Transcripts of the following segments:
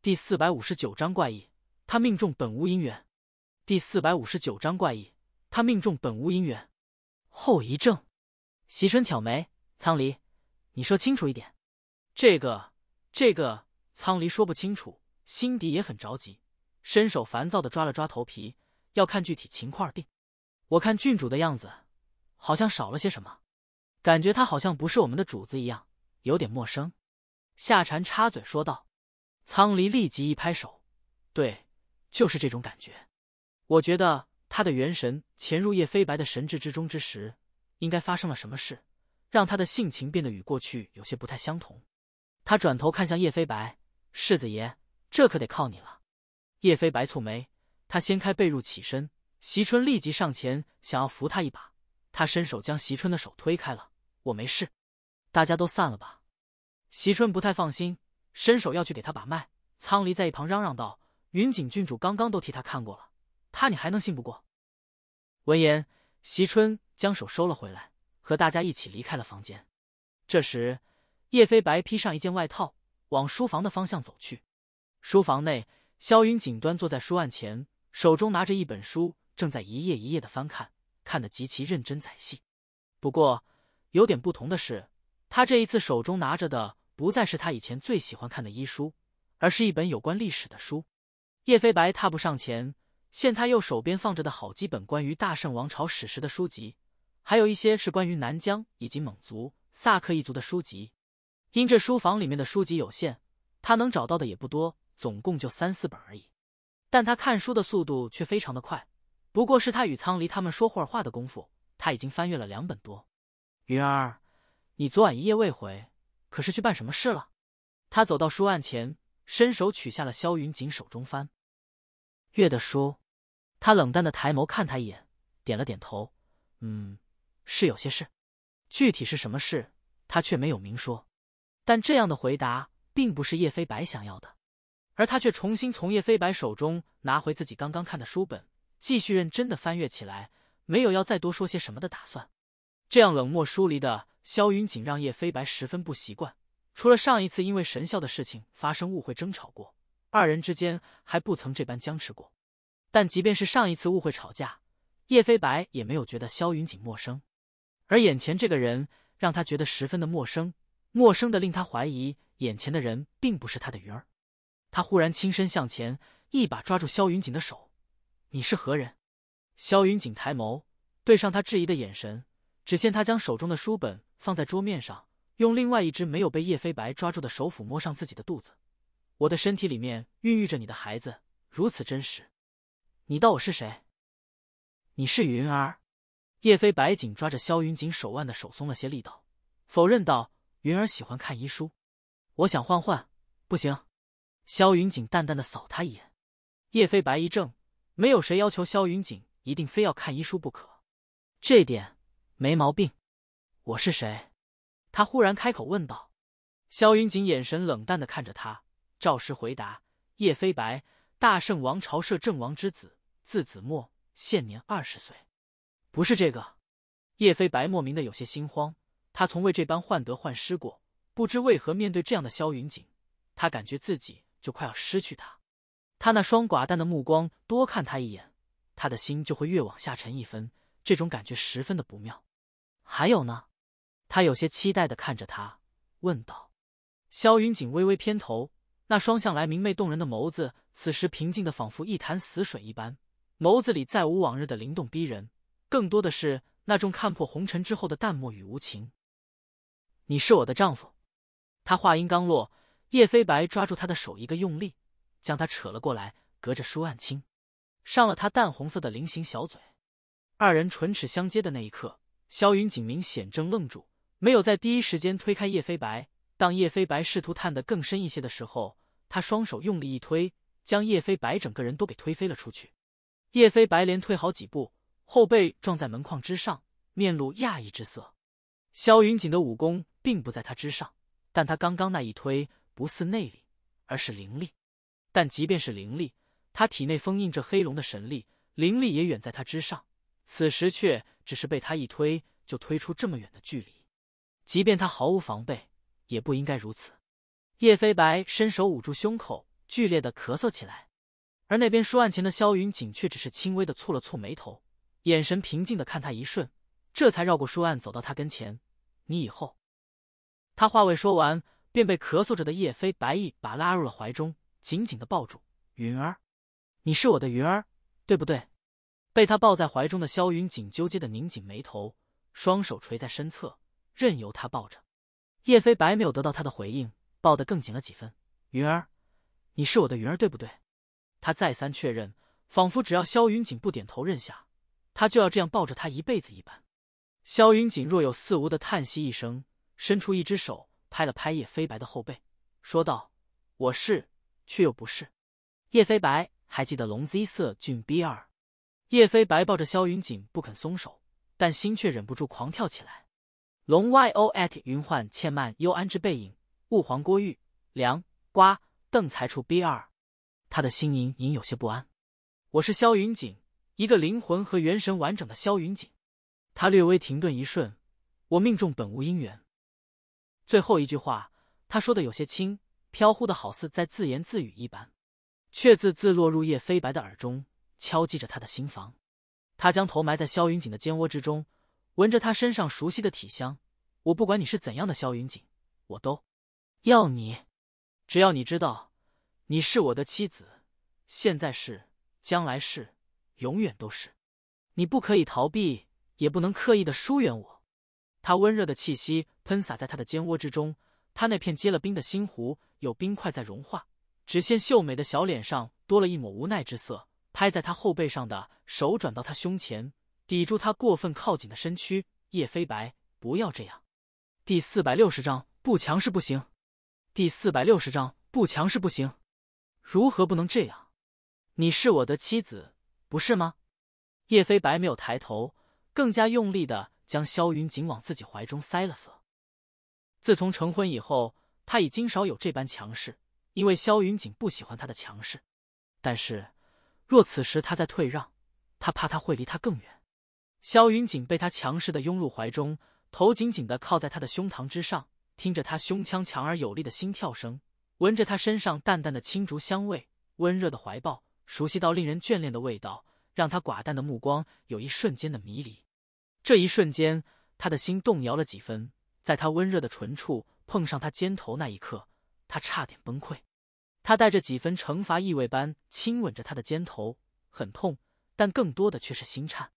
第四百五十九章怪异，他命中本无姻缘。第四百五十九章怪异，他命中本无姻缘。后遗症。席春挑眉，苍离，你说清楚一点。这个，这个，苍离说不清楚，心底也很着急，伸手烦躁的抓了抓头皮。要看具体情况而定。我看郡主的样子，好像少了些什么，感觉他好像不是我们的主子一样，有点陌生。夏蝉插嘴说道。苍离立即一拍手，对，就是这种感觉。我觉得他的元神潜入叶飞白的神智之中之时，应该发生了什么事，让他的性情变得与过去有些不太相同。他转头看向叶飞白，世子爷，这可得靠你了。叶飞白蹙眉，他掀开被褥起身。席春立即上前想要扶他一把，他伸手将席春的手推开了。我没事，大家都散了吧。席春不太放心。伸手要去给他把脉，苍离在一旁嚷嚷道：“云锦郡主刚刚都替他看过了，他你还能信不过？”闻言，席春将手收了回来，和大家一起离开了房间。这时，叶飞白披上一件外套，往书房的方向走去。书房内，萧云锦端坐在书案前，手中拿着一本书，正在一页一页的翻看，看得极其认真仔细。不过，有点不同的是，他这一次手中拿着的。不再是他以前最喜欢看的医书，而是一本有关历史的书。叶飞白踏步上前，现他右手边放着的好几本关于大圣王朝史实的书籍，还有一些是关于南疆以及蒙族、萨克一族的书籍。因这书房里面的书籍有限，他能找到的也不多，总共就三四本而已。但他看书的速度却非常的快，不过是他与苍离他们说会话的功夫，他已经翻阅了两本多。云儿，你昨晚一夜未回。可是去办什么事了？他走到书案前，伸手取下了萧云锦手中翻阅的书。他冷淡的抬眸看他一眼，点了点头。嗯，是有些事，具体是什么事，他却没有明说。但这样的回答并不是叶飞白想要的，而他却重新从叶飞白手中拿回自己刚刚看的书本，继续认真的翻阅起来，没有要再多说些什么的打算。这样冷漠疏离的。萧云锦让叶飞白十分不习惯，除了上一次因为神校的事情发生误会争吵过，二人之间还不曾这般僵持过。但即便是上一次误会吵架，叶飞白也没有觉得萧云锦陌生，而眼前这个人让他觉得十分的陌生，陌生的令他怀疑眼前的人并不是他的鱼儿。他忽然倾身向前，一把抓住萧云锦的手：“你是何人？”萧云锦抬眸，对上他质疑的眼神，只见他将手中的书本。放在桌面上，用另外一只没有被叶飞白抓住的手抚摸上自己的肚子。我的身体里面孕育着你的孩子，如此真实。你道我是谁？你是云儿。叶飞白紧抓着萧云锦手腕的手松了些力道，否认道：“云儿喜欢看医书，我想换换，不行。”萧云锦淡淡的扫他一眼。叶飞白一怔，没有谁要求萧云锦一定非要看医书不可，这点没毛病。我是谁？他忽然开口问道。萧云锦眼神冷淡的看着他，照实回答：“叶飞白，大圣王朝摄政王之子，字子墨，现年二十岁。”不是这个。叶飞白莫名的有些心慌，他从未这般患得患失过，不知为何面对这样的萧云锦，他感觉自己就快要失去他。他那双寡淡的目光多看他一眼，他的心就会越往下沉一分，这种感觉十分的不妙。还有呢？他有些期待的看着他，问道：“萧云锦微微偏头，那双向来明媚动人的眸子，此时平静的仿佛一潭死水一般，眸子里再无往日的灵动逼人，更多的是那种看破红尘之后的淡漠与无情。”“你是我的丈夫。”他话音刚落，叶飞白抓住他的手，一个用力，将他扯了过来，隔着书案亲上了他淡红色的菱形小嘴。二人唇齿相接的那一刻，萧云锦明显正愣住。没有在第一时间推开叶飞白，当叶飞白试图探得更深一些的时候，他双手用力一推，将叶飞白整个人都给推飞了出去。叶飞白连退好几步，后背撞在门框之上，面露讶异之色。萧云锦的武功并不在他之上，但他刚刚那一推不似内力，而是灵力。但即便是灵力，他体内封印着黑龙的神力，灵力也远在他之上。此时却只是被他一推，就推出这么远的距离。即便他毫无防备，也不应该如此。叶飞白伸手捂住胸口，剧烈的咳嗽起来，而那边书案前的萧云锦却只是轻微的蹙了蹙眉头，眼神平静的看他一瞬，这才绕过书案走到他跟前。你以后，他话未说完，便被咳嗽着的叶飞白一把拉入了怀中，紧紧的抱住。云儿，你是我的云儿，对不对？被他抱在怀中的萧云锦纠结的拧紧眉头，双手垂在身侧。任由他抱着，叶飞白没有得到他的回应，抱得更紧了几分。云儿，你是我的云儿，对不对？他再三确认，仿佛只要萧云锦不点头认下，他就要这样抱着他一辈子一般。萧云锦若有似无的叹息一声，伸出一只手拍了拍叶飞白的后背，说道：“我是，却又不是。”叶飞白还记得“龙 Z 色俊 B 二”。叶飞白抱着萧云锦不肯松手，但心却忍不住狂跳起来。龙 y o at 云幻欠曼幽安之背影，雾黄郭玉梁瓜邓才处 b 二，他的心隐隐有些不安。我是萧云锦，一个灵魂和元神完整的萧云锦。他略微停顿一瞬，我命中本无姻缘。最后一句话，他说的有些轻，飘忽的好似在自言自语一般，却字字落入叶飞白的耳中，敲击着他的心房。他将头埋在萧云锦的肩窝之中。闻着他身上熟悉的体香，我不管你是怎样的萧云锦，我都要你。只要你知道你是我的妻子，现在是，将来是，永远都是。你不可以逃避，也不能刻意的疏远我。他温热的气息喷洒在他的肩窝之中，他那片结了冰的心湖有冰块在融化，只见秀美的小脸上多了一抹无奈之色。拍在他后背上的手转到他胸前。抵住他过分靠紧的身躯，叶飞白，不要这样。第四百六十章不强势不行。第四百六十章不强势不行。如何不能这样？你是我的妻子，不是吗？叶飞白没有抬头，更加用力的将萧云锦往自己怀中塞了塞。自从成婚以后，他已经少有这般强势，因为萧云锦不喜欢他的强势。但是，若此时他再退让，他怕他会离他更远。萧云锦被他强势的拥入怀中，头紧紧的靠在他的胸膛之上，听着他胸腔强而有力的心跳声，闻着他身上淡淡的青竹香味，温热的怀抱，熟悉到令人眷恋的味道，让他寡淡的目光有一瞬间的迷离。这一瞬间，他的心动摇了几分。在他温热的唇处碰上他肩头那一刻，他差点崩溃。他带着几分惩罚意味般亲吻着他的肩头，很痛，但更多的却是心颤。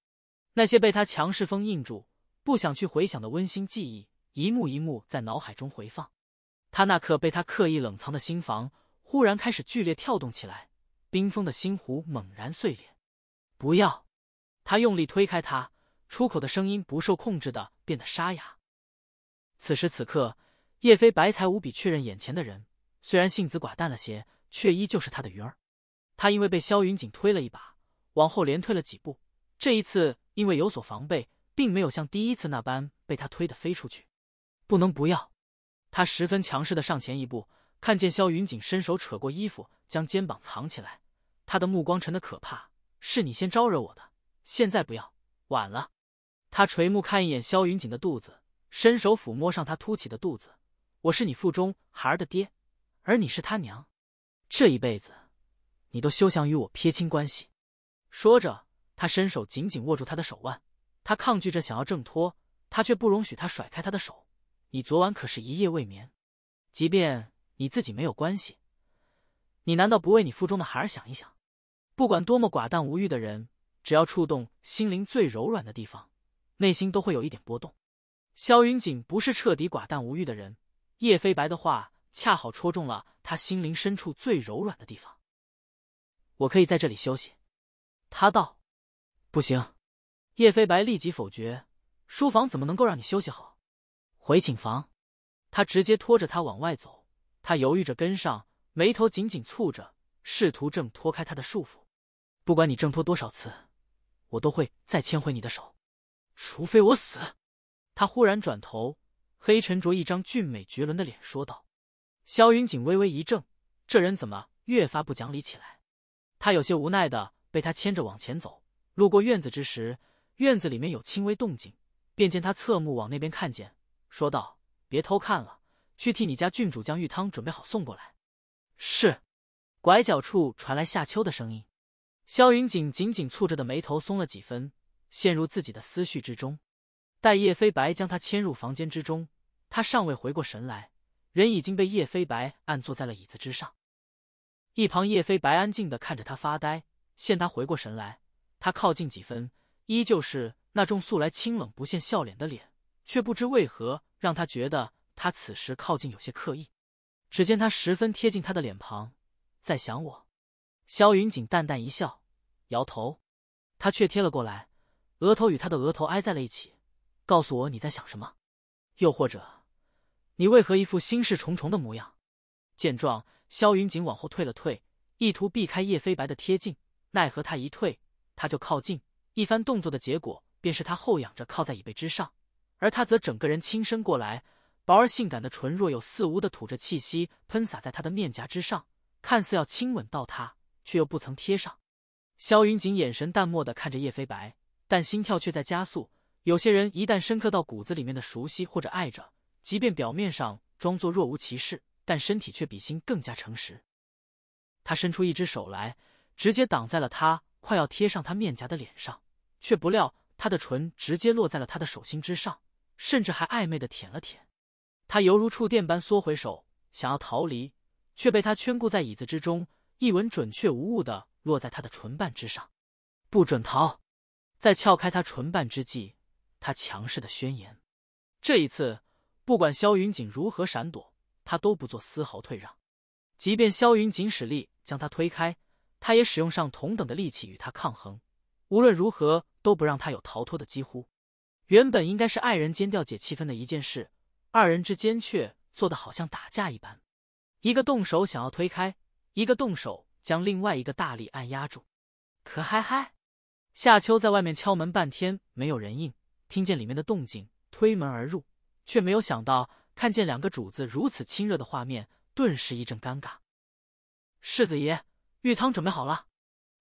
那些被他强势封印住、不想去回想的温馨记忆，一幕一幕在脑海中回放。他那刻被他刻意冷藏的心房，忽然开始剧烈跳动起来，冰封的心湖猛然碎裂。不要！他用力推开他，出口的声音不受控制的变得沙哑。此时此刻，叶飞白才无比确认眼前的人，虽然性子寡淡了些，却依旧是他的鱼儿。他因为被萧云锦推了一把，往后连退了几步，这一次。因为有所防备，并没有像第一次那般被他推得飞出去。不能不要，他十分强势的上前一步，看见萧云锦伸手扯过衣服，将肩膀藏起来。他的目光沉得可怕。是你先招惹我的，现在不要，晚了。他垂目看一眼萧云锦的肚子，伸手抚摸上他凸起的肚子。我是你腹中孩儿的爹，而你是他娘。这一辈子，你都休想与我撇清关系。说着。他伸手紧紧握住他的手腕，他抗拒着想要挣脱，他却不容许他甩开他的手。你昨晚可是一夜未眠，即便你自己没有关系，你难道不为你腹中的孩儿想一想？不管多么寡淡无欲的人，只要触动心灵最柔软的地方，内心都会有一点波动。萧云锦不是彻底寡淡无欲的人，叶飞白的话恰好戳中了他心灵深处最柔软的地方。我可以在这里休息，他道。不行，叶飞白立即否决。书房怎么能够让你休息好？回寝房，他直接拖着他往外走。他犹豫着跟上，眉头紧紧蹙着，试图挣脱开他的束缚。不管你挣脱多少次，我都会再牵回你的手，除非我死。他忽然转头，黑沉着一张俊美绝伦的脸说道。萧云锦微微一怔，这人怎么越发不讲理起来？他有些无奈的被他牵着往前走。路过院子之时，院子里面有轻微动静，便见他侧目往那边看见，说道：“别偷看了，去替你家郡主将玉汤准备好送过来。”是。拐角处传来夏秋的声音。萧云锦紧紧蹙着的眉头松了几分，陷入自己的思绪之中。待叶飞白将他牵入房间之中，他尚未回过神来，人已经被叶飞白按坐在了椅子之上。一旁叶飞白安静的看着他发呆，见他回过神来。他靠近几分，依旧是那种素来清冷不现笑脸的脸，却不知为何让他觉得他此时靠近有些刻意。只见他十分贴近他的脸庞，在想我。萧云锦淡淡一笑，摇头。他却贴了过来，额头与他的额头挨在了一起，告诉我你在想什么？又或者，你为何一副心事重重的模样？见状，萧云锦往后退了退，意图避开叶飞白的贴近，奈何他一退。他就靠近，一番动作的结果便是他后仰着靠在椅背之上，而他则整个人倾身过来，薄而性感的唇若有似无的吐着气息喷洒在他的面颊之上，看似要亲吻到他，却又不曾贴上。萧云锦眼神淡漠的看着叶飞白，但心跳却在加速。有些人一旦深刻到骨子里面的熟悉或者爱着，即便表面上装作若无其事，但身体却比心更加诚实。他伸出一只手来，直接挡在了他。快要贴上他面颊的脸上，却不料他的唇直接落在了他的手心之上，甚至还暧昧的舔了舔。他犹如触电般缩回手，想要逃离，却被他圈固在椅子之中，一吻准确无误的落在他的唇瓣之上。不准逃！在撬开他唇瓣之际，他强势的宣言。这一次，不管萧云锦如何闪躲，他都不做丝毫退让，即便萧云锦使力将他推开。他也使用上同等的力气与他抗衡，无论如何都不让他有逃脱的几乎。原本应该是爱人间调解气氛的一件事，二人之间却做得好像打架一般，一个动手想要推开，一个动手将另外一个大力按压住。可嗨嗨，夏秋在外面敲门半天没有人应，听见里面的动静，推门而入，却没有想到看见两个主子如此亲热的画面，顿时一阵尴尬。世子爷。玉汤准备好了。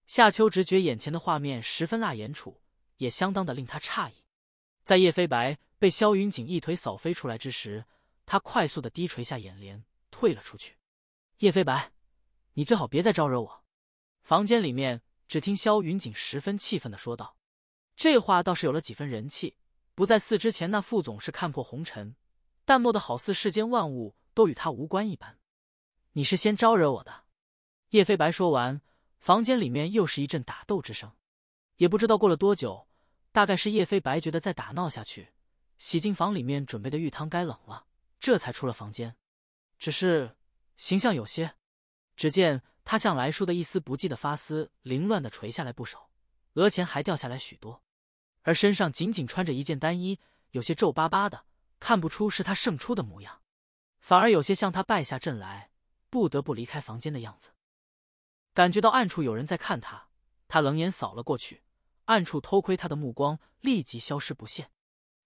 夏秋直觉眼前的画面十分辣眼楚，也相当的令他诧异。在叶飞白被萧云锦一腿扫飞出来之时，他快速的低垂下眼帘，退了出去。叶飞白，你最好别再招惹我。房间里面，只听萧云锦十分气愤的说道：“这话倒是有了几分人气，不再似之前那傅总是看破红尘，淡漠的好似世间万物都与他无关一般。你是先招惹我的。”叶飞白说完，房间里面又是一阵打斗之声。也不知道过了多久，大概是叶飞白觉得再打闹下去，洗净房里面准备的浴汤该冷了，这才出了房间。只是形象有些，只见他向来梳的一丝不济的发丝凌乱的垂下来不少，额前还掉下来许多，而身上仅仅穿着一件单衣，有些皱巴巴的，看不出是他胜出的模样，反而有些像他败下阵来，不得不离开房间的样子。感觉到暗处有人在看他，他冷眼扫了过去，暗处偷窥他的目光立即消失不见。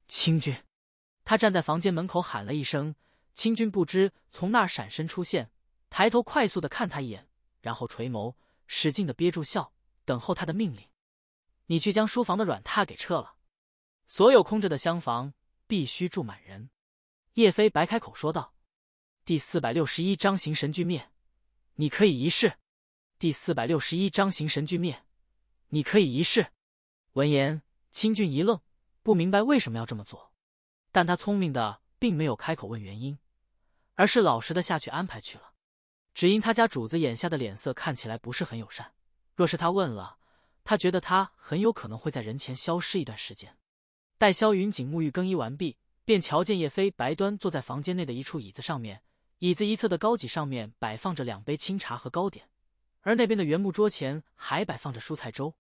清军，他站在房间门口喊了一声，清军不知从那儿闪身出现，抬头快速的看他一眼，然后垂眸，使劲的憋住笑，等候他的命令。你去将书房的软榻给撤了，所有空着的厢房必须住满人。叶飞白开口说道：“第四百六十一章形神俱灭，你可以一试。”第四百六十一章形神俱灭，你可以一试。闻言，清俊一愣，不明白为什么要这么做，但他聪明的并没有开口问原因，而是老实的下去安排去了。只因他家主子眼下的脸色看起来不是很友善，若是他问了，他觉得他很有可能会在人前消失一段时间。待萧云锦沐浴更衣完毕，便瞧见叶飞白端坐在房间内的一处椅子上面，椅子一侧的高几上面摆放着两杯清茶和糕点。而那边的圆木桌前还摆放着蔬菜粥，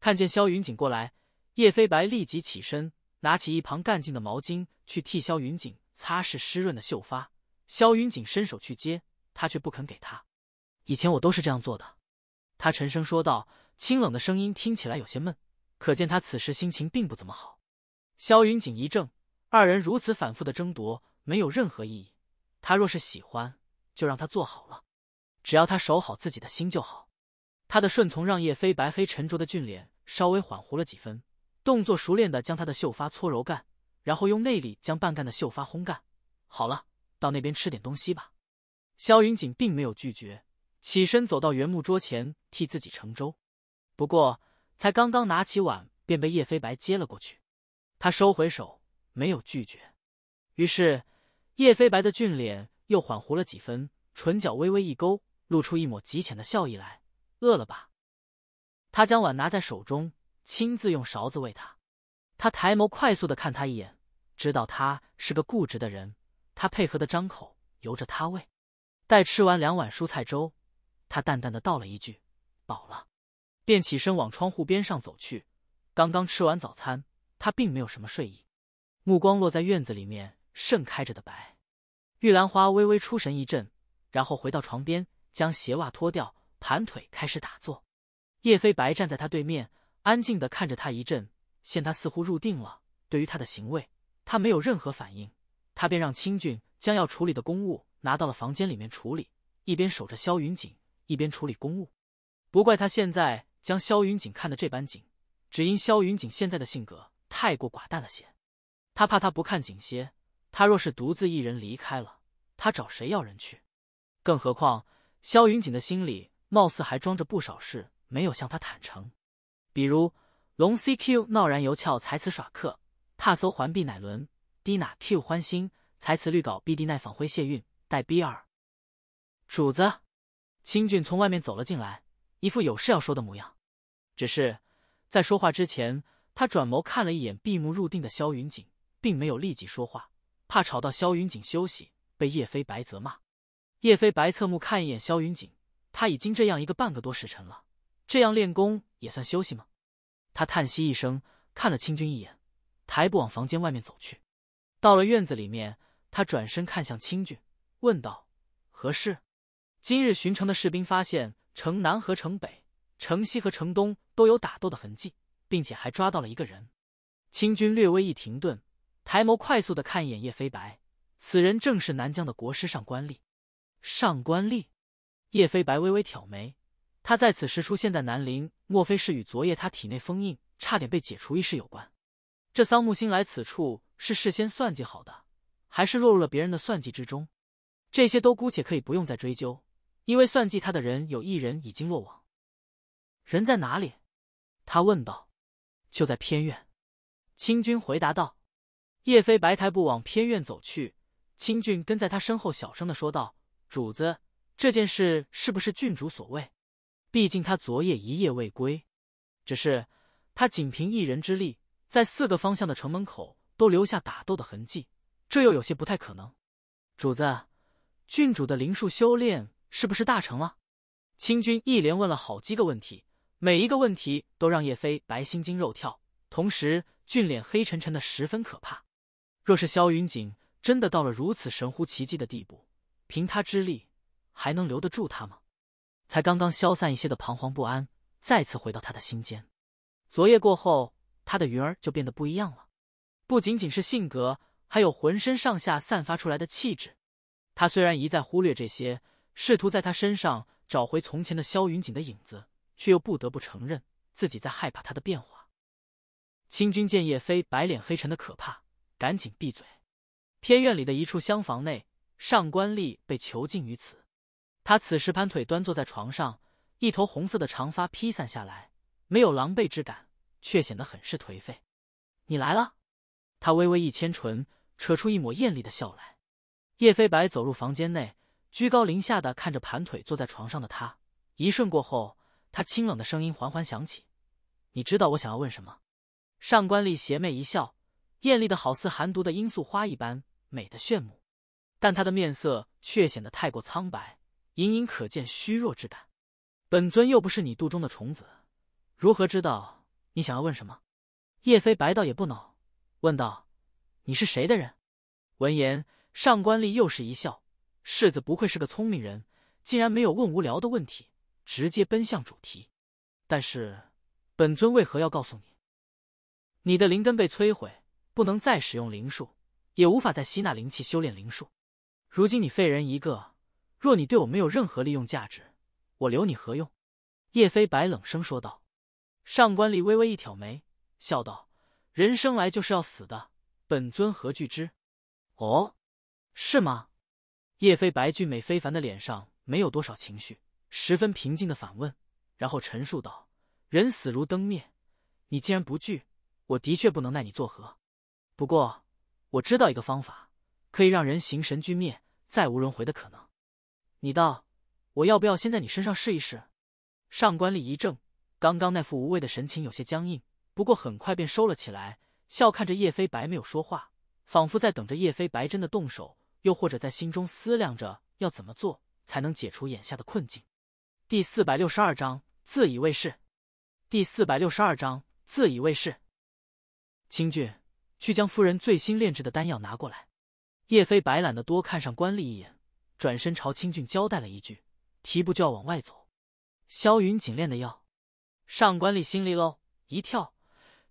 看见萧云锦过来，叶飞白立即起身，拿起一旁干净的毛巾去替萧云锦擦拭湿润的秀发。萧云锦伸手去接，他却不肯给他。以前我都是这样做的，他沉声说道，清冷的声音听起来有些闷，可见他此时心情并不怎么好。萧云锦一怔，二人如此反复的争夺没有任何意义，他若是喜欢，就让他做好了。只要他守好自己的心就好，他的顺从让叶飞白黑沉着的俊脸稍微缓和了几分，动作熟练的将他的秀发搓揉干，然后用内力将半干的秀发烘干。好了，到那边吃点东西吧。萧云锦并没有拒绝，起身走到原木桌前替自己盛粥，不过才刚刚拿起碗，便被叶飞白接了过去。他收回手，没有拒绝。于是叶飞白的俊脸又缓和了几分，唇角微微一勾。露出一抹极浅的笑意来。饿了吧？他将碗拿在手中，亲自用勺子喂他。他抬眸快速的看他一眼，知道他是个固执的人。他配合的张口，由着他喂。待吃完两碗蔬菜粥，他淡淡的道了一句：“饱了。”便起身往窗户边上走去。刚刚吃完早餐，他并没有什么睡意，目光落在院子里面盛开着的白玉兰花，微微出神一阵，然后回到床边。将鞋袜脱掉，盘腿开始打坐。叶飞白站在他对面，安静的看着他一阵。见他似乎入定了，对于他的行为，他没有任何反应。他便让清俊将要处理的公务拿到了房间里面处理，一边守着萧云锦，一边处理公务。不怪他现在将萧云锦看得这般紧，只因萧云锦现在的性格太过寡淡了些。他怕他不看紧些，他若是独自一人离开了，他找谁要人去？更何况。萧云锦的心里貌似还装着不少事没有向他坦诚，比如龙 CQ 闹然油翘，才词耍客踏搜环臂奶轮低哪 Q 欢心才词绿搞 B d 奈访辉谢运带 b 二主子，清俊从外面走了进来，一副有事要说的模样。只是在说话之前，他转眸看了一眼闭目入定的萧云锦，并没有立即说话，怕吵到萧云锦休息，被叶飞白责骂。叶飞白侧目看一眼萧云锦，他已经这样一个半个多时辰了，这样练功也算休息吗？他叹息一声，看了清军一眼，抬步往房间外面走去。到了院子里面，他转身看向清军，问道：“何事？”今日巡城的士兵发现城南和城北、城西和城东都有打斗的痕迹，并且还抓到了一个人。清军略微一停顿，抬眸快速的看一眼叶飞白，此人正是南疆的国师上官立。上官丽，叶飞白微微挑眉，他在此时出现在南陵，莫非是与昨夜他体内封印差点被解除一事有关？这桑木星来此处是事先算计好的，还是落入了别人的算计之中？这些都姑且可以不用再追究，因为算计他的人有一人已经落网。人在哪里？他问道。就在偏院。清军回答道。叶飞白抬步往偏院走去，清俊跟在他身后，小声的说道。主子，这件事是不是郡主所为？毕竟他昨夜一夜未归。只是他仅凭一人之力，在四个方向的城门口都留下打斗的痕迹，这又有些不太可能。主子，郡主的灵术修炼是不是大成了？清军一连问了好几个问题，每一个问题都让叶飞白心惊肉跳，同时俊脸黑沉沉的，十分可怕。若是萧云锦真的到了如此神乎其技的地步，凭他之力，还能留得住他吗？才刚刚消散一些的彷徨不安，再次回到他的心间。昨夜过后，他的云儿就变得不一样了，不仅仅是性格，还有浑身上下散发出来的气质。他虽然一再忽略这些，试图在他身上找回从前的萧云锦的影子，却又不得不承认自己在害怕他的变化。清军见叶飞白脸黑沉的可怕，赶紧闭嘴。偏院里的一处厢房内。上官丽被囚禁于此，他此时盘腿端坐在床上，一头红色的长发披散下来，没有狼狈之感，却显得很是颓废。你来了，他微微一牵唇，扯出一抹艳丽的笑来。叶飞白走入房间内，居高临下的看着盘腿坐在床上的他。一瞬过后，他清冷的声音缓缓响起：“你知道我想要问什么？”上官丽邪魅一笑，艳丽的好似寒毒的罂粟花一般，美的炫目。但他的面色却显得太过苍白，隐隐可见虚弱之感。本尊又不是你肚中的虫子，如何知道你想要问什么？叶飞白道也不恼，问道：“你是谁的人？”闻言，上官丽又是一笑：“世子不愧是个聪明人，竟然没有问无聊的问题，直接奔向主题。但是，本尊为何要告诉你？你的灵根被摧毁，不能再使用灵术，也无法再吸纳灵气修炼灵术。”如今你废人一个，若你对我没有任何利用价值，我留你何用？叶飞白冷声说道。上官丽微微一挑眉，笑道：“人生来就是要死的，本尊何惧之？”哦，是吗？叶飞白俊美非凡的脸上没有多少情绪，十分平静的反问，然后陈述道：“人死如灯灭，你既然不惧，我的确不能奈你作何。不过，我知道一个方法。”可以让人形神俱灭，再无轮回的可能。你道我要不要先在你身上试一试？上官丽一怔，刚刚那副无畏的神情有些僵硬，不过很快便收了起来，笑看着叶飞白，没有说话，仿佛在等着叶飞白真的动手，又或者在心中思量着要怎么做才能解除眼下的困境。第四百六十二章自以为是。第四百六十二章自以为是。清俊，去将夫人最新炼制的丹药拿过来。叶飞白懒得多看上官吏一眼，转身朝清俊交代了一句，提步就要往外走。萧云锦练的药，上官吏心里咯一跳。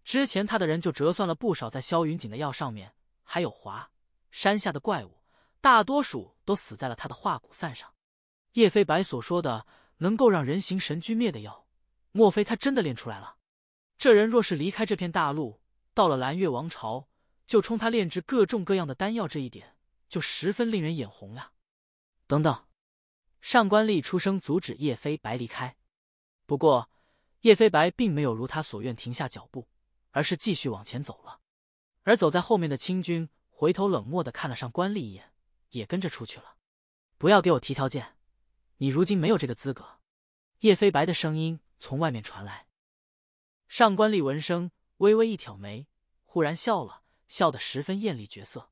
之前他的人就折算了不少在萧云锦的药上面，还有华山下的怪物，大多数都死在了他的化骨散上。叶飞白所说的能够让人形神俱灭的药，莫非他真的练出来了？这人若是离开这片大陆，到了蓝月王朝。就冲他炼制各种各样的丹药这一点，就十分令人眼红呀！等等，上官丽出声阻止叶飞白离开。不过，叶飞白并没有如他所愿停下脚步，而是继续往前走了。而走在后面的清军回头冷漠的看了上官丽一眼，也跟着出去了。不要给我提条件，你如今没有这个资格。叶飞白的声音从外面传来。上官丽闻声微微一挑眉，忽然笑了。笑得十分艳丽绝色，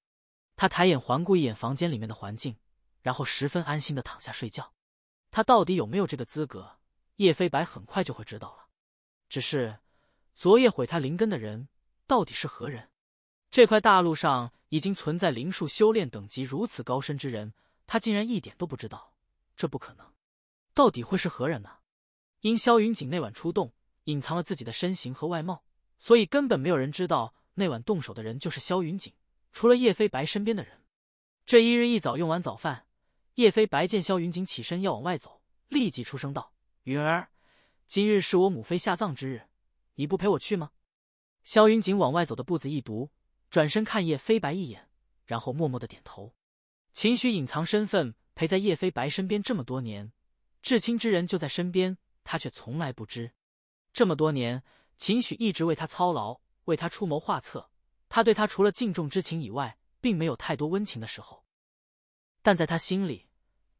他抬眼环顾一眼房间里面的环境，然后十分安心的躺下睡觉。他到底有没有这个资格？叶飞白很快就会知道了。只是昨夜毁他灵根的人到底是何人？这块大陆上已经存在灵术修炼等级如此高深之人，他竟然一点都不知道，这不可能。到底会是何人呢？因萧云锦那晚出动，隐藏了自己的身形和外貌，所以根本没有人知道。那晚动手的人就是萧云锦，除了叶飞白身边的人。这一日一早用完早饭，叶飞白见萧云锦起身要往外走，立即出声道：“云儿，今日是我母妃下葬之日，你不陪我去吗？”萧云锦往外走的步子一读，转身看叶飞白一眼，然后默默的点头。秦许隐藏身份陪在叶飞白身边这么多年，至亲之人就在身边，他却从来不知。这么多年，秦许一直为他操劳。为他出谋划策，他对他除了敬重之情以外，并没有太多温情的时候。但在他心里，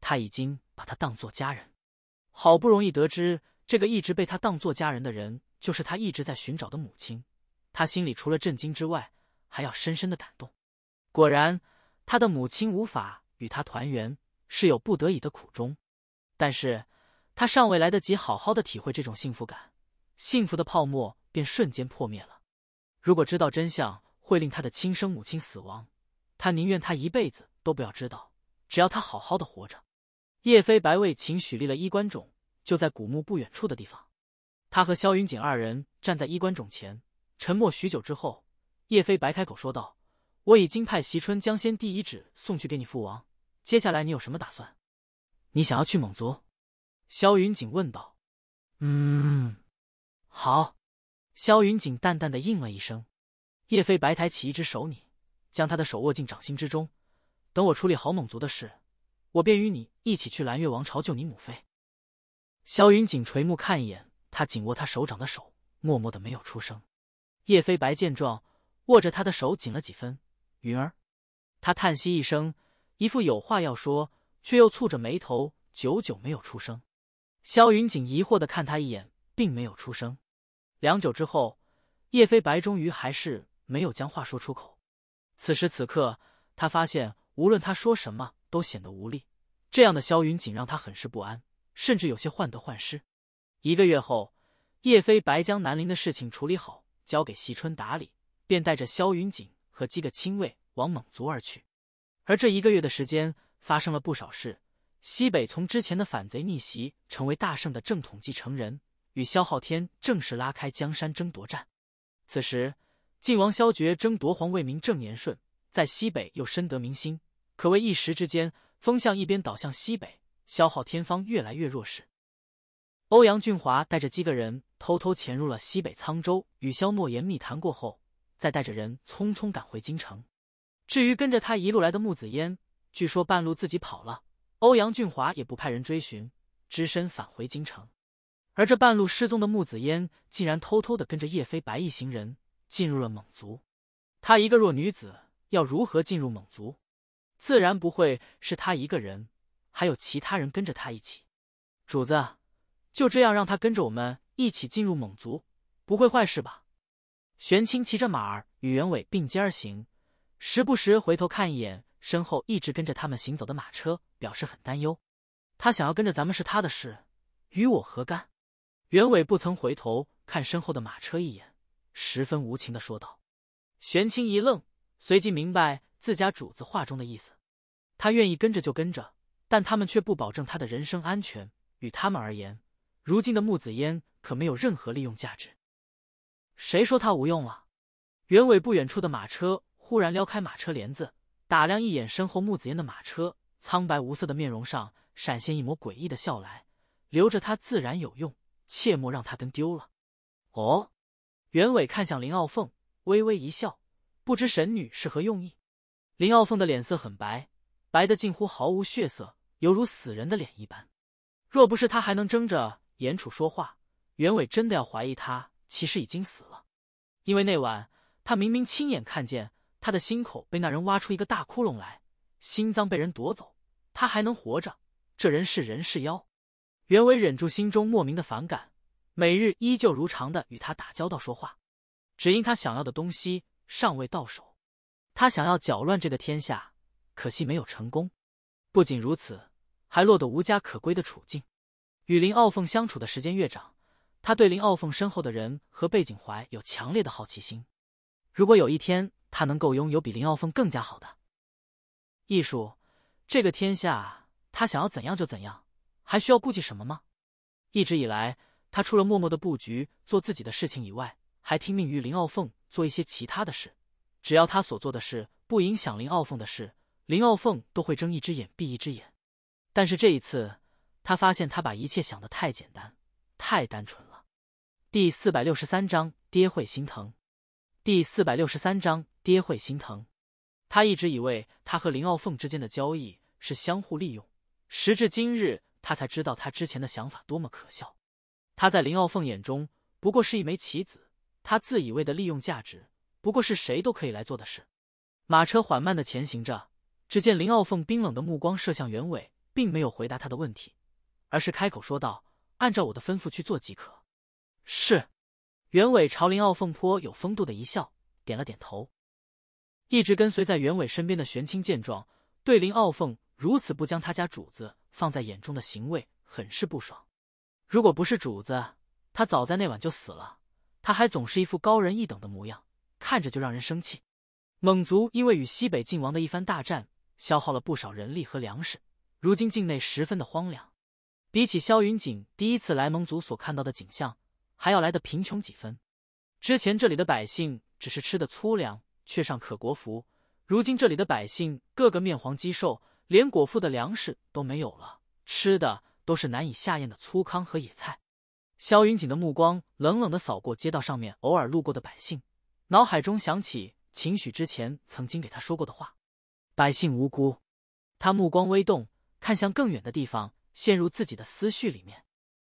他已经把他当做家人。好不容易得知这个一直被他当做家人的人，就是他一直在寻找的母亲，他心里除了震惊之外，还要深深的感动。果然，他的母亲无法与他团圆，是有不得已的苦衷。但是他尚未来得及好好的体会这种幸福感，幸福的泡沫便瞬间破灭了。如果知道真相会令他的亲生母亲死亡，他宁愿他一辈子都不要知道。只要他好好的活着。叶飞白为秦许立了衣冠冢，就在古墓不远处的地方。他和萧云锦二人站在衣冠冢前，沉默许久之后，叶飞白开口说道：“我已经派席春将先帝遗旨送去给你父王，接下来你有什么打算？你想要去蒙族？”萧云锦问道。“嗯，好。”萧云锦淡淡的应了一声，叶飞白抬起一只手，你将他的手握进掌心之中。等我处理好蒙族的事，我便与你一起去蓝月王朝救你母妃。萧云锦垂目看一眼他紧握他手掌的手，默默的没有出声。叶飞白见状，握着他的手紧了几分。云儿，他叹息一声，一副有话要说，却又蹙着眉头，久久没有出声。萧云锦疑惑的看他一眼，并没有出声。良久之后，叶飞白终于还是没有将话说出口。此时此刻，他发现无论他说什么，都显得无力。这样的萧云锦让他很是不安，甚至有些患得患失。一个月后，叶飞白将南陵的事情处理好，交给席春打理，便带着萧云锦和几个亲卫往蒙族而去。而这一个月的时间，发生了不少事。西北从之前的反贼逆袭，成为大圣的正统继承人。与萧昊天正式拉开江山争夺战。此时，晋王萧觉争夺皇位，名正言顺，在西北又深得民心，可谓一时之间，风向一边倒向西北。萧昊天方越来越弱势。欧阳俊华带着几个人偷偷潜入了西北沧州，与萧诺言密谈过后，再带着人匆匆赶回京城。至于跟着他一路来的木子嫣，据说半路自己跑了，欧阳俊华也不派人追寻，只身返回京城。而这半路失踪的木子烟竟然偷偷的跟着叶飞白一行人进入了蒙族，她一个弱女子要如何进入蒙族？自然不会是她一个人，还有其他人跟着她一起。主子就这样让她跟着我们一起进入蒙族，不会坏事吧？玄清骑着马儿与袁伟并肩而行，时不时回头看一眼身后一直跟着他们行走的马车，表示很担忧。他想要跟着咱们是他的事，与我何干？袁伟不曾回头看身后的马车一眼，十分无情的说道：“玄清一愣，随即明白自家主子话中的意思。他愿意跟着就跟着，但他们却不保证他的人生安全。与他们而言，如今的木子烟可没有任何利用价值。谁说他无用了？”袁伟不远处的马车忽然撩开马车帘子，打量一眼身后木子烟的马车，苍白无色的面容上闪现一抹诡异的笑来，留着他自然有用。切莫让他跟丢了。哦，袁伟看向林傲凤，微微一笑，不知神女是何用意。林傲凤的脸色很白，白的近乎毫无血色，犹如死人的脸一般。若不是他还能睁着眼楚说话，袁伟真的要怀疑他其实已经死了。因为那晚他明明亲眼看见他的心口被那人挖出一个大窟窿来，心脏被人夺走，他还能活着？这人是人是妖？袁伟忍住心中莫名的反感，每日依旧如常的与他打交道说话，只因他想要的东西尚未到手。他想要搅乱这个天下，可惜没有成功。不仅如此，还落得无家可归的处境。与林傲凤相处的时间越长，他对林傲凤身后的人和背景怀有强烈的好奇心。如果有一天他能够拥有比林傲凤更加好的艺术，这个天下他想要怎样就怎样。还需要顾忌什么吗？一直以来，他除了默默的布局做自己的事情以外，还听命于林傲凤做一些其他的事。只要他所做的事不影响林傲凤的事，林傲凤都会睁一只眼闭一只眼。但是这一次，他发现他把一切想的太简单、太单纯了。第四百六十三章，爹会心疼。第四百六十三章，爹会心疼。他一直以为他和林傲凤之间的交易是相互利用，时至今日。他才知道他之前的想法多么可笑，他在林傲凤眼中不过是一枚棋子，他自以为的利用价值不过是谁都可以来做的事。马车缓慢的前行着，只见林傲凤冰冷的目光射向袁伟，并没有回答他的问题，而是开口说道：“按照我的吩咐去做即可。”是。袁伟朝林傲凤颇有风度的一笑，点了点头。一直跟随在袁伟身边的玄清见状，对林傲凤如此不将他家主子。放在眼中的行为很是不爽。如果不是主子，他早在那晚就死了。他还总是一副高人一等的模样，看着就让人生气。蒙族因为与西北晋王的一番大战，消耗了不少人力和粮食，如今境内十分的荒凉。比起萧云锦第一次来蒙族所看到的景象，还要来的贫穷几分。之前这里的百姓只是吃的粗粮，却尚可国服。如今这里的百姓个个面黄肌瘦。连果腹的粮食都没有了，吃的都是难以下咽的粗糠和野菜。萧云锦的目光冷冷的扫过街道上面偶尔路过的百姓，脑海中想起秦许之前曾经给他说过的话：“百姓无辜。”他目光微动，看向更远的地方，陷入自己的思绪里面。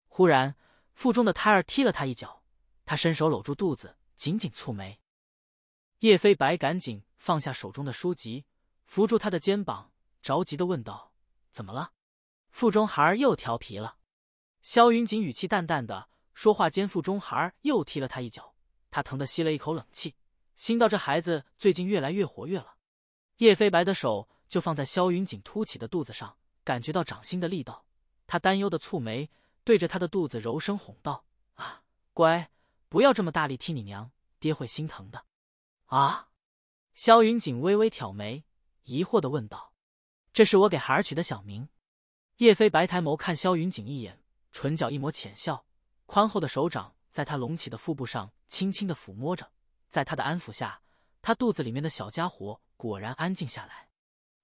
忽然，腹中的胎儿踢了他一脚，他伸手搂住肚子，紧紧蹙眉。叶飞白赶紧放下手中的书籍，扶住他的肩膀。着急的问道：“怎么了？腹中孩儿又调皮了。”萧云锦语气淡淡的说话间，腹中孩儿又踢了他一脚，他疼得吸了一口冷气，心道这孩子最近越来越活跃了。叶飞白的手就放在萧云锦凸起的肚子上，感觉到掌心的力道，他担忧的蹙眉，对着他的肚子柔声哄道：“啊，乖，不要这么大力踢你娘，爹会心疼的。”啊！萧云锦微微挑眉，疑惑的问道。这是我给孩儿取的小名。叶飞白抬眸看萧云锦一眼，唇角一抹浅笑，宽厚的手掌在他隆起的腹部上轻轻的抚摸着。在他的安抚下，他肚子里面的小家伙果然安静下来。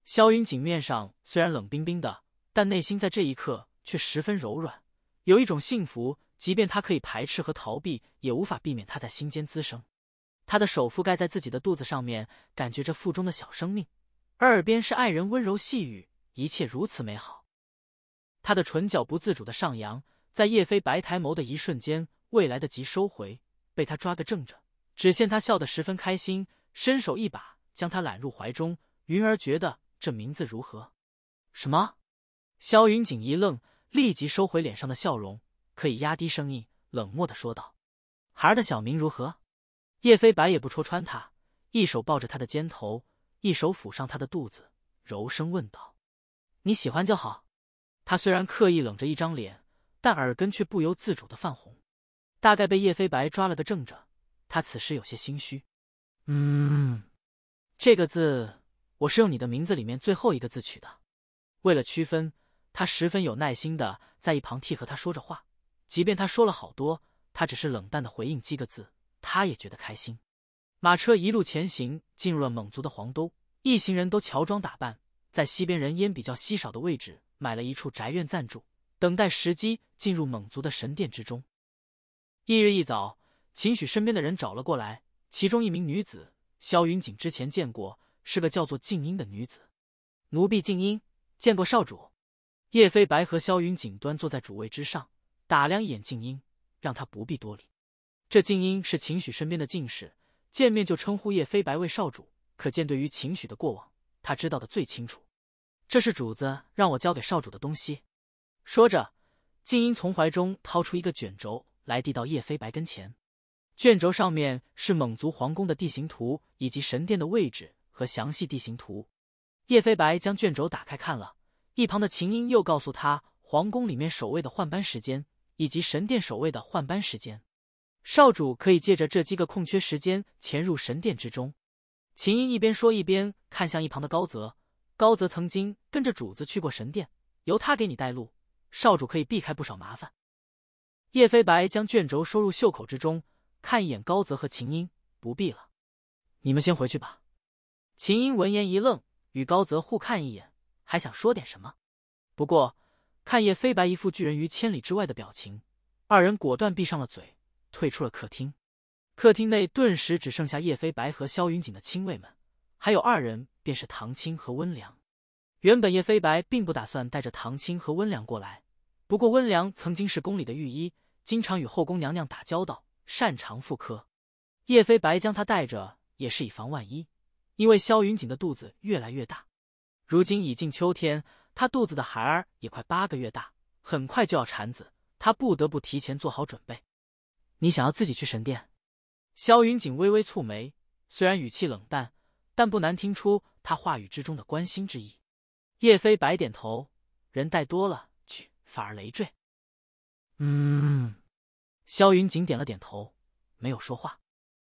萧云锦面上虽然冷冰冰的，但内心在这一刻却十分柔软，有一种幸福。即便他可以排斥和逃避，也无法避免他在心间滋生。他的手覆盖在自己的肚子上面，感觉着腹中的小生命。而耳边是爱人温柔细语，一切如此美好。他的唇角不自主的上扬，在叶飞白抬眸的一瞬间，未来得及收回，被他抓个正着。只见他笑得十分开心，伸手一把将他揽入怀中。云儿觉得这名字如何？什么？萧云锦一愣，立即收回脸上的笑容，可以压低声音，冷漠的说道：“孩儿的小名如何？”叶飞白也不戳穿他，一手抱着他的肩头。一手抚上他的肚子，柔声问道：“你喜欢就好。”他虽然刻意冷着一张脸，但耳根却不由自主的泛红。大概被叶飞白抓了个正着，他此时有些心虚。嗯，这个字我是用你的名字里面最后一个字取的。为了区分，他十分有耐心的在一旁替和他说着话。即便他说了好多，他只是冷淡的回应几个字，他也觉得开心。马车一路前行，进入了蒙族的皇都。一行人都乔装打扮，在西边人烟比较稀少的位置买了一处宅院暂住，等待时机进入蒙族的神殿之中。翌日一早，秦许身边的人找了过来，其中一名女子萧云锦之前见过，是个叫做静音的女子。奴婢静音，见过少主。叶飞白和萧云锦端坐在主位之上，打量一眼静音，让他不必多礼。这静音是秦许身边的进士。见面就称呼叶飞白为少主，可见对于秦许的过往，他知道的最清楚。这是主子让我交给少主的东西。说着，静音从怀中掏出一个卷轴来，递到叶飞白跟前。卷轴上面是蒙族皇宫的地形图，以及神殿的位置和详细地形图。叶飞白将卷轴打开看了一旁的秦音，又告诉他皇宫里面守卫的换班时间，以及神殿守卫的换班时间。少主可以借着这几个空缺时间潜入神殿之中。秦英一边说一边看向一旁的高泽，高泽曾经跟着主子去过神殿，由他给你带路，少主可以避开不少麻烦。叶飞白将卷轴收入袖口之中，看一眼高泽和秦英，不必了，你们先回去吧。秦英闻言一愣，与高泽互看一眼，还想说点什么，不过看叶飞白一副拒人于千里之外的表情，二人果断闭上了嘴。退出了客厅，客厅内顿时只剩下叶飞白和萧云锦的亲卫们，还有二人便是唐青和温良。原本叶飞白并不打算带着唐青和温良过来，不过温良曾经是宫里的御医，经常与后宫娘娘打交道，擅长妇科。叶飞白将他带着也是以防万一，因为萧云锦的肚子越来越大，如今已近秋天，她肚子的孩儿也快八个月大，很快就要产子，她不得不提前做好准备。你想要自己去神殿？萧云锦微微蹙眉，虽然语气冷淡，但不难听出他话语之中的关心之意。叶飞白点头，人带多了去反而累赘。嗯，萧云锦点了点头，没有说话。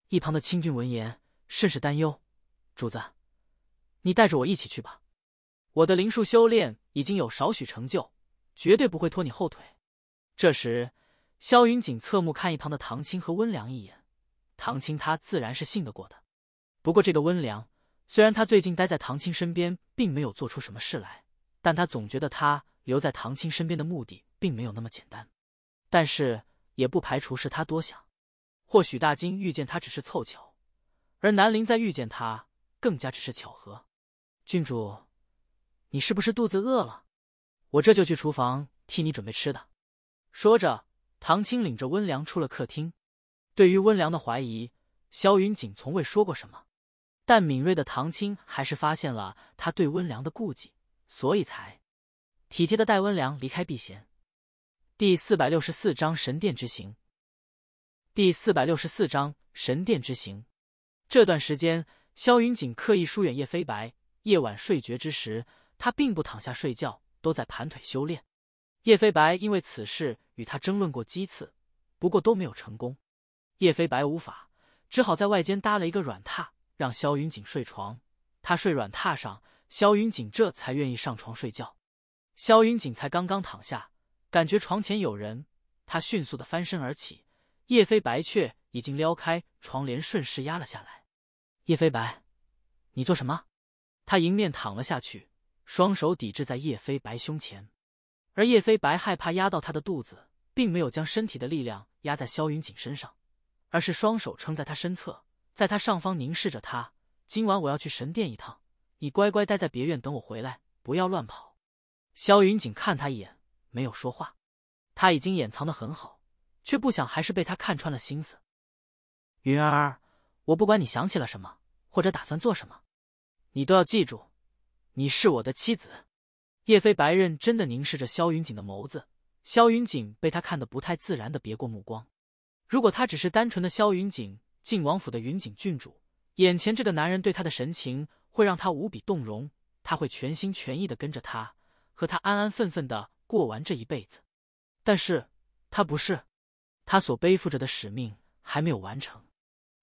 一旁的清俊闻言甚是担忧：“主子，你带着我一起去吧，我的灵术修炼已经有少许成就，绝对不会拖你后腿。”这时。萧云锦侧目看一旁的唐青和温良一眼，唐青他自然是信得过的，不过这个温良，虽然他最近待在唐青身边，并没有做出什么事来，但他总觉得他留在唐青身边的目的并没有那么简单，但是也不排除是他多想，或许大金遇见他只是凑巧，而南陵再遇见他更加只是巧合。郡主，你是不是肚子饿了？我这就去厨房替你准备吃的。说着。唐青领着温良出了客厅。对于温良的怀疑，萧云锦从未说过什么，但敏锐的唐青还是发现了他对温良的顾忌，所以才体贴的带温良离开避嫌。第四百六十四章神殿之行。第四百六十四章神殿之行。这段时间，萧云锦刻意疏远叶飞白。夜晚睡觉之时，他并不躺下睡觉，都在盘腿修炼。叶飞白因为此事。与他争论过几次，不过都没有成功。叶飞白无法，只好在外间搭了一个软榻，让萧云锦睡床，他睡软榻上。萧云锦这才愿意上床睡觉。萧云锦才刚刚躺下，感觉床前有人，他迅速的翻身而起。叶飞白却已经撩开床帘，顺势压了下来。叶飞白，你做什么？他迎面躺了下去，双手抵制在叶飞白胸前，而叶飞白害怕压到他的肚子。并没有将身体的力量压在萧云锦身上，而是双手撑在他身侧，在他上方凝视着他。今晚我要去神殿一趟，你乖乖待在别院等我回来，不要乱跑。萧云锦看他一眼，没有说话。他已经掩藏的很好，却不想还是被他看穿了心思。云儿，我不管你想起了什么，或者打算做什么，你都要记住，你是我的妻子。叶飞白认真的凝视着萧云锦的眸子。萧云锦被他看得不太自然的别过目光。如果他只是单纯的萧云锦，晋王府的云锦郡主，眼前这个男人对他的神情会让他无比动容，他会全心全意的跟着他，和他安安分分的过完这一辈子。但是，他不是，他所背负着的使命还没有完成。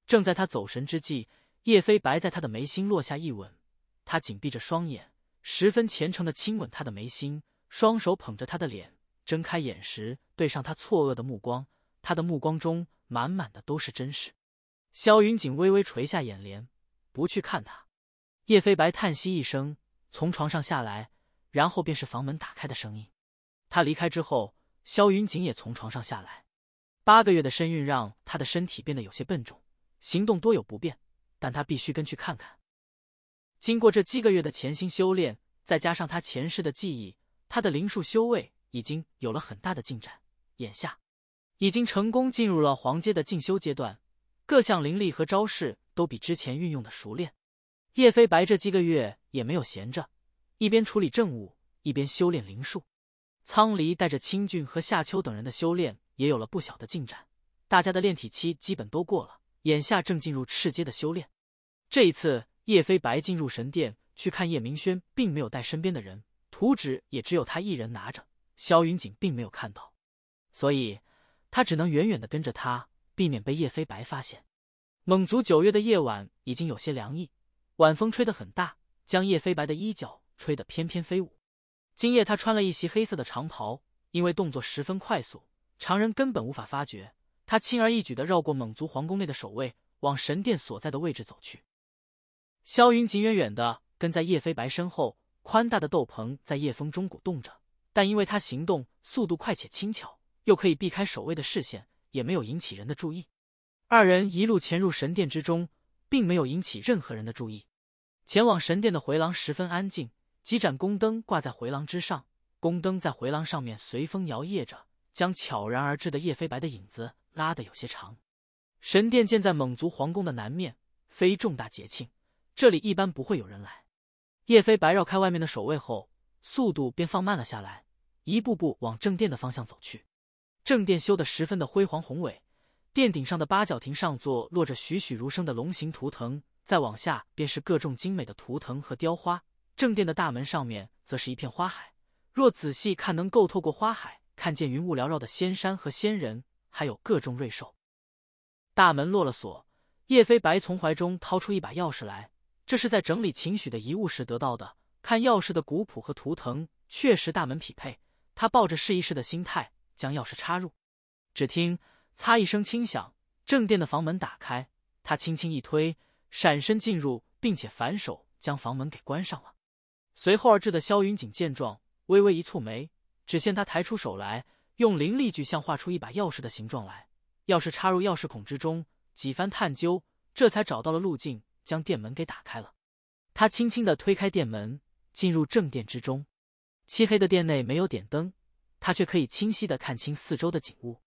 正在他走神之际，叶飞白在他的眉心落下一吻，他紧闭着双眼，十分虔诚的亲吻他的眉心，双手捧着他的脸。睁开眼时，对上他错愕的目光，他的目光中满满的都是真实。萧云锦微微垂下眼帘，不去看他。叶飞白叹息一声，从床上下来，然后便是房门打开的声音。他离开之后，萧云锦也从床上下来。八个月的身孕让他的身体变得有些笨重，行动多有不便，但他必须跟去看看。经过这几个月的潜心修炼，再加上他前世的记忆，他的灵术修为。已经有了很大的进展，眼下已经成功进入了黄阶的进修阶段，各项灵力和招式都比之前运用的熟练。叶飞白这几个月也没有闲着，一边处理政务，一边修炼灵术。苍离带着清俊和夏秋等人的修炼也有了不小的进展，大家的炼体期基本都过了，眼下正进入赤阶的修炼。这一次，叶飞白进入神殿去看叶明轩，并没有带身边的人，图纸也只有他一人拿着。萧云锦并没有看到，所以他只能远远的跟着他，避免被叶飞白发现。蒙族九月的夜晚已经有些凉意，晚风吹得很大，将叶飞白的衣角吹得翩翩飞舞。今夜他穿了一袭黑色的长袍，因为动作十分快速，常人根本无法发觉。他轻而易举的绕过蒙族皇宫内的守卫，往神殿所在的位置走去。萧云锦远远的跟在叶飞白身后，宽大的斗篷在夜风中鼓动着。但因为他行动速度快且轻巧，又可以避开守卫的视线，也没有引起人的注意。二人一路潜入神殿之中，并没有引起任何人的注意。前往神殿的回廊十分安静，几盏宫灯挂在回廊之上，宫灯在回廊上面随风摇曳着，将悄然而至的叶飞白的影子拉得有些长。神殿建在蒙族皇宫的南面，非重大节庆，这里一般不会有人来。叶飞白绕开外面的守卫后，速度便放慢了下来。一步步往正殿的方向走去，正殿修得十分的辉煌宏伟，殿顶上的八角亭上座落着栩栩如生的龙形图腾，再往下便是各种精美的图腾和雕花。正殿的大门上面则是一片花海，若仔细看，能够透过花海看见云雾缭绕的仙山和仙人，还有各种瑞兽。大门落了锁，叶飞白从怀中掏出一把钥匙来，这是在整理秦许的遗物时得到的。看钥匙的古朴和图腾，确实大门匹配。他抱着试一试的心态，将钥匙插入，只听“擦”一声轻响，正殿的房门打开。他轻轻一推，闪身进入，并且反手将房门给关上了。随后而至的萧云锦见状，微微一蹙眉，只见他抬出手来，用灵力具象画出一把钥匙的形状来，钥匙插入钥匙孔之中，几番探究，这才找到了路径，将殿门给打开了。他轻轻的推开殿门，进入正殿之中。漆黑的殿内没有点灯，他却可以清晰的看清四周的景物。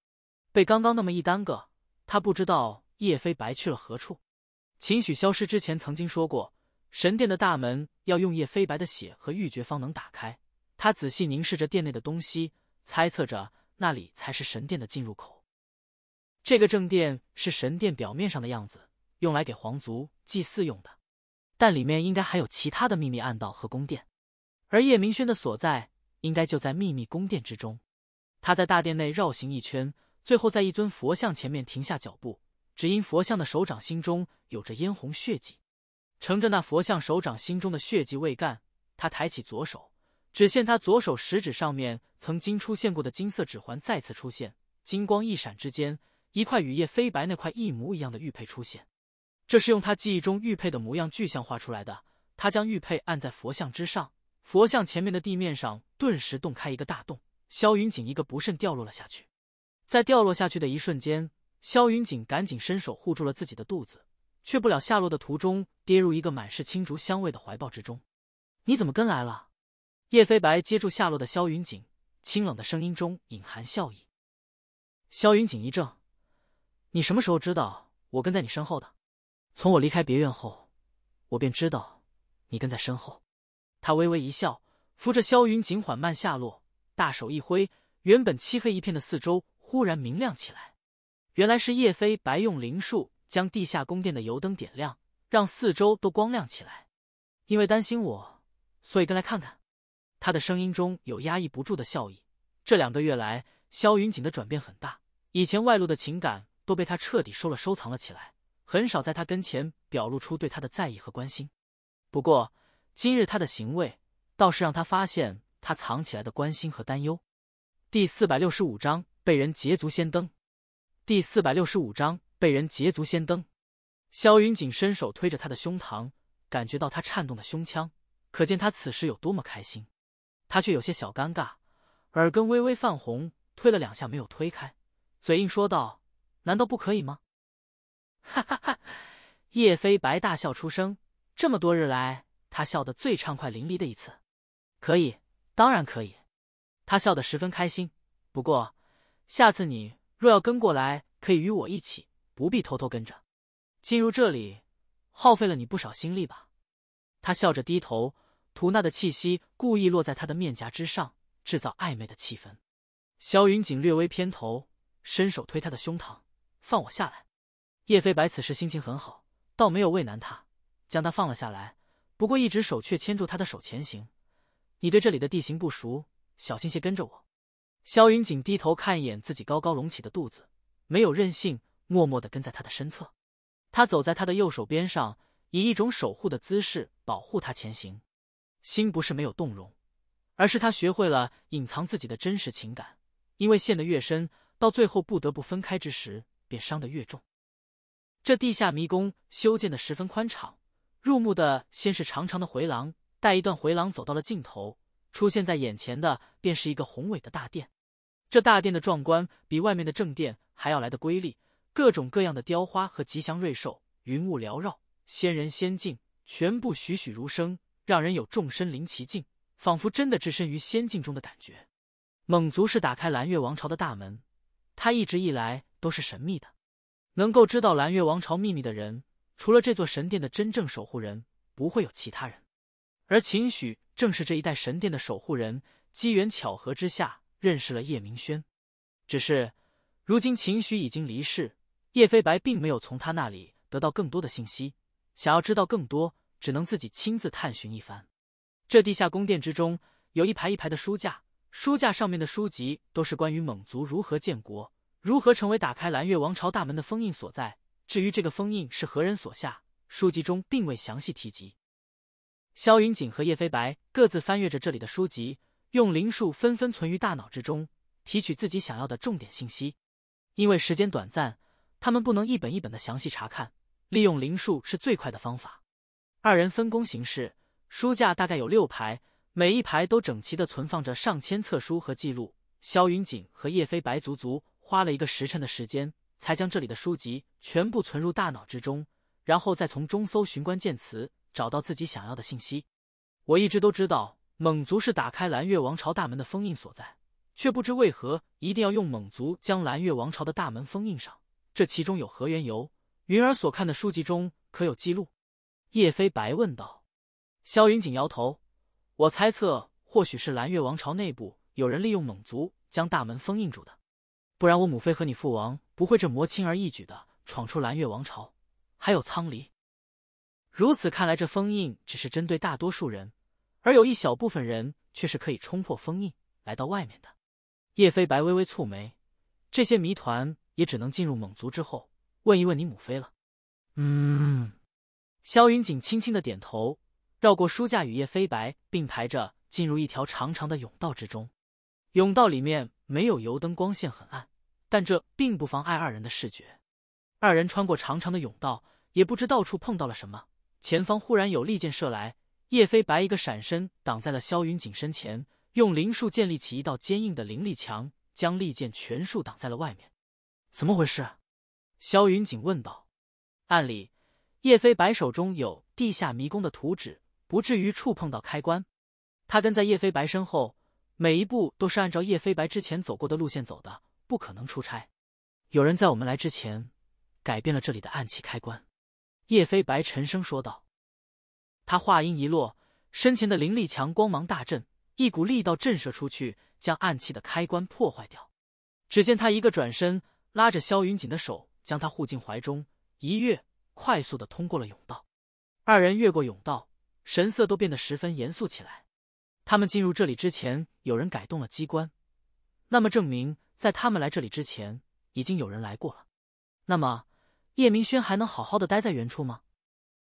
被刚刚那么一耽搁，他不知道叶飞白去了何处。秦许消失之前曾经说过，神殿的大门要用叶飞白的血和玉珏方能打开。他仔细凝视着殿内的东西，猜测着那里才是神殿的进入口。这个正殿是神殿表面上的样子，用来给皇族祭祀用的，但里面应该还有其他的秘密暗道和宫殿。而叶明轩的所在，应该就在秘密宫殿之中。他在大殿内绕行一圈，最后在一尊佛像前面停下脚步，只因佛像的手掌心中有着嫣红血迹。乘着那佛像手掌心中的血迹未干，他抬起左手，只见他左手食指上面曾经出现过的金色指环再次出现，金光一闪之间，一块与叶飞白那块一模一样的玉佩出现。这是用他记忆中玉佩的模样具象化出来的。他将玉佩按在佛像之上。佛像前面的地面上顿时洞开一个大洞，萧云锦一个不慎掉落了下去。在掉落下去的一瞬间，萧云锦赶紧伸手护住了自己的肚子，却不了下落的途中跌入一个满是青竹香味的怀抱之中。你怎么跟来了？叶飞白接住下落的萧云锦，清冷的声音中隐含笑意。萧云锦一怔：“你什么时候知道我跟在你身后的？从我离开别院后，我便知道你跟在身后。”他微微一笑，扶着萧云锦缓慢下落，大手一挥，原本漆黑一片的四周忽然明亮起来。原来是叶飞白用灵术将地下宫殿的油灯点亮，让四周都光亮起来。因为担心我，所以跟来看看。他的声音中有压抑不住的笑意。这两个月来，萧云锦的转变很大，以前外露的情感都被他彻底收了收藏了起来，很少在他跟前表露出对他的在意和关心。不过。今日他的行为倒是让他发现他藏起来的关心和担忧。第四百六十五章被人捷足先登。第四百六十五章被人捷足先登。萧云锦伸手推着他的胸膛，感觉到他颤动的胸腔，可见他此时有多么开心。他却有些小尴尬，耳根微微泛红，推了两下没有推开，嘴硬说道：“难道不可以吗？”哈哈哈！叶飞白大笑出声。这么多日来。他笑得最畅快淋漓的一次，可以，当然可以。他笑得十分开心。不过，下次你若要跟过来，可以与我一起，不必偷偷跟着。进入这里，耗费了你不少心力吧？他笑着低头，图纳的气息故意落在他的面颊之上，制造暧昧的气氛。萧云锦略微偏头，伸手推他的胸膛，放我下来。叶飞白此时心情很好，倒没有为难他，将他放了下来。不过，一只手却牵住他的手前行。你对这里的地形不熟，小心些，跟着我。萧云锦低头看一眼自己高高隆起的肚子，没有任性，默默的跟在他的身侧。他走在他的右手边上，以一种守护的姿势保护他前行。心不是没有动容，而是他学会了隐藏自己的真实情感，因为陷得越深，到最后不得不分开之时，便伤得越重。这地下迷宫修建的十分宽敞。入目的先是长长的回廊，待一段回廊走到了尽头，出现在眼前的便是一个宏伟的大殿。这大殿的壮观比外面的正殿还要来的瑰丽，各种各样的雕花和吉祥瑞兽，云雾缭绕，仙人仙境，全部栩栩如生，让人有众身临其境，仿佛真的置身于仙境中的感觉。蒙族是打开蓝月王朝的大门，他一直以来都是神秘的，能够知道蓝月王朝秘密的人。除了这座神殿的真正守护人，不会有其他人。而秦许正是这一代神殿的守护人，机缘巧合之下认识了叶明轩。只是如今秦许已经离世，叶飞白并没有从他那里得到更多的信息。想要知道更多，只能自己亲自探寻一番。这地下宫殿之中，有一排一排的书架，书架上面的书籍都是关于蒙族如何建国，如何成为打开蓝月王朝大门的封印所在。至于这个封印是何人所下，书籍中并未详细提及。萧云锦和叶飞白各自翻阅着这里的书籍，用灵术纷纷存于大脑之中，提取自己想要的重点信息。因为时间短暂，他们不能一本一本的详细查看，利用灵术是最快的方法。二人分工行事，书架大概有六排，每一排都整齐的存放着上千册书和记录。萧云锦和叶飞白足足花了一个时辰的时间。才将这里的书籍全部存入大脑之中，然后再从中搜寻关键词，找到自己想要的信息。我一直都知道，蒙族是打开蓝月王朝大门的封印所在，却不知为何一定要用蒙族将蓝月王朝的大门封印上，这其中有何缘由？云儿所看的书籍中可有记录？叶飞白问道。萧云锦摇头，我猜测或许是蓝月王朝内部有人利用蒙族将大门封印住的，不然我母妃和你父王。不会，这魔轻而易举的闯出蓝月王朝，还有苍离。如此看来，这封印只是针对大多数人，而有一小部分人却是可以冲破封印来到外面的。叶飞白微微蹙眉，这些谜团也只能进入蒙族之后问一问你母妃了。嗯，萧云锦轻轻的点头，绕过书架，与叶飞白并排着进入一条长长的甬道之中。甬道里面没有油灯，光线很暗。但这并不妨碍二人的视觉。二人穿过长长的甬道，也不知到处碰到了什么。前方忽然有利箭射来，叶飞白一个闪身挡在了萧云锦身前，用灵术建立起一道坚硬的灵力墙，将利剑全数挡在了外面。怎么回事？萧云锦问道。按理，叶飞白手中有地下迷宫的图纸，不至于触碰到开关。他跟在叶飞白身后，每一步都是按照叶飞白之前走过的路线走的。不可能出差，有人在我们来之前，改变了这里的暗器开关。叶飞白沉声说道。他话音一落，身前的灵力墙光芒大振，一股力道震慑出去，将暗器的开关破坏掉。只见他一个转身，拉着萧云锦的手，将他护进怀中，一跃，快速的通过了甬道。二人越过甬道，神色都变得十分严肃起来。他们进入这里之前，有人改动了机关，那么证明。在他们来这里之前，已经有人来过了。那么，叶明轩还能好好的待在原处吗？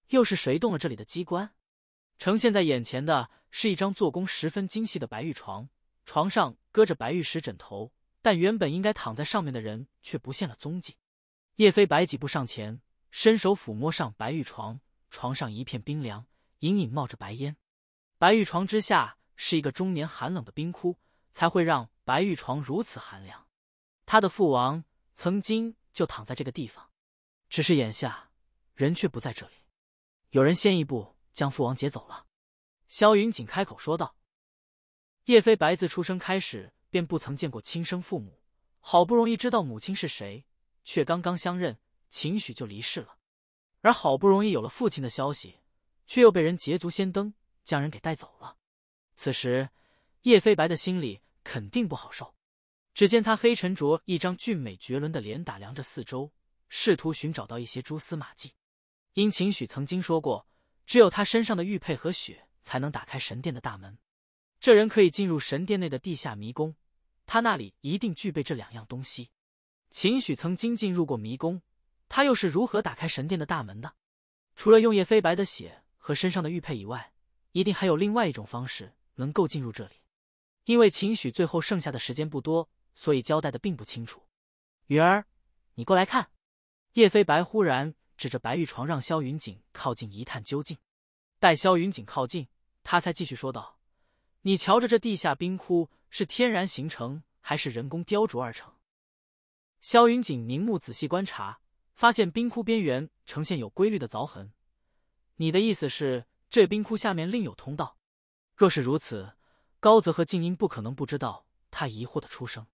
又是谁动了这里的机关？呈现在眼前的是一张做工十分精细的白玉床，床上搁着白玉石枕头，但原本应该躺在上面的人却不见了踪迹。叶飞白几步上前，伸手抚摸上白玉床，床上一片冰凉，隐隐冒着白烟。白玉床之下是一个终年寒冷的冰窟，才会让白玉床如此寒凉。他的父王曾经就躺在这个地方，只是眼下人却不在这里。有人先一步将父王劫走了。”萧云锦开口说道。“叶飞白自出生开始便不曾见过亲生父母，好不容易知道母亲是谁，却刚刚相认，秦许就离世了。而好不容易有了父亲的消息，却又被人捷足先登，将人给带走了。此时，叶飞白的心里肯定不好受。”只见他黑沉着一张俊美绝伦的脸，打量着四周，试图寻找到一些蛛丝马迹。因秦许曾经说过，只有他身上的玉佩和血才能打开神殿的大门。这人可以进入神殿内的地下迷宫，他那里一定具备这两样东西。秦许曾经进入过迷宫，他又是如何打开神殿的大门的？除了用叶飞白的血和身上的玉佩以外，一定还有另外一种方式能够进入这里。因为秦许最后剩下的时间不多。所以交代的并不清楚，云儿，你过来看。叶飞白忽然指着白玉床，让萧云锦靠近一探究竟。待萧云锦靠近，他才继续说道：“你瞧着这地下冰窟是天然形成还是人工雕琢而成？”萧云锦凝目仔细观察，发现冰窟边缘呈现有规律的凿痕。你的意思是，这冰窟下面另有通道？若是如此，高泽和静音不可能不知道。他疑惑的出声。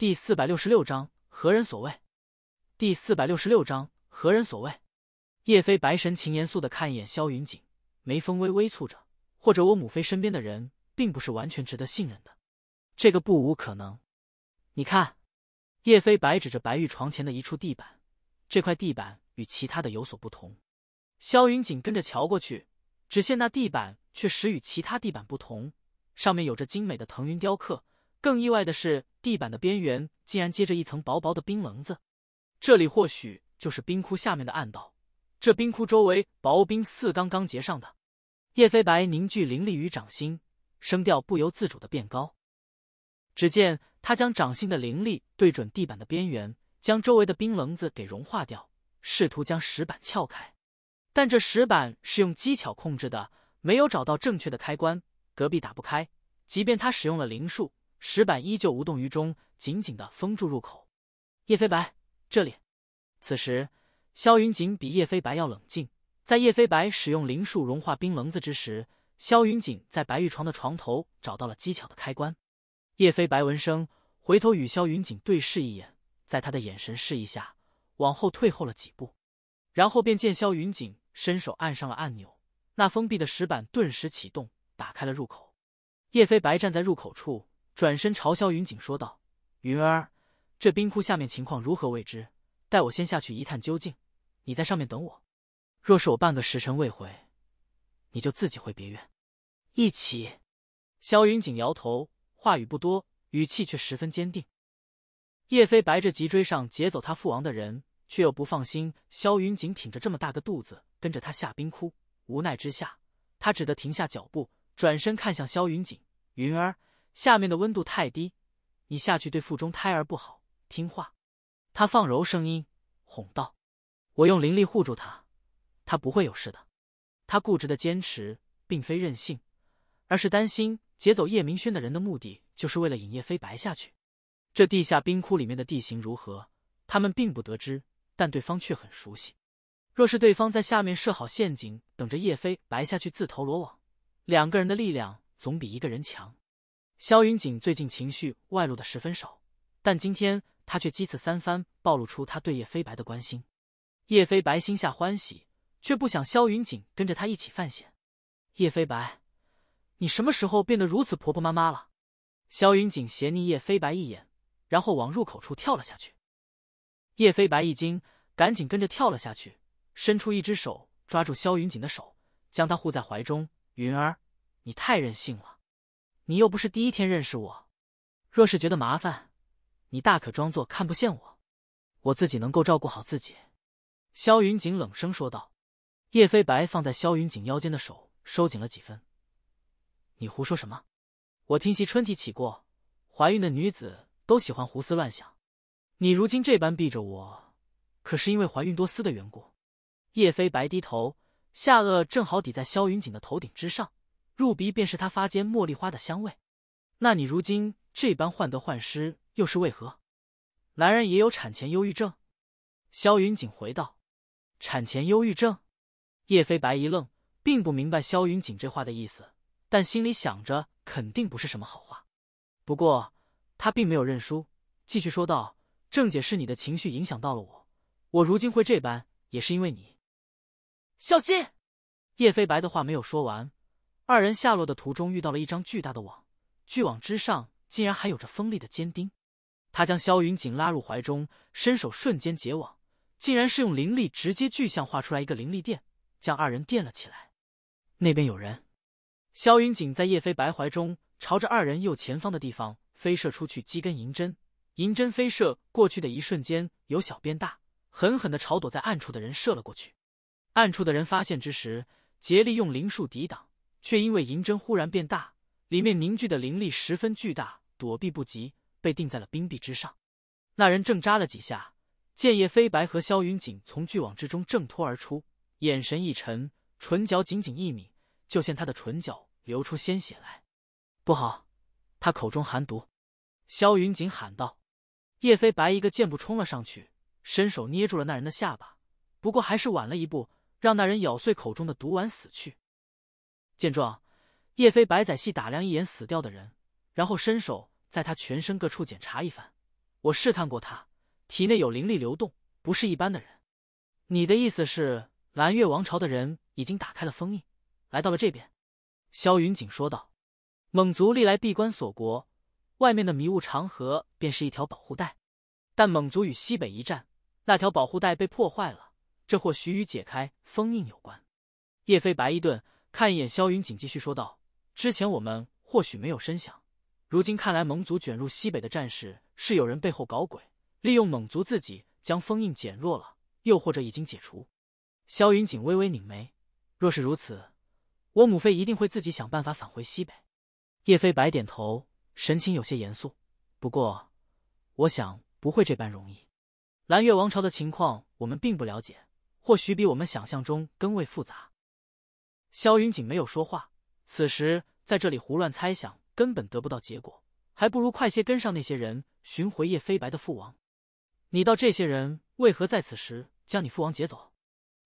第四百六十六章何人所为？第四百六十六章何人所为？叶飞白神情严肃的看一眼萧云锦，眉峰微微蹙着。或者我母妃身边的人，并不是完全值得信任的，这个不无可能。你看，叶飞白指着白玉床前的一处地板，这块地板与其他的有所不同。萧云锦跟着瞧过去，只见那地板确实与其他地板不同，上面有着精美的腾云雕刻。更意外的是。地板的边缘竟然结着一层薄薄的冰棱子，这里或许就是冰窟下面的暗道。这冰窟周围薄冰似刚刚结上的。叶飞白凝聚灵力于掌心，声调不由自主的变高。只见他将掌心的灵力对准地板的边缘，将周围的冰棱子给融化掉，试图将石板撬开。但这石板是用机巧控制的，没有找到正确的开关，隔壁打不开。即便他使用了灵术。石板依旧无动于衷，紧紧的封住入口。叶飞白，这里。此时，萧云锦比叶飞白要冷静。在叶飞白使用灵术融化冰棱子之时，萧云锦在白玉床的床头找到了机巧的开关。叶飞白闻声回头与萧云锦对视一眼，在他的眼神示意下，往后退后了几步，然后便见萧云锦伸手按上了按钮，那封闭的石板顿时启动，打开了入口。叶飞白站在入口处。转身朝萧云锦说道：“云儿，这冰窟下面情况如何未知，待我先下去一探究竟。你在上面等我。若是我半个时辰未回，你就自己回别院。”一起。萧云锦摇头，话语不多，语气却十分坚定。叶飞白着急追上劫走他父王的人，却又不放心萧云锦挺着这么大个肚子跟着他下冰窟。无奈之下，他只得停下脚步，转身看向萧云锦：“云儿。”下面的温度太低，你下去对腹中胎儿不好。听话，他放柔声音哄道：“我用灵力护住他，他不会有事的。”他固执的坚持并非任性，而是担心劫走叶明轩的人的目的就是为了引叶飞白下去。这地下冰窟里面的地形如何，他们并不得知，但对方却很熟悉。若是对方在下面设好陷阱，等着叶飞白下去自投罗网，两个人的力量总比一个人强。萧云锦最近情绪外露的十分少，但今天他却几次三番暴露出他对叶飞白的关心。叶飞白心下欢喜，却不想萧云锦跟着他一起犯险。叶飞白，你什么时候变得如此婆婆妈妈了？萧云锦斜睨叶飞白一眼，然后往入口处跳了下去。叶飞白一惊，赶紧跟着跳了下去，伸出一只手抓住萧云锦的手，将他护在怀中。云儿，你太任性了。你又不是第一天认识我，若是觉得麻烦，你大可装作看不见我，我自己能够照顾好自己。”萧云锦冷声说道。叶飞白放在萧云锦腰间的手收紧了几分。“你胡说什么？我听席春提起过，怀孕的女子都喜欢胡思乱想。你如今这般避着我，可是因为怀孕多思的缘故？”叶飞白低头，下颚正好抵在萧云锦的头顶之上。入鼻便是他发间茉莉花的香味，那你如今这般患得患失又是为何？男人也有产前忧郁症。萧云锦回道：“产前忧郁症。”叶飞白一愣，并不明白萧云锦这话的意思，但心里想着肯定不是什么好话。不过他并没有认输，继续说道：“郑姐是你的情绪影响到了我，我如今会这般也是因为你。”小心！叶飞白的话没有说完。二人下落的途中遇到了一张巨大的网，巨网之上竟然还有着锋利的尖钉。他将萧云锦拉入怀中，伸手瞬间结网，竟然是用灵力直接具象化出来一个灵力垫，将二人垫了起来。那边有人。萧云锦在叶飞白怀中，朝着二人右前方的地方飞射出去几根银针。银针飞射过去的一瞬间，由小变大，狠狠的朝躲在暗处的人射了过去。暗处的人发现之时，竭力用灵术抵挡。却因为银针忽然变大，里面凝聚的灵力十分巨大，躲避不及，被钉在了冰壁之上。那人正扎了几下，见叶飞白和萧云锦从巨网之中挣脱而出，眼神一沉，唇角紧紧一抿，就见他的唇角流出鲜血来。不好，他口中含毒！萧云锦喊道。叶飞白一个箭步冲了上去，伸手捏住了那人的下巴，不过还是晚了一步，让那人咬碎口中的毒丸死去。见状，叶飞白仔细打量一眼死掉的人，然后伸手在他全身各处检查一番。我试探过他，体内有灵力流动，不是一般的人。你的意思是，蓝月王朝的人已经打开了封印，来到了这边？萧云锦说道。蒙族历来闭关锁国，外面的迷雾长河便是一条保护带。但蒙族与西北一战，那条保护带被破坏了，这或许与解开封印有关。叶飞白一顿。看一眼萧云锦，继续说道：“之前我们或许没有深想，如今看来，蒙族卷入西北的战事是有人背后搞鬼，利用蒙族自己将封印减弱了，又或者已经解除。”萧云锦微微拧眉：“若是如此，我母妃一定会自己想办法返回西北。”叶飞白点头，神情有些严肃。不过，我想不会这般容易。蓝月王朝的情况我们并不了解，或许比我们想象中更为复杂。萧云锦没有说话，此时在这里胡乱猜想根本得不到结果，还不如快些跟上那些人，寻回叶飞白的父王。你道这些人为何在此时将你父王劫走？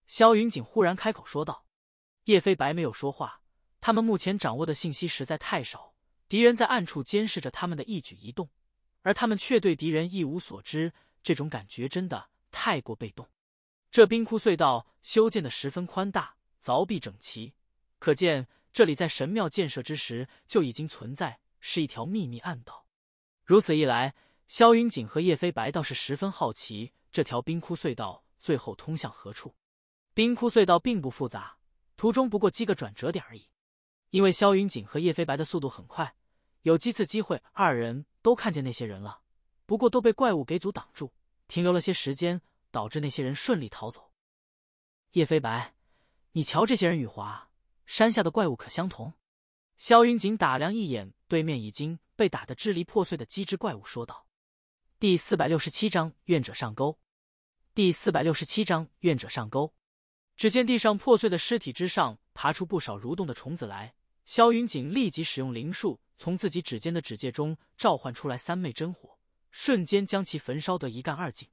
萧云锦忽然开口说道。叶飞白没有说话，他们目前掌握的信息实在太少，敌人在暗处监视着他们的一举一动，而他们却对敌人一无所知，这种感觉真的太过被动。这冰窟隧道修建的十分宽大。凿壁整齐，可见这里在神庙建设之时就已经存在，是一条秘密暗道。如此一来，萧云锦和叶飞白倒是十分好奇，这条冰窟隧道最后通向何处。冰窟隧道并不复杂，途中不过几个转折点而已。因为萧云锦和叶飞白的速度很快，有几次机会，二人都看见那些人了，不过都被怪物给阻挡住，停留了些时间，导致那些人顺利逃走。叶飞白。你瞧这些人，羽华山下的怪物可相同？萧云锦打量一眼对面已经被打得支离破碎的机智怪物，说道：“第四百六十七章愿者上钩。”第四百六十七章愿者上钩。只见地上破碎的尸体之上爬出不少蠕动的虫子来。萧云锦立即使用灵术，从自己指尖的指戒中召唤出来三昧真火，瞬间将其焚烧得一干二净。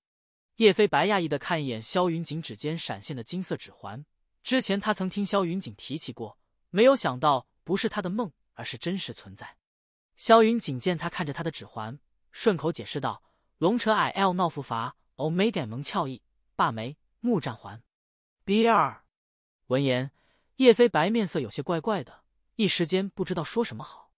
叶飞白讶异的看一眼萧云锦指尖闪现的金色指环。之前他曾听萧云锦提起过，没有想到不是他的梦，而是真实存在。萧云锦见他看着他的指环，顺口解释道：“龙蛇矮 l 闹复伐 omega 萌俏意霸眉木战环 br。”闻言，叶飞白面色有些怪怪的，一时间不知道说什么好，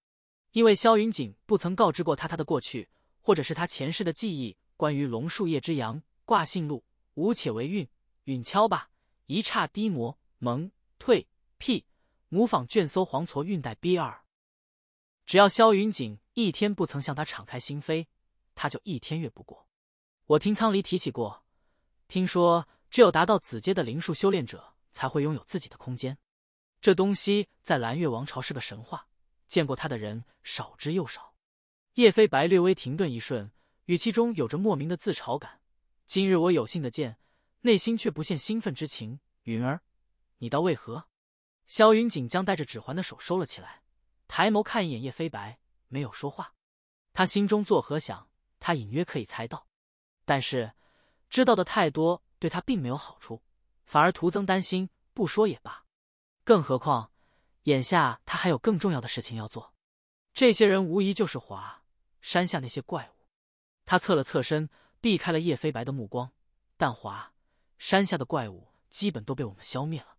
因为萧云锦不曾告知过他他的过去，或者是他前世的记忆。关于龙树叶之阳挂信禄无且为运允敲吧。一刹低魔蒙退屁，模仿卷搜黄挫运带 B 二。只要萧云锦一天不曾向他敞开心扉，他就一天越不过。我听仓离提起过，听说只有达到子阶的灵术修炼者才会拥有自己的空间。这东西在蓝月王朝是个神话，见过他的人少之又少。叶飞白略微停顿一瞬，语气中有着莫名的自嘲感。今日我有幸的见。内心却不现兴奋之情。允儿，你倒为何？萧云锦将带着指环的手收了起来，抬眸看一眼叶飞白，没有说话。他心中作何想？他隐约可以猜到，但是知道的太多对他并没有好处，反而徒增担心。不说也罢，更何况眼下他还有更重要的事情要做。这些人无疑就是华山下那些怪物。他侧了侧身，避开了叶飞白的目光，但华。山下的怪物基本都被我们消灭了。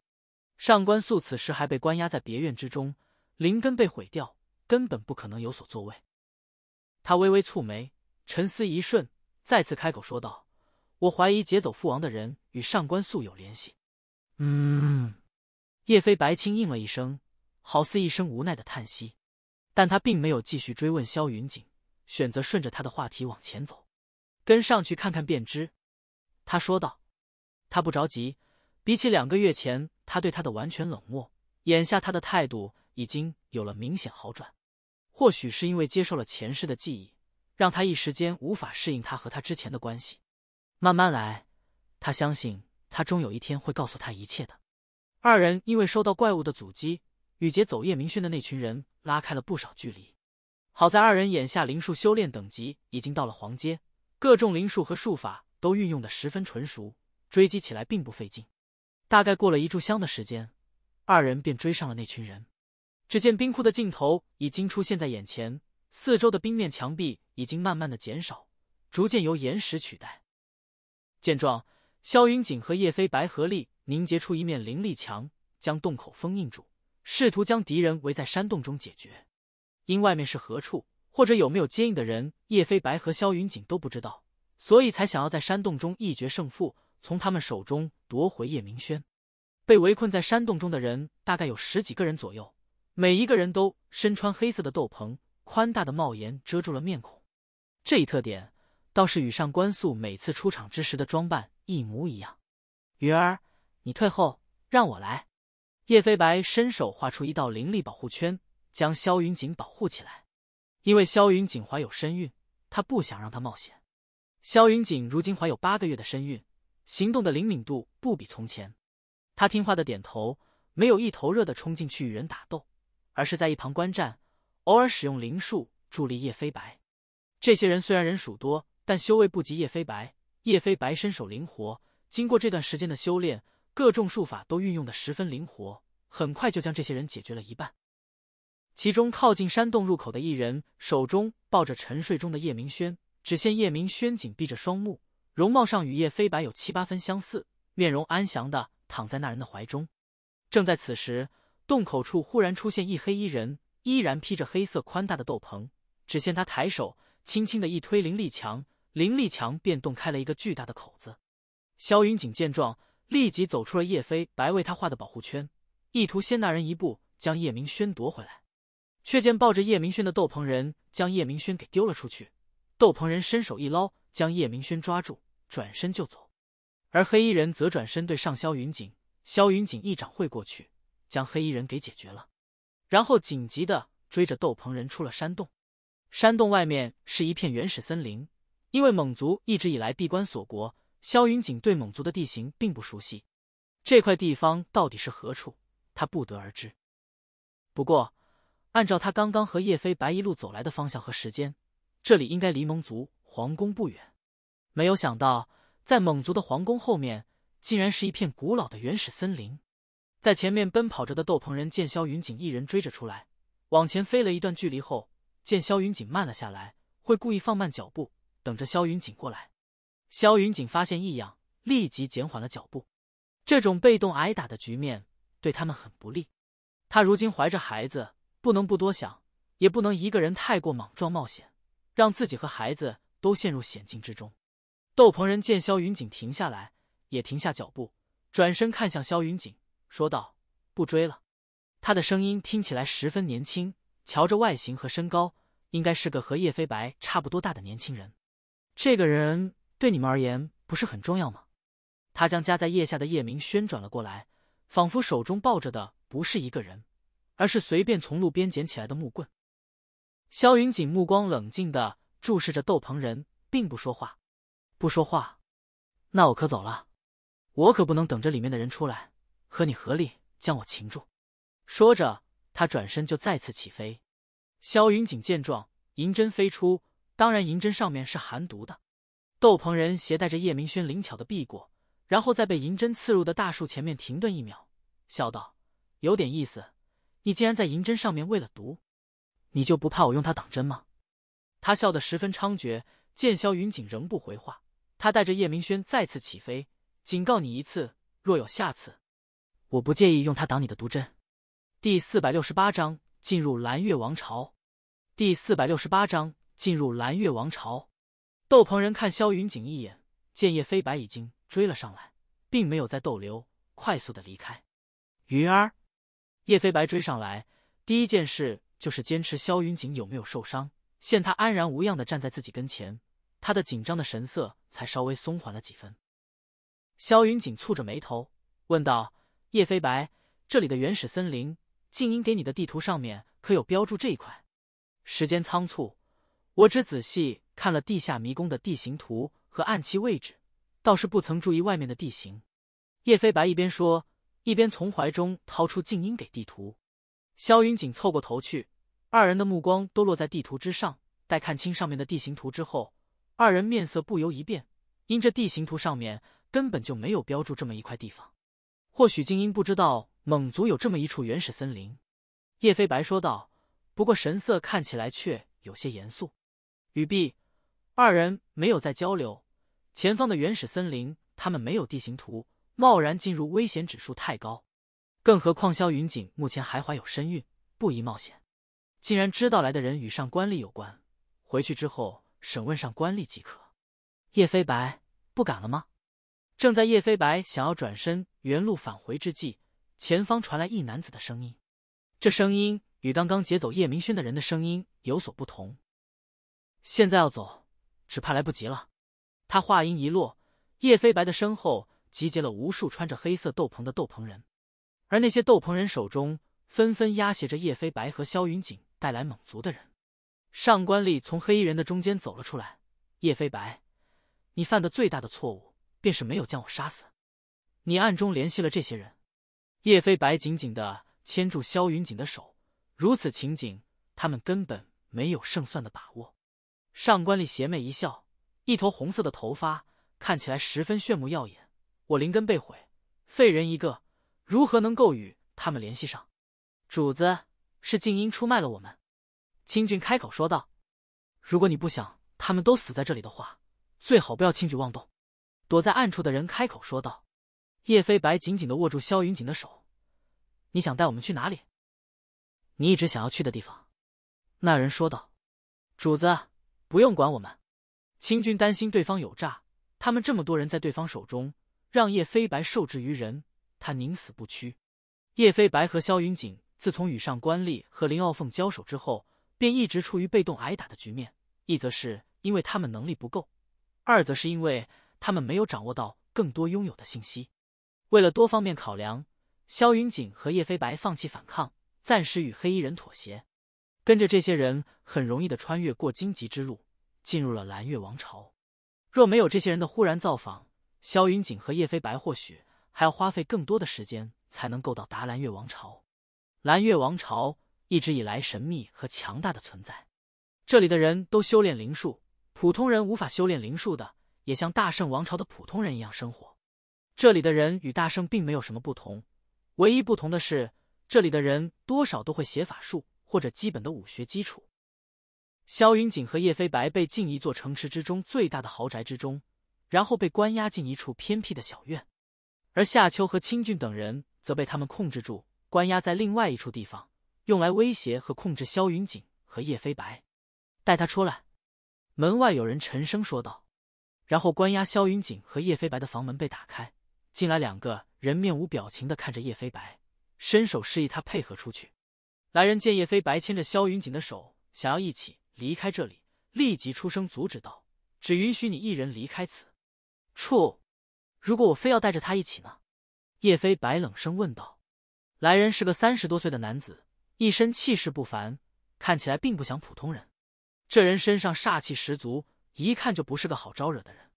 上官素此时还被关押在别院之中，灵根被毁掉，根本不可能有所作为。他微微蹙眉，沉思一瞬，再次开口说道：“我怀疑劫走父王的人与上官素有联系。”“嗯。”叶飞白青应了一声，好似一声无奈的叹息。但他并没有继续追问萧云锦，选择顺着他的话题往前走，跟上去看看便知。他说道。他不着急，比起两个月前他对他的完全冷漠，眼下他的态度已经有了明显好转。或许是因为接受了前世的记忆，让他一时间无法适应他和他之前的关系。慢慢来，他相信他终有一天会告诉他一切的。二人因为受到怪物的阻击，与劫走夜明轩的那群人拉开了不少距离。好在二人眼下灵术修炼等级已经到了黄阶，各种灵术和术法都运用的十分纯熟。追击起来并不费劲，大概过了一炷香的时间，二人便追上了那群人。只见冰窟的尽头已经出现在眼前，四周的冰面墙壁已经慢慢的减少，逐渐由岩石取代。见状，萧云锦和叶飞白合力凝结出一面灵力墙，将洞口封印住，试图将敌人围在山洞中解决。因外面是何处，或者有没有接应的人，叶飞白和萧云锦都不知道，所以才想要在山洞中一决胜负。从他们手中夺回叶明轩。被围困在山洞中的人大概有十几个人左右，每一个人都身穿黑色的斗篷，宽大的帽檐遮住了面孔。这一特点倒是与上官素每次出场之时的装扮一模一样。云儿，你退后，让我来。叶飞白伸手画出一道灵力保护圈，将萧云锦保护起来。因为萧云锦怀有身孕，他不想让他冒险。萧云锦如今怀有八个月的身孕。行动的灵敏度不比从前，他听话的点头，没有一头热的冲进去与人打斗，而是在一旁观战，偶尔使用灵术助力叶飞白。这些人虽然人数多，但修为不及叶飞白。叶飞白身手灵活，经过这段时间的修炼，各种术法都运用的十分灵活，很快就将这些人解决了一半。其中靠近山洞入口的一人手中抱着沉睡中的叶明轩，只见叶明轩紧闭着双目。容貌上与叶飞白有七八分相似，面容安详的躺在那人的怀中。正在此时，洞口处忽然出现一黑衣人，依然披着黑色宽大的斗篷。只见他抬手轻轻的一推林立强，林立强便洞开了一个巨大的口子。萧云锦见状，立即走出了叶飞白为他画的保护圈，意图先那人一步将叶明轩夺回来。却见抱着叶明轩的斗篷人将叶明轩给丢了出去，斗篷人伸手一捞。将叶明轩抓住，转身就走，而黑衣人则转身对上萧云锦，萧云锦一掌挥过去，将黑衣人给解决了，然后紧急的追着斗篷人出了山洞。山洞外面是一片原始森林，因为蒙族一直以来闭关锁国，萧云锦对蒙族的地形并不熟悉，这块地方到底是何处，他不得而知。不过，按照他刚刚和叶飞白一路走来的方向和时间。这里应该离蒙族皇宫不远，没有想到，在蒙族的皇宫后面，竟然是一片古老的原始森林。在前面奔跑着的斗篷人见萧云锦一人追着出来，往前飞了一段距离后，见萧云锦慢了下来，会故意放慢脚步，等着萧云锦过来。萧云锦发现异样，立即减缓了脚步。这种被动挨打的局面对他们很不利。他如今怀着孩子，不能不多想，也不能一个人太过莽撞冒险。让自己和孩子都陷入险境之中。窦鹏人见萧云锦停下来，也停下脚步，转身看向萧云锦，说道：“不追了。”他的声音听起来十分年轻，瞧着外形和身高，应该是个和叶飞白差不多大的年轻人。这个人对你们而言不是很重要吗？他将夹在腋下的叶明轩转了过来，仿佛手中抱着的不是一个人，而是随便从路边捡起来的木棍。萧云锦目光冷静的注视着斗篷人，并不说话。不说话，那我可走了。我可不能等着里面的人出来，和你合力将我擒住。说着，他转身就再次起飞。萧云锦见状，银针飞出，当然银针上面是含毒的。斗篷人携带着叶明轩灵巧的避过，然后在被银针刺入的大树前面停顿一秒，笑道：“有点意思，你竟然在银针上面喂了毒。”你就不怕我用它挡针吗？他笑得十分猖獗。见萧云锦仍不回话，他带着叶明轩再次起飞，警告你一次，若有下次，我不介意用它挡你的毒针。第四百六十八章进入蓝月王朝。第四百六十八章进入蓝月王朝。窦鹏人看萧云锦一眼，见叶飞白已经追了上来，并没有再逗留，快速的离开。云儿，叶飞白追上来，第一件事。就是坚持萧云锦有没有受伤？现他安然无恙的站在自己跟前，他的紧张的神色才稍微松缓了几分。萧云锦蹙着眉头问道：“叶飞白，这里的原始森林静音给你的地图上面可有标注这一块？”时间仓促，我只仔细看了地下迷宫的地形图和暗器位置，倒是不曾注意外面的地形。叶飞白一边说，一边从怀中掏出静音给地图。萧云锦凑过头去。二人的目光都落在地图之上，待看清上面的地形图之后，二人面色不由一变，因这地形图上面根本就没有标注这么一块地方。或许静音不知道蒙族有这么一处原始森林，叶飞白说道，不过神色看起来却有些严肃。语毕，二人没有再交流。前方的原始森林，他们没有地形图，贸然进入危险指数太高，更何况萧云锦目前还怀有身孕，不宜冒险。竟然知道来的人与上官丽有关，回去之后审问上官丽即可。叶飞白不敢了吗？正在叶飞白想要转身原路返回之际，前方传来一男子的声音。这声音与刚刚劫走叶明轩的人的声音有所不同。现在要走，只怕来不及了。他话音一落，叶飞白的身后集结了无数穿着黑色斗篷的斗篷人，而那些斗篷人手中纷纷押挟着叶飞白和萧云锦。带来蒙族的人，上官丽从黑衣人的中间走了出来。叶飞白，你犯的最大的错误便是没有将我杀死。你暗中联系了这些人。叶飞白紧紧的牵住萧云锦的手，如此情景，他们根本没有胜算的把握。上官丽邪魅一笑，一头红色的头发看起来十分炫目耀眼。我灵根被毁，废人一个，如何能够与他们联系上？主子。是静音出卖了我们，清俊开口说道：“如果你不想他们都死在这里的话，最好不要轻举妄动。”躲在暗处的人开口说道。叶飞白紧紧的握住萧云锦的手：“你想带我们去哪里？你一直想要去的地方？”那人说道：“主子，不用管我们。”清俊担心对方有诈，他们这么多人在对方手中，让叶飞白受制于人，他宁死不屈。叶飞白和萧云锦。自从与上官丽和林傲凤交手之后，便一直处于被动挨打的局面。一则是因为他们能力不够，二则是因为他们没有掌握到更多拥有的信息。为了多方面考量，萧云锦和叶飞白放弃反抗，暂时与黑衣人妥协，跟着这些人很容易的穿越过荆棘之路，进入了蓝月王朝。若没有这些人的忽然造访，萧云锦和叶飞白或许还要花费更多的时间才能够到达蓝月王朝。蓝月王朝一直以来神秘和强大的存在，这里的人都修炼灵术，普通人无法修炼灵术的，也像大圣王朝的普通人一样生活。这里的人与大圣并没有什么不同，唯一不同的是，这里的人多少都会写法术或者基本的武学基础。萧云锦和叶飞白被进一座城池之中最大的豪宅之中，然后被关押进一处偏僻的小院，而夏秋和清俊等人则被他们控制住。关押在另外一处地方，用来威胁和控制萧云锦和叶飞白。带他出来。门外有人沉声说道。然后关押萧云锦和叶飞白的房门被打开，进来两个人面无表情的看着叶飞白，伸手示意他配合出去。来人见叶飞白牵着萧云锦的手，想要一起离开这里，立即出声阻止道：“只允许你一人离开此处。如果我非要带着他一起呢？”叶飞白冷声问道。来人是个三十多岁的男子，一身气势不凡，看起来并不像普通人。这人身上煞气十足，一看就不是个好招惹的人。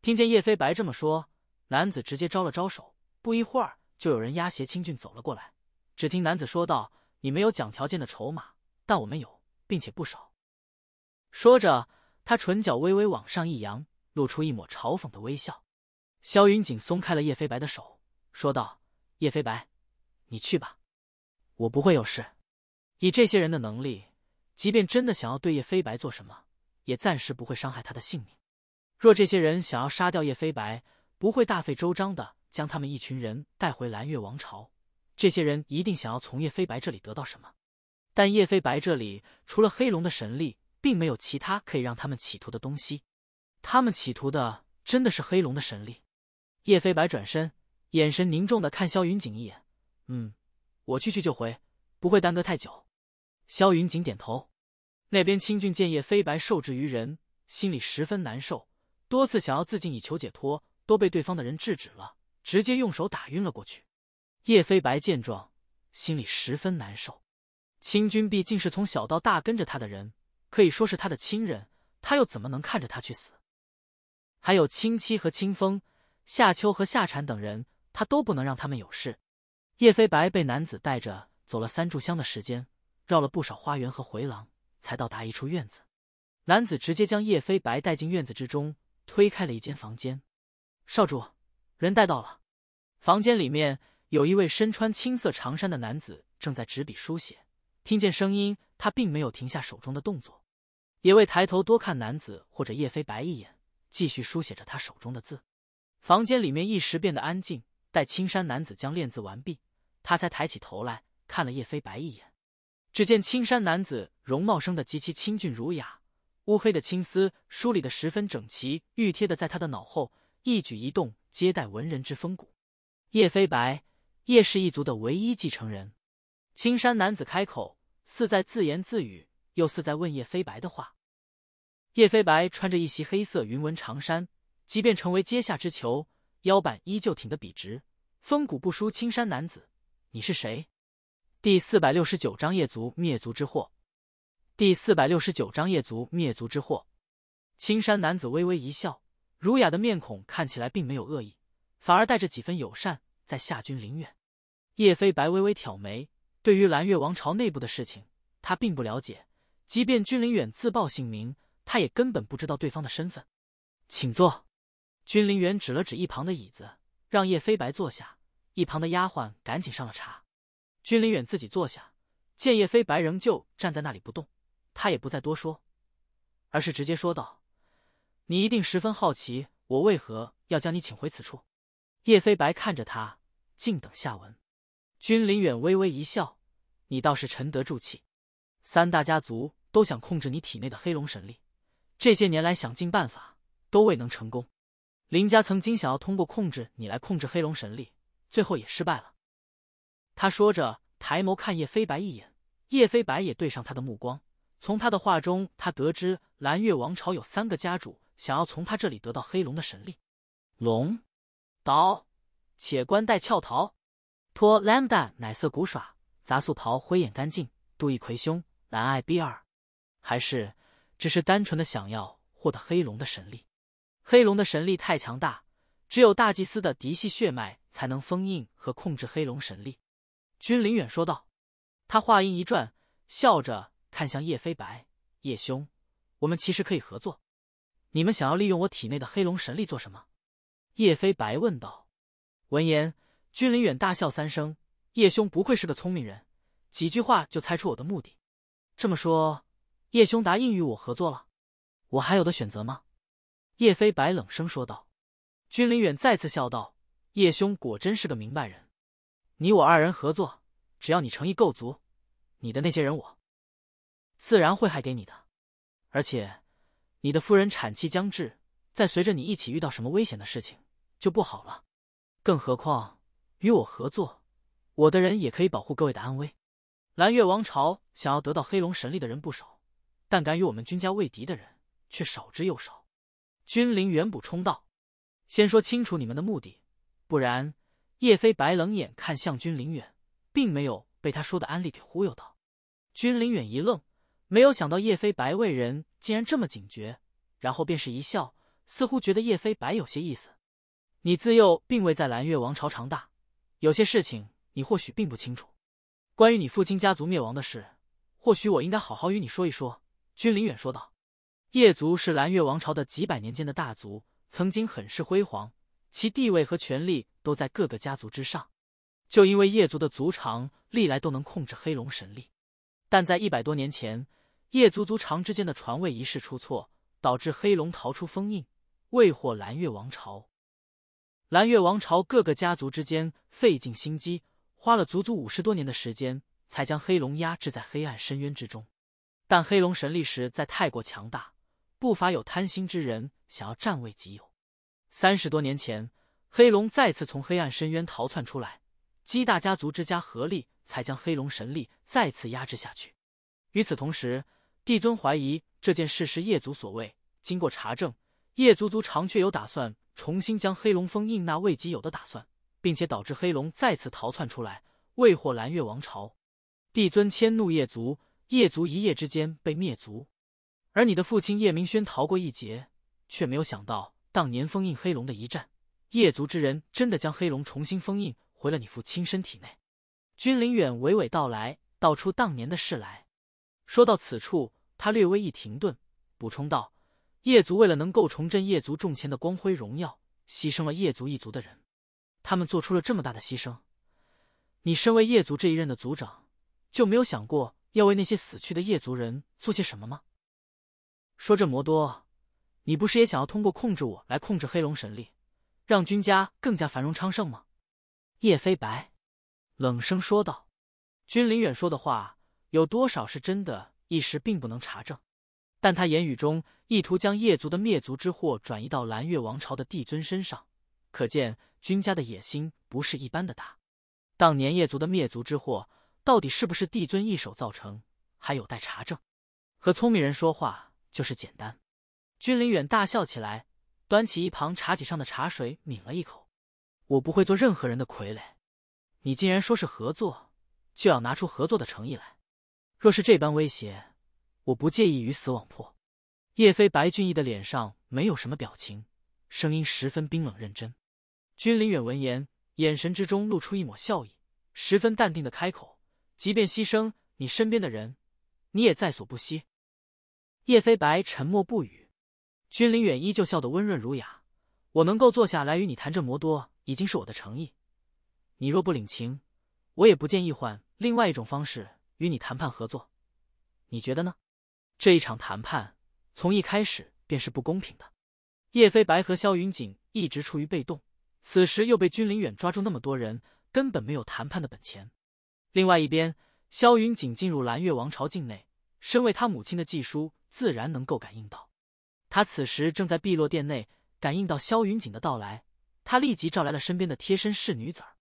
听见叶飞白这么说，男子直接招了招手，不一会儿就有人压邪清俊走了过来。只听男子说道：“你没有讲条件的筹码，但我们有，并且不少。”说着，他唇角微微往上一扬，露出一抹嘲讽的微笑。萧云锦松开了叶飞白的手，说道：“叶飞白。”你去吧，我不会有事。以这些人的能力，即便真的想要对叶飞白做什么，也暂时不会伤害他的性命。若这些人想要杀掉叶飞白，不会大费周章的将他们一群人带回蓝月王朝。这些人一定想要从叶飞白这里得到什么，但叶飞白这里除了黑龙的神力，并没有其他可以让他们企图的东西。他们企图的真的是黑龙的神力。叶飞白转身，眼神凝重的看萧云锦一眼。嗯，我去去就回，不会耽搁太久。萧云锦点头。那边清俊见叶飞白受制于人，心里十分难受，多次想要自尽以求解脱，都被对方的人制止了，直接用手打晕了过去。叶飞白见状，心里十分难受。清军毕竟是从小到大跟着他的人，可以说是他的亲人，他又怎么能看着他去死？还有清七和清风、夏秋和夏蝉等人，他都不能让他们有事。叶飞白被男子带着走了三炷香的时间，绕了不少花园和回廊，才到达一处院子。男子直接将叶飞白带进院子之中，推开了一间房间。少主人带到了。房间里面有一位身穿青色长衫的男子正在执笔书写，听见声音，他并没有停下手中的动作，也未抬头多看男子或者叶飞白一眼，继续书写着他手中的字。房间里面一时变得安静。待青山男子将练字完毕，他才抬起头来看了叶飞白一眼。只见青山男子容貌生得极其清俊儒雅，乌黑的青丝梳理的十分整齐，玉贴的在他的脑后，一举一动皆带文人之风骨。叶飞白，叶氏一族的唯一继承人。青山男子开口，似在自言自语，又似在问叶飞白的话。叶飞白穿着一袭黑色云纹长衫，即便成为阶下之囚。腰板依旧挺得笔直，风骨不输青山男子。你是谁？第四百六十九章叶族灭族之祸。第四百六十九章叶族灭族之祸。青山男子微微一笑，儒雅的面孔看起来并没有恶意，反而带着几分友善。在夏君凌远，叶飞白微微挑眉。对于蓝月王朝内部的事情，他并不了解。即便君凌远自报姓名，他也根本不知道对方的身份。请坐。君临远指了指一旁的椅子，让叶飞白坐下。一旁的丫鬟赶紧上了茶。君临远自己坐下，见叶飞白仍旧站在那里不动，他也不再多说，而是直接说道：“你一定十分好奇，我为何要将你请回此处。”叶飞白看着他，静等下文。君临远微微一笑：“你倒是沉得住气。三大家族都想控制你体内的黑龙神力，这些年来想尽办法，都未能成功。”林家曾经想要通过控制你来控制黑龙神力，最后也失败了。他说着，抬眸看叶飞白一眼。叶飞白也对上他的目光。从他的话中，他得知蓝月王朝有三个家主想要从他这里得到黑龙的神力。龙，岛，且官戴翘桃，脱兰带奶色古耍，杂素袍灰眼干净，杜一魁胸蓝爱 B 二，还是只是单纯的想要获得黑龙的神力。黑龙的神力太强大，只有大祭司的嫡系血脉才能封印和控制黑龙神力。君临远说道。他话音一转，笑着看向叶飞白：“叶兄，我们其实可以合作。你们想要利用我体内的黑龙神力做什么？”叶飞白问道。闻言，君临远大笑三声：“叶兄不愧是个聪明人，几句话就猜出我的目的。这么说，叶兄答应与我合作了？我还有的选择吗？”叶飞白冷声说道：“君临远再次笑道，叶兄果真是个明白人。你我二人合作，只要你诚意够足，你的那些人我自然会还给你的。而且你的夫人产期将至，再随着你一起遇到什么危险的事情就不好了。更何况与我合作，我的人也可以保护各位的安危。蓝月王朝想要得到黑龙神力的人不少，但敢与我们君家为敌的人却少之又少。”君临远补充道：“先说清楚你们的目的，不然。”叶飞白冷眼看向君临远，并没有被他说的安利给忽悠到。君临远一愣，没有想到叶飞白为人竟然这么警觉，然后便是一笑，似乎觉得叶飞白有些意思。“你自幼并未在蓝月王朝长大，有些事情你或许并不清楚。关于你父亲家族灭亡的事，或许我应该好好与你说一说。”君临远说道。叶族是蓝月王朝的几百年间的大族，曾经很是辉煌，其地位和权力都在各个家族之上。就因为叶族的族长历来都能控制黑龙神力，但在一百多年前，叶族族长之间的传位仪式出错，导致黑龙逃出封印，未祸蓝月王朝。蓝月王朝各个家族之间费尽心机，花了足足五十多年的时间，才将黑龙压制在黑暗深渊之中。但黑龙神力实在太过强大。不乏有贪心之人想要占为己有。三十多年前，黑龙再次从黑暗深渊逃窜出来，七大家族之家合力才将黑龙神力再次压制下去。与此同时，帝尊怀疑这件事是叶族所为。经过查证，叶族族长却有打算重新将黑龙封印纳为己有的打算，并且导致黑龙再次逃窜出来，未获蓝月王朝。帝尊迁怒叶族，叶族一夜之间被灭族。而你的父亲叶明轩逃过一劫，却没有想到当年封印黑龙的一战，叶族之人真的将黑龙重新封印回了你父亲身体内。君临远娓娓道来，道出当年的事来。说到此处，他略微一停顿，补充道：“叶族为了能够重振叶族众前的光辉荣耀，牺牲了叶族一族的人。他们做出了这么大的牺牲，你身为叶族这一任的族长，就没有想过要为那些死去的叶族人做些什么吗？”说这魔多，你不是也想要通过控制我来控制黑龙神力，让君家更加繁荣昌盛吗？叶飞白，冷声说道。君临远说的话有多少是真的，一时并不能查证。但他言语中意图将叶族的灭族之祸转移到蓝月王朝的帝尊身上，可见君家的野心不是一般的大。当年叶族的灭族之祸到底是不是帝尊一手造成，还有待查证。和聪明人说话。就是简单，君临远大笑起来，端起一旁茶几上的茶水抿了一口。我不会做任何人的傀儡，你竟然说是合作，就要拿出合作的诚意来。若是这般威胁，我不介意鱼死网破。叶飞白俊逸的脸上没有什么表情，声音十分冰冷认真。君临远闻言，眼神之中露出一抹笑意，十分淡定的开口：“即便牺牲你身边的人，你也在所不惜。”叶飞白沉默不语，君临远依旧笑得温润儒雅。我能够坐下来与你谈这么多，已经是我的诚意。你若不领情，我也不建议换另外一种方式与你谈判合作。你觉得呢？这一场谈判从一开始便是不公平的。叶飞白和萧云锦一直处于被动，此时又被君临远抓住那么多人，根本没有谈判的本钱。另外一边，萧云锦进入蓝月王朝境内，身为他母亲的季叔。自然能够感应到，他此时正在碧落殿内感应到萧云锦的到来，他立即召来了身边的贴身侍女子儿。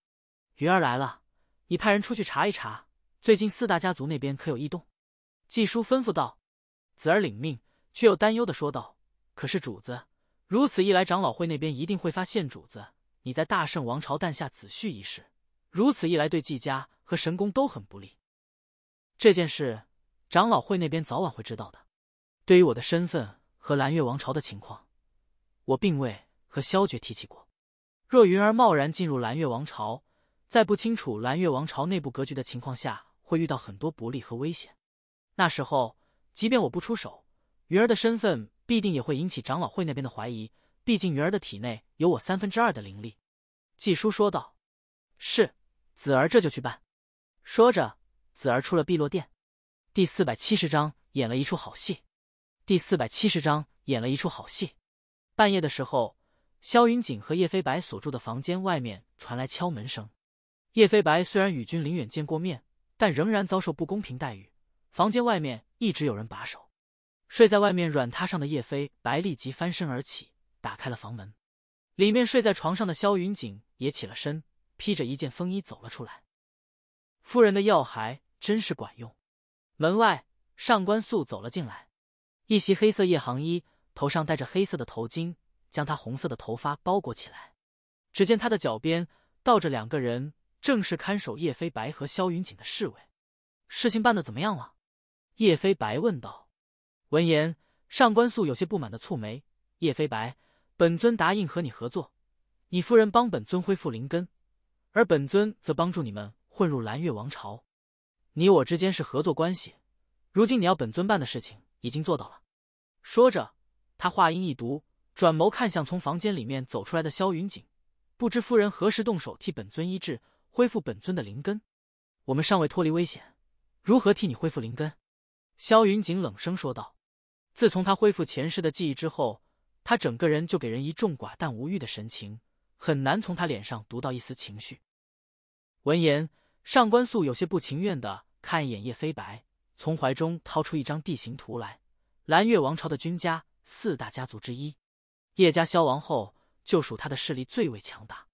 云儿来了，你派人出去查一查，最近四大家族那边可有异动？纪叔吩咐道。子儿领命，却又担忧的说道：“可是主子如此一来，长老会那边一定会发现主子你在大圣王朝诞下子婿一事，如此一来对纪家和神宫都很不利。这件事，长老会那边早晚会知道的。”对于我的身份和蓝月王朝的情况，我并未和萧绝提起过。若云儿贸然进入蓝月王朝，在不清楚蓝月王朝内部格局的情况下，会遇到很多不利和危险。那时候，即便我不出手，云儿的身份必定也会引起长老会那边的怀疑。毕竟，云儿的体内有我三分之二的灵力。”季叔说道。“是，子儿这就去办。”说着，子儿出了碧落殿。第四百七十章演了一出好戏。第四百七十章演了一出好戏。半夜的时候，萧云锦和叶飞白所住的房间外面传来敲门声。叶飞白虽然与君临远见过面，但仍然遭受不公平待遇。房间外面一直有人把守。睡在外面软榻上的叶飞白立即翻身而起，打开了房门。里面睡在床上的萧云锦也起了身，披着一件风衣走了出来。夫人的药还真是管用。门外，上官素走了进来。一袭黑色夜行衣，头上戴着黑色的头巾，将他红色的头发包裹起来。只见他的脚边倒着两个人，正是看守叶飞白和萧云锦的侍卫。事情办的怎么样了？叶飞白问道。闻言，上官素有些不满的蹙眉。叶飞白，本尊答应和你合作，你夫人帮本尊恢复灵根，而本尊则帮助你们混入蓝月王朝。你我之间是合作关系，如今你要本尊办的事情。已经做到了。说着，他话音一读，转眸看向从房间里面走出来的萧云锦，不知夫人何时动手替本尊医治，恢复本尊的灵根。我们尚未脱离危险，如何替你恢复灵根？萧云锦冷声说道。自从他恢复前世的记忆之后，他整个人就给人一众寡淡无欲的神情，很难从他脸上读到一丝情绪。闻言，上官素有些不情愿的看一眼叶飞白。从怀中掏出一张地形图来，蓝月王朝的君家四大家族之一，叶家消亡后，就属他的势力最为强大。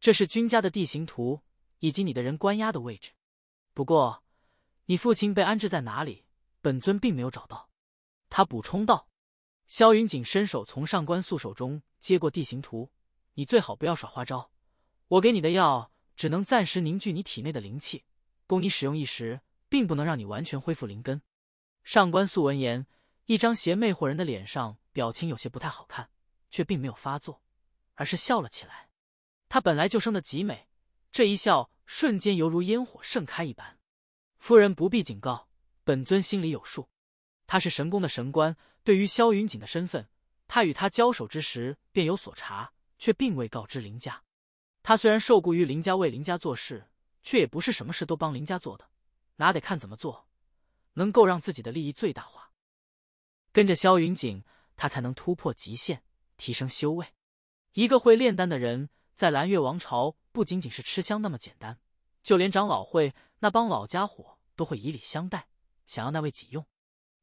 这是君家的地形图以及你的人关押的位置。不过，你父亲被安置在哪里？本尊并没有找到。他补充道。萧云锦伸手从上官素手中接过地形图，你最好不要耍花招。我给你的药只能暂时凝聚你体内的灵气，供你使用一时。并不能让你完全恢复灵根。上官素闻言，一张邪魅惑人的脸上表情有些不太好看，却并没有发作，而是笑了起来。他本来就生得极美，这一笑瞬间犹如烟火盛开一般。夫人不必警告，本尊心里有数。他是神宫的神官，对于萧云锦的身份，他与他交手之时便有所查，却并未告知林家。他虽然受雇于林家为林家做事，却也不是什么事都帮林家做的。哪得看怎么做，能够让自己的利益最大化？跟着萧云锦，他才能突破极限，提升修为。一个会炼丹的人，在蓝月王朝不仅仅是吃香那么简单，就连长老会那帮老家伙都会以礼相待，想要那位己用。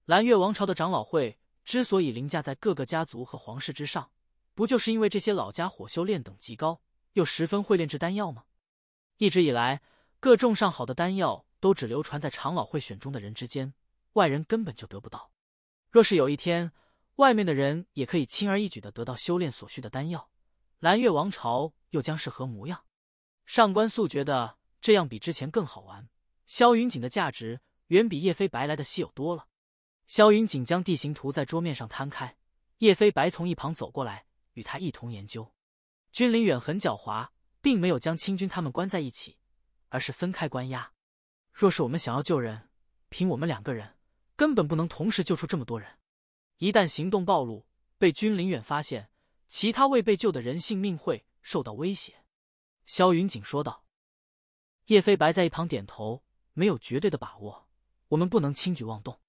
蓝月王朝的长老会之所以凌驾在各个家族和皇室之上，不就是因为这些老家伙修炼等级高，又十分会炼制丹药吗？一直以来，各种上好的丹药。都只流传在长老会选中的人之间，外人根本就得不到。若是有一天，外面的人也可以轻而易举的得到修炼所需的丹药，蓝月王朝又将是何模样？上官素觉得这样比之前更好玩。萧云锦的价值远比叶飞白来的稀有多了。萧云锦将地形图在桌面上摊开，叶飞白从一旁走过来，与他一同研究。君临远很狡猾，并没有将清军他们关在一起，而是分开关押。若是我们想要救人，凭我们两个人，根本不能同时救出这么多人。一旦行动暴露，被君临远发现，其他未被救的人性命会受到威胁。”萧云锦说道。叶飞白在一旁点头，没有绝对的把握，我们不能轻举妄动。”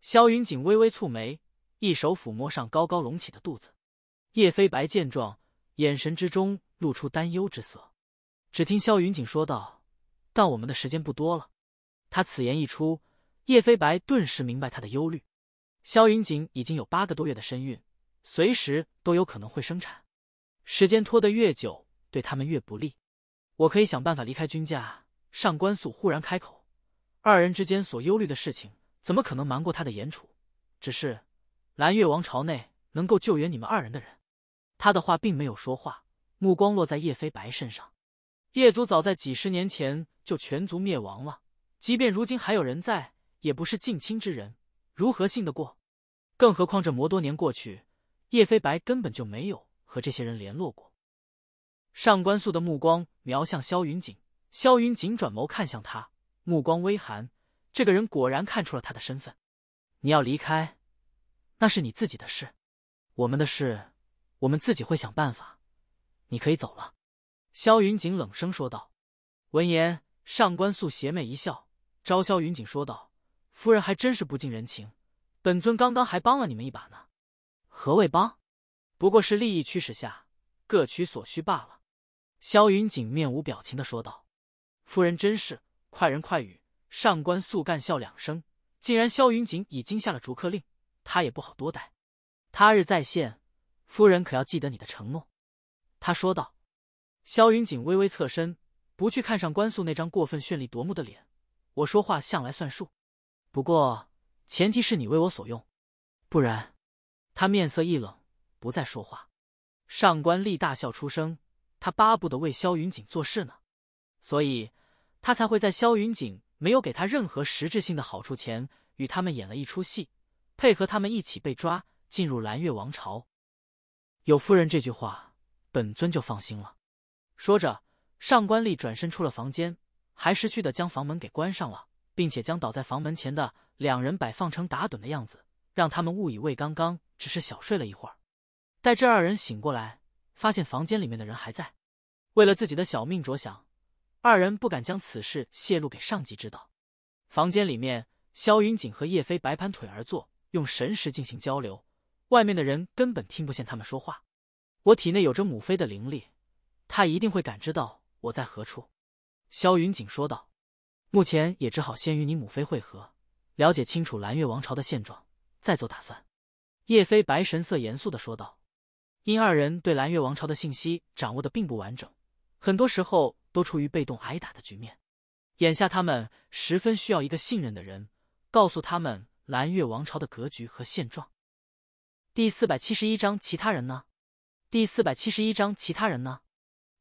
萧云锦微微蹙眉，一手抚摸上高高隆起的肚子。叶飞白见状，眼神之中露出担忧之色。只听萧云锦说道：“但我们的时间不多了。”他此言一出，叶飞白顿时明白他的忧虑。萧云锦已经有八个多月的身孕，随时都有可能会生产。时间拖得越久，对他们越不利。我可以想办法离开君家。上官素忽然开口：“二人之间所忧虑的事情，怎么可能瞒过他的言楚？只是，蓝月王朝内能够救援你们二人的人……”他的话并没有说话，目光落在叶飞白身上。叶族早在几十年前就全族灭亡了。即便如今还有人在，也不是近亲之人，如何信得过？更何况这魔多年过去，叶飞白根本就没有和这些人联络过。上官素的目光瞄向萧云锦，萧云锦转眸看向他，目光微寒。这个人果然看出了他的身份。你要离开，那是你自己的事。我们的事，我们自己会想办法。你可以走了。”萧云锦冷声说道。闻言，上官素邪魅一笑。朝萧云锦说道：“夫人还真是不近人情，本尊刚刚还帮了你们一把呢。何谓帮？不过是利益驱使下，各取所需罢了。”萧云锦面无表情的说道：“夫人真是快人快语。”上官素干笑两声，既然萧云锦已经下了逐客令，他也不好多待。他日再现，夫人可要记得你的承诺。”他说道。萧云锦微微侧身，不去看上官素那张过分绚丽夺目的脸。我说话向来算数，不过前提是你为我所用，不然。他面色一冷，不再说话。上官丽大笑出声，他巴不得为萧云锦做事呢，所以他才会在萧云锦没有给他任何实质性的好处前，与他们演了一出戏，配合他们一起被抓，进入蓝月王朝。有夫人这句话，本尊就放心了。说着，上官丽转身出了房间。还识趣的将房门给关上了，并且将倒在房门前的两人摆放成打盹的样子，让他们误以为刚刚只是小睡了一会儿。待这二人醒过来，发现房间里面的人还在，为了自己的小命着想，二人不敢将此事泄露给上级知道。房间里面，萧云锦和叶飞白盘腿而坐，用神识进行交流，外面的人根本听不见他们说话。我体内有着母妃的灵力，她一定会感知到我在何处。萧云锦说道：“目前也只好先与你母妃会合，了解清楚蓝月王朝的现状，再做打算。”叶飞白神色严肃的说道：“因二人对蓝月王朝的信息掌握的并不完整，很多时候都处于被动挨打的局面。眼下他们十分需要一个信任的人，告诉他们蓝月王朝的格局和现状。”第四百七十一章其他人呢？第四百七十一章其他人呢？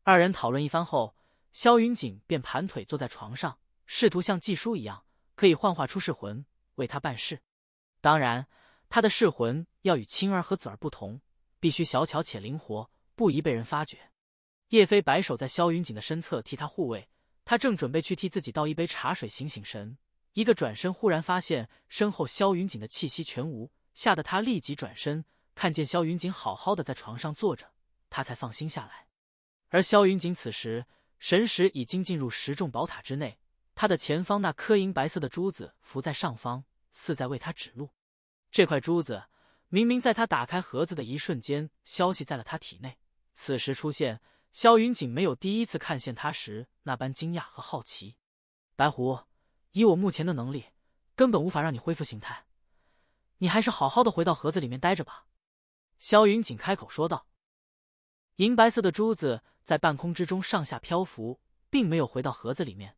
二人讨论一番后。萧云锦便盘腿坐在床上，试图像纪叔一样，可以幻化出噬魂为他办事。当然，他的噬魂要与青儿和子儿不同，必须小巧且灵活，不宜被人发觉。叶飞白手在萧云锦的身侧替他护卫，他正准备去替自己倒一杯茶水醒醒神，一个转身忽然发现身后萧云锦的气息全无，吓得他立即转身，看见萧云锦好好的在床上坐着，他才放心下来。而萧云锦此时。神识已经进入十重宝塔之内，他的前方那颗银白色的珠子浮在上方，似在为他指路。这块珠子明明在他打开盒子的一瞬间消息在了他体内，此时出现，萧云锦没有第一次看见它时那般惊讶和好奇。白狐，以我目前的能力，根本无法让你恢复形态，你还是好好的回到盒子里面待着吧。”萧云锦开口说道。银白色的珠子。在半空之中上下漂浮，并没有回到盒子里面，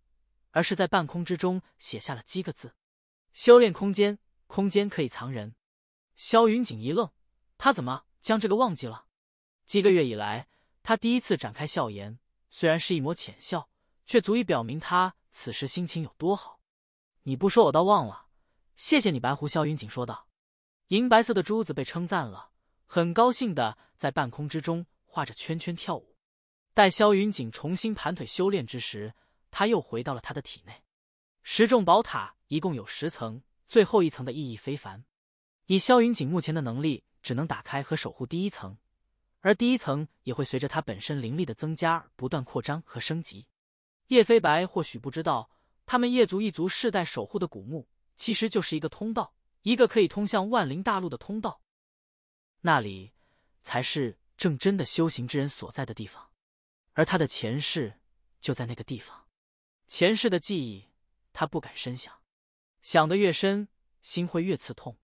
而是在半空之中写下了七个字：“修炼空间，空间可以藏人。”萧云锦一愣，他怎么将这个忘记了？几个月以来，他第一次展开笑颜，虽然是一抹浅笑，却足以表明他此时心情有多好。你不说我倒忘了，谢谢你，白狐。”萧云锦说道。银白色的珠子被称赞了，很高兴的在半空之中画着圈圈跳舞。待萧云锦重新盘腿修炼之时，他又回到了他的体内。十重宝塔一共有十层，最后一层的意义非凡。以萧云锦目前的能力，只能打开和守护第一层，而第一层也会随着他本身灵力的增加而不断扩张和升级。叶飞白或许不知道，他们叶族一族世代守护的古墓，其实就是一个通道，一个可以通向万灵大陆的通道。那里才是正真的修行之人所在的地方。而他的前世就在那个地方，前世的记忆他不敢深想，想得越深，心会越刺痛。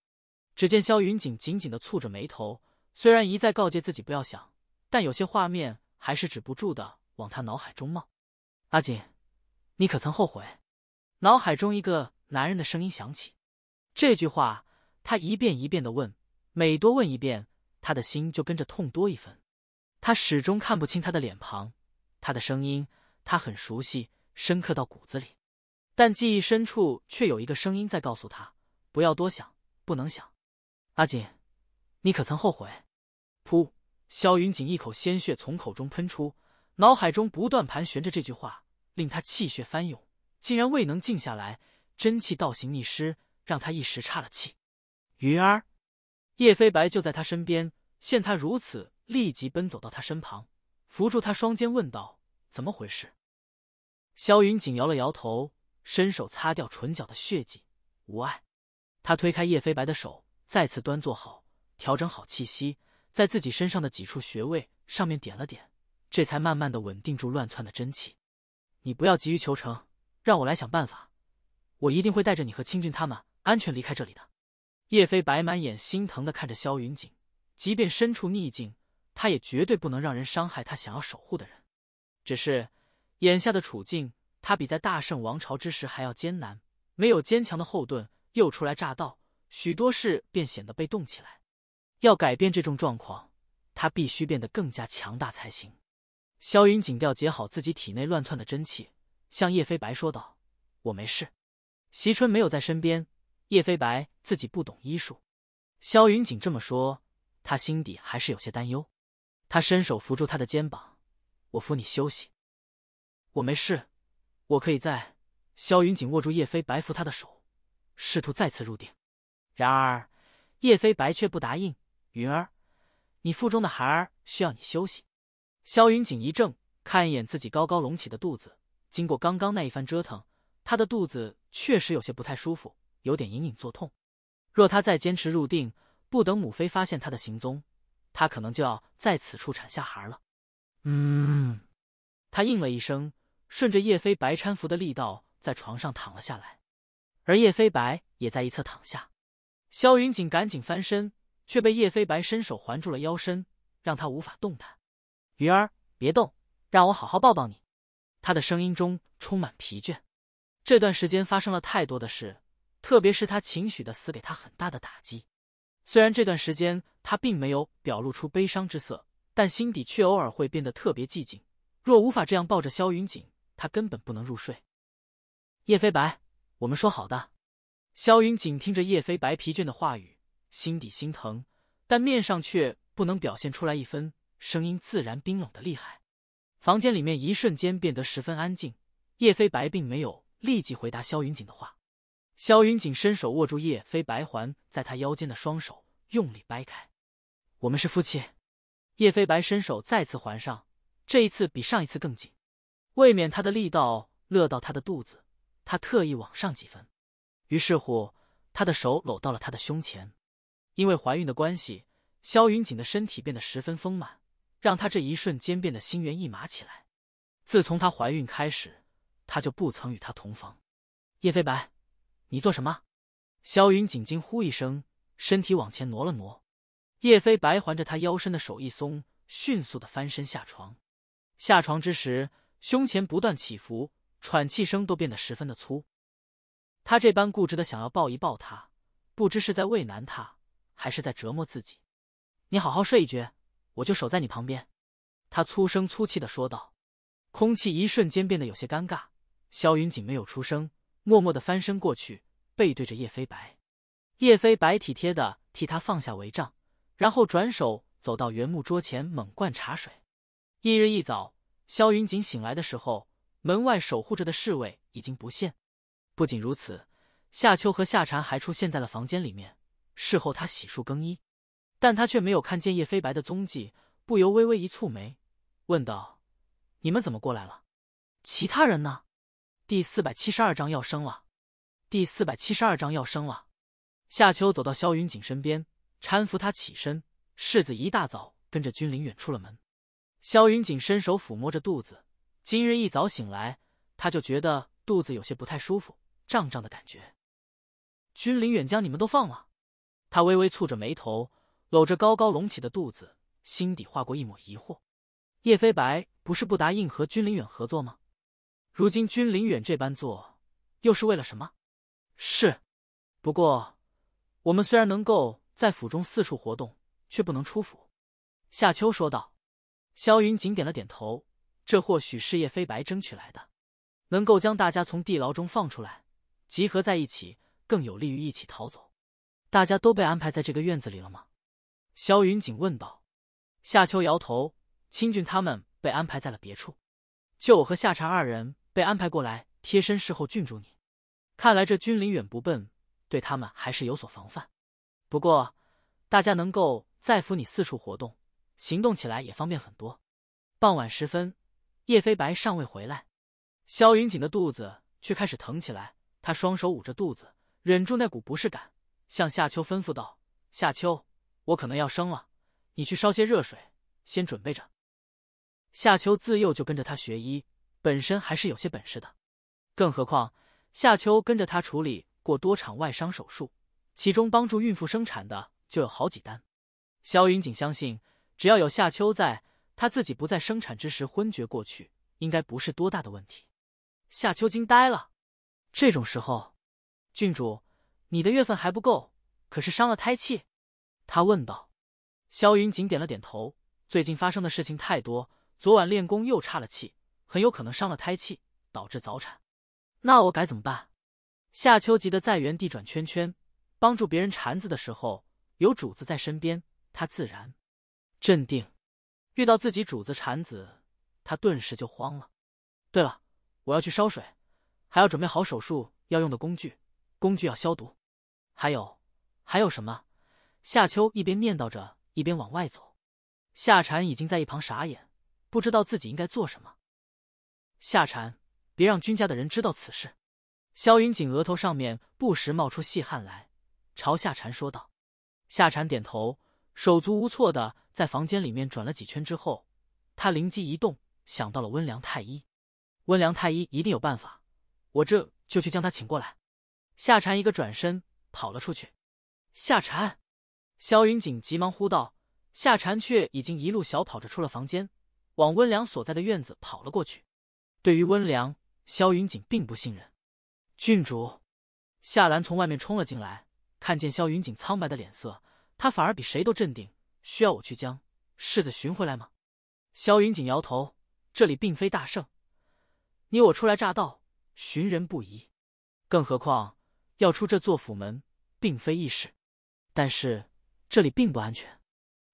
只见萧云锦紧紧的蹙着眉头，虽然一再告诫自己不要想，但有些画面还是止不住的往他脑海中冒。阿锦，你可曾后悔？脑海中一个男人的声音响起。这句话他一遍一遍的问，每多问一遍，他的心就跟着痛多一分。他始终看不清他的脸庞。他的声音，他很熟悉，深刻到骨子里，但记忆深处却有一个声音在告诉他：不要多想，不能想。阿锦，你可曾后悔？噗！萧云锦一口鲜血从口中喷出，脑海中不断盘旋着这句话，令他气血翻涌，竟然未能静下来，真气倒行逆施，让他一时岔了气。云儿，叶飞白就在他身边，见他如此，立即奔走到他身旁。扶住他双肩，问道：“怎么回事？”萧云锦摇了摇头，伸手擦掉唇角的血迹，无碍。他推开叶飞白的手，再次端坐好，调整好气息，在自己身上的几处穴位上面点了点，这才慢慢的稳定住乱窜的真气。你不要急于求成，让我来想办法，我一定会带着你和清俊他们安全离开这里的。叶飞白满眼心疼的看着萧云锦，即便身处逆境。他也绝对不能让人伤害他想要守护的人。只是眼下的处境，他比在大圣王朝之时还要艰难，没有坚强的后盾，又初来乍到，许多事便显得被动起来。要改变这种状况，他必须变得更加强大才行。萧云锦调节好自己体内乱窜的真气，向叶飞白说道：“我没事。”席春没有在身边，叶飞白自己不懂医术，萧云锦这么说，他心底还是有些担忧。他伸手扶住他的肩膀，我扶你休息。我没事，我可以在。萧云锦握住叶飞白扶他的手，试图再次入定。然而，叶飞白却不答应。云儿，你腹中的孩儿需要你休息。萧云锦一怔，看一眼自己高高隆起的肚子。经过刚刚那一番折腾，他的肚子确实有些不太舒服，有点隐隐作痛。若他再坚持入定，不等母妃发现他的行踪。他可能就要在此处产下孩了。嗯，他应了一声，顺着叶飞白搀扶的力道，在床上躺了下来。而叶飞白也在一侧躺下。萧云锦赶紧翻身，却被叶飞白伸手环住了腰身，让他无法动弹。云儿，别动，让我好好抱抱你。他的声音中充满疲倦，这段时间发生了太多的事，特别是他情绪的死给他很大的打击。虽然这段时间。他并没有表露出悲伤之色，但心底却偶尔会变得特别寂静。若无法这样抱着萧云锦，他根本不能入睡。叶飞白，我们说好的。萧云锦听着叶飞白疲倦的话语，心底心疼，但面上却不能表现出来一分，声音自然冰冷的厉害。房间里面一瞬间变得十分安静。叶飞白并没有立即回答萧云锦的话。萧云锦伸手握住叶飞白环在他腰间的双手，用力掰开。我们是夫妻，叶飞白伸手再次环上，这一次比上一次更紧，为免他的力道勒到他的肚子，他特意往上几分，于是乎，他的手搂到了他的胸前。因为怀孕的关系，萧云锦的身体变得十分丰满，让他这一瞬间变得心猿意马起来。自从她怀孕开始，他就不曾与她同房。叶飞白，你做什么？萧云锦惊呼一声，身体往前挪了挪。叶飞白环着他腰身的手一松，迅速的翻身下床。下床之时，胸前不断起伏，喘气声都变得十分的粗。他这般固执的想要抱一抱他，不知是在为难他，还是在折磨自己。你好好睡一觉，我就守在你旁边。”他粗声粗气的说道。空气一瞬间变得有些尴尬。萧云锦没有出声，默默的翻身过去，背对着叶飞白。叶飞白体贴的替他放下帷帐。然后转手走到原木桌前，猛灌茶水。翌日一早，萧云锦醒来的时候，门外守护着的侍卫已经不见。不仅如此，夏秋和夏蝉还出现在了房间里面。事后他洗漱更衣，但他却没有看见叶飞白的踪迹，不由微微一蹙眉，问道：“你们怎么过来了？其他人呢？”第四百七十二章要生了。第四百七十二章要生了。夏秋走到萧云锦身边。搀扶他起身，世子一大早跟着君临远出了门。萧云锦伸手抚摸着肚子，今日一早醒来，他就觉得肚子有些不太舒服，胀胀的感觉。君临远将你们都放了，他微微蹙着眉头，搂着高高隆起的肚子，心底划过一抹疑惑：叶飞白不是不答应和君临远合作吗？如今君临远这般做，又是为了什么？是，不过我们虽然能够。在府中四处活动，却不能出府。夏秋说道。萧云锦点了点头，这或许是叶飞白争取来的，能够将大家从地牢中放出来，集合在一起，更有利于一起逃走。大家都被安排在这个院子里了吗？萧云锦问道。夏秋摇头，清俊他们被安排在了别处，就我和夏蝉二人被安排过来贴身侍候郡主。你看来这君临远不笨，对他们还是有所防范。不过，大家能够再扶你四处活动，行动起来也方便很多。傍晚时分，叶飞白尚未回来，萧云锦的肚子却开始疼起来。他双手捂着肚子，忍住那股不适感，向夏秋吩咐道：“夏秋，我可能要生了，你去烧些热水，先准备着。”夏秋自幼就跟着他学医，本身还是有些本事的，更何况夏秋跟着他处理过多场外伤手术。其中帮助孕妇生产的就有好几单，萧云锦相信，只要有夏秋在，她自己不在生产之时昏厥过去，应该不是多大的问题。夏秋惊呆了，这种时候，郡主，你的月份还不够，可是伤了胎气？他问道。萧云锦点了点头，最近发生的事情太多，昨晚练功又岔了气，很有可能伤了胎气，导致早产。那我该怎么办？夏秋急得在原地转圈圈。帮助别人产子的时候，有主子在身边，他自然镇定；遇到自己主子产子，他顿时就慌了。对了，我要去烧水，还要准备好手术要用的工具，工具要消毒，还有，还有什么？夏秋一边念叨着，一边往外走。夏蝉已经在一旁傻眼，不知道自己应该做什么。夏蝉，别让君家的人知道此事。萧云锦额头上面不时冒出细汗来。朝夏蝉说道：“夏蝉点头，手足无措的在房间里面转了几圈之后，他灵机一动，想到了温良太医，温良太医一定有办法，我这就去将他请过来。”夏蝉一个转身跑了出去。夏蝉，萧云锦急忙呼道：“夏蝉，却已经一路小跑着出了房间，往温良所在的院子跑了过去。”对于温良，萧云锦并不信任。郡主，夏兰从外面冲了进来。看见萧云锦苍白的脸色，他反而比谁都镇定。需要我去将世子寻回来吗？萧云锦摇头，这里并非大圣，你我初来乍到，寻人不疑。更何况要出这座府门，并非易事。但是这里并不安全。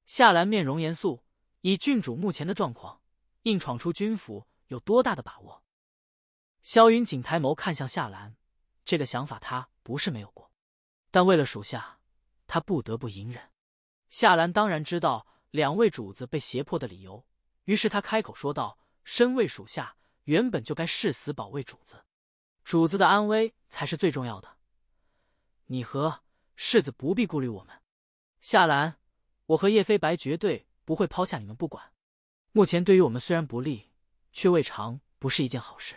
夏兰面容严肃，以郡主目前的状况，硬闯出军府有多大的把握？萧云锦抬眸看向夏兰，这个想法他不是没有过。但为了属下，他不得不隐忍。夏兰当然知道两位主子被胁迫的理由，于是他开口说道：“身为属下，原本就该誓死保卫主子，主子的安危才是最重要的。你和世子不必顾虑我们，夏兰，我和叶飞白绝对不会抛下你们不管。目前对于我们虽然不利，却未尝不是一件好事。”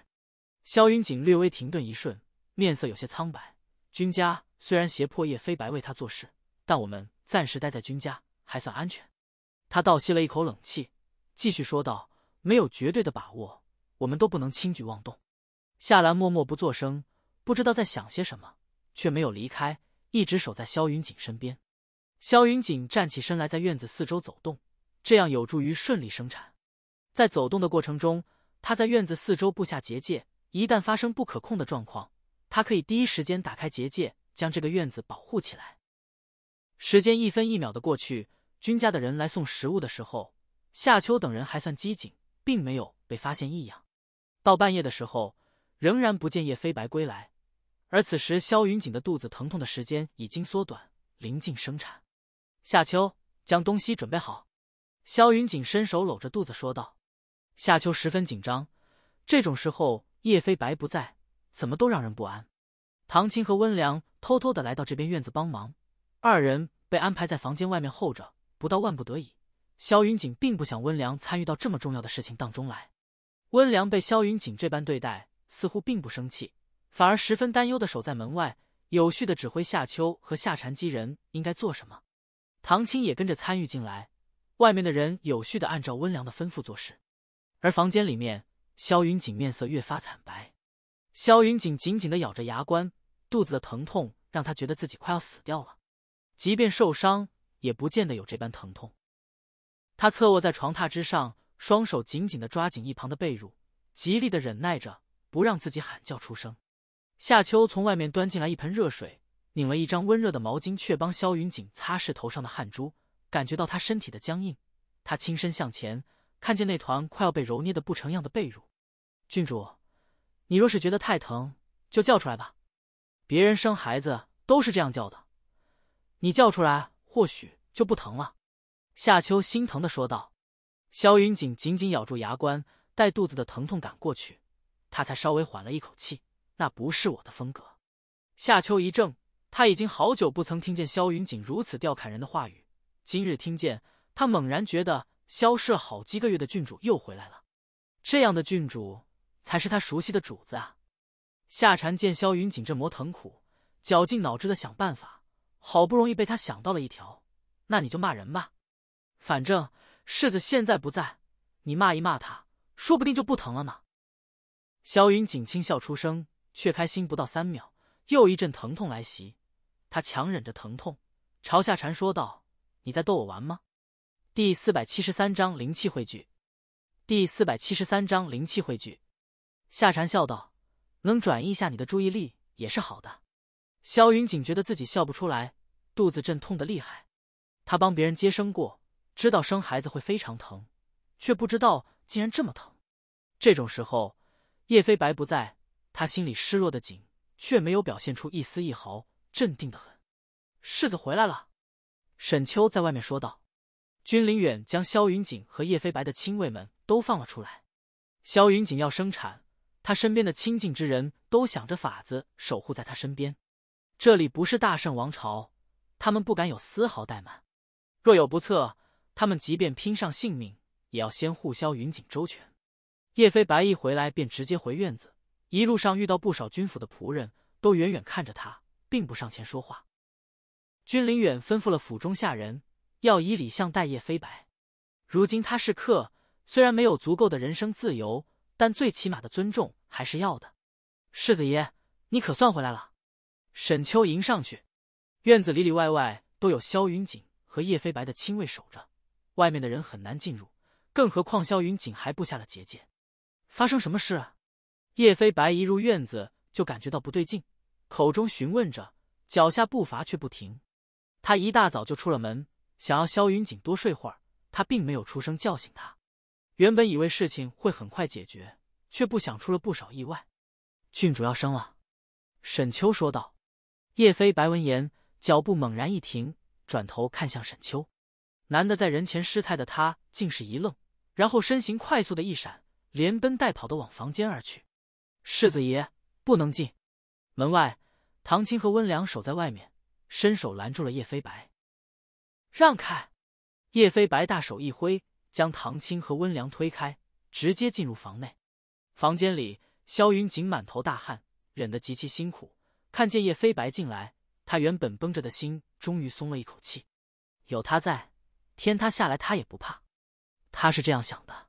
萧云锦略微停顿一瞬，面色有些苍白。君家。虽然胁迫叶飞白为他做事，但我们暂时待在君家还算安全。他倒吸了一口冷气，继续说道：“没有绝对的把握，我们都不能轻举妄动。”夏兰默默不作声，不知道在想些什么，却没有离开，一直守在萧云锦身边。萧云锦站起身来，在院子四周走动，这样有助于顺利生产。在走动的过程中，他在院子四周布下结界，一旦发生不可控的状况，他可以第一时间打开结界。将这个院子保护起来。时间一分一秒的过去，君家的人来送食物的时候，夏秋等人还算机警，并没有被发现异样。到半夜的时候，仍然不见叶飞白归来，而此时萧云锦的肚子疼痛的时间已经缩短，临近生产。夏秋将东西准备好，萧云锦伸手搂着肚子说道：“夏秋十分紧张，这种时候叶飞白不在，怎么都让人不安。”唐青和温良。偷偷的来到这边院子帮忙，二人被安排在房间外面候着，不到万不得已，萧云锦并不想温良参与到这么重要的事情当中来。温良被萧云锦这般对待，似乎并不生气，反而十分担忧的守在门外，有序的指挥夏秋和夏禅机人应该做什么。唐青也跟着参与进来，外面的人有序的按照温良的吩咐做事，而房间里面，萧云锦面色越发惨白，萧云锦紧紧的咬着牙关。肚子的疼痛让他觉得自己快要死掉了，即便受伤也不见得有这般疼痛。他侧卧在床榻之上，双手紧紧的抓紧一旁的被褥，极力的忍耐着，不让自己喊叫出声。夏秋从外面端进来一盆热水，拧了一张温热的毛巾，却帮萧云锦擦拭头上的汗珠。感觉到他身体的僵硬，他轻身向前，看见那团快要被揉捏的不成样的被褥。郡主，你若是觉得太疼，就叫出来吧。别人生孩子都是这样叫的，你叫出来或许就不疼了。”夏秋心疼的说道。萧云锦紧紧咬住牙关，待肚子的疼痛感过去，他才稍微缓了一口气。那不是我的风格。”夏秋一怔，他已经好久不曾听见萧云锦如此调侃人的话语，今日听见，他猛然觉得消失了好几个月的郡主又回来了。这样的郡主，才是他熟悉的主子啊。夏蝉见萧云锦这磨疼苦，绞尽脑汁的想办法，好不容易被他想到了一条，那你就骂人吧，反正世子现在不在，你骂一骂他，说不定就不疼了呢。萧云锦轻笑出声，却开心不到三秒，又一阵疼痛来袭，他强忍着疼痛，朝夏蝉说道：“你在逗我玩吗？”第四百七十三章灵气汇聚。第四百七十三章灵气汇聚。夏蝉笑道。能转移一下你的注意力也是好的。萧云锦觉得自己笑不出来，肚子阵痛的厉害。他帮别人接生过，知道生孩子会非常疼，却不知道竟然这么疼。这种时候，叶飞白不在，他心里失落的紧，却没有表现出一丝一毫镇定的很。世子回来了，沈秋在外面说道。君临远将萧云锦和叶飞白的亲卫们都放了出来。萧云锦要生产。他身边的亲近之人都想着法子守护在他身边。这里不是大圣王朝，他们不敢有丝毫怠慢。若有不测，他们即便拼上性命，也要先护萧云锦周全。叶飞白一回来便直接回院子，一路上遇到不少军府的仆人都远远看着他，并不上前说话。君临远吩咐了府中下人，要以礼相待叶飞白。如今他是客，虽然没有足够的人生自由，但最起码的尊重。还是要的，世子爷，你可算回来了。沈秋迎上去，院子里里外外都有萧云锦和叶飞白的亲卫守着，外面的人很难进入，更何况萧云锦还布下了结界。发生什么事？叶飞白一入院子就感觉到不对劲，口中询问着，脚下步伐却不停。他一大早就出了门，想要萧云锦多睡会儿，他并没有出声叫醒他。原本以为事情会很快解决。却不想出了不少意外，郡主要生了，沈秋说道。叶飞白闻言，脚步猛然一停，转头看向沈秋，难得在人前失态的他，竟是一愣，然后身形快速的一闪，连奔带跑的往房间而去。世子爷不能进，门外，唐青和温良守在外面，伸手拦住了叶飞白。让开！叶飞白大手一挥，将唐青和温良推开，直接进入房内。房间里，萧云锦满头大汗，忍得极其辛苦。看见叶飞白进来，他原本绷着的心终于松了一口气。有他在，天塌下来他也不怕。他是这样想的：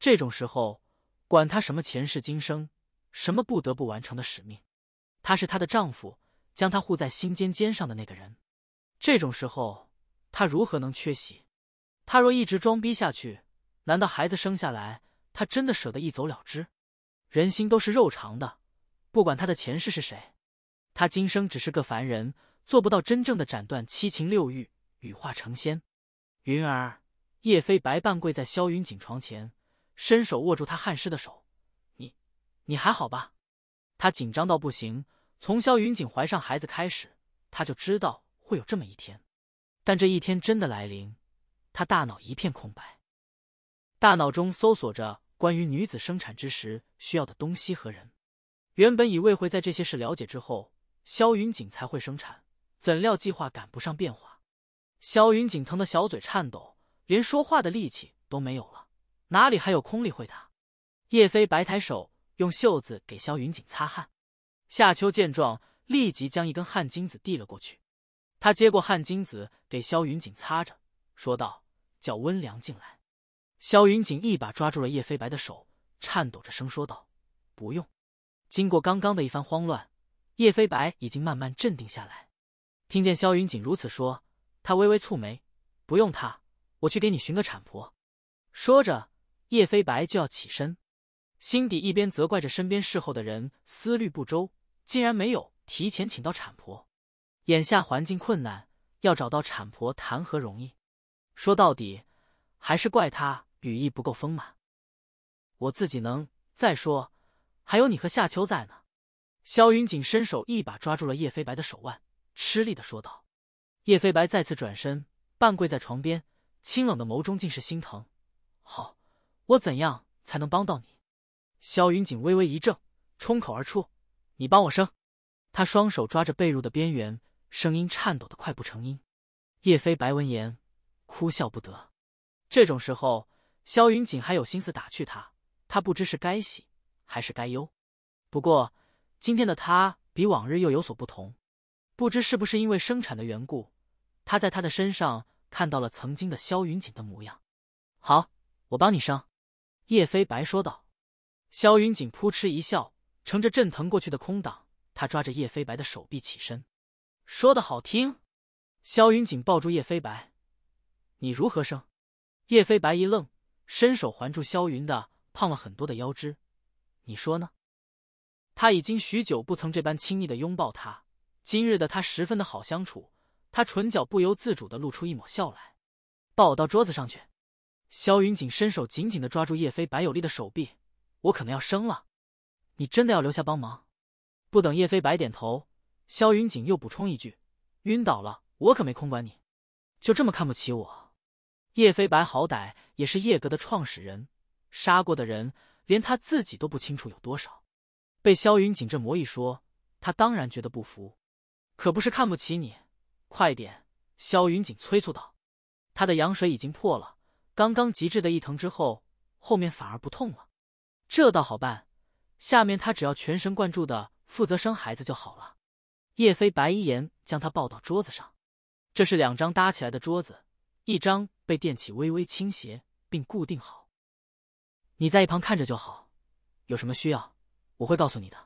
这种时候，管他什么前世今生，什么不得不完成的使命，他是他的丈夫，将他护在心尖尖上的那个人。这种时候，他如何能缺席？他若一直装逼下去，难道孩子生下来，他真的舍得一走了之？人心都是肉长的，不管他的前世是谁，他今生只是个凡人，做不到真正的斩断七情六欲，羽化成仙。云儿，叶飞白半跪在萧云锦床前，伸手握住他汗湿的手，你，你还好吧？他紧张到不行。从萧云锦怀上孩子开始，他就知道会有这么一天，但这一天真的来临，他大脑一片空白，大脑中搜索着。关于女子生产之时需要的东西和人，原本以为会在这些事了解之后，萧云锦才会生产，怎料计划赶不上变化。萧云锦疼的小嘴颤抖，连说话的力气都没有了，哪里还有空理会他？叶飞白抬手用袖子给萧云锦擦汗，夏秋见状，立即将一根汗巾子递了过去。他接过汗巾子给萧云锦擦着，说道：“叫温良进来。”萧云锦一把抓住了叶飞白的手，颤抖着声说道：“不用。”经过刚刚的一番慌乱，叶飞白已经慢慢镇定下来。听见萧云锦如此说，他微微蹙眉：“不用他，我去给你寻个产婆。”说着，叶飞白就要起身，心底一边责怪着身边侍候的人思虑不周，竟然没有提前请到产婆。眼下环境困难，要找到产婆谈何容易？说到底，还是怪他。羽翼不够丰满，我自己能再说，还有你和夏秋在呢。萧云锦伸手一把抓住了叶飞白的手腕，吃力的说道。叶飞白再次转身，半跪在床边，清冷的眸中尽是心疼。好，我怎样才能帮到你？萧云锦微微一怔，冲口而出：“你帮我生。”他双手抓着被褥的边缘，声音颤抖的快不成音。叶飞白闻言，哭笑不得。这种时候。萧云锦还有心思打趣他，他不知是该喜还是该忧。不过今天的他比往日又有所不同，不知是不是因为生产的缘故，他在他的身上看到了曾经的萧云锦的模样。好，我帮你生。”叶飞白说道。萧云锦扑哧一笑，乘着震腾过去的空档，他抓着叶飞白的手臂起身，说的好听。萧云锦抱住叶飞白：“你如何生？”叶飞白一愣。伸手环住萧云的胖了很多的腰肢，你说呢？他已经许久不曾这般亲昵的拥抱他，今日的他十分的好相处。他唇角不由自主的露出一抹笑来，抱我到桌子上去。萧云锦伸手紧紧的抓住叶飞白有力的手臂，我可能要生了，你真的要留下帮忙？不等叶飞白点头，萧云锦又补充一句，晕倒了，我可没空管你，就这么看不起我？叶飞白好歹也是叶阁的创始人，杀过的人连他自己都不清楚有多少。被萧云锦这魔一说，他当然觉得不服。可不是看不起你，快点！萧云锦催促道。他的羊水已经破了，刚刚极致的一疼之后，后面反而不痛了。这倒好办，下面他只要全神贯注的负责生孩子就好了。叶飞白一言将他抱到桌子上，这是两张搭起来的桌子，一张。被垫起，微微倾斜，并固定好。你在一旁看着就好，有什么需要，我会告诉你的。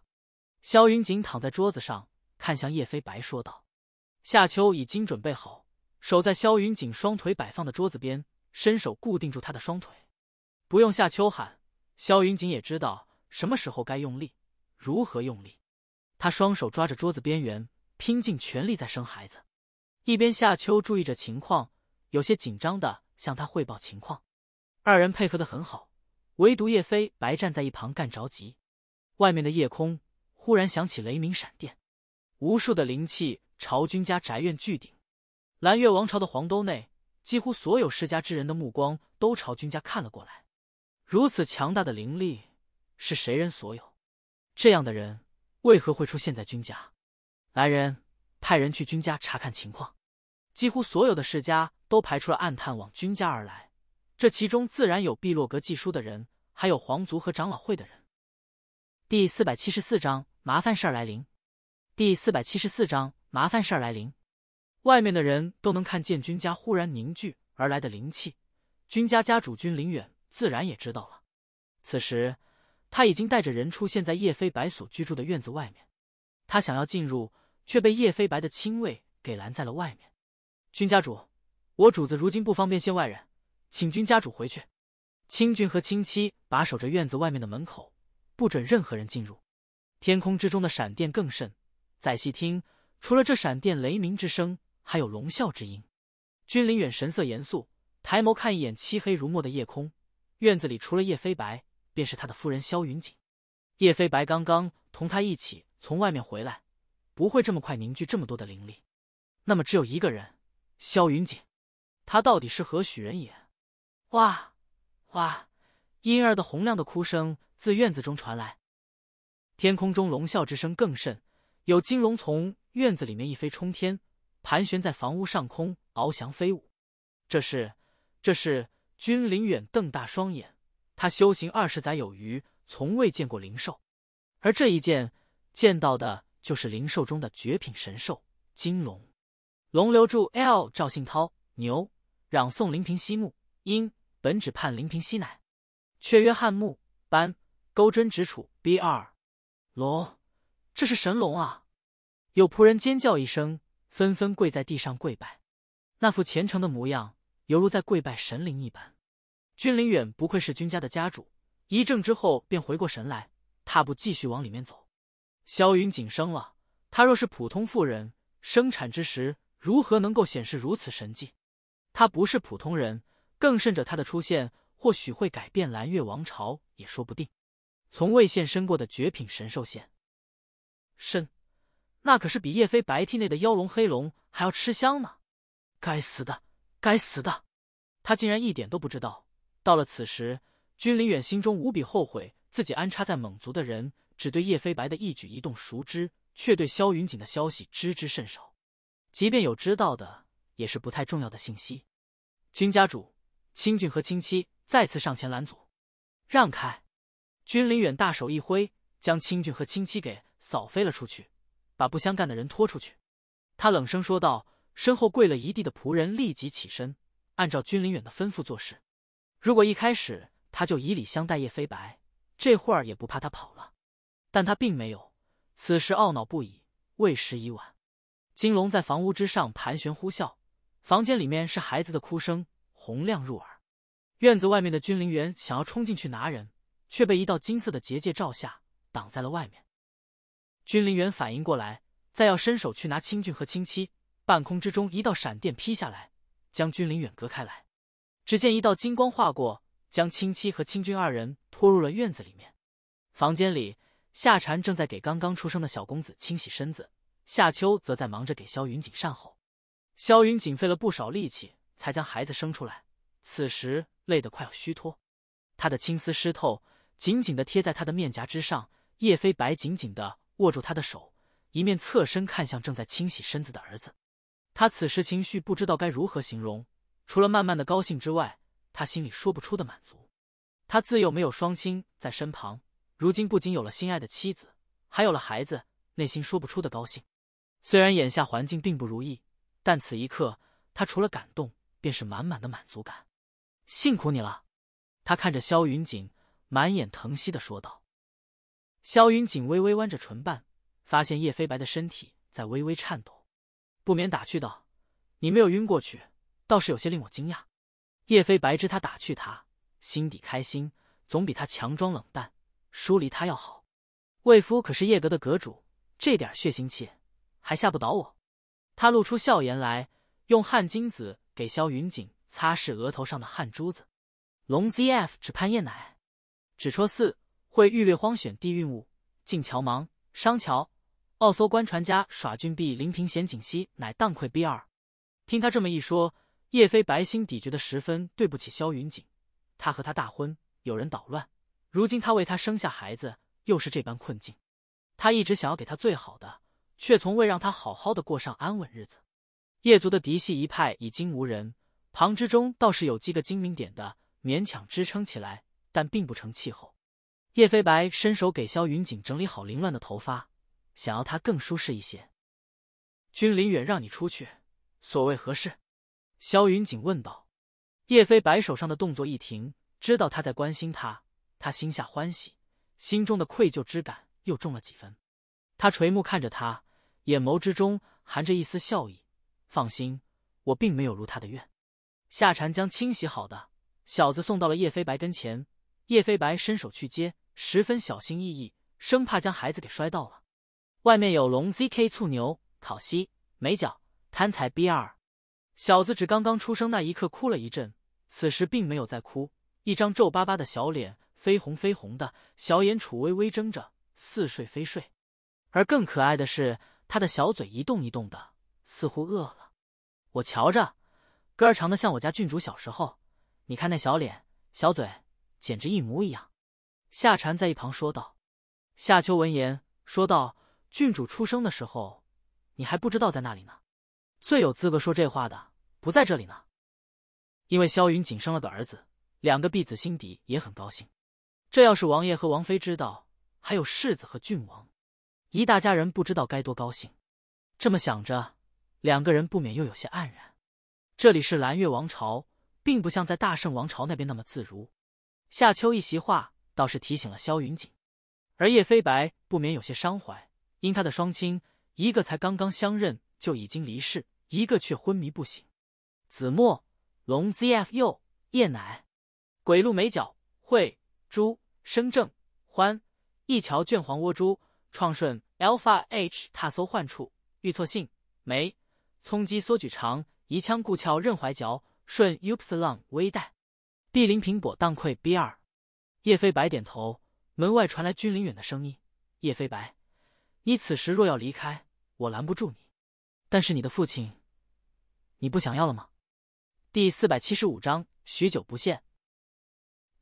萧云锦躺在桌子上，看向叶飞白说道：“夏秋已经准备好，守在萧云锦双腿摆放的桌子边，伸手固定住他的双腿。不用夏秋喊，萧云锦也知道什么时候该用力，如何用力。他双手抓着桌子边缘，拼尽全力在生孩子。一边夏秋注意着情况。”有些紧张的向他汇报情况，二人配合的很好，唯独叶飞白站在一旁干着急。外面的夜空忽然响起雷鸣闪电，无数的灵气朝君家宅院聚顶。蓝月王朝的皇都内，几乎所有世家之人的目光都朝君家看了过来。如此强大的灵力是谁人所有？这样的人为何会出现在君家？来人，派人去君家查看情况。几乎所有的世家都排出了暗探往君家而来，这其中自然有碧洛阁寄书的人，还有皇族和长老会的人。第四百七十四章麻烦事儿来临。第四百七十四章麻烦事儿来临。外面的人都能看见君家忽然凝聚而来的灵气，君家家主君凌远自然也知道了。此时他已经带着人出现在叶飞白所居住的院子外面，他想要进入，却被叶飞白的亲卫给拦在了外面。君家主，我主子如今不方便见外人，请君家主回去。清俊和青七把守着院子外面的门口，不准任何人进入。天空之中的闪电更甚，仔细听，除了这闪电雷鸣之声，还有龙啸之音。君临远神色严肃，抬眸看一眼漆黑如墨的夜空。院子里除了叶飞白，便是他的夫人萧云锦。叶飞白刚刚同他一起从外面回来，不会这么快凝聚这么多的灵力。那么，只有一个人。萧云锦，他到底是何许人也？哇哇！婴儿的洪亮的哭声自院子中传来，天空中龙啸之声更甚，有金龙从院子里面一飞冲天，盘旋在房屋上空，翱翔飞舞。这是，这是！君临远瞪大双眼，他修行二十载有余，从未见过灵兽，而这一见，见到的就是灵兽中的绝品神兽——金龙。龙留住 l 赵信涛牛嚷宋林平西木因本只盼林平西乃，却约汉木班钩针直杵 b 二，龙，这是神龙啊！有仆人尖叫一声，纷纷跪在地上跪拜，那副虔诚的模样，犹如在跪拜神灵一般。君临远不愧是君家的家主，一怔之后便回过神来，踏步继续往里面走。萧云景生了，他若是普通妇人，生产之时。如何能够显示如此神迹？他不是普通人，更甚者，他的出现或许会改变蓝月王朝，也说不定。从未现身过的绝品神兽现身，那可是比叶飞白体内的妖龙、黑龙还要吃香呢！该死的，该死的！他竟然一点都不知道。到了此时，君临远心中无比后悔，自己安插在蒙族的人只对叶飞白的一举一动熟知，却对萧云锦的消息知之甚少。即便有知道的，也是不太重要的信息。君家主、清俊和青妻再次上前拦阻，让开。君临远大手一挥，将清俊和青妻给扫飞了出去，把不相干的人拖出去。他冷声说道：“身后跪了一地的仆人立即起身，按照君临远的吩咐做事。如果一开始他就以礼相待叶飞白，这会儿也不怕他跑了。但他并没有，此时懊恼不已，为时已晚。”金龙在房屋之上盘旋呼啸，房间里面是孩子的哭声，洪亮入耳。院子外面的君灵园想要冲进去拿人，却被一道金色的结界罩下，挡在了外面。君灵元反应过来，再要伸手去拿青俊和青七，半空之中一道闪电劈下来，将君灵远隔开来。只见一道金光划过，将青七和青俊二人拖入了院子里面。房间里，夏蝉正在给刚刚出生的小公子清洗身子。夏秋则在忙着给萧云锦善后，萧云锦费了不少力气才将孩子生出来，此时累得快要虚脱，他的青丝湿透，紧紧的贴在他的面颊之上。叶飞白紧紧的握住他的手，一面侧身看向正在清洗身子的儿子，他此时情绪不知道该如何形容，除了慢慢的高兴之外，他心里说不出的满足。他自幼没有双亲在身旁，如今不仅有了心爱的妻子，还有了孩子，内心说不出的高兴。虽然眼下环境并不如意，但此一刻他除了感动便是满满的满足感。辛苦你了，他看着萧云锦，满眼疼惜的说道。萧云锦微微弯着唇瓣，发现叶飞白的身体在微微颤抖，不免打趣道：“你没有晕过去，倒是有些令我惊讶。”叶飞白知他打趣他，心底开心，总比他强装冷淡疏离他要好。魏夫可是叶阁的阁主，这点血腥气。还吓不倒我，他露出笑颜来，用汗巾子给萧云锦擦拭额头上的汗珠子。龙 ZF 只盼夜奶，只戳四会欲略荒选地运物，进桥芒商桥，奥搜官船家耍俊币临平闲景熙乃荡溃 B 二。听他这么一说，叶飞白心底觉得十分对不起萧云锦，他和他大婚，有人捣乱，如今他为他生下孩子，又是这般困境，他一直想要给他最好的。却从未让他好好的过上安稳日子。叶族的嫡系一派已经无人，旁支中倒是有几个精明点的，勉强支撑起来，但并不成气候。叶飞白伸手给萧云锦整理好凌乱的头发，想要他更舒适一些。君临远让你出去，所谓何事？萧云锦问道。叶飞白手上的动作一停，知道他在关心他，他心下欢喜，心中的愧疚之感又重了几分。他垂目看着他。眼眸之中含着一丝笑意，放心，我并没有如他的愿。夏蝉将清洗好的小子送到了叶飞白跟前，叶飞白伸手去接，十分小心翼翼，生怕将孩子给摔到了。外面有龙 zk、醋牛、考西、美角贪财 br。小子只刚刚出生那一刻哭了一阵，此时并没有在哭，一张皱巴巴的小脸，绯红绯红的，小眼楚微微睁着，似睡非睡。而更可爱的是。他的小嘴一动一动的，似乎饿了。我瞧着，根儿长得像我家郡主小时候，你看那小脸、小嘴，简直一模一样。夏蝉在一旁说道。夏秋闻言说道：“郡主出生的时候，你还不知道在那里呢。最有资格说这话的不在这里呢，因为萧云仅生了个儿子，两个婢子心底也很高兴。这要是王爷和王妃知道，还有世子和郡王。”一大家人不知道该多高兴，这么想着，两个人不免又有些黯然。这里是蓝月王朝，并不像在大圣王朝那边那么自如。夏秋一席话倒是提醒了萧云锦，而叶飞白不免有些伤怀，因他的双亲，一个才刚刚相认就已经离世，一个却昏迷不醒。子墨龙 z f u 叶乃、鬼鹿美角慧珠、生正欢一桥卷黄窝珠创顺。Alpha H 踏搜患处，预错性酶，冲击缩举长，移腔固翘任怀嚼，顺 Upsilon 微带，碧林平跛荡溃 B 二。叶飞白点头，门外传来君临远的声音：“叶飞白，你此时若要离开，我拦不住你。但是你的父亲，你不想要了吗？”第四百七十五章许久不现。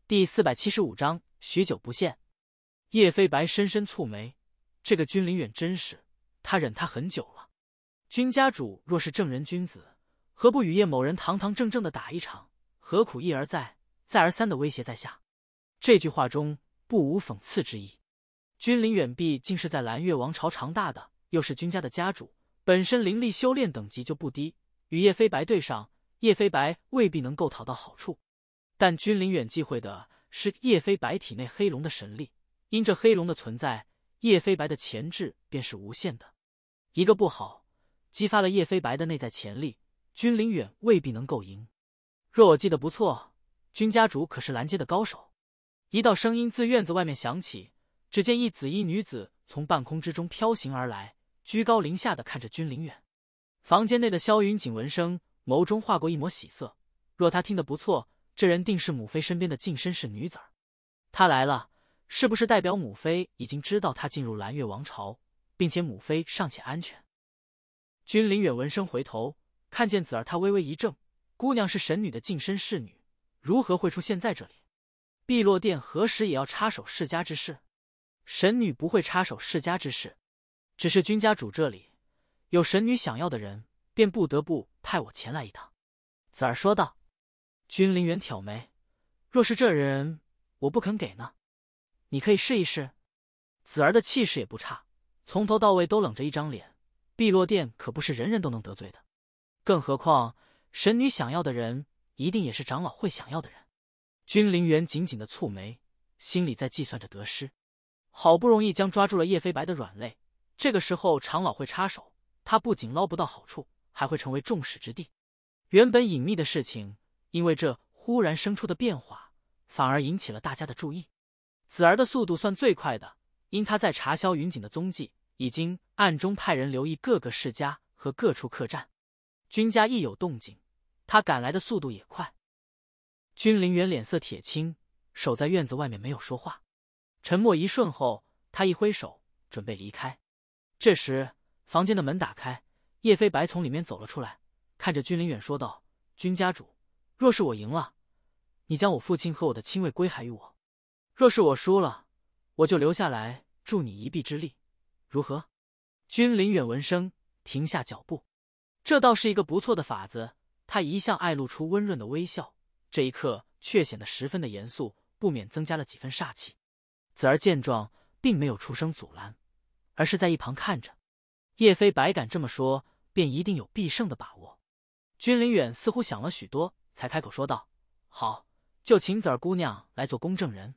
第四百七十五章许久不现。叶飞白深深蹙眉。这个君临远真是，他忍他很久了。君家主若是正人君子，何不与叶某人堂堂正正的打一场？何苦一而再、再而三的威胁在下？这句话中不无讽刺之意。君临远毕竟是在蓝月王朝长大的，又是君家的家主，本身灵力修炼等级就不低。与叶飞白对上，叶飞白未必能够讨到好处。但君临远忌讳的是叶飞白体内黑龙的神力，因这黑龙的存在。叶飞白的潜质便是无限的，一个不好，激发了叶飞白的内在潜力，君临远未必能够赢。若我记得不错，君家主可是拦截的高手。一道声音自院子外面响起，只见一紫衣女子从半空之中飘行而来，居高临下的看着君临远。房间内的萧云锦闻声，眸中划过一抹喜色。若他听得不错，这人定是母妃身边的近身侍女子。她来了。是不是代表母妃已经知道他进入蓝月王朝，并且母妃尚且安全？君临远闻声回头，看见子儿，他微微一怔：“姑娘是神女的近身侍女，如何会出现在这里？碧落殿何时也要插手世家之事？神女不会插手世家之事，只是君家主这里有神女想要的人，便不得不派我前来一趟。”子儿说道。君临远挑眉：“若是这人我不肯给呢？”你可以试一试，子儿的气势也不差，从头到尾都冷着一张脸。碧落殿可不是人人都能得罪的，更何况神女想要的人，一定也是长老会想要的人。君临元紧紧的蹙眉，心里在计算着得失。好不容易将抓住了叶飞白的软肋，这个时候长老会插手，他不仅捞不到好处，还会成为众矢之的。原本隐秘的事情，因为这忽然生出的变化，反而引起了大家的注意。子儿的速度算最快的，因他在查萧云锦的踪迹，已经暗中派人留意各个世家和各处客栈。君家一有动静，他赶来的速度也快。君灵远脸色铁青，守在院子外面没有说话。沉默一瞬后，他一挥手，准备离开。这时，房间的门打开，叶飞白从里面走了出来，看着君灵远说道：“君家主，若是我赢了，你将我父亲和我的亲卫归还于我。”若是我输了，我就留下来助你一臂之力，如何？君临远闻声停下脚步，这倒是一个不错的法子。他一向爱露出温润的微笑，这一刻却显得十分的严肃，不免增加了几分煞气。子儿见状，并没有出声阻拦，而是在一旁看着。叶飞百敢这么说，便一定有必胜的把握。君临远似乎想了许多，才开口说道：“好，就请子儿姑娘来做公证人。”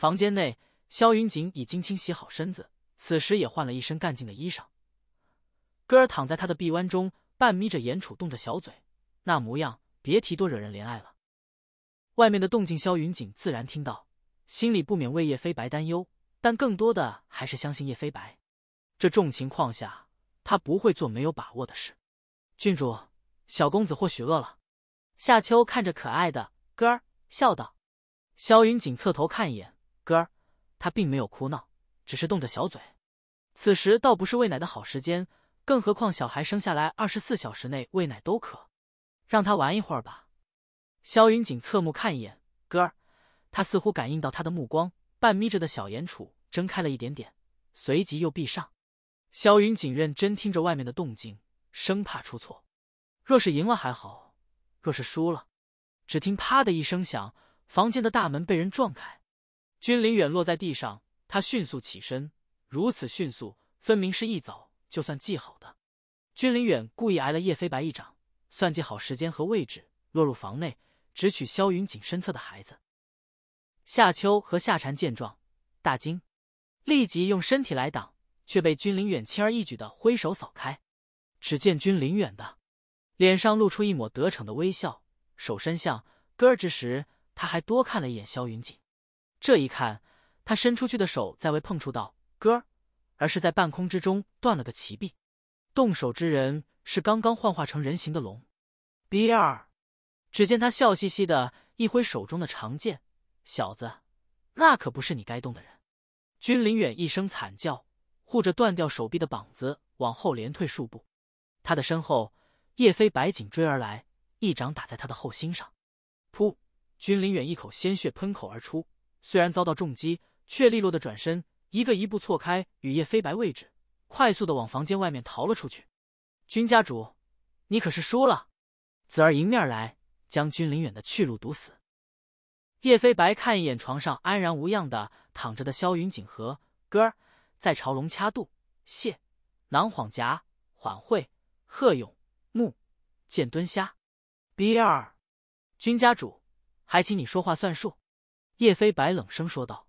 房间内，萧云锦已经清洗好身子，此时也换了一身干净的衣裳。歌儿躺在他的臂弯中，半眯着眼，楚动着小嘴，那模样别提多惹人怜爱了。外面的动静，萧云锦自然听到，心里不免为叶飞白担忧，但更多的还是相信叶飞白。这种情况下，他不会做没有把握的事。郡主，小公子或许饿了。夏秋看着可爱的歌儿，笑道。萧云锦侧头看一眼。哥儿，他并没有哭闹，只是动着小嘴。此时倒不是喂奶的好时间，更何况小孩生下来二十四小时内喂奶都渴，让他玩一会儿吧。萧云锦侧目看一眼，哥儿，他似乎感应到他的目光，半眯着的小眼楚睁开了一点点，随即又闭上。萧云锦认真听着外面的动静，生怕出错。若是赢了还好，若是输了……只听啪的一声响，房间的大门被人撞开。君临远落在地上，他迅速起身，如此迅速，分明是一早就算计好的。君临远故意挨了叶飞白一掌，算计好时间和位置，落入房内，直取萧云锦身侧的孩子。夏秋和夏蝉见状，大惊，立即用身体来挡，却被君临远轻而易举的挥手扫开。只见君临远的脸上露出一抹得逞的微笑，手伸向哥儿之时，他还多看了一眼萧云锦。这一看，他伸出去的手再未碰触到哥而是在半空之中断了个奇臂。动手之人是刚刚幻化成人形的龙。比二，只见他笑嘻嘻的一挥手中的长剑：“小子，那可不是你该动的人。”君临远一声惨叫，护着断掉手臂的膀子往后连退数步。他的身后，叶飞白紧追而来，一掌打在他的后心上。噗！君临远一口鲜血喷口而出。虽然遭到重击，却利落的转身，一个一步错开，与叶飞白位置，快速的往房间外面逃了出去。君家主，你可是输了。子儿迎面而来，将君凌远的去路堵死。叶飞白看一眼床上安然无恙的躺着的萧云锦和哥儿，在朝龙掐肚、谢囊晃夹、缓会贺勇木剑蹲虾 B 二，君家主，还请你说话算数。叶飞白冷声说道：“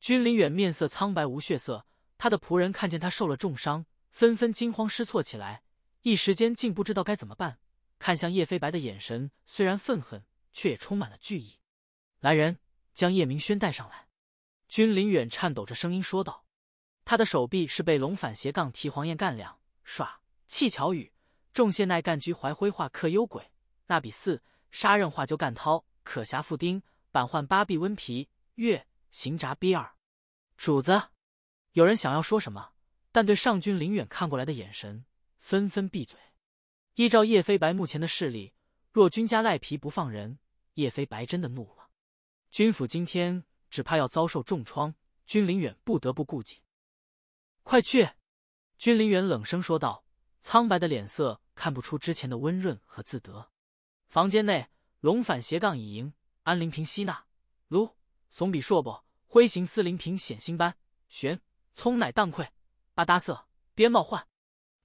君临远面色苍白无血色，他的仆人看见他受了重伤，纷纷惊慌失措起来，一时间竟不知道该怎么办。看向叶飞白的眼神虽然愤恨，却也充满了惧意。来人，将叶明轩带上来。”君临远颤抖着声音说道：“他的手臂是被龙反斜杠提黄燕干两耍气巧语，重谢奈干居怀灰化克幽鬼那比四杀刃化就干涛可侠复丁。”板换八臂温皮月行闸逼二，主子，有人想要说什么，但对上君林远看过来的眼神，纷纷闭嘴。依照叶飞白目前的势力，若君家赖皮不放人，叶飞白真的怒了，君府今天只怕要遭受重创。君凌远不得不顾忌，快去！君凌远冷声说道，苍白的脸色看不出之前的温润和自得。房间内，龙反斜杠已赢。安林平吸纳，卢耸比硕博，灰形四林平显心般玄聪乃荡溃，八达色边貌幻。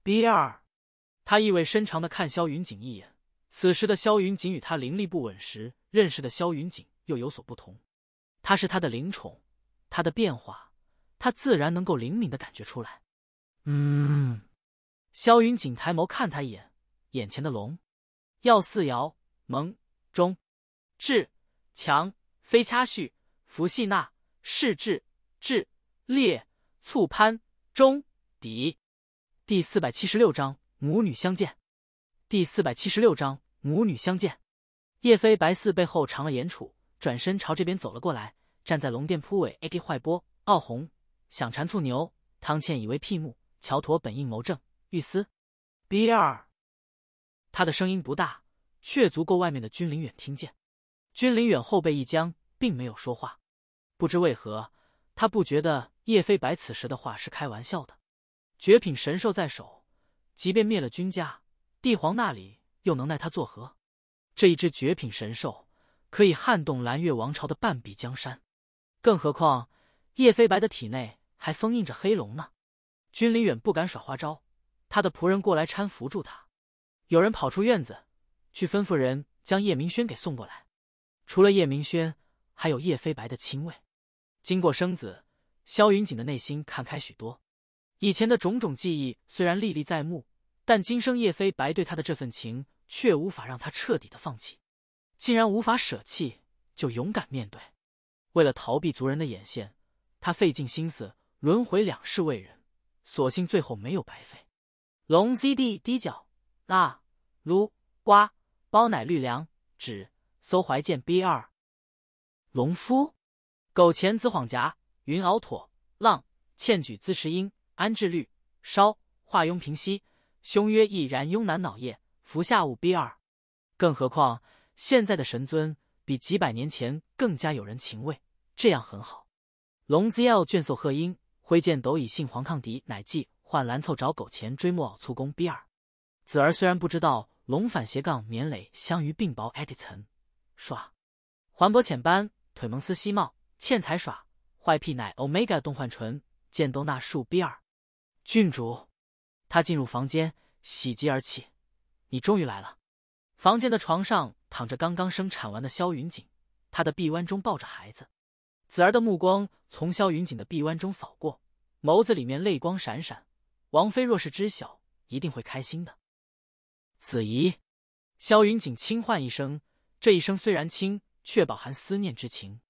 B 二，他意味深长的看萧云锦一眼。此时的萧云锦与他灵力不稳时认识的萧云锦又有所不同。他是他的灵宠，他的变化，他自然能够灵敏的感觉出来。嗯，萧云锦抬眸看他一眼，眼前的龙，耀四爻，蒙中，至。强飞掐序伏羲纳世志志，列促潘中底第四百七十六章母女相见。第四百七十六章母女相见。叶飞白四背后藏了眼楚，转身朝这边走了过来，站在龙殿铺尾。a k 坏波傲红想缠促牛汤倩以为屁目乔驼本应谋正玉思 b 二。他的声音不大，却足够外面的君临远听见。君临远后背一僵，并没有说话。不知为何，他不觉得叶飞白此时的话是开玩笑的。绝品神兽在手，即便灭了君家，帝皇那里又能奈他作何？这一只绝品神兽可以撼动蓝月王朝的半壁江山，更何况叶飞白的体内还封印着黑龙呢？君临远不敢耍花招，他的仆人过来搀扶住他。有人跑出院子去吩咐人将叶明轩给送过来。除了叶明轩，还有叶飞白的亲卫。经过生子，萧云锦的内心看开许多。以前的种种记忆虽然历历在目，但今生叶飞白对他的这份情却无法让他彻底的放弃。既然无法舍弃，就勇敢面对。为了逃避族人的眼线，他费尽心思轮回两世为人，所幸最后没有白费。龙 c d 低脚那，撸瓜包奶绿凉纸。搜怀剑，B 二，农夫，狗前子晃夹，云翱妥浪，倩举姿持英，安置律烧，化庸平息，兄曰毅然庸难脑叶，服下午 B 二。更何况现在的神尊比几百年前更加有人情味，这样很好。龙子耀卷奏鹤音，挥剑抖以信黄抗敌，乃计换蓝凑找狗前追木袄粗攻 B 二。子儿虽然不知道龙反斜杠棉垒相于病薄 at 层。耍，环博浅斑，腿萌丝西帽，欠财耍坏屁乃 o m e g a 动幻唇，剑都那树 b 二，郡主，他进入房间，喜极而泣，你终于来了。房间的床上躺着刚刚生产完的萧云锦，他的臂弯中抱着孩子。子儿的目光从萧云锦的臂弯中扫过，眸子里面泪光闪闪。王妃若是知晓，一定会开心的。子怡，萧云锦轻唤一声。这一声虽然轻，却饱含思念之情。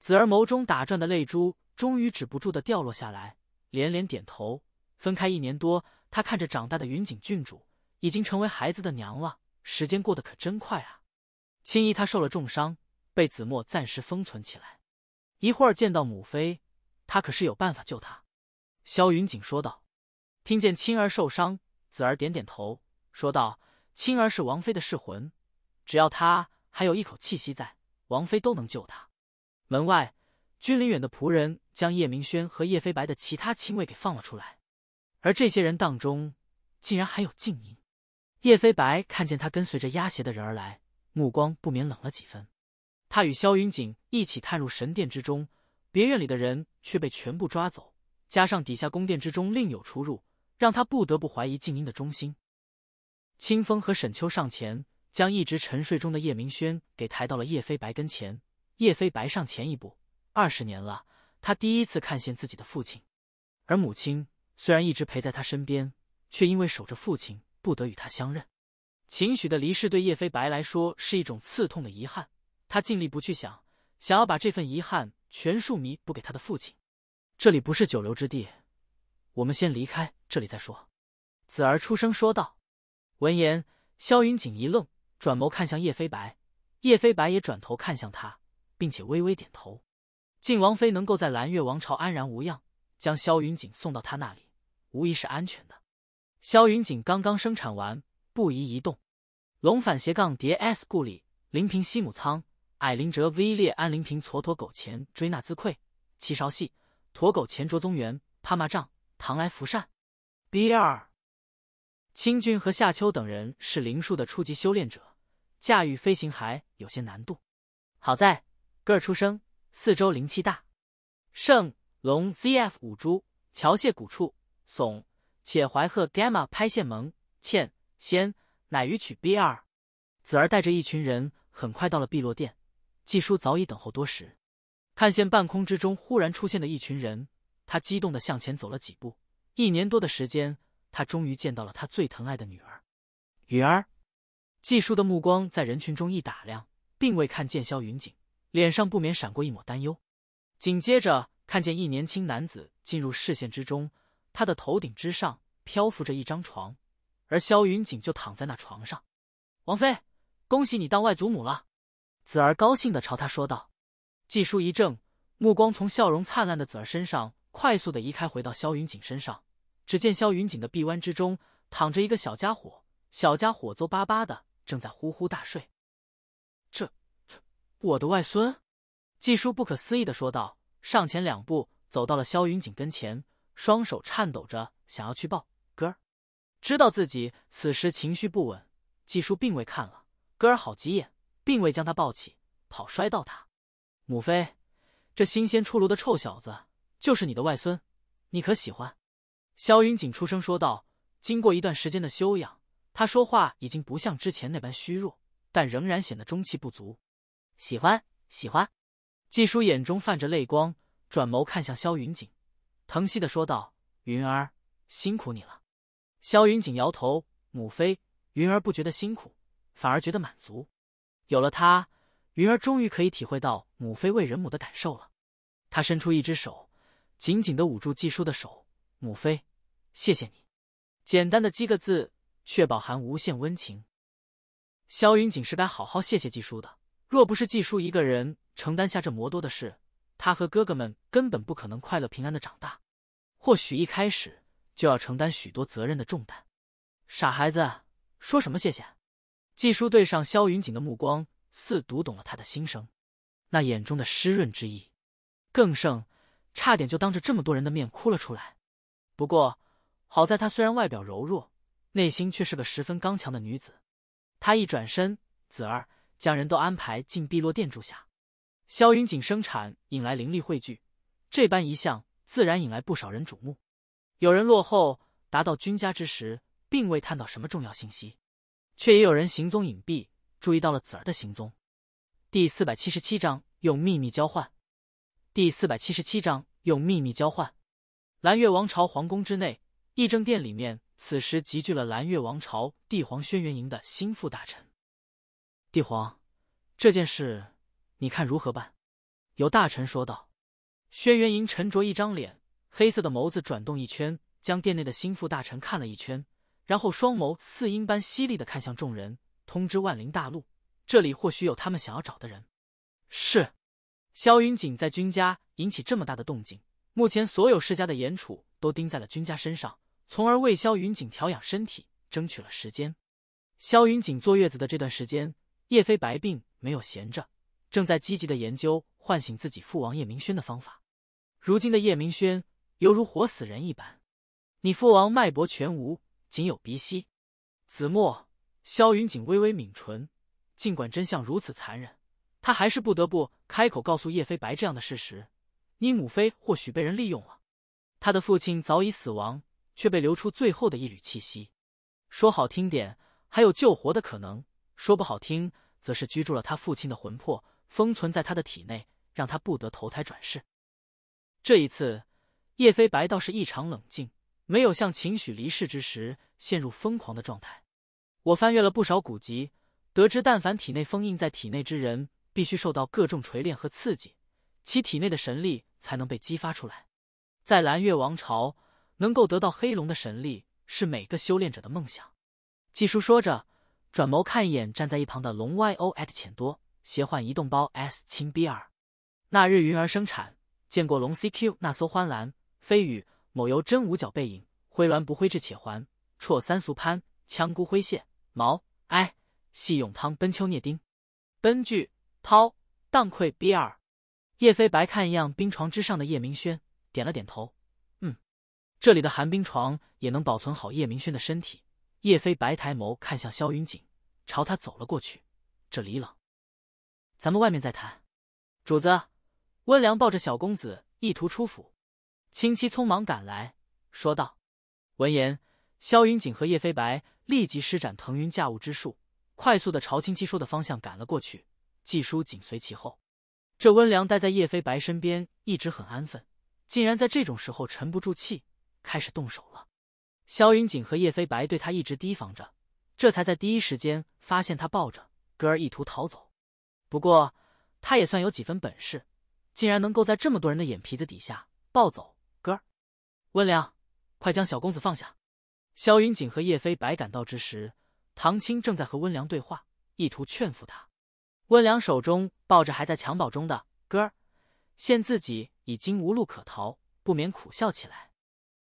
子儿眸中打转的泪珠终于止不住的掉落下来，连连点头。分开一年多，她看着长大的云锦郡主，已经成为孩子的娘了。时间过得可真快啊！青衣她受了重伤，被子墨暂时封存起来。一会儿见到母妃，她可是有办法救她。”萧云锦说道。听见青儿受伤，子儿点点头，说道：“青儿是王妃的噬魂，只要她。”还有一口气息在，王妃都能救他。门外，君临远的仆人将叶明轩和叶飞白的其他亲卫给放了出来，而这些人当中竟然还有静音。叶飞白看见他跟随着压邪的人而来，目光不免冷了几分。他与萧云锦一起探入神殿之中，别院里的人却被全部抓走，加上底下宫殿之中另有出入，让他不得不怀疑静音的忠心。清风和沈秋上前。将一直沉睡中的叶明轩给抬到了叶飞白跟前，叶飞白上前一步。二十年了，他第一次看见自己的父亲，而母亲虽然一直陪在他身边，却因为守着父亲，不得与他相认。秦许的离世对叶飞白来说是一种刺痛的遗憾，他尽力不去想，想要把这份遗憾全数弥补给他的父亲。这里不是久留之地，我们先离开这里再说。”子儿出声说道。闻言，萧云锦一愣。转眸看向叶飞白，叶飞白也转头看向他，并且微微点头。晋王妃能够在蓝月王朝安然无恙，将萧云锦送到他那里，无疑是安全的。萧云锦刚刚生产完，不宜移动。龙反斜杠叠 S 故里，林平西母仓，矮林哲 V 列安林平蹉跎狗前追纳兹愧，齐勺戏驼狗前卓宗元帕麻帐唐来福善 BR。清军和夏秋等人是灵术的初级修炼者。驾驭飞行还有些难度，好在个儿出生四周灵气大，圣龙 ZF 五珠桥谢古处耸且怀鹤 Gamma 拍谢萌欠仙乃鱼曲 BR 子儿带着一群人很快到了碧落殿，季叔早已等候多时，看见半空之中忽然出现的一群人，他激动地向前走了几步。一年多的时间，他终于见到了他最疼爱的女儿雨儿。季叔的目光在人群中一打量，并未看见萧云锦，脸上不免闪过一抹担忧。紧接着，看见一年轻男子进入视线之中，他的头顶之上漂浮着一张床，而萧云锦就躺在那床上。王妃，恭喜你当外祖母了！子儿高兴地朝他说道。季叔一怔，目光从笑容灿烂的子儿身上快速地移开，回到萧云锦身上。只见萧云锦的臂弯之中躺着一个小家伙，小家伙皱巴巴的。正在呼呼大睡，这这，我的外孙，季叔不可思议的说道，上前两步走到了萧云锦跟前，双手颤抖着想要去抱哥儿，知道自己此时情绪不稳，季叔并未看了哥儿好几眼，并未将他抱起，跑摔到他。母妃，这新鲜出炉的臭小子就是你的外孙，你可喜欢？萧云锦出声说道，经过一段时间的修养。他说话已经不像之前那般虚弱，但仍然显得中气不足。喜欢，喜欢。纪叔眼中泛着泪光，转眸看向萧云锦，疼惜的说道：“云儿，辛苦你了。”萧云锦摇头：“母妃，云儿不觉得辛苦，反而觉得满足。有了他，云儿终于可以体会到母妃为人母的感受了。”他伸出一只手，紧紧的捂住纪叔的手：“母妃，谢谢你。”简单的几个字。却饱含无限温情。萧云锦是该好好谢谢季叔的。若不是季叔一个人承担下这魔多的事，他和哥哥们根本不可能快乐平安的长大。或许一开始就要承担许多责任的重担。傻孩子，说什么谢谢？季叔对上萧云锦的目光，似读懂了他的心声，那眼中的湿润之意更胜，差点就当着这么多人的面哭了出来。不过好在他虽然外表柔弱，内心却是个十分刚强的女子，她一转身，子儿将人都安排进碧落殿住下。萧云锦生产引来灵力汇聚，这般一向自然引来不少人瞩目。有人落后达到君家之时，并未探到什么重要信息，却也有人行踪隐蔽，注意到了子儿的行踪。第四百七十七章用秘密交换。第四百七十七章用秘密交换。蓝月王朝皇宫之内，议政殿里面。此时集聚了蓝月王朝帝皇轩辕营的心腹大臣。帝皇，这件事你看如何办？有大臣说道。轩辕营沉着一张脸，黑色的眸子转动一圈，将殿内的心腹大臣看了一圈，然后双眸似鹰般犀利的看向众人，通知万灵大陆，这里或许有他们想要找的人。是。萧云锦在君家引起这么大的动静，目前所有世家的眼楚都盯在了君家身上。从而为萧云锦调养身体争取了时间。萧云锦坐月子的这段时间，叶飞白并没有闲着，正在积极的研究唤醒自己父王叶明轩的方法。如今的叶明轩犹如活死人一般，你父王脉搏全无，仅有鼻息。子墨，萧云锦微微抿唇，尽管真相如此残忍，他还是不得不开口告诉叶飞白这样的事实：你母妃或许被人利用了，他的父亲早已死亡。却被流出最后的一缕气息，说好听点还有救活的可能，说不好听则是居住了他父亲的魂魄，封存在他的体内，让他不得投胎转世。这一次，叶飞白倒是异常冷静，没有像秦许离世之时陷入疯狂的状态。我翻阅了不少古籍，得知但凡体内封印在体内之人，必须受到各种锤炼和刺激，其体内的神力才能被激发出来。在蓝月王朝。能够得到黑龙的神力，是每个修炼者的梦想。季叔说着，转眸看一眼站在一旁的龙 y o at 浅多，携换移动包 s 亲 b 二，那日云儿生产，见过龙 c q 那艘欢蓝飞羽某游真五角背影灰鸾不灰至且还绰三俗潘枪孤灰谢毛哎细永汤奔丘聂丁奔巨涛荡溃 b 二，叶飞白看一样冰床之上的叶明轩，点了点头。这里的寒冰床也能保存好叶明轩的身体。叶飞白抬眸看向萧云锦，朝他走了过去。这里冷，咱们外面再谈。主子，温良抱着小公子意图出府，青七匆忙赶来说道。闻言，萧云锦和叶飞白立即施展腾云驾雾之术，快速的朝青七说的方向赶了过去。季叔紧随其后。这温良待在叶飞白身边一直很安分，竟然在这种时候沉不住气。开始动手了，萧云锦和叶飞白对他一直提防着，这才在第一时间发现他抱着歌儿意图逃走。不过他也算有几分本事，竟然能够在这么多人的眼皮子底下抱走歌儿。温良，快将小公子放下！萧云锦和叶飞白赶到之时，唐青正在和温良对话，意图劝服他。温良手中抱着还在襁褓中的歌儿，现自己已经无路可逃，不免苦笑起来。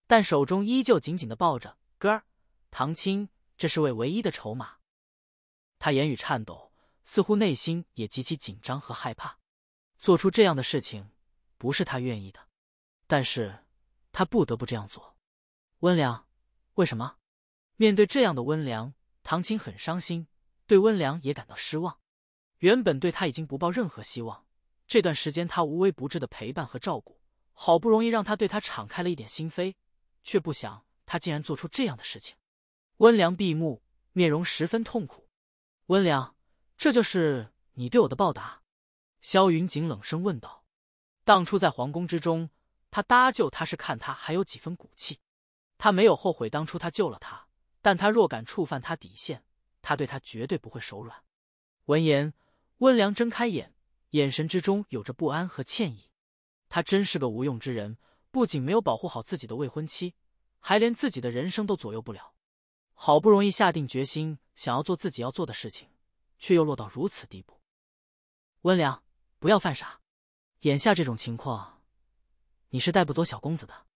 但手中依旧紧紧的抱着哥儿，唐青，这是为唯一的筹码。他言语颤抖，似乎内心也极其紧张和害怕。做出这样的事情，不是他愿意的，但是，他不得不这样做。温良，为什么？面对这样的温良，唐青很伤心，对温良也感到失望。原本对他已经不抱任何希望，这段时间他无微不至的陪伴和照顾，好不容易让他对他敞开了一点心扉。却不想他竟然做出这样的事情。温良闭目，面容十分痛苦。温良，这就是你对我的报答？萧云锦冷声问道。当初在皇宫之中，他搭救他是看他还有几分骨气，他没有后悔当初他救了他。但他若敢触犯他底线，他对他绝对不会手软。闻言，温良睁开眼，眼神之中有着不安和歉意。他真是个无用之人。不仅没有保护好自己的未婚妻，还连自己的人生都左右不了。好不容易下定决心想要做自己要做的事情，却又落到如此地步。温良，不要犯傻！眼下这种情况，你是带不走小公子的。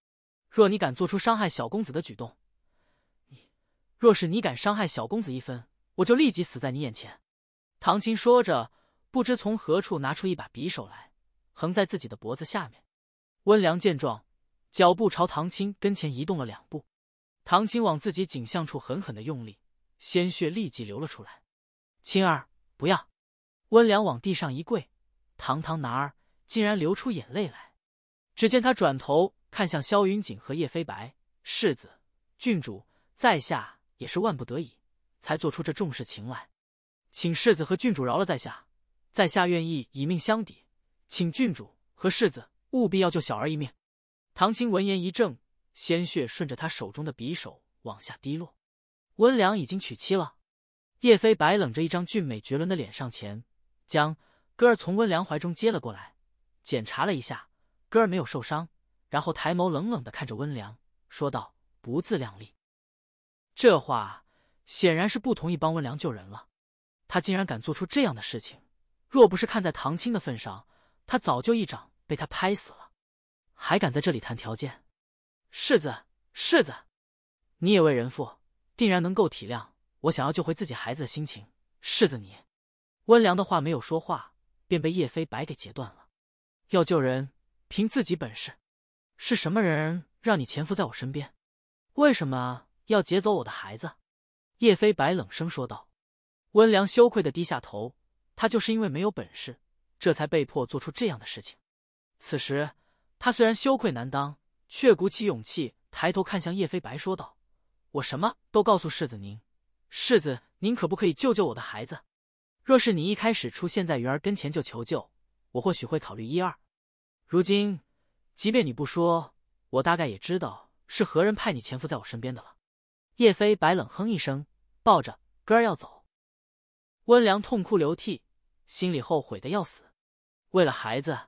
若你敢做出伤害小公子的举动，你若是你敢伤害小公子一分，我就立即死在你眼前。唐琴说着，不知从何处拿出一把匕首来，横在自己的脖子下面。温良见状。脚步朝唐青跟前移动了两步，唐青往自己颈项处狠狠的用力，鲜血立即流了出来。青儿，不要！温良往地上一跪，堂堂男儿竟然流出眼泪来。只见他转头看向萧云锦和叶飞白，世子、郡主，在下也是万不得已才做出这重事情来，请世子和郡主饶了在下，在下愿意以命相抵，请郡主和世子务必要救小儿一命。唐青闻言一怔，鲜血顺着他手中的匕首往下滴落。温良已经娶妻了。叶飞白冷着一张俊美绝伦的脸上前，将歌儿从温良怀中接了过来，检查了一下，歌儿没有受伤，然后抬眸冷冷的看着温良，说道：“不自量力。”这话显然是不同意帮温良救人了。他竟然敢做出这样的事情，若不是看在唐青的份上，他早就一掌被他拍死了。还敢在这里谈条件，世子，世子，你也为人父，定然能够体谅我想要救回自己孩子的心情。世子，你温良的话没有说话，便被叶飞白给截断了。要救人，凭自己本事。是什么人让你潜伏在我身边？为什么要劫走我的孩子？叶飞白冷声说道。温良羞愧的低下头，他就是因为没有本事，这才被迫做出这样的事情。此时。他虽然羞愧难当，却鼓起勇气抬头看向叶飞白，说道：“我什么都告诉世子您，世子您可不可以救救我的孩子？若是你一开始出现在云儿跟前就求救，我或许会考虑一二。如今，即便你不说，我大概也知道是何人派你潜伏在我身边的了。”叶飞白冷哼一声，抱着歌儿要走。温良痛哭流涕，心里后悔的要死，为了孩子。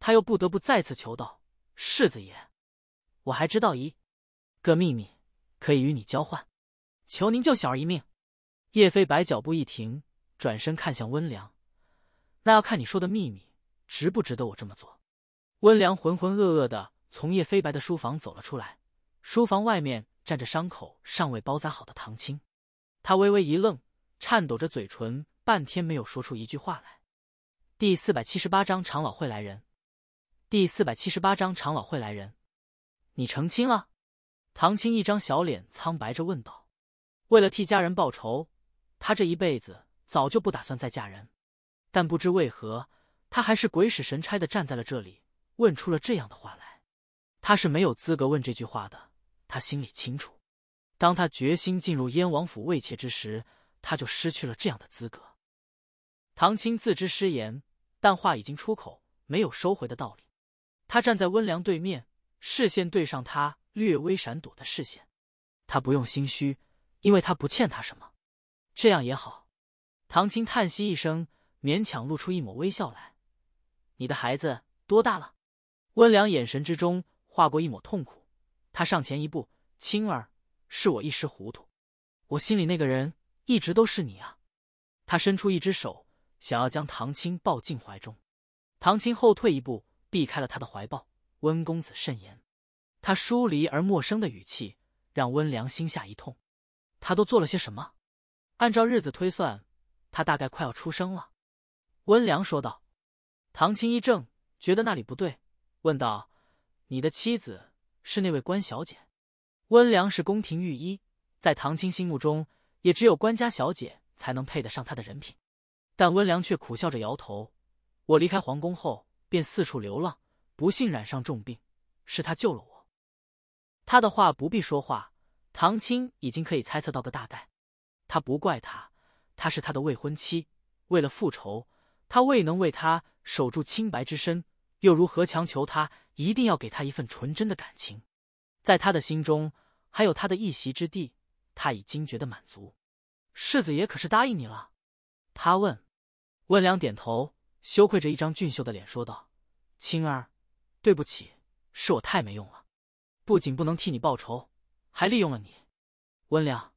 他又不得不再次求道，世子爷，我还知道一个秘密，可以与你交换，求您救小儿一命。叶飞白脚步一停，转身看向温良，那要看你说的秘密值不值得我这么做。温良浑浑噩噩的从叶飞白的书房走了出来，书房外面站着伤口尚未包扎好的唐青，他微微一愣，颤抖着嘴唇，半天没有说出一句话来。第四百七十八章长老会来人。第四百七十八章长老会来人。你成亲了？唐青一张小脸苍白着问道。为了替家人报仇，他这一辈子早就不打算再嫁人。但不知为何，他还是鬼使神差的站在了这里，问出了这样的话来。他是没有资格问这句话的，他心里清楚。当他决心进入燕王府未妾之时，他就失去了这样的资格。唐青自知失言，但话已经出口，没有收回的道理。他站在温良对面，视线对上他略微闪躲的视线。他不用心虚，因为他不欠他什么。这样也好。唐青叹息一声，勉强露出一抹微笑来。你的孩子多大了？温良眼神之中划过一抹痛苦。他上前一步：“青儿，是我一时糊涂，我心里那个人一直都是你啊。”他伸出一只手，想要将唐青抱进怀中。唐青后退一步。避开了他的怀抱。温公子慎言，他疏离而陌生的语气让温良心下一痛。他都做了些什么？按照日子推算，他大概快要出生了。温良说道。唐青一怔，觉得那里不对，问道：“你的妻子是那位关小姐？”温良是宫廷御医，在唐青心目中，也只有关家小姐才能配得上他的人品。但温良却苦笑着摇头：“我离开皇宫后。”便四处流浪，不幸染上重病，是他救了我。他的话不必说话，唐青已经可以猜测到个大概。他不怪他，他是他的未婚妻，为了复仇，他未能为他守住清白之身，又如何强求他一定要给他一份纯真的感情？在他的心中，还有他的一席之地，他已经觉得满足。世子爷可是答应你了？他问。温良点头。羞愧着一张俊秀的脸说道：“青儿，对不起，是我太没用了，不仅不能替你报仇，还利用了你。温良，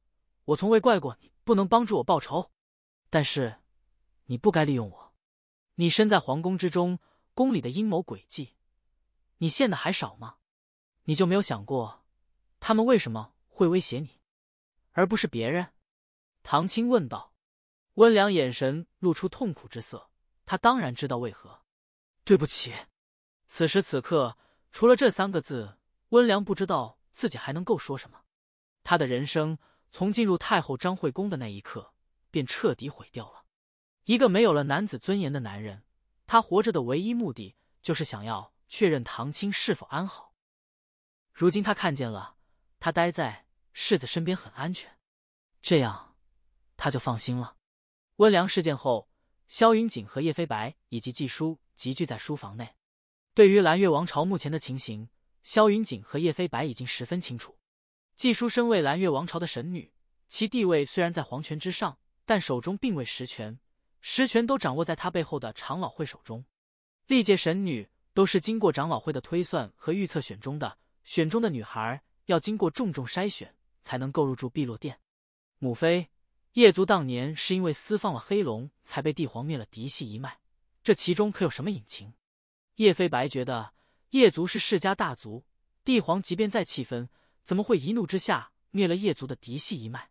我从未怪过你，不能帮助我报仇，但是你不该利用我。你身在皇宫之中，宫里的阴谋诡计，你陷的还少吗？你就没有想过，他们为什么会威胁你，而不是别人？”唐青问道。温良眼神露出痛苦之色。他当然知道为何，对不起。此时此刻，除了这三个字，温良不知道自己还能够说什么。他的人生从进入太后张惠宫的那一刻便彻底毁掉了。一个没有了男子尊严的男人，他活着的唯一目的就是想要确认唐青是否安好。如今他看见了，他待在世子身边很安全，这样他就放心了。温良事件后。萧云锦和叶飞白以及季叔集聚在书房内，对于蓝月王朝目前的情形，萧云锦和叶飞白已经十分清楚。季叔身为蓝月王朝的神女，其地位虽然在皇权之上，但手中并未实权，实权都掌握在他背后的长老会手中。历届神女都是经过长老会的推算和预测选中的，选中的女孩要经过重重筛选才能够入住碧落殿。母妃。叶族当年是因为私放了黑龙，才被帝皇灭了嫡系一脉，这其中可有什么隐情？叶飞白觉得叶族是世家大族，帝皇即便再气愤，怎么会一怒之下灭了叶族的嫡系一脉？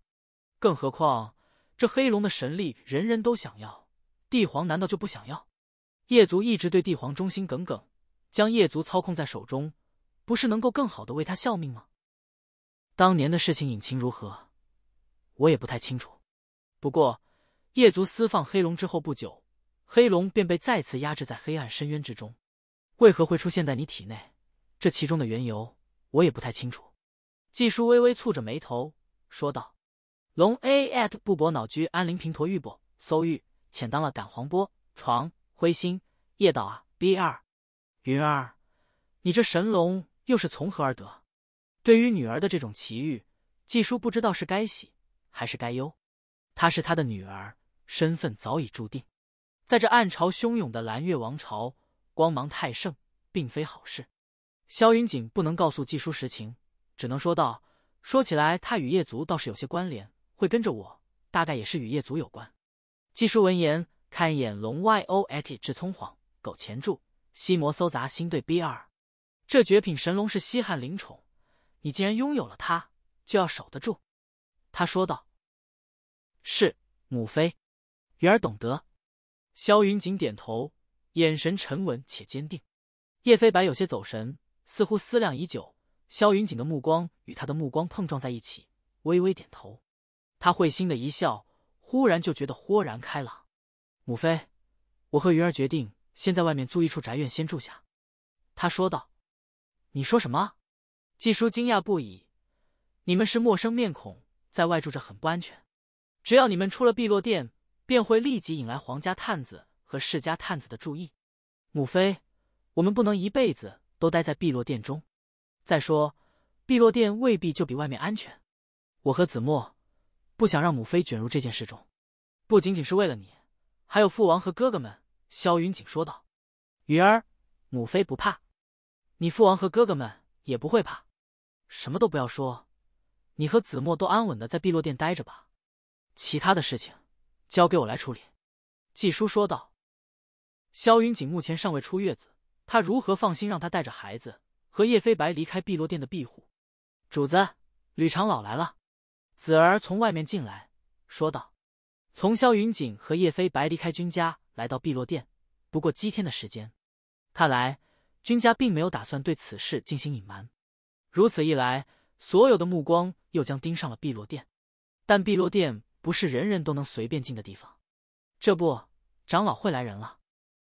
更何况这黑龙的神力，人人都想要，帝皇难道就不想要？叶族一直对帝皇忠心耿耿，将叶族操控在手中，不是能够更好的为他效命吗？当年的事情隐情如何，我也不太清楚。不过，夜族私放黑龙之后不久，黑龙便被再次压制在黑暗深渊之中。为何会出现在你体内？这其中的缘由，我也不太清楚。季叔微微蹙着眉头说道：“龙 A at 布帛脑居安林平陀玉帛搜玉潜当了感黄波床灰心叶道啊 B 二云儿，你这神龙又是从何而得？”对于女儿的这种奇遇，季叔不知道是该喜还是该忧。她是他的女儿，身份早已注定。在这暗潮汹涌的蓝月王朝，光芒太盛，并非好事。萧云锦不能告诉季叔实情，只能说道：“说起来，他与夜族倒是有些关联，会跟着我，大概也是与夜族有关。”季叔闻言，看一眼龙 Y OAT 至聪晃狗前柱西摩搜杂星队 B 二，这绝品神龙是稀罕灵宠，你既然拥有了它，就要守得住。”他说道。是母妃，云儿懂得。萧云锦点头，眼神沉稳且坚定。叶飞白有些走神，似乎思量已久。萧云锦的目光与他的目光碰撞在一起，微微点头。他会心的一笑，忽然就觉得豁然开朗。母妃，我和云儿决定先在外面租一处宅院先住下。他说道。你说什么？纪叔惊讶不已。你们是陌生面孔，在外住着很不安全。只要你们出了碧落殿，便会立即引来皇家探子和世家探子的注意。母妃，我们不能一辈子都待在碧落殿中。再说，碧落殿未必就比外面安全。我和子墨不想让母妃卷入这件事中，不仅仅是为了你，还有父王和哥哥们。”萧云锦说道。“云儿，母妃不怕，你父王和哥哥们也不会怕。什么都不要说，你和子墨都安稳的在碧落殿待着吧。”其他的事情交给我来处理。”季叔说道。“萧云锦目前尚未出月子，他如何放心让他带着孩子和叶飞白离开碧落殿的庇护？”主子，吕长老来了。”子儿从外面进来说道。“从萧云锦和叶飞白离开君家，来到碧落殿，不过几天的时间，看来君家并没有打算对此事进行隐瞒。如此一来，所有的目光又将盯上了碧落殿，但碧落殿……不是人人都能随便进的地方，这不，长老会来人了。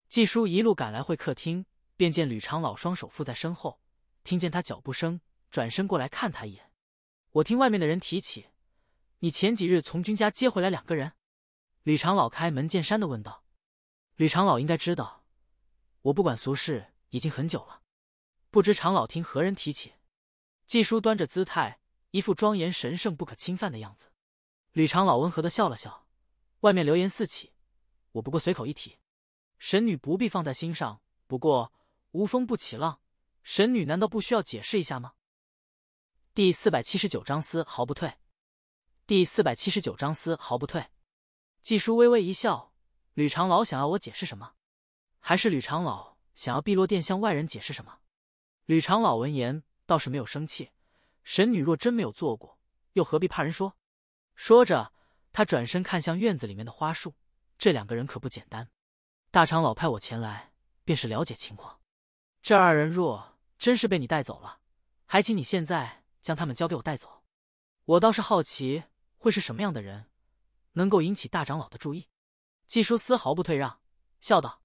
季叔一路赶来会客厅，便见吕长老双手负在身后，听见他脚步声，转身过来看他一眼。我听外面的人提起，你前几日从君家接回来两个人。吕长老开门见山的问道：“吕长老应该知道，我不管俗事已经很久了，不知长老听何人提起？”季叔端着姿态，一副庄严神圣、不可侵犯的样子。吕长老温和的笑了笑，外面流言四起，我不过随口一提，神女不必放在心上。不过无风不起浪，神女难道不需要解释一下吗？第四百七十九章丝毫不退。第四百七十九章丝毫不退。纪叔微微一笑，吕长老想要我解释什么？还是吕长老想要碧落殿向外人解释什么？吕长老闻言倒是没有生气，神女若真没有做过，又何必怕人说？说着，他转身看向院子里面的花树。这两个人可不简单，大长老派我前来，便是了解情况。这二人若真是被你带走了，还请你现在将他们交给我带走。我倒是好奇，会是什么样的人，能够引起大长老的注意？季叔丝毫不退让，笑道。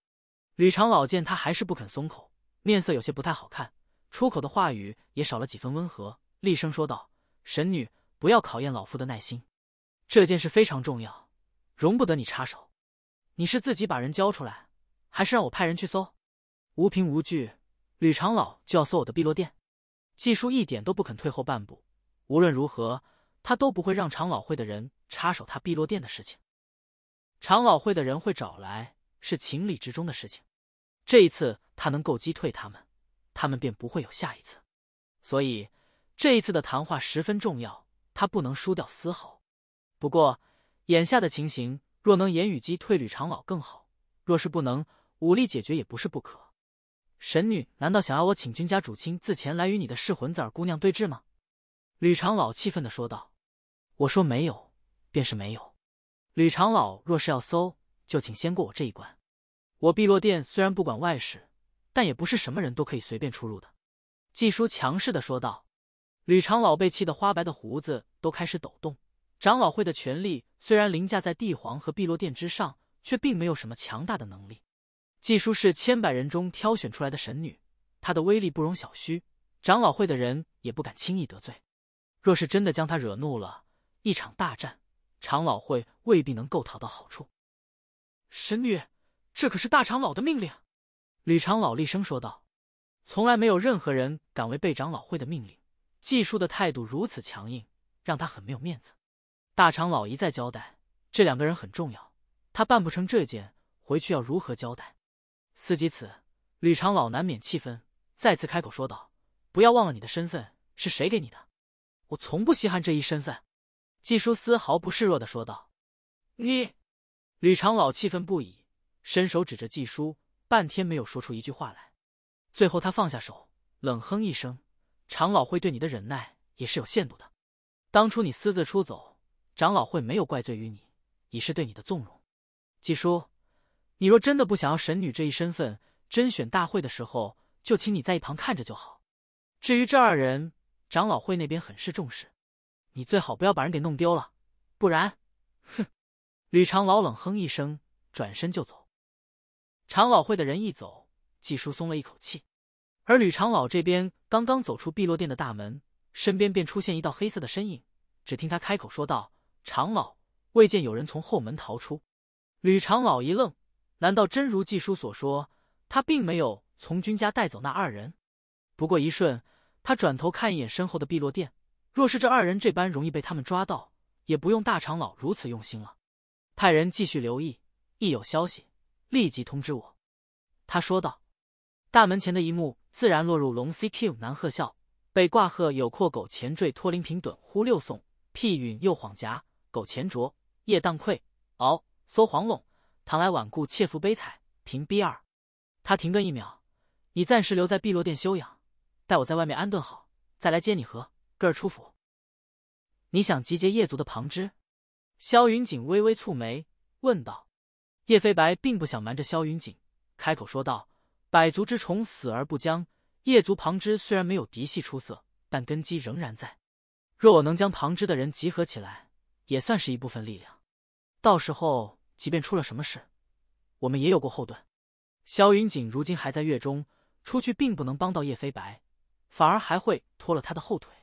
吕长老见他还是不肯松口，面色有些不太好看，出口的话语也少了几分温和，厉声说道：“神女，不要考验老夫的耐心。”这件事非常重要，容不得你插手。你是自己把人交出来，还是让我派人去搜？无凭无据，吕长老就要搜我的碧落殿？季叔一点都不肯退后半步，无论如何，他都不会让长老会的人插手他碧落殿的事情。长老会的人会找来，是情理之中的事情。这一次他能够击退他们，他们便不会有下一次。所以这一次的谈话十分重要，他不能输掉丝毫。不过，眼下的情形，若能言语击退吕长老更好；若是不能，武力解决也不是不可。神女难道想要我请君家主亲自前来与你的噬魂子儿姑娘对峙吗？”吕长老气愤的说道。“我说没有，便是没有。吕长老若是要搜，就请先过我这一关。我碧落殿虽然不管外事，但也不是什么人都可以随便出入的。”季叔强势的说道。吕长老被气得花白的胡子都开始抖动。长老会的权力虽然凌驾在帝皇和碧落殿之上，却并没有什么强大的能力。季叔是千百人中挑选出来的神女，她的威力不容小觑。长老会的人也不敢轻易得罪。若是真的将她惹怒了，一场大战，长老会未必能够讨到好处。神女，这可是大长老的命令。”吕长老厉声说道，“从来没有任何人敢违背长老会的命令。季叔的态度如此强硬，让他很没有面子。”大长老一再交代，这两个人很重要，他办不成这件，回去要如何交代？思及此，吕长老难免气愤，再次开口说道：“不要忘了你的身份是谁给你的，我从不稀罕这一身份。”季叔丝毫不示弱的说道：“你！”吕长老气愤不已，伸手指着季叔，半天没有说出一句话来。最后他放下手，冷哼一声：“长老会对你的忍耐也是有限度的，当初你私自出走。”长老会没有怪罪于你，已是对你的纵容。季叔，你若真的不想要神女这一身份，甄选大会的时候就请你在一旁看着就好。至于这二人，长老会那边很是重视，你最好不要把人给弄丢了，不然，哼！吕长老冷哼一声，转身就走。长老会的人一走，季叔松了一口气。而吕长老这边刚刚走出碧落殿的大门，身边便出现一道黑色的身影，只听他开口说道。长老未见有人从后门逃出，吕长老一愣，难道真如纪叔所说，他并没有从君家带走那二人？不过一瞬，他转头看一眼身后的碧落殿，若是这二人这般容易被他们抓到，也不用大长老如此用心了。派人继续留意，一有消息立即通知我。”他说道。大门前的一幕自然落入龙 CQ 南鹤笑，被挂鹤有阔狗前缀托林平趸呼六送屁允又晃夹。苟前啄，夜当愧熬搜黄龙，唐来晚顾妾负悲惨，平 B 二。他停顿一秒，你暂时留在碧落殿休养，待我在外面安顿好，再来接你和个儿出府。你想集结叶族的旁支？萧云锦微微蹙眉问道。叶飞白并不想瞒着萧云锦，开口说道：“百足之虫，死而不僵。叶族旁支虽然没有嫡系出色，但根基仍然在。若我能将旁支的人集合起来。”也算是一部分力量，到时候即便出了什么事，我们也有过后盾。萧云锦如今还在月中，出去并不能帮到叶飞白，反而还会拖了他的后腿。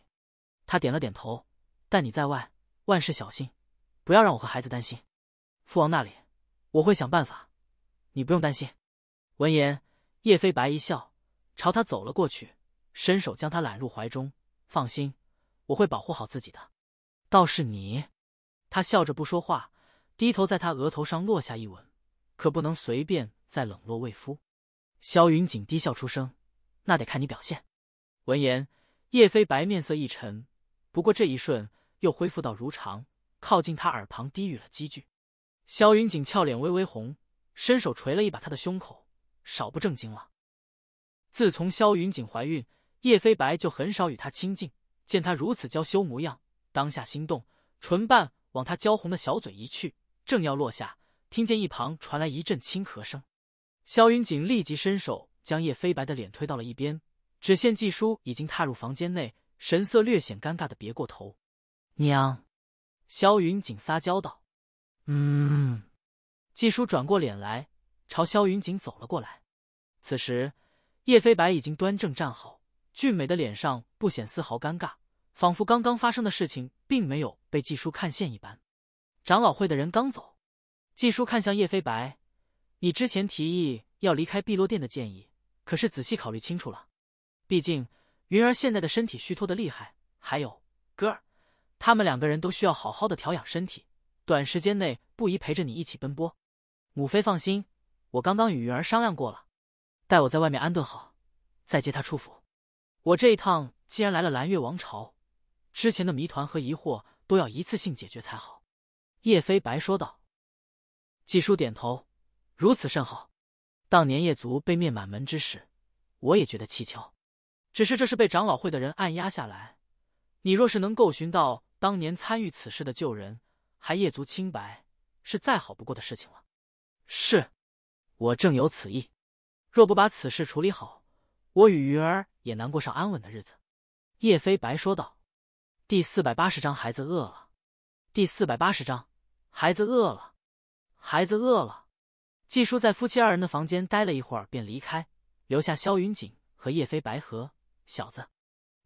他点了点头，但你在外万事小心，不要让我和孩子担心。父王那里，我会想办法，你不用担心。闻言，叶飞白一笑，朝他走了过去，伸手将他揽入怀中。放心，我会保护好自己的。倒是你。他笑着不说话，低头在他额头上落下一吻，可不能随便再冷落魏夫。萧云锦低笑出声：“那得看你表现。”闻言，叶飞白面色一沉，不过这一瞬又恢复到如常，靠近他耳旁低语了几句。萧云锦俏脸微微红，伸手捶了一把他的胸口：“少不正经了。”自从萧云锦怀孕，叶飞白就很少与他亲近。见他如此娇羞模样，当下心动，唇瓣。往他娇红的小嘴一去，正要落下，听见一旁传来一阵轻咳声，萧云锦立即伸手将叶飞白的脸推到了一边，只见纪叔已经踏入房间内，神色略显尴尬的别过头。娘，萧云锦撒娇道：“嗯。”纪叔转过脸来，朝萧云锦走了过来。此时，叶飞白已经端正站好，俊美的脸上不显丝毫尴尬。仿佛刚刚发生的事情并没有被纪叔看现一般，长老会的人刚走，纪叔看向叶飞白：“你之前提议要离开碧落殿的建议，可是仔细考虑清楚了？毕竟云儿现在的身体虚脱的厉害，还有哥儿，他们两个人都需要好好的调养身体，短时间内不宜陪着你一起奔波。母妃放心，我刚刚与云儿商量过了，待我在外面安顿好，再接她出府。我这一趟既然来了蓝月王朝。”之前的谜团和疑惑都要一次性解决才好，叶飞白说道。季叔点头，如此甚好。当年叶族被灭满门之事，我也觉得蹊跷，只是这是被长老会的人按压下来。你若是能够寻到当年参与此事的旧人，还叶族清白，是再好不过的事情了。是，我正有此意。若不把此事处理好，我与云儿也难过上安稳的日子。叶飞白说道。第四百八十章孩子饿了。第四百八十章孩子饿了。孩子饿了。季叔在夫妻二人的房间待了一会儿，便离开，留下萧云锦和叶飞白和小子。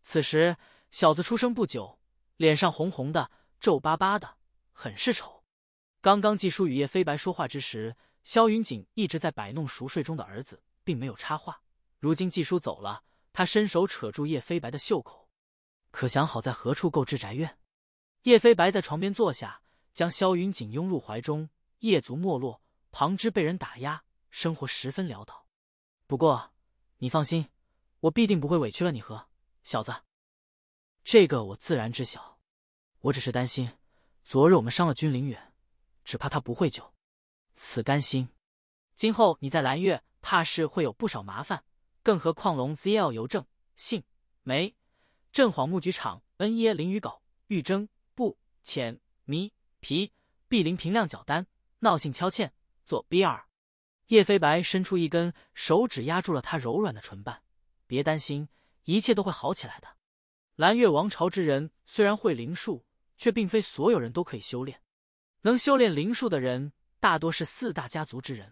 此时小子出生不久，脸上红红的，皱巴巴的，很是丑。刚刚季叔与叶飞白说话之时，萧云锦一直在摆弄熟睡中的儿子，并没有插话。如今季叔走了，他伸手扯住叶飞白的袖口。可想好在何处购置宅院？叶飞白在床边坐下，将萧云锦拥入怀中。夜足没落，旁支被人打压，生活十分潦倒。不过你放心，我必定不会委屈了你和小子。这个我自然知晓，我只是担心，昨日我们伤了君临远，只怕他不会救。此担心，今后你在蓝月怕是会有不少麻烦，更何况龙 ZL 邮政信没。镇晃木局场恩耶林鱼狗玉征布浅迷皮碧林平亮脚单闹性敲欠做 B 二叶飞白伸出一根手指压住了他柔软的唇瓣，别担心，一切都会好起来的。蓝月王朝之人虽然会灵术，却并非所有人都可以修炼。能修炼灵术的人大多是四大家族之人，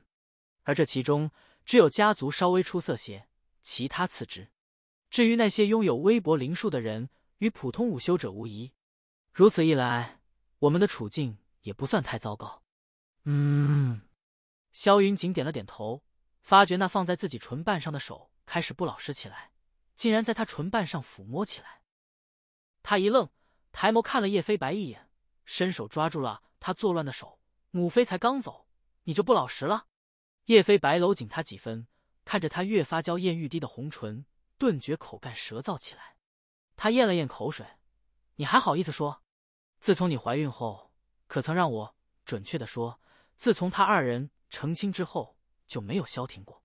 而这其中只有家族稍微出色些，其他次之。至于那些拥有微薄灵术的人，与普通武修者无疑。如此一来，我们的处境也不算太糟糕。嗯，萧云锦点了点头，发觉那放在自己唇瓣上的手开始不老实起来，竟然在他唇瓣上抚摸起来。他一愣，抬眸看了叶飞白一眼，伸手抓住了他作乱的手。母妃才刚走，你就不老实了？叶飞白搂紧他几分，看着他越发娇艳欲滴的红唇。顿觉口干舌燥起来，他咽了咽口水。你还好意思说？自从你怀孕后，可曾让我准确的说，自从他二人成亲之后就没有消停过，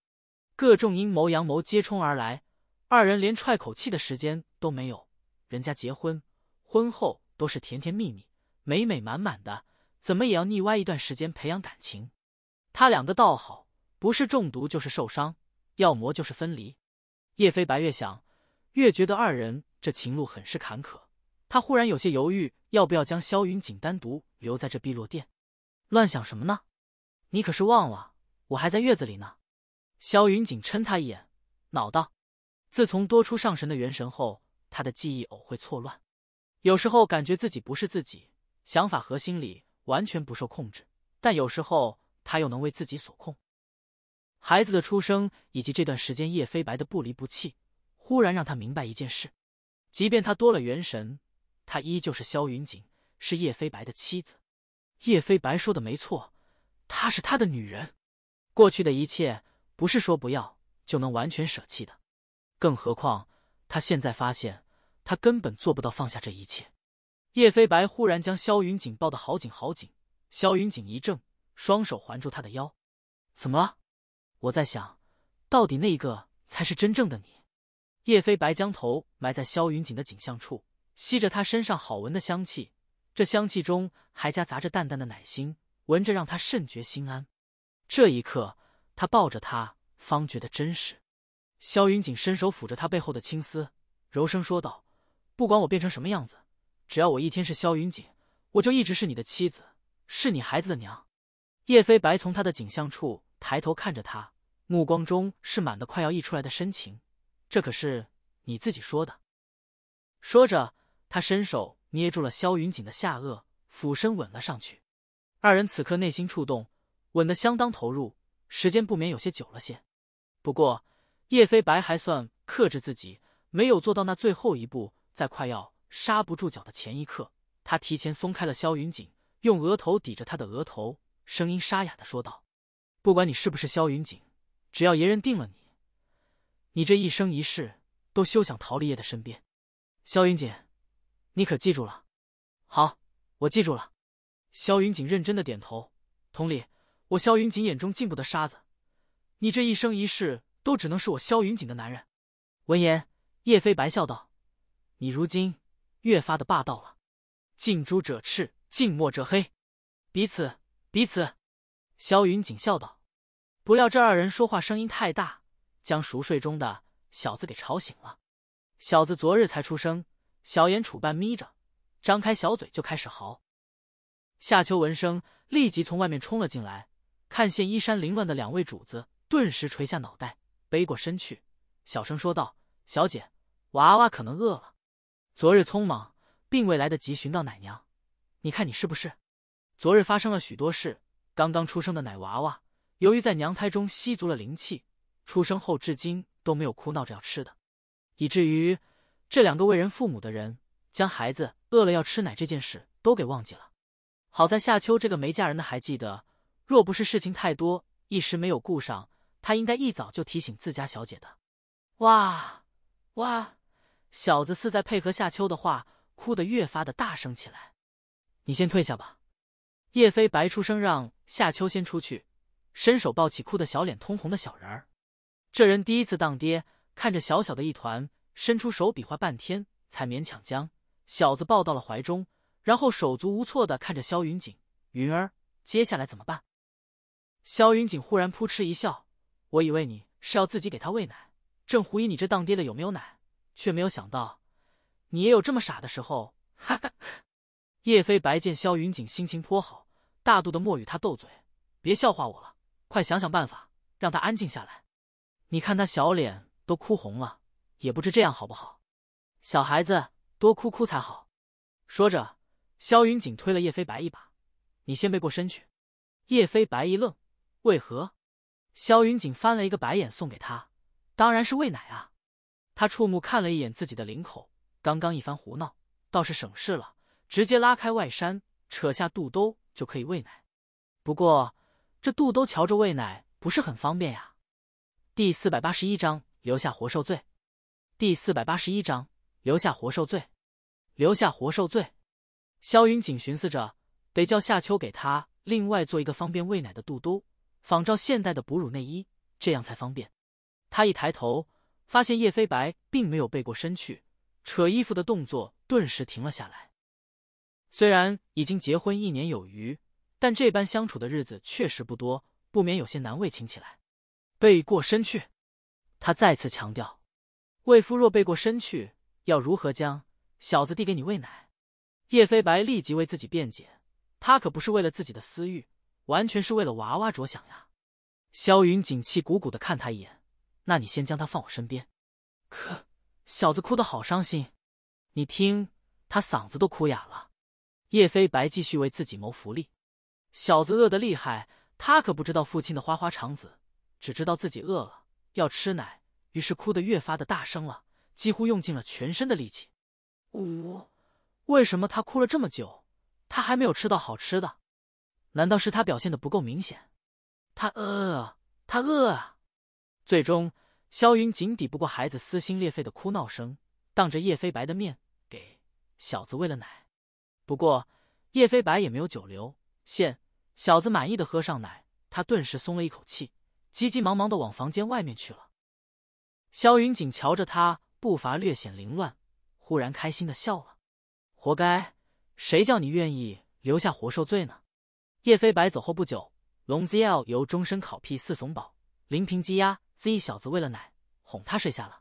各种阴谋阳谋接踵而来，二人连喘口气的时间都没有。人家结婚婚后都是甜甜蜜蜜、美美满满的，怎么也要腻歪一段时间培养感情。他两个倒好，不是中毒就是受伤，要么就是分离。叶飞白越想越觉得二人这情路很是坎坷，他忽然有些犹豫，要不要将萧云锦单独留在这碧落殿？乱想什么呢？你可是忘了，我还在月子里呢。萧云锦嗔他一眼，恼道：“自从多出上神的元神后，他的记忆偶会错乱，有时候感觉自己不是自己，想法和心理完全不受控制；但有时候他又能为自己所控。”孩子的出生以及这段时间叶飞白的不离不弃，忽然让他明白一件事：，即便他多了元神，他依旧是萧云锦，是叶飞白的妻子。叶飞白说的没错，她是他的女人。过去的一切不是说不要就能完全舍弃的，更何况他现在发现，他根本做不到放下这一切。叶飞白忽然将萧云锦抱得好紧好紧，萧云锦一怔，双手环住他的腰，怎么了？我在想，到底那一个才是真正的你？叶飞白将头埋在萧云锦的颈项处，吸着他身上好闻的香气，这香气中还夹杂着淡淡的奶腥，闻着让他甚觉心安。这一刻，他抱着他，方觉得真实。萧云锦伸手抚着他背后的青丝，柔声说道：“不管我变成什么样子，只要我一天是萧云锦，我就一直是你的妻子，是你孩子的娘。”叶飞白从他的颈项处。抬头看着他，目光中是满的快要溢出来的深情。这可是你自己说的。说着，他伸手捏住了萧云锦的下颚，俯身吻了上去。二人此刻内心触动，吻得相当投入，时间不免有些久了些。不过叶飞白还算克制自己，没有做到那最后一步。在快要刹不住脚的前一刻，他提前松开了萧云锦，用额头抵着他的额头，声音沙哑的说道。不管你是不是萧云锦，只要爷认定了你，你这一生一世都休想逃离爷的身边。萧云锦，你可记住了？好，我记住了。萧云锦认真的点头。同理，我萧云锦眼中进不得沙子，你这一生一世都只能是我萧云锦的男人。闻言，叶飞白笑道：“你如今越发的霸道了。近朱者赤，近墨者黑，彼此彼此。”萧云锦笑道：“不料这二人说话声音太大，将熟睡中的小子给吵醒了。小子昨日才出生，小眼楚半眯着，张开小嘴就开始嚎。”夏秋闻声立即从外面冲了进来，看见衣衫凌乱的两位主子，顿时垂下脑袋，背过身去，小声说道：“小姐，娃娃可能饿了。昨日匆忙，并未来得及寻到奶娘。你看你是不是？昨日发生了许多事。”刚刚出生的奶娃娃，由于在娘胎中吸足了灵气，出生后至今都没有哭闹着要吃的，以至于这两个为人父母的人将孩子饿了要吃奶这件事都给忘记了。好在夏秋这个没嫁人的还记得，若不是事情太多，一时没有顾上，他应该一早就提醒自家小姐的。哇，哇，小子似在配合夏秋的话，哭得越发的大声起来。你先退下吧。叶飞白出声让夏秋先出去，伸手抱起哭得小脸通红的小人儿。这人第一次当爹，看着小小的一团，伸出手比划半天，才勉强将小子抱到了怀中，然后手足无措的看着萧云锦。云儿，接下来怎么办？萧云锦忽然扑哧一笑，我以为你是要自己给他喂奶，正狐疑你这当爹的有没有奶，却没有想到你也有这么傻的时候，哈哈。叶飞白见萧云锦心情颇好，大度的莫与他斗嘴，别笑话我了，快想想办法让他安静下来。你看他小脸都哭红了，也不知这样好不好。小孩子多哭哭才好。说着，萧云锦推了叶飞白一把，你先背过身去。叶飞白一愣，为何？萧云锦翻了一个白眼送给他，当然是喂奶啊。他触目看了一眼自己的领口，刚刚一番胡闹倒是省事了。直接拉开外衫，扯下肚兜就可以喂奶。不过这肚兜瞧着喂奶不是很方便呀。第四百八十一章留下活受罪。第四百八十一章留下活受罪。留下活受罪。萧云锦寻思着，得叫夏秋给他另外做一个方便喂奶的肚兜，仿照现代的哺乳内衣，这样才方便。他一抬头，发现叶飞白并没有背过身去，扯衣服的动作顿时停了下来。虽然已经结婚一年有余，但这般相处的日子确实不多，不免有些难为情起来。背过身去，他再次强调：“魏夫若背过身去，要如何将小子递给你喂奶？”叶飞白立即为自己辩解：“他可不是为了自己的私欲，完全是为了娃娃着想呀。”萧云锦气鼓鼓的看他一眼：“那你先将他放我身边，可小子哭得好伤心，你听，他嗓子都哭哑了。”叶飞白继续为自己谋福利。小子饿得厉害，他可不知道父亲的花花肠子，只知道自己饿了，要吃奶，于是哭得越发的大声了，几乎用尽了全身的力气。呜，为什么他哭了这么久，他还没有吃到好吃的？难道是他表现的不够明显？他饿，他饿啊！最终，萧云仅抵不过孩子撕心裂肺的哭闹声，当着叶飞白的面给小子喂了奶。不过叶飞白也没有久留，现小子满意的喝上奶，他顿时松了一口气，急急忙忙的往房间外面去了。萧云锦瞧着他步伐略显凌乱，忽然开心的笑了，活该，谁叫你愿意留下活受罪呢？叶飞白走后不久，龙 zl 由终身考批四怂宝，林平鸡鸭 z 小子喂了奶，哄他睡下了。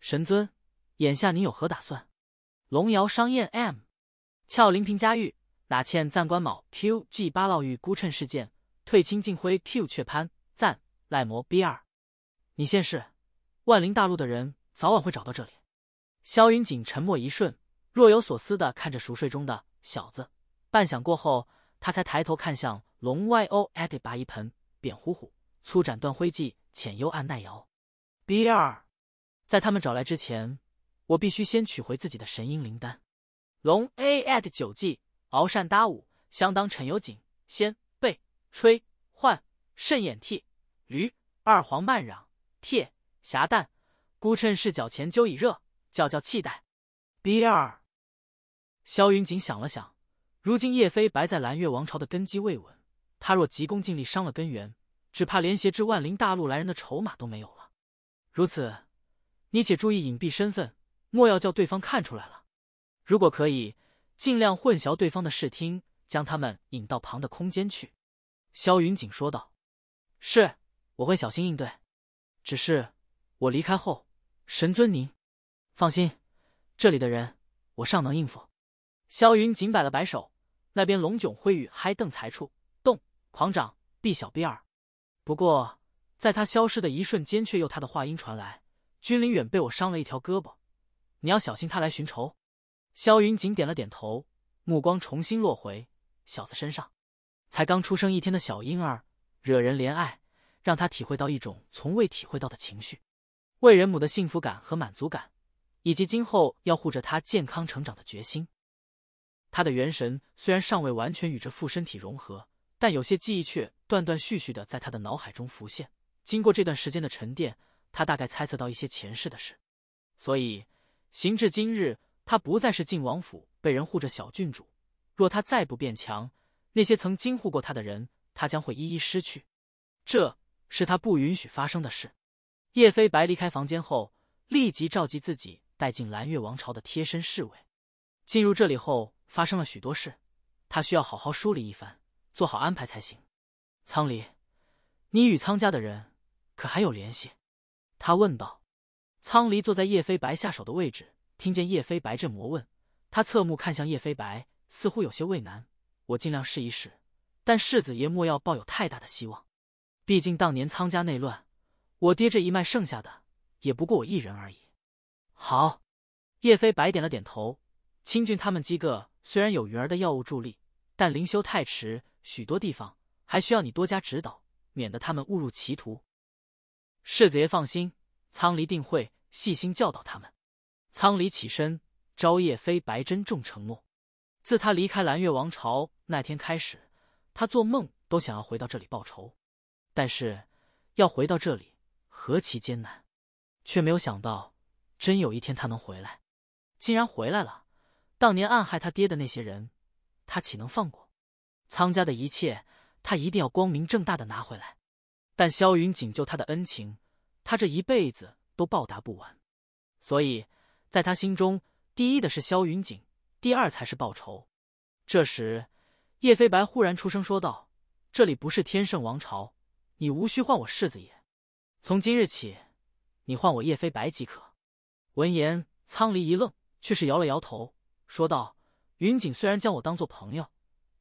神尊，眼下你有何打算？龙瑶商宴 m。俏林平家玉，哪欠赞官卯 qg 八烙玉孤衬事件，退清进辉 q 却潘赞赖魔 b 二。你现世，万灵大陆的人早晚会找到这里。萧云锦沉默一瞬，若有所思的看着熟睡中的小子，半晌过后，他才抬头看向龙 y o addy 拔一盆扁虎虎，粗斩断灰迹，浅幽暗奈摇 b 二，在他们找来之前，我必须先取回自己的神鹰灵丹。龙 a at 九季敖善搭舞，相当陈有景仙背吹换肾眼替驴二黄慢嚷贴侠蛋孤趁视角前揪已热叫叫气带 b 二。萧云锦想了想，如今叶飞白在蓝月王朝的根基未稳，他若急功近利，伤了根源，只怕连挟制万灵大陆来人的筹码都没有了。如此，你且注意隐蔽身份，莫要叫对方看出来了。如果可以，尽量混淆对方的视听，将他们引到旁的空间去。”萧云锦说道，“是，我会小心应对。只是我离开后，神尊您放心，这里的人我尚能应付。”萧云锦摆了摆手。那边龙炯挥雨嗨邓才处动狂掌必小必二。不过在他消失的一瞬间，却又他的话音传来：“君临远被我伤了一条胳膊，你要小心他来寻仇。”萧云锦点了点头，目光重新落回小子身上。才刚出生一天的小婴儿，惹人怜爱，让他体会到一种从未体会到的情绪——为人母的幸福感和满足感，以及今后要护着他健康成长的决心。他的元神虽然尚未完全与这副身体融合，但有些记忆却断断续续的在他的脑海中浮现。经过这段时间的沉淀，他大概猜测到一些前世的事，所以行至今日。他不再是晋王府被人护着小郡主，若他再不变强，那些曾经护过他的人，他将会一一失去。这是他不允许发生的事。叶飞白离开房间后，立即召集自己带进蓝月王朝的贴身侍卫。进入这里后，发生了许多事，他需要好好梳理一番，做好安排才行。苍离，你与苍家的人可还有联系？他问道。苍离坐在叶飞白下手的位置。听见叶飞白这魔问，他侧目看向叶飞白，似乎有些为难。我尽量试一试，但世子爷莫要抱有太大的希望。毕竟当年苍家内乱，我爹这一脉剩下的也不过我一人而已。好，叶飞白点了点头。清俊他们几个虽然有云儿的药物助力，但灵修太迟，许多地方还需要你多加指导，免得他们误入歧途。世子爷放心，苍离定会细心教导他们。仓里起身，朝叶飞、白珍重承诺：自他离开蓝月王朝那天开始，他做梦都想要回到这里报仇。但是要回到这里，何其艰难！却没有想到，真有一天他能回来，竟然回来了！当年暗害他爹的那些人，他岂能放过？仓家的一切，他一定要光明正大的拿回来。但萧云锦救他的恩情，他这一辈子都报答不完，所以。在他心中，第一的是萧云锦，第二才是报仇。这时，叶飞白忽然出声说道：“这里不是天圣王朝，你无需唤我世子爷，从今日起，你唤我叶飞白即可。”闻言，苍离一愣，却是摇了摇头，说道：“云锦虽然将我当做朋友，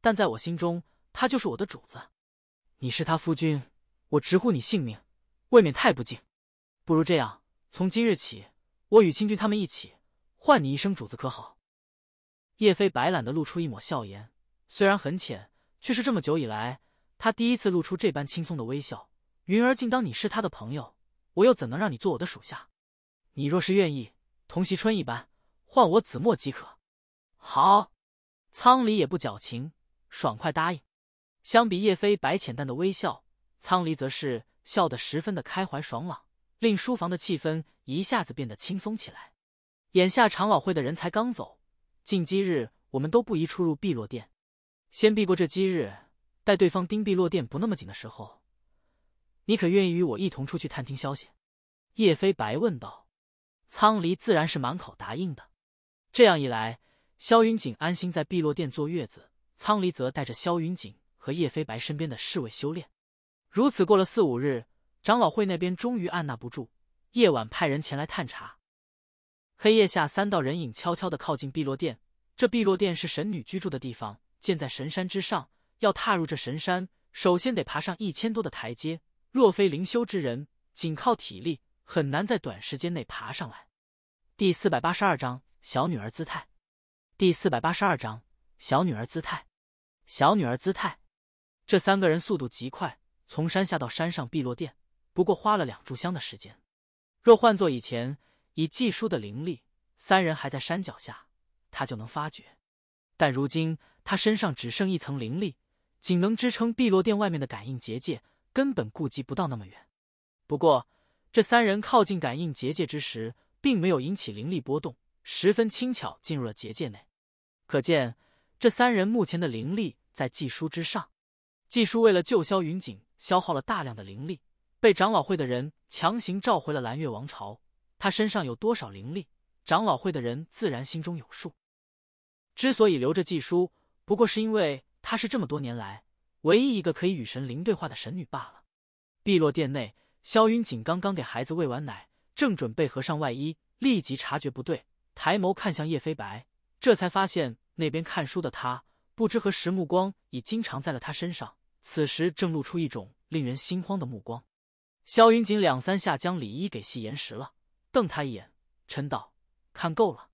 但在我心中，他就是我的主子。你是他夫君，我直呼你姓名，未免太不敬。不如这样，从今日起。”我与清俊他们一起唤你一声主子可好？叶飞白懒得露出一抹笑颜，虽然很浅，却是这么久以来他第一次露出这般轻松的微笑。云儿竟当你是他的朋友，我又怎能让你做我的属下？你若是愿意，同惜春一般唤我子墨即可。好，苍离也不矫情，爽快答应。相比叶飞白浅淡的微笑，苍离则是笑得十分的开怀爽朗。令书房的气氛一下子变得轻松起来。眼下长老会的人才刚走，近几日我们都不宜出入碧落殿，先避过这几日。待对方盯碧落殿不那么紧的时候，你可愿意与我一同出去探听消息？”叶飞白问道。苍离自然是满口答应的。这样一来，萧云锦安心在碧落殿坐月子，苍离则带着萧云锦和叶飞白身边的侍卫修炼。如此过了四五日。长老会那边终于按捺不住，夜晚派人前来探查。黑夜下，三道人影悄悄地靠近碧落殿。这碧落殿是神女居住的地方，建在神山之上。要踏入这神山，首先得爬上一千多的台阶。若非灵修之人，仅靠体力，很难在短时间内爬上来。第四百八十二章小女儿姿态。第四百八十二章小女儿姿态。小女儿姿态。这三个人速度极快，从山下到山上碧落殿。不过花了两炷香的时间，若换做以前，以纪叔的灵力，三人还在山脚下，他就能发觉。但如今他身上只剩一层灵力，仅能支撑碧落殿外面的感应结界，根本顾及不到那么远。不过，这三人靠近感应结界之时，并没有引起灵力波动，十分轻巧进入了结界内，可见这三人目前的灵力在纪叔之上。纪叔为了救萧云锦，消耗了大量的灵力。被长老会的人强行召回了蓝月王朝，他身上有多少灵力，长老会的人自然心中有数。之所以留着季叔，不过是因为她是这么多年来唯一一个可以与神灵对话的神女罢了。碧落殿内，萧云锦刚刚给孩子喂完奶，正准备合上外衣，立即察觉不对，抬眸看向叶飞白，这才发现那边看书的他，不知何时目光已经常在了他身上，此时正露出一种令人心慌的目光。萧云锦两三下将李一给戏言实了，瞪他一眼，嗔道：“看够了，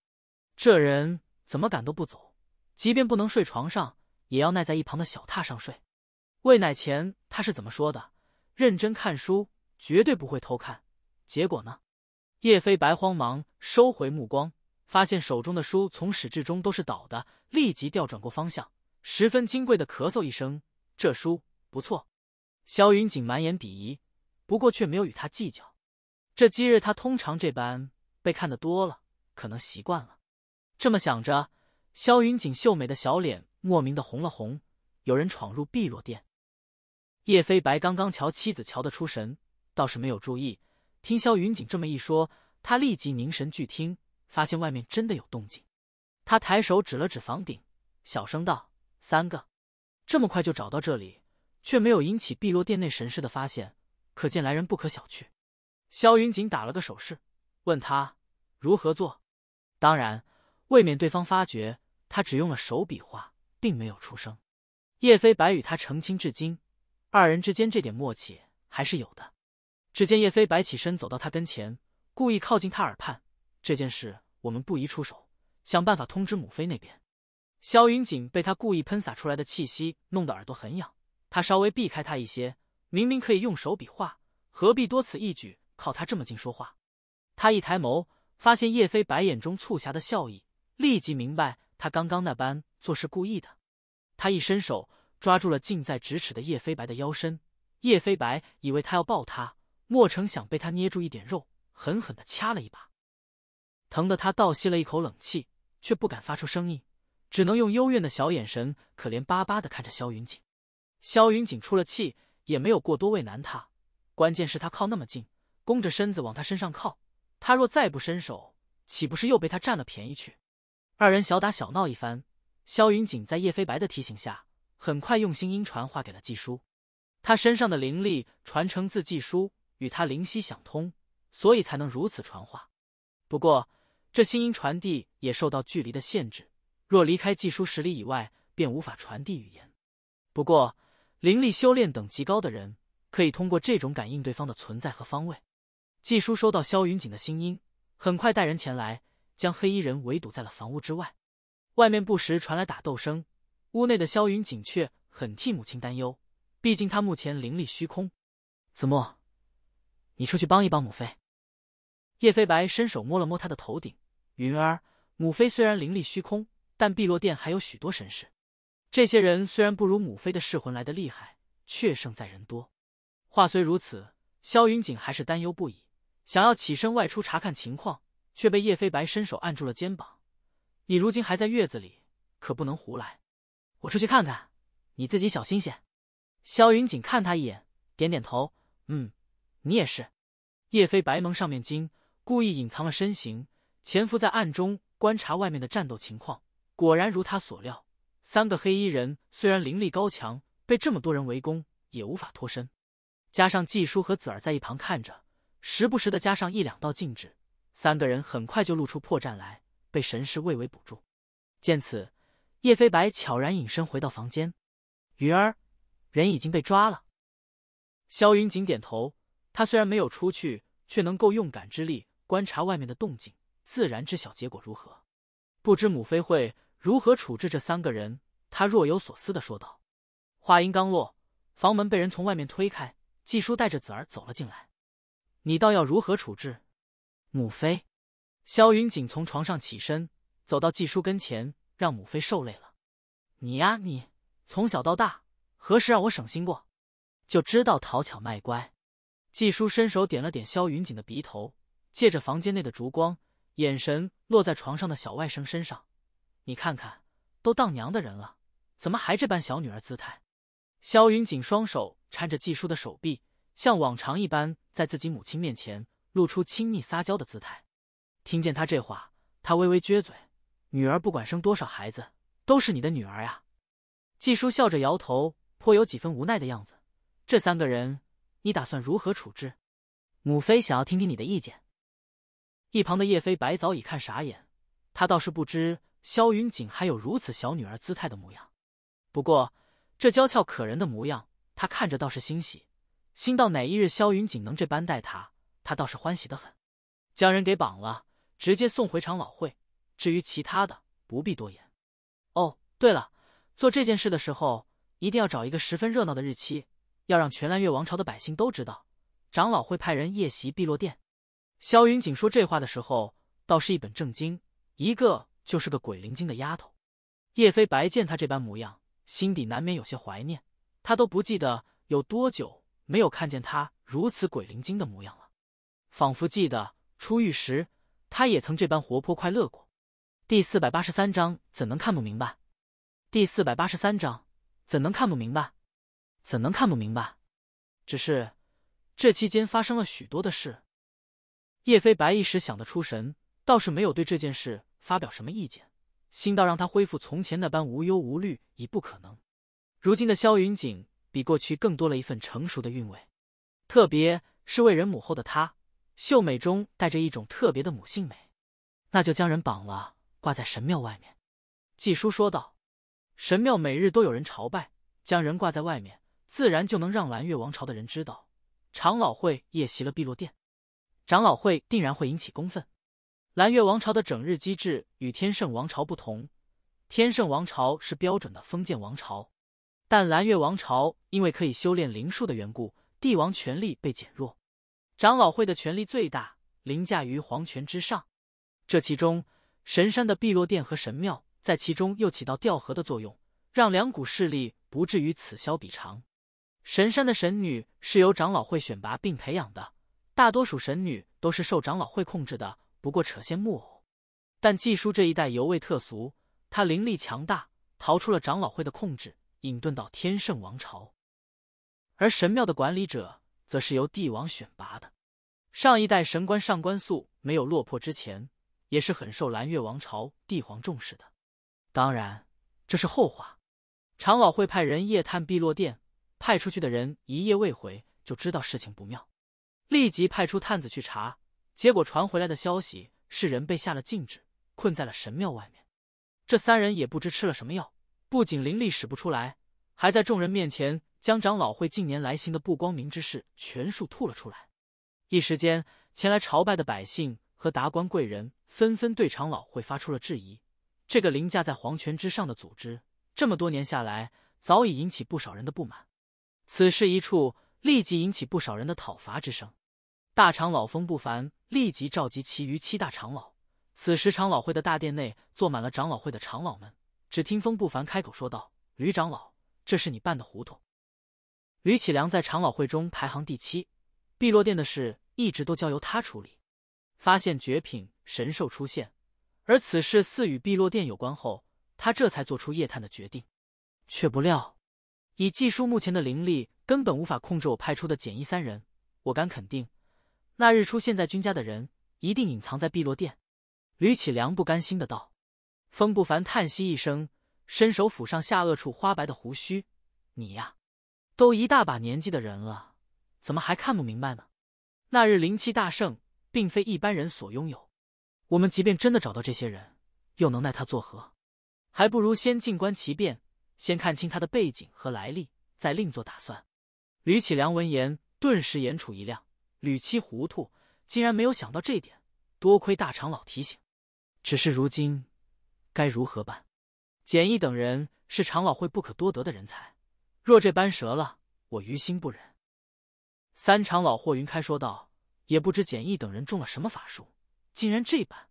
这人怎么敢都不走？即便不能睡床上，也要耐在一旁的小榻上睡。喂奶前他是怎么说的？认真看书，绝对不会偷看。结果呢？”叶飞白慌忙收回目光，发现手中的书从始至终都是倒的，立即调转过方向，十分金贵的咳嗽一声：“这书不错。”萧云锦满眼鄙夷。不过却没有与他计较。这今日他通常这般被看得多了，可能习惯了。这么想着，萧云锦秀美的小脸莫名的红了红。有人闯入碧落殿。叶飞白刚刚瞧妻子瞧得出神，倒是没有注意。听萧云锦这么一说，他立即凝神聚听，发现外面真的有动静。他抬手指了指房顶，小声道：“三个，这么快就找到这里，却没有引起碧落殿内神士的发现。”可见来人不可小觑。萧云锦打了个手势，问他如何做。当然，未免对方发觉，他只用了手比划，并没有出声。叶飞白与他成亲至今，二人之间这点默契还是有的。只见叶飞白起身走到他跟前，故意靠近他耳畔：“这件事我们不宜出手，想办法通知母妃那边。”萧云锦被他故意喷洒出来的气息弄得耳朵很痒，他稍微避开他一些。明明可以用手比划，何必多此一举？靠他这么近说话，他一抬眸，发现叶飞白眼中促狭的笑意，立即明白他刚刚那般做是故意的。他一伸手，抓住了近在咫尺的叶飞白的腰身。叶飞白以为他要抱他，莫成想被他捏住一点肉，狠狠的掐了一把，疼得他倒吸了一口冷气，却不敢发出声音，只能用幽怨的小眼神可怜巴巴的看着萧云锦。萧云锦出了气。也没有过多为难他，关键是他靠那么近，弓着身子往他身上靠，他若再不伸手，岂不是又被他占了便宜去？二人小打小闹一番，萧云锦在叶飞白的提醒下，很快用心音传话给了季叔。他身上的灵力传承自季叔，与他灵犀相通，所以才能如此传话。不过，这心音传递也受到距离的限制，若离开季叔十里以外，便无法传递语言。不过。灵力修炼等极高的人，可以通过这种感应对方的存在和方位。季叔收到萧云锦的心音，很快带人前来，将黑衣人围堵在了房屋之外。外面不时传来打斗声，屋内的萧云锦却很替母亲担忧。毕竟他目前灵力虚空。子墨，你出去帮一帮母妃。叶飞白伸手摸了摸他的头顶，云儿，母妃虽然灵力虚空，但碧落殿还有许多神事，这些人虽然不如母妃的噬魂来的厉害，却胜在人多。话虽如此，萧云锦还是担忧不已，想要起身外出查看情况，却被叶飞白伸手按住了肩膀：“你如今还在月子里，可不能胡来。”“我出去看看，你自己小心些。”萧云锦看他一眼，点点头：“嗯，你也是。”叶飞白蒙上面巾，故意隐藏了身形，潜伏在暗中观察外面的战斗情况。果然如他所料。三个黑衣人虽然灵力高强，被这么多人围攻也无法脱身。加上季叔和子儿在一旁看着，时不时的加上一两道禁制，三个人很快就露出破绽来，被神识围为捕住。见此，叶飞白悄然隐身回到房间。云儿，人已经被抓了。萧云锦点头，他虽然没有出去，却能够用感知力观察外面的动静，自然知晓结果如何。不知母妃会。如何处置这三个人？他若有所思的说道。话音刚落，房门被人从外面推开，纪叔带着子儿走了进来。你倒要如何处置母妃？萧云锦从床上起身，走到纪叔跟前，让母妃受累了。你呀你，从小到大何时让我省心过？就知道讨巧卖乖。纪叔伸手点了点萧云锦的鼻头，借着房间内的烛光，眼神落在床上的小外甥身上。你看看，都当娘的人了，怎么还这般小女儿姿态？萧云锦双手搀着季叔的手臂，像往常一般在自己母亲面前露出亲昵撒娇的姿态。听见他这话，他微微撅嘴：“女儿不管生多少孩子，都是你的女儿呀。”季叔笑着摇头，颇有几分无奈的样子。这三个人，你打算如何处置？母妃想要听听你的意见。一旁的叶飞白早已看傻眼，他倒是不知。萧云锦还有如此小女儿姿态的模样，不过这娇俏可人的模样，他看着倒是欣喜。心到哪一日萧云锦能这般待他，他倒是欢喜的很。将人给绑了，直接送回长老会。至于其他的，不必多言。哦，对了，做这件事的时候，一定要找一个十分热闹的日期，要让全蓝月王朝的百姓都知道，长老会派人夜袭碧落殿。萧云锦说这话的时候，倒是一本正经。一个。就是个鬼灵精的丫头，叶飞白见她这般模样，心底难免有些怀念。他都不记得有多久没有看见她如此鬼灵精的模样了，仿佛记得出狱时，她也曾这般活泼快乐过。第四百八十三章怎能看不明白？第四百八十三章怎能看不明白？怎能看不明白？只是这期间发生了许多的事，叶飞白一时想得出神，倒是没有对这件事。发表什么意见？心到让他恢复从前那般无忧无虑已不可能。如今的萧云锦比过去更多了一份成熟的韵味，特别是为人母后的她，秀美中带着一种特别的母性美。那就将人绑了，挂在神庙外面。”纪叔说道，“神庙每日都有人朝拜，将人挂在外面，自然就能让蓝月王朝的人知道长老会夜袭了碧落殿，长老会定然会引起公愤。”蓝月王朝的整日机制与天圣王朝不同，天圣王朝是标准的封建王朝，但蓝月王朝因为可以修炼灵术的缘故，帝王权力被减弱，长老会的权力最大，凌驾于皇权之上。这其中，神山的碧落殿和神庙在其中又起到调和的作用，让两股势力不至于此消彼长。神山的神女是由长老会选拔并培养的，大多数神女都是受长老会控制的。不过扯线木偶，但纪叔这一代尤为特俗。他灵力强大，逃出了长老会的控制，隐遁到天圣王朝。而神庙的管理者，则是由帝王选拔的。上一代神官上官素没有落魄之前，也是很受蓝月王朝帝皇重视的。当然，这是后话。长老会派人夜探碧落殿，派出去的人一夜未回，就知道事情不妙，立即派出探子去查。结果传回来的消息是，人被下了禁制，困在了神庙外面。这三人也不知吃了什么药，不仅灵力使不出来，还在众人面前将长老会近年来行的不光明之事全数吐了出来。一时间，前来朝拜的百姓和达官贵人纷纷对长老会发出了质疑。这个凌驾在皇权之上的组织，这么多年下来，早已引起不少人的不满。此事一出，立即引起不少人的讨伐之声。大长老风不凡立即召集其余七大长老。此时，长老会的大殿内坐满了长老会的长老们。只听风不凡开口说道：“吕长老，这是你办的糊涂。”吕启良在长老会中排行第七，碧落殿的事一直都交由他处理。发现绝品神兽出现，而此事似与碧落殿有关后，他这才做出夜探的决定。却不料，以季叔目前的灵力，根本无法控制我派出的简易三人。我敢肯定。那日出现在君家的人，一定隐藏在碧落殿。吕启良不甘心的道：“风不凡叹息一声，伸手抚上下颚处花白的胡须，你呀，都一大把年纪的人了，怎么还看不明白呢？那日灵气大盛，并非一般人所拥有。我们即便真的找到这些人，又能奈他作何？还不如先静观其变，先看清他的背景和来历，再另作打算。”吕启良闻言，顿时眼处一亮。吕七糊涂，竟然没有想到这点。多亏大长老提醒，只是如今该如何办？简易等人是长老会不可多得的人才，若这般折了，我于心不忍。三长老霍云开说道：“也不知简易等人中了什么法术，竟然这般。”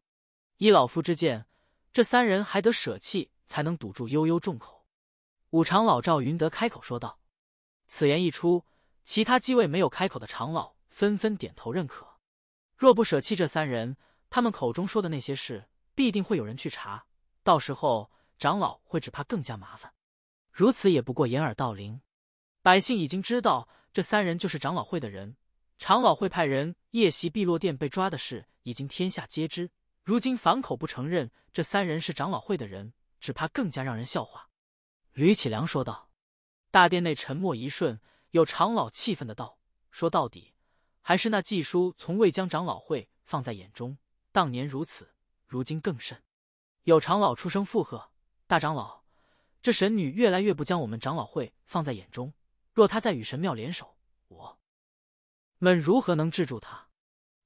依老夫之见，这三人还得舍弃，才能堵住悠悠众口。五长老赵云德开口说道：“此言一出，其他几位没有开口的长老。”纷纷点头认可。若不舍弃这三人，他们口中说的那些事必定会有人去查，到时候长老会只怕更加麻烦。如此也不过掩耳盗铃。百姓已经知道这三人就是长老会的人，长老会派人夜袭碧落殿被抓的事已经天下皆知。如今反口不承认这三人是长老会的人，只怕更加让人笑话。”吕启良说道。大殿内沉默一瞬，有长老气愤的道：“说到底。”还是那纪叔从未将长老会放在眼中，当年如此，如今更甚。有长老出声附和：“大长老，这神女越来越不将我们长老会放在眼中。若她再与神庙联手，我们如何能制住他？”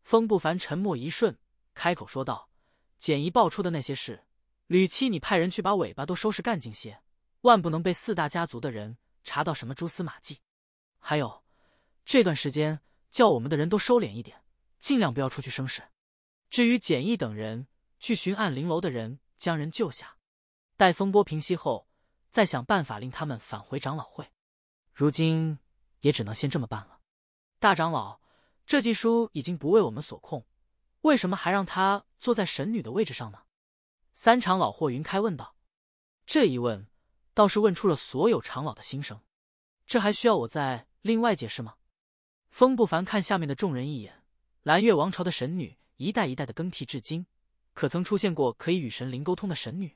风不凡沉默一瞬，开口说道：“简仪爆出的那些事，吕七，你派人去把尾巴都收拾干净些，万不能被四大家族的人查到什么蛛丝马迹。还有这段时间。”叫我们的人都收敛一点，尽量不要出去生事。至于简毅等人，去寻暗灵楼的人将人救下，待风波平息后，再想办法令他们返回长老会。如今也只能先这么办了。大长老，这技书已经不为我们所控，为什么还让他坐在神女的位置上呢？三长老霍云开问道。这一问倒是问出了所有长老的心声。这还需要我再另外解释吗？风不凡看下面的众人一眼，蓝月王朝的神女一代一代的更替至今，可曾出现过可以与神灵沟通的神女？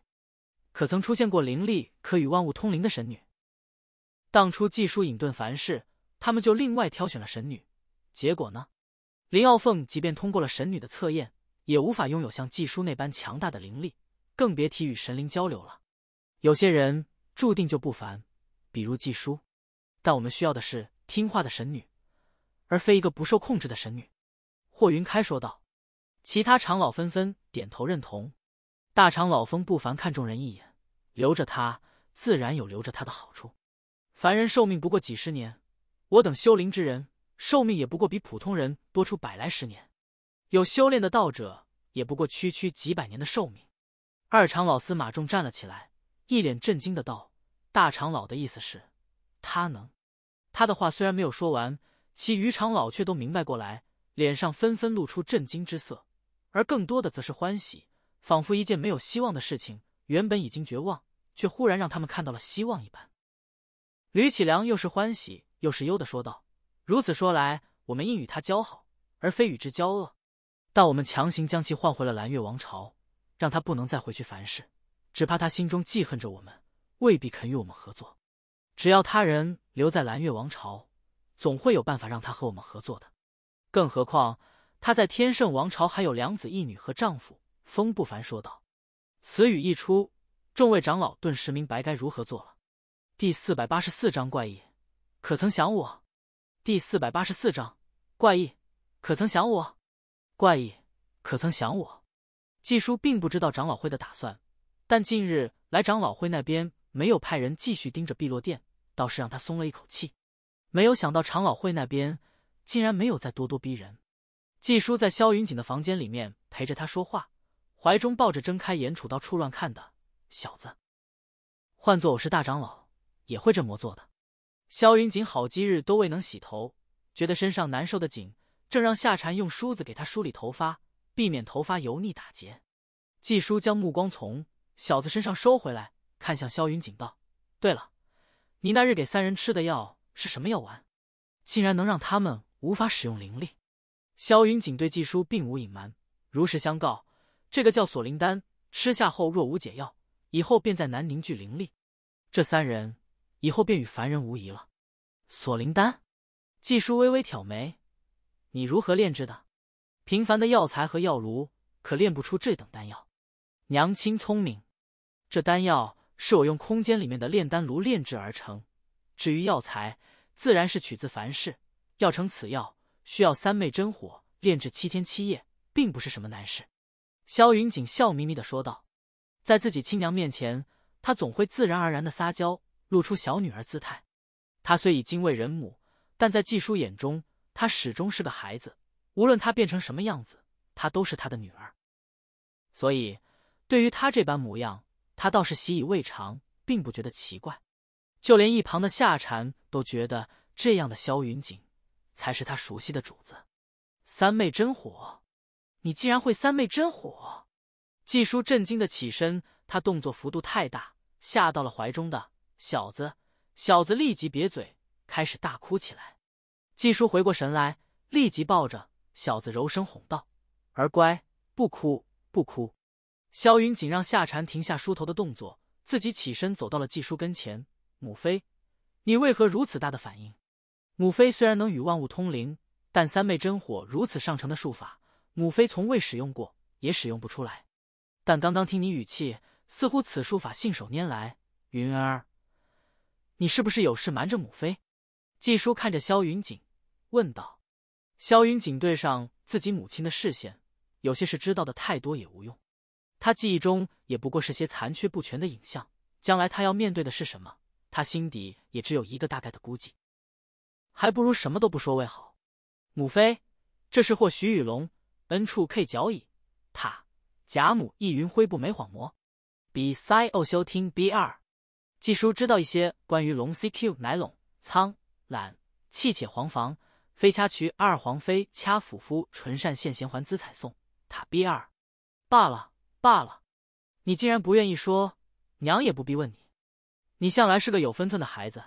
可曾出现过灵力可与万物通灵的神女？当初纪叔隐遁凡世，他们就另外挑选了神女，结果呢？林傲凤即便通过了神女的测验，也无法拥有像纪叔那般强大的灵力，更别提与神灵交流了。有些人注定就不凡，比如纪叔，但我们需要的是听话的神女。而非一个不受控制的神女，霍云开说道。其他长老纷纷点头认同。大长老风不凡看众人一眼，留着他自然有留着他的好处。凡人寿命不过几十年，我等修灵之人寿命也不过比普通人多出百来十年，有修炼的道者也不过区区几百年的寿命。二长老司马仲站了起来，一脸震惊的道：“大长老的意思是他能？”他的话虽然没有说完。其余长老却都明白过来，脸上纷纷露出震惊之色，而更多的则是欢喜，仿佛一件没有希望的事情原本已经绝望，却忽然让他们看到了希望一般。吕启良又是欢喜又是忧的说道：“如此说来，我们应与他交好，而非与之交恶。但我们强行将其换回了蓝月王朝，让他不能再回去凡事，只怕他心中记恨着我们，未必肯与我们合作。只要他人留在蓝月王朝。”总会有办法让他和我们合作的，更何况他在天圣王朝还有两子一女和丈夫。风不凡说道。此语一出，众位长老顿时明白该如何做了。第四百八十四章怪异，可曾想我？第四百八十四章怪异，可曾想我？怪异，可曾想我？季叔并不知道长老会的打算，但近日来长老会那边没有派人继续盯着碧落殿，倒是让他松了一口气。没有想到长老会那边竟然没有再咄咄逼人。纪叔在萧云锦的房间里面陪着他说话，怀中抱着睁开眼、杵到处乱看的小子。换做我是大长老，也会这么做的。萧云锦好几日都未能洗头，觉得身上难受的紧，正让夏蝉用梳子给他梳理头发，避免头发油腻打结。纪叔将目光从小子身上收回来看向萧云锦道：“对了，你那日给三人吃的药。”是什么药丸，竟然能让他们无法使用灵力？萧云锦对纪叔并无隐瞒，如实相告：这个叫锁灵丹，吃下后若无解药，以后便再难凝聚灵力。这三人以后便与凡人无疑了。锁灵丹，纪叔微微挑眉：“你如何炼制的？平凡的药材和药炉可炼不出这等丹药。娘亲聪明，这丹药是我用空间里面的炼丹炉炼制而成，至于药材。”自然是取自凡世，要成此药，需要三昧真火炼制七天七夜，并不是什么难事。萧云锦笑眯眯的说道：“在自己亲娘面前，他总会自然而然的撒娇，露出小女儿姿态。他虽已精为人母，但在季叔眼中，他始终是个孩子。无论他变成什么样子，他都是他的女儿。所以，对于他这般模样，他倒是习以为常，并不觉得奇怪。”就连一旁的夏蝉都觉得，这样的萧云锦才是他熟悉的主子。三昧真火，你竟然会三昧真火！季叔震惊的起身，他动作幅度太大，吓到了怀中的小子。小子立即瘪嘴，开始大哭起来。季叔回过神来，立即抱着小子，柔声哄道：“儿乖，不哭，不哭。”萧云锦让夏蝉停下梳头的动作，自己起身走到了季叔跟前。母妃，你为何如此大的反应？母妃虽然能与万物通灵，但三昧真火如此上乘的术法，母妃从未使用过，也使用不出来。但刚刚听你语气，似乎此术法信手拈来。云儿，你是不是有事瞒着母妃？季叔看着萧云锦问道。萧云锦对上自己母亲的视线，有些事知道的太多也无用。他记忆中也不过是些残缺不全的影像，将来他要面对的是什么？他心底也只有一个大概的估计，还不如什么都不说为好。母妃，这是或许雨龙恩处 K 脚椅塔贾母易云灰布美幌魔。比塞欧修听 B 二，季叔知道一些关于龙 CQ 奶拢苍懒气且黄房非掐渠二皇妃掐府夫纯善现贤还姿彩送塔 B 二，罢了罢了，你既然不愿意说，娘也不必问你。你向来是个有分寸的孩子，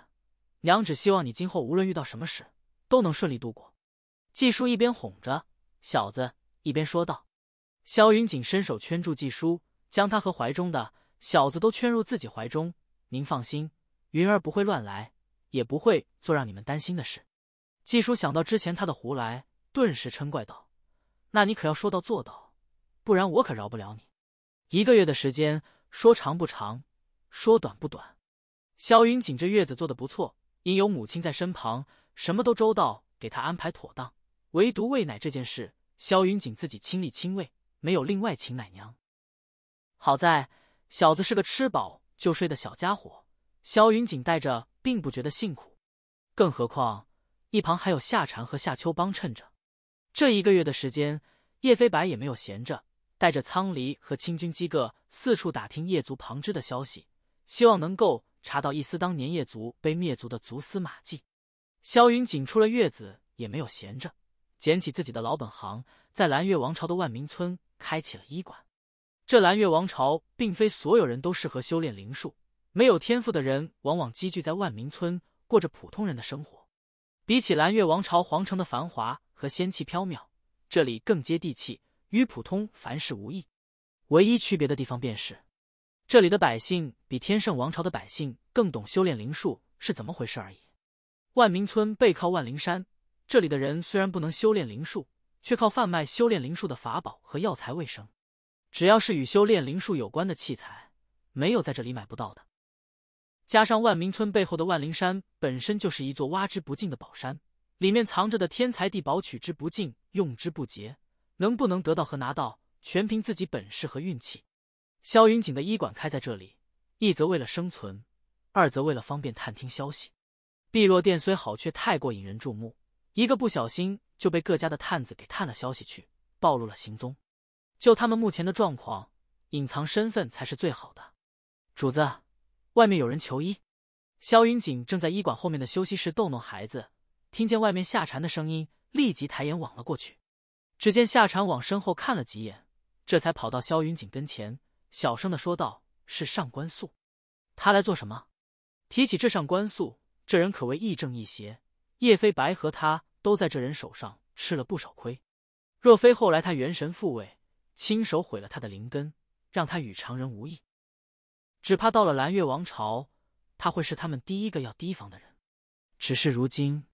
娘只希望你今后无论遇到什么事都能顺利度过。季叔一边哄着小子，一边说道。萧云锦伸手圈住季叔，将他和怀中的小子都圈入自己怀中。您放心，云儿不会乱来，也不会做让你们担心的事。季叔想到之前他的胡来，顿时嗔怪道：“那你可要说到做到，不然我可饶不了你。一个月的时间，说长不长，说短不短。”萧云锦这月子做得不错，因有母亲在身旁，什么都周到，给他安排妥当。唯独喂奶这件事，萧云锦自己亲力亲为，没有另外请奶娘。好在小子是个吃饱就睡的小家伙，萧云锦带着并不觉得辛苦，更何况一旁还有夏蝉和夏秋帮衬着。这一个月的时间，叶飞白也没有闲着，带着苍离和清军机个四处打听叶族旁支的消息，希望能够。查到一丝当年叶族被灭族的蛛丝马迹，萧云锦出了月子也没有闲着，捡起自己的老本行，在蓝月王朝的万民村开起了医馆。这蓝月王朝并非所有人都适合修炼灵术，没有天赋的人往往积聚在万民村，过着普通人的生活。比起蓝月王朝皇城的繁华和仙气飘渺，这里更接地气，与普通凡事无异。唯一区别的地方便是。这里的百姓比天圣王朝的百姓更懂修炼灵术是怎么回事而已。万民村背靠万灵山，这里的人虽然不能修炼灵术，却靠贩卖修炼灵术的法宝和药材为生。只要是与修炼灵术有关的器材，没有在这里买不到的。加上万民村背后的万灵山本身就是一座挖之不尽的宝山，里面藏着的天材地宝取之不尽用之不竭，能不能得到和拿到，全凭自己本事和运气。萧云锦的医馆开在这里，一则为了生存，二则为了方便探听消息。碧落殿虽好，却太过引人注目，一个不小心就被各家的探子给探了消息去，暴露了行踪。就他们目前的状况，隐藏身份才是最好的。主子，外面有人求医。萧云锦正在医馆后面的休息室逗弄孩子，听见外面夏蝉的声音，立即抬眼望了过去。只见夏蝉往身后看了几眼，这才跑到萧云锦跟前。小声的说道：“是上官素，他来做什么？”提起这上官素，这人可谓亦正亦邪。叶飞白和他都在这人手上吃了不少亏，若非后来他元神复位，亲手毁了他的灵根，让他与常人无异，只怕到了蓝月王朝，他会是他们第一个要提防的人。只是如今，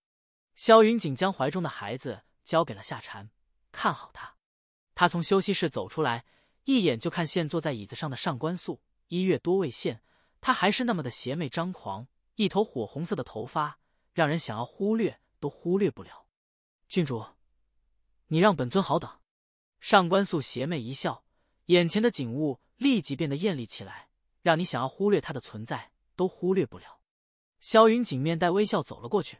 萧云锦将怀中的孩子交给了夏蝉，看好他。他从休息室走出来。一眼就看现坐在椅子上的上官素，一月多未现，她还是那么的邪魅张狂，一头火红色的头发，让人想要忽略都忽略不了。郡主，你让本尊好等。上官素邪魅一笑，眼前的景物立即变得艳丽起来，让你想要忽略她的存在都忽略不了。萧云锦面带微笑走了过去。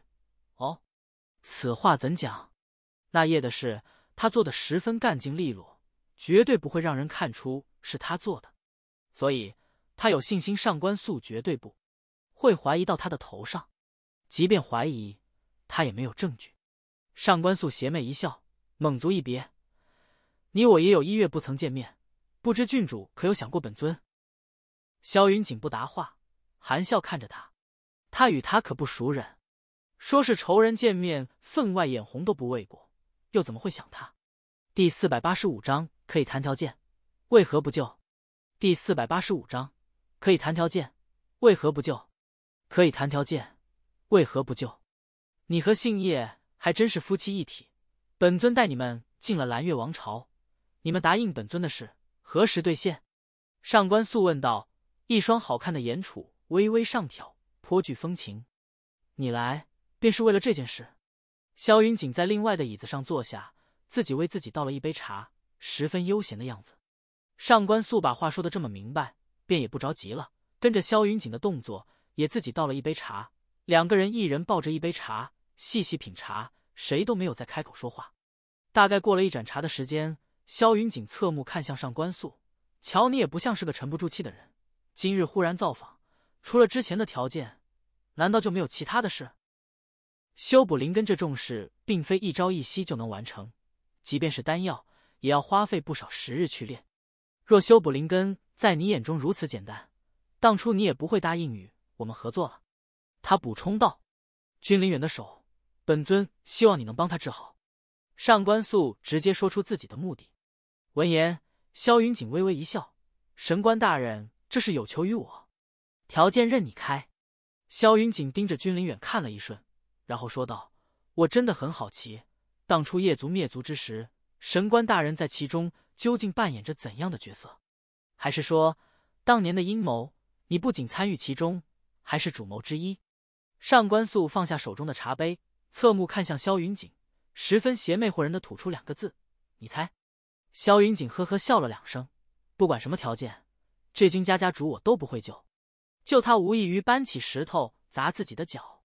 哦，此话怎讲？那夜的事，他做的十分干净利落。绝对不会让人看出是他做的，所以他有信心上官素绝对不会怀疑到他的头上，即便怀疑，他也没有证据。上官素邪魅一笑，猛足一别，你我也有一月不曾见面，不知郡主可有想过本尊？萧云锦不答话，含笑看着他，他与他可不熟人，说是仇人见面分外眼红都不为过，又怎么会想他？第四百八十五章。可以谈条件，为何不救？第四百八十五章，可以谈条件，为何不救？可以谈条件，为何不救？你和姓叶还真是夫妻一体。本尊带你们进了蓝月王朝，你们答应本尊的事何时兑现？上官素问道，一双好看的眼楚微微上挑，颇具风情。你来便是为了这件事？萧云锦在另外的椅子上坐下，自己为自己倒了一杯茶。十分悠闲的样子，上官素把话说的这么明白，便也不着急了，跟着萧云锦的动作，也自己倒了一杯茶。两个人一人抱着一杯茶，细细品茶，谁都没有再开口说话。大概过了一盏茶的时间，萧云锦侧目看向上官素，瞧你也不像是个沉不住气的人，今日忽然造访，除了之前的条件，难道就没有其他的事？修补灵根这重事，并非一朝一夕就能完成，即便是丹药。也要花费不少时日去练。若修补灵根在你眼中如此简单，当初你也不会答应与我们合作了。”他补充道，“君临远的手，本尊希望你能帮他治好。”上官素直接说出自己的目的。闻言，萧云锦微微一笑：“神官大人，这是有求于我，条件任你开。”萧云锦盯着君临远看了一瞬，然后说道：“我真的很好奇，当初叶族灭族之时。”神官大人在其中究竟扮演着怎样的角色？还是说当年的阴谋，你不仅参与其中，还是主谋之一？上官素放下手中的茶杯，侧目看向萧云锦，十分邪魅惑人的吐出两个字：“你猜。”萧云锦呵呵笑了两声：“不管什么条件，这君家家主我都不会救，救他无异于搬起石头砸自己的脚。”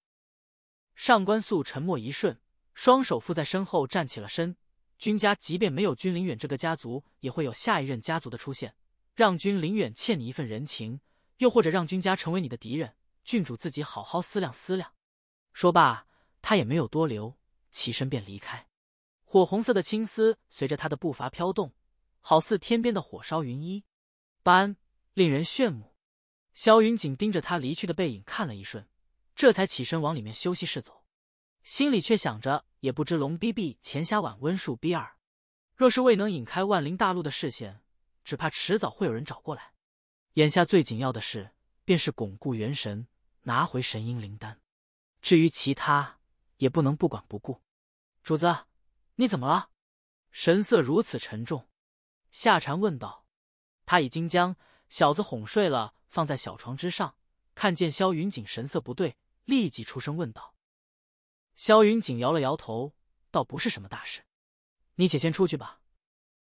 上官素沉默一瞬，双手附在身后，站起了身。君家即便没有君临远这个家族，也会有下一任家族的出现。让君临远欠你一份人情，又或者让君家成为你的敌人，郡主自己好好思量思量。说罢，他也没有多留，起身便离开。火红色的青丝随着他的步伐飘动，好似天边的火烧云一般，令人炫目。萧云锦盯着他离去的背影看了一瞬，这才起身往里面休息室走，心里却想着。也不知龙逼逼、钱瞎碗、温树逼二，若是未能引开万灵大陆的视线，只怕迟早会有人找过来。眼下最紧要的事，便是巩固元神，拿回神鹰灵丹。至于其他，也不能不管不顾。主子，你怎么了？神色如此沉重，夏蝉问道。他已经将小子哄睡了，放在小床之上，看见萧云锦神色不对，立即出声问道。萧云锦摇了摇头，倒不是什么大事，你且先出去吧，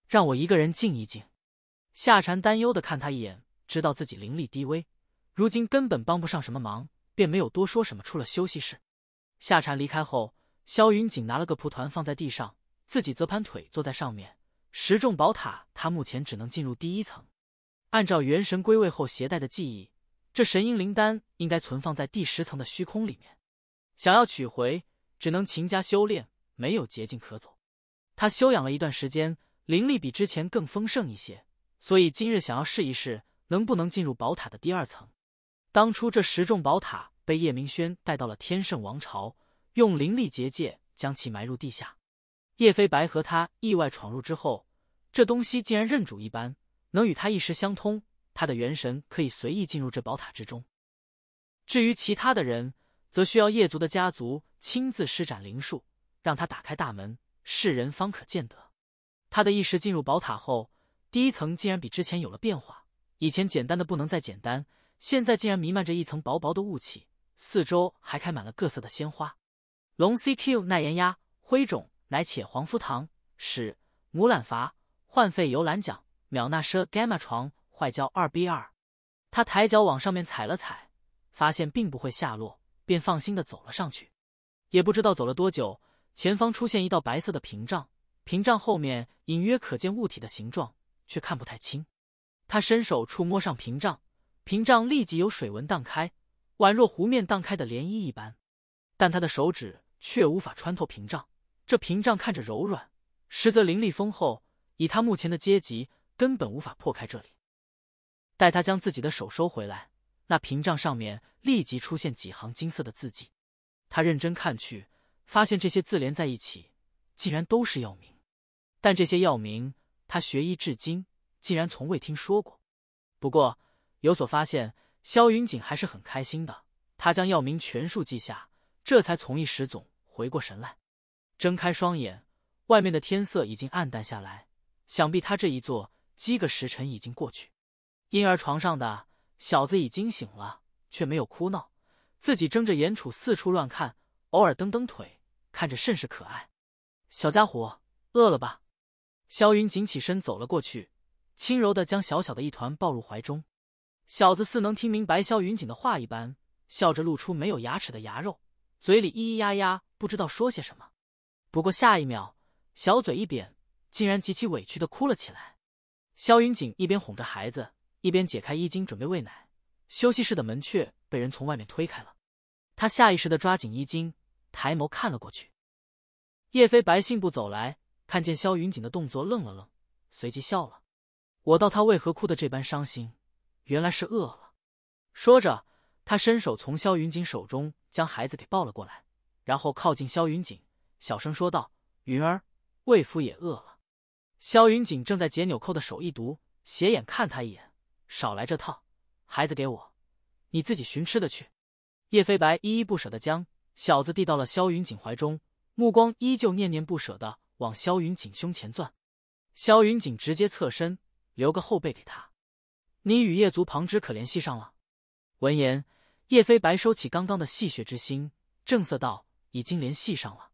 让我一个人静一静。夏蝉担忧的看他一眼，知道自己灵力低微，如今根本帮不上什么忙，便没有多说什么，出了休息室。夏蝉离开后，萧云锦拿了个蒲团放在地上，自己则盘腿坐在上面。十重宝塔他目前只能进入第一层，按照元神归位后携带的记忆，这神婴灵丹应该存放在第十层的虚空里面，想要取回。只能勤加修炼，没有捷径可走。他修养了一段时间，灵力比之前更丰盛一些，所以今日想要试一试，能不能进入宝塔的第二层。当初这十重宝塔被叶明轩带到了天圣王朝，用灵力结界将其埋入地下。叶飞白和他意外闯入之后，这东西竟然认主一般，能与他一时相通，他的元神可以随意进入这宝塔之中。至于其他的人。则需要叶族的家族亲自施展灵术，让他打开大门，世人方可见得。他的意识进入宝塔后，第一层竟然比之前有了变化。以前简单的不能再简单，现在竟然弥漫着一层薄薄的雾气，四周还开满了各色的鲜花。龙 CQ 耐炎压灰种乃且黄夫糖使母懒阀换肺油懒桨秒纳奢 gamma 床坏胶二 B 二。他抬脚往上面踩了踩，发现并不会下落。便放心的走了上去，也不知道走了多久，前方出现一道白色的屏障，屏障后面隐约可见物体的形状，却看不太清。他伸手触摸上屏障，屏障立即有水纹荡开，宛若湖面荡开的涟漪一般。但他的手指却无法穿透屏障，这屏障看着柔软，实则灵力丰厚，以他目前的阶级根本无法破开这里。待他将自己的手收回来。那屏障上面立即出现几行金色的字迹，他认真看去，发现这些字连在一起，竟然都是药名。但这些药名，他学医至今竟然从未听说过。不过有所发现，萧云锦还是很开心的。他将药名全数记下，这才从一时总回过神来，睁开双眼，外面的天色已经暗淡下来，想必他这一坐几个时辰已经过去。婴儿床上的。小子已经醒了，却没有哭闹，自己睁着眼杵四处乱看，偶尔蹬蹬腿，看着甚是可爱。小家伙饿了吧？萧云锦起身走了过去，轻柔的将小小的一团抱入怀中。小子似能听明白萧云锦的话一般，笑着露出没有牙齿的牙肉，嘴里咿咿呀呀，不知道说些什么。不过下一秒，小嘴一扁，竟然极其委屈的哭了起来。萧云锦一边哄着孩子。一边解开衣襟准备喂奶，休息室的门却被人从外面推开了。他下意识的抓紧衣襟，抬眸看了过去。叶飞白信步走来，看见萧云锦的动作，愣了愣，随即笑了。我道他为何哭得这般伤心？原来是饿了。说着，他伸手从萧云锦手中将孩子给抱了过来，然后靠近萧云锦，小声说道：“云儿，为夫也饿了。”萧云锦正在解纽扣的手一读，斜眼看他一眼。少来这套，孩子给我，你自己寻吃的去。叶飞白依依不舍的将小子递到了萧云锦怀中，目光依旧念念不舍的往萧云锦胸前钻。萧云锦直接侧身，留个后背给他。你与叶族旁支可联系上了？闻言，叶飞白收起刚刚的戏谑之心，正色道：“已经联系上了，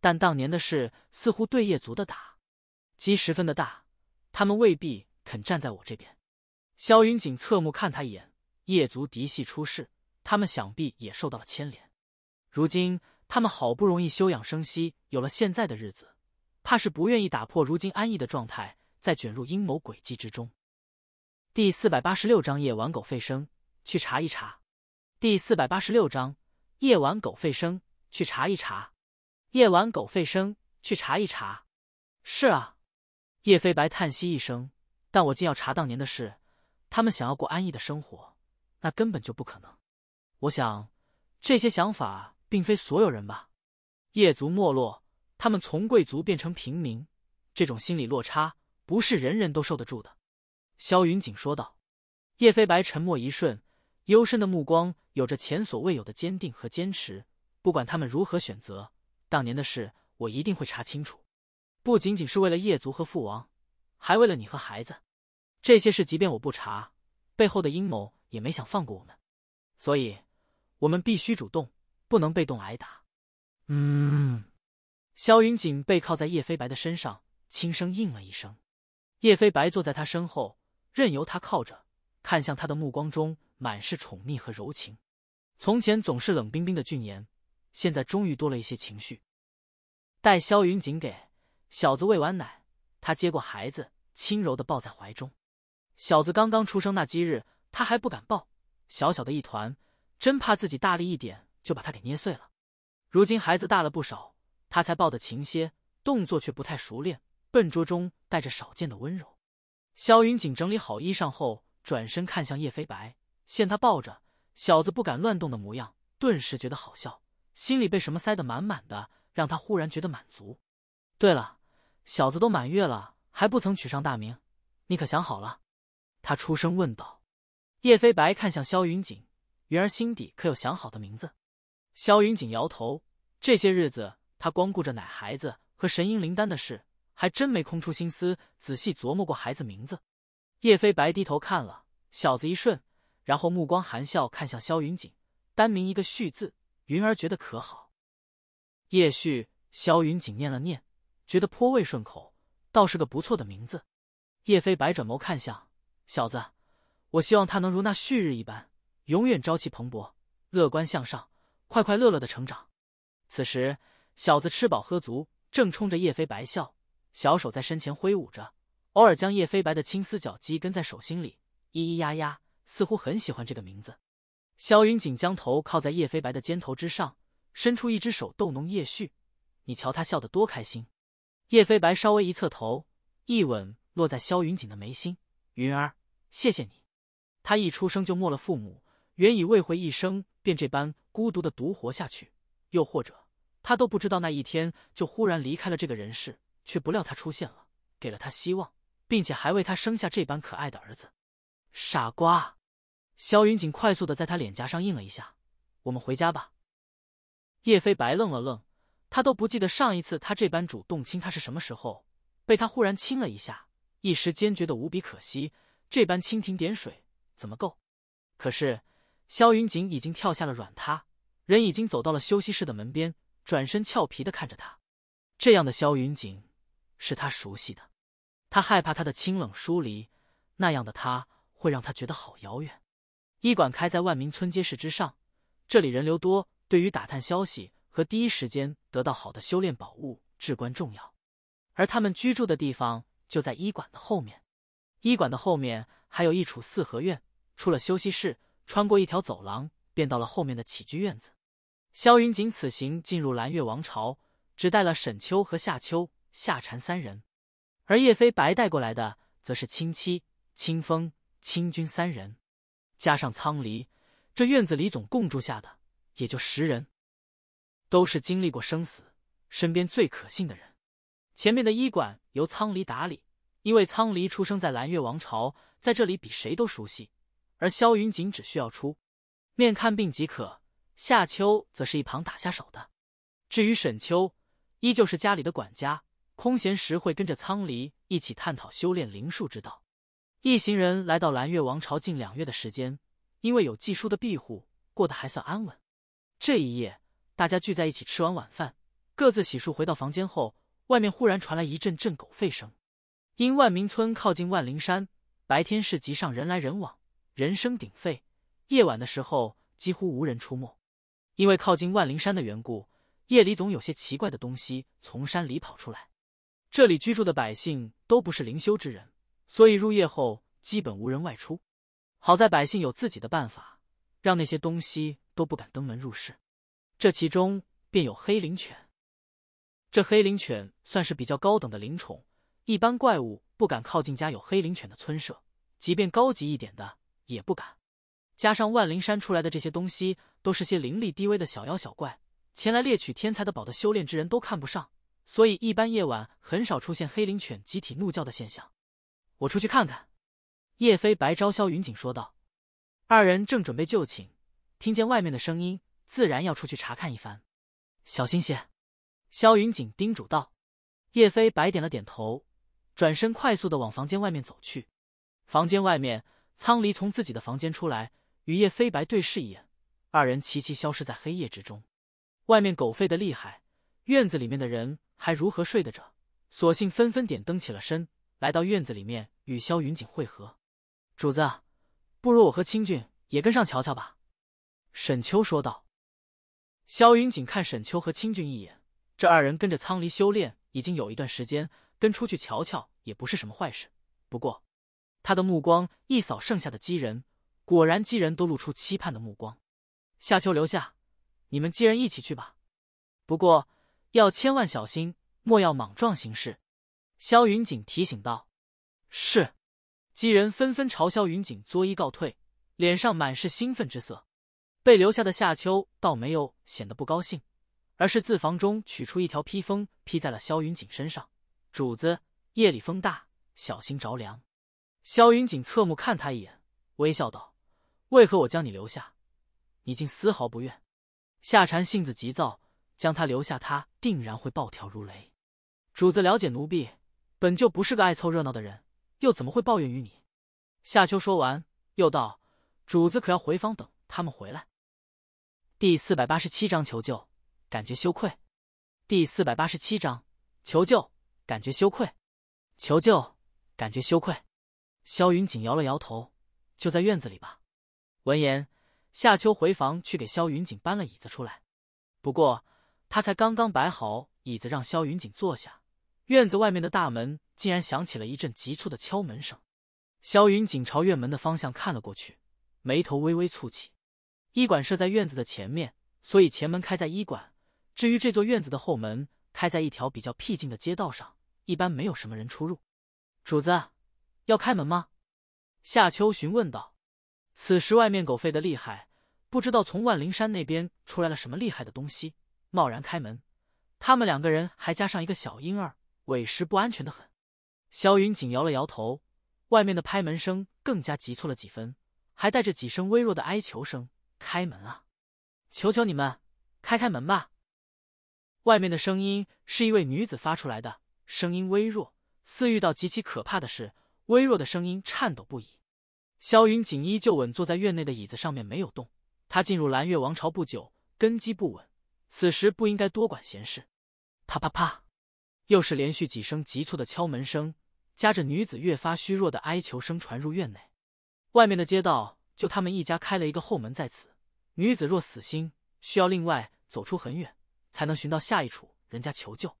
但当年的事似乎对叶族的打击十分的大，他们未必肯站在我这边。”萧云锦侧目看他一眼，叶族嫡系出世，他们想必也受到了牵连。如今他们好不容易休养生息，有了现在的日子，怕是不愿意打破如今安逸的状态，再卷入阴谋诡计之中。第四百八十六章夜晚狗吠声，去查一查。第四百八十六章夜晚狗吠声，去查一查。夜晚狗吠声，去查一查。是啊，叶飞白叹息一声，但我竟要查当年的事。他们想要过安逸的生活，那根本就不可能。我想，这些想法并非所有人吧。叶族没落，他们从贵族变成平民，这种心理落差，不是人人都受得住的。萧云锦说道。叶飞白沉默一瞬，幽深的目光有着前所未有的坚定和坚持。不管他们如何选择，当年的事我一定会查清楚。不仅仅是为了叶族和父王，还为了你和孩子。这些事，即便我不查，背后的阴谋也没想放过我们，所以我们必须主动，不能被动挨打。嗯，萧云锦背靠在叶飞白的身上，轻声应了一声。叶飞白坐在他身后，任由他靠着，看向他的目光中满是宠溺和柔情。从前总是冷冰冰的俊颜，现在终于多了一些情绪。待萧云锦给小子喂完奶，他接过孩子，轻柔的抱在怀中。小子刚刚出生那几日，他还不敢抱，小小的一团，真怕自己大力一点就把他给捏碎了。如今孩子大了不少，他才抱得勤些，动作却不太熟练，笨拙中带着少见的温柔。萧云锦整理好衣裳后，转身看向叶飞白，见他抱着小子不敢乱动的模样，顿时觉得好笑，心里被什么塞得满满的，让他忽然觉得满足。对了，小子都满月了，还不曾取上大名，你可想好了？他出声问道：“叶飞白看向萧云锦，云儿心底可有想好的名字？”萧云锦摇头。这些日子，他光顾着奶孩子和神鹰灵丹的事，还真没空出心思仔细琢磨过孩子名字。叶飞白低头看了小子一瞬，然后目光含笑看向萧云锦，单名一个“旭”字。云儿觉得可好？叶旭。萧云锦念了念，觉得颇为顺口，倒是个不错的名字。叶飞白转眸看向。小子，我希望他能如那旭日一般，永远朝气蓬勃、乐观向上、快快乐乐的成长。此时，小子吃饱喝足，正冲着叶飞白笑，小手在身前挥舞着，偶尔将叶飞白的青丝脚趾跟在手心里，咿咿呀呀，似乎很喜欢这个名字。萧云锦将头靠在叶飞白的肩头之上，伸出一只手逗弄叶旭：“你瞧他笑得多开心。”叶飞白稍微一侧头，一吻落在萧云锦的眉心。云儿，谢谢你。他一出生就没了父母，原以为会一生便这般孤独的独活下去，又或者他都不知道那一天就忽然离开了这个人世，却不料他出现了，给了他希望，并且还为他生下这般可爱的儿子。傻瓜，萧云锦快速的在他脸颊上印了一下。我们回家吧。叶飞白愣了愣，他都不记得上一次他这般主动亲他是什么时候，被他忽然亲了一下。一时间觉得无比可惜，这般蜻蜓点水怎么够？可是萧云锦已经跳下了软榻，人已经走到了休息室的门边，转身俏皮的看着他。这样的萧云锦是他熟悉的，他害怕他的清冷疏离，那样的他会让他觉得好遥远。医馆开在万民村街市之上，这里人流多，对于打探消息和第一时间得到好的修炼宝物至关重要。而他们居住的地方。就在医馆的后面，医馆的后面还有一处四合院。出了休息室，穿过一条走廊，便到了后面的起居院子。萧云锦此行进入蓝月王朝，只带了沈秋和夏秋、夏蝉三人，而叶飞白带过来的则是清七、清风、清军三人，加上苍离，这院子里总共住下的也就十人，都是经历过生死、身边最可信的人。前面的医馆。由苍离打理，因为苍离出生在蓝月王朝，在这里比谁都熟悉。而萧云锦只需要出面看病即可，夏秋则是一旁打下手的。至于沈秋，依旧是家里的管家，空闲时会跟着苍离一起探讨修炼灵术之道。一行人来到蓝月王朝近两月的时间，因为有季叔的庇护，过得还算安稳。这一夜，大家聚在一起吃完晚饭，各自洗漱回到房间后。外面忽然传来一阵阵狗吠声。因万民村靠近万灵山，白天市集上人来人往，人声鼎沸；夜晚的时候几乎无人出没。因为靠近万灵山的缘故，夜里总有些奇怪的东西从山里跑出来。这里居住的百姓都不是灵修之人，所以入夜后基本无人外出。好在百姓有自己的办法，让那些东西都不敢登门入室。这其中便有黑灵犬。这黑灵犬算是比较高等的灵宠，一般怪物不敢靠近家有黑灵犬的村舍，即便高级一点的也不敢。加上万灵山出来的这些东西都是些灵力低微的小妖小怪，前来猎取天才的宝的修炼之人都看不上，所以一般夜晚很少出现黑灵犬集体怒叫的现象。我出去看看。”叶飞白招萧云锦说道。二人正准备就寝，听见外面的声音，自然要出去查看一番。小心些。萧云锦叮嘱道：“叶飞白点了点头，转身快速的往房间外面走去。房间外面，苍离从自己的房间出来，与叶飞白对视一眼，二人齐齐消失在黑夜之中。外面狗吠的厉害，院子里面的人还如何睡得着？索性纷纷点灯起了身，来到院子里面与萧云锦会合。主子，不如我和清俊也跟上瞧瞧吧。”沈秋说道。萧云锦看沈秋和清俊一眼。这二人跟着苍离修炼已经有一段时间，跟出去瞧瞧也不是什么坏事。不过，他的目光一扫剩下的几人，果然几人都露出期盼的目光。夏秋留下，你们姬人一起去吧，不过要千万小心，莫要莽撞行事。萧云锦提醒道。是，几人纷纷朝萧云锦作揖告退，脸上满是兴奋之色。被留下的夏秋倒没有显得不高兴。而是自房中取出一条披风，披在了萧云锦身上。主子，夜里风大，小心着凉。萧云锦侧目看他一眼，微笑道：“为何我将你留下，你竟丝毫不怨？”夏蝉性子急躁，将他留下，他定然会暴跳如雷。主子了解奴婢，本就不是个爱凑热闹的人，又怎么会抱怨于你？夏秋说完，又道：“主子可要回房等他们回来。”第四百八十七章求救。感觉羞愧，第四百八十七章求救。感觉羞愧，求救。感觉羞愧。萧云锦摇了摇头，就在院子里吧。闻言，夏秋回房去给萧云锦搬了椅子出来。不过，他才刚刚摆好椅子，让萧云锦坐下，院子外面的大门竟然响起了一阵急促的敲门声。萧云锦朝院门的方向看了过去，眉头微微蹙起。医馆设在院子的前面，所以前门开在医馆。至于这座院子的后门，开在一条比较僻静的街道上，一般没有什么人出入。主子，要开门吗？夏秋询问道。此时外面狗吠的厉害，不知道从万灵山那边出来了什么厉害的东西。贸然开门，他们两个人还加上一个小婴儿，委实不安全的很。萧云锦摇了摇头。外面的拍门声更加急促了几分，还带着几声微弱的哀求声：“开门啊，求求你们，开开门吧。”外面的声音是一位女子发出来的，声音微弱，似遇到极其可怕的事，微弱的声音颤抖不已。萧云锦依旧稳坐在院内的椅子上面没有动。他进入蓝月王朝不久，根基不稳，此时不应该多管闲事。啪啪啪，又是连续几声急促的敲门声，夹着女子越发虚弱的哀求声传入院内。外面的街道就他们一家开了一个后门在此，女子若死心，需要另外走出很远。才能寻到下一处人家求救，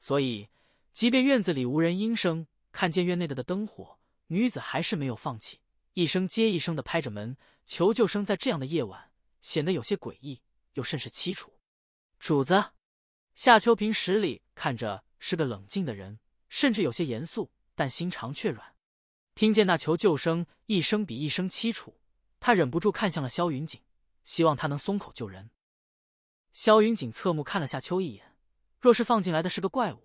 所以即便院子里无人应声，看见院内的的灯火，女子还是没有放弃，一声接一声的拍着门求救声，在这样的夜晚显得有些诡异，又甚是凄楚。主子夏秋平十里看着是个冷静的人，甚至有些严肃，但心肠却软。听见那求救声，一声比一声凄楚，他忍不住看向了萧云锦，希望他能松口救人。萧云锦侧目看了夏秋一眼，若是放进来的是个怪物，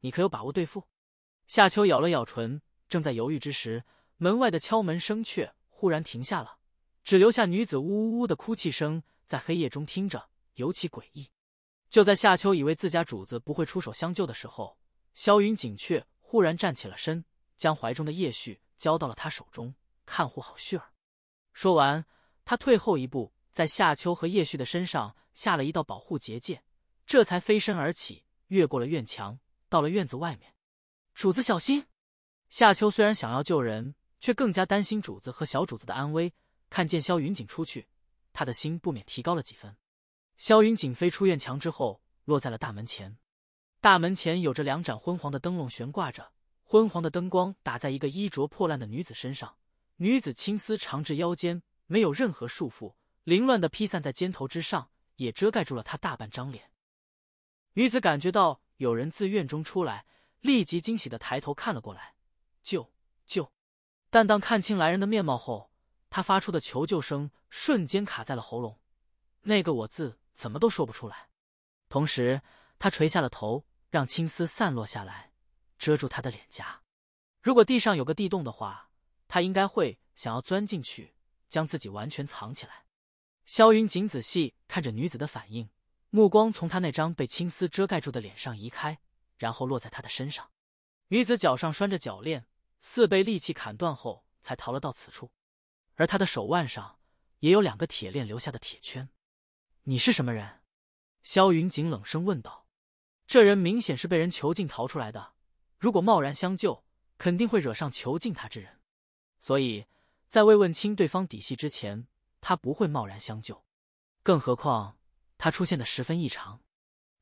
你可有把握对付？夏秋咬了咬唇，正在犹豫之时，门外的敲门声却忽然停下了，只留下女子呜呜呜的哭泣声在黑夜中听着尤其诡异。就在夏秋以为自家主子不会出手相救的时候，萧云锦却忽然站起了身，将怀中的叶旭交到了他手中，看护好旭儿。说完，他退后一步，在夏秋和叶旭的身上。下了一道保护结界，这才飞身而起，越过了院墙，到了院子外面。主子小心！夏秋虽然想要救人，却更加担心主子和小主子的安危。看见萧云锦出去，他的心不免提高了几分。萧云锦飞出院墙之后，落在了大门前。大门前有着两盏昏黄的灯笼悬挂着，昏黄的灯光打在一个衣着破烂的女子身上。女子青丝长至腰间，没有任何束缚，凌乱的披散在肩头之上。也遮盖住了他大半张脸。女子感觉到有人自院中出来，立即惊喜的抬头看了过来，救救！但当看清来人的面貌后，她发出的求救声瞬间卡在了喉咙，那个“我”字怎么都说不出来。同时，她垂下了头，让青丝散落下来，遮住她的脸颊。如果地上有个地洞的话，她应该会想要钻进去，将自己完全藏起来。萧云锦仔细看着女子的反应，目光从她那张被青丝遮盖住的脸上移开，然后落在她的身上。女子脚上拴着脚链，似被利器砍断后才逃了到此处，而她的手腕上也有两个铁链留下的铁圈。你是什么人？萧云锦冷声问道。这人明显是被人囚禁逃出来的，如果贸然相救，肯定会惹上囚禁他之人，所以在未问清对方底细之前。他不会贸然相救，更何况他出现的十分异常。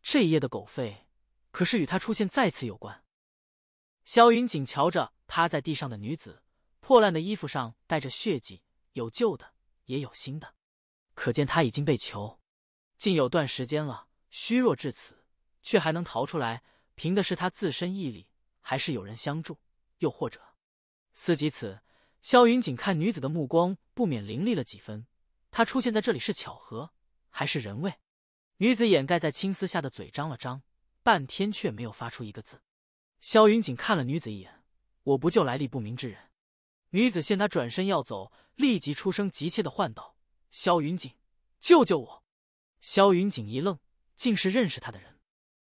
这一夜的狗吠，可是与他出现再次有关。萧云锦瞧着趴在地上的女子，破烂的衣服上带着血迹，有旧的也有新的，可见她已经被囚，竟有段时间了，虚弱至此，却还能逃出来，凭的是他自身毅力，还是有人相助？又或者，思及此，萧云锦看女子的目光不免凌厉了几分。他出现在这里是巧合还是人为？女子掩盖在青丝下的嘴张了张，半天却没有发出一个字。萧云锦看了女子一眼：“我不救来历不明之人。”女子见他转身要走，立即出声急切的唤道：“萧云锦，救救我！”萧云锦一愣，竟是认识他的人。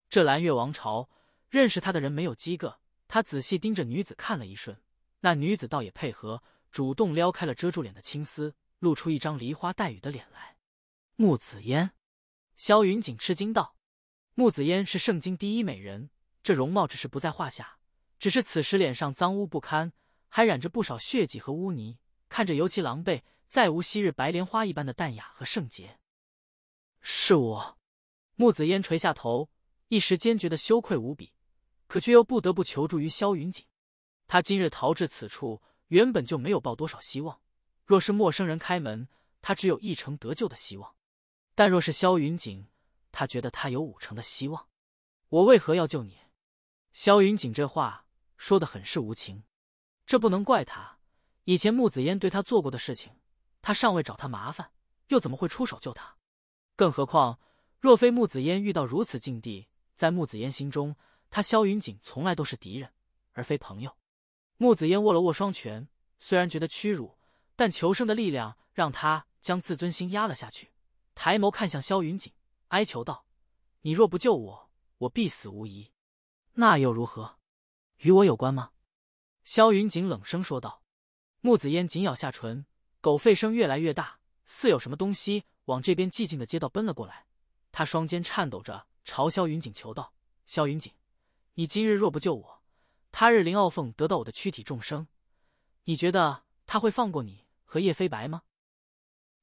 这蓝月王朝认识他的人没有几个。他仔细盯着女子看了一瞬，那女子倒也配合，主动撩开了遮住脸的青丝。露出一张梨花带雨的脸来，木子烟，萧云锦吃惊道：“木子烟是圣经第一美人，这容貌只是不在话下，只是此时脸上脏污不堪，还染着不少血迹和污泥，看着尤其狼狈，再无昔日白莲花一般的淡雅和圣洁。”是，我木子烟垂下头，一时间觉得羞愧无比，可却又不得不求助于萧云锦。他今日逃至此处，原本就没有抱多少希望。若是陌生人开门，他只有一成得救的希望；但若是萧云锦，他觉得他有五成的希望。我为何要救你？萧云锦这话说的很是无情。这不能怪他，以前木子烟对他做过的事情，他尚未找他麻烦，又怎么会出手救他？更何况，若非木子烟遇到如此境地，在木子烟心中，他萧云锦从来都是敌人，而非朋友。木子烟握了握双拳，虽然觉得屈辱。但求生的力量让他将自尊心压了下去，抬眸看向萧云锦，哀求道：“你若不救我，我必死无疑。那又如何？与我有关吗？”萧云锦冷声说道。木子烟紧咬下唇，狗吠声越来越大，似有什么东西往这边寂静的街道奔了过来。他双肩颤抖着朝萧云锦求道：“萧云锦，你今日若不救我，他日林傲凤得到我的躯体重生，你觉得他会放过你？”和叶飞白吗？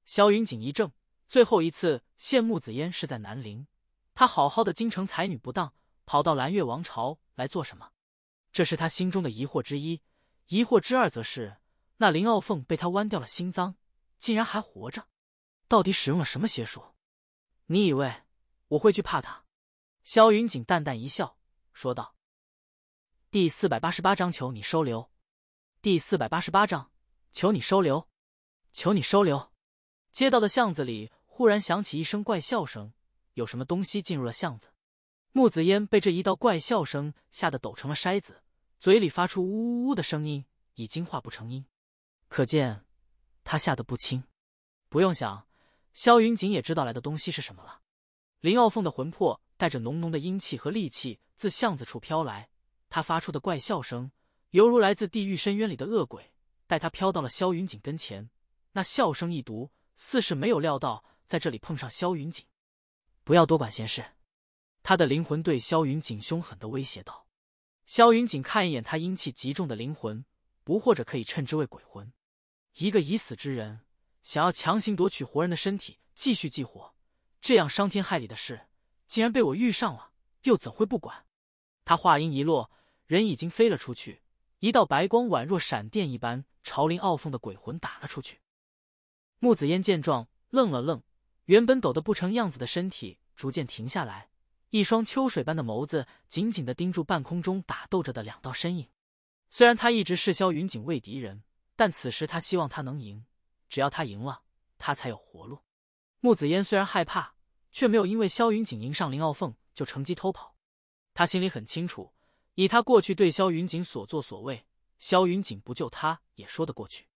萧云锦一怔。最后一次见木子烟是在南陵，他好好的京城才女不当，跑到蓝月王朝来做什么？这是他心中的疑惑之一。疑惑之二则是，那林傲凤被他剜掉了心脏，竟然还活着，到底使用了什么邪术？你以为我会惧怕他？萧云锦淡淡一笑，说道：“第四百八十八章求你收留。第四百八十八章求你收留。”求你收留！街道的巷子里忽然响起一声怪笑声，有什么东西进入了巷子？木子烟被这一道怪笑声吓得抖成了筛子，嘴里发出呜呜呜的声音，已经化不成音，可见他吓得不轻。不用想，萧云锦也知道来的东西是什么了。林傲凤的魂魄带着浓浓的阴气和戾气自巷子处飘来，他发出的怪笑声犹如来自地狱深渊里的恶鬼，带他飘到了萧云锦跟前。那笑声一读，似是没有料到在这里碰上萧云锦。不要多管闲事！他的灵魂对萧云锦凶狠的威胁道。萧云锦看一眼他阴气极重的灵魂，不或者可以称之为鬼魂。一个已死之人，想要强行夺取活人的身体继续激活，这样伤天害理的事，竟然被我遇上了，又怎会不管？他话音一落，人已经飞了出去，一道白光宛若闪电一般朝林傲凤的鬼魂打了出去。木子嫣见状愣了愣，原本抖得不成样子的身体逐渐停下来，一双秋水般的眸子紧紧的盯住半空中打斗着的两道身影。虽然他一直是萧云锦为敌人，但此时他希望他能赢，只要他赢了，他才有活路。木子嫣虽然害怕，却没有因为萧云锦迎上林傲凤就乘机偷跑。他心里很清楚，以他过去对萧云锦所作所为，萧云锦不救他也说得过去。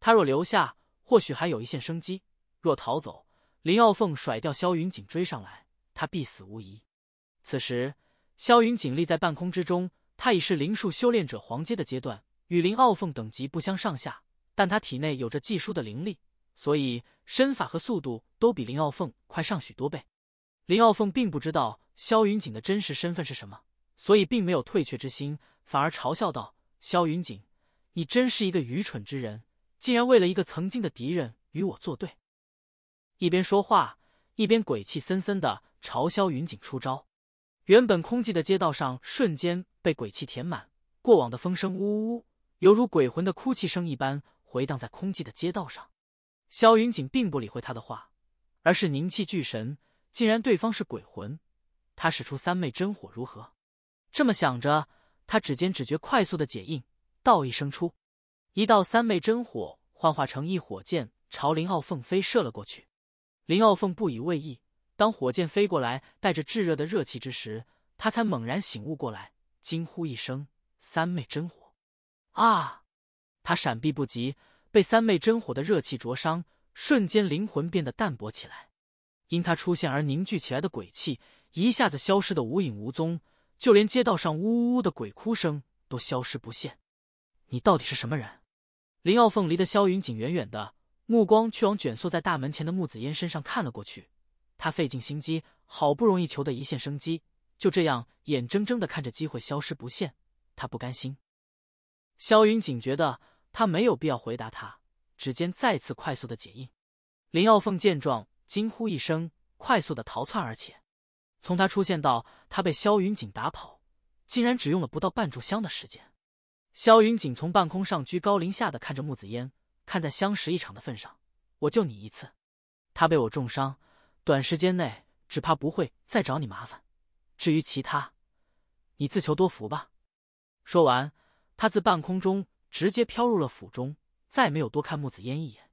他若留下。或许还有一线生机。若逃走，林傲凤甩掉萧云锦追上来，他必死无疑。此时，萧云锦立在半空之中，他已是灵术修炼者黄阶的阶段，与林傲凤等级不相上下。但他体内有着寄书的灵力，所以身法和速度都比林傲凤快上许多倍。林傲凤并不知道萧云锦的真实身份是什么，所以并没有退却之心，反而嘲笑道：“萧云锦，你真是一个愚蠢之人。”竟然为了一个曾经的敌人与我作对，一边说话一边鬼气森森的朝萧云锦出招。原本空寂的街道上瞬间被鬼气填满，过往的风声呜呜，犹如鬼魂的哭泣声一般回荡在空寂的街道上。萧云锦并不理会他的话，而是凝气聚神。竟然对方是鬼魂，他使出三昧真火如何？这么想着，他指尖只觉快速的解印，道一声出。一道三昧真火幻化成一火箭，朝林傲凤飞射了过去。林傲凤不以为意，当火箭飞过来，带着炙热的热气之时，他才猛然醒悟过来，惊呼一声：“三昧真火！”啊！他闪避不及，被三昧真火的热气灼伤，瞬间灵魂变得淡薄起来。因他出现而凝聚起来的鬼气，一下子消失的无影无踪，就连街道上呜呜呜的鬼哭声都消失不见。你到底是什么人？林傲凤离得萧云锦远远的，目光却往卷缩在大门前的木子烟身上看了过去。他费尽心机，好不容易求得一线生机，就这样眼睁睁的看着机会消失不见，他不甘心。萧云锦觉得他没有必要回答他，指尖再次快速的解印。林傲凤见状，惊呼一声，快速的逃窜而且从他出现到他被萧云锦打跑，竟然只用了不到半炷香的时间。萧云锦从半空上居高临下的看着木子烟，看在相识一场的份上，我救你一次。他被我重伤，短时间内只怕不会再找你麻烦。至于其他，你自求多福吧。说完，他自半空中直接飘入了府中，再没有多看木子烟一眼。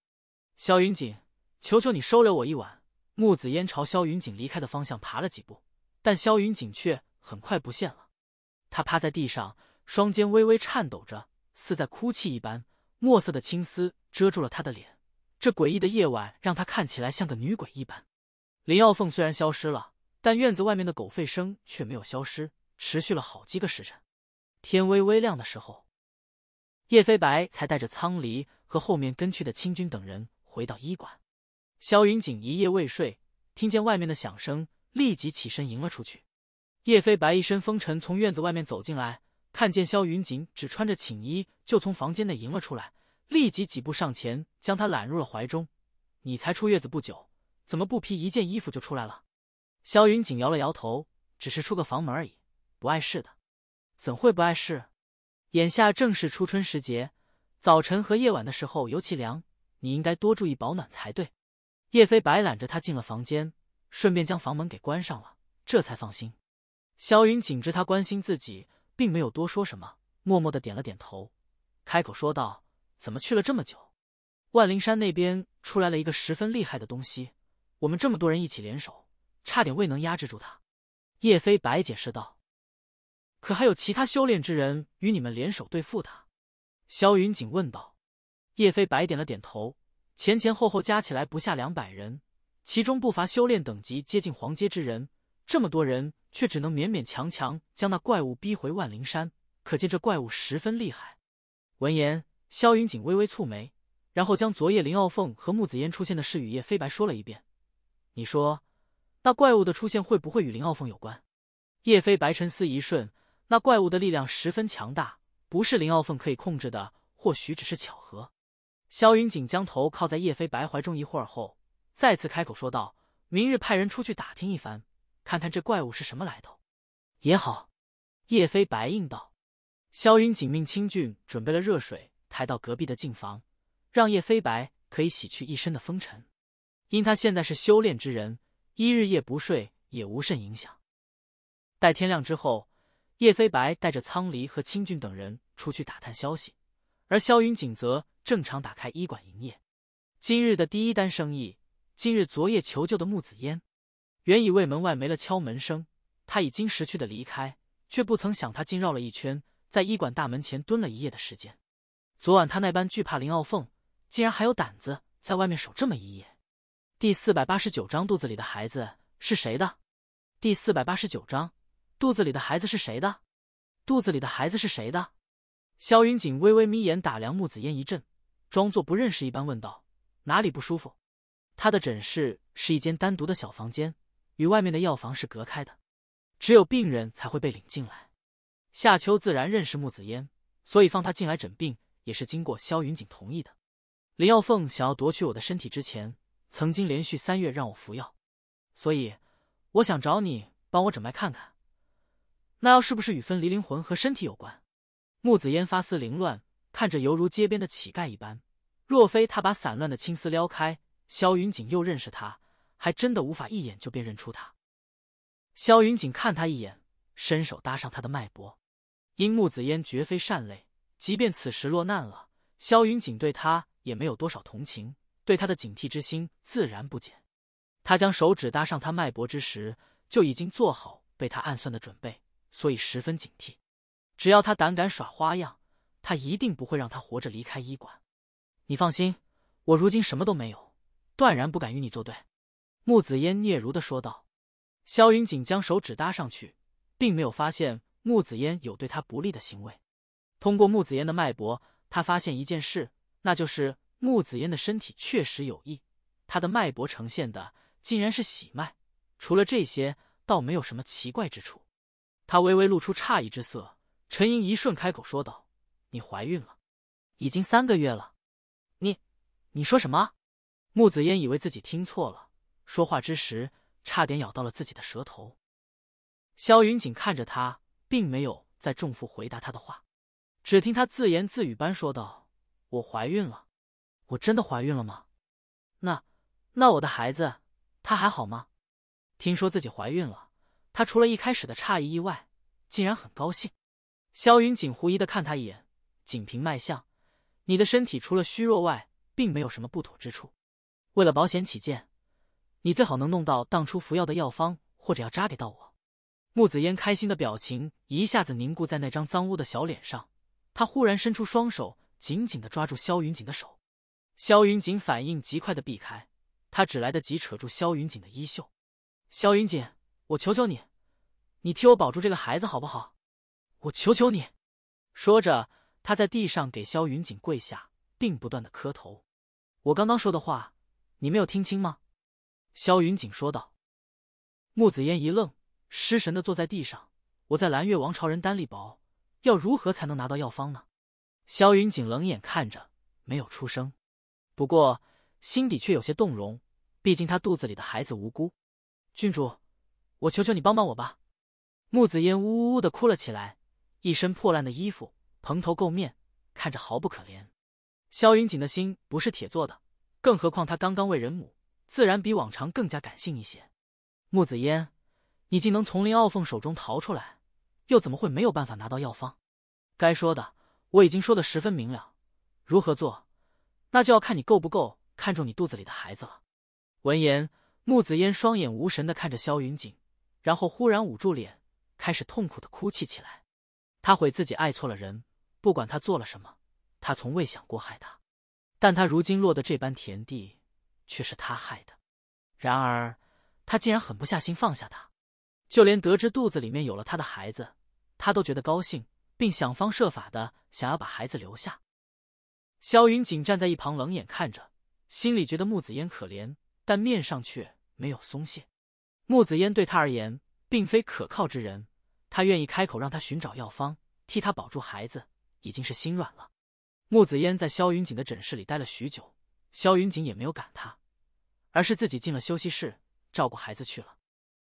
萧云锦，求求你收留我一晚。木子烟朝萧云锦离开的方向爬了几步，但萧云锦却很快不见了。他趴在地上。双肩微微颤抖着，似在哭泣一般。墨色的青丝遮住了他的脸，这诡异的夜晚让他看起来像个女鬼一般。林傲凤虽然消失了，但院子外面的狗吠声却没有消失，持续了好几个时辰。天微微亮的时候，叶飞白才带着苍离和后面跟去的清军等人回到医馆。萧云锦一夜未睡，听见外面的响声，立即起身迎了出去。叶飞白一身风尘从院子外面走进来。看见萧云锦只穿着寝衣，就从房间内迎了出来，立即几步上前将他揽入了怀中。你才出月子不久，怎么不披一件衣服就出来了？萧云锦摇了摇头，只是出个房门而已，不碍事的。怎会不碍事？眼下正是初春时节，早晨和夜晚的时候尤其凉，你应该多注意保暖才对。叶飞白揽着他进了房间，顺便将房门给关上了，这才放心。萧云锦知他关心自己。并没有多说什么，默默的点了点头，开口说道：“怎么去了这么久？万灵山那边出来了一个十分厉害的东西，我们这么多人一起联手，差点未能压制住他。”叶飞白解释道：“可还有其他修炼之人与你们联手对付他？”萧云锦问道。叶飞白点了点头，前前后后加起来不下两百人，其中不乏修炼等级接近黄阶之人，这么多人。却只能勉勉强强将那怪物逼回万灵山，可见这怪物十分厉害。闻言，萧云锦微微蹙眉，然后将昨夜林傲凤和木子烟出现的事与叶飞白说了一遍。你说，那怪物的出现会不会与林傲凤有关？叶飞白沉思一瞬，那怪物的力量十分强大，不是林傲凤可以控制的，或许只是巧合。萧云锦将头靠在叶飞白怀中一会儿后，再次开口说道：“明日派人出去打听一番。”看看这怪物是什么来头，也好。叶飞白应道。萧云锦命清俊准备了热水，抬到隔壁的净房，让叶飞白可以洗去一身的风尘。因他现在是修炼之人，一日夜不睡也无甚影响。待天亮之后，叶飞白带着苍离和清俊等人出去打探消息，而萧云锦则正常打开医馆营业。今日的第一单生意，今日昨夜求救的木子烟。原以为门外没了敲门声，他已经识趣的离开，却不曾想他竟绕了一圈，在医馆大门前蹲了一夜的时间。昨晚他那般惧怕林傲凤，竟然还有胆子在外面守这么一夜。第四百八十九章，肚子里的孩子是谁的？第四百八十九章，肚子里的孩子是谁的？肚子里的孩子是谁的？萧云锦微微眯眼打量木子烟一阵，装作不认识一般问道：“哪里不舒服？”他的诊室是一间单独的小房间。与外面的药房是隔开的，只有病人才会被领进来。夏秋自然认识木子烟，所以放他进来诊病也是经过萧云锦同意的。林耀凤想要夺取我的身体之前，曾经连续三月让我服药，所以我想找你帮我诊脉看看，那药是不是与分离灵魂和身体有关？木子烟发丝凌乱，看着犹如街边的乞丐一般，若非他把散乱的青丝撩开，萧云锦又认识他。还真的无法一眼就辨认出他。萧云锦看他一眼，伸手搭上他的脉搏。因木子烟绝非善类，即便此时落难了，萧云锦对他也没有多少同情，对他的警惕之心自然不减。他将手指搭上他脉搏之时，就已经做好被他暗算的准备，所以十分警惕。只要他胆敢耍花样，他一定不会让他活着离开医馆。你放心，我如今什么都没有，断然不敢与你作对。穆子嫣嗫嚅的说道：“萧云锦将手指搭上去，并没有发现穆子嫣有对他不利的行为。通过穆子嫣的脉搏，他发现一件事，那就是穆子嫣的身体确实有异。她的脉搏呈现的竟然是喜脉，除了这些，倒没有什么奇怪之处。他微微露出诧异之色，沉吟一瞬，开口说道：‘你怀孕了，已经三个月了。’你，你说什么？穆子嫣以为自己听错了。”说话之时，差点咬到了自己的舌头。萧云锦看着他，并没有再重复回答他的话，只听他自言自语般说道：“我怀孕了，我真的怀孕了吗？那……那我的孩子他还好吗？”听说自己怀孕了，他除了一开始的诧异意外，竟然很高兴。萧云锦狐疑的看他一眼，仅凭脉象，你的身体除了虚弱外，并没有什么不妥之处。为了保险起见。你最好能弄到当初服药的药方或者药渣给到我。木子烟开心的表情一下子凝固在那张脏污的小脸上，她忽然伸出双手，紧紧的抓住萧云锦的手。萧云锦反应极快的避开，他只来得及扯住萧云锦的衣袖。萧云锦，我求求你，你替我保住这个孩子好不好？我求求你！说着，他在地上给萧云锦跪下，并不断的磕头。我刚刚说的话，你没有听清吗？萧云锦说道：“木子烟一愣，失神的坐在地上。我在蓝月王朝人单力薄，要如何才能拿到药方呢？”萧云锦冷眼看着，没有出声，不过心底却有些动容。毕竟他肚子里的孩子无辜。郡主，我求求你帮帮我吧！”木子烟呜呜呜的哭了起来，一身破烂的衣服，蓬头垢面，看着毫不可怜。萧云锦的心不是铁做的，更何况他刚刚为人母。自然比往常更加感性一些。木子烟，你竟能从林傲凤手中逃出来，又怎么会没有办法拿到药方？该说的我已经说的十分明了，如何做，那就要看你够不够看重你肚子里的孩子了。闻言，木子烟双眼无神的看着萧云锦，然后忽然捂住脸，开始痛苦的哭泣起来。他悔自己爱错了人，不管他做了什么，他从未想过害他，但他如今落得这般田地。却是他害的，然而他竟然狠不下心放下他，就连得知肚子里面有了他的孩子，他都觉得高兴，并想方设法的想要把孩子留下。萧云锦站在一旁冷眼看着，心里觉得木子嫣可怜，但面上却没有松懈。木子嫣对他而言并非可靠之人，他愿意开口让他寻找药方，替他保住孩子，已经是心软了。木子嫣在萧云锦的诊室里待了许久。萧云锦也没有赶他，而是自己进了休息室照顾孩子去了。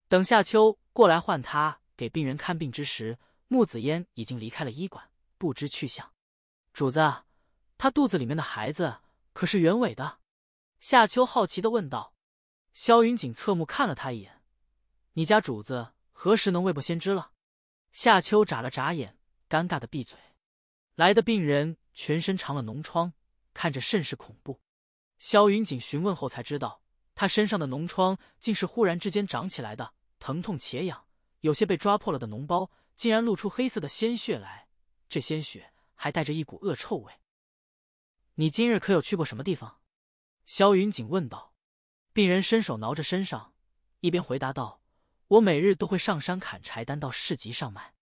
等夏秋过来唤他给病人看病之时，木子嫣已经离开了医馆，不知去向。主子，他肚子里面的孩子可是袁伟的？夏秋好奇的问道。萧云锦侧目看了他一眼：“你家主子何时能未卜先知了？”夏秋眨了眨眼，尴尬的闭嘴。来的病人全身长了脓疮，看着甚是恐怖。萧云锦询问后才知道，他身上的脓疮竟是忽然之间长起来的，疼痛且痒，有些被抓破了的脓包竟然露出黑色的鲜血来，这鲜血还带着一股恶臭味。你今日可有去过什么地方？萧云锦问道。病人伸手挠着身上，一边回答道：“我每日都会上山砍柴，担到市集上卖。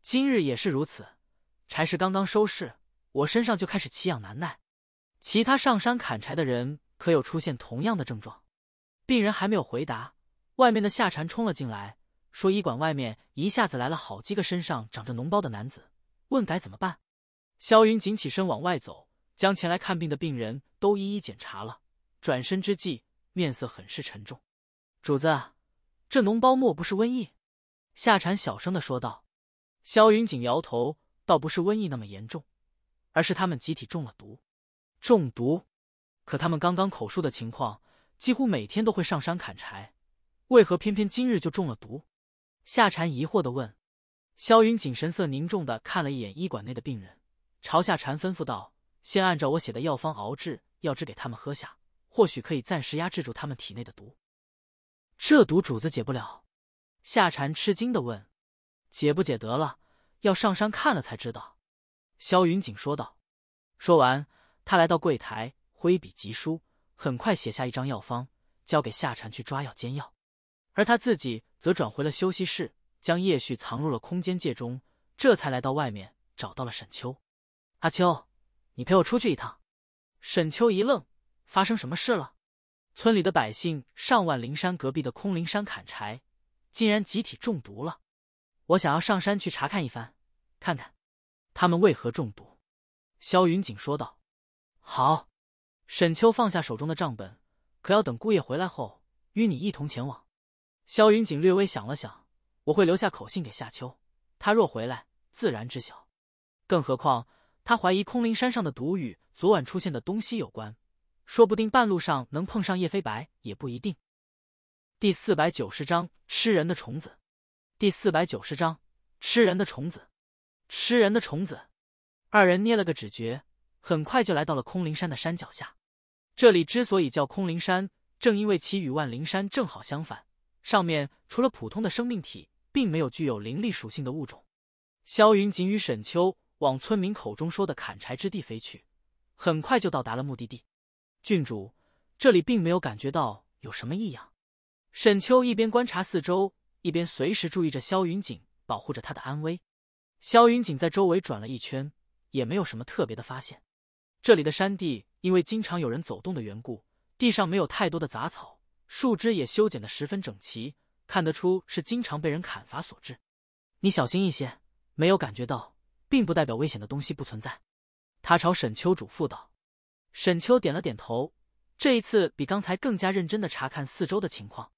今日也是如此，柴是刚刚收拾，我身上就开始奇痒难耐。”其他上山砍柴的人可有出现同样的症状？病人还没有回答，外面的夏蝉冲了进来，说：“医馆外面一下子来了好几个身上长着脓包的男子，问该怎么办？”萧云锦起身往外走，将前来看病的病人都一一检查了。转身之际，面色很是沉重。“主子，这脓包莫不是瘟疫？”夏蝉小声的说道。萧云锦摇头，倒不是瘟疫那么严重，而是他们集体中了毒。中毒，可他们刚刚口述的情况，几乎每天都会上山砍柴，为何偏偏今日就中了毒？夏蝉疑惑的问。萧云锦神色凝重的看了一眼医馆内的病人，朝夏蝉吩咐道：“先按照我写的药方熬制药汁给他们喝下，或许可以暂时压制住他们体内的毒。”这毒主子解不了？夏蝉吃惊的问。“解不解得了，要上山看了才知道。”萧云锦说道。说完。他来到柜台，挥笔疾书，很快写下一张药方，交给夏蝉去抓药煎药，而他自己则转回了休息室，将叶旭藏入了空间界中，这才来到外面找到了沈秋。阿秋，你陪我出去一趟。沈秋一愣：“发生什么事了？”村里的百姓上万灵山隔壁的空灵山砍柴，竟然集体中毒了。我想要上山去查看一番，看看他们为何中毒。”萧云锦说道。好，沈秋放下手中的账本，可要等姑爷回来后与你一同前往。萧云锦略微想了想，我会留下口信给夏秋，他若回来自然知晓。更何况他怀疑空灵山上的毒雨昨晚出现的东西有关，说不定半路上能碰上叶飞白也不一定。第四百九十章吃人的虫子，第四百九十章吃人的虫子，吃人的虫子。二人捏了个指诀。很快就来到了空灵山的山脚下，这里之所以叫空灵山，正因为其与万灵山正好相反，上面除了普通的生命体，并没有具有灵力属性的物种。萧云锦与沈秋往村民口中说的砍柴之地飞去，很快就到达了目的地。郡主，这里并没有感觉到有什么异样。沈秋一边观察四周，一边随时注意着萧云锦，保护着他的安危。萧云锦在周围转了一圈，也没有什么特别的发现。这里的山地因为经常有人走动的缘故，地上没有太多的杂草，树枝也修剪的十分整齐，看得出是经常被人砍伐所致。你小心一些，没有感觉到，并不代表危险的东西不存在。他朝沈秋嘱咐道。沈秋点了点头，这一次比刚才更加认真地查看四周的情况。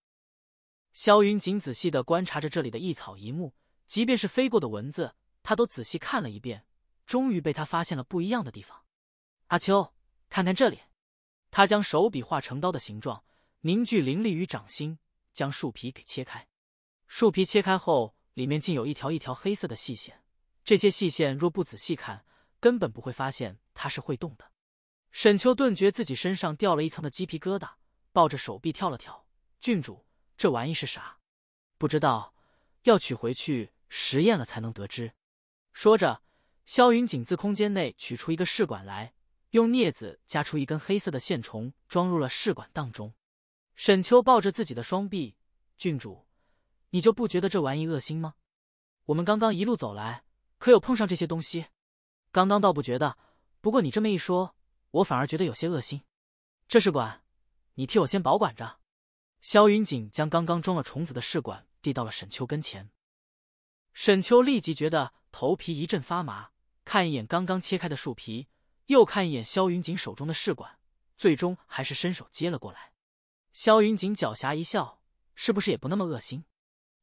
萧云锦仔细地观察着这里的一草一木，即便是飞过的蚊子，他都仔细看了一遍，终于被他发现了不一样的地方。阿秋，看看这里。他将手笔画成刀的形状，凝聚灵力于掌心，将树皮给切开。树皮切开后，里面竟有一条一条黑色的细线。这些细线若不仔细看，根本不会发现它是会动的。沈秋顿觉自己身上掉了一层的鸡皮疙瘩，抱着手臂跳了跳。郡主，这玩意是啥？不知道，要取回去实验了才能得知。说着，萧云锦自空间内取出一个试管来。用镊子夹出一根黑色的线虫，装入了试管当中。沈秋抱着自己的双臂，郡主，你就不觉得这玩意恶心吗？我们刚刚一路走来，可有碰上这些东西？刚刚倒不觉得，不过你这么一说，我反而觉得有些恶心。这试管，你替我先保管着。萧云锦将刚刚装了虫子的试管递到了沈秋跟前，沈秋立即觉得头皮一阵发麻，看一眼刚刚切开的树皮。又看一眼萧云锦手中的试管，最终还是伸手接了过来。萧云锦狡黠一笑：“是不是也不那么恶心？”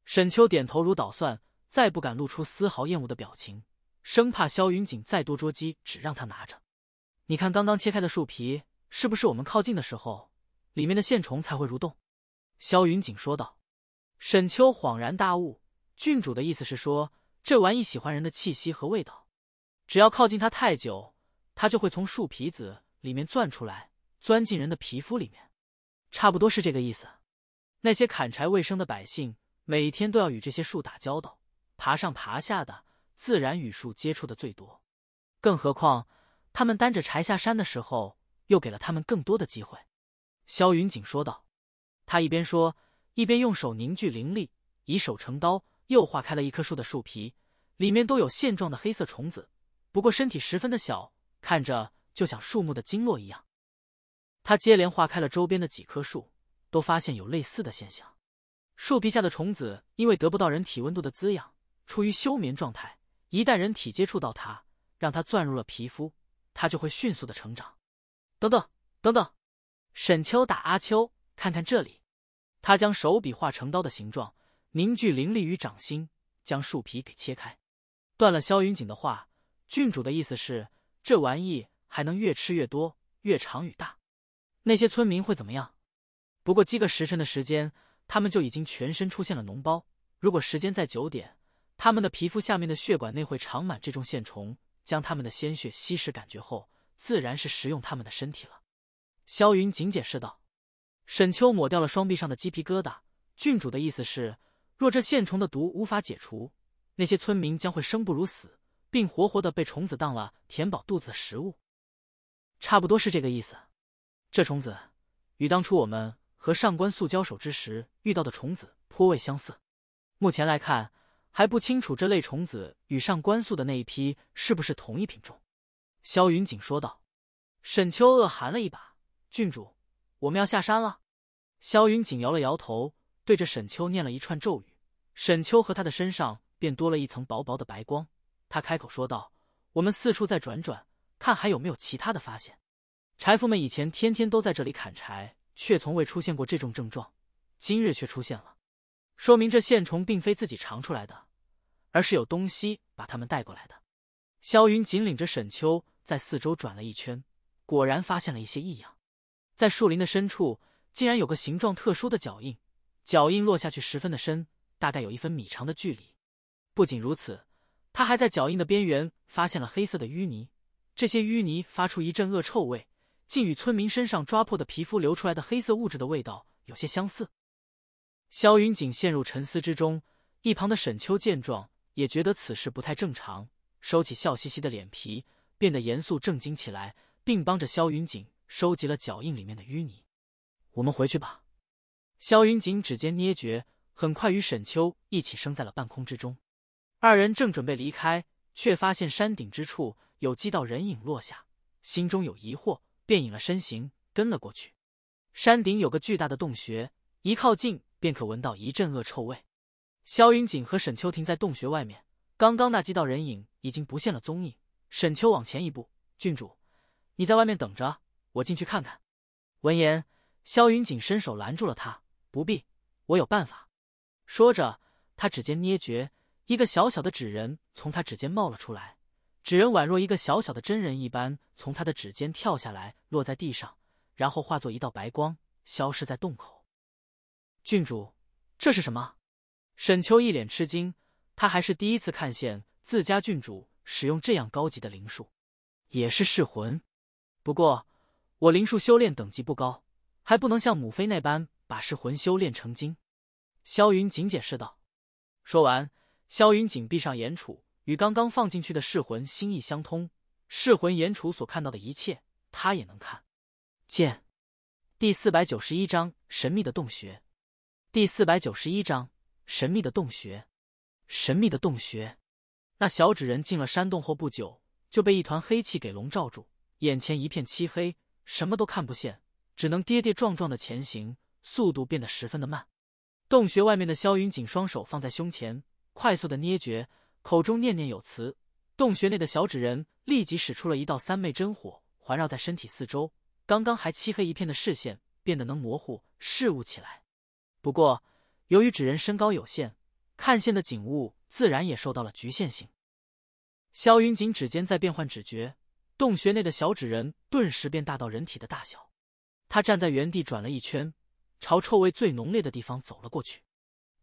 沈秋点头如捣蒜，再不敢露出丝毫厌恶的表情，生怕萧云锦再多捉鸡，只让他拿着。你看，刚刚切开的树皮，是不是我们靠近的时候，里面的线虫才会蠕动？”萧云锦说道。沈秋恍然大悟：“郡主的意思是说，这玩意喜欢人的气息和味道，只要靠近它太久。”它就会从树皮子里面钻出来，钻进人的皮肤里面，差不多是这个意思。那些砍柴为生的百姓，每天都要与这些树打交道，爬上爬下的，自然与树接触的最多。更何况他们担着柴下山的时候，又给了他们更多的机会。”萧云锦说道。他一边说，一边用手凝聚灵力，以手成刀，又划开了一棵树的树皮，里面都有线状的黑色虫子，不过身体十分的小。看着就像树木的经络一样，他接连划开了周边的几棵树，都发现有类似的现象。树皮下的虫子因为得不到人体温度的滋养，处于休眠状态。一旦人体接触到它，让它钻入了皮肤，它就会迅速的成长。等等等等，沈秋打阿秋，看看这里。他将手笔画成刀的形状，凝聚灵力于掌心，将树皮给切开。断了萧云锦的话，郡主的意思是。这玩意还能越吃越多，越长越大，那些村民会怎么样？不过几个时辰的时间，他们就已经全身出现了脓包。如果时间在九点，他们的皮肤下面的血管内会长满这种线虫，将他们的鲜血吸食，感觉后自然是食用他们的身体了。萧云锦解释道。沈秋抹掉了双臂上的鸡皮疙瘩，郡主的意思是，若这线虫的毒无法解除，那些村民将会生不如死。并活活的被虫子当了填饱肚子的食物，差不多是这个意思。这虫子与当初我们和上官素交手之时遇到的虫子颇为相似。目前来看，还不清楚这类虫子与上官素的那一批是不是同一品种。萧云锦说道。沈秋恶寒了一把，郡主，我们要下山了。萧云锦摇了摇头，对着沈秋念了一串咒语，沈秋和他的身上便多了一层薄薄的白光。他开口说道：“我们四处再转转，看还有没有其他的发现。柴夫们以前天天都在这里砍柴，却从未出现过这种症状，今日却出现了，说明这线虫并非自己长出来的，而是有东西把他们带过来的。”萧云紧领着沈秋在四周转了一圈，果然发现了一些异样。在树林的深处，竟然有个形状特殊的脚印，脚印落下去十分的深，大概有一分米长的距离。不仅如此。他还在脚印的边缘发现了黑色的淤泥，这些淤泥发出一阵恶臭味，竟与村民身上抓破的皮肤流出来的黑色物质的味道有些相似。萧云锦陷入沉思之中，一旁的沈秋见状也觉得此事不太正常，收起笑嘻嘻的脸皮，变得严肃正经起来，并帮着萧云锦收集了脚印里面的淤泥。我们回去吧。萧云锦指尖捏诀，很快与沈秋一起升在了半空之中。二人正准备离开，却发现山顶之处有几道人影落下，心中有疑惑，便隐了身形跟了过去。山顶有个巨大的洞穴，一靠近便可闻到一阵恶臭味。萧云锦和沈秋停在洞穴外面，刚刚那几道人影已经不见了踪影。沈秋往前一步：“郡主，你在外面等着，我进去看看。”闻言，萧云锦伸手拦住了他：“不必，我有办法。”说着，他指尖捏诀。一个小小的纸人从他指尖冒了出来，纸人宛若一个小小的真人一般从他的指尖跳下来，落在地上，然后化作一道白光，消失在洞口。郡主，这是什么？沈秋一脸吃惊，他还是第一次看见自家郡主使用这样高级的灵术，也是噬魂。不过我灵术修炼等级不高，还不能像母妃那般把噬魂修炼成精。萧云锦解释道。说完。萧云锦闭上眼，楚与刚刚放进去的噬魂心意相通，噬魂眼楚所看到的一切，他也能看见。第四百九十一章神秘的洞穴。第四百九十一章神秘的洞穴。神秘的洞穴。那小纸人进了山洞后不久，就被一团黑气给笼罩住，眼前一片漆黑，什么都看不见，只能跌跌撞撞的前行，速度变得十分的慢。洞穴外面的萧云锦双手放在胸前。快速的捏诀，口中念念有词。洞穴内的小纸人立即使出了一道三昧真火，环绕在身体四周。刚刚还漆黑一片的视线变得能模糊事物起来。不过，由于纸人身高有限，看线的景物自然也受到了局限性。萧云锦指尖在变换指诀，洞穴内的小纸人顿时变大到人体的大小。他站在原地转了一圈，朝臭味最浓烈的地方走了过去。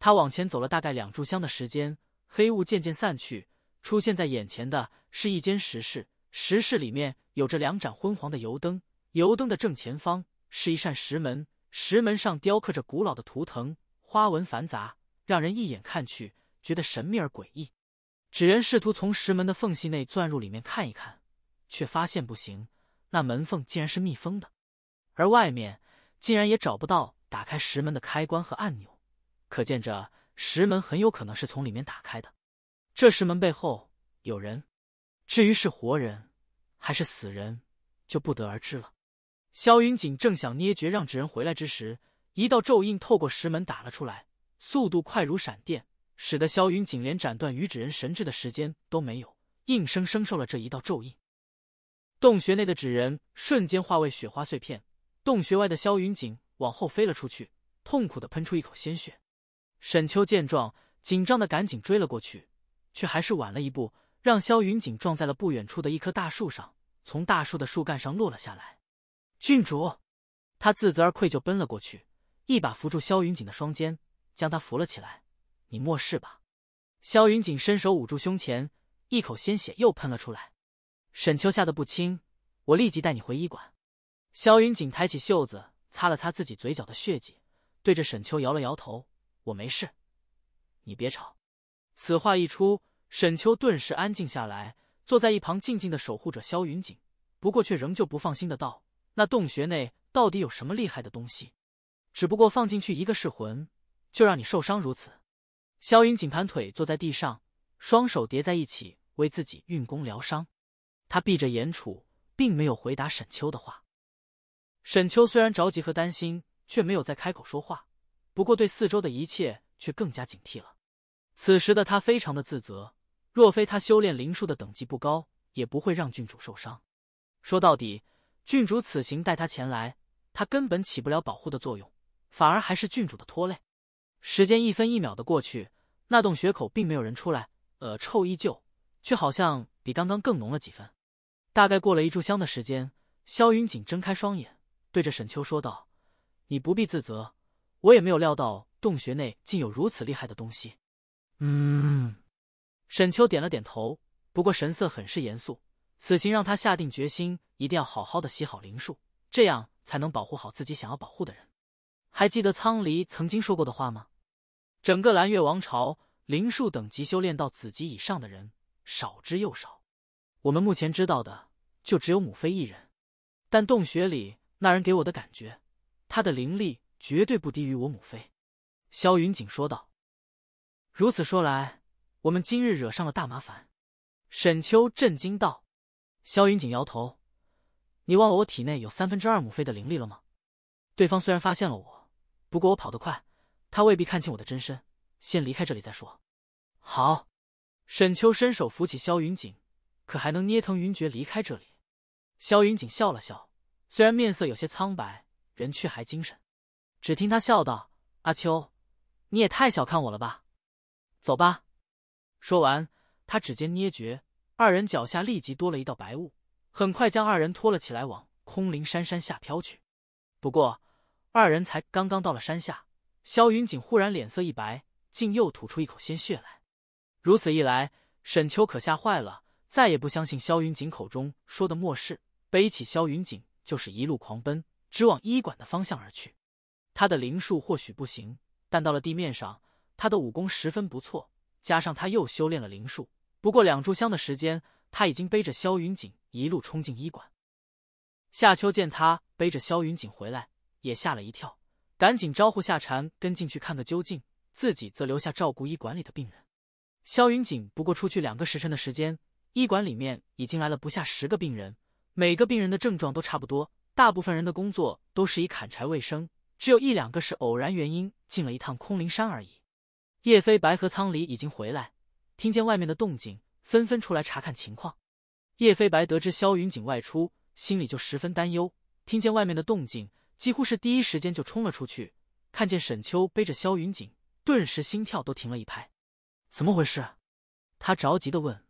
他往前走了大概两炷香的时间，黑雾渐渐散去，出现在眼前的是一间石室。石室里面有着两盏昏黄的油灯，油灯的正前方是一扇石门，石门上雕刻着古老的图腾，花纹繁杂，让人一眼看去觉得神秘而诡异。纸人试图从石门的缝隙内钻入里面看一看，却发现不行，那门缝竟然是密封的，而外面竟然也找不到打开石门的开关和按钮。可见，这石门很有可能是从里面打开的。这石门背后有人，至于是活人还是死人，就不得而知了。萧云锦正想捏诀让纸人回来之时，一道咒印透过石门打了出来，速度快如闪电，使得萧云锦连斩断鱼纸人神智的时间都没有，硬生生受了这一道咒印。洞穴内的纸人瞬间化为雪花碎片，洞穴外的萧云锦往后飞了出去，痛苦的喷出一口鲜血。沈秋见状，紧张的赶紧追了过去，却还是晚了一步，让萧云锦撞在了不远处的一棵大树上，从大树的树干上落了下来。郡主，他自责而愧疚，奔了过去，一把扶住萧云锦的双肩，将他扶了起来。你莫事吧？萧云锦伸手捂住胸前，一口鲜血又喷了出来。沈秋吓得不轻，我立即带你回医馆。萧云锦抬起袖子擦了擦自己嘴角的血迹，对着沈秋摇了摇头。我没事，你别吵。此话一出，沈秋顿时安静下来，坐在一旁静静的守护着萧云锦。不过却仍旧不放心的道：“那洞穴内到底有什么厉害的东西？只不过放进去一个噬魂，就让你受伤如此？”萧云锦盘腿坐在地上，双手叠在一起，为自己运功疗伤。他闭着眼楚，并没有回答沈秋的话。沈秋虽然着急和担心，却没有再开口说话。不过，对四周的一切却更加警惕了。此时的他非常的自责，若非他修炼灵术的等级不高，也不会让郡主受伤。说到底，郡主此行带他前来，他根本起不了保护的作用，反而还是郡主的拖累。时间一分一秒的过去，那洞穴口并没有人出来，恶臭依旧，却好像比刚刚更浓了几分。大概过了一炷香的时间，萧云锦睁开双眼，对着沈秋说道：“你不必自责。”我也没有料到洞穴内竟有如此厉害的东西。嗯，沈秋点了点头，不过神色很是严肃。此行让他下定决心，一定要好好的洗好灵术，这样才能保护好自己想要保护的人。还记得苍离曾经说过的话吗？整个蓝月王朝，灵术等级修炼到子级以上的人少之又少。我们目前知道的就只有母妃一人。但洞穴里那人给我的感觉，他的灵力。绝对不低于我母妃，萧云锦说道。如此说来，我们今日惹上了大麻烦。沈秋震惊道。萧云锦摇头：“你忘了我体内有三分之二母妃的灵力了吗？”对方虽然发现了我，不过我跑得快，他未必看清我的真身。先离开这里再说。好。沈秋伸手扶起萧云锦，可还能捏疼云爵离开这里？萧云锦笑了笑，虽然面色有些苍白，人却还精神。只听他笑道：“阿秋，你也太小看我了吧！”走吧。说完，他指尖捏诀，二人脚下立即多了一道白雾，很快将二人拖了起来，往空灵山山下飘去。不过，二人才刚刚到了山下，萧云锦忽然脸色一白，竟又吐出一口鲜血来。如此一来，沈秋可吓坏了，再也不相信萧云锦口中说的末世，背起萧云锦就是一路狂奔，直往医馆的方向而去。他的灵术或许不行，但到了地面上，他的武功十分不错。加上他又修炼了灵术，不过两炷香的时间，他已经背着萧云锦一路冲进医馆。夏秋见他背着萧云锦回来，也吓了一跳，赶紧招呼夏蝉跟进去看个究竟，自己则留下照顾医馆里的病人。萧云锦不过出去两个时辰的时间，医馆里面已经来了不下十个病人，每个病人的症状都差不多，大部分人的工作都是以砍柴为生。只有一两个是偶然原因，进了一趟空灵山而已。叶飞白和苍离已经回来，听见外面的动静，纷纷出来查看情况。叶飞白得知萧云锦外出，心里就十分担忧。听见外面的动静，几乎是第一时间就冲了出去。看见沈秋背着萧云锦，顿时心跳都停了一拍。怎么回事？他着急的问。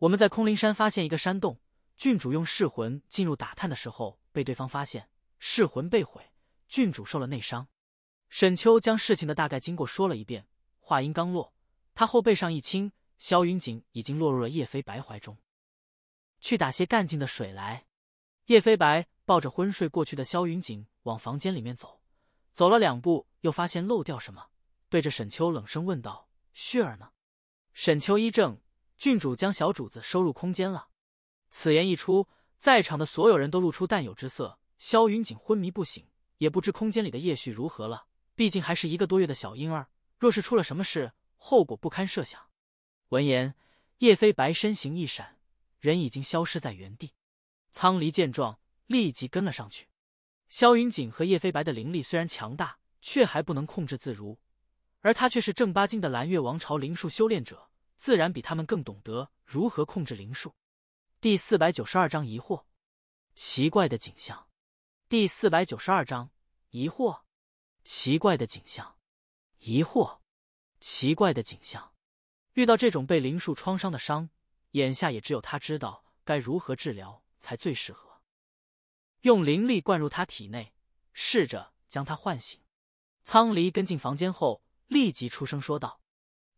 我们在空灵山发现一个山洞，郡主用噬魂进入打探的时候，被对方发现，噬魂被毁。郡主受了内伤，沈秋将事情的大概经过说了一遍。话音刚落，他后背上一轻，萧云锦已经落入了叶飞白怀中。去打些干净的水来。叶飞白抱着昏睡过去的萧云锦往房间里面走，走了两步，又发现漏掉什么，对着沈秋冷声问道：“旭儿呢？”沈秋一怔，郡主将小主子收入空间了。此言一出，在场的所有人都露出淡有之色。萧云锦昏迷不醒。也不知空间里的叶旭如何了，毕竟还是一个多月的小婴儿，若是出了什么事，后果不堪设想。闻言，叶飞白身形一闪，人已经消失在原地。苍离见状，立即跟了上去。萧云锦和叶飞白的灵力虽然强大，却还不能控制自如，而他却是正八经的蓝月王朝灵术修炼者，自然比他们更懂得如何控制灵术。第四百九十二章疑惑，奇怪的景象。第四百九十二章，疑惑，奇怪的景象，疑惑，奇怪的景象。遇到这种被灵术创伤的伤，眼下也只有他知道该如何治疗才最适合。用灵力灌入他体内，试着将他唤醒。苍离跟进房间后，立即出声说道：“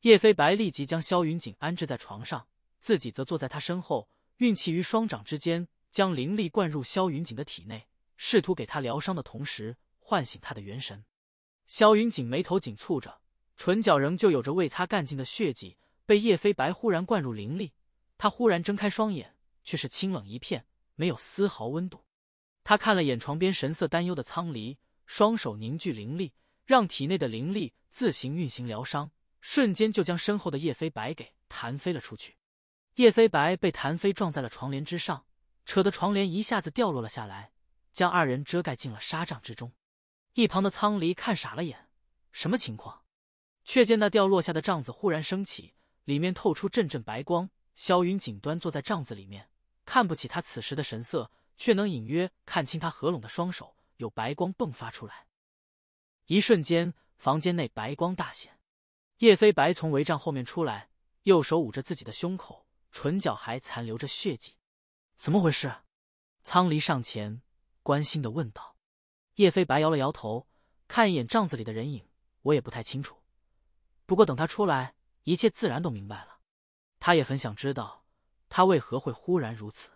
叶飞白，立即将萧云锦安置在床上，自己则坐在他身后，运气于双掌之间，将灵力灌入萧云锦的体内。”试图给他疗伤的同时唤醒他的元神，萧云锦眉头紧蹙着，唇角仍旧有着未擦干净的血迹。被叶飞白忽然灌入灵力，他忽然睁开双眼，却是清冷一片，没有丝毫温度。他看了眼床边神色担忧的苍离，双手凝聚灵力，让体内的灵力自行运行疗伤，瞬间就将身后的叶飞白给弹飞了出去。叶飞白被弹飞，撞在了床帘之上，扯得床帘一下子掉落了下来。将二人遮盖进了纱帐之中，一旁的苍离看傻了眼，什么情况？却见那掉落下的帐子忽然升起，里面透出阵阵白光。萧云锦端坐在帐子里面，看不起他此时的神色，却能隐约看清他合拢的双手有白光迸发出来。一瞬间，房间内白光大显。叶飞白从帷帐后面出来，右手捂着自己的胸口，唇角还残留着血迹。怎么回事？苍离上前。关心的问道，叶飞白摇了摇头，看一眼帐子里的人影，我也不太清楚。不过等他出来，一切自然都明白了。他也很想知道，他为何会忽然如此。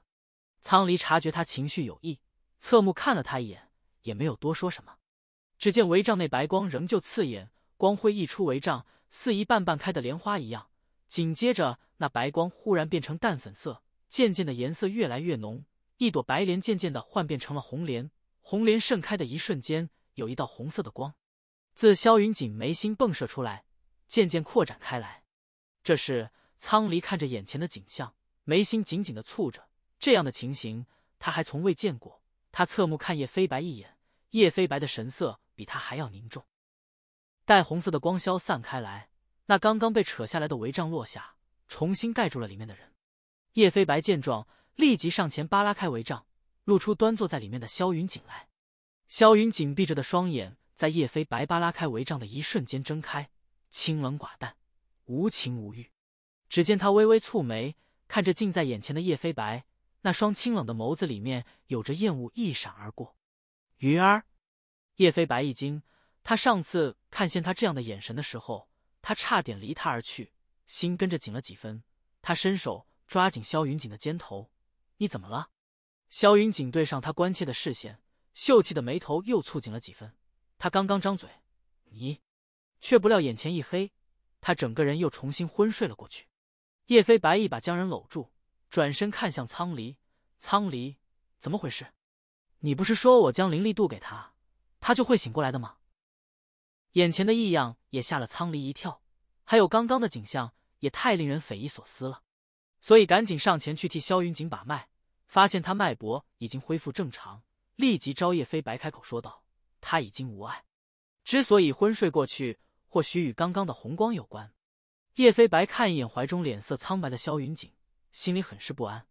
苍离察觉他情绪有异，侧目看了他一眼，也没有多说什么。只见帷帐内白光仍旧刺眼，光辉溢出帷帐，似一瓣瓣开的莲花一样。紧接着，那白光忽然变成淡粉色，渐渐的颜色越来越浓。一朵白莲渐渐的幻变成了红莲，红莲盛开的一瞬间，有一道红色的光，自萧云锦眉心迸射出来，渐渐扩展开来。这时，苍离看着眼前的景象，眉心紧紧的蹙着，这样的情形他还从未见过。他侧目看叶飞白一眼，叶飞白的神色比他还要凝重。待红色的光消散开来，那刚刚被扯下来的帷帐落下，重新盖住了里面的人。叶飞白见状。立即上前扒拉开帷帐，露出端坐在里面的萧云锦来。萧云锦闭着的双眼，在叶飞白扒拉开帷帐的一瞬间睁开，清冷寡淡，无情无欲。只见他微微蹙眉，看着近在眼前的叶飞白，那双清冷的眸子里面有着厌恶一闪而过。云儿，叶飞白一惊，他上次看见他这样的眼神的时候，他差点离他而去，心跟着紧了几分。他伸手抓紧萧云锦的肩头。你怎么了？萧云锦对上他关切的视线，秀气的眉头又蹙紧了几分。他刚刚张嘴，你却不料眼前一黑，他整个人又重新昏睡了过去。叶飞白一把将人搂住，转身看向苍离，苍离，怎么回事？你不是说我将灵力渡给他，他就会醒过来的吗？眼前的异样也吓了苍离一跳，还有刚刚的景象也太令人匪夷所思了。所以赶紧上前去替萧云锦把脉，发现他脉搏已经恢复正常，立即朝叶飞白开口说道：“他已经无碍，之所以昏睡过去，或许与刚刚的红光有关。”叶飞白看一眼怀中脸色苍白的萧云锦，心里很是不安。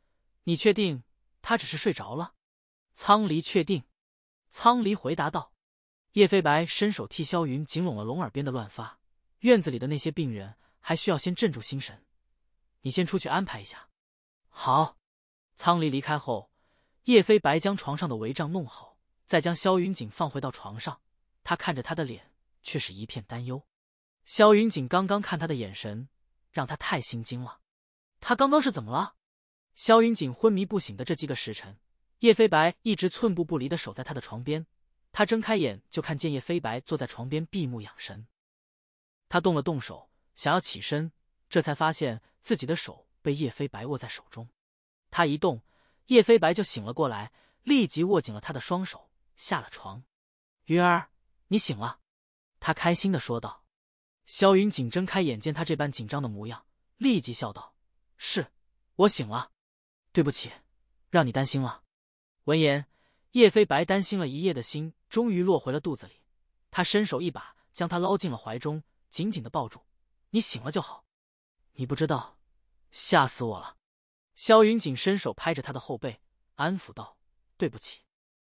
“你确定他只是睡着了？”苍离确定。苍离回答道。叶飞白伸手替萧云锦拢了龙耳边的乱发，院子里的那些病人还需要先镇住心神。你先出去安排一下。好，苍离离开后，叶飞白将床上的帷帐弄好，再将萧云锦放回到床上。他看着他的脸，却是一片担忧。萧云锦刚刚看他的眼神，让他太心惊了。他刚刚是怎么了？萧云锦昏迷不醒的这几个时辰，叶飞白一直寸步不离的守在他的床边。他睁开眼就看见叶飞白坐在床边闭目养神。他动了动手，想要起身。这才发现自己的手被叶飞白握在手中，他一动，叶飞白就醒了过来，立即握紧了他的双手，下了床。云儿，你醒了，他开心的说道。萧云锦睁开眼，见他这般紧张的模样，立即笑道：“是我醒了，对不起，让你担心了。”闻言，叶飞白担心了一夜的心终于落回了肚子里，他伸手一把将他捞进了怀中，紧紧的抱住：“你醒了就好。”你不知道，吓死我了！萧云锦伸手拍着他的后背，安抚道：“对不起。”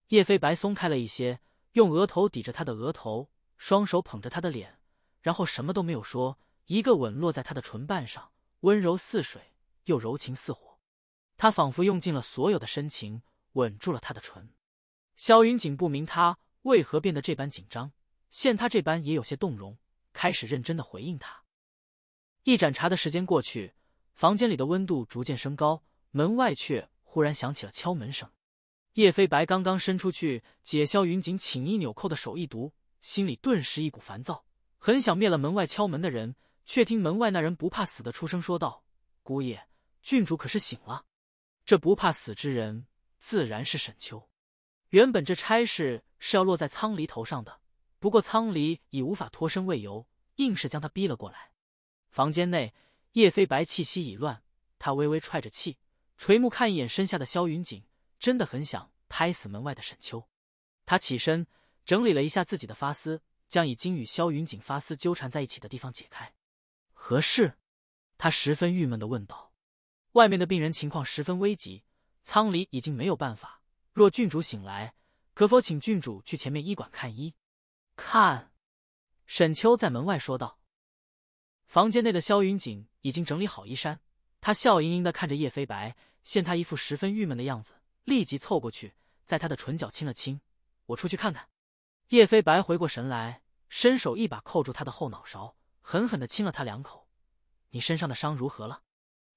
叶飞白松开了一些，用额头抵着他的额头，双手捧着他的脸，然后什么都没有说，一个吻落在他的唇瓣上，温柔似水，又柔情似火。他仿佛用尽了所有的深情，吻住了他的唇。萧云锦不明他为何变得这般紧张，见他这般也有些动容，开始认真的回应他。一盏茶的时间过去，房间里的温度逐渐升高，门外却忽然响起了敲门声。叶飞白刚刚伸出去解萧云锦寝衣纽扣的手一抖，心里顿时一股烦躁，很想灭了门外敲门的人，却听门外那人不怕死的出声说道：“姑爷，郡主可是醒了？”这不怕死之人自然是沈秋。原本这差事是要落在苍离头上的，不过苍离已无法脱身为由，硬是将他逼了过来。房间内，叶飞白气息已乱，他微微踹着气，垂目看一眼身下的萧云锦，真的很想拍死门外的沈秋。他起身整理了一下自己的发丝，将已经与萧云锦发丝纠缠在一起的地方解开。何事？他十分郁闷的问道。外面的病人情况十分危急，仓里已经没有办法。若郡主醒来，可否请郡主去前面医馆看医？看。沈秋在门外说道。房间内的萧云锦已经整理好衣衫，他笑盈盈的看着叶飞白，见他一副十分郁闷的样子，立即凑过去，在他的唇角亲了亲。我出去看看。叶飞白回过神来，伸手一把扣住他的后脑勺，狠狠的亲了他两口。你身上的伤如何了？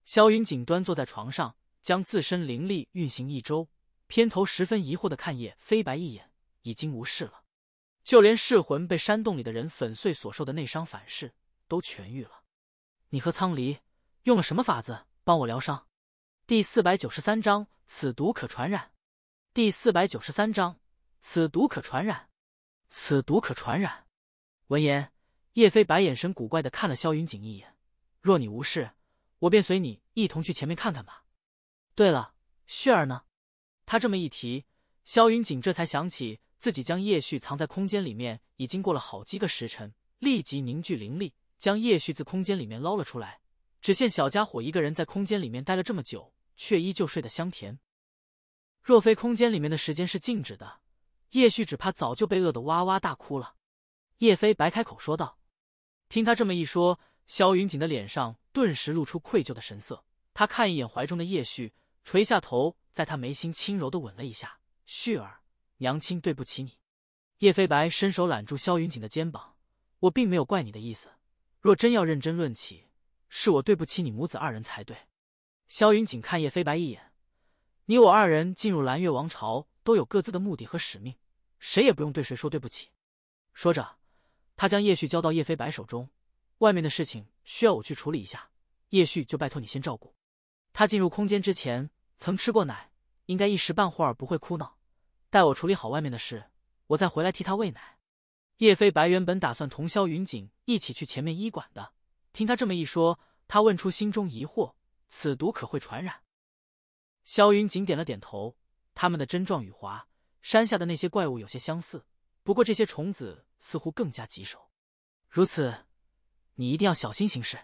萧云锦端坐在床上，将自身灵力运行一周，偏头十分疑惑的看叶飞白一眼，已经无事了。就连噬魂被山洞里的人粉碎所受的内伤反噬。都痊愈了，你和苍离用了什么法子帮我疗伤？第四百九十三章此毒可传染。第四百九十三章此毒可传染。此毒可传染。闻言，叶飞白眼神古怪的看了萧云锦一眼。若你无事，我便随你一同去前面看看吧。对了，旭儿呢？他这么一提，萧云锦这才想起自己将叶旭藏在空间里面，已经过了好几个时辰，立即凝聚灵力。将叶旭自空间里面捞了出来，只见小家伙一个人在空间里面待了这么久，却依旧睡得香甜。若非空间里面的时间是静止的，叶旭只怕早就被饿得哇哇大哭了。叶飞白开口说道：“听他这么一说，萧云锦的脸上顿时露出愧疚的神色。他看一眼怀中的叶旭，垂下头，在他眉心轻柔的吻了一下：‘旭儿，娘亲对不起你。’叶飞白伸手揽住萧云锦的肩膀：‘我并没有怪你的意思。’若真要认真论起，是我对不起你母子二人才对。萧云景看叶飞白一眼，你我二人进入蓝月王朝都有各自的目的和使命，谁也不用对谁说对不起。说着，他将叶旭交到叶飞白手中。外面的事情需要我去处理一下，叶旭就拜托你先照顾。他进入空间之前曾吃过奶，应该一时半会儿不会哭闹。待我处理好外面的事，我再回来替他喂奶。叶飞白原本打算同萧云锦一起去前面医馆的，听他这么一说，他问出心中疑惑：此毒可会传染？萧云锦点了点头。他们的针状与华山下的那些怪物有些相似，不过这些虫子似乎更加棘手。如此，你一定要小心行事。”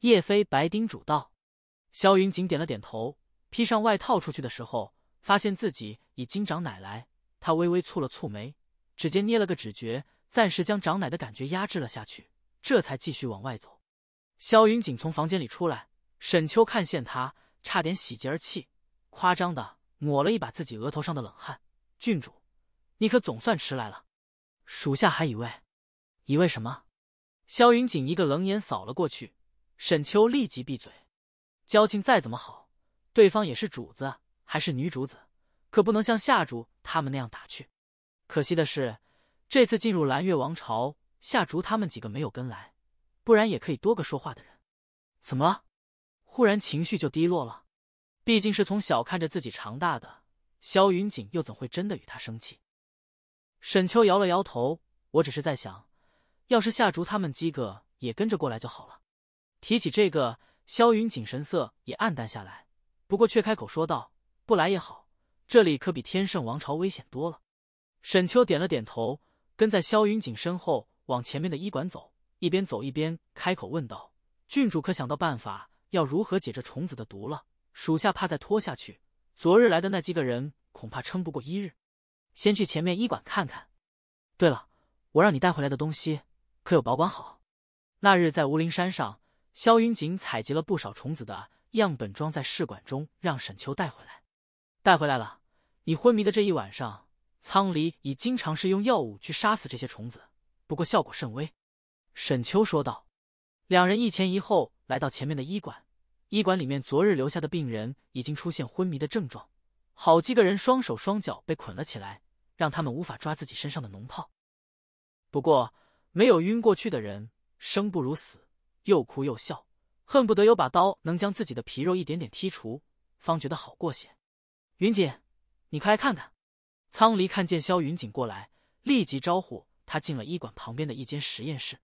叶飞白叮嘱道。萧云锦点了点头，披上外套出去的时候，发现自己已金掌奶来。他微微蹙了蹙眉，指尖捏了个指诀。暂时将长奶的感觉压制了下去，这才继续往外走。萧云锦从房间里出来，沈秋看见他，差点喜极而泣，夸张的抹了一把自己额头上的冷汗。郡主，你可总算迟来了，属下还以为，以为什么？萧云锦一个冷眼扫了过去，沈秋立即闭嘴。交情再怎么好，对方也是主子，还是女主子，可不能像夏竹他们那样打趣。可惜的是。这次进入蓝月王朝，夏竹他们几个没有跟来，不然也可以多个说话的人。怎么了？忽然情绪就低落了。毕竟是从小看着自己长大的萧云锦，又怎会真的与他生气？沈秋摇了摇头：“我只是在想，要是夏竹他们几个也跟着过来就好了。”提起这个，萧云锦神色也暗淡下来，不过却开口说道：“不来也好，这里可比天圣王朝危险多了。”沈秋点了点头。跟在萧云锦身后往前面的医馆走，一边走一边开口问道：“郡主可想到办法要如何解这虫子的毒了？属下怕再拖下去，昨日来的那几个人恐怕撑不过一日。先去前面医馆看看。对了，我让你带回来的东西可有保管好？那日在无灵山上，萧云锦采集了不少虫子的样本，装在试管中让沈秋带回来，带回来了。你昏迷的这一晚上。”苍里已经常是用药物去杀死这些虫子，不过效果甚微。”沈秋说道。两人一前一后来到前面的医馆，医馆里面昨日留下的病人已经出现昏迷的症状，好几个人双手双脚被捆了起来，让他们无法抓自己身上的脓泡。不过没有晕过去的人，生不如死，又哭又笑，恨不得有把刀能将自己的皮肉一点点剔除，方觉得好过些。云锦，你快来看看。苍离看见萧云锦过来，立即招呼他进了医馆旁边的一间实验室。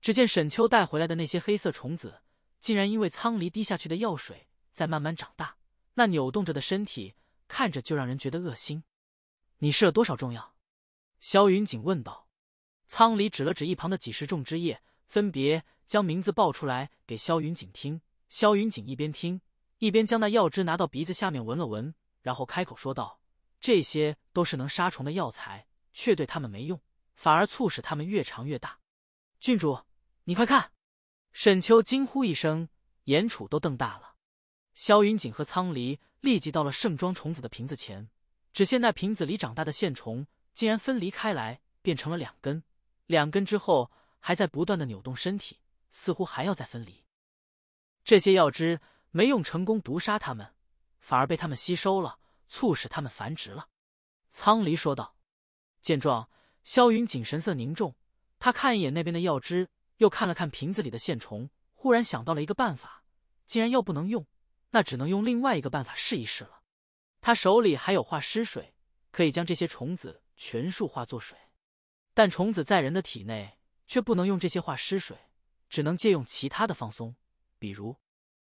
只见沈秋带回来的那些黑色虫子，竟然因为苍离滴下去的药水在慢慢长大。那扭动着的身体，看着就让人觉得恶心。你试了多少种药？萧云锦问道。苍离指了指一旁的几十种汁液，分别将名字报出来给萧云锦听。萧云锦一边听，一边将那药汁拿到鼻子下面闻了闻，然后开口说道。这些都是能杀虫的药材，却对他们没用，反而促使他们越长越大。郡主，你快看！沈秋惊呼一声，眼瞅都瞪大了。萧云锦和苍离立即到了盛装虫子的瓶子前，只见那瓶子里长大的线虫竟然分离开来，变成了两根，两根之后还在不断的扭动身体，似乎还要再分离。这些药汁没用成功毒杀他们，反而被他们吸收了。促使他们繁殖了，苍离说道。见状，萧云锦神色凝重。他看一眼那边的药汁，又看了看瓶子里的线虫，忽然想到了一个办法。既然药不能用，那只能用另外一个办法试一试了。他手里还有化尸水，可以将这些虫子全数化作水。但虫子在人的体内却不能用这些化尸水，只能借用其他的放松。比如，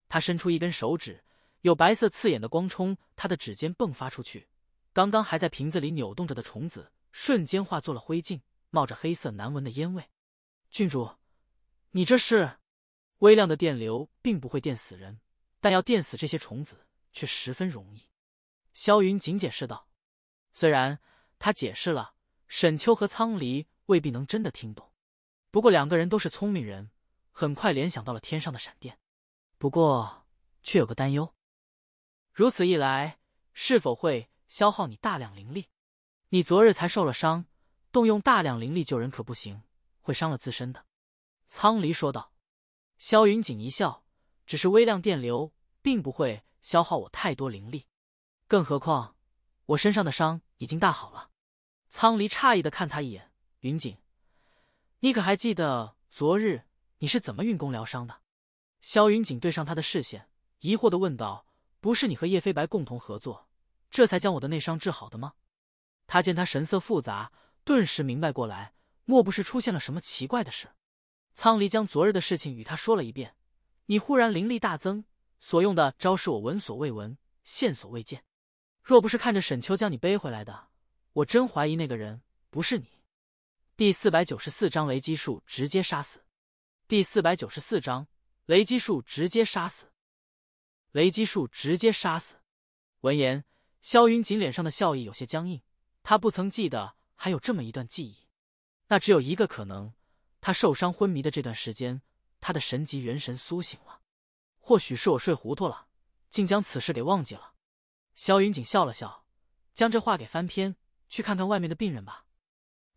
他伸出一根手指。有白色刺眼的光冲他的指尖迸发出去，刚刚还在瓶子里扭动着的虫子瞬间化作了灰烬，冒着黑色难闻的烟味。郡主，你这是……微量的电流并不会电死人，但要电死这些虫子却十分容易。”萧云锦解释道。虽然他解释了，沈秋和苍离未必能真的听懂，不过两个人都是聪明人，很快联想到了天上的闪电。不过，却有个担忧。如此一来，是否会消耗你大量灵力？你昨日才受了伤，动用大量灵力救人可不行，会伤了自身的。苍离说道。萧云锦一笑，只是微量电流，并不会消耗我太多灵力，更何况我身上的伤已经大好了。苍离诧异的看他一眼，云锦，你可还记得昨日你是怎么运功疗伤的？萧云锦对上他的视线，疑惑的问道。不是你和叶飞白共同合作，这才将我的内伤治好的吗？他见他神色复杂，顿时明白过来，莫不是出现了什么奇怪的事？苍离将昨日的事情与他说了一遍，你忽然灵力大增，所用的招式我闻所未闻，见所未见。若不是看着沈秋将你背回来的，我真怀疑那个人不是你。第四百九十四章雷击术直接杀死。第四百九十四章雷击术直接杀死。雷击术直接杀死。闻言，萧云锦脸上的笑意有些僵硬。他不曾记得还有这么一段记忆。那只有一个可能，他受伤昏迷的这段时间，他的神级元神苏醒了。或许是我睡糊涂了，竟将此事给忘记了。萧云锦笑了笑，将这话给翻篇。去看看外面的病人吧，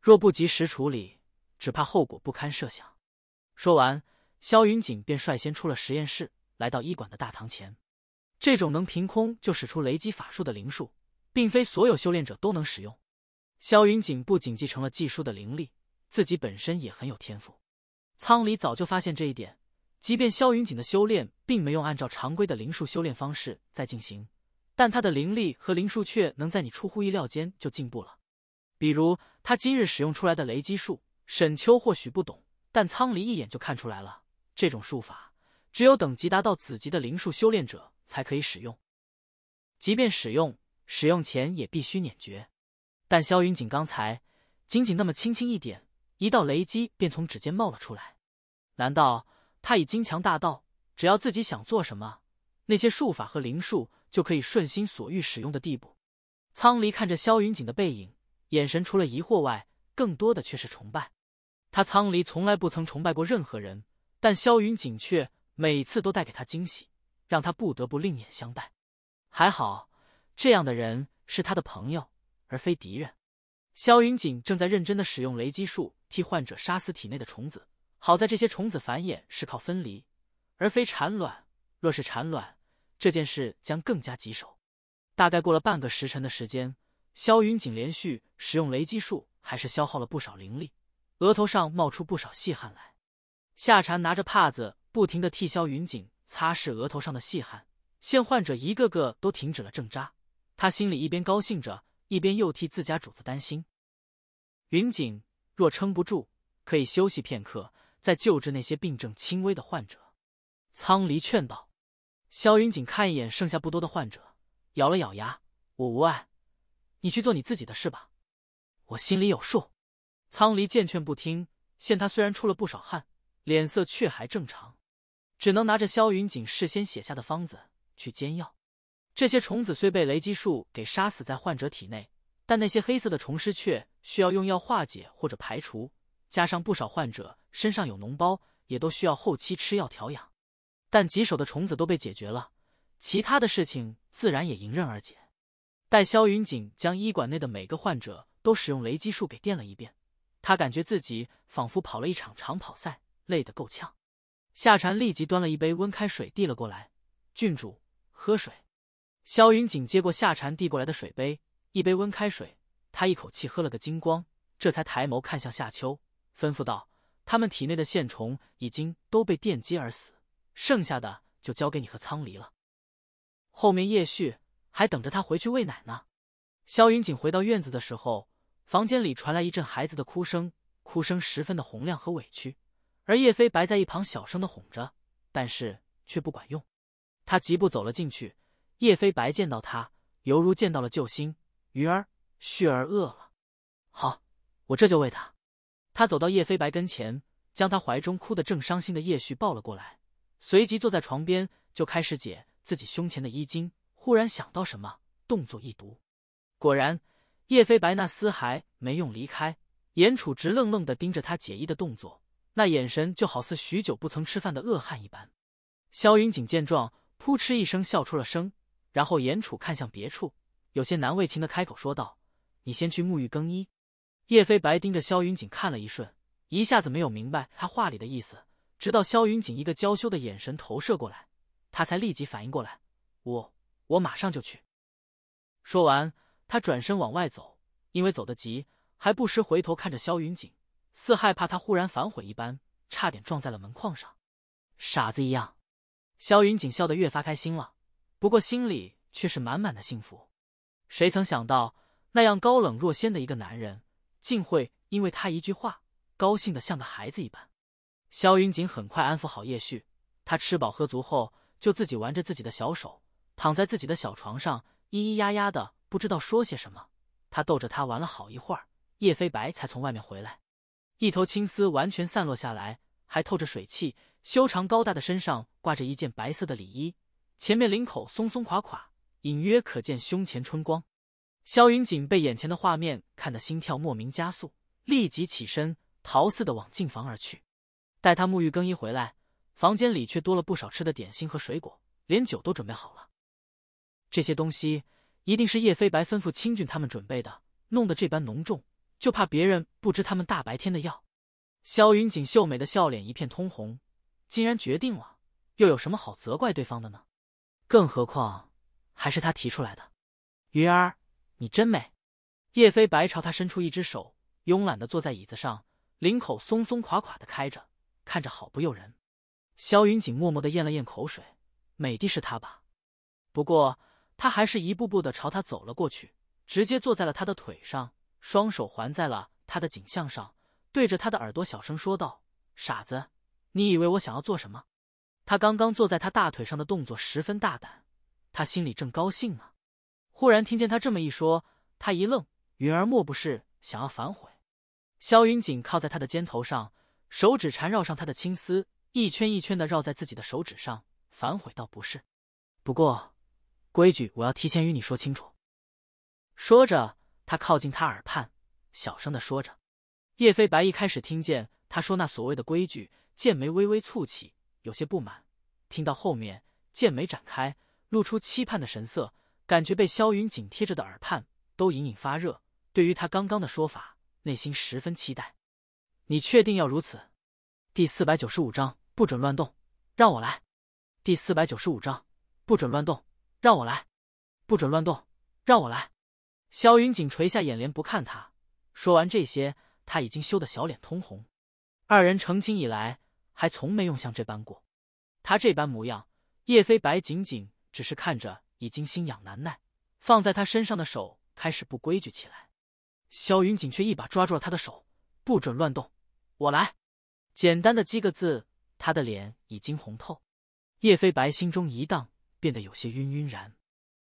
若不及时处理，只怕后果不堪设想。说完，萧云锦便率先出了实验室，来到医馆的大堂前。这种能凭空就使出雷击法术的灵术，并非所有修炼者都能使用。萧云锦不仅继承了纪叔的灵力，自己本身也很有天赋。仓离早就发现这一点，即便萧云锦的修炼并没有按照常规的灵术修炼方式在进行，但他的灵力和灵术却能在你出乎意料间就进步了。比如他今日使用出来的雷击术，沈秋或许不懂，但仓离一眼就看出来了。这种术法，只有等级达到子级的灵术修炼者。才可以使用，即便使用，使用前也必须碾绝。但萧云锦刚才仅仅那么轻轻一点，一道雷击便从指尖冒了出来。难道他以金强大道，只要自己想做什么，那些术法和灵术就可以顺心所欲使用的地步？苍离看着萧云锦的背影，眼神除了疑惑外，更多的却是崇拜。他苍离从来不曾崇拜过任何人，但萧云锦却每次都带给他惊喜。让他不得不另眼相待，还好这样的人是他的朋友，而非敌人。萧云锦正在认真的使用雷击术替患者杀死体内的虫子，好在这些虫子繁衍是靠分离，而非产卵。若是产卵，这件事将更加棘手。大概过了半个时辰的时间，萧云锦连续使用雷击术，还是消耗了不少灵力，额头上冒出不少细汗来。夏蝉拿着帕子，不停的替萧云锦。擦拭额头上的细汗，现患者一个个都停止了挣扎，他心里一边高兴着，一边又替自家主子担心。云锦若撑不住，可以休息片刻，再救治那些病症轻微的患者。苍离劝道。萧云锦看一眼剩下不多的患者，咬了咬牙：“我无碍，你去做你自己的事吧，我心里有数。”苍离见劝不听，现他虽然出了不少汗，脸色却还正常。只能拿着萧云锦事先写下的方子去煎药。这些虫子虽被雷击术给杀死在患者体内，但那些黑色的虫尸却需要用药化解或者排除。加上不少患者身上有脓包，也都需要后期吃药调养。但棘手的虫子都被解决了，其他的事情自然也迎刃而解。待萧云锦将医馆内的每个患者都使用雷击术给电了一遍，他感觉自己仿佛跑了一场长跑赛，累得够呛。夏蝉立即端了一杯温开水递了过来，郡主喝水。萧云锦接过夏蝉递过来的水杯，一杯温开水，他一口气喝了个精光，这才抬眸看向夏秋，吩咐道：“他们体内的线虫已经都被电击而死，剩下的就交给你和苍离了。后面叶旭还等着他回去喂奶呢。”萧云锦回到院子的时候，房间里传来一阵孩子的哭声，哭声十分的洪亮和委屈。而叶飞白在一旁小声的哄着，但是却不管用。他疾步走了进去。叶飞白见到他，犹如见到了救星。云儿、旭儿饿了，好，我这就喂他。他走到叶飞白跟前，将他怀中哭得正伤心的叶旭抱了过来，随即坐在床边，就开始解自己胸前的衣襟。忽然想到什么，动作一读，果然，叶飞白那丝还没用离开，严楚直愣愣的盯着他解衣的动作。那眼神就好似许久不曾吃饭的饿汉一般。萧云锦见状，扑哧一声笑出了声，然后眼楚看向别处，有些难为情的开口说道：“你先去沐浴更衣。”叶飞白盯着萧云锦看了一瞬，一下子没有明白他话里的意思，直到萧云锦一个娇羞的眼神投射过来，他才立即反应过来：“我，我马上就去。”说完，他转身往外走，因为走得急，还不时回头看着萧云锦。似害怕他忽然反悔一般，差点撞在了门框上，傻子一样。萧云锦笑得越发开心了，不过心里却是满满的幸福。谁曾想到，那样高冷若仙的一个男人，竟会因为他一句话，高兴的像个孩子一般。萧云锦很快安抚好叶旭，他吃饱喝足后，就自己玩着自己的小手，躺在自己的小床上，咿咿呀呀的不知道说些什么。他逗着他玩了好一会儿，叶飞白才从外面回来。一头青丝完全散落下来，还透着水气。修长高大的身上挂着一件白色的里衣，前面领口松松垮垮，隐约可见胸前春光。萧云锦被眼前的画面看得心跳莫名加速，立即起身，逃似的往净房而去。待他沐浴更衣回来，房间里却多了不少吃的点心和水果，连酒都准备好了。这些东西一定是叶飞白吩咐清俊他们准备的，弄得这般浓重。就怕别人不知他们大白天的药。萧云锦秀美的笑脸一片通红，既然决定了，又有什么好责怪对方的呢？更何况还是他提出来的。云儿，你真美。叶飞白朝他伸出一只手，慵懒的坐在椅子上，领口松松垮垮的开着，看着好不诱人。萧云锦默默的咽了咽口水，美的是他吧？不过他还是一步步的朝他走了过去，直接坐在了他的腿上。双手环在了他的颈项上，对着他的耳朵小声说道：“傻子，你以为我想要做什么？”他刚刚坐在他大腿上的动作十分大胆，他心里正高兴呢。忽然听见他这么一说，他一愣：“云儿，莫不是想要反悔？”萧云锦靠在他的肩头上，手指缠绕上他的青丝，一圈一圈的绕在自己的手指上。反悔倒不是，不过规矩我要提前与你说清楚。”说着。他靠近他耳畔，小声的说着。叶飞白一开始听见他说那所谓的规矩，剑眉微微蹙起，有些不满。听到后面，剑眉展开，露出期盼的神色，感觉被萧云紧贴着的耳畔都隐隐发热。对于他刚刚的说法，内心十分期待。你确定要如此？第四百九十五章不准乱动，让我来。第四百九十五章不准乱动，让我来。不准乱动，让我来。萧云锦垂下眼帘，不看他。说完这些，他已经羞得小脸通红。二人成亲以来，还从没用像这般过。他这般模样，叶飞白仅仅只是看着，已经心痒难耐，放在他身上的手开始不规矩起来。萧云锦却一把抓住了他的手，不准乱动，我来。简单的几个字，他的脸已经红透。叶飞白心中一荡，变得有些晕晕然。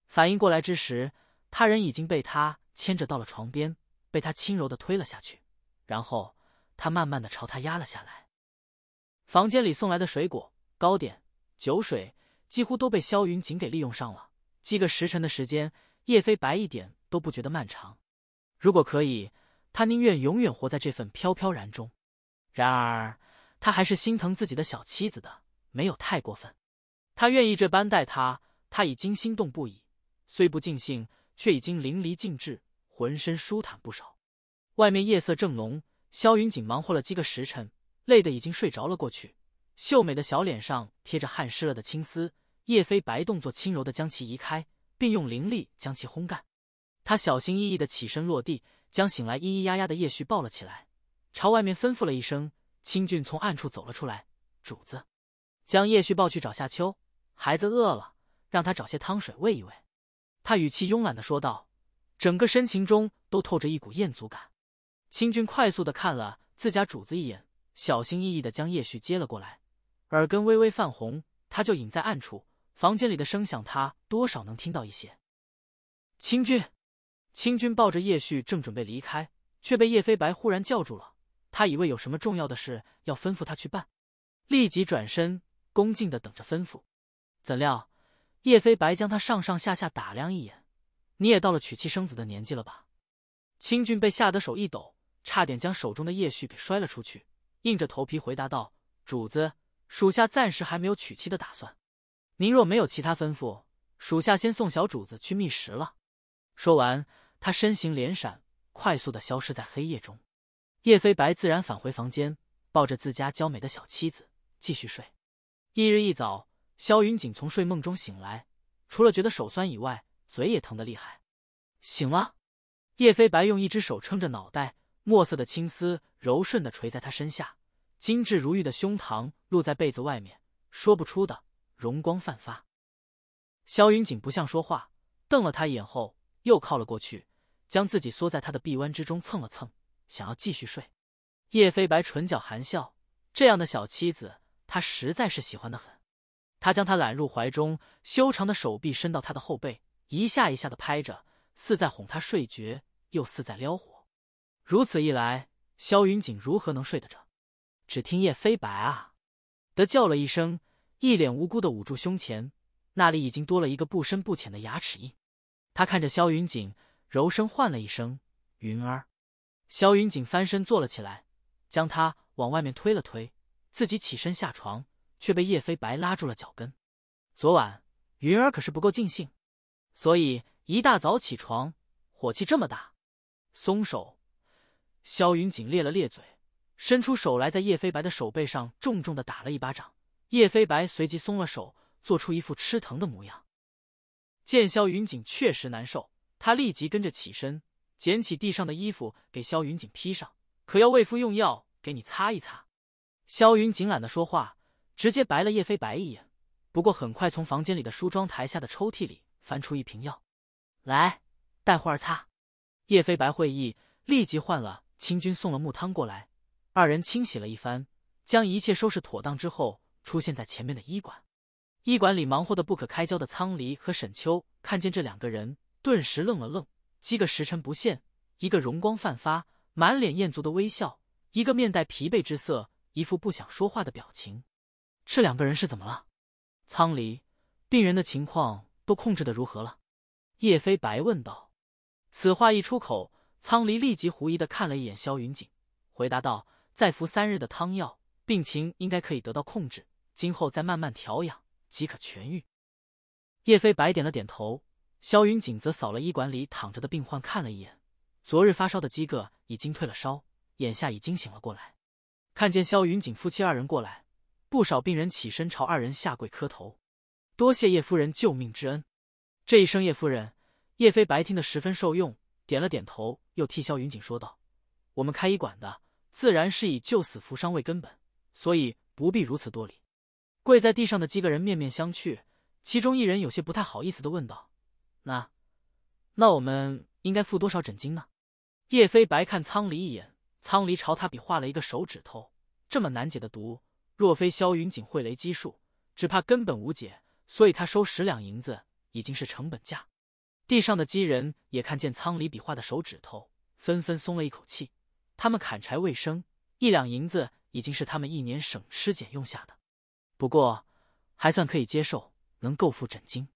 反应过来之时。他人已经被他牵着到了床边，被他轻柔的推了下去，然后他慢慢的朝他压了下来。房间里送来的水果、糕点、酒水几乎都被萧云锦给利用上了。几个时辰的时间，叶飞白一点都不觉得漫长。如果可以，他宁愿永远活在这份飘飘然中。然而，他还是心疼自己的小妻子的，没有太过分。他愿意这般待他，他已经心动不已。虽不尽兴。却已经淋漓尽致，浑身舒坦不少。外面夜色正浓，萧云锦忙活了几个时辰，累得已经睡着了过去。秀美的小脸上贴着汗湿了的青丝，叶飞白动作轻柔的将其移开，并用灵力将其烘干。他小心翼翼的起身落地，将醒来咿咿呀呀的叶旭抱了起来，朝外面吩咐了一声。清俊从暗处走了出来，主子将叶旭抱去找夏秋，孩子饿了，让他找些汤水喂一喂。他语气慵懒的说道，整个深情中都透着一股厌足感。清俊快速的看了自家主子一眼，小心翼翼的将叶旭接了过来，耳根微微泛红。他就隐在暗处，房间里的声响他多少能听到一些。清俊，清俊抱着叶旭正准备离开，却被叶飞白忽然叫住了。他以为有什么重要的事要吩咐他去办，立即转身恭敬的等着吩咐。怎料。叶飞白将他上上下下打量一眼，你也到了娶妻生子的年纪了吧？清俊被吓得手一抖，差点将手中的叶絮给摔了出去，硬着头皮回答道：“主子，属下暂时还没有娶妻的打算。您若没有其他吩咐，属下先送小主子去觅食了。”说完，他身形连闪，快速的消失在黑夜中。叶飞白自然返回房间，抱着自家娇美的小妻子继续睡。翌日一早。萧云锦从睡梦中醒来，除了觉得手酸以外，嘴也疼得厉害。醒了，叶飞白用一只手撑着脑袋，墨色的青丝柔顺的垂在他身下，精致如玉的胸膛露在被子外面，说不出的容光焕发。萧云锦不像说话，瞪了他一眼后，又靠了过去，将自己缩在他的臂弯之中蹭了蹭，想要继续睡。叶飞白唇角含笑，这样的小妻子，他实在是喜欢的很。他将她揽入怀中，修长的手臂伸到她的后背，一下一下的拍着，似在哄她睡觉，又似在撩火。如此一来，萧云锦如何能睡得着？只听叶飞白啊的叫了一声，一脸无辜的捂住胸前，那里已经多了一个不深不浅的牙齿印。他看着萧云锦，柔声唤了一声“云儿”。萧云锦翻身坐了起来，将他往外面推了推，自己起身下床。却被叶飞白拉住了脚跟。昨晚云儿可是不够尽兴，所以一大早起床，火气这么大。松手！萧云锦咧了咧嘴，伸出手来，在叶飞白的手背上重重的打了一巴掌。叶飞白随即松了手，做出一副吃疼的模样。见萧云锦确实难受，他立即跟着起身，捡起地上的衣服给萧云锦披上。可要为夫用药给你擦一擦。萧云锦懒得说话。直接白了叶飞白一眼，不过很快从房间里的梳妆台下的抽屉里翻出一瓶药，来，待会儿擦。叶飞白会意，立即换了清军送了木汤过来。二人清洗了一番，将一切收拾妥当之后，出现在前面的医馆。医馆里忙活的不可开交的苍离和沈秋看见这两个人，顿时愣了愣。几个时辰不见，一个容光焕发，满脸艳足的微笑，一个面带疲惫之色，一副不想说话的表情。这两个人是怎么了？苍黎，病人的情况都控制的如何了？叶飞白问道。此话一出口，苍黎立即狐疑的看了一眼萧云锦，回答道：“再服三日的汤药，病情应该可以得到控制，今后再慢慢调养即可痊愈。”叶飞白点了点头，萧云锦则扫了医馆里躺着的病患看了一眼，昨日发烧的几个已经退了烧，眼下已经醒了过来，看见萧云锦夫妻二人过来。不少病人起身朝二人下跪磕头，多谢叶夫人救命之恩。这一声叶夫人，叶飞白听得十分受用，点了点头，又替萧云锦说道：“我们开医馆的，自然是以救死扶伤为根本，所以不必如此多礼。”跪在地上的几个人面面相觑，其中一人有些不太好意思的问道：“那，那我们应该付多少诊金呢？”叶飞白看苍离一眼，苍离朝他比划了一个手指头：“这么难解的毒。”若非萧云锦会雷击术，只怕根本无解。所以他收十两银子已经是成本价。地上的鸡人也看见仓里比划的手指头，纷纷松了一口气。他们砍柴为生，一两银子已经是他们一年省吃俭用下的，不过还算可以接受，能够付诊金。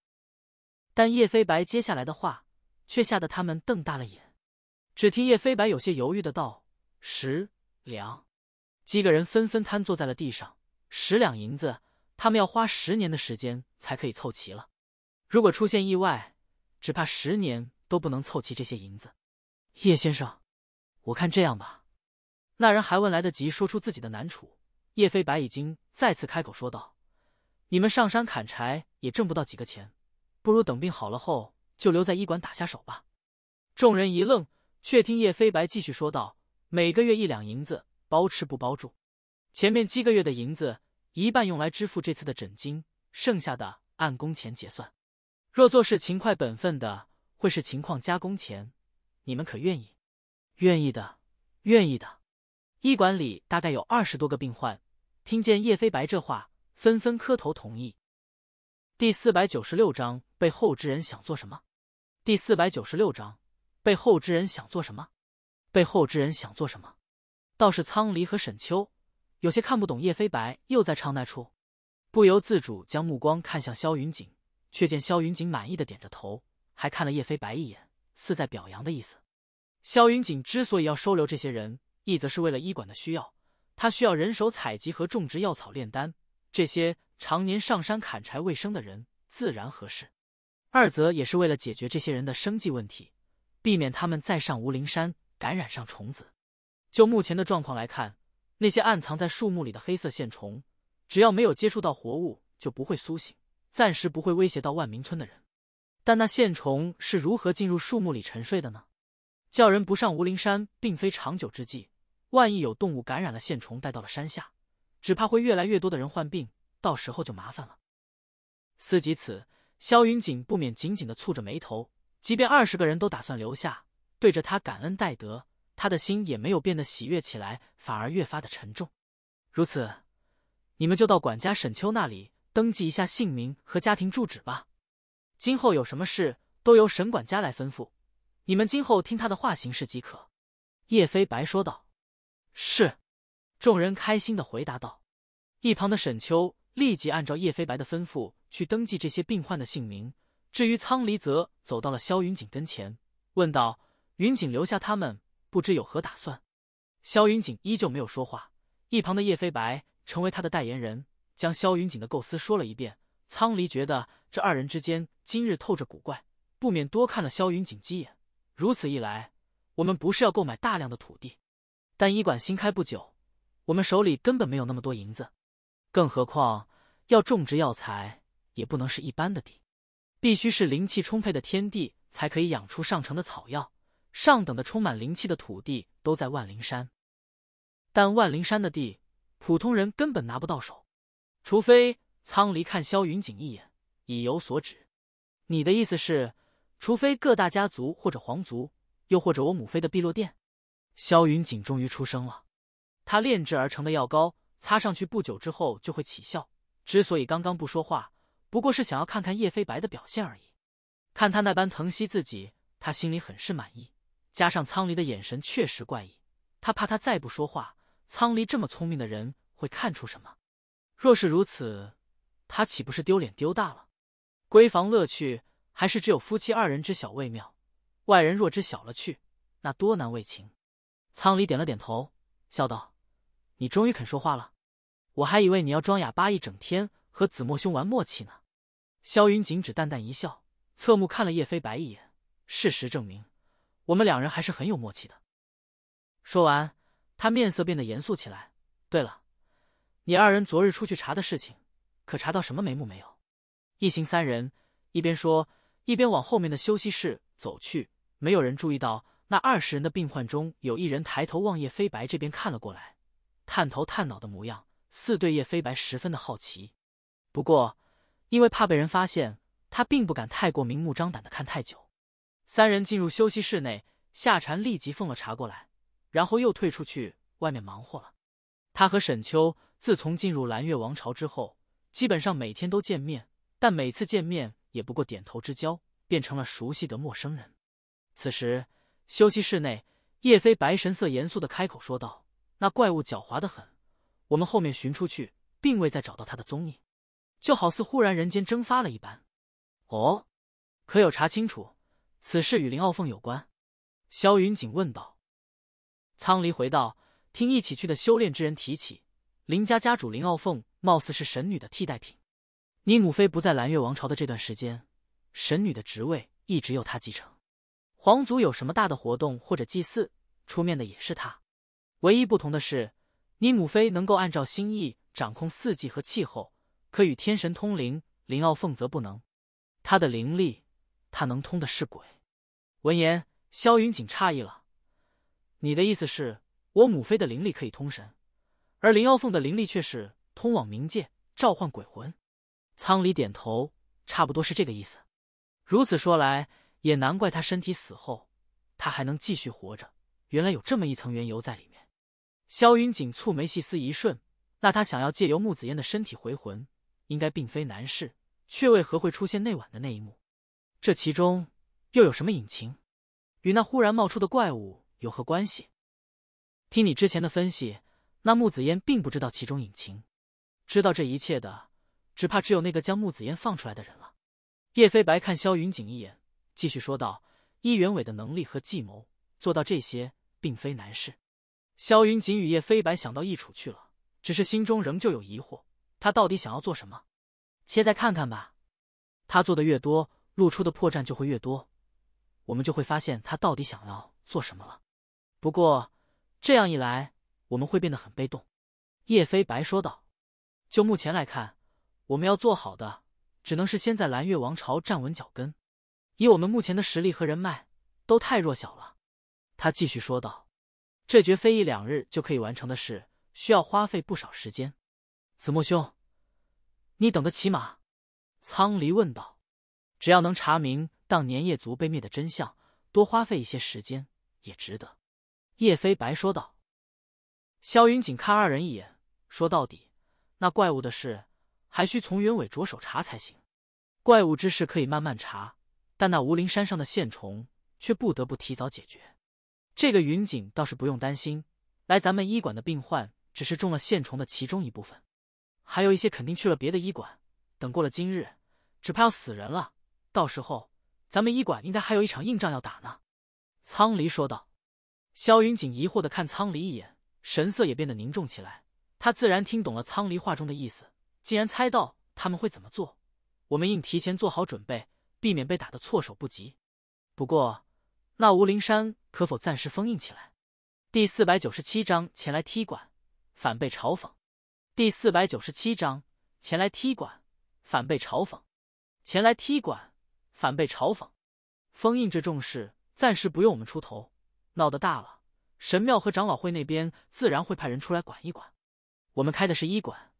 但叶飞白接下来的话却吓得他们瞪大了眼。只听叶飞白有些犹豫的道：“十两。”几个人纷纷瘫坐在了地上。十两银子，他们要花十年的时间才可以凑齐了。如果出现意外，只怕十年都不能凑齐这些银子。叶先生，我看这样吧。那人还问来得及说出自己的难处，叶飞白已经再次开口说道：“你们上山砍柴也挣不到几个钱，不如等病好了后就留在医馆打下手吧。”众人一愣，却听叶飞白继续说道：“每个月一两银子。”包吃不包住，前面几个月的银子一半用来支付这次的诊金，剩下的按工钱结算。若做事勤快本分的，会是情况加工钱。你们可愿意？愿意的，愿意的。医馆里大概有二十多个病患，听见叶飞白这话，纷纷磕头同意。第四百九十六章背后之人想做什么？第四百九十六章背后之人想做什么？背后之人想做什么？倒是苍离和沈秋有些看不懂叶飞白又在唱那出，不由自主将目光看向萧云锦，却见萧云锦满意的点着头，还看了叶飞白一眼，似在表扬的意思。萧云锦之所以要收留这些人，一则是为了医馆的需要，他需要人手采集和种植药草炼丹，这些常年上山砍柴为生的人自然合适；二则也是为了解决这些人的生计问题，避免他们再上无灵山感染上虫子。就目前的状况来看，那些暗藏在树木里的黑色线虫，只要没有接触到活物，就不会苏醒，暂时不会威胁到万民村的人。但那线虫是如何进入树木里沉睡的呢？叫人不上无灵山，并非长久之计。万一有动物感染了线虫，带到了山下，只怕会越来越多的人患病，到时候就麻烦了。思及此，萧云锦不免紧紧的蹙着眉头。即便二十个人都打算留下，对着他感恩戴德。他的心也没有变得喜悦起来，反而越发的沉重。如此，你们就到管家沈秋那里登记一下姓名和家庭住址吧。今后有什么事都由沈管家来吩咐，你们今后听他的话行事即可。叶飞白说道。是。众人开心的回答道。一旁的沈秋立即按照叶飞白的吩咐去登记这些病患的姓名。至于苍离，则走到了萧云锦跟前，问道：“云锦，留下他们。”不知有何打算？萧云锦依旧没有说话。一旁的叶飞白成为他的代言人，将萧云锦的构思说了一遍。苍离觉得这二人之间今日透着古怪，不免多看了萧云锦几眼。如此一来，我们不是要购买大量的土地，但医馆新开不久，我们手里根本没有那么多银子。更何况要种植药材，也不能是一般的地，必须是灵气充沛的天地才可以养出上乘的草药。上等的充满灵气的土地都在万灵山，但万灵山的地普通人根本拿不到手，除非苍离看萧云锦一眼，以有所指。你的意思是，除非各大家族或者皇族，又或者我母妃的碧落殿。萧云锦终于出声了，他炼制而成的药膏擦上去不久之后就会起效。之所以刚刚不说话，不过是想要看看叶飞白的表现而已。看他那般疼惜自己，他心里很是满意。加上苍离的眼神确实怪异，他怕他再不说话，苍离这么聪明的人会看出什么。若是如此，他岂不是丢脸丢大了？闺房乐趣还是只有夫妻二人知晓为妙，外人若知晓了去，那多难为情。苍离点了点头，笑道：“你终于肯说话了，我还以为你要装哑巴一整天和子墨兄玩默契呢。”萧云锦只淡淡一笑，侧目看了叶飞白一眼。事实证明。我们两人还是很有默契的。说完，他面色变得严肃起来。对了，你二人昨日出去查的事情，可查到什么眉目没有？一行三人一边说，一边往后面的休息室走去。没有人注意到，那二十人的病患中有一人抬头望叶飞白这边看了过来，探头探脑的模样，似对叶飞白十分的好奇。不过，因为怕被人发现，他并不敢太过明目张胆的看太久。三人进入休息室内，夏蝉立即奉了茶过来，然后又退出去外面忙活了。他和沈秋自从进入蓝月王朝之后，基本上每天都见面，但每次见面也不过点头之交，变成了熟悉的陌生人。此时，休息室内，叶飞白神色严肃的开口说道：“那怪物狡猾的很，我们后面寻出去，并未再找到他的踪影，就好似忽然人间蒸发了一般。”“哦，可有查清楚？”此事与林傲凤有关，萧云锦问道。苍离回道：“听一起去的修炼之人提起，林家家主林傲凤貌似是神女的替代品。你母妃不在蓝月王朝的这段时间，神女的职位一直由她继承。皇族有什么大的活动或者祭祀，出面的也是她。唯一不同的是，你母妃能够按照心意掌控四季和气候，可与天神通灵；林傲凤则不能，她的灵力。”他能通的是鬼。闻言，萧云锦诧异了：“你的意思是我母妃的灵力可以通神，而林妖凤的灵力却是通往冥界，召唤鬼魂？”苍离点头：“差不多是这个意思。”如此说来，也难怪他身体死后，他还能继续活着。原来有这么一层缘由在里面。萧云锦蹙眉细思一瞬：“那他想要借由木子嫣的身体回魂，应该并非难事，却为何会出现那晚的那一幕？”这其中又有什么隐情？与那忽然冒出的怪物有何关系？听你之前的分析，那木子烟并不知道其中隐情，知道这一切的，只怕只有那个将木子烟放出来的人了。叶飞白看萧云锦一眼，继续说道：“伊元伟的能力和计谋，做到这些并非难事。”萧云锦与叶飞白想到一处去了，只是心中仍旧有疑惑：他到底想要做什么？且再看看吧。他做的越多。露出的破绽就会越多，我们就会发现他到底想要做什么了。不过这样一来，我们会变得很被动。”叶飞白说道，“就目前来看，我们要做好的，只能是先在蓝月王朝站稳脚跟。以我们目前的实力和人脉，都太弱小了。”他继续说道，“这绝非一两日就可以完成的事，需要花费不少时间。”子墨兄，你等得起吗？”苍离问道。只要能查明当年叶族被灭的真相，多花费一些时间也值得。叶飞白说道。萧云锦看二人一眼，说：“到底那怪物的事，还需从原委着手查才行。怪物之事可以慢慢查，但那无灵山上的线虫却不得不提早解决。这个云锦倒是不用担心，来咱们医馆的病患只是中了线虫的其中一部分，还有一些肯定去了别的医馆。等过了今日，只怕要死人了。”到时候咱们医馆应该还有一场硬仗要打呢，苍离说道。萧云锦疑惑的看苍离一眼，神色也变得凝重起来。他自然听懂了苍离话中的意思，竟然猜到他们会怎么做。我们应提前做好准备，避免被打得措手不及。不过，那吴灵山可否暂时封印起来？第四百九十七章前来踢馆，反被嘲讽。第四百九十七章前来踢馆，反被嘲讽。前来踢馆。反被嘲讽，封印这重事暂时不用我们出头，闹得大了，神庙和长老会那边自然会派人出来管一管。我们开的是医馆，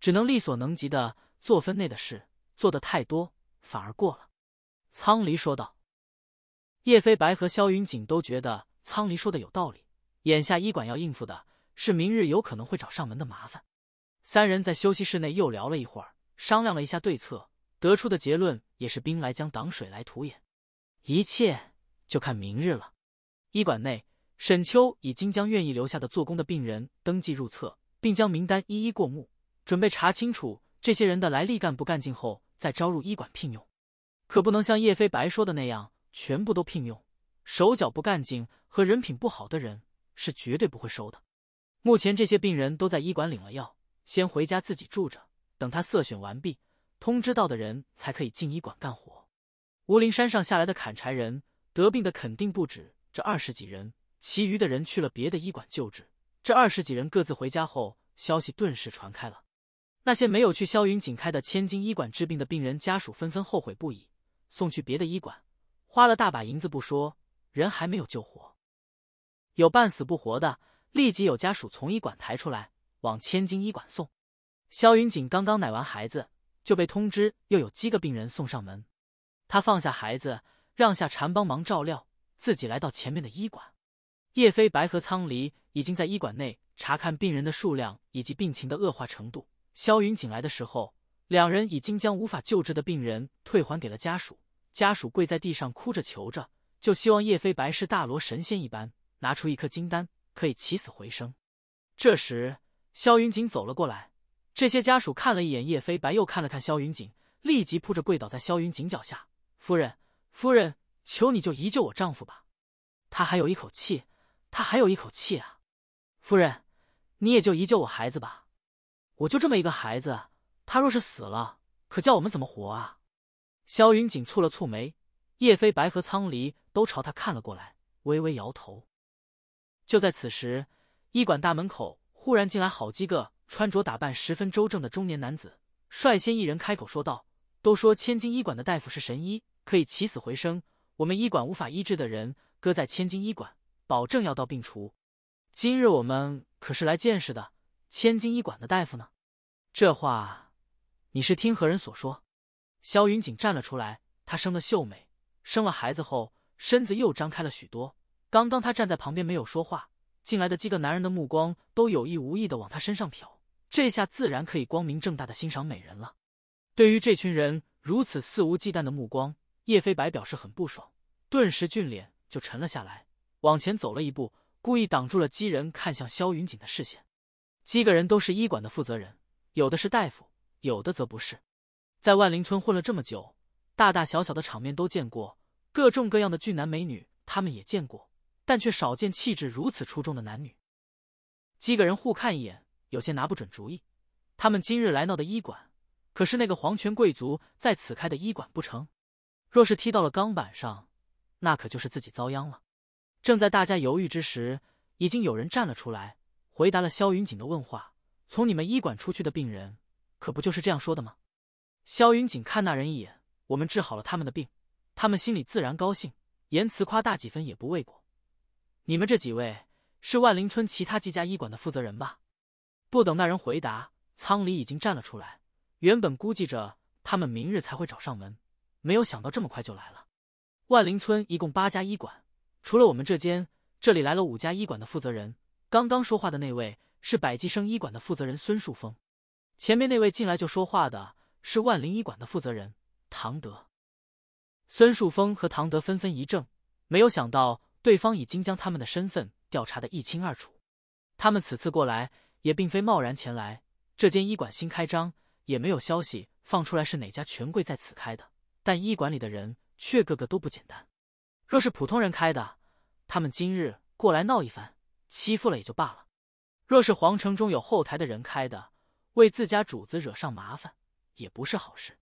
只能力所能及的做分内的事，做的太多反而过了。”苍离说道。叶飞白和萧云锦都觉得苍离说的有道理，眼下医馆要应付的是明日有可能会找上门的麻烦。三人在休息室内又聊了一会儿，商量了一下对策。得出的结论也是兵来将挡水来土掩，一切就看明日了。医馆内，沈秋已经将愿意留下的做工的病人登记入册，并将名单一一过目，准备查清楚这些人的来历、干不干净后，再招入医馆聘用。可不能像叶飞白说的那样，全部都聘用，手脚不干净和人品不好的人是绝对不会收的。目前这些病人都在医馆领了药，先回家自己住着，等他色选完毕。通知到的人才可以进医馆干活。吴林山上下来的砍柴人得病的肯定不止这二十几人，其余的人去了别的医馆救治。这二十几人各自回家后，消息顿时传开了。那些没有去萧云锦开的千金医馆治病的病人家属纷纷后悔不已，送去别的医馆，花了大把银子不说，人还没有救活，有半死不活的，立即有家属从医馆抬出来往千金医馆送。萧云锦刚刚奶完孩子。就被通知又有七个病人送上门，他放下孩子，让夏蝉帮忙照料，自己来到前面的医馆。叶飞白和苍离已经在医馆内查看病人的数量以及病情的恶化程度。萧云锦来的时候，两人已经将无法救治的病人退还给了家属，家属跪在地上哭着求着，就希望叶飞白是大罗神仙一般，拿出一颗金丹可以起死回生。这时，萧云锦走了过来。这些家属看了一眼叶飞白，又看了看萧云锦，立即扑着跪倒在萧云锦脚下：“夫人，夫人，求你就一救我丈夫吧，他还有一口气，他还有一口气啊！夫人，你也就一救我孩子吧，我就这么一个孩子，他若是死了，可叫我们怎么活啊！”萧云锦蹙了蹙眉，叶飞白和苍离都朝他看了过来，微微摇头。就在此时，医馆大门口忽然进来好几个。穿着打扮十分周正的中年男子率先一人开口说道：“都说千金医馆的大夫是神医，可以起死回生。我们医馆无法医治的人，搁在千金医馆，保证药到病除。今日我们可是来见识的。千金医馆的大夫呢？这话你是听何人所说？”萧云锦站了出来，她生的秀美，生了孩子后身子又张开了许多。刚刚她站在旁边没有说话，进来的几个男人的目光都有意无意的往她身上瞟。这下自然可以光明正大的欣赏美人了。对于这群人如此肆无忌惮的目光，叶飞白表示很不爽，顿时俊脸就沉了下来，往前走了一步，故意挡住了几人看向萧云锦的视线。几个人都是医馆的负责人，有的是大夫，有的则不是。在万灵村混了这么久，大大小小的场面都见过，各种各样的俊男美女他们也见过，但却少见气质如此出众的男女。几个人互看一眼。有些拿不准主意，他们今日来闹的医馆，可是那个皇权贵族在此开的医馆不成？若是踢到了钢板上，那可就是自己遭殃了。正在大家犹豫之时，已经有人站了出来，回答了萧云锦的问话：“从你们医馆出去的病人，可不就是这样说的吗？”萧云锦看那人一眼：“我们治好了他们的病，他们心里自然高兴，言辞夸大几分也不为过。你们这几位是万林村其他几家医馆的负责人吧？”不等那人回答，仓里已经站了出来。原本估计着他们明日才会找上门，没有想到这么快就来了。万灵村一共八家医馆，除了我们这间，这里来了五家医馆的负责人。刚刚说话的那位是百济生医馆的负责人孙树峰，前面那位进来就说话的是万灵医馆的负责人唐德。孙树峰和唐德纷纷一怔，没有想到对方已经将他们的身份调查的一清二楚。他们此次过来。也并非贸然前来，这间医馆新开张，也没有消息放出来是哪家权贵在此开的。但医馆里的人却个个都不简单。若是普通人开的，他们今日过来闹一番，欺负了也就罢了；若是皇城中有后台的人开的，为自家主子惹上麻烦也不是好事。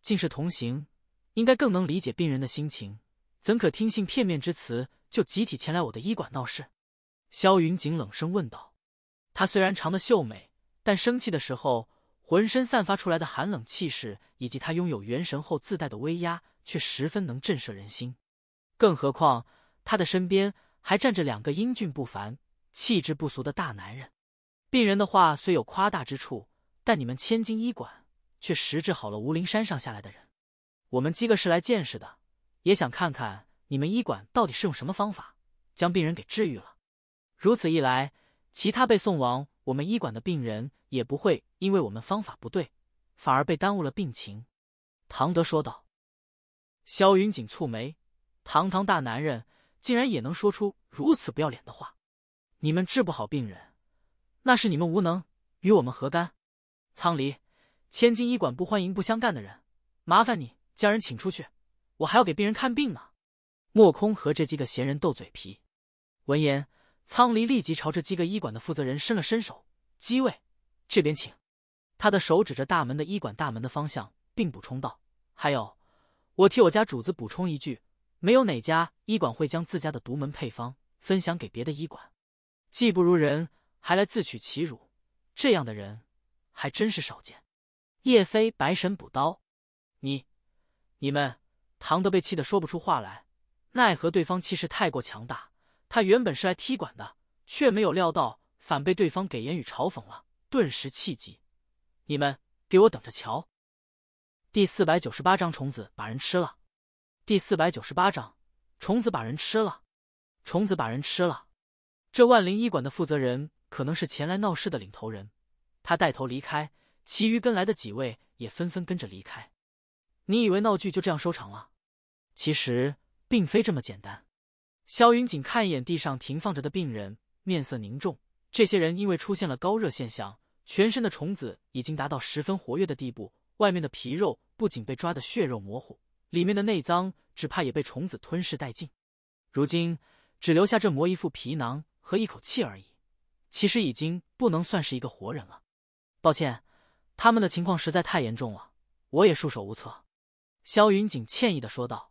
竟是同行，应该更能理解病人的心情，怎可听信片面之词就集体前来我的医馆闹事？萧云锦冷声问道。他虽然长得秀美，但生气的时候，浑身散发出来的寒冷气势，以及他拥有元神后自带的威压，却十分能震慑人心。更何况他的身边还站着两个英俊不凡、气质不俗的大男人。病人的话虽有夸大之处，但你们千金医馆却实治好了吴灵山上下来的人。我们几个是来见识的，也想看看你们医馆到底是用什么方法将病人给治愈了。如此一来。其他被送往我们医馆的病人也不会因为我们方法不对，反而被耽误了病情。唐德说道。萧云锦蹙眉，堂堂大男人竟然也能说出如此不要脸的话。你们治不好病人，那是你们无能，与我们何干？苍离，千金医馆不欢迎不相干的人，麻烦你将人请出去，我还要给病人看病呢。莫空和这几个闲人斗嘴皮，闻言。苍离立即朝着几个医馆的负责人伸了伸手：“机位，这边请。”他的手指着大门的医馆大门的方向，并补充道：“还有，我替我家主子补充一句，没有哪家医馆会将自家的独门配方分享给别的医馆。技不如人，还来自取其辱，这样的人还真是少见。”叶飞白神补刀：“你、你们！”唐德被气得说不出话来，奈何对方气势太过强大。他原本是来踢馆的，却没有料到反被对方给言语嘲讽了，顿时气急：“你们给我等着瞧！”第四百九十八章虫子把人吃了。第四百九十八章虫子把人吃了。虫子把人吃了。这万灵医馆的负责人可能是前来闹事的领头人，他带头离开，其余跟来的几位也纷纷跟着离开。你以为闹剧就这样收场了？其实并非这么简单。萧云锦看一眼地上停放着的病人，面色凝重。这些人因为出现了高热现象，全身的虫子已经达到十分活跃的地步。外面的皮肉不仅被抓得血肉模糊，里面的内脏只怕也被虫子吞噬殆尽。如今只留下这模一副皮囊和一口气而已，其实已经不能算是一个活人了。抱歉，他们的情况实在太严重了，我也束手无策。”萧云锦歉意的说道。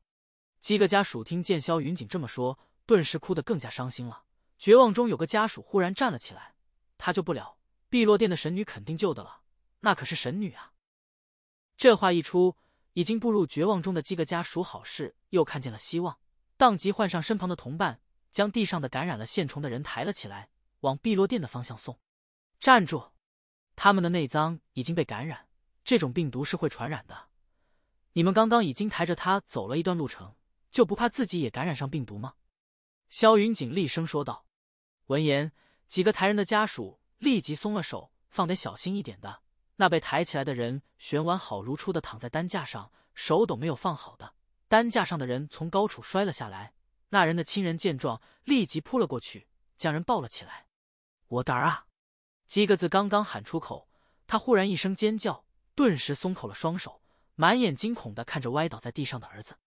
几个家属听见萧云锦这么说，顿时哭得更加伤心了。绝望中，有个家属忽然站了起来：“他救不了，碧落殿的神女肯定救的了，那可是神女啊！”这话一出，已经步入绝望中的几个家属，好事又看见了希望，当即换上身旁的同伴，将地上的感染了线虫的人抬了起来，往碧落殿的方向送。站住！他们的内脏已经被感染，这种病毒是会传染的。你们刚刚已经抬着他走了一段路程，就不怕自己也感染上病毒吗？萧云锦厉声说道。闻言，几个抬人的家属立即松了手，放得小心一点的。那被抬起来的人旋完好如初的躺在担架上，手抖没有放好的担架上的人从高处摔了下来。那人的亲人见状，立即扑了过去，将人抱了起来。我儿啊！几个字刚刚喊出口，他忽然一声尖叫，顿时松口了双手，满眼惊恐的看着歪倒在地上的儿子。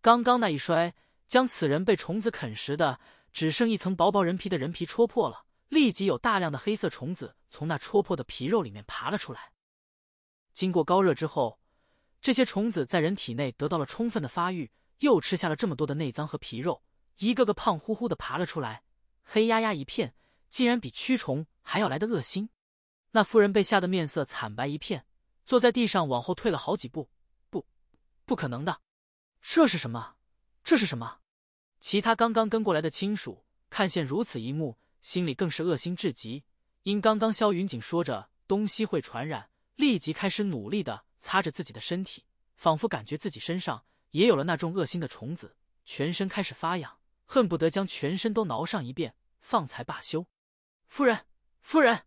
刚刚那一摔。将此人被虫子啃食的只剩一层薄薄人皮的人皮戳破了，立即有大量的黑色虫子从那戳破的皮肉里面爬了出来。经过高热之后，这些虫子在人体内得到了充分的发育，又吃下了这么多的内脏和皮肉，一个个胖乎乎的爬了出来，黑压压一片，竟然比蛆虫还要来的恶心。那妇人被吓得面色惨白一片，坐在地上往后退了好几步。不，不可能的，这是什么？这是什么？其他刚刚跟过来的亲属看见如此一幕，心里更是恶心至极。因刚刚萧云锦说着东西会传染，立即开始努力的擦着自己的身体，仿佛感觉自己身上也有了那种恶心的虫子，全身开始发痒，恨不得将全身都挠上一遍，放才罢休。夫人，夫人，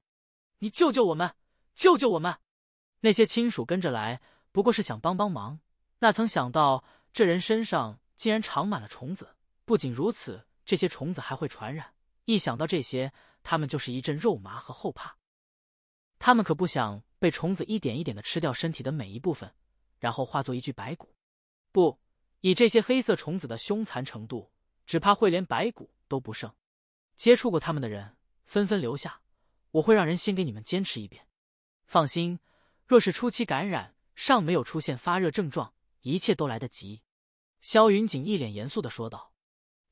你救救我们，救救我们！那些亲属跟着来，不过是想帮帮忙，那曾想到这人身上竟然长满了虫子。不仅如此，这些虫子还会传染。一想到这些，他们就是一阵肉麻和后怕。他们可不想被虫子一点一点的吃掉身体的每一部分，然后化作一具白骨。不以这些黑色虫子的凶残程度，只怕会连白骨都不剩。接触过他们的人纷纷留下。我会让人先给你们坚持一遍。放心，若是初期感染尚没有出现发热症状，一切都来得及。萧云锦一脸严肃的说道。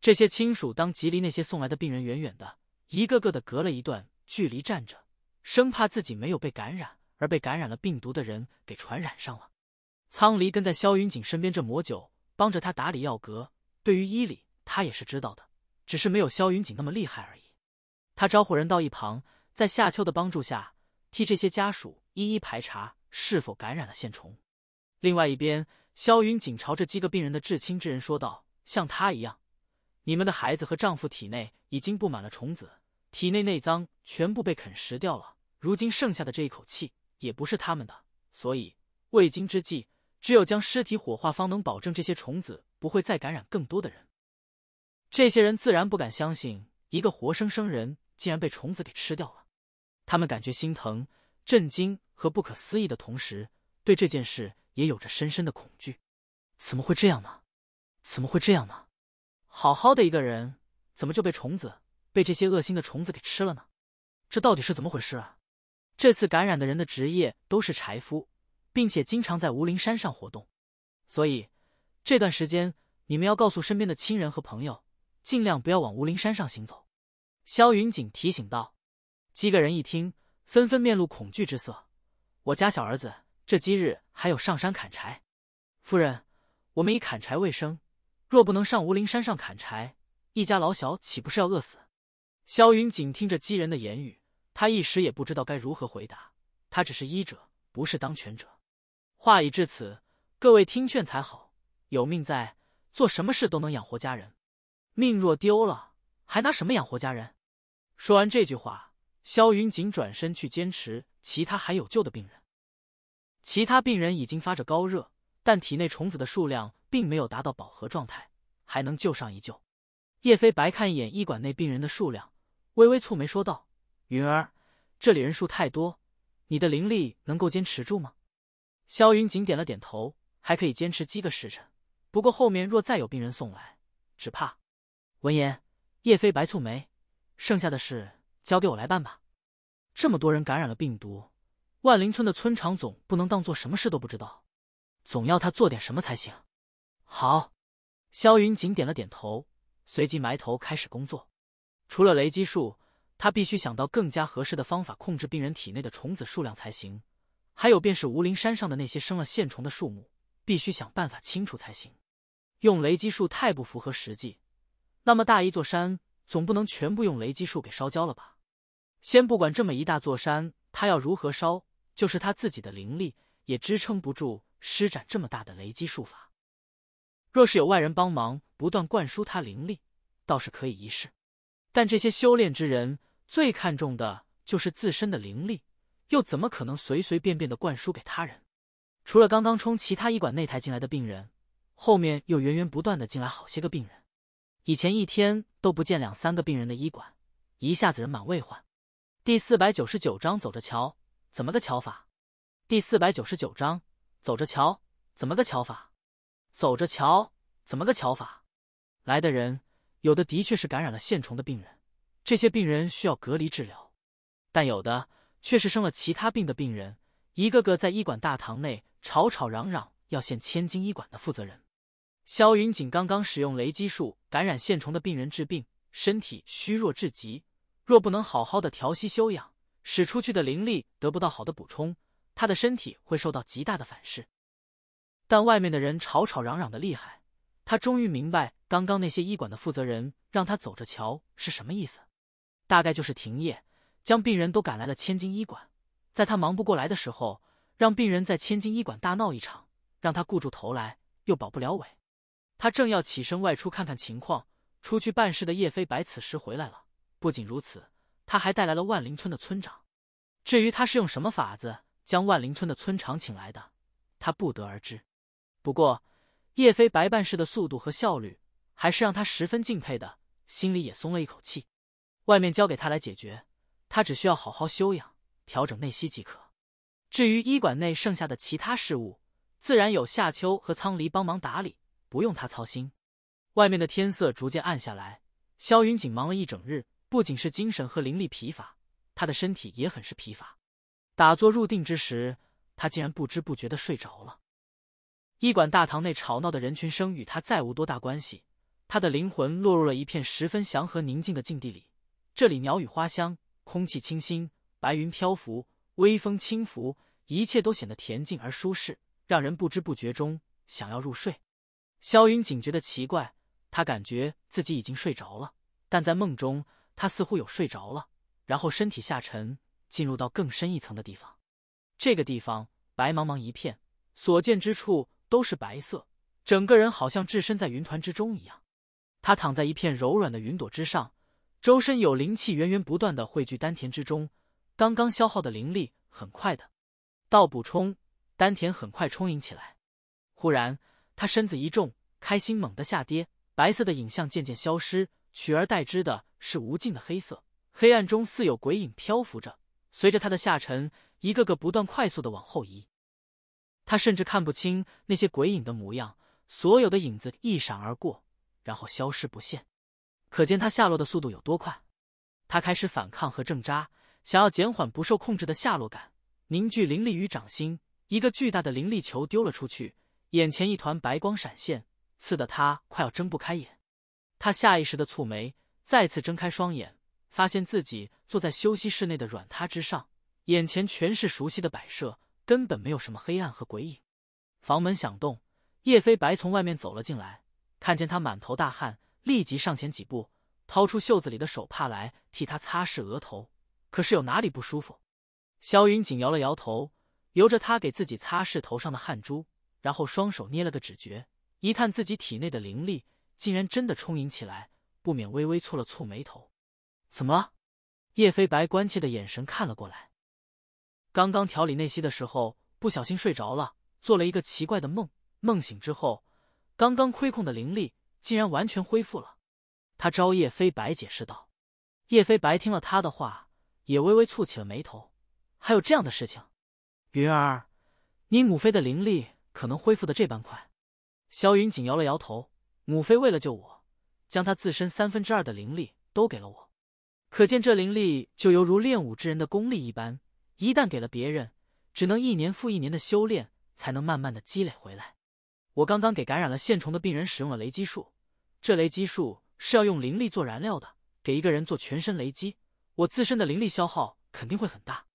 这些亲属当即离那些送来的病人远远的，一个个的隔了一段距离站着，生怕自己没有被感染，而被感染了病毒的人给传染上了。苍离跟在萧云锦身边，这魔酒帮着他打理药阁。对于医理，他也是知道的，只是没有萧云锦那么厉害而已。他招呼人到一旁，在夏秋的帮助下，替这些家属一一排查是否感染了线虫。另外一边，萧云锦朝着几个病人的至亲之人说道：“像他一样。”你们的孩子和丈夫体内已经布满了虫子，体内内脏全部被啃食掉了。如今剩下的这一口气也不是他们的，所以未经之计，只有将尸体火化，方能保证这些虫子不会再感染更多的人。这些人自然不敢相信，一个活生生人竟然被虫子给吃掉了。他们感觉心疼、震惊和不可思议的同时，对这件事也有着深深的恐惧。怎么会这样呢？怎么会这样呢？好好的一个人，怎么就被虫子、被这些恶心的虫子给吃了呢？这到底是怎么回事啊？这次感染的人的职业都是柴夫，并且经常在无陵山上活动，所以这段时间你们要告诉身边的亲人和朋友，尽量不要往无陵山上行走。”萧云锦提醒道。几个人一听，纷纷面露恐惧之色。我家小儿子这今日还有上山砍柴，夫人，我们以砍柴为生。若不能上无陵山上砍柴，一家老小岂不是要饿死？萧云锦听着机人的言语，他一时也不知道该如何回答。他只是医者，不是当权者。话已至此，各位听劝才好。有命在，做什么事都能养活家人；命若丢了，还拿什么养活家人？说完这句话，萧云锦转身去坚持其他还有救的病人。其他病人已经发着高热。但体内虫子的数量并没有达到饱和状态，还能救上一救。叶飞白看一眼医馆内病人的数量，微微蹙眉说道：“云儿，这里人数太多，你的灵力能够坚持住吗？”萧云锦点了点头，还可以坚持几个时辰。不过后面若再有病人送来，只怕……闻言，叶飞白蹙眉：“剩下的事交给我来办吧。这么多人感染了病毒，万灵村的村长总不能当做什么事都不知道。”总要他做点什么才行。好，萧云锦点了点头，随即埋头开始工作。除了雷击术，他必须想到更加合适的方法控制病人体内的虫子数量才行。还有便是无灵山上的那些生了线虫的树木，必须想办法清除才行。用雷击术太不符合实际，那么大一座山，总不能全部用雷击术给烧焦了吧？先不管这么一大座山，他要如何烧，就是他自己的灵力也支撑不住。施展这么大的雷击术法，若是有外人帮忙，不断灌输他灵力，倒是可以一试。但这些修炼之人最看重的，就是自身的灵力，又怎么可能随随便便的灌输给他人？除了刚刚冲其他医馆内台进来的病人，后面又源源不断的进来好些个病人。以前一天都不见两三个病人的医馆，一下子人满为患。第四百九十九章，走着瞧，怎么个瞧法？第四百九十九章。走着瞧，怎么个瞧法？走着瞧，怎么个瞧法？来的人有的的确是感染了线虫的病人，这些病人需要隔离治疗，但有的却是生了其他病的病人，一个个在医馆大堂内吵吵嚷嚷，要献千金医馆的负责人。萧云锦刚刚使用雷击术感染线虫的病人治病，身体虚弱至极，若不能好好的调息休养，使出去的灵力得不到好的补充。他的身体会受到极大的反噬，但外面的人吵吵嚷嚷的厉害，他终于明白刚刚那些医馆的负责人让他走着瞧是什么意思，大概就是停业，将病人都赶来了千金医馆，在他忙不过来的时候，让病人在千金医馆大闹一场，让他顾住头来又保不了尾。他正要起身外出看看情况，出去办事的叶飞白此时回来了。不仅如此，他还带来了万灵村的村长。至于他是用什么法子？将万灵村的村长请来的，他不得而知。不过叶飞白办事的速度和效率，还是让他十分敬佩的，心里也松了一口气。外面交给他来解决，他只需要好好休养，调整内息即可。至于医馆内剩下的其他事务，自然有夏秋和苍离帮忙打理，不用他操心。外面的天色逐渐暗下来，萧云锦忙了一整日，不仅是精神和灵力疲乏，他的身体也很是疲乏。打坐入定之时，他竟然不知不觉的睡着了。医馆大堂内吵闹的人群声与他再无多大关系，他的灵魂落入了一片十分祥和宁静的境地里。这里鸟语花香，空气清新，白云漂浮，微风轻拂，一切都显得恬静而舒适，让人不知不觉中想要入睡。萧云警觉的奇怪，他感觉自己已经睡着了，但在梦中，他似乎有睡着了，然后身体下沉。进入到更深一层的地方，这个地方白茫茫一片，所见之处都是白色，整个人好像置身在云团之中一样。他躺在一片柔软的云朵之上，周身有灵气源源不断的汇聚丹田之中，刚刚消耗的灵力很快的到补充，丹田很快充盈起来。忽然，他身子一重，开心猛地下跌，白色的影像渐渐消失，取而代之的是无尽的黑色，黑暗中似有鬼影漂浮着。随着他的下沉，一个个不断快速的往后移，他甚至看不清那些鬼影的模样，所有的影子一闪而过，然后消失不见，可见他下落的速度有多快。他开始反抗和挣扎，想要减缓不受控制的下落感，凝聚灵力于掌心，一个巨大的灵力球丢了出去，眼前一团白光闪现，刺得他快要睁不开眼。他下意识的蹙眉，再次睁开双眼。发现自己坐在休息室内的软榻之上，眼前全是熟悉的摆设，根本没有什么黑暗和鬼影。房门响动，叶飞白从外面走了进来，看见他满头大汗，立即上前几步，掏出袖子里的手帕来替他擦拭额头。可是有哪里不舒服？萧云锦摇了摇头，由着他给自己擦拭头上的汗珠，然后双手捏了个指决，一探自己体内的灵力，竟然真的充盈起来，不免微微蹙了蹙眉头。怎么了？叶飞白关切的眼神看了过来。刚刚调理内息的时候，不小心睡着了，做了一个奇怪的梦。梦醒之后，刚刚亏空的灵力竟然完全恢复了。他朝叶飞白解释道。叶飞白听了他的话，也微微蹙起了眉头。还有这样的事情？云儿，你母妃的灵力可能恢复的这般快？萧云锦摇了摇头。母妃为了救我，将她自身三分之二的灵力都给了我。可见，这灵力就犹如练武之人的功力一般，一旦给了别人，只能一年复一年的修炼，才能慢慢的积累回来。我刚刚给感染了线虫的病人使用了雷击术，这雷击术是要用灵力做燃料的。给一个人做全身雷击，我自身的灵力消耗肯定会很大。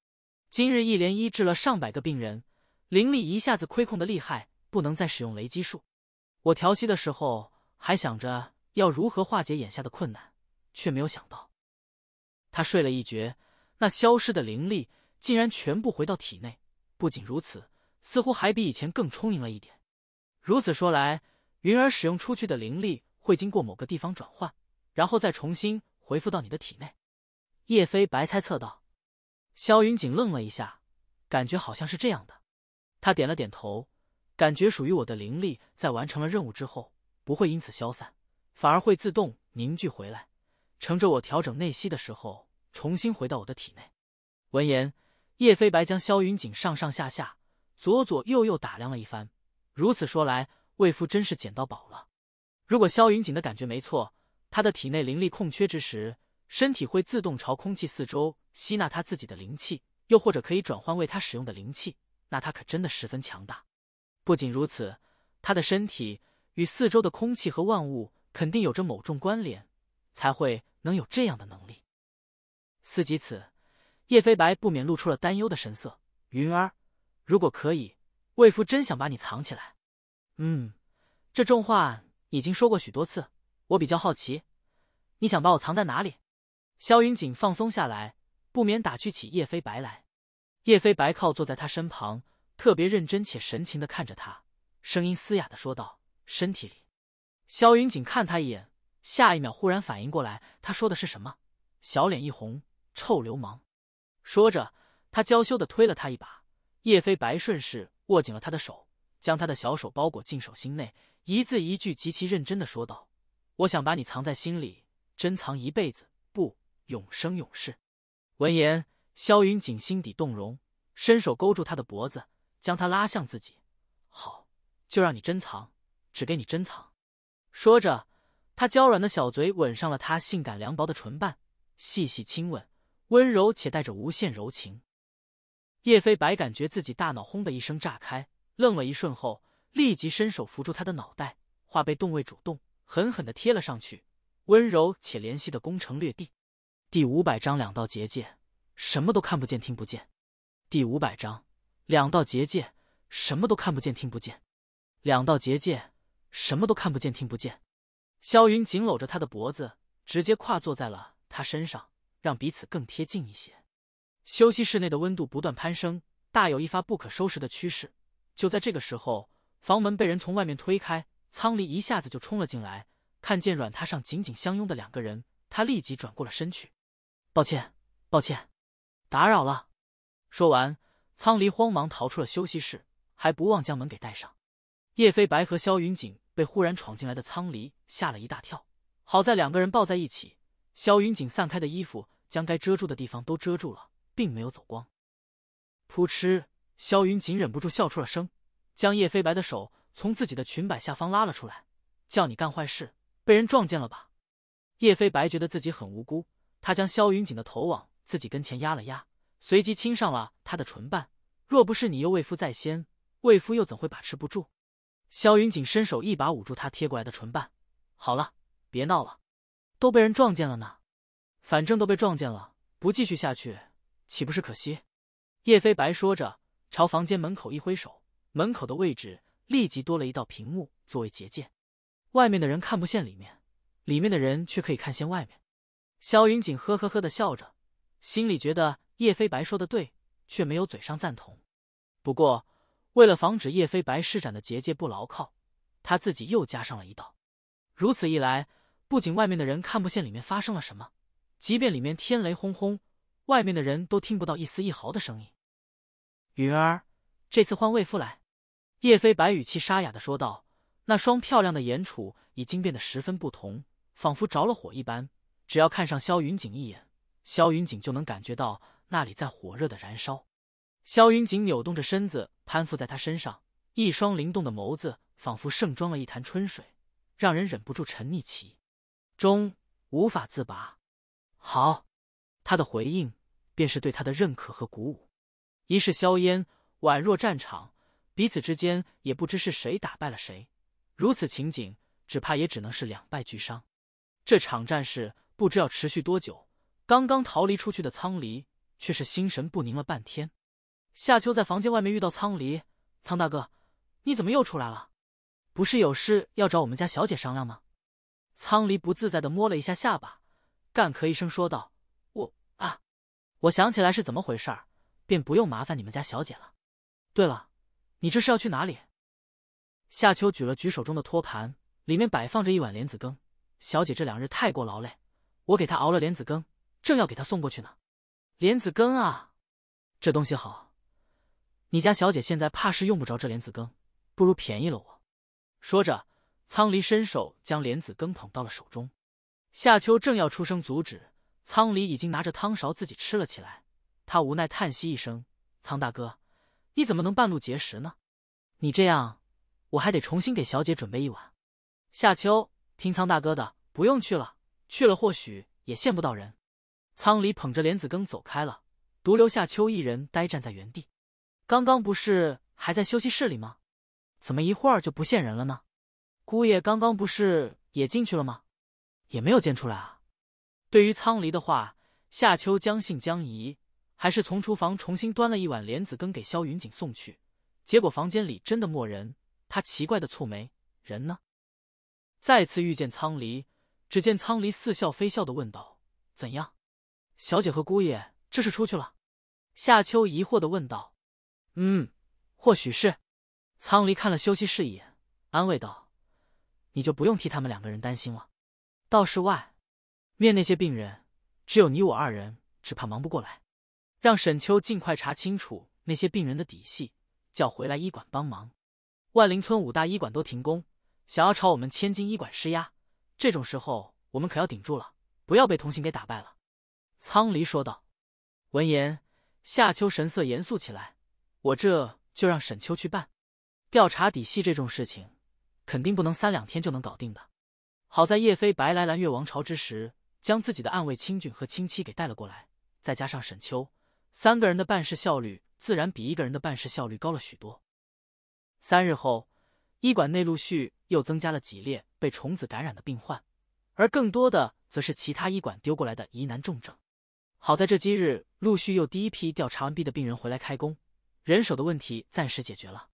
今日一连医治了上百个病人，灵力一下子亏空的厉害，不能再使用雷击术。我调息的时候还想着要如何化解眼下的困难，却没有想到。他睡了一觉，那消失的灵力竟然全部回到体内。不仅如此，似乎还比以前更充盈了一点。如此说来，云儿使用出去的灵力会经过某个地方转换，然后再重新回复到你的体内。叶飞白猜测道。萧云锦愣了一下，感觉好像是这样的。他点了点头，感觉属于我的灵力在完成了任务之后不会因此消散，反而会自动凝聚回来。乘着我调整内息的时候，重新回到我的体内。闻言，叶飞白将萧云锦上上下下、左左右右打量了一番。如此说来，魏夫真是捡到宝了。如果萧云锦的感觉没错，他的体内灵力空缺之时，身体会自动朝空气四周吸纳他自己的灵气，又或者可以转换为他使用的灵气，那他可真的十分强大。不仅如此，他的身体与四周的空气和万物肯定有着某种关联，才会。能有这样的能力，思及此，叶飞白不免露出了担忧的神色。云儿，如果可以，魏夫真想把你藏起来。嗯，这重话已经说过许多次，我比较好奇，你想把我藏在哪里？萧云锦放松下来，不免打趣起叶飞白来。叶飞白靠坐在他身旁，特别认真且神情的看着他，声音嘶哑的说道：“身体里。”萧云锦看他一眼。下一秒，忽然反应过来，他说的是什么？小脸一红，臭流氓！说着，他娇羞的推了他一把。叶飞白顺势握紧了他的手，将他的小手包裹进手心内，一字一句极其认真的说道：“我想把你藏在心里，珍藏一辈子，不，永生永世。”闻言，萧云锦心底动容，伸手勾住他的脖子，将他拉向自己：“好，就让你珍藏，只给你珍藏。”说着。他娇软的小嘴吻上了她性感凉薄的唇瓣，细细亲吻，温柔且带着无限柔情。叶飞白感觉自己大脑轰的一声炸开，愣了一瞬后，立即伸手扶住他的脑袋，化被动为主动，狠狠的贴了上去，温柔且怜惜的攻城略地。第五百章两道结界，什么都看不见，听不见。第五百章两道结界，什么都看不见，听不见。两道结界，什么都看不见，听不见。萧云紧搂着他的脖子，直接跨坐在了他身上，让彼此更贴近一些。休息室内的温度不断攀升，大有一发不可收拾的趋势。就在这个时候，房门被人从外面推开，苍离一下子就冲了进来，看见软榻上紧紧相拥的两个人，他立即转过了身去：“抱歉，抱歉，打扰了。”说完，苍离慌忙逃出了休息室，还不忘将门给带上。叶飞白和萧云锦。被忽然闯进来的苍离吓了一大跳，好在两个人抱在一起，萧云锦散开的衣服将该遮住的地方都遮住了，并没有走光。扑哧，萧云锦忍不住笑出了声，将叶飞白的手从自己的裙摆下方拉了出来，叫你干坏事，被人撞见了吧？叶飞白觉得自己很无辜，他将萧云锦的头往自己跟前压了压，随即亲上了他的唇瓣。若不是你又为夫在先，为夫又怎会把持不住？萧云锦伸手一把捂住他贴过来的唇瓣，好了，别闹了，都被人撞见了呢。反正都被撞见了，不继续下去岂不是可惜？叶飞白说着，朝房间门口一挥手，门口的位置立即多了一道屏幕作为结界，外面的人看不见里面，里面的人却可以看见外面。萧云锦呵呵呵的笑着，心里觉得叶飞白说的对，却没有嘴上赞同。不过。为了防止叶飞白施展的结界不牢靠，他自己又加上了一道。如此一来，不仅外面的人看不见里面发生了什么，即便里面天雷轰轰，外面的人都听不到一丝一毫的声音。云儿，这次换魏夫来。叶飞白语气沙哑的说道，那双漂亮的眼楚已经变得十分不同，仿佛着了火一般。只要看上萧云锦一眼，萧云锦就能感觉到那里在火热的燃烧。萧云锦扭动着身子，攀附在他身上，一双灵动的眸子仿佛盛装了一潭春水，让人忍不住沉溺其中，无法自拔。好，他的回应便是对他的认可和鼓舞。一世硝烟，宛若战场，彼此之间也不知是谁打败了谁。如此情景，只怕也只能是两败俱伤。这场战事不知要持续多久。刚刚逃离出去的苍离，却是心神不宁了半天。夏秋在房间外面遇到苍离，苍大哥，你怎么又出来了？不是有事要找我们家小姐商量吗？苍离不自在的摸了一下下巴，干咳一声说道：“我啊，我想起来是怎么回事儿，便不用麻烦你们家小姐了。对了，你这是要去哪里？”夏秋举了举手中的托盘，里面摆放着一碗莲子羹。小姐这两日太过劳累，我给她熬了莲子羹，正要给她送过去呢。莲子羹啊，这东西好。你家小姐现在怕是用不着这莲子羹，不如便宜了我。说着，苍离伸手将莲子羹捧到了手中。夏秋正要出声阻止，苍离已经拿着汤勺自己吃了起来。他无奈叹息一声：“苍大哥，你怎么能半路结食呢？你这样，我还得重新给小姐准备一碗。”夏秋听苍大哥的，不用去了，去了或许也见不到人。苍离捧着莲子羹走开了，独留下秋一人呆站在原地。刚刚不是还在休息室里吗？怎么一会儿就不见人了呢？姑爷刚刚不是也进去了吗？也没有见出来啊。对于苍离的话，夏秋将信将疑，还是从厨房重新端了一碗莲子羹给萧云锦送去。结果房间里真的没人，他奇怪的蹙眉，人呢？再次遇见苍离，只见苍离似笑非笑的问道：“怎样？小姐和姑爷这是出去了？”夏秋疑惑的问道。嗯，或许是。苍离看了休息室一眼，安慰道：“你就不用替他们两个人担心了。倒是外面那些病人，只有你我二人，只怕忙不过来。让沈秋尽快查清楚那些病人的底细，叫回来医馆帮忙。万灵村五大医馆都停工，想要朝我们千金医馆施压，这种时候我们可要顶住了，不要被同行给打败了。”苍离说道。闻言，夏秋神色严肃起来。我这就让沈秋去办，调查底细这种事情，肯定不能三两天就能搞定的。好在叶飞白来蓝月王朝之时，将自己的暗卫亲军和亲戚给带了过来，再加上沈秋三个人的办事效率，自然比一个人的办事效率高了许多。三日后，医馆内陆续又增加了几列被虫子感染的病患，而更多的则是其他医馆丢过来的疑难重症。好在这几日陆续又第一批调查完毕的病人回来开工。人手的问题暂时解决了，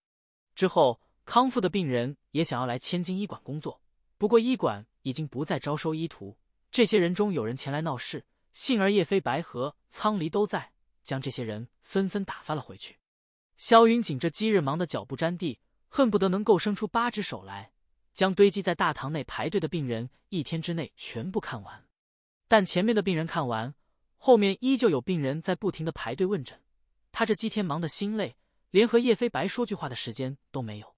之后康复的病人也想要来千金医馆工作，不过医馆已经不再招收医徒。这些人中有人前来闹事，幸而叶飞白和苍离都在，将这些人纷纷打发了回去。萧云锦这几日忙得脚不沾地，恨不得能够伸出八只手来，将堆积在大堂内排队的病人一天之内全部看完。但前面的病人看完，后面依旧有病人在不停的排队问诊。他这几天忙得心累，连和叶飞白说句话的时间都没有。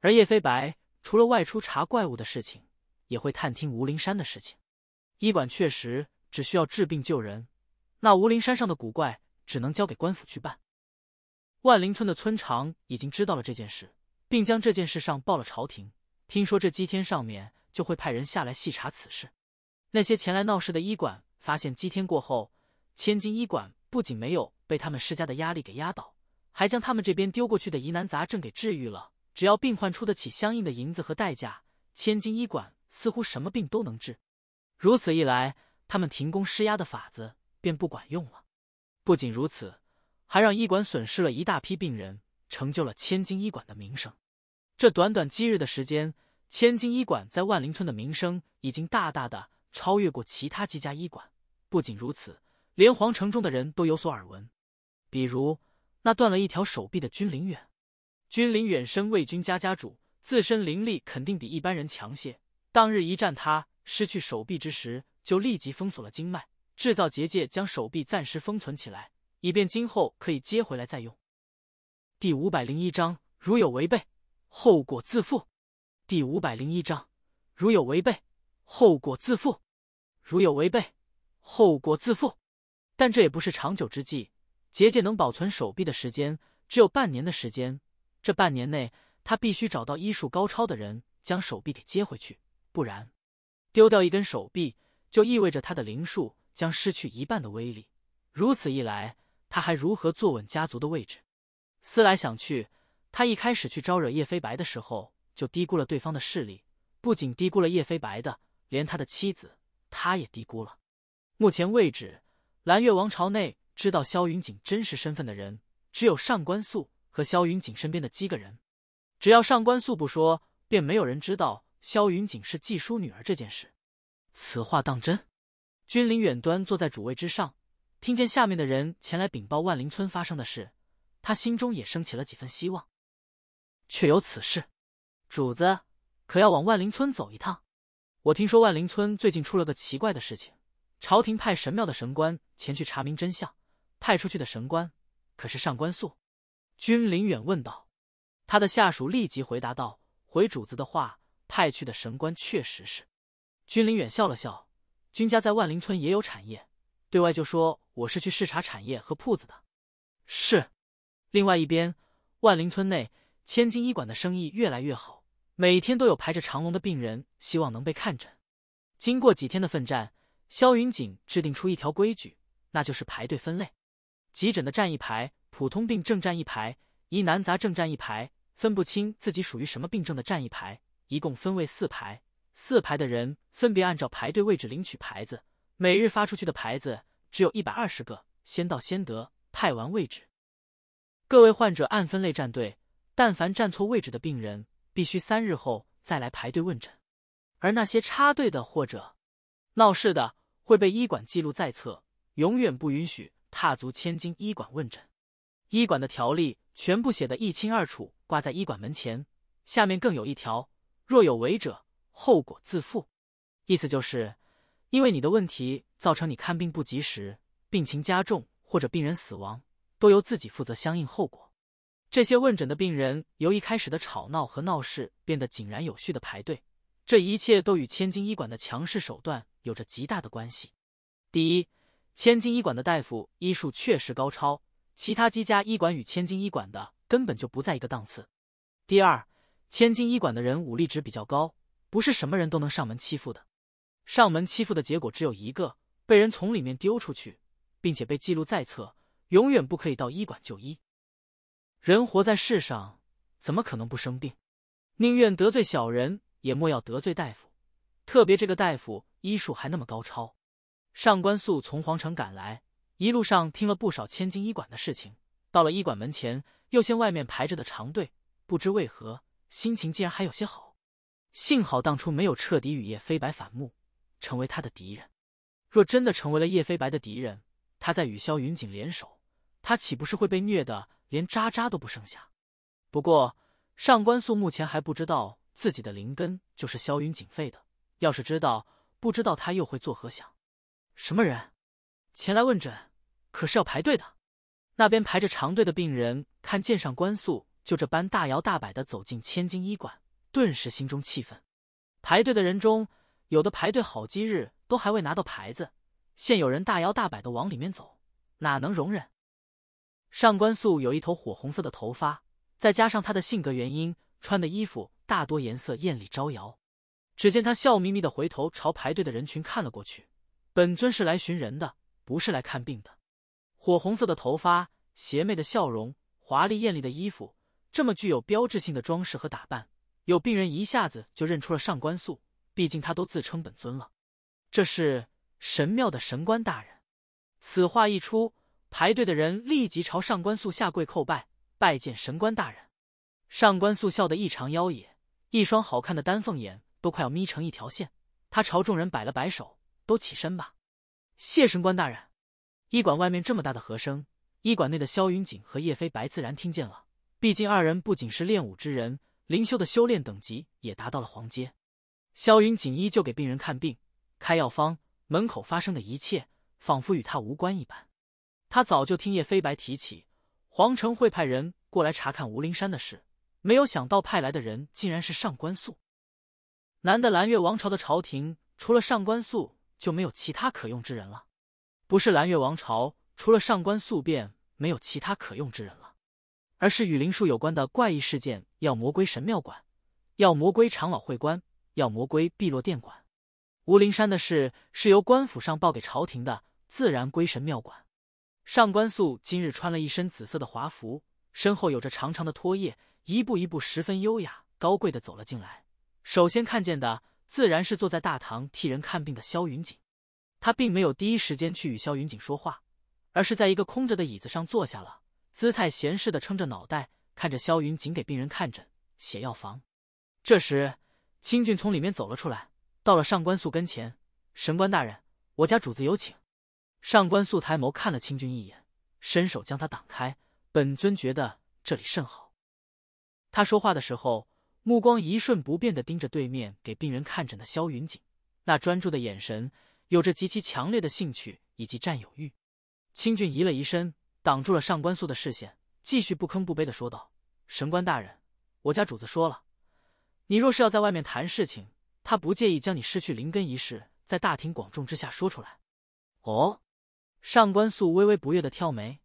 而叶飞白除了外出查怪物的事情，也会探听吴灵山的事情。医馆确实只需要治病救人，那吴灵山上的古怪只能交给官府去办。万灵村的村长已经知道了这件事，并将这件事上报了朝廷。听说这几天上面就会派人下来细查此事。那些前来闹事的医馆发现，几天过后，千金医馆。不仅没有被他们施加的压力给压倒，还将他们这边丢过去的疑难杂症给治愈了。只要病患出得起相应的银子和代价，千金医馆似乎什么病都能治。如此一来，他们停工施压的法子便不管用了。不仅如此，还让医馆损失了一大批病人，成就了千金医馆的名声。这短短几日的时间，千金医馆在万灵村的名声已经大大的超越过其他几家医馆。不仅如此。连皇城中的人都有所耳闻，比如那断了一条手臂的君临远。君临远身为君家家主，自身灵力肯定比一般人强些。当日一战，他失去手臂之时，就立即封锁了经脉，制造结界，将手臂暂时封存起来，以便今后可以接回来再用。第五百零一章，如有违背，后果自负。第五百零一章，如有违背，后果自负。如有违背，后果自负。但这也不是长久之计。结界能保存手臂的时间只有半年的时间，这半年内他必须找到医术高超的人将手臂给接回去，不然丢掉一根手臂就意味着他的灵术将失去一半的威力。如此一来，他还如何坐稳家族的位置？思来想去，他一开始去招惹叶飞白的时候就低估了对方的势力，不仅低估了叶飞白的，连他的妻子他也低估了。目前位置。蓝月王朝内知道萧云锦真实身份的人，只有上官素和萧云锦身边的几个人。只要上官素不说，便没有人知道萧云锦是季叔女儿这件事。此话当真？君临远端坐在主位之上，听见下面的人前来禀报万灵村发生的事，他心中也升起了几分希望。确有此事，主子可要往万灵村走一趟？我听说万灵村最近出了个奇怪的事情。朝廷派神庙的神官前去查明真相。派出去的神官可是上官素？君临远问道。他的下属立即回答道：“回主子的话，派去的神官确实是。”君临远笑了笑。君家在万灵村也有产业，对外就说我是去视察产业和铺子的。是。另外一边，万灵村内千金医馆的生意越来越好，每天都有排着长龙的病人，希望能被看诊。经过几天的奋战。萧云锦制定出一条规矩，那就是排队分类：急诊的站一排，普通病症站一排，疑难杂症站一排，分不清自己属于什么病症的站一排。一共分为四排，四排的人分别按照排队位置领取牌子。每日发出去的牌子只有一百二十个，先到先得。派完位置，各位患者按分类站队。但凡站错位置的病人，必须三日后再来排队问诊。而那些插队的或者闹事的，会被医馆记录在册，永远不允许踏足千金医馆问诊。医馆的条例全部写得一清二楚，挂在医馆门前。下面更有一条，若有违者，后果自负。意思就是，因为你的问题造成你看病不及时，病情加重或者病人死亡，都由自己负责相应后果。这些问诊的病人由一开始的吵闹和闹事，变得井然有序的排队。这一切都与千金医馆的强势手段有着极大的关系。第一，千金医馆的大夫医术确实高超，其他几家医馆与千金医馆的根本就不在一个档次。第二，千金医馆的人武力值比较高，不是什么人都能上门欺负的。上门欺负的结果只有一个，被人从里面丢出去，并且被记录在册，永远不可以到医馆就医。人活在世上，怎么可能不生病？宁愿得罪小人。也莫要得罪大夫，特别这个大夫医术还那么高超。上官素从皇城赶来，一路上听了不少千金医馆的事情。到了医馆门前，又见外面排着的长队，不知为何心情竟然还有些好。幸好当初没有彻底与叶飞白反目，成为他的敌人。若真的成为了叶飞白的敌人，他在与萧云锦联手，他岂不是会被虐的连渣渣都不剩下？不过上官素目前还不知道。自己的灵根就是萧云锦废的，要是知道不知道，他又会作何想？什么人前来问诊？可是要排队的。那边排着长队的病人，看见上官素就这般大摇大摆的走进千金医馆，顿时心中气愤。排队的人中，有的排队好几日都还未拿到牌子，现有人大摇大摆的往里面走，哪能容忍？上官素有一头火红色的头发，再加上她的性格原因。穿的衣服大多颜色艳丽招摇，只见他笑眯眯的回头朝排队的人群看了过去。本尊是来寻人的，不是来看病的。火红色的头发，邪魅的笑容，华丽艳丽的衣服，这么具有标志性的装饰和打扮，有病人一下子就认出了上官素。毕竟他都自称本尊了。这是神庙的神官大人。此话一出，排队的人立即朝上官素下跪叩拜，拜见神官大人。上官素笑得异常妖冶，一双好看的丹凤眼都快要眯成一条线。他朝众人摆了摆手：“都起身吧，谢神官大人。”医馆外面这么大的和声，医馆内的萧云锦和叶飞白自然听见了。毕竟二人不仅是练武之人，灵修的修炼等级也达到了黄阶。萧云锦依旧给病人看病、开药方，门口发生的一切仿佛与他无关一般。他早就听叶飞白提起，皇城会派人过来查看吴灵山的事。没有想到派来的人竟然是上官素。难得蓝月王朝的朝廷除了上官素就没有其他可用之人了。不是蓝月王朝除了上官素便没有其他可用之人了，而是与灵术有关的怪异事件要魔归神庙管，要魔归长老会官，要魔归碧落殿管。吴灵山的事是由官府上报给朝廷的，自然归神庙管。上官素今日穿了一身紫色的华服，身后有着长长的拖曳。一步一步，十分优雅高贵的走了进来。首先看见的自然是坐在大堂替人看病的萧云锦。他并没有第一时间去与萧云锦说话，而是在一个空着的椅子上坐下了，姿态闲适的撑着脑袋，看着萧云锦给病人看诊、写药方。这时，清俊从里面走了出来，到了上官素跟前：“神官大人，我家主子有请。”上官素抬眸看了清俊一眼，伸手将他挡开：“本尊觉得这里甚好。”他说话的时候，目光一瞬不变的盯着对面给病人看诊的萧云锦，那专注的眼神有着极其强烈的兴趣以及占有欲。清俊移了移身，挡住了上官素的视线，继续不吭不卑的说道：“神官大人，我家主子说了，你若是要在外面谈事情，他不介意将你失去灵根一事在大庭广众之下说出来。”哦，上官素微微不悦的挑眉：“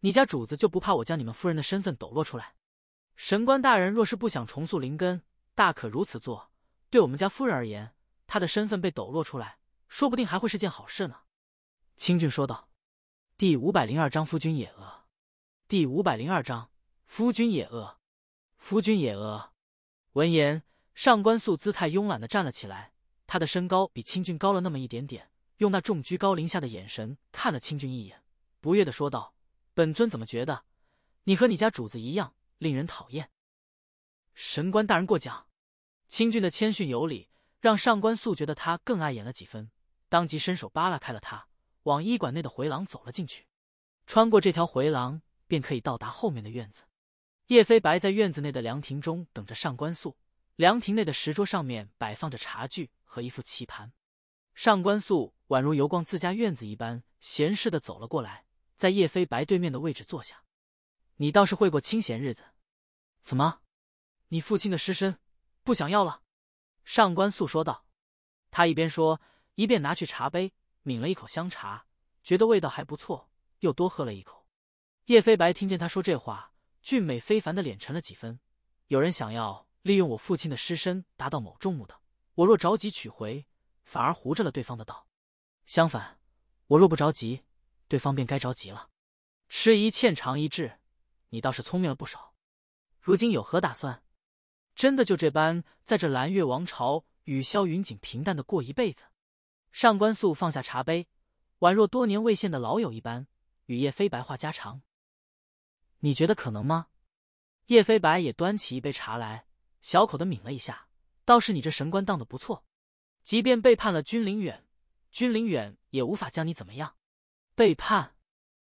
你家主子就不怕我将你们夫人的身份抖落出来？”神官大人，若是不想重塑灵根，大可如此做。对我们家夫人而言，她的身份被抖落出来，说不定还会是件好事呢。”清俊说道。第五百零二章夫君也饿。第五百零二章夫君也饿。夫君也饿。闻言，上官素姿态慵懒的站了起来，他的身高比清俊高了那么一点点，用那重居高临下的眼神看了清俊一眼，不悦的说道：“本尊怎么觉得，你和你家主子一样？”令人讨厌。神官大人过奖，清俊的谦逊有礼让上官素觉得他更碍眼了几分，当即伸手扒拉开了他，往医馆内的回廊走了进去。穿过这条回廊，便可以到达后面的院子。叶飞白在院子内的凉亭中等着上官素。凉亭内的石桌上面摆放着茶具和一副棋盘。上官素宛如游逛自家院子一般闲适的走了过来，在叶飞白对面的位置坐下。你倒是会过清闲日子。怎么，你父亲的尸身不想要了？上官素说道。他一边说，一边拿去茶杯抿了一口香茶，觉得味道还不错，又多喝了一口。叶飞白听见他说这话，俊美非凡的脸沉了几分。有人想要利用我父亲的尸身达到某重目的，我若着急取回，反而糊着了对方的道；相反，我若不着急，对方便该着急了。吃一堑，长一智，你倒是聪明了不少。如今有何打算？真的就这般在这蓝月王朝与萧云锦平淡的过一辈子？上官素放下茶杯，宛若多年未见的老友一般，与叶飞白话家常。你觉得可能吗？叶飞白也端起一杯茶来，小口的抿了一下。倒是你这神官当的不错，即便背叛了君临远，君临远也无法将你怎么样。背叛？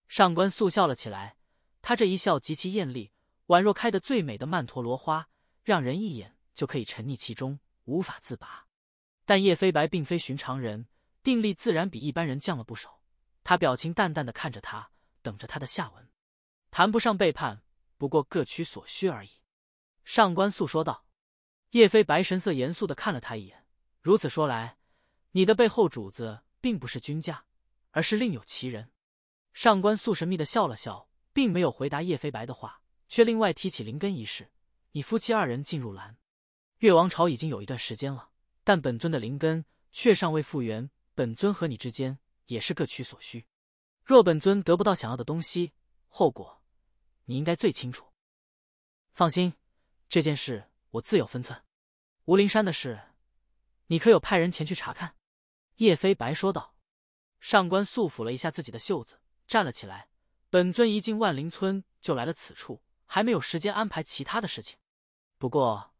上官素笑了起来，他这一笑极其艳丽。宛若开得最美的曼陀罗花，让人一眼就可以沉溺其中，无法自拔。但叶飞白并非寻常人，定力自然比一般人降了不少。他表情淡淡的看着他，等着他的下文。谈不上背叛，不过各取所需而已。上官素说道。叶飞白神色严肃的看了他一眼，如此说来，你的背后主子并不是君家，而是另有其人。上官素神秘的笑了笑，并没有回答叶飞白的话。却另外提起灵根一事，你夫妻二人进入兰越王朝已经有一段时间了，但本尊的灵根却尚未复原。本尊和你之间也是各取所需，若本尊得不到想要的东西，后果你应该最清楚。放心，这件事我自有分寸。吴灵山的事，你可有派人前去查看？叶飞白说道。上官素抚了一下自己的袖子，站了起来。本尊一进万灵村就来了此处。还没有时间安排其他的事情，不过，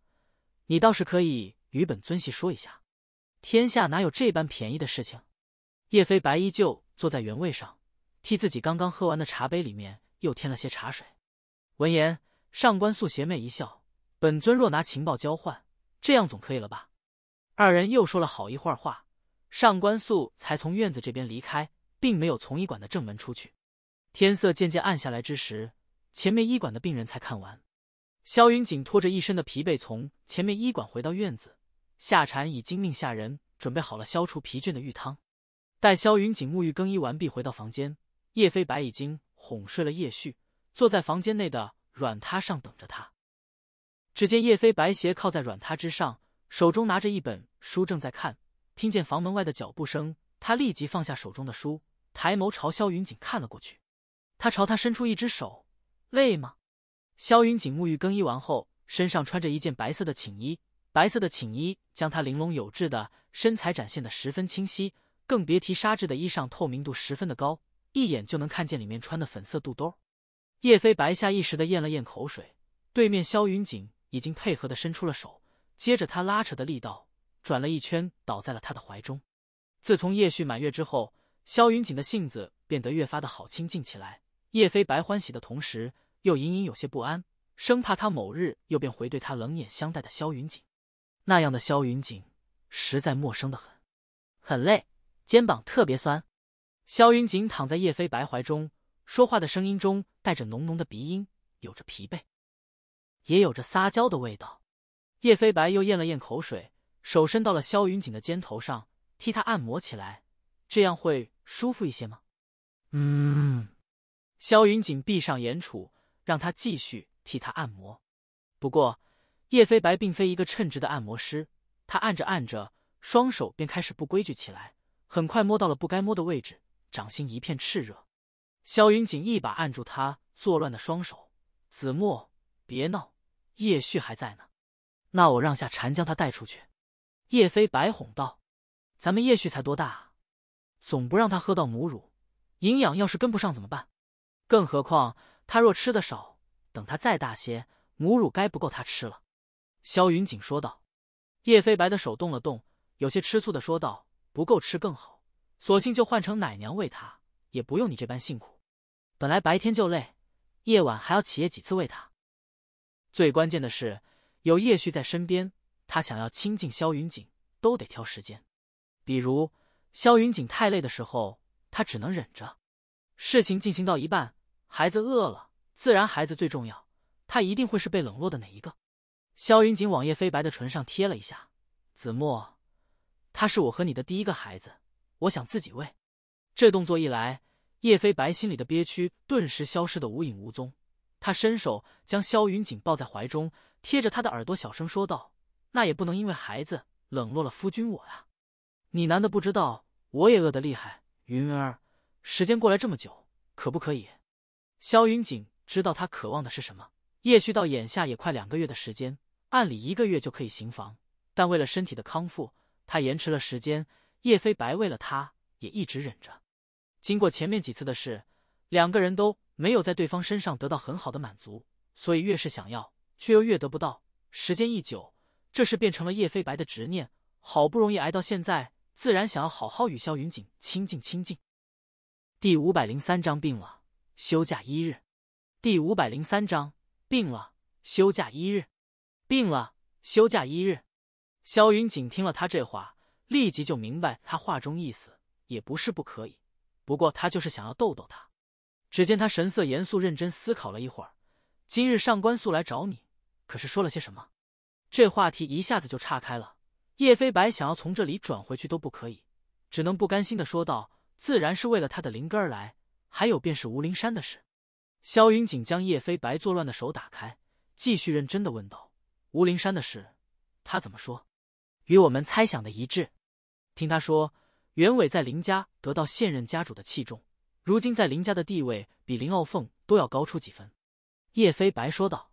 你倒是可以与本尊细说一下。天下哪有这般便宜的事情？叶飞白依旧坐在原位上，替自己刚刚喝完的茶杯里面又添了些茶水。闻言，上官素邪魅一笑：“本尊若拿情报交换，这样总可以了吧？”二人又说了好一会儿话，上官素才从院子这边离开，并没有从医馆的正门出去。天色渐渐暗下来之时。前面医馆的病人才看完，萧云锦拖着一身的疲惫从前面医馆回到院子。夏蝉已经命下人准备好了消除疲倦的浴汤。待萧云锦沐浴更衣完毕，回到房间，叶飞白已经哄睡了叶旭，坐在房间内的软榻上等着他。只见叶飞白斜靠在软榻之上，手中拿着一本书正在看。听见房门外的脚步声，他立即放下手中的书，抬眸朝萧云锦看了过去。他朝他伸出一只手。累吗？萧云锦沐浴更衣完后，身上穿着一件白色的寝衣，白色的寝衣将她玲珑有致的身材展现的十分清晰，更别提纱质的衣裳透明度十分的高，一眼就能看见里面穿的粉色肚兜。叶飞白下意识的咽了咽口水，对面萧云锦已经配合的伸出了手，接着他拉扯的力道转了一圈，倒在了他的怀中。自从叶旭满月之后，萧云锦的性子变得越发的好清静起来。叶飞白欢喜的同时，又隐隐有些不安，生怕他某日又变回对他冷眼相待的萧云锦。那样的萧云锦实在陌生的很，很累，肩膀特别酸。萧云锦躺在叶飞白怀中，说话的声音中带着浓浓的鼻音，有着疲惫，也有着撒娇的味道。叶飞白又咽了咽口水，手伸到了萧云锦的肩头上，替他按摩起来。这样会舒服一些吗？嗯。萧云锦闭上眼，楚让他继续替他按摩。不过叶飞白并非一个称职的按摩师，他按着按着，双手便开始不规矩起来。很快摸到了不该摸的位置，掌心一片炽热。萧云锦一把按住他作乱的双手：“子墨，别闹，叶旭还在呢。那我让夏蝉将他带出去。”叶飞白哄道：“咱们叶旭才多大，总不让他喝到母乳，营养要是跟不上怎么办？”更何况，他若吃的少，等他再大些，母乳该不够他吃了。萧云锦说道。叶飞白的手动了动，有些吃醋的说道：“不够吃更好，索性就换成奶娘喂他，也不用你这般辛苦。本来白天就累，夜晚还要起夜几次喂他。最关键的是，有叶旭在身边，他想要亲近萧云锦，都得挑时间。比如萧云锦太累的时候，他只能忍着。事情进行到一半。”孩子饿了，自然孩子最重要。他一定会是被冷落的哪一个？萧云锦往叶飞白的唇上贴了一下，子墨，他是我和你的第一个孩子，我想自己喂。这动作一来，叶飞白心里的憋屈顿时消失的无影无踪。他伸手将萧云锦抱在怀中，贴着他的耳朵小声说道：“那也不能因为孩子冷落了夫君我呀。你难道不知道我也饿得厉害？云儿，时间过来这么久，可不可以？”萧云锦知道他渴望的是什么。叶旭到眼下也快两个月的时间，按理一个月就可以行房，但为了身体的康复，他延迟了时间。叶飞白为了他，也一直忍着。经过前面几次的事，两个人都没有在对方身上得到很好的满足，所以越是想要，却又越得不到。时间一久，这事变成了叶飞白的执念。好不容易挨到现在，自然想要好好与萧云锦亲近亲近。第五百零三章，病了。休假一日，第五百零三章，病了休假一日，病了休假一日。萧云锦听了他这话，立即就明白他话中意思，也不是不可以，不过他就是想要逗逗他。只见他神色严肃认真思考了一会儿，今日上官素来找你，可是说了些什么？这话题一下子就岔开了。叶飞白想要从这里转回去都不可以，只能不甘心的说道：“自然是为了他的灵根来。”还有便是吴灵山的事，萧云锦将叶飞白作乱的手打开，继续认真的问道：“吴灵山的事，他怎么说？与我们猜想的一致。听他说，袁伟在林家得到现任家主的器重，如今在林家的地位比林傲凤都要高出几分。”叶飞白说道。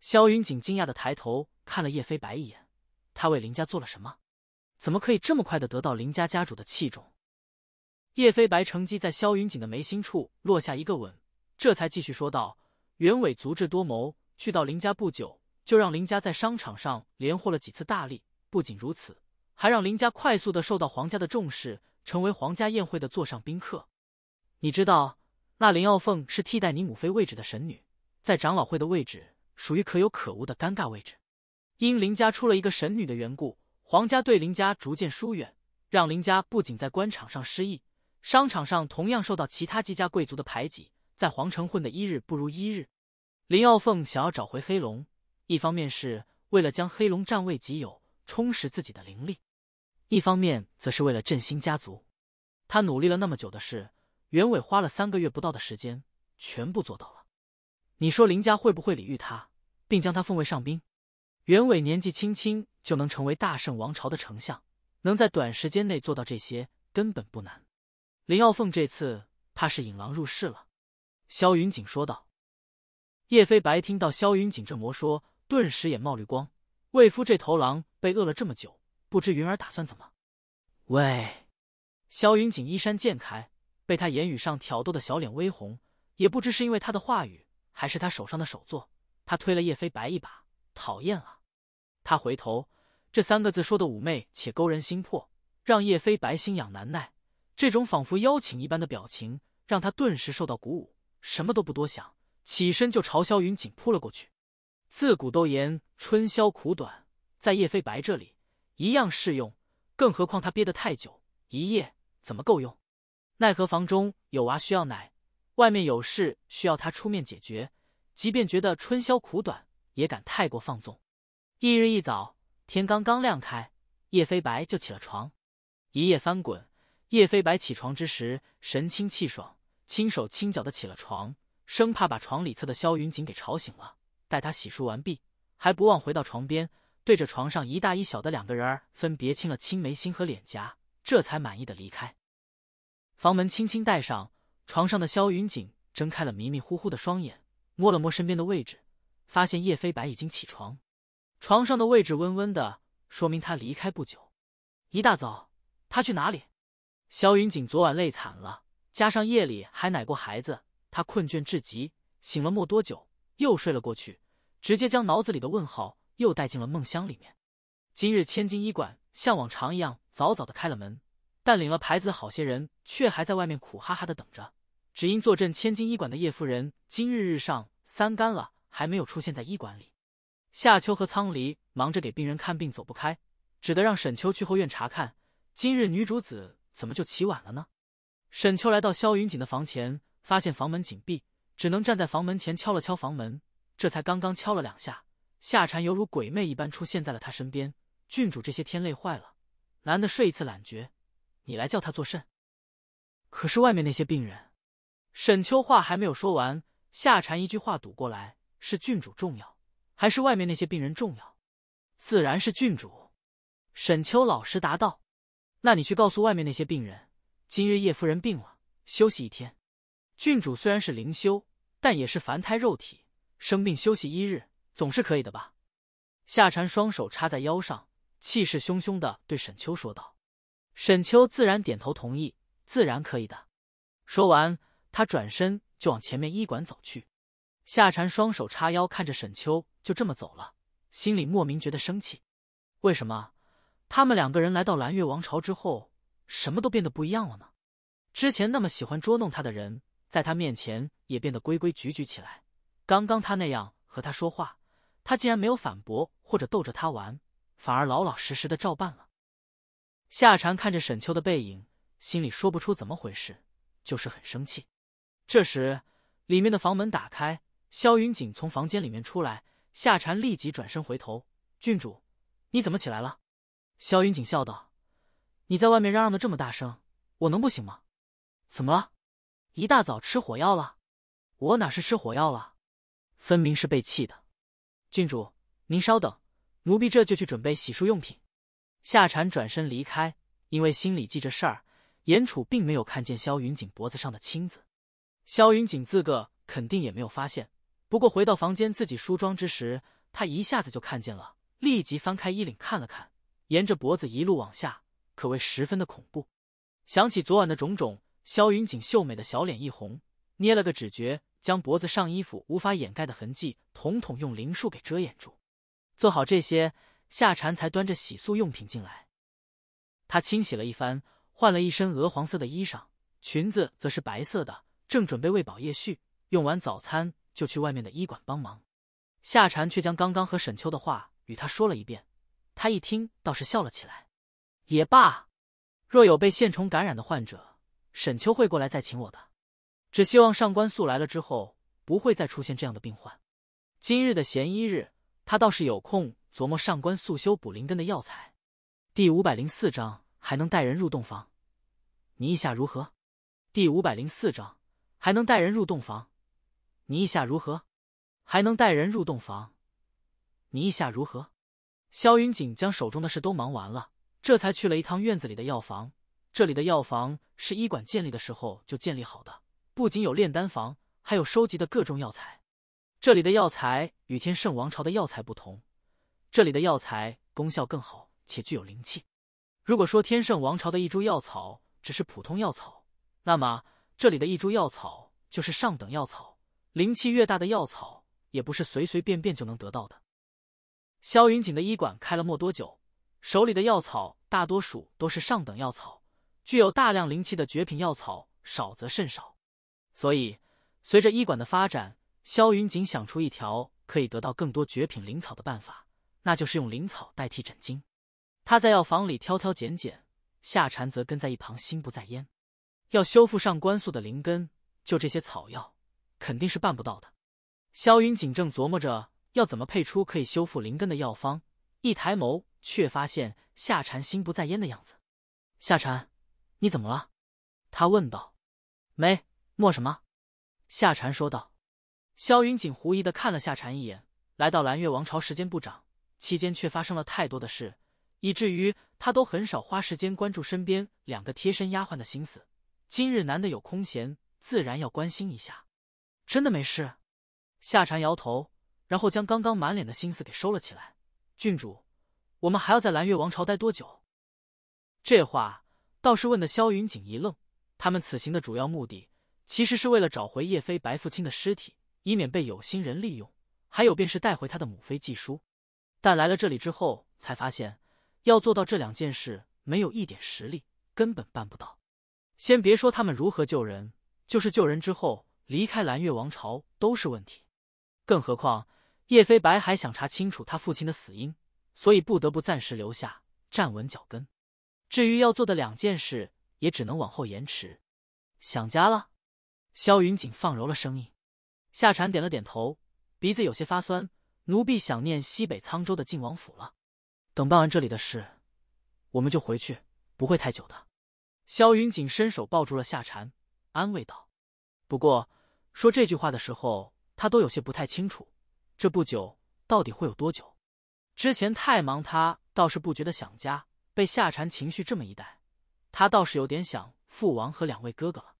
萧云锦惊讶的抬头看了叶飞白一眼，他为林家做了什么？怎么可以这么快的得到林家家主的器重？叶飞白乘机在萧云锦的眉心处落下一个吻，这才继续说道：“袁伟足智多谋，去到林家不久，就让林家在商场上连获了几次大利。不仅如此，还让林家快速的受到皇家的重视，成为皇家宴会的座上宾客。你知道，那林傲凤是替代你母妃位置的神女，在长老会的位置属于可有可无的尴尬位置。因林家出了一个神女的缘故，皇家对林家逐渐疏远，让林家不仅在官场上失意。”商场上同样受到其他几家贵族的排挤，在皇城混得一日不如一日。林傲凤想要找回黑龙，一方面是为了将黑龙占为己有，充实自己的灵力；一方面则是为了振兴家族。他努力了那么久的事，袁伟花了三个月不到的时间全部做到了。你说林家会不会礼遇他，并将他奉为上宾？袁伟年纪轻轻就能成为大圣王朝的丞相，能在短时间内做到这些，根本不难。林傲凤这次怕是引狼入室了，萧云锦说道。叶飞白听到萧云锦这魔说，顿时眼冒绿光。魏夫这头狼被饿了这么久，不知云儿打算怎么喂。萧云锦衣衫渐开，被他言语上挑逗的小脸微红，也不知是因为他的话语，还是他手上的手作。他推了叶飞白一把，讨厌啊！他回头，这三个字说的妩媚且勾人心魄，让叶飞白心痒难耐。这种仿佛邀请一般的表情，让他顿时受到鼓舞，什么都不多想，起身就朝萧云锦扑了过去。自古都言春宵苦短，在叶飞白这里一样适用，更何况他憋得太久，一夜怎么够用？奈何房中有娃需要奶，外面有事需要他出面解决，即便觉得春宵苦短，也敢太过放纵。翌日一早，天刚刚亮开，叶飞白就起了床，一夜翻滚。叶飞白起床之时神清气爽，轻手轻脚的起了床，生怕把床里侧的萧云锦给吵醒了。待他洗漱完毕，还不忘回到床边，对着床上一大一小的两个人儿分别亲了青眉心和脸颊，这才满意的离开。房门轻轻带上，床上的萧云锦睁开了迷迷糊糊的双眼，摸了摸身边的位置，发现叶飞白已经起床，床上的位置温温的，说明他离开不久。一大早，他去哪里？萧云锦昨晚累惨了，加上夜里还奶过孩子，他困倦至极，醒了没多久又睡了过去，直接将脑子里的问号又带进了梦乡里面。今日千金医馆像往常一样早早的开了门，但领了牌子好些人却还在外面苦哈哈的等着，只因坐镇千金医馆的叶夫人今日日上三竿了还没有出现在医馆里。夏秋和苍离忙着给病人看病走不开，只得让沈秋去后院查看。今日女主子。怎么就起晚了呢？沈秋来到萧云锦的房前，发现房门紧闭，只能站在房门前敲了敲房门。这才刚刚敲了两下，夏蝉犹如鬼魅一般出现在了他身边。郡主这些天累坏了，难得睡一次懒觉，你来叫他作甚？可是外面那些病人，沈秋话还没有说完，夏蝉一句话堵过来：是郡主重要，还是外面那些病人重要？自然是郡主。沈秋老实答道。那你去告诉外面那些病人，今日叶夫人病了，休息一天。郡主虽然是灵修，但也是凡胎肉体，生病休息一日，总是可以的吧？夏蝉双手插在腰上，气势汹汹的对沈秋说道。沈秋自然点头同意，自然可以的。说完，他转身就往前面医馆走去。夏蝉双手叉腰，看着沈秋就这么走了，心里莫名觉得生气，为什么？他们两个人来到蓝月王朝之后，什么都变得不一样了呢。之前那么喜欢捉弄他的人，在他面前也变得规规矩矩起来。刚刚他那样和他说话，他竟然没有反驳或者逗着他玩，反而老老实实的照办了。夏蝉看着沈秋的背影，心里说不出怎么回事，就是很生气。这时，里面的房门打开，萧云锦从房间里面出来，夏蝉立即转身回头：“郡主，你怎么起来了？”萧云锦笑道：“你在外面嚷嚷的这么大声，我能不醒吗？怎么了？一大早吃火药了？我哪是吃火药了，分明是被气的。郡主，您稍等，奴婢这就去准备洗漱用品。”夏蝉转身离开，因为心里记着事儿，严楚并没有看见萧云锦脖子上的青紫。萧云锦自个肯定也没有发现。不过回到房间自己梳妆之时，他一下子就看见了，立即翻开衣领看了看。沿着脖子一路往下，可谓十分的恐怖。想起昨晚的种种，萧云锦秀美的小脸一红，捏了个指诀，将脖子上衣服无法掩盖的痕迹统统用灵术给遮掩住。做好这些，夏蝉才端着洗漱用品进来。她清洗了一番，换了一身鹅黄色的衣裳，裙子则是白色的，正准备喂饱叶旭，用完早餐就去外面的医馆帮忙。夏蝉却将刚刚和沈秋的话与他说了一遍。他一听倒是笑了起来，也罢，若有被线虫感染的患者，沈秋会过来再请我的。只希望上官素来了之后，不会再出现这样的病患。今日的闲一日，他倒是有空琢磨上官素修补灵根的药材。第五百零四章还能带人入洞房，你意下如何？第五百零四章还能带人入洞房，你意下如何？还能带人入洞房，你意下如何？萧云锦将手中的事都忙完了，这才去了一趟院子里的药房。这里的药房是医馆建立的时候就建立好的，不仅有炼丹房，还有收集的各种药材。这里的药材与天圣王朝的药材不同，这里的药材功效更好，且具有灵气。如果说天圣王朝的一株药草只是普通药草，那么这里的一株药草就是上等药草。灵气越大的药草，也不是随随便便就能得到的。萧云锦的医馆开了没多久，手里的药草大多数都是上等药草，具有大量灵气的绝品药草少则甚少。所以，随着医馆的发展，萧云锦想出一条可以得到更多绝品灵草的办法，那就是用灵草代替枕经。他在药房里挑挑拣拣，夏蝉则跟在一旁心不在焉。要修复上官素的灵根，就这些草药肯定是办不到的。萧云锦正琢磨着。要怎么配出可以修复灵根的药方？一抬眸，却发现夏蝉心不在焉的样子。夏蝉，你怎么了？他问道。没，没什么。夏蝉说道。萧云锦狐疑的看了夏蝉一眼。来到蓝月王朝时间不长，期间却发生了太多的事，以至于他都很少花时间关注身边两个贴身丫鬟的心思。今日难得有空闲，自然要关心一下。真的没事？夏蝉摇头。然后将刚刚满脸的心思给收了起来。郡主，我们还要在蓝月王朝待多久？这话倒是问的萧云锦一愣。他们此行的主要目的，其实是为了找回叶飞、白父亲的尸体，以免被有心人利用；还有便是带回他的母妃季叔。但来了这里之后，才发现要做到这两件事，没有一点实力，根本办不到。先别说他们如何救人，就是救人之后离开蓝月王朝都是问题，更何况……叶飞白还想查清楚他父亲的死因，所以不得不暂时留下，站稳脚跟。至于要做的两件事，也只能往后延迟。想家了？萧云锦放柔了声音。夏蝉点了点头，鼻子有些发酸。奴婢想念西北沧州的靖王府了。等办完这里的事，我们就回去，不会太久的。萧云锦伸手抱住了夏蝉，安慰道。不过说这句话的时候，他都有些不太清楚。这不久到底会有多久？之前太忙，他倒是不觉得想家。被夏蝉情绪这么一带，他倒是有点想父王和两位哥哥了。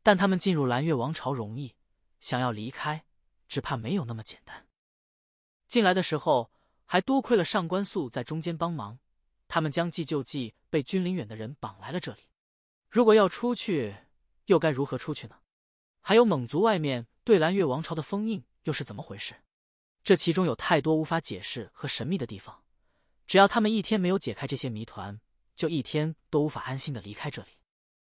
但他们进入蓝月王朝容易，想要离开，只怕没有那么简单。进来的时候还多亏了上官素在中间帮忙，他们将计就计，被君临远的人绑来了这里。如果要出去，又该如何出去呢？还有蒙族外面对蓝月王朝的封印，又是怎么回事？这其中有太多无法解释和神秘的地方，只要他们一天没有解开这些谜团，就一天都无法安心的离开这里。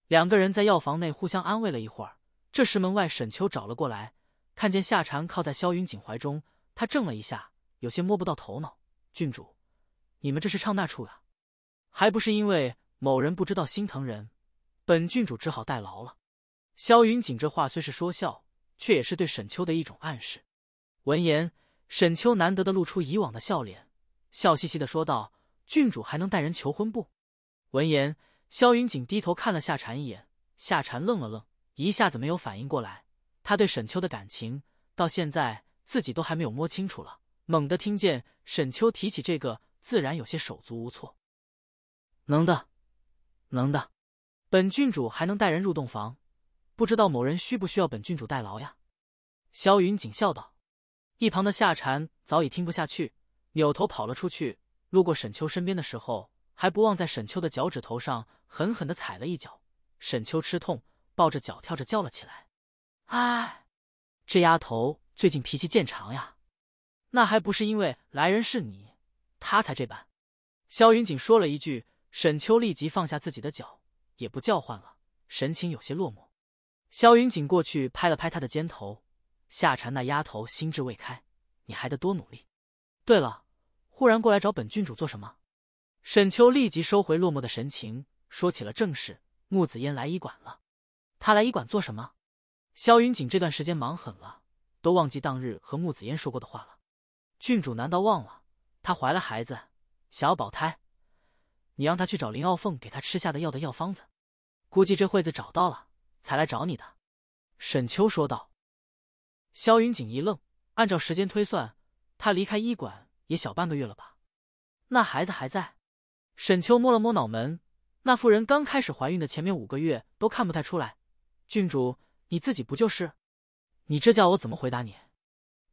两个人在药房内互相安慰了一会儿，这时门外沈秋找了过来，看见夏蝉靠在萧云锦怀中，他怔了一下，有些摸不到头脑。郡主，你们这是唱那出呀？还不是因为某人不知道心疼人，本郡主只好代劳了。萧云锦这话虽是说笑，却也是对沈秋的一种暗示。闻言。沈秋难得的露出以往的笑脸，笑嘻嘻的说道：“郡主还能带人求婚不？”闻言，萧云锦低头看了夏蝉一眼，夏蝉愣了愣，一下子没有反应过来。他对沈秋的感情到现在自己都还没有摸清楚了，猛地听见沈秋提起这个，自然有些手足无措。“能的，能的，本郡主还能带人入洞房，不知道某人需不需要本郡主代劳呀？”萧云锦笑道。一旁的夏蝉早已听不下去，扭头跑了出去。路过沈秋身边的时候，还不忘在沈秋的脚趾头上狠狠地踩了一脚。沈秋吃痛，抱着脚跳着叫了起来：“哎，这丫头最近脾气见长呀，那还不是因为来人是你，她才这般。”萧云锦说了一句，沈秋立即放下自己的脚，也不叫唤了，神情有些落寞。萧云锦过去拍了拍她的肩头。夏蝉那丫头心智未开，你还得多努力。对了，忽然过来找本郡主做什么？沈秋立即收回落寞的神情，说起了正事。穆子嫣来医馆了，他来医馆做什么？萧云锦这段时间忙狠了，都忘记当日和穆子嫣说过的话了。郡主难道忘了？她怀了孩子，想要保胎，你让她去找林傲凤给她吃下的药的药方子，估计这会子找到了，才来找你的。沈秋说道。萧云锦一愣，按照时间推算，他离开医馆也小半个月了吧？那孩子还在？沈秋摸了摸脑门，那妇人刚开始怀孕的前面五个月都看不太出来。郡主，你自己不就是？你这叫我怎么回答你？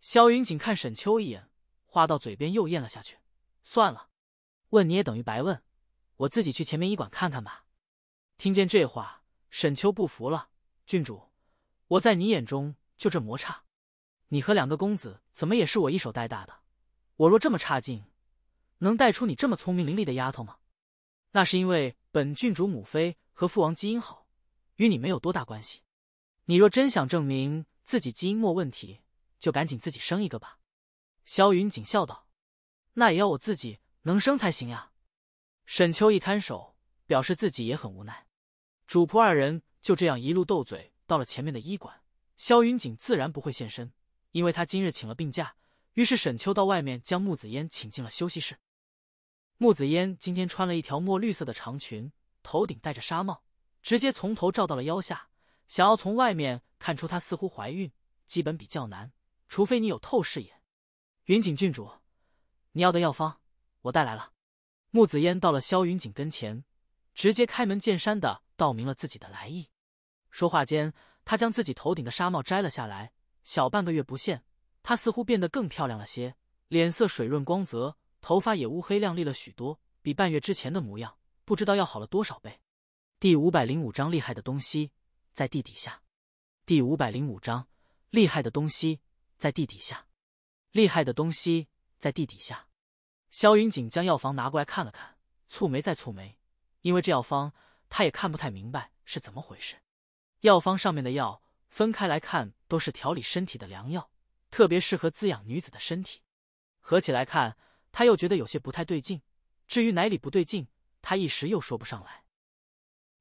萧云锦看沈秋一眼，话到嘴边又咽了下去。算了，问你也等于白问，我自己去前面医馆看看吧。听见这话，沈秋不服了。郡主，我在你眼中就这么差？你和两个公子怎么也是我一手带大的？我若这么差劲，能带出你这么聪明伶俐的丫头吗？那是因为本郡主母妃和父王基因好，与你没有多大关系。你若真想证明自己基因没问题，就赶紧自己生一个吧。萧云锦笑道：“那也要我自己能生才行呀。”沈秋一摊手，表示自己也很无奈。主仆二人就这样一路斗嘴，到了前面的医馆。萧云锦自然不会现身。因为他今日请了病假，于是沈秋到外面将木子烟请进了休息室。木子烟今天穿了一条墨绿色的长裙，头顶戴着纱帽，直接从头罩到了腰下，想要从外面看出她似乎怀孕，基本比较难，除非你有透视眼。云锦郡主，你要的药方我带来了。木子烟到了萧云锦跟前，直接开门见山的道明了自己的来意。说话间，他将自己头顶的纱帽摘了下来。小半个月不见，她似乎变得更漂亮了些，脸色水润光泽，头发也乌黑亮丽了许多，比半月之前的模样不知道要好了多少倍。第五百零五章厉害的东西在地底下。第五百零五章厉害的东西在地底下。厉害的东西在地底下。萧云锦将药方拿过来看了看，蹙眉再蹙眉，因为这药方他也看不太明白是怎么回事。药方上面的药。分开来看都是调理身体的良药，特别适合滋养女子的身体。合起来看，他又觉得有些不太对劲。至于哪里不对劲，他一时又说不上来。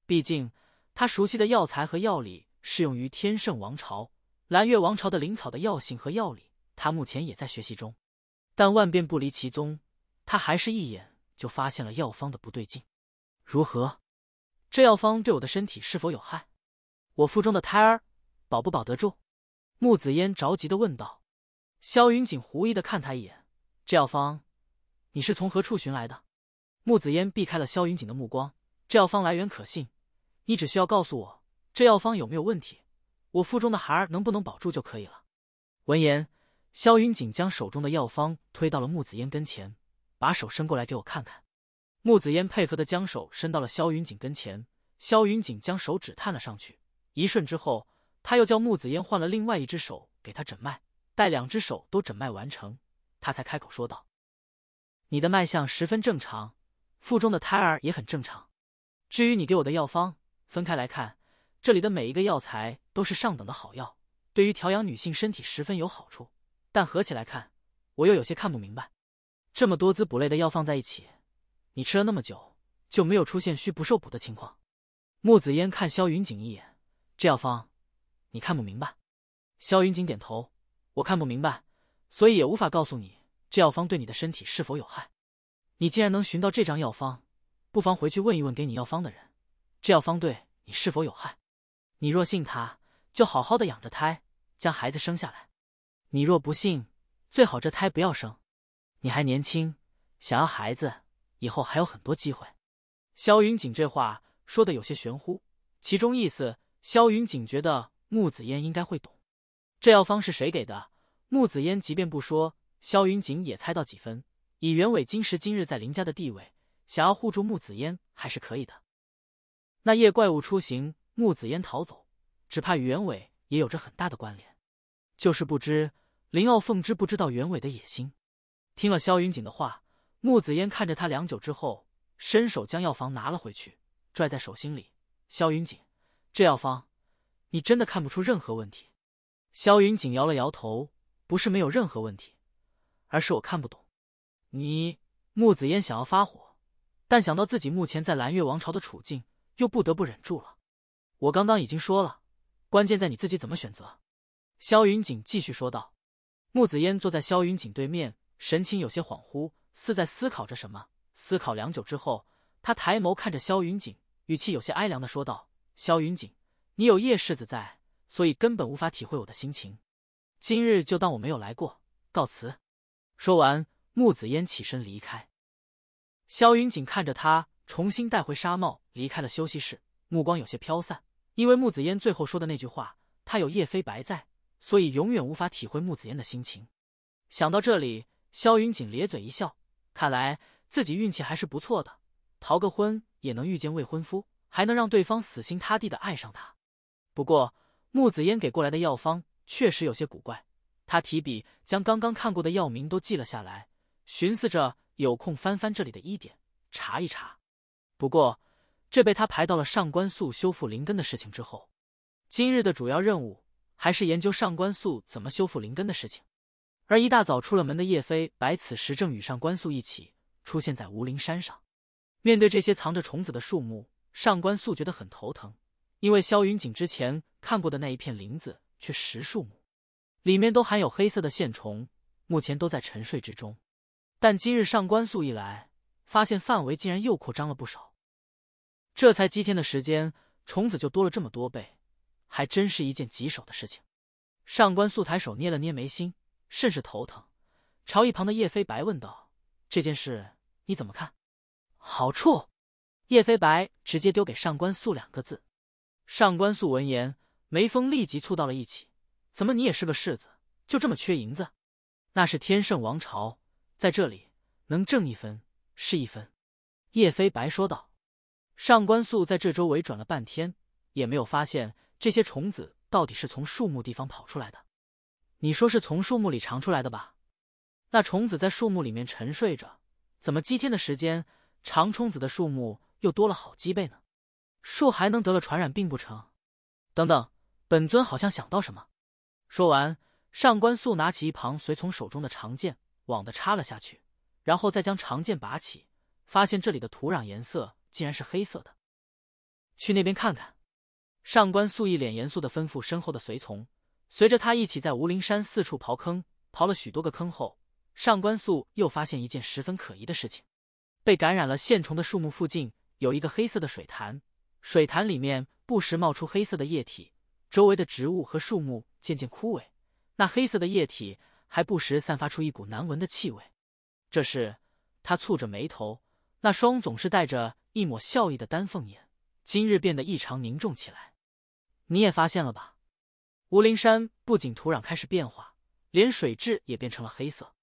毕竟他熟悉的药材和药理适用于天圣王朝、蓝月王朝的灵草的药性和药理，他目前也在学习中。但万变不离其宗，他还是一眼就发现了药方的不对劲。如何？这药方对我的身体是否有害？我腹中的胎儿？保不保得住？木子烟着急的问道。萧云锦狐疑的看他一眼：“这药方，你是从何处寻来的？”木子烟避开了萧云锦的目光：“这药方来源可信，你只需要告诉我这药方有没有问题，我腹中的孩儿能不能保住就可以了。”闻言，萧云锦将手中的药方推到了木子烟跟前，把手伸过来给我看看。木子烟配合的将手伸到了萧云锦跟前，萧云锦将手指探了上去，一瞬之后。他又叫木子烟换了另外一只手给他诊脉，待两只手都诊脉完成，他才开口说道：“你的脉象十分正常，腹中的胎儿也很正常。至于你给我的药方，分开来看，这里的每一个药材都是上等的好药，对于调养女性身体十分有好处。但合起来看，我又有些看不明白。这么多滋补类的药放在一起，你吃了那么久，就没有出现虚不受补的情况？”木子烟看萧云锦一眼，这药方。你看不明白，萧云锦点头。我看不明白，所以也无法告诉你这药方对你的身体是否有害。你既然能寻到这张药方，不妨回去问一问给你药方的人，这药方对你是否有害。你若信他，就好好的养着胎，将孩子生下来。你若不信，最好这胎不要生。你还年轻，想要孩子，以后还有很多机会。萧云锦这话说的有些玄乎，其中意思，萧云锦觉得。木子烟应该会懂，这药方是谁给的？木子烟即便不说，萧云锦也猜到几分。以袁伟今时今日在林家的地位，想要护住木子烟还是可以的。那夜怪物出行，木子烟逃走，只怕与袁伟也有着很大的关联。就是不知林傲凤知不知道袁伟的野心。听了萧云锦的话，木子烟看着他良久之后，伸手将药方拿了回去，拽在手心里。萧云锦，这药方。你真的看不出任何问题，萧云锦摇了摇头，不是没有任何问题，而是我看不懂。你木子烟想要发火，但想到自己目前在蓝月王朝的处境，又不得不忍住了。我刚刚已经说了，关键在你自己怎么选择。萧云锦继续说道。木子烟坐在萧云锦对面，神情有些恍惚，似在思考着什么。思考良久之后，他抬眸看着萧云锦，语气有些哀凉的说道：“萧云锦。”你有叶世子在，所以根本无法体会我的心情。今日就当我没有来过，告辞。说完，木子烟起身离开。萧云锦看着他重新带回纱帽，离开了休息室，目光有些飘散。因为木子烟最后说的那句话：“他有叶飞白在，所以永远无法体会木子烟的心情。”想到这里，萧云锦咧嘴一笑，看来自己运气还是不错的，逃个婚也能遇见未婚夫，还能让对方死心塌地的爱上他。不过，木子烟给过来的药方确实有些古怪。他提笔将刚刚看过的药名都记了下来，寻思着有空翻翻这里的医典查一查。不过，这被他排到了上官素修复灵根的事情之后。今日的主要任务还是研究上官素怎么修复灵根的事情。而一大早出了门的叶飞白，此时正与上官素一起出现在无灵山上。面对这些藏着虫子的树木，上官素觉得很头疼。因为萧云锦之前看过的那一片林子却十数亩，里面都含有黑色的线虫，目前都在沉睡之中。但今日上官素一来，发现范围竟然又扩张了不少。这才几天的时间，虫子就多了这么多倍，还真是一件棘手的事情。上官素抬手捏了捏眉心，甚是头疼，朝一旁的叶飞白问道：“这件事你怎么看？”好处。叶飞白直接丢给上官素两个字。上官素闻言，眉峰立即蹙到了一起。怎么你也是个世子，就这么缺银子？那是天圣王朝，在这里能挣一分是一分。叶飞白说道。上官素在这周围转了半天，也没有发现这些虫子到底是从树木地方跑出来的。你说是从树木里长出来的吧？那虫子在树木里面沉睡着，怎么几天的时间，长虫子的树木又多了好几倍呢？树还能得了传染病不成？等等，本尊好像想到什么。说完，上官素拿起一旁随从手中的长剑，猛地插了下去，然后再将长剑拔起，发现这里的土壤颜色竟然是黑色的。去那边看看。上官素一脸严肃的吩咐身后的随从，随着他一起在无林山四处刨坑，刨了许多个坑后，上官素又发现一件十分可疑的事情：被感染了线虫的树木附近有一个黑色的水潭。水潭里面不时冒出黑色的液体，周围的植物和树木渐渐枯萎。那黑色的液体还不时散发出一股难闻的气味。这是他蹙着眉头，那双总是带着一抹笑意的丹凤眼，今日变得异常凝重起来。你也发现了吧？吴灵山不仅土壤开始变化，连水质也变成了黑色。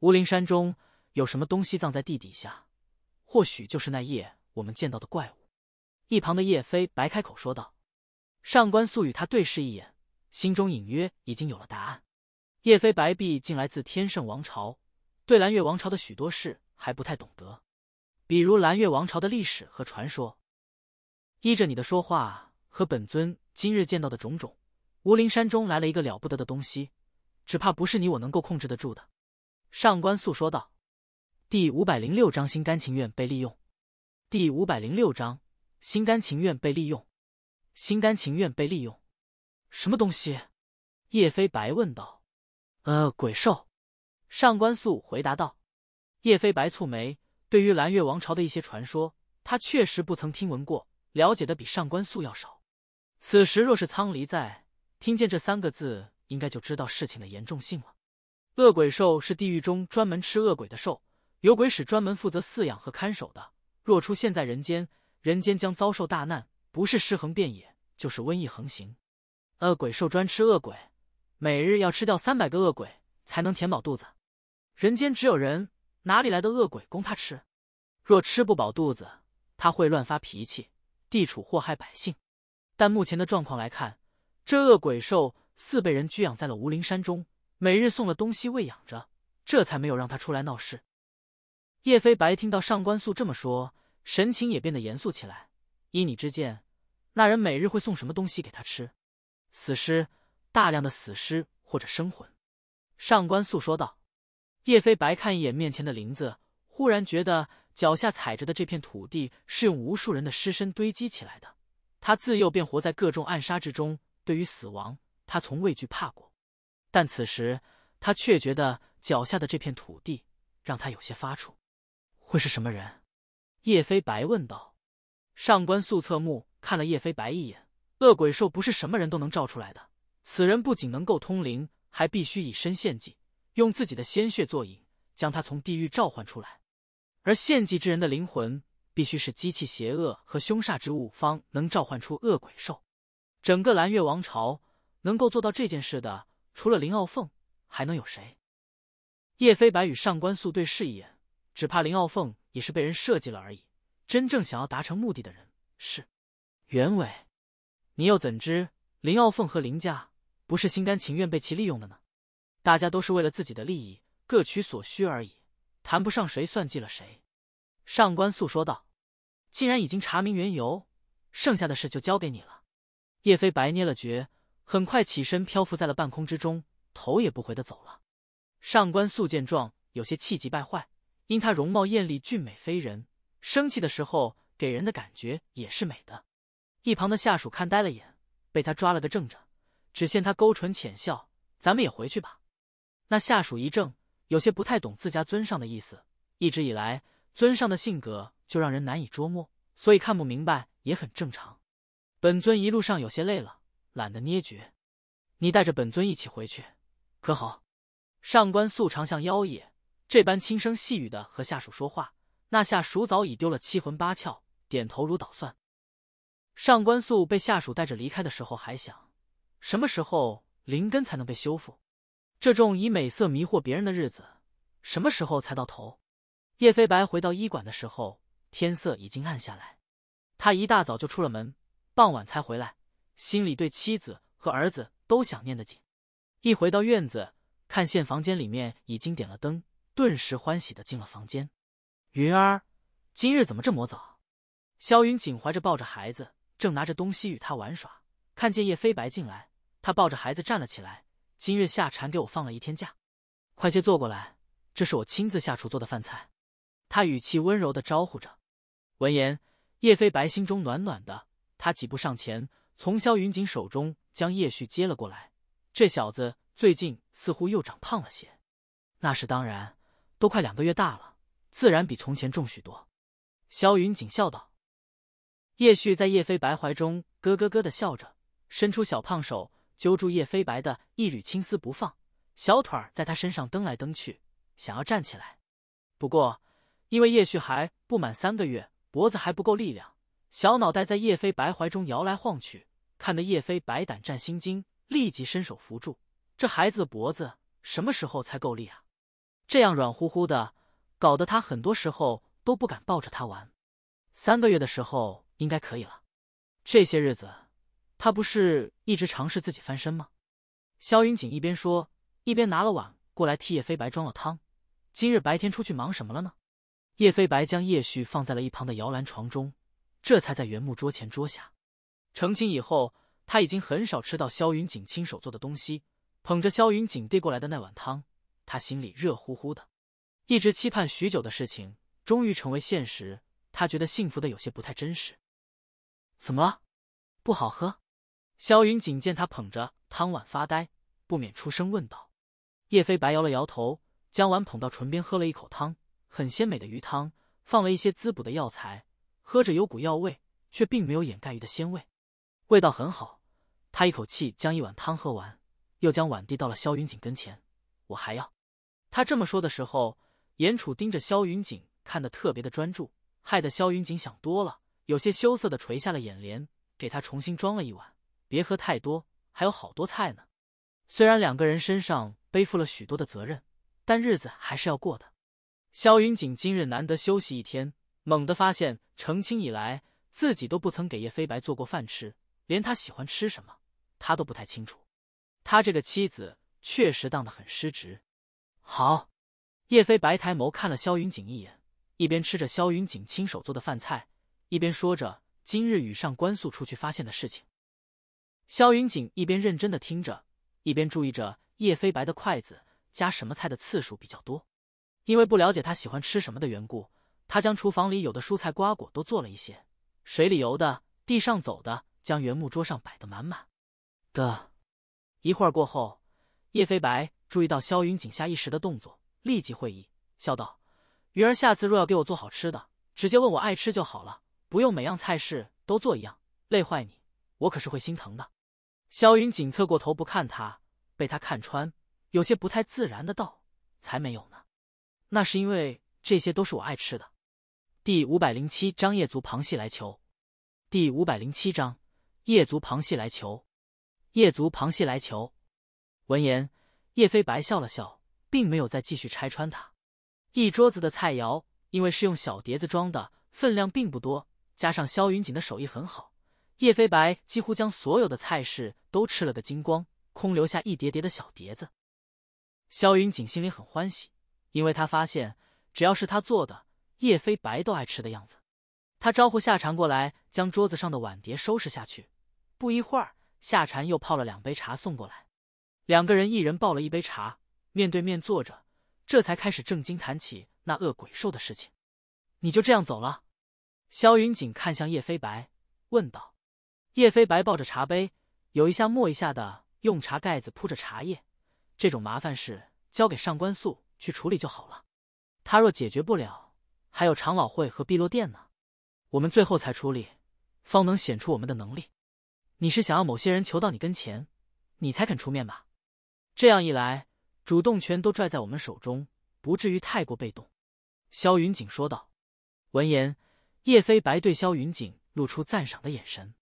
吴灵山中有什么东西葬在地底下？或许就是那夜我们见到的怪物。一旁的叶飞白开口说道：“上官素与他对视一眼，心中隐约已经有了答案。叶飞白璧竟来自天圣王朝，对蓝月王朝的许多事还不太懂得，比如蓝月王朝的历史和传说。依着你的说话和本尊今日见到的种种，无灵山中来了一个了不得的东西，只怕不是你我能够控制得住的。”上官素说道。第五百零六章心甘情愿被利用。第五百零六章。心甘情愿被利用，心甘情愿被利用，什么东西？叶飞白问道。呃，鬼兽，上官素回答道。叶飞白蹙眉，对于蓝月王朝的一些传说，他确实不曾听闻过，了解的比上官素要少。此时若是苍离在，听见这三个字，应该就知道事情的严重性了。恶鬼兽是地狱中专门吃恶鬼的兽，有鬼使专门负责饲养和看守的。若出现在人间。人间将遭受大难，不是尸横遍野，就是瘟疫横行。恶鬼兽专吃恶鬼，每日要吃掉三百个恶鬼才能填饱肚子。人间只有人，哪里来的恶鬼供他吃？若吃不饱肚子，他会乱发脾气，地处祸害百姓。但目前的状况来看，这恶鬼兽似被人圈养在了无灵山中，每日送了东西喂养着，这才没有让他出来闹事。叶飞白听到上官素这么说。神情也变得严肃起来。依你之见，那人每日会送什么东西给他吃？死尸，大量的死尸或者生魂。上官素说道。叶飞白看一眼面前的林子，忽然觉得脚下踩着的这片土地是用无数人的尸身堆积起来的。他自幼便活在各种暗杀之中，对于死亡他从未惧怕过，但此时他却觉得脚下的这片土地让他有些发怵。会是什么人？叶飞白问道：“上官素侧目看了叶飞白一眼，恶鬼兽不是什么人都能召出来的。此人不仅能够通灵，还必须以身献祭，用自己的鲜血作引，将他从地狱召唤出来。而献祭之人的灵魂必须是机器邪恶和凶煞之物，方能召唤出恶鬼兽。整个蓝月王朝能够做到这件事的，除了林傲凤，还能有谁？”叶飞白与上官素对视一眼，只怕林傲凤。也是被人设计了而已。真正想要达成目的的人是袁伟，你又怎知林傲凤和林家不是心甘情愿被其利用的呢？大家都是为了自己的利益，各取所需而已，谈不上谁算计了谁。上官素说道：“既然已经查明缘由，剩下的事就交给你了。”叶飞白捏了诀，很快起身，漂浮在了半空之中，头也不回的走了。上官素见状，有些气急败坏。因她容貌艳丽，俊美非人，生气的时候给人的感觉也是美的。一旁的下属看呆了眼，被他抓了个正着。只见他勾唇浅笑：“咱们也回去吧。”那下属一怔，有些不太懂自家尊上的意思。一直以来，尊上的性格就让人难以捉摸，所以看不明白也很正常。本尊一路上有些累了，懒得捏诀，你带着本尊一起回去，可好？上官素常向妖冶，这般轻声细语的和下属说话，那下属早已丢了七魂八窍，点头如捣蒜。上官素被下属带着离开的时候，还想什么时候灵根才能被修复？这种以美色迷惑别人的日子，什么时候才到头？叶飞白回到医馆的时候，天色已经暗下来。他一大早就出了门，傍晚才回来，心里对妻子和儿子都想念得紧。一回到院子，看现房间里面已经点了灯。顿时欢喜的进了房间。云儿，今日怎么这么早？萧云锦怀着抱着孩子，正拿着东西与他玩耍。看见叶飞白进来，他抱着孩子站了起来。今日夏蝉给我放了一天假，快些坐过来，这是我亲自下厨做的饭菜。他语气温柔的招呼着。闻言，叶飞白心中暖暖的。他几步上前，从萧云锦手中将叶旭接了过来。这小子最近似乎又长胖了些。那是当然。都快两个月大了，自然比从前重许多。萧云锦笑道：“叶旭在叶飞白怀中咯咯咯的笑着，伸出小胖手揪住叶飞白的一缕青丝不放，小腿儿在他身上蹬来蹬去，想要站起来。不过因为叶旭还不满三个月，脖子还不够力量，小脑袋在叶飞白怀中摇来晃去，看得叶飞白胆战心惊，立即伸手扶住这孩子的脖子。什么时候才够力啊？”这样软乎乎的，搞得他很多时候都不敢抱着他玩。三个月的时候应该可以了。这些日子，他不是一直尝试自己翻身吗？萧云锦一边说，一边拿了碗过来替叶飞白装了汤。今日白天出去忙什么了呢？叶飞白将叶旭放在了一旁的摇篮床中，这才在原木桌前桌下。成亲以后，他已经很少吃到萧云锦亲手做的东西。捧着萧云锦递过来的那碗汤。他心里热乎乎的，一直期盼许久的事情终于成为现实，他觉得幸福的有些不太真实。怎么了？不好喝？萧云锦见他捧着汤碗发呆，不免出声问道。叶飞白摇了摇头，将碗捧到唇边喝了一口汤，很鲜美的鱼汤，放了一些滋补的药材，喝着有股药味，却并没有掩盖鱼的鲜味，味道很好。他一口气将一碗汤喝完，又将碗递到了萧云锦跟前。我还要。他这么说的时候，颜楚盯着萧云锦看的特别的专注，害得萧云锦想多了，有些羞涩的垂下了眼帘，给他重新装了一碗，别喝太多，还有好多菜呢。虽然两个人身上背负了许多的责任，但日子还是要过的。萧云锦今日难得休息一天，猛地发现成亲以来自己都不曾给叶飞白做过饭吃，连他喜欢吃什么他都不太清楚，他这个妻子确实当得很失职。好，叶飞白抬眸看了萧云锦一眼，一边吃着萧云锦亲手做的饭菜，一边说着今日与上官素出去发现的事情。萧云锦一边认真的听着，一边注意着叶飞白的筷子夹什么菜的次数比较多。因为不了解他喜欢吃什么的缘故，他将厨房里有的蔬菜瓜果都做了一些，水里游的，地上走的，将原木桌上摆的满满。的一会儿过后，叶飞白。注意到萧云锦下意识的动作，立即会意，笑道：“鱼儿，下次若要给我做好吃的，直接问我爱吃就好了，不用每样菜式都做一样，累坏你，我可是会心疼的。”萧云锦侧过头不看他，被他看穿，有些不太自然的道：“才没有呢，那是因为这些都是我爱吃的。”第五百零七章夜族旁系来求。第五百零七章夜族旁系来求。夜族旁系来求。闻言。叶飞白笑了笑，并没有再继续拆穿他。一桌子的菜肴，因为是用小碟子装的，分量并不多，加上萧云锦的手艺很好，叶飞白几乎将所有的菜式都吃了个精光，空留下一叠叠的小碟子。萧云锦心里很欢喜，因为他发现，只要是他做的，叶飞白都爱吃的样子。他招呼夏蝉过来，将桌子上的碗碟收拾下去。不一会儿，夏蝉又泡了两杯茶送过来。两个人一人抱了一杯茶，面对面坐着，这才开始正经谈起那恶鬼兽的事情。你就这样走了？萧云锦看向叶飞白，问道。叶飞白抱着茶杯，有一下没一下的用茶盖子铺着茶叶。这种麻烦事交给上官素去处理就好了。他若解决不了，还有长老会和碧落殿呢。我们最后才处理，方能显出我们的能力。你是想要某些人求到你跟前，你才肯出面吧？这样一来，主动权都拽在我们手中，不至于太过被动。”萧云锦说道。闻言，叶飞白对萧云锦露出赞赏的眼神。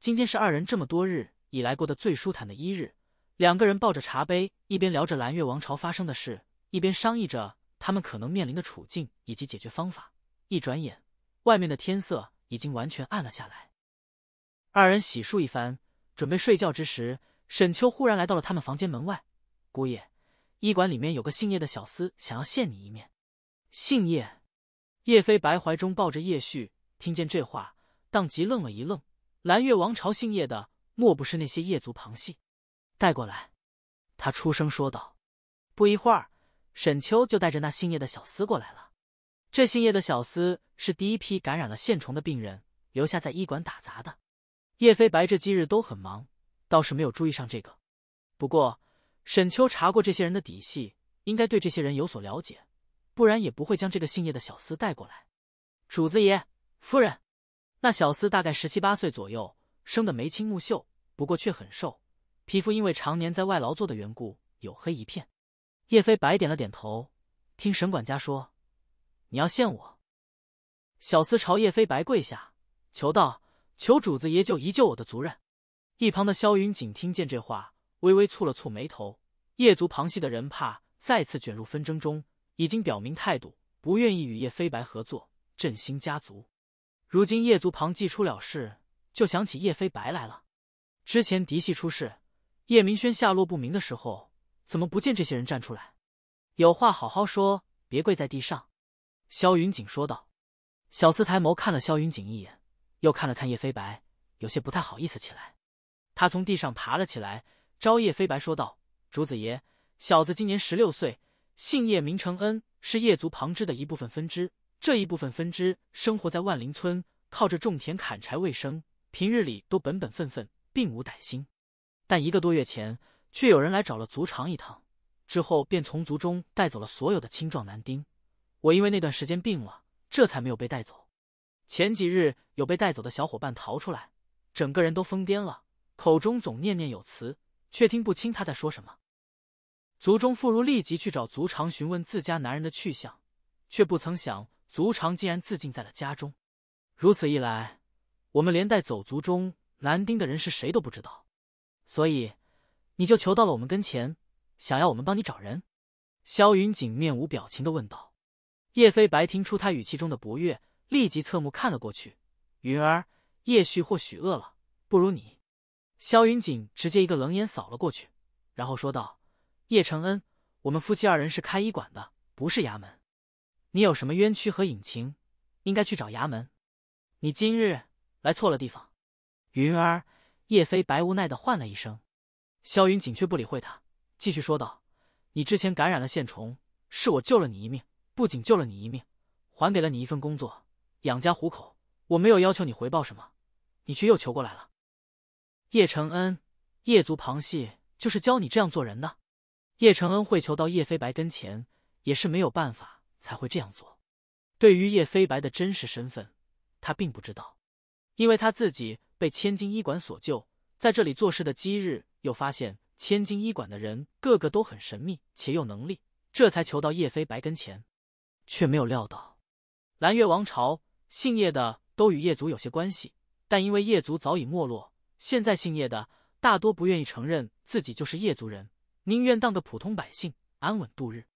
今天是二人这么多日以来过得最舒坦的一日，两个人抱着茶杯，一边聊着蓝月王朝发生的事，一边商议着他们可能面临的处境以及解决方法。一转眼，外面的天色已经完全暗了下来。二人洗漱一番，准备睡觉之时。沈秋忽然来到了他们房间门外，姑爷，医馆里面有个姓叶的小厮想要见你一面。姓叶，叶飞白怀中抱着叶旭，听见这话，当即愣了一愣。蓝月王朝姓叶的，莫不是那些叶族旁系？带过来，他出声说道。不一会儿，沈秋就带着那姓叶的小厮过来了。这姓叶的小厮是第一批感染了线虫的病人，留下在医馆打杂的。叶飞白这几日都很忙。倒是没有注意上这个，不过沈秋查过这些人的底细，应该对这些人有所了解，不然也不会将这个姓叶的小厮带过来。主子爷、夫人，那小厮大概十七八岁左右，生得眉清目秀，不过却很瘦，皮肤因为常年在外劳作的缘故，黝黑一片。叶飞白点了点头，听沈管家说，你要献我？小厮朝叶飞白跪下，求道：“求主子爷救一救我的族人。”一旁的萧云锦听见这话，微微蹙了蹙眉头。叶族旁系的人怕再次卷入纷争中，已经表明态度，不愿意与叶飞白合作振兴家族。如今叶族旁系出了事，就想起叶飞白来了。之前嫡系出事，叶明轩下落不明的时候，怎么不见这些人站出来？有话好好说，别跪在地上。”萧云锦说道。小厮抬眸看了萧云锦一眼，又看了看叶飞白，有些不太好意思起来。他从地上爬了起来，朝叶飞白说道：“竹子爷，小子今年十六岁，姓叶，名承恩，是叶族旁支的一部分分支。这一部分分支生活在万林村，靠着种田砍柴为生，平日里都本本分分，并无歹心。但一个多月前，却有人来找了族长一趟，之后便从族中带走了所有的青壮男丁。我因为那段时间病了，这才没有被带走。前几日有被带走的小伙伴逃出来，整个人都疯癫了。”口中总念念有词，却听不清他在说什么。族中妇孺立即去找族长询问自家男人的去向，却不曾想族长竟然自尽在了家中。如此一来，我们连带走族中男丁的人是谁都不知道。所以，你就求到了我们跟前，想要我们帮你找人？萧云锦面无表情的问道。叶飞白听出他语气中的不悦，立即侧目看了过去。云儿，叶旭或许饿了，不如你。萧云锦直接一个冷眼扫了过去，然后说道：“叶承恩，我们夫妻二人是开医馆的，不是衙门。你有什么冤屈和隐情，应该去找衙门。你今日来错了地方。”云儿，叶飞白无奈的唤了一声，萧云锦却不理会他，继续说道：“你之前感染了线虫，是我救了你一命，不仅救了你一命，还给了你一份工作，养家糊口。我没有要求你回报什么，你却又求过来了。”叶承恩，叶族旁系就是教你这样做人的。叶承恩会求到叶飞白跟前，也是没有办法才会这样做。对于叶飞白的真实身份，他并不知道，因为他自己被千金医馆所救，在这里做事的几日，又发现千金医馆的人个个都很神秘且有能力，这才求到叶飞白跟前，却没有料到蓝月王朝姓叶的都与叶族有些关系，但因为叶族早已没落。现在姓叶的大多不愿意承认自己就是叶族人，宁愿当个普通百姓安稳度日。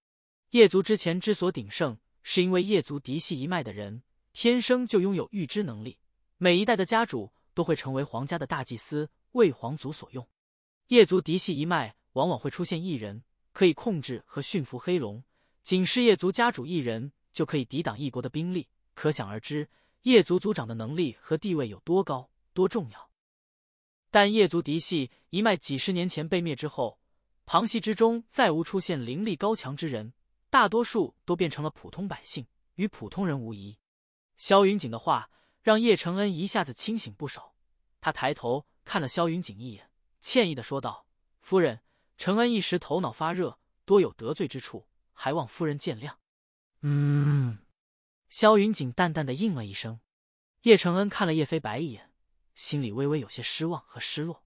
叶族之前之所鼎盛，是因为叶族嫡系一脉的人天生就拥有预知能力，每一代的家主都会成为皇家的大祭司，为皇族所用。叶族嫡系一脉往往会出现一人可以控制和驯服黑龙，仅是叶族家主一人就可以抵挡一国的兵力，可想而知，叶族族长的能力和地位有多高、多重要。但叶族嫡系一脉几十年前被灭之后，旁系之中再无出现灵力高强之人，大多数都变成了普通百姓，与普通人无疑。萧云锦的话让叶承恩一下子清醒不少，他抬头看了萧云锦一眼，歉意的说道：“夫人，承恩一时头脑发热，多有得罪之处，还望夫人见谅。”嗯。萧云锦淡淡的应了一声，叶承恩看了叶飞白一眼。心里微微有些失望和失落。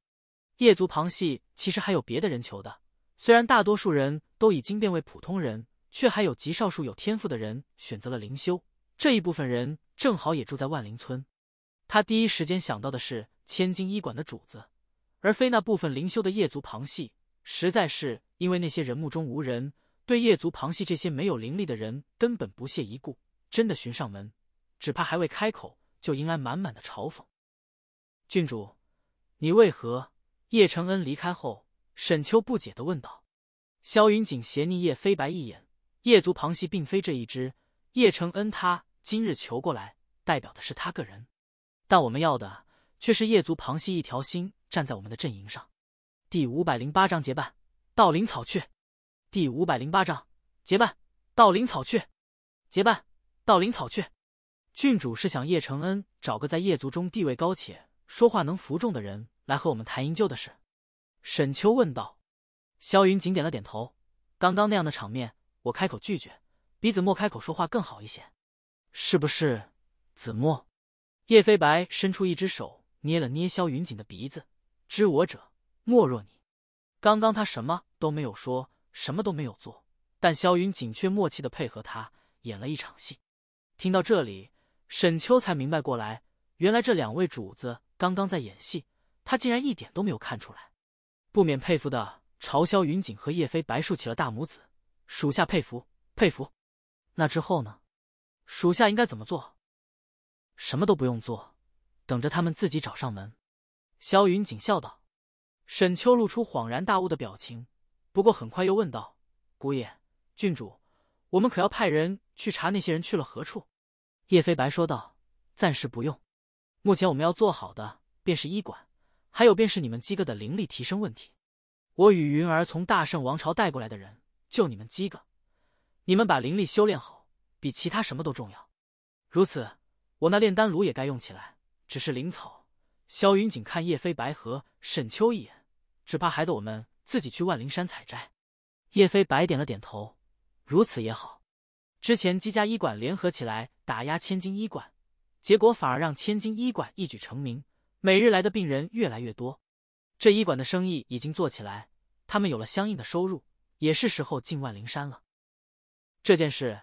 夜族旁系其实还有别的人求的，虽然大多数人都已经变为普通人，却还有极少数有天赋的人选择了灵修。这一部分人正好也住在万灵村。他第一时间想到的是千金医馆的主子，而非那部分灵修的夜族旁系。实在是因为那些人目中无人，对夜族旁系这些没有灵力的人根本不屑一顾。真的寻上门，只怕还未开口，就迎来满满的嘲讽。郡主，你为何？叶承恩离开后，沈秋不解的问道。萧云锦斜睨叶飞白一眼，叶族旁系并非这一支，叶承恩他今日求过来，代表的是他个人，但我们要的却是叶族旁系一条心，站在我们的阵营上。第五百零八章结伴到灵草去。第五百零八章结伴到灵草去。结伴到灵草去。郡主是想叶承恩找个在叶族中地位高且。说话能服众的人来和我们谈营救的事，沈秋问道。萧云锦点了点头。刚刚那样的场面，我开口拒绝，比子墨开口说话更好一些，是不是？子墨，叶飞白伸出一只手捏了捏萧云锦的鼻子。知我者，莫若你。刚刚他什么都没有说，什么都没有做，但萧云锦却默契的配合他演了一场戏。听到这里，沈秋才明白过来，原来这两位主子。刚刚在演戏，他竟然一点都没有看出来，不免佩服的朝萧云锦和叶飞白竖起了大拇指。属下佩服佩服。那之后呢？属下应该怎么做？什么都不用做，等着他们自己找上门。萧云锦笑道。沈秋露出恍然大悟的表情，不过很快又问道：“姑爷，郡主，我们可要派人去查那些人去了何处？”叶飞白说道：“暂时不用。”目前我们要做好的便是医馆，还有便是你们几个的灵力提升问题。我与云儿从大圣王朝带过来的人，就你们几个，你们把灵力修炼好，比其他什么都重要。如此，我那炼丹炉也该用起来。只是灵草，萧云锦看叶飞白和沈秋一眼，只怕还得我们自己去万灵山采摘。叶飞白点了点头，如此也好。之前姬家医馆联合起来打压千金医馆。结果反而让千金医馆一举成名，每日来的病人越来越多，这医馆的生意已经做起来，他们有了相应的收入，也是时候进万灵山了。这件事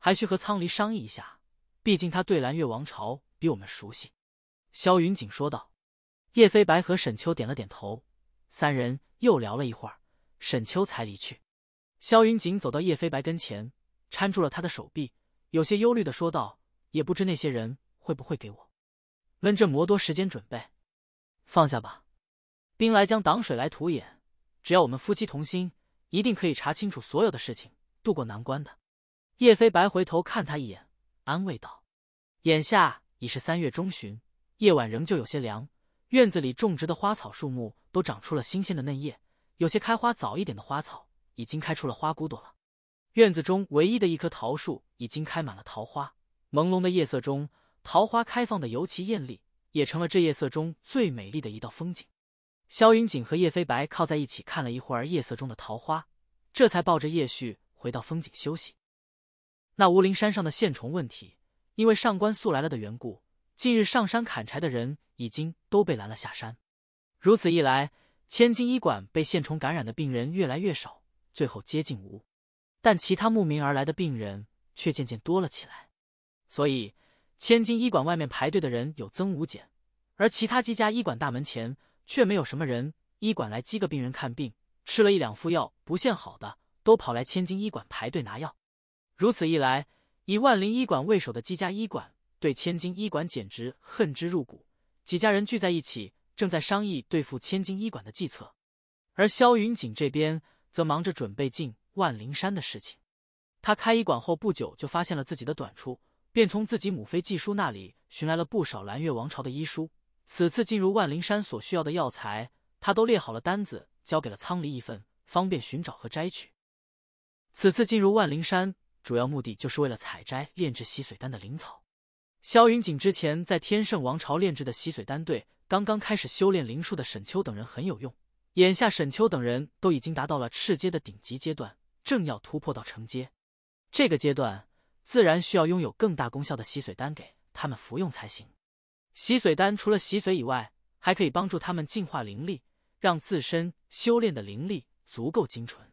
还需和苍离商议一下，毕竟他对蓝月王朝比我们熟悉。”萧云锦说道。叶飞白和沈秋点了点头，三人又聊了一会儿，沈秋才离去。萧云锦走到叶飞白跟前，搀住了他的手臂，有些忧虑的说道：“也不知那些人。”会不会给我？闷这磨多时间准备，放下吧。兵来将挡，水来土掩。只要我们夫妻同心，一定可以查清楚所有的事情，渡过难关的。叶飞白回头看他一眼，安慰道：“眼下已是三月中旬，夜晚仍旧有些凉。院子里种植的花草树木都长出了新鲜的嫩叶，有些开花早一点的花草已经开出了花骨朵了。院子中唯一的一棵桃树已经开满了桃花。朦胧的夜色中。”桃花开放的尤其艳丽，也成了这夜色中最美丽的一道风景。萧云锦和叶飞白靠在一起看了一会儿夜色中的桃花，这才抱着叶旭回到风景休息。那吴灵山上的线虫问题，因为上官素来了的缘故，近日上山砍柴的人已经都被拦了下山。如此一来，千金医馆被线虫感染的病人越来越少，最后接近无。但其他慕名而来的病人却渐渐多了起来，所以。千金医馆外面排队的人有增无减，而其他几家医馆大门前却没有什么人。医馆来几个病人看病，吃了一两副药不见好的，都跑来千金医馆排队拿药。如此一来，以万灵医馆为首的几家医馆对千金医馆简直恨之入骨。几家人聚在一起，正在商议对付千金医馆的计策。而萧云锦这边则忙着准备进万灵山的事情。他开医馆后不久就发现了自己的短处。便从自己母妃纪叔那里寻来了不少蓝月王朝的医书。此次进入万灵山所需要的药材，他都列好了单子，交给了苍离一份，方便寻找和摘取。此次进入万灵山，主要目的就是为了采摘炼制洗髓丹的灵草。萧云锦之前在天圣王朝炼制的洗髓丹，对刚刚开始修炼灵术的沈秋等人很有用。眼下沈秋等人都已经达到了赤阶的顶级阶段，正要突破到成阶这个阶段。自然需要拥有更大功效的洗髓丹给他们服用才行。洗髓丹除了洗髓以外，还可以帮助他们净化灵力，让自身修炼的灵力足够精纯。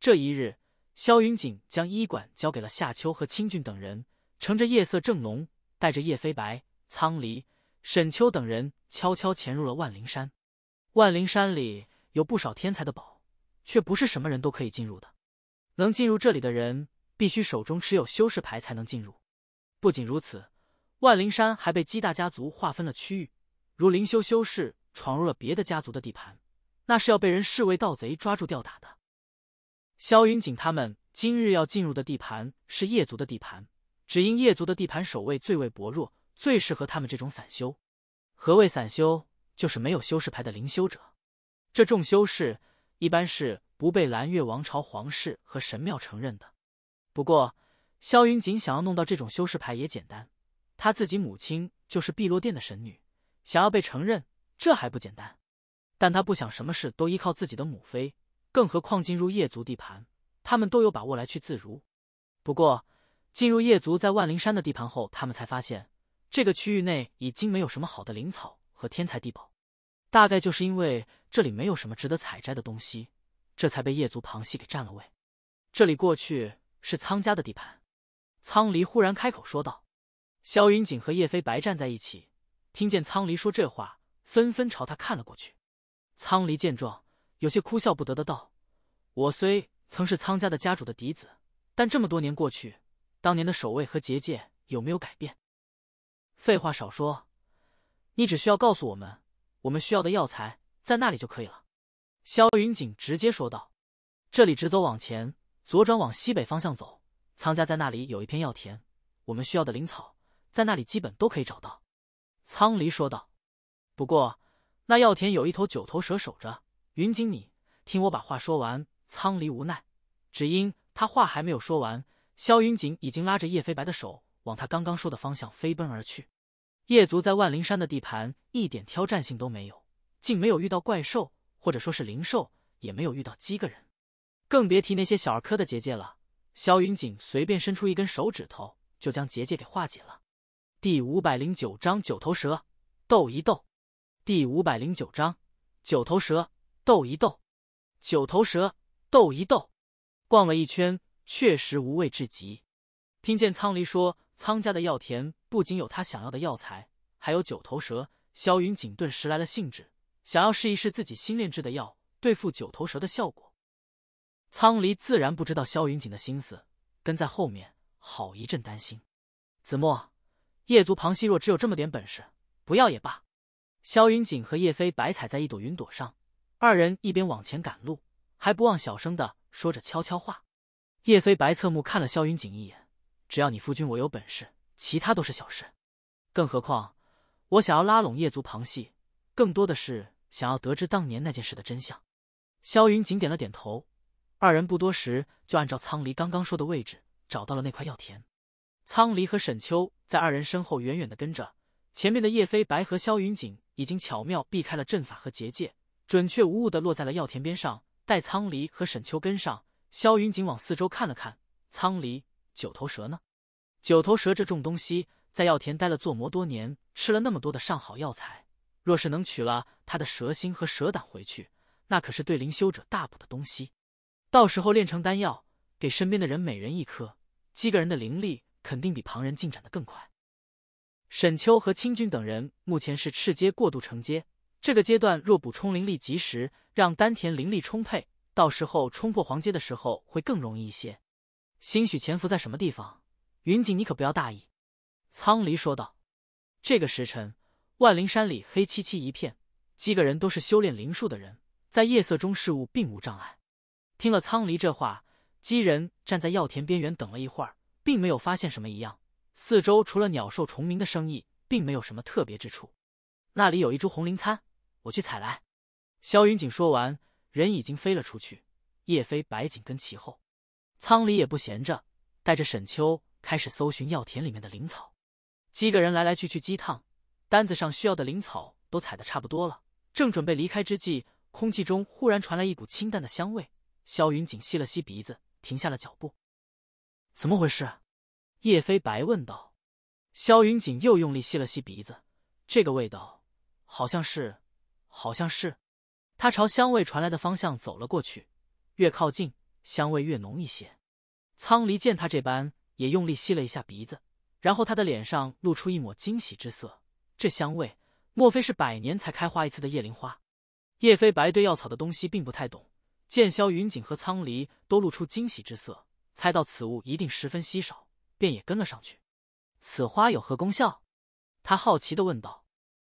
这一日，萧云锦将医馆交给了夏秋和清俊等人，乘着夜色正浓，带着叶飞白、苍离、沈秋等人悄悄潜入了万灵山。万灵山里有不少天才的宝，却不是什么人都可以进入的。能进入这里的人。必须手中持有修士牌才能进入。不仅如此，万灵山还被几大家族划分了区域。如灵修修士闯入了别的家族的地盘，那是要被人视为盗贼，抓住吊打的。萧云锦他们今日要进入的地盘是叶族的地盘，只因叶族的地盘守卫最为薄弱，最适合他们这种散修。何谓散修？就是没有修士牌的灵修者。这众修士一般是不被蓝月王朝皇室和神庙承认的。不过，萧云锦想要弄到这种修饰牌也简单，他自己母亲就是碧落殿的神女，想要被承认，这还不简单。但他不想什么事都依靠自己的母妃，更何况进入叶族地盘，他们都有把握来去自如。不过，进入叶族在万灵山的地盘后，他们才发现，这个区域内已经没有什么好的灵草和天才地宝，大概就是因为这里没有什么值得采摘的东西，这才被叶族旁系给占了位。这里过去。是苍家的地盘，苍离忽然开口说道。萧云锦和叶飞白站在一起，听见苍离说这话，纷纷朝他看了过去。苍离见状，有些哭笑不得的道：“我虽曾是苍家的家主的嫡子，但这么多年过去，当年的守卫和结界有没有改变？废话少说，你只需要告诉我们，我们需要的药材在那里就可以了。”萧云锦直接说道：“这里直走往前。”左转往西北方向走，苍家在那里有一片药田，我们需要的灵草在那里基本都可以找到。”苍离说道。不过那药田有一头九头蛇守着。云锦，你听我把话说完。”苍离无奈，只因他话还没有说完，萧云锦已经拉着叶飞白的手往他刚刚说的方向飞奔而去。叶族在万灵山的地盘一点挑战性都没有，竟没有遇到怪兽，或者说是灵兽，也没有遇到几个人。更别提那些小儿科的结界了。萧云锦随便伸出一根手指头，就将结界给化解了。第五百零九章九头蛇斗一斗。第五百零九章九头蛇斗一斗。九头蛇斗一斗。逛了一圈，确实无味至极。听见苍离说苍家的药田不仅有他想要的药材，还有九头蛇，萧云锦顿时来了兴致，想要试一试自己新炼制的药对付九头蛇的效果。苍离自然不知道萧云锦的心思，跟在后面，好一阵担心。子墨，叶族旁系若只有这么点本事，不要也罢。萧云锦和叶飞白踩在一朵云朵上，二人一边往前赶路，还不忘小声的说着悄悄话。叶飞白侧目看了萧云锦一眼：“只要你夫君我有本事，其他都是小事。更何况，我想要拉拢叶族旁系，更多的是想要得知当年那件事的真相。”萧云锦点了点头。二人不多时就按照苍离刚刚说的位置找到了那块药田，苍离和沈秋在二人身后远远的跟着，前面的叶飞白和萧云锦已经巧妙避开了阵法和结界，准确无误的落在了药田边上。待苍离和沈秋跟上，萧云锦往四周看了看，苍离，九头蛇呢？九头蛇这种东西在药田待了做魔多年，吃了那么多的上好药材，若是能取了他的蛇心和蛇胆回去，那可是对灵修者大补的东西。到时候炼成丹药，给身边的人每人一颗，几个人的灵力肯定比旁人进展的更快。沈秋和清军等人目前是赤阶过渡承接，这个阶段若补充灵力及时，让丹田灵力充沛，到时候冲破黄阶的时候会更容易一些。兴许潜伏在什么地方，云锦你可不要大意。”苍离说道。这个时辰，万灵山里黑漆漆一片，几个人都是修炼灵术的人，在夜色中事物并无障碍。听了苍离这话，几人站在药田边缘等了一会儿，并没有发现什么异样。四周除了鸟兽虫鸣的声音，并没有什么特别之处。那里有一株红灵参，我去采来。”萧云锦说完，人已经飞了出去。叶飞、白锦跟其后，苍离也不闲着，带着沈秋开始搜寻药田里面的灵草。几个人来来去去，几趟单子上需要的灵草都采的差不多了，正准备离开之际，空气中忽然传来一股清淡的香味。萧云锦吸了吸鼻子，停下了脚步。怎么回事？叶飞白问道。萧云锦又用力吸了吸鼻子，这个味道好像是……好像是……他朝香味传来的方向走了过去。越靠近，香味越浓一些。苍离见他这般，也用力吸了一下鼻子，然后他的脸上露出一抹惊喜之色。这香味，莫非是百年才开花一次的夜灵花？叶飞白对药草的东西并不太懂。见萧云锦和苍离都露出惊喜之色，猜到此物一定十分稀少，便也跟了上去。此花有何功效？他好奇的问道。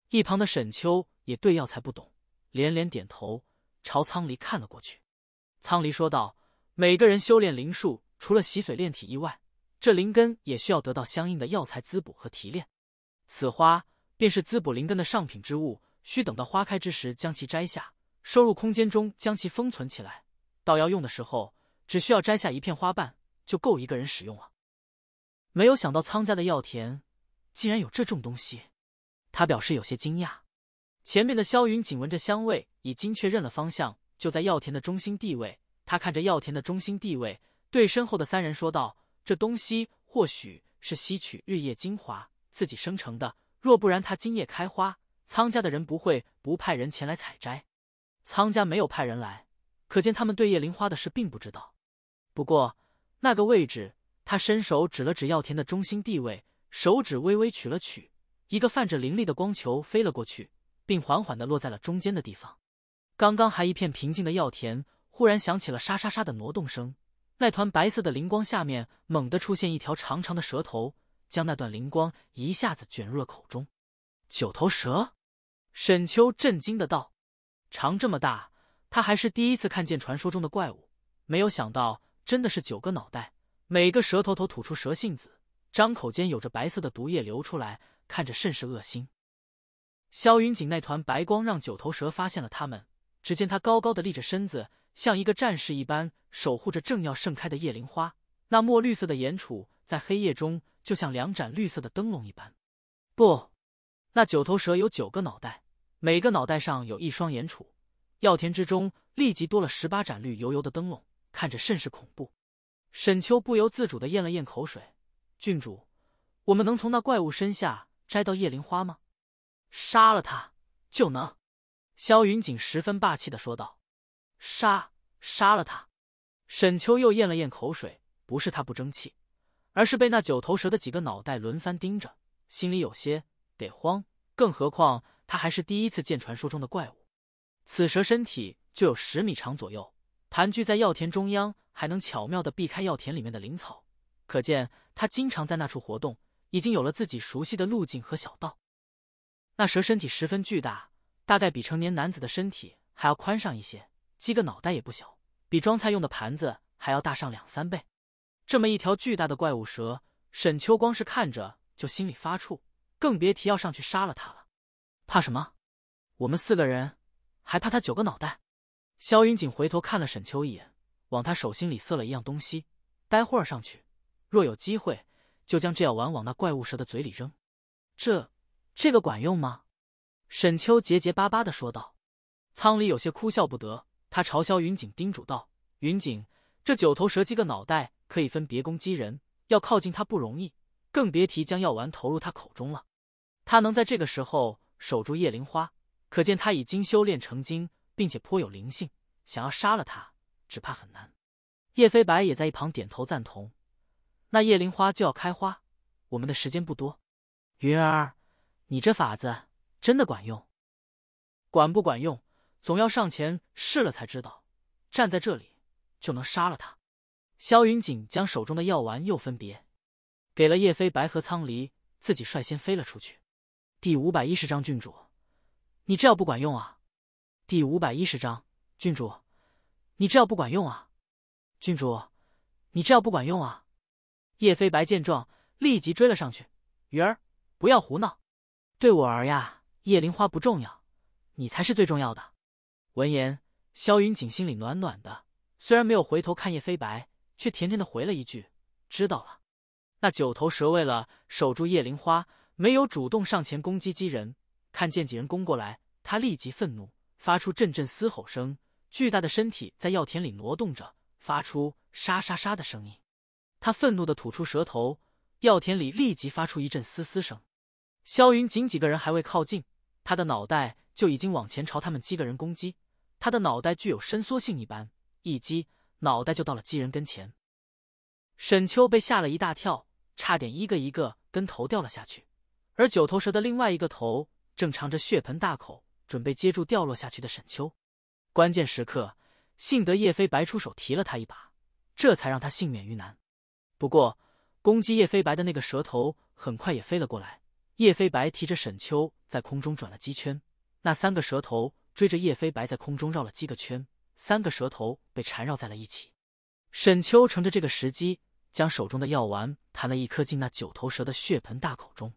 一旁的沈秋也对药材不懂，连连点头，朝苍离看了过去。苍离说道：“每个人修炼灵术，除了洗髓炼体以外，这灵根也需要得到相应的药材滋补和提炼。此花便是滋补灵根的上品之物，需等到花开之时将其摘下。”收入空间中，将其封存起来。到要用的时候，只需要摘下一片花瓣，就够一个人使用了。没有想到，仓家的药田竟然有这种东西，他表示有些惊讶。前面的萧云紧闻着香味，已经确认了方向，就在药田的中心地位。他看着药田的中心地位，对身后的三人说道：“这东西或许是吸取日夜精华自己生成的。若不然，他今夜开花，仓家的人不会不派人前来采摘。”苍家没有派人来，可见他们对叶灵花的事并不知道。不过那个位置，他伸手指了指药田的中心地位，手指微微取了取，一个泛着灵力的光球飞了过去，并缓缓的落在了中间的地方。刚刚还一片平静的药田，忽然响起了沙沙沙的挪动声，那团白色的灵光下面猛地出现一条长长的蛇头，将那段灵光一下子卷入了口中。九头蛇，沈秋震惊的道。长这么大，他还是第一次看见传说中的怪物。没有想到，真的是九个脑袋，每个蛇头头吐出蛇信子，张口间有着白色的毒液流出来，看着甚是恶心。萧云锦那团白光让九头蛇发现了他们。只见他高高的立着身子，像一个战士一般守护着正要盛开的夜灵花。那墨绿色的眼楚在黑夜中就像两盏绿色的灯笼一般。不，那九头蛇有九个脑袋。每个脑袋上有一双眼，杵。药田之中立即多了十八盏绿油油的灯笼，看着甚是恐怖。沈秋不由自主的咽了咽口水。郡主，我们能从那怪物身下摘到夜灵花吗？杀了他就能。萧云锦十分霸气的说道：“杀，杀了他。”沈秋又咽了咽口水，不是他不争气，而是被那九头蛇的几个脑袋轮番盯着，心里有些得慌。更何况。他还是第一次见传说中的怪物，此蛇身体就有十米长左右，盘踞在药田中央，还能巧妙的避开药田里面的灵草，可见它经常在那处活动，已经有了自己熟悉的路径和小道。那蛇身体十分巨大，大概比成年男子的身体还要宽上一些，鸡个脑袋也不小，比装菜用的盘子还要大上两三倍。这么一条巨大的怪物蛇，沈秋光是看着就心里发怵，更别提要上去杀了它了。怕什么？我们四个人还怕他九个脑袋？萧云锦回头看了沈秋一眼，往他手心里塞了一样东西。待会儿上去，若有机会，就将这药丸往那怪物蛇的嘴里扔。这，这个管用吗？沈秋结结巴巴的说道。仓里有些哭笑不得，他朝萧云锦叮嘱道：“云锦，这九头蛇鸡个脑袋可以分别攻击人，要靠近它不容易，更别提将药丸投入它口中了。它能在这个时候。”守住叶灵花，可见他已经修炼成精，并且颇有灵性，想要杀了他，只怕很难。叶飞白也在一旁点头赞同。那叶灵花就要开花，我们的时间不多。云儿，你这法子真的管用？管不管用，总要上前试了才知道。站在这里就能杀了他？萧云锦将手中的药丸又分别给了叶飞白和苍离，自己率先飞了出去。第五百一十章，郡主，你这药不管用啊！第五百一十章，郡主，你这药不管用啊！郡主，你这药不管用啊！叶飞白见状，立即追了上去：“鱼儿，不要胡闹，对我儿呀，叶灵花不重要，你才是最重要的。”闻言，萧云锦心里暖暖的，虽然没有回头看叶飞白，却甜甜的回了一句：“知道了。”那九头蛇为了守住叶灵花。没有主动上前攻击机人，看见几人攻过来，他立即愤怒，发出阵阵嘶吼声。巨大的身体在药田里挪动着，发出沙沙沙的声音。他愤怒的吐出舌头，药田里立即发出一阵嘶嘶声。肖云仅几个人还未靠近，他的脑袋就已经往前朝他们几个人攻击。他的脑袋具有伸缩性一般，一击脑袋就到了机人跟前。沈秋被吓了一大跳，差点一个一个跟头掉了下去。而九头蛇的另外一个头正长着血盆大口，准备接住掉落下去的沈秋。关键时刻，幸得叶飞白出手提了他一把，这才让他幸免于难。不过，攻击叶飞白的那个蛇头很快也飞了过来。叶飞白提着沈秋在空中转了几圈，那三个蛇头追着叶飞白在空中绕了几个圈，三个蛇头被缠绕在了一起。沈秋乘着这个时机，将手中的药丸弹了一颗进那九头蛇的血盆大口中。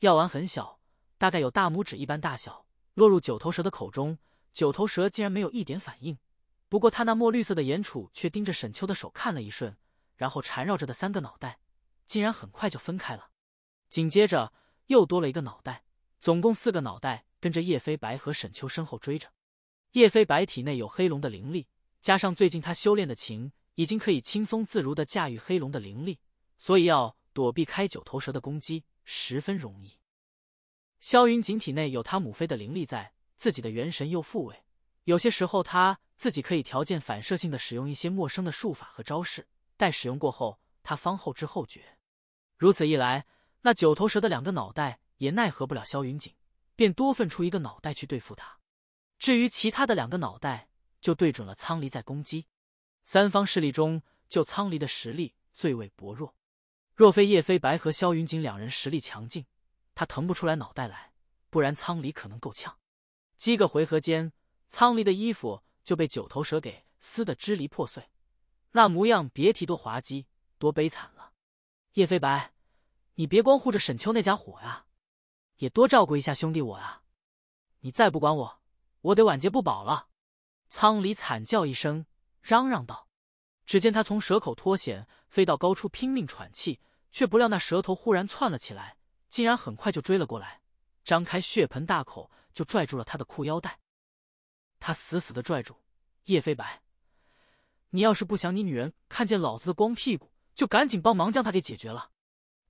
药丸很小，大概有大拇指一般大小，落入九头蛇的口中。九头蛇竟然没有一点反应，不过他那墨绿色的眼楚却盯着沈秋的手看了一瞬，然后缠绕着的三个脑袋竟然很快就分开了，紧接着又多了一个脑袋，总共四个脑袋跟着叶飞白和沈秋身后追着。叶飞白体内有黑龙的灵力，加上最近他修炼的琴已经可以轻松自如的驾驭黑龙的灵力，所以要躲避开九头蛇的攻击。十分容易。萧云锦体内有他母妃的灵力在，自己的元神又复位，有些时候他自己可以条件反射性的使用一些陌生的术法和招式，待使用过后，他方后知后觉。如此一来，那九头蛇的两个脑袋也奈何不了萧云锦，便多分出一个脑袋去对付他。至于其他的两个脑袋，就对准了苍离在攻击。三方势力中，就苍离的实力最为薄弱。若非叶飞白和萧云锦两人实力强劲，他腾不出来脑袋来，不然苍离可能够呛。几个回合间，苍离的衣服就被九头蛇给撕得支离破碎，那模样别提多滑稽、多悲惨了。叶飞白，你别光护着沈秋那家伙呀，也多照顾一下兄弟我啊！你再不管我，我得晚节不保了！苍离惨叫一声，嚷嚷道。只见他从蛇口脱险，飞到高处拼命喘气，却不料那蛇头忽然窜了起来，竟然很快就追了过来，张开血盆大口就拽住了他的裤腰带。他死死的拽住叶飞白：“你要是不想你女人看见老子的光屁股，就赶紧帮忙将他给解决了，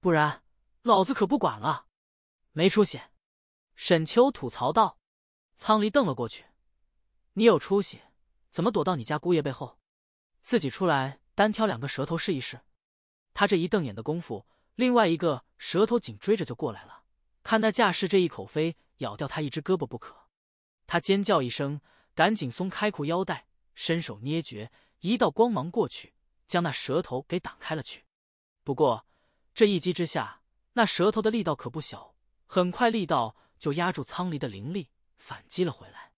不然老子可不管了，没出息！”沈秋吐槽道。苍离瞪了过去：“你有出息，怎么躲到你家姑爷背后？”自己出来单挑两个舌头试一试，他这一瞪眼的功夫，另外一个舌头紧追着就过来了。看那架势，这一口飞咬掉他一只胳膊不可。他尖叫一声，赶紧松开裤腰带，伸手捏诀，一道光芒过去，将那舌头给挡开了去。不过这一击之下，那舌头的力道可不小，很快力道就压住苍离的灵力，反击了回来。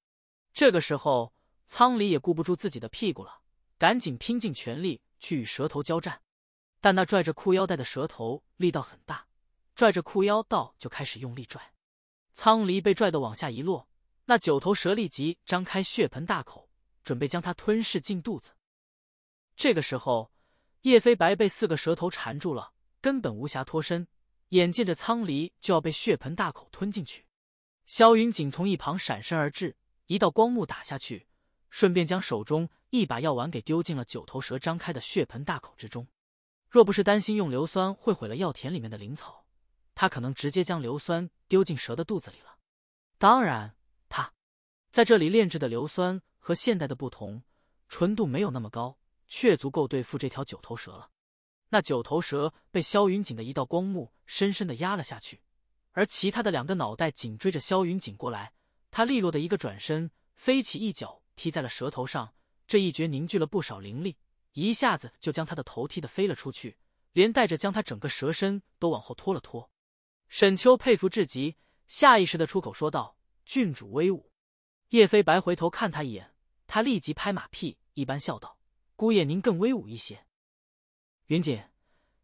这个时候，苍离也顾不住自己的屁股了。赶紧拼尽全力去与蛇头交战，但那拽着裤腰带的蛇头力道很大，拽着裤腰道就开始用力拽。苍离被拽得往下一落，那九头蛇立即张开血盆大口，准备将他吞噬进肚子。这个时候，叶飞白被四个蛇头缠住了，根本无暇脱身。眼见着苍离就要被血盆大口吞进去，萧云锦从一旁闪身而至，一道光幕打下去，顺便将手中。一把药丸给丢进了九头蛇张开的血盆大口之中，若不是担心用硫酸会毁了药田里面的灵草，他可能直接将硫酸丢进蛇的肚子里了。当然，他在这里炼制的硫酸和现代的不同，纯度没有那么高，却足够对付这条九头蛇了。那九头蛇被萧云锦的一道光幕深深的压了下去，而其他的两个脑袋紧追着萧云锦过来，他利落的一个转身，飞起一脚踢在了蛇头上。这一绝凝聚了不少灵力，一下子就将他的头踢得飞了出去，连带着将他整个蛇身都往后拖了拖。沈秋佩服至极，下意识的出口说道：“郡主威武。”叶飞白回头看他一眼，他立即拍马屁一般笑道：“姑爷您更威武一些。”云锦，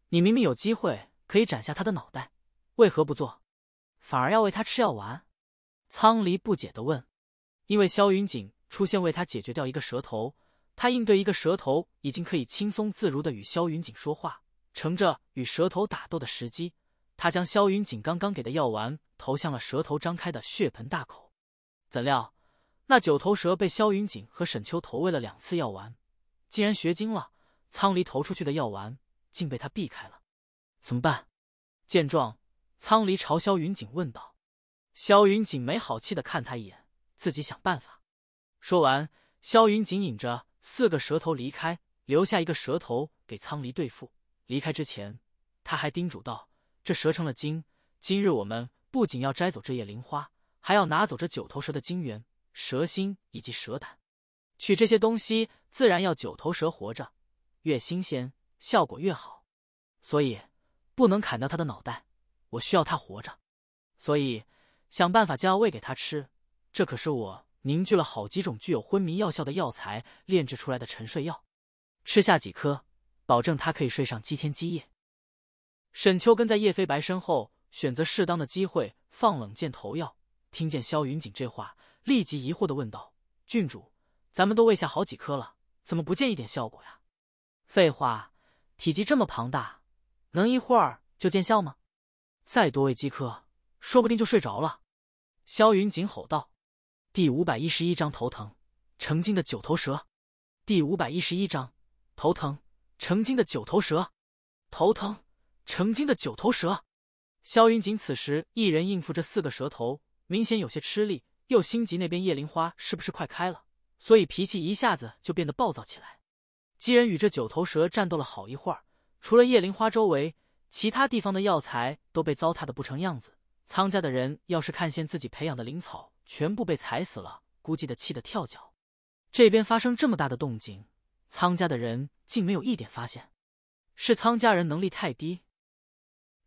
你明明有机会可以斩下他的脑袋，为何不做，反而要喂他吃药丸？苍离不解的问：“因为萧云锦。”出现为他解决掉一个蛇头，他应对一个蛇头已经可以轻松自如的与萧云锦说话。乘着与蛇头打斗的时机，他将萧云锦刚刚给的药丸投向了蛇头张开的血盆大口。怎料那九头蛇被萧云锦和沈秋投喂了两次药丸，竟然学精了。苍离投出去的药丸竟被他避开了。怎么办？见状，苍离朝萧云锦问道。萧云锦没好气的看他一眼，自己想办法。说完，萧云紧引着四个蛇头离开，留下一个蛇头给苍离对付。离开之前，他还叮嘱道：“这蛇成了精，今日我们不仅要摘走这叶灵花，还要拿走这九头蛇的精元、蛇心以及蛇胆。取这些东西，自然要九头蛇活着，越新鲜效果越好。所以不能砍掉它的脑袋，我需要它活着。所以想办法将要喂给它吃。这可是我……”凝聚了好几种具有昏迷药效的药材炼制出来的沉睡药，吃下几颗，保证他可以睡上几天几夜。沈秋跟在叶飞白身后，选择适当的机会放冷箭投药。听见萧云锦这话，立即疑惑的问道：“郡主，咱们都喂下好几颗了，怎么不见一点效果呀？”“废话，体积这么庞大，能一会儿就见效吗？再多喂几颗，说不定就睡着了。”萧云锦吼道。第五百一十一章头疼成精的九头蛇。第五百一十一章头疼成精的九头蛇。头疼成精的九头蛇。萧云锦此时一人应付这四个蛇头，明显有些吃力，又心急那边叶灵花是不是快开了，所以脾气一下子就变得暴躁起来。几人与这九头蛇战斗了好一会儿，除了叶灵花周围，其他地方的药材都被糟蹋的不成样子。苍家的人要是看见自己培养的灵草，全部被踩死了，估计得气得跳脚。这边发生这么大的动静，苍家的人竟没有一点发现，是苍家人能力太低？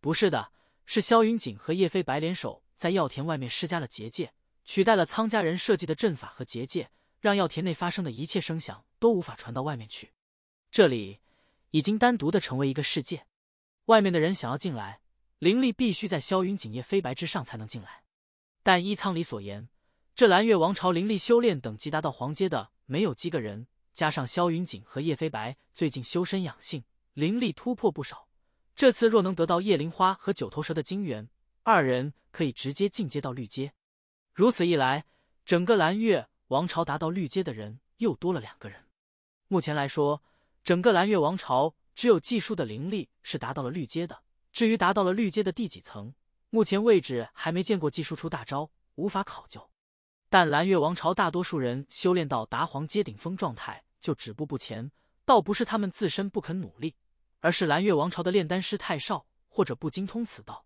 不是的，是萧云锦和叶飞白联手在药田外面施加了结界，取代了苍家人设计的阵法和结界，让药田内发生的一切声响都无法传到外面去。这里已经单独的成为一个世界，外面的人想要进来，灵力必须在萧云锦、叶飞白之上才能进来。但依仓里所言，这蓝月王朝灵力修炼等级达到黄阶的没有几个人，加上萧云锦和叶飞白最近修身养性，灵力突破不少。这次若能得到叶灵花和九头蛇的精元，二人可以直接进阶到绿阶。如此一来，整个蓝月王朝达到绿阶的人又多了两个人。目前来说，整个蓝月王朝只有技叔的灵力是达到了绿阶的，至于达到了绿阶的第几层。目前位置还没见过技叔出大招，无法考究。但蓝月王朝大多数人修炼到达黄阶顶峰状态就止步不前，倒不是他们自身不肯努力，而是蓝月王朝的炼丹师太少，或者不精通此道，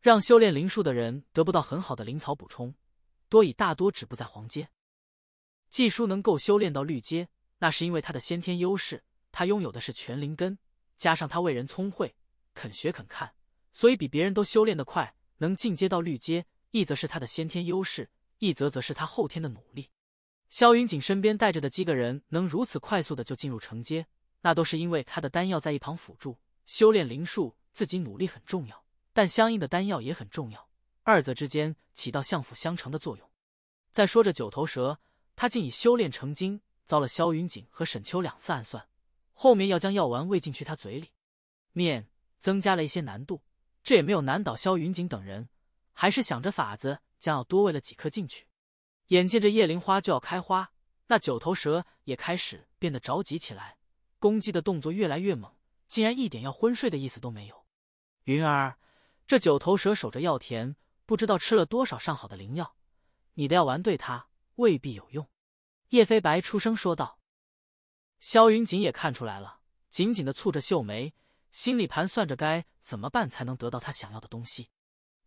让修炼灵术的人得不到很好的灵草补充，多以大多止步在黄阶。季叔能够修炼到绿阶，那是因为他的先天优势，他拥有的是全灵根，加上他为人聪慧，肯学肯看。所以比别人都修炼得快，能进阶到绿阶，一则是他的先天优势，一则则是他后天的努力。萧云锦身边带着的几个人能如此快速的就进入城阶，那都是因为他的丹药在一旁辅助修炼灵术，自己努力很重要，但相应的丹药也很重要，二则之间起到相辅相成的作用。再说这九头蛇，他竟已修炼成精，遭了萧云锦和沈秋两次暗算，后面要将药丸喂进去他嘴里，面增加了一些难度。这也没有难倒萧云锦等人，还是想着法子将要多喂了几颗进去。眼见着叶灵花就要开花，那九头蛇也开始变得着急起来，攻击的动作越来越猛，竟然一点要昏睡的意思都没有。云儿，这九头蛇守着药田，不知道吃了多少上好的灵药，你的药丸对它未必有用。”叶飞白出声说道。萧云锦也看出来了，紧紧的蹙着秀眉。心里盘算着该怎么办才能得到他想要的东西。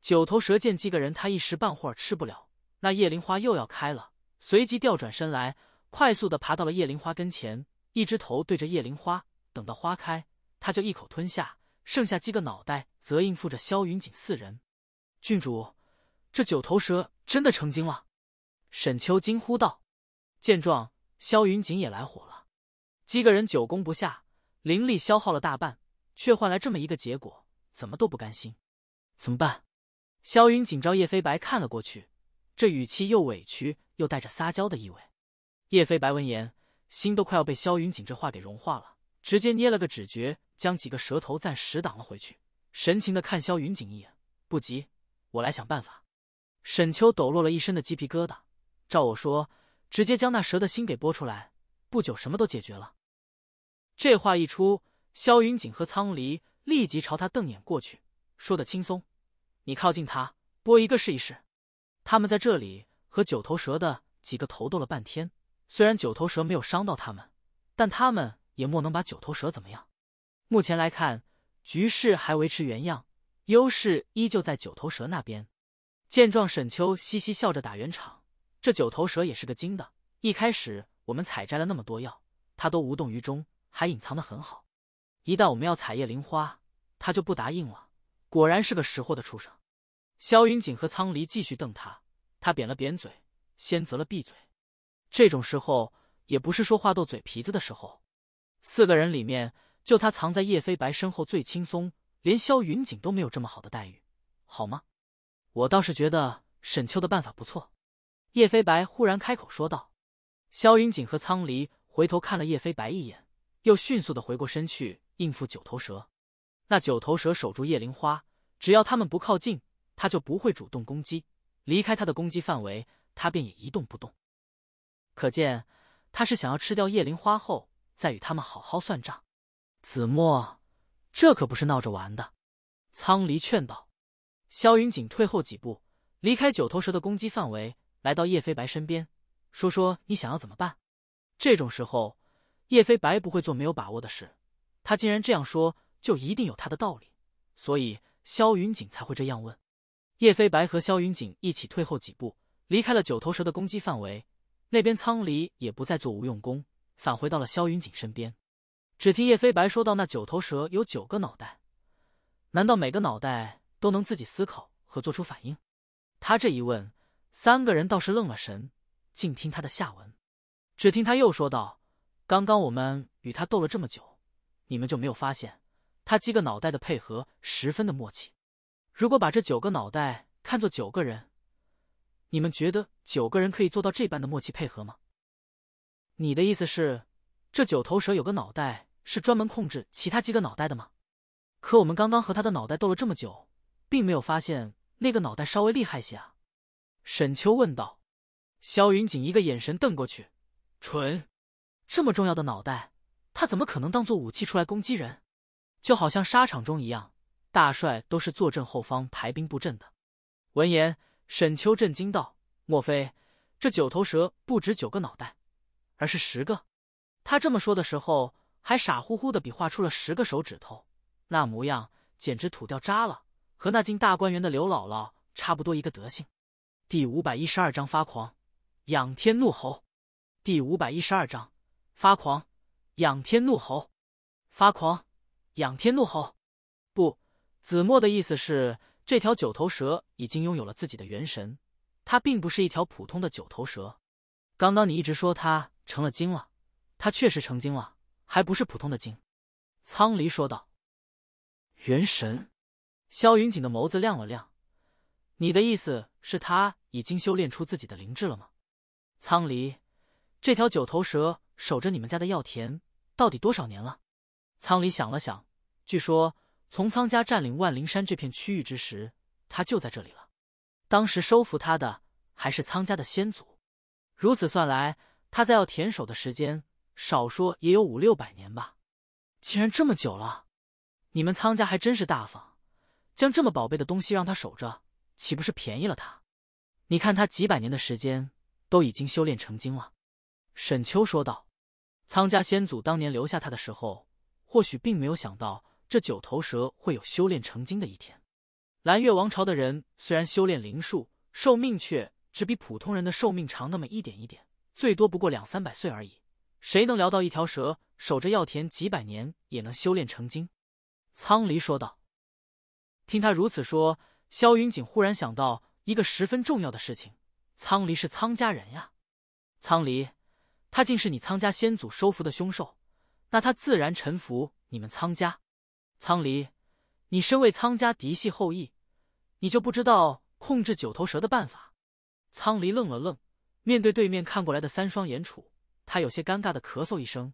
九头蛇见几个人，他一时半会儿吃不了。那叶灵花又要开了，随即调转身来，快速的爬到了叶灵花跟前，一只头对着叶灵花，等到花开，他就一口吞下，剩下几个脑袋则应付着萧云锦四人。郡主，这九头蛇真的成精了！沈秋惊呼道。见状，萧云锦也来火了。几个人久攻不下，灵力消耗了大半。却换来这么一个结果，怎么都不甘心，怎么办？萧云锦朝叶飞白看了过去，这语气又委屈又带着撒娇的意味。叶飞白闻言，心都快要被萧云锦这话给融化了，直接捏了个指诀，将几个蛇头暂时挡了回去，神情的看萧云锦一眼。不急，我来想办法。沈秋抖落了一身的鸡皮疙瘩，照我说，直接将那蛇的心给剥出来，不久什么都解决了。这话一出。萧云锦和苍离立即朝他瞪眼过去，说的轻松：“你靠近他，拨一个试一试。”他们在这里和九头蛇的几个头斗了半天，虽然九头蛇没有伤到他们，但他们也莫能把九头蛇怎么样。目前来看，局势还维持原样，优势依旧在九头蛇那边。见状，沈秋嘻嘻笑着打圆场：“这九头蛇也是个精的，一开始我们采摘了那么多药，他都无动于衷，还隐藏的很好。”一旦我们要采叶灵花，他就不答应了。果然是个识货的畜生。萧云锦和苍离继续瞪他，他扁了扁嘴，先啧了闭嘴。这种时候也不是说话斗嘴皮子的时候。四个人里面，就他藏在叶飞白身后最轻松，连萧云锦都没有这么好的待遇，好吗？我倒是觉得沈秋的办法不错。叶飞白忽然开口说道。萧云锦和苍离回头看了叶飞白一眼，又迅速的回过身去。应付九头蛇，那九头蛇守住叶灵花，只要他们不靠近，他就不会主动攻击；离开他的攻击范围，他便也一动不动。可见他是想要吃掉叶灵花后再与他们好好算账。子墨，这可不是闹着玩的。”苍离劝道。萧云锦退后几步，离开九头蛇的攻击范围，来到叶飞白身边，说：“说你想要怎么办？这种时候，叶飞白不会做没有把握的事。”他竟然这样说，就一定有他的道理，所以萧云锦才会这样问。叶飞白和萧云锦一起退后几步，离开了九头蛇的攻击范围。那边苍离也不再做无用功，返回到了萧云锦身边。只听叶飞白说到：“那九头蛇有九个脑袋，难道每个脑袋都能自己思考和做出反应？”他这一问，三个人倒是愣了神，静听他的下文。只听他又说道：“刚刚我们与他斗了这么久。”你们就没有发现，他几个脑袋的配合十分的默契。如果把这九个脑袋看作九个人，你们觉得九个人可以做到这般的默契配合吗？你的意思是，这九头蛇有个脑袋是专门控制其他几个脑袋的吗？可我们刚刚和他的脑袋斗了这么久，并没有发现那个脑袋稍微厉害些啊。沈秋问道。萧云锦一个眼神瞪过去，蠢！这么重要的脑袋。他怎么可能当做武器出来攻击人？就好像沙场中一样，大帅都是坐镇后方排兵布阵的。闻言，沈秋震惊道：“莫非这九头蛇不止九个脑袋，而是十个？”他这么说的时候，还傻乎乎的比划出了十个手指头，那模样简直土掉渣了，和那进大观园的刘姥姥差不多一个德性。第五百一十二章发狂，仰天怒吼。第五百一十二章发狂。仰天怒吼，发狂！仰天怒吼！不，子墨的意思是，这条九头蛇已经拥有了自己的元神，它并不是一条普通的九头蛇。刚刚你一直说它成了精了，它确实成精了，还不是普通的精。苍离说道。元神？萧云锦的眸子亮了亮。你的意思是，他已经修炼出自己的灵智了吗？苍离，这条九头蛇。守着你们家的药田，到底多少年了？苍离想了想，据说从苍家占领万灵山这片区域之时，他就在这里了。当时收服他的还是苍家的先祖。如此算来，他在药田守的时间，少说也有五六百年吧。既然这么久了，你们苍家还真是大方，将这么宝贝的东西让他守着，岂不是便宜了他？你看他几百年的时间，都已经修炼成精了。沈秋说道。苍家先祖当年留下他的时候，或许并没有想到这九头蛇会有修炼成精的一天。蓝月王朝的人虽然修炼灵术，寿命却只比普通人的寿命长那么一点一点，最多不过两三百岁而已。谁能料到一条蛇守着药田几百年也能修炼成精？苍离说道。听他如此说，萧云锦忽然想到一个十分重要的事情：苍离是苍家人呀。苍离。他竟是你苍家先祖收服的凶兽，那他自然臣服你们苍家。苍离，你身为苍家嫡系后裔，你就不知道控制九头蛇的办法？苍离愣了愣，面对对面看过来的三双眼楚，他有些尴尬的咳嗽一声：“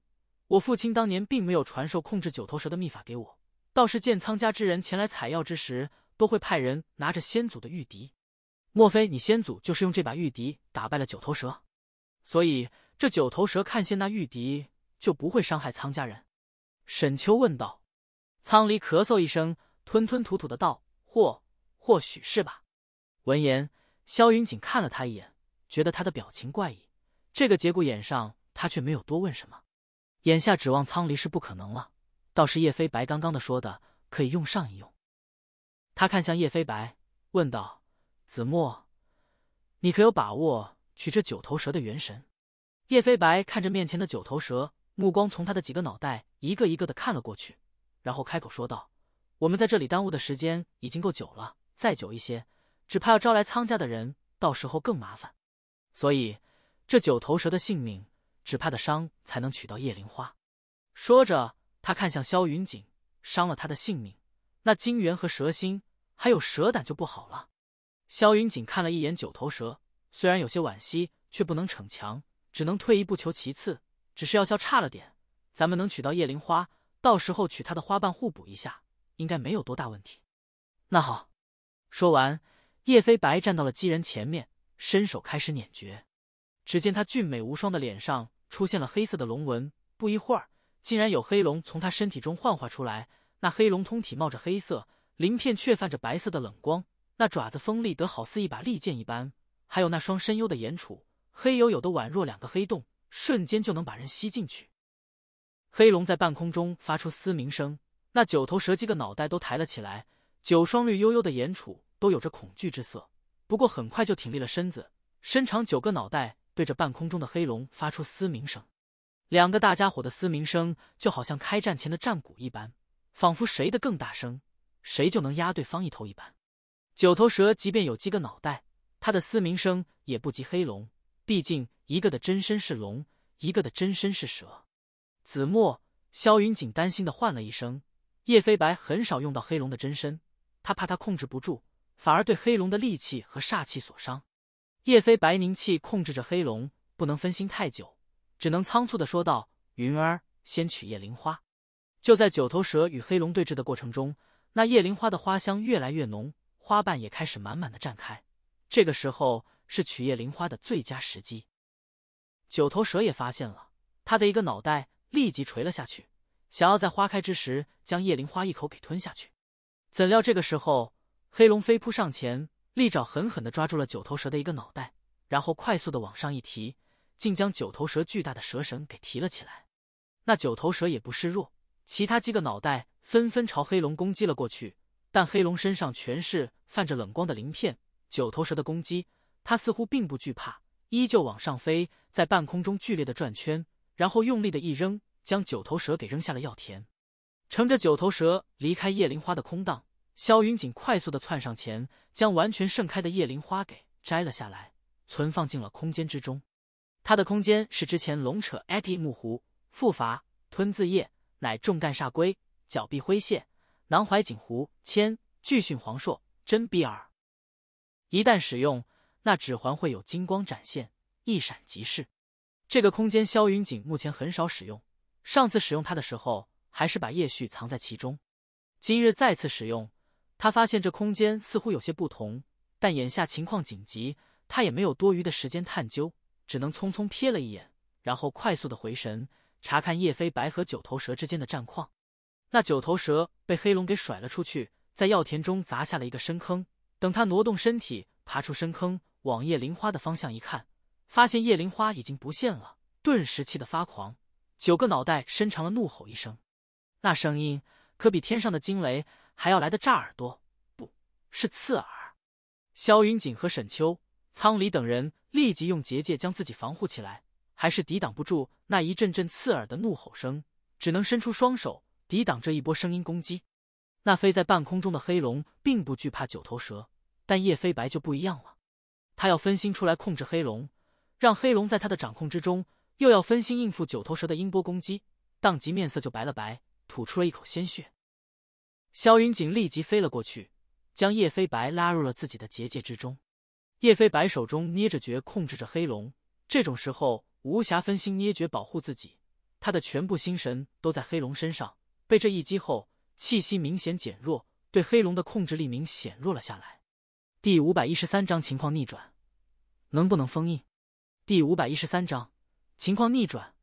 我父亲当年并没有传授控制九头蛇的秘法给我，倒是见苍家之人前来采药之时，都会派人拿着先祖的玉笛。莫非你先祖就是用这把玉笛打败了九头蛇？所以。”这九头蛇看见那玉笛就不会伤害苍家人，沈秋问道。苍离咳嗽一声，吞吞吐吐的道：“或或许是吧。”闻言，萧云锦看了他一眼，觉得他的表情怪异。这个节骨眼上，他却没有多问什么。眼下指望苍离是不可能了，倒是叶飞白刚刚的说的可以用上一用。他看向叶飞白，问道：“子墨，你可有把握取这九头蛇的元神？”叶飞白看着面前的九头蛇，目光从他的几个脑袋一个一个的看了过去，然后开口说道：“我们在这里耽误的时间已经够久了，再久一些，只怕要招来苍家的人，到时候更麻烦。所以，这九头蛇的性命，只怕的伤才能取到叶灵花。”说着，他看向萧云锦：“伤了他的性命，那金元和蛇心还有蛇胆就不好了。”萧云锦看了一眼九头蛇，虽然有些惋惜，却不能逞强。只能退一步求其次，只是药效差了点。咱们能取到夜灵花，到时候取它的花瓣互补一下，应该没有多大问题。那好。说完，叶飞白站到了机人前面，伸手开始捻诀。只见他俊美无双的脸上出现了黑色的龙纹，不一会儿，竟然有黑龙从他身体中幻化出来。那黑龙通体冒着黑色，鳞片却泛着白色的冷光，那爪子锋利得好似一把利剑一般，还有那双深幽的眼楚。黑黝黝的，宛若两个黑洞，瞬间就能把人吸进去。黑龙在半空中发出嘶鸣声，那九头蛇几个脑袋都抬了起来，九双绿幽幽的眼楮都有着恐惧之色。不过很快就挺立了身子，伸长九个脑袋，对着半空中的黑龙发出嘶鸣声。两个大家伙的嘶鸣声就好像开战前的战鼓一般，仿佛谁的更大声，谁就能压对方一头一般。九头蛇即便有七个脑袋，它的嘶鸣声也不及黑龙。毕竟，一个的真身是龙，一个的真身是蛇。子墨、萧云锦担心的唤了一声。叶飞白很少用到黑龙的真身，他怕他控制不住，反而对黑龙的戾气和煞气所伤。叶飞白凝气控制着黑龙，不能分心太久，只能仓促的说道：“云儿，先取叶灵花。”就在九头蛇与黑龙对峙的过程中，那叶灵花的花香越来越浓，花瓣也开始满满的绽开。这个时候。是取叶灵花的最佳时机。九头蛇也发现了，他的一个脑袋立即垂了下去，想要在花开之时将叶灵花一口给吞下去。怎料这个时候，黑龙飞扑上前，利爪狠狠的抓住了九头蛇的一个脑袋，然后快速的往上一提，竟将九头蛇巨大的蛇神给提了起来。那九头蛇也不示弱，其他几个脑袋纷纷朝黑龙攻击了过去，但黑龙身上全是泛着冷光的鳞片，九头蛇的攻击。他似乎并不惧怕，依旧往上飞，在半空中剧烈的转圈，然后用力的一扔，将九头蛇给扔下了药田。乘着九头蛇离开叶灵花的空档，萧云锦快速的窜上前，将完全盛开的叶灵花给摘了下来，存放进了空间之中。他的空间是之前龙扯艾蒂木壶，复伐吞字叶，乃重干煞龟角臂灰蟹南怀瑾壶，千巨训黄硕真比尔，一旦使用。那指环会有金光展现，一闪即逝。这个空间萧云锦目前很少使用，上次使用它的时候还是把叶旭藏在其中。今日再次使用，他发现这空间似乎有些不同。但眼下情况紧急，他也没有多余的时间探究，只能匆匆瞥了一眼，然后快速的回神查看叶飞白和九头蛇之间的战况。那九头蛇被黑龙给甩了出去，在药田中砸下了一个深坑。等他挪动身体爬出深坑。往叶灵花的方向一看，发现叶灵花已经不见了，顿时气得发狂，九个脑袋伸长了，怒吼一声，那声音可比天上的惊雷还要来的炸耳朵，不是刺耳。萧云锦和沈秋、苍离等人立即用结界将自己防护起来，还是抵挡不住那一阵阵刺耳的怒吼声，只能伸出双手抵挡这一波声音攻击。那飞在半空中的黑龙并不惧怕九头蛇，但叶飞白就不一样了。他要分心出来控制黑龙，让黑龙在他的掌控之中，又要分心应付九头蛇的音波攻击，当即面色就白了白，吐出了一口鲜血。萧云锦立即飞了过去，将叶飞白拉入了自己的结界之中。叶飞白手中捏着诀控制着黑龙，这种时候无暇分心捏诀保护自己，他的全部心神都在黑龙身上。被这一击后，气息明显减弱，对黑龙的控制力明显弱了下来。第五百一十三章情况逆转。能不能封印？第五百一十三章情况逆转。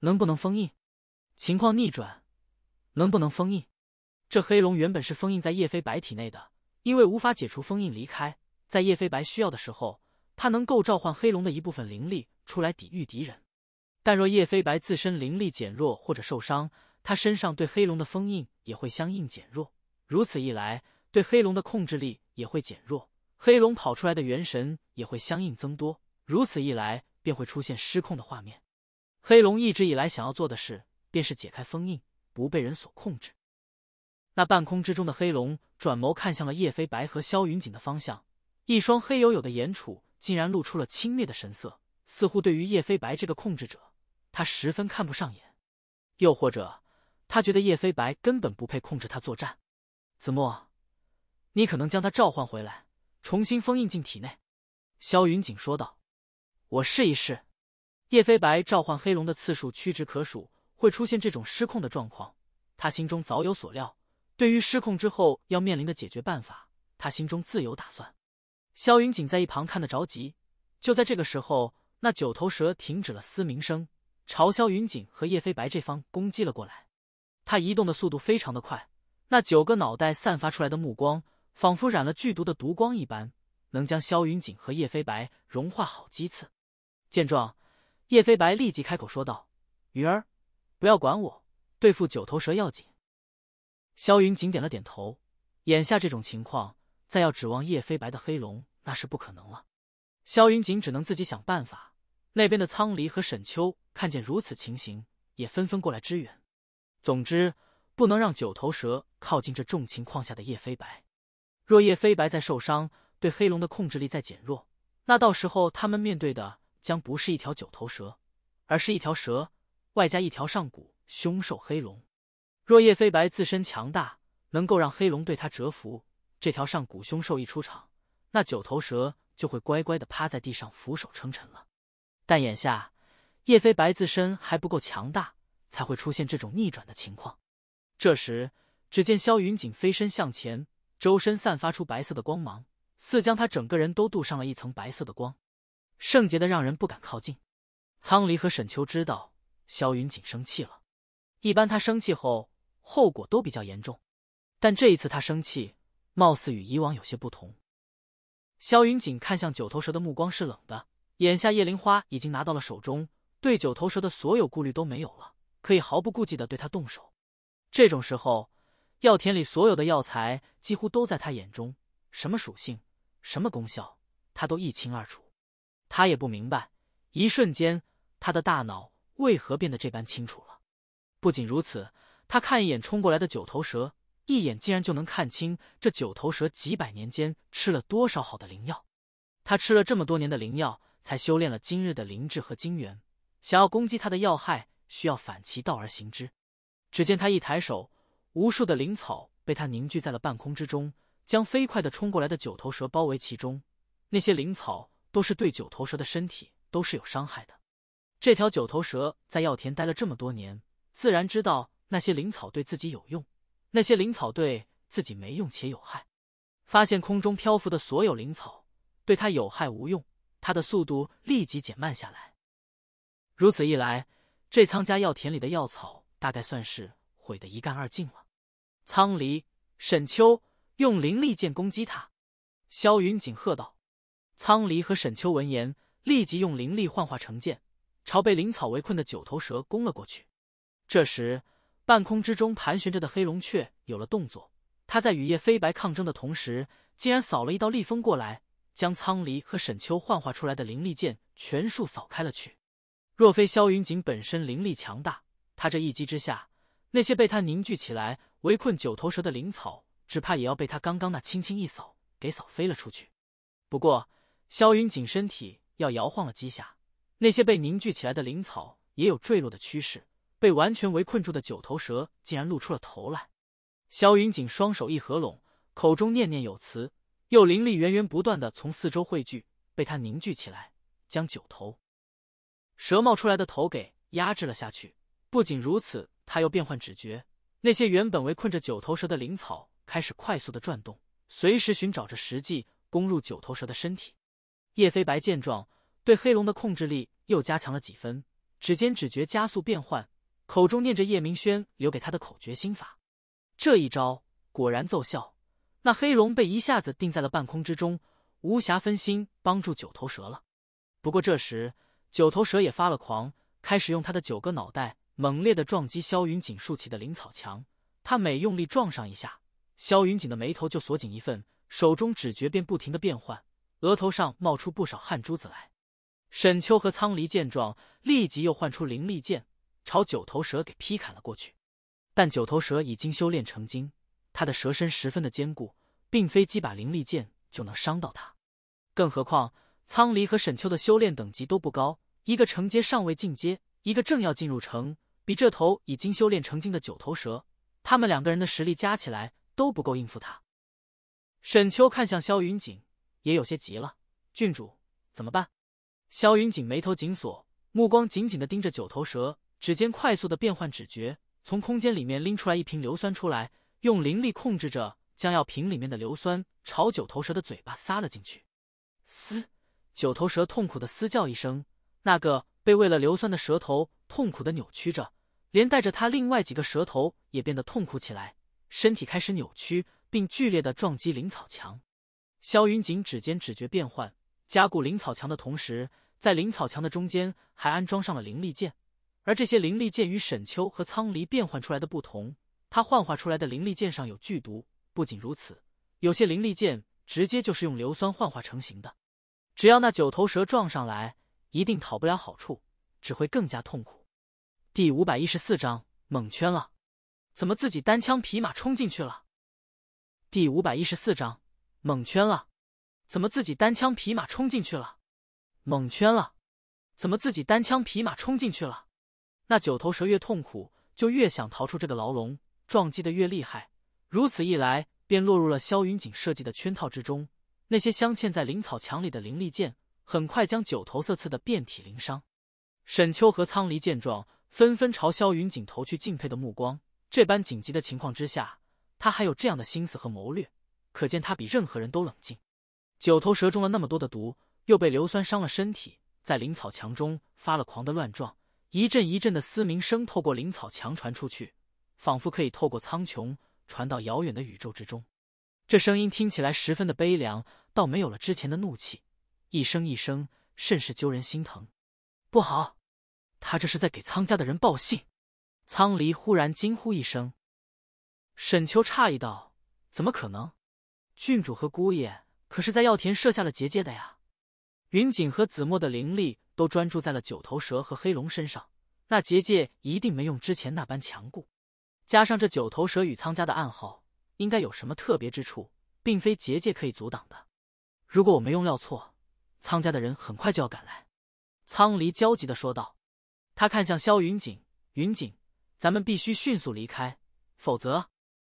能不能封印？情况逆转。能不能封印？这黑龙原本是封印在叶飞白体内的，因为无法解除封印离开。在叶飞白需要的时候，他能够召唤黑龙的一部分灵力出来抵御敌人。但若叶飞白自身灵力减弱或者受伤，他身上对黑龙的封印也会相应减弱。如此一来，对黑龙的控制力也会减弱。黑龙跑出来的元神也会相应增多，如此一来便会出现失控的画面。黑龙一直以来想要做的事，便是解开封印，不被人所控制。那半空之中的黑龙转眸看向了叶飞白和萧云锦的方向，一双黑黝黝的眼楚竟然露出了轻蔑的神色，似乎对于叶飞白这个控制者，他十分看不上眼。又或者，他觉得叶飞白根本不配控制他作战。子墨，你可能将他召唤回来。重新封印进体内，萧云锦说道：“我试一试。”叶飞白召唤黑龙的次数屈指可数，会出现这种失控的状况，他心中早有所料。对于失控之后要面临的解决办法，他心中自有打算。萧云锦在一旁看得着急。就在这个时候，那九头蛇停止了嘶鸣声，朝萧云锦和叶飞白这方攻击了过来。他移动的速度非常的快，那九个脑袋散发出来的目光。仿佛染了剧毒的毒光一般，能将萧云锦和叶飞白融化好几次。见状，叶飞白立即开口说道：“云儿，不要管我，对付九头蛇要紧。”萧云锦点了点头。眼下这种情况，再要指望叶飞白的黑龙那是不可能了。萧云锦只能自己想办法。那边的苍离和沈秋看见如此情形，也纷纷过来支援。总之，不能让九头蛇靠近这重情况下的叶飞白。若叶飞白在受伤，对黑龙的控制力在减弱，那到时候他们面对的将不是一条九头蛇，而是一条蛇外加一条上古凶兽黑龙。若叶飞白自身强大，能够让黑龙对他折服，这条上古凶兽一出场，那九头蛇就会乖乖的趴在地上俯首称臣了。但眼下叶飞白自身还不够强大，才会出现这种逆转的情况。这时，只见萧云锦飞身向前。周身散发出白色的光芒，似将他整个人都镀上了一层白色的光，圣洁的让人不敢靠近。苍离和沈秋知道，萧云锦生气了。一般他生气后，后果都比较严重，但这一次他生气，貌似与以往有些不同。萧云锦看向九头蛇的目光是冷的。眼下叶灵花已经拿到了手中，对九头蛇的所有顾虑都没有了，可以毫不顾忌的对他动手。这种时候。药田里所有的药材几乎都在他眼中，什么属性、什么功效，他都一清二楚。他也不明白，一瞬间他的大脑为何变得这般清楚了。不仅如此，他看一眼冲过来的九头蛇，一眼竟然就能看清这九头蛇几百年间吃了多少好的灵药。他吃了这么多年的灵药，才修炼了今日的灵智和精元。想要攻击他的要害，需要反其道而行之。只见他一抬手。无数的灵草被他凝聚在了半空之中，将飞快的冲过来的九头蛇包围其中。那些灵草都是对九头蛇的身体都是有伤害的。这条九头蛇在药田待了这么多年，自然知道那些灵草对自己有用，那些灵草对自己没用且有害。发现空中漂浮的所有灵草对他有害无用，他的速度立即减慢下来。如此一来，这仓家药田里的药草大概算是毁得一干二净了。苍离、沈秋用灵力剑攻击他，萧云锦喝道：“苍离和沈秋闻言，立即用灵力幻化成剑，朝被灵草围困的九头蛇攻了过去。”这时，半空之中盘旋着的黑龙雀有了动作，它在与叶飞白抗争的同时，竟然扫了一道厉风过来，将苍离和沈秋幻化出来的灵力剑全数扫开了去。若非萧云锦本身灵力强大，他这一击之下，那些被他凝聚起来。围困九头蛇的灵草，只怕也要被他刚刚那轻轻一扫给扫飞了出去。不过，萧云锦身体要摇晃了几下，那些被凝聚起来的灵草也有坠落的趋势。被完全围困住的九头蛇竟然露出了头来。萧云锦双手一合拢，口中念念有词，又灵力源源不断的从四周汇聚，被他凝聚起来，将九头蛇冒出来的头给压制了下去。不仅如此，他又变换指诀。那些原本围困着九头蛇的灵草开始快速的转动，随时寻找着时机攻入九头蛇的身体。叶飞白见状，对黑龙的控制力又加强了几分，指尖只觉加速变换，口中念着叶明轩留给他的口诀心法。这一招果然奏效，那黑龙被一下子定在了半空之中，无暇分心帮助九头蛇了。不过这时，九头蛇也发了狂，开始用他的九个脑袋。猛烈的撞击萧云锦竖起的灵草墙，他每用力撞上一下，萧云锦的眉头就锁紧一份，手中指诀便不停的变换，额头上冒出不少汗珠子来。沈秋和苍离见状，立即又唤出灵力剑，朝九头蛇给劈砍了过去。但九头蛇已经修炼成精，它的蛇身十分的坚固，并非几把灵力剑就能伤到它。更何况苍离和沈秋的修炼等级都不高，一个承接尚未进阶，一个正要进入城，比这头已经修炼成精的九头蛇，他们两个人的实力加起来都不够应付他。沈秋看向萧云锦，也有些急了：“郡主怎么办？”萧云锦眉头紧锁，目光紧紧的盯着九头蛇，指尖快速的变换指诀，从空间里面拎出来一瓶硫酸出来，用灵力控制着将药瓶里面的硫酸朝九头蛇的嘴巴撒了进去。嘶！九头蛇痛苦的嘶叫一声，那个被喂了硫酸的蛇头。痛苦的扭曲着，连带着他另外几个舌头也变得痛苦起来，身体开始扭曲，并剧烈的撞击灵草墙。萧云锦指尖只觉变换，加固灵草墙的同时，在灵草墙的中间还安装上了灵力剑。而这些灵力剑与沈秋和苍离变换出来的不同，他幻化出来的灵力剑上有剧毒。不仅如此，有些灵力剑直接就是用硫酸幻化成型的。只要那九头蛇撞上来，一定讨不了好处。只会更加痛苦。第五百一十四章，蒙圈了，怎么自己单枪匹马冲进去了？第五百一十四章，蒙圈了，怎么自己单枪匹马冲进去了？蒙圈了，怎么自己单枪匹马冲进去了？那九头蛇越痛苦，就越想逃出这个牢笼，撞击的越厉害。如此一来，便落入了萧云锦设计的圈套之中。那些镶嵌在灵草墙里的灵力剑，很快将九头蛇刺得遍体鳞伤。沈秋和苍离见状，纷纷朝萧云锦投去敬佩的目光。这般紧急的情况之下，他还有这样的心思和谋略，可见他比任何人都冷静。九头蛇中了那么多的毒，又被硫酸伤了身体，在灵草墙中发了狂的乱撞，一阵一阵的嘶鸣声透过灵草墙传出去，仿佛可以透过苍穹传到遥远的宇宙之中。这声音听起来十分的悲凉，倒没有了之前的怒气，一声一声，甚是揪人心疼。不好！他这是在给苍家的人报信，苍离忽然惊呼一声。沈秋诧异道：“怎么可能？郡主和姑爷可是在药田设下了结界的呀。”云锦和子墨的灵力都专注在了九头蛇和黑龙身上，那结界一定没用之前那般强固。加上这九头蛇与苍家的暗号，应该有什么特别之处，并非结界可以阻挡的。如果我没用料错，苍家的人很快就要赶来。”苍离焦急的说道。他看向萧云锦，云锦，咱们必须迅速离开，否则……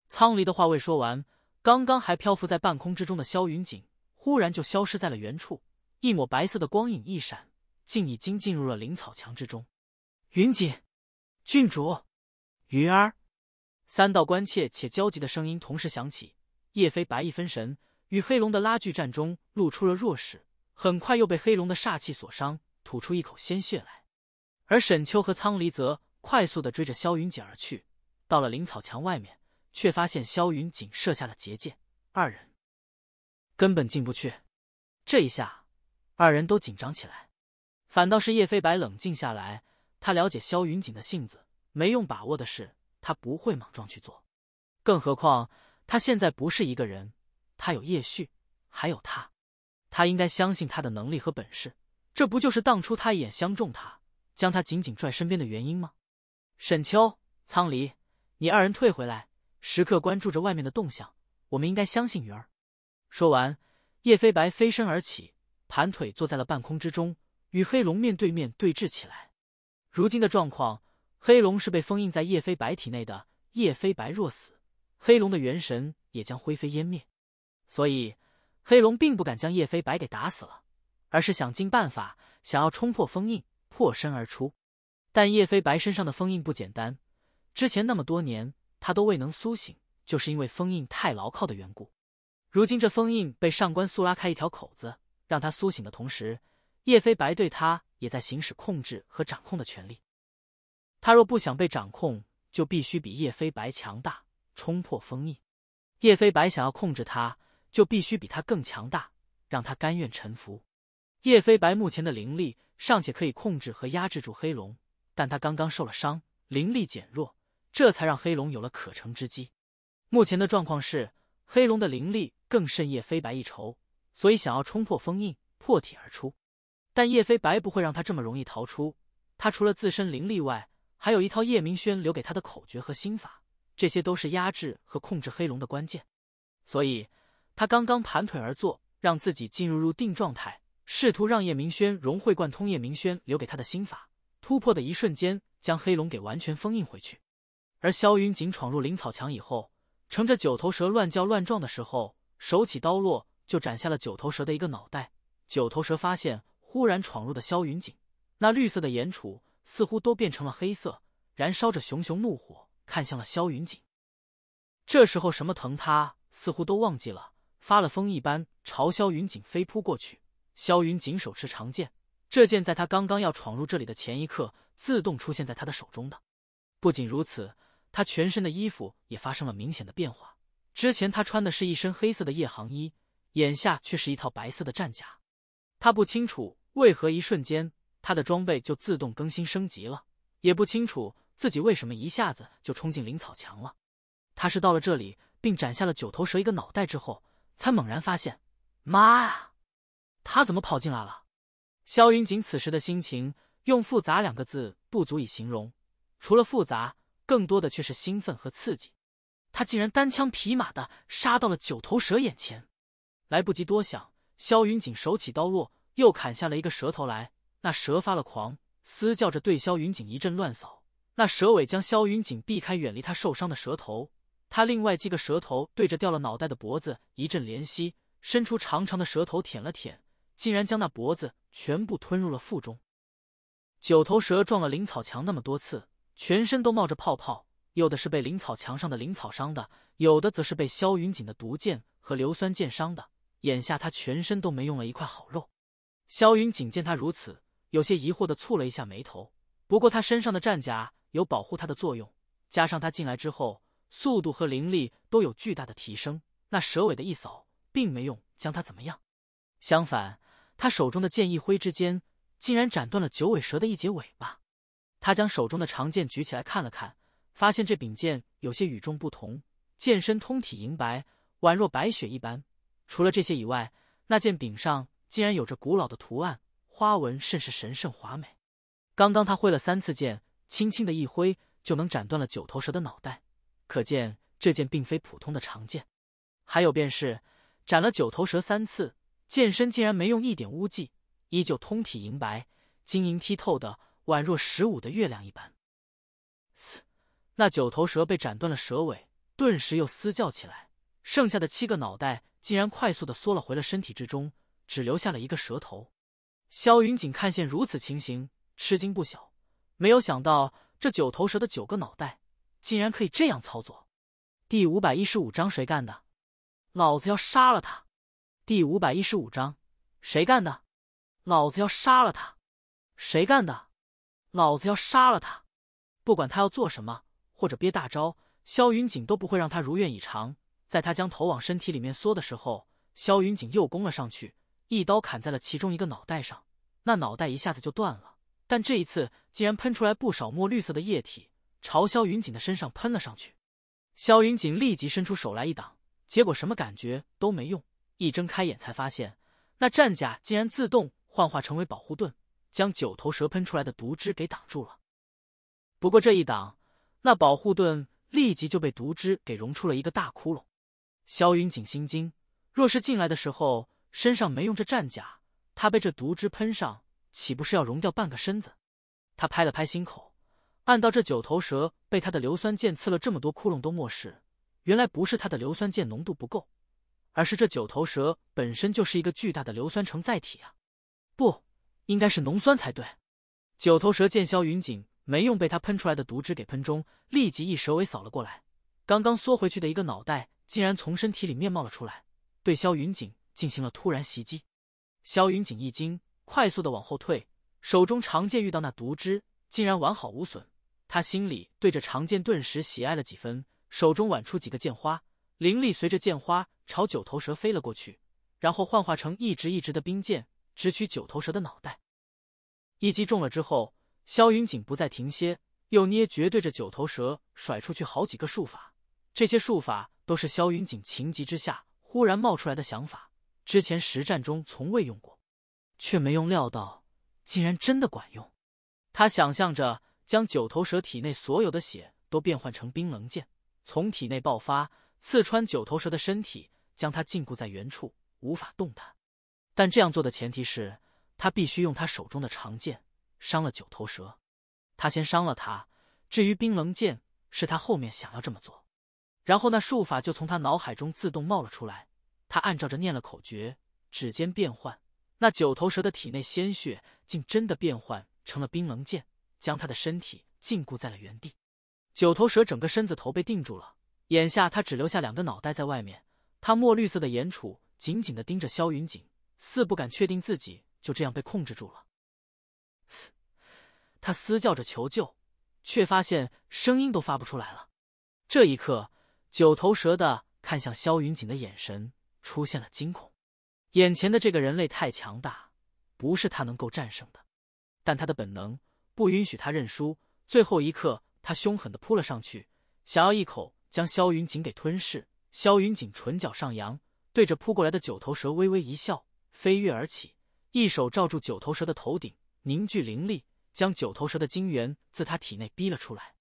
苍离的话未说完，刚刚还漂浮在半空之中的萧云锦忽然就消失在了原处，一抹白色的光影一闪，竟已经进入了灵草墙之中。云锦，郡主，云儿，三道关切且焦急的声音同时响起。叶飞白一分神，与黑龙的拉锯战中露出了弱势，很快又被黑龙的煞气所伤，吐出一口鲜血来。而沈秋和苍离则快速的追着萧云锦而去，到了灵草墙外面，却发现萧云锦设下了结界，二人根本进不去。这一下，二人都紧张起来，反倒是叶飞白冷静下来。他了解萧云锦的性子，没用把握的事，他不会莽撞去做。更何况他现在不是一个人，他有叶旭，还有他，他应该相信他的能力和本事。这不就是当初他一眼相中他？将他紧紧拽身边的原因吗？沈秋、苍离，你二人退回来，时刻关注着外面的动向。我们应该相信鱼儿。说完，叶飞白飞身而起，盘腿坐在了半空之中，与黑龙面对面对峙起来。如今的状况，黑龙是被封印在叶飞白体内的，叶飞白若死，黑龙的元神也将灰飞烟灭。所以，黑龙并不敢将叶飞白给打死了，而是想尽办法想要冲破封印。破身而出，但叶飞白身上的封印不简单。之前那么多年，他都未能苏醒，就是因为封印太牢靠的缘故。如今这封印被上官素拉开一条口子，让他苏醒的同时，叶飞白对他也在行使控制和掌控的权利。他若不想被掌控，就必须比叶飞白强大，冲破封印。叶飞白想要控制他，就必须比他更强大，让他甘愿臣服。叶飞白目前的灵力。尚且可以控制和压制住黑龙，但他刚刚受了伤，灵力减弱，这才让黑龙有了可乘之机。目前的状况是，黑龙的灵力更胜叶飞白一筹，所以想要冲破封印，破体而出。但叶飞白不会让他这么容易逃出，他除了自身灵力外，还有一套叶明轩留给他的口诀和心法，这些都是压制和控制黑龙的关键。所以，他刚刚盘腿而坐，让自己进入入定状态。试图让叶明轩融会贯通叶明轩留给他的心法，突破的一瞬间，将黑龙给完全封印回去。而萧云锦闯入灵草墙以后，乘着九头蛇乱叫乱撞的时候，手起刀落就斩下了九头蛇的一个脑袋。九头蛇发现忽然闯入的萧云锦，那绿色的眼楚似乎都变成了黑色，燃烧着熊熊怒火，看向了萧云锦。这时候什么疼，他似乎都忘记了，发了疯一般朝萧云锦飞扑过去。萧云锦手持长剑，这剑在他刚刚要闯入这里的前一刻自动出现在他的手中的。不仅如此，他全身的衣服也发生了明显的变化。之前他穿的是一身黑色的夜航衣，眼下却是一套白色的战甲。他不清楚为何一瞬间他的装备就自动更新升级了，也不清楚自己为什么一下子就冲进灵草墙了。他是到了这里，并斩下了九头蛇一个脑袋之后，才猛然发现，妈呀！他怎么跑进来了？萧云锦此时的心情用“复杂”两个字不足以形容，除了复杂，更多的却是兴奋和刺激。他竟然单枪匹马的杀到了九头蛇眼前，来不及多想，萧云锦手起刀落，又砍下了一个蛇头来。那蛇发了狂，嘶叫着对萧云锦一阵乱扫。那蛇尾将萧云锦避开，远离他受伤的蛇头。他另外几个蛇头对着掉了脑袋的脖子一阵怜惜，伸出长长的舌头舔了舔。竟然将那脖子全部吞入了腹中。九头蛇撞了灵草墙那么多次，全身都冒着泡泡，有的是被灵草墙上的灵草伤的，有的则是被萧云锦的毒箭和硫酸箭伤的。眼下他全身都没用了一块好肉。萧云锦见他如此，有些疑惑的蹙了一下眉头。不过他身上的战甲有保护他的作用，加上他进来之后速度和灵力都有巨大的提升，那蛇尾的一扫，并没用将他怎么样。相反。他手中的剑一挥之间，竟然斩断了九尾蛇的一截尾巴。他将手中的长剑举起来看了看，发现这柄剑有些与众不同，剑身通体银白，宛若白雪一般。除了这些以外，那剑柄上竟然有着古老的图案花纹，甚是神圣华美。刚刚他挥了三次剑，轻轻的一挥就能斩断了九头蛇的脑袋，可见这剑并非普通的长剑。还有便是，斩了九头蛇三次。剑身竟然没用一点污迹，依旧通体银白，晶莹剔透的，宛若十五的月亮一般。嘶！那九头蛇被斩断了蛇尾，顿时又嘶叫起来。剩下的七个脑袋竟然快速的缩了回了身体之中，只留下了一个蛇头。萧云锦看见如此情形，吃惊不小，没有想到这九头蛇的九个脑袋竟然可以这样操作。第五百一十五章，谁干的？老子要杀了他！第五百一十五章，谁干的？老子要杀了他！谁干的？老子要杀了他！不管他要做什么，或者憋大招，萧云锦都不会让他如愿以偿。在他将头往身体里面缩的时候，萧云锦又攻了上去，一刀砍在了其中一个脑袋上，那脑袋一下子就断了。但这一次竟然喷出来不少墨绿色的液体，朝萧云锦的身上喷了上去。萧云锦立即伸出手来一挡，结果什么感觉都没用。一睁开眼，才发现那战甲竟然自动幻化成为保护盾，将九头蛇喷出来的毒汁给挡住了。不过这一挡，那保护盾立即就被毒汁给融出了一个大窟窿。萧云锦心惊，若是进来的时候身上没用这战甲，他被这毒汁喷上，岂不是要融掉半个身子？他拍了拍心口，暗道：这九头蛇被他的硫酸剑刺了这么多窟窿都没事，原来不是他的硫酸剑浓度不够。而是这九头蛇本身就是一个巨大的硫酸成载体啊，不，应该是浓酸才对。九头蛇见萧云锦没用被他喷出来的毒汁给喷中，立即一蛇尾扫了过来。刚刚缩回去的一个脑袋竟然从身体里面冒了出来，对萧云锦进行了突然袭击。萧云锦一惊，快速的往后退，手中长剑遇到那毒汁竟然完好无损。他心里对着长剑顿时喜爱了几分，手中挽出几个剑花，灵力随着剑花。朝九头蛇飞了过去，然后幻化成一直一直的冰剑，直取九头蛇的脑袋。一击中了之后，萧云锦不再停歇，又捏绝对着九头蛇甩出去好几个术法。这些术法都是萧云锦情急之下忽然冒出来的想法，之前实战中从未用过，却没用料到竟然真的管用。他想象着将九头蛇体内所有的血都变换成冰冷剑，从体内爆发，刺穿九头蛇的身体。将他禁锢在原处，无法动弹。但这样做的前提是，他必须用他手中的长剑伤了九头蛇。他先伤了他。至于冰冷剑，是他后面想要这么做。然后那术法就从他脑海中自动冒了出来。他按照着念了口诀，指尖变换，那九头蛇的体内鲜血竟真的变换成了冰冷剑，将他的身体禁锢在了原地。九头蛇整个身子头被定住了，眼下他只留下两个脑袋在外面。他墨绿色的眼楮紧紧的盯着萧云锦，似不敢确定自己就这样被控制住了。嘶，他嘶叫着求救，却发现声音都发不出来了。这一刻，九头蛇的看向萧云锦的眼神出现了惊恐，眼前的这个人类太强大，不是他能够战胜的。但他的本能不允许他认输，最后一刻，他凶狠的扑了上去，想要一口将萧云锦给吞噬。萧云锦唇角上扬，对着扑过来的九头蛇微微一笑，飞跃而起，一手罩住九头蛇的头顶，凝聚灵力，将九头蛇的精元自他体内逼了出来。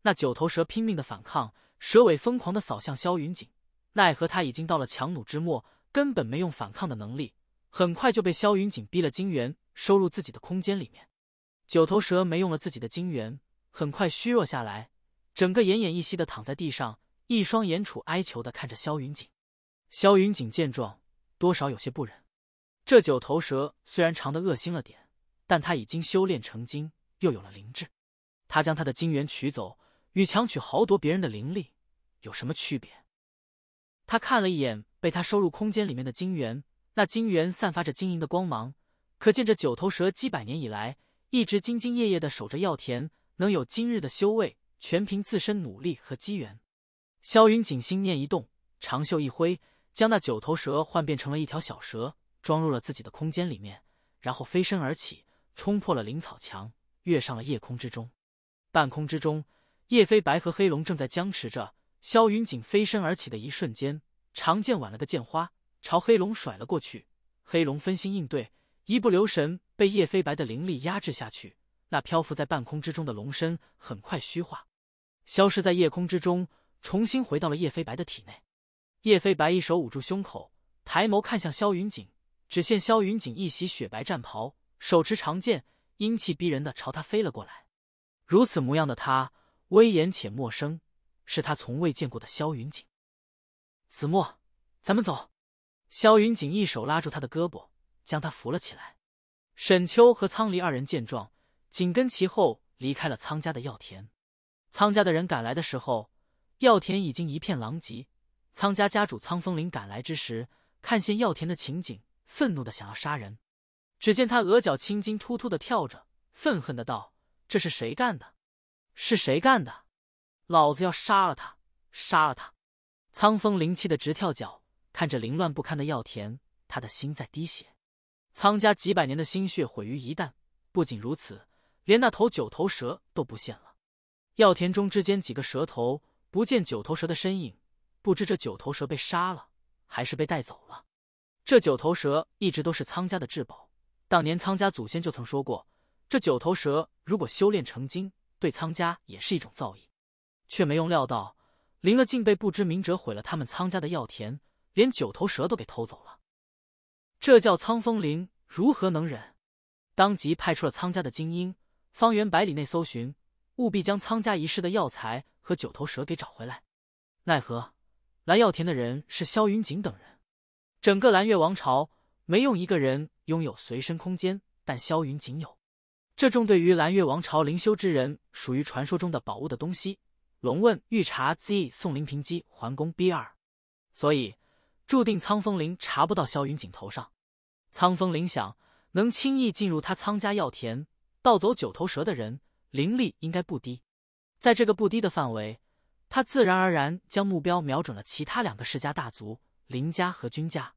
那九头蛇拼命的反抗，蛇尾疯狂的扫向萧云锦，奈何他已经到了强弩之末，根本没用反抗的能力，很快就被萧云锦逼了精元，收入自己的空间里面。九头蛇没用了自己的精元，很快虚弱下来，整个奄奄一息的躺在地上。一双眼楚哀求的看着萧云锦，萧云锦见状，多少有些不忍。这九头蛇虽然长的恶心了点，但他已经修炼成精，又有了灵智。他将他的金元取走，与强取豪夺别人的灵力有什么区别？他看了一眼被他收入空间里面的金元，那金元散发着晶莹的光芒，可见这九头蛇几百年以来一直兢兢业业的守着药田，能有今日的修为，全凭自身努力和机缘。萧云锦心念一动，长袖一挥，将那九头蛇幻变成了一条小蛇，装入了自己的空间里面，然后飞身而起，冲破了灵草墙，跃上了夜空之中。半空之中，叶飞白和黑龙正在僵持着。萧云锦飞身而起的一瞬间，长剑挽了个剑花，朝黑龙甩了过去。黑龙分心应对，一不留神被叶飞白的灵力压制下去。那漂浮在半空之中的龙身很快虚化，消失在夜空之中。重新回到了叶飞白的体内。叶飞白一手捂住胸口，抬眸看向萧云锦，只见萧云锦一袭雪白战袍，手持长剑，英气逼人的朝他飞了过来。如此模样的他，威严且陌生，是他从未见过的萧云锦。子墨，咱们走。萧云锦一手拉住他的胳膊，将他扶了起来。沈秋和苍离二人见状，紧跟其后离开了苍家的药田。苍家的人赶来的时候。药田已经一片狼藉。苍家家主苍风林赶来之时，看见药田的情景，愤怒的想要杀人。只见他额角青筋突突的跳着，愤恨的道：“这是谁干的？是谁干的？老子要杀了他，杀了他！”苍风林气得直跳脚，看着凌乱不堪的药田，他的心在滴血。苍家几百年的心血毁于一旦。不仅如此，连那头九头蛇都不见了。药田中之间几个蛇头。不见九头蛇的身影，不知这九头蛇被杀了还是被带走了。这九头蛇一直都是苍家的至宝，当年苍家祖先就曾说过，这九头蛇如果修炼成精，对苍家也是一种造诣。却没用料到，林了竟被不知名者毁了他们苍家的药田，连九头蛇都给偷走了。这叫苍风林如何能忍？当即派出了苍家的精英，方圆百里内搜寻。务必将苍家遗失的药材和九头蛇给找回来。奈何来药田的人是萧云锦等人，整个蓝月王朝没用一个人拥有随身空间，但萧云锦有。这种对于蓝月王朝灵修之人属于传说中的宝物的东西，龙问欲查 Z 宋林平机还公 B 二，所以注定苍风林查不到萧云锦头上。苍风铃想能轻易进入他苍家药田盗走九头蛇的人。灵力应该不低，在这个不低的范围，他自然而然将目标瞄准了其他两个世家大族林家和君家。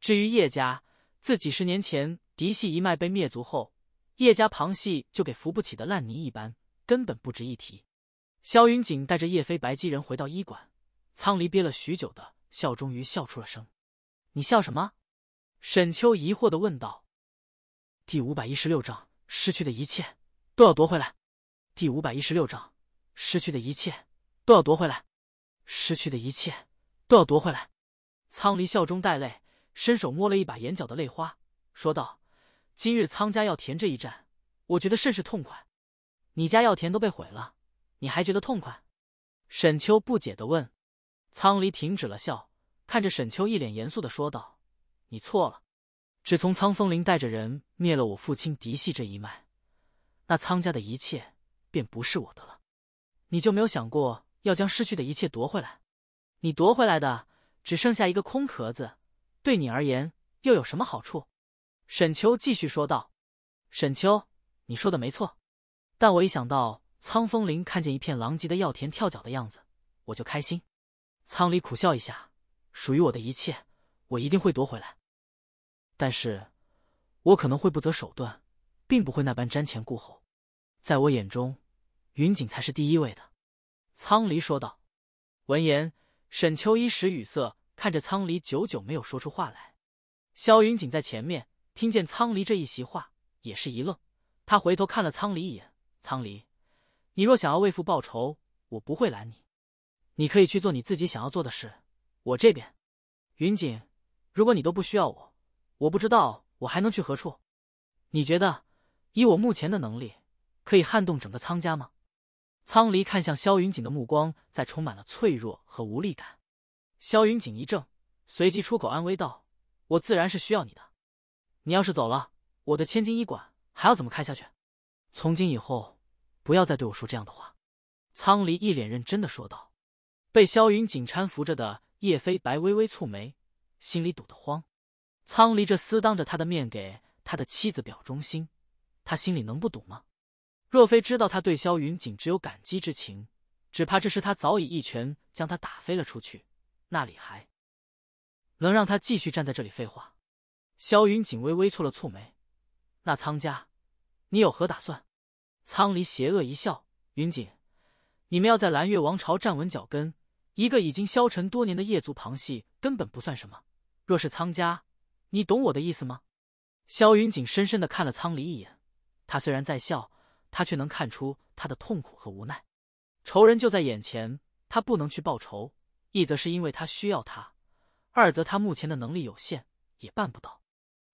至于叶家，自几十年前嫡系一脉被灭族后，叶家旁系就给扶不起的烂泥一般，根本不值一提。萧云锦带着叶飞白鸡人回到医馆，苍离憋了许久的笑终于笑出了声：“你笑什么？”沈秋疑惑的问道。第五百一十六章：失去的一切都要夺回来。第五百一十六章，失去的一切都要夺回来，失去的一切都要夺回来。苍离笑中带泪，伸手摸了一把眼角的泪花，说道：“今日苍家要填这一战，我觉得甚是痛快。你家药田都被毁了，你还觉得痛快？”沈秋不解的问。苍离停止了笑，看着沈秋，一脸严肃的说道：“你错了，只从苍风林带着人灭了我父亲嫡系这一脉，那苍家的一切。”便不是我的了，你就没有想过要将失去的一切夺回来？你夺回来的只剩下一个空壳子，对你而言又有什么好处？沈秋继续说道：“沈秋，你说的没错，但我一想到苍风林看见一片狼藉的药田跳脚的样子，我就开心。”仓里苦笑一下：“属于我的一切，我一定会夺回来，但是我可能会不择手段，并不会那般瞻前顾后。”在我眼中，云锦才是第一位的。”苍离说道。闻言，沈秋一时语塞，看着苍离，久久没有说出话来。萧云锦在前面听见苍离这一席话，也是一愣，他回头看了苍离一眼：“苍离，你若想要为父报仇，我不会拦你，你可以去做你自己想要做的事。我这边，云锦，如果你都不需要我，我不知道我还能去何处。你觉得，以我目前的能力？”可以撼动整个苍家吗？苍离看向萧云锦的目光，在充满了脆弱和无力感。萧云锦一怔，随即出口安慰道：“我自然是需要你的，你要是走了，我的千金医馆还要怎么开下去？从今以后，不要再对我说这样的话。”苍离一脸认真的说道。被萧云锦搀扶着的叶飞白微微蹙眉，心里堵得慌。苍离这厮当着他的面给他的妻子表忠心，他心里能不堵吗？若非知道他对萧云锦只有感激之情，只怕这是他早已一拳将他打飞了出去，那里还能让他继续站在这里废话？萧云锦微微蹙了蹙眉：“那苍家，你有何打算？”苍离邪恶一笑：“云锦，你们要在蓝月王朝站稳脚跟，一个已经消沉多年的叶族旁系根本不算什么。若是苍家，你懂我的意思吗？”萧云锦深深的看了苍离一眼，他虽然在笑。他却能看出他的痛苦和无奈，仇人就在眼前，他不能去报仇。一则是因为他需要他，二则他目前的能力有限，也办不到。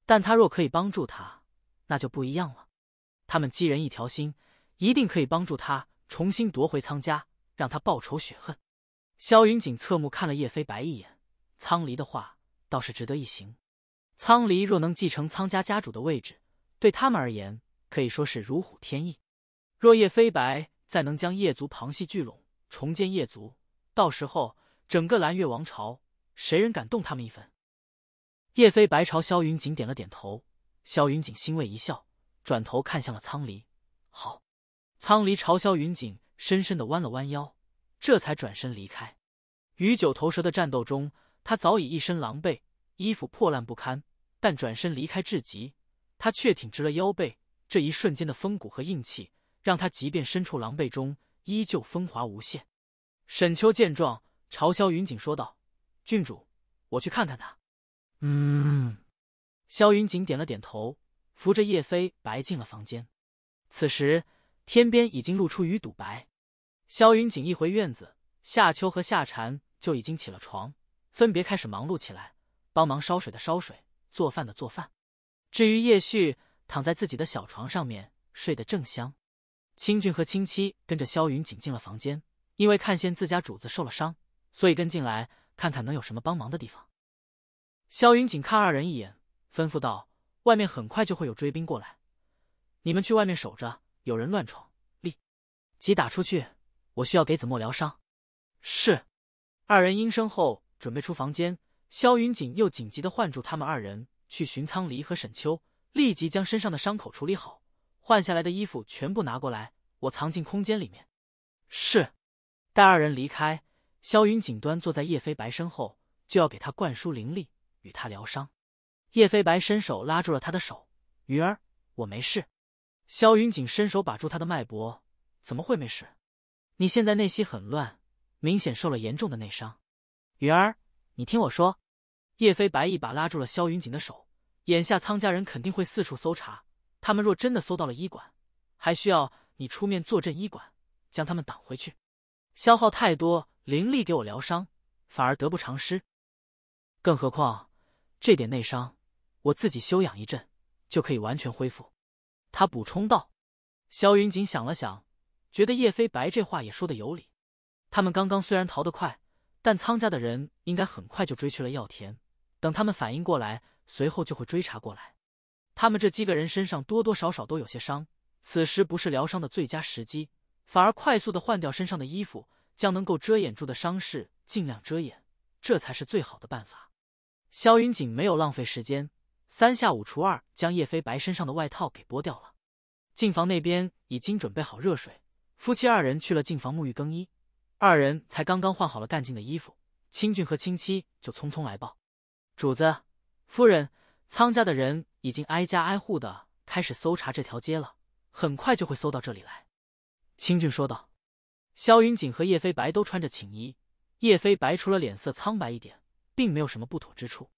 但他若可以帮助他，那就不一样了。他们积人一条心，一定可以帮助他重新夺回苍家，让他报仇雪恨。萧云锦侧目看了叶飞白一眼，苍离的话倒是值得一行。苍离若能继承苍家家主的位置，对他们而言可以说是如虎添翼。若叶飞白再能将叶族旁系聚拢，重建叶族，到时候整个蓝月王朝，谁人敢动他们一分？叶飞白朝萧云锦点了点头，萧云锦欣慰一笑，转头看向了苍离。好，苍离朝萧云锦深深的弯了弯腰，这才转身离开。与九头蛇的战斗中，他早已一身狼狈，衣服破烂不堪，但转身离开至极，他却挺直了腰背。这一瞬间的风骨和硬气。让他即便身处狼狈中，依旧风华无限。沈秋见状，朝萧云锦说道：“郡主，我去看看他。”“嗯。”萧云锦点了点头，扶着叶飞白进了房间。此时，天边已经露出鱼肚白。萧云锦一回院子，夏秋和夏蝉就已经起了床，分别开始忙碌起来，帮忙烧水的烧水，做饭的做饭。至于叶旭，躺在自己的小床上面，睡得正香。清俊和青七跟着萧云锦进了房间，因为看见自家主子受了伤，所以跟进来看看能有什么帮忙的地方。萧云锦看二人一眼，吩咐道：“外面很快就会有追兵过来，你们去外面守着，有人乱闯，立即打出去。我需要给子墨疗伤。”是。二人应声后，准备出房间。萧云锦又紧急的唤住他们二人，去寻苍离和沈秋，立即将身上的伤口处理好。换下来的衣服全部拿过来，我藏进空间里面。是，待二人离开，萧云锦端坐在叶飞白身后，就要给他灌输灵力，与他疗伤。叶飞白伸手拉住了他的手：“云儿，我没事。”萧云锦伸手把住他的脉搏：“怎么会没事？你现在内心很乱，明显受了严重的内伤。云儿，你听我说。”叶飞白一把拉住了萧云锦的手，眼下苍家人肯定会四处搜查。他们若真的搜到了医馆，还需要你出面坐镇医馆，将他们挡回去。消耗太多灵力给我疗伤，反而得不偿失。更何况这点内伤，我自己休养一阵就可以完全恢复。他补充道。萧云锦想了想，觉得叶飞白这话也说的有理。他们刚刚虽然逃得快，但苍家的人应该很快就追去了药田。等他们反应过来，随后就会追查过来。他们这几个人身上多多少少都有些伤，此时不是疗伤的最佳时机，反而快速的换掉身上的衣服，将能够遮掩住的伤势尽量遮掩，这才是最好的办法。萧云锦没有浪费时间，三下五除二将叶飞白身上的外套给剥掉了。进房那边已经准备好热水，夫妻二人去了进房沐浴更衣。二人才刚刚换好了干净的衣服，清俊和清妻就匆匆来报，主子、夫人。苍家的人已经挨家挨户的开始搜查这条街了，很快就会搜到这里来。”清俊说道。萧云锦和叶飞白都穿着寝衣，叶飞白除了脸色苍白一点，并没有什么不妥之处。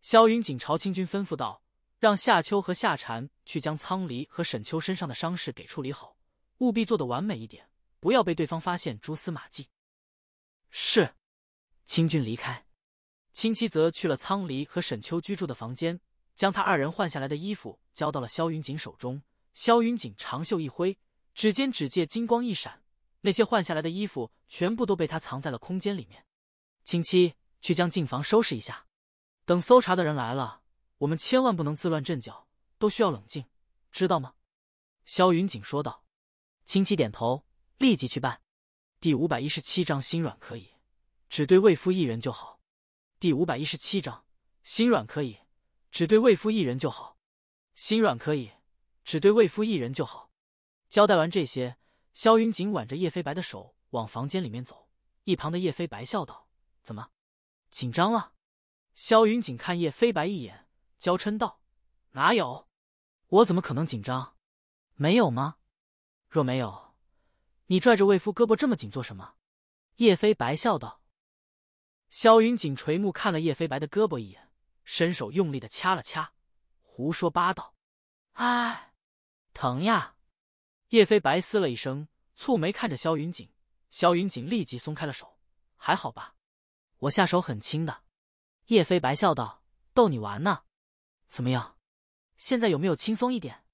萧云锦朝清军吩咐道：“让夏秋和夏蝉去将苍离和沈秋身上的伤势给处理好，务必做的完美一点，不要被对方发现蛛丝马迹。”是。清军离开，清七则去了苍离和沈秋居住的房间。将他二人换下来的衣服交到了萧云锦手中，萧云锦长袖一挥，指尖只借金光一闪，那些换下来的衣服全部都被他藏在了空间里面。青七，去将进房收拾一下，等搜查的人来了，我们千万不能自乱阵脚，都需要冷静，知道吗？萧云锦说道。青七点头，立即去办。第五百一十七章心软可以，只对魏夫一人就好。第五百一十七章心软可以。只对魏夫一人就好，心软可以，只对魏夫一人就好。交代完这些，萧云锦挽着叶飞白的手往房间里面走。一旁的叶飞白笑道：“怎么，紧张了？”萧云锦看叶飞白一眼，娇嗔道：“哪有？我怎么可能紧张？没有吗？若没有，你拽着魏夫胳膊这么紧做什么？”叶飞白笑道。萧云锦垂目看了叶飞白的胳膊一眼。伸手用力的掐了掐，胡说八道，哎，疼呀！叶飞白嘶了一声，蹙眉看着萧云锦。萧云锦立即松开了手，还好吧？我下手很轻的。叶飞白笑道：“逗你玩呢，怎么样？现在有没有轻松一点？”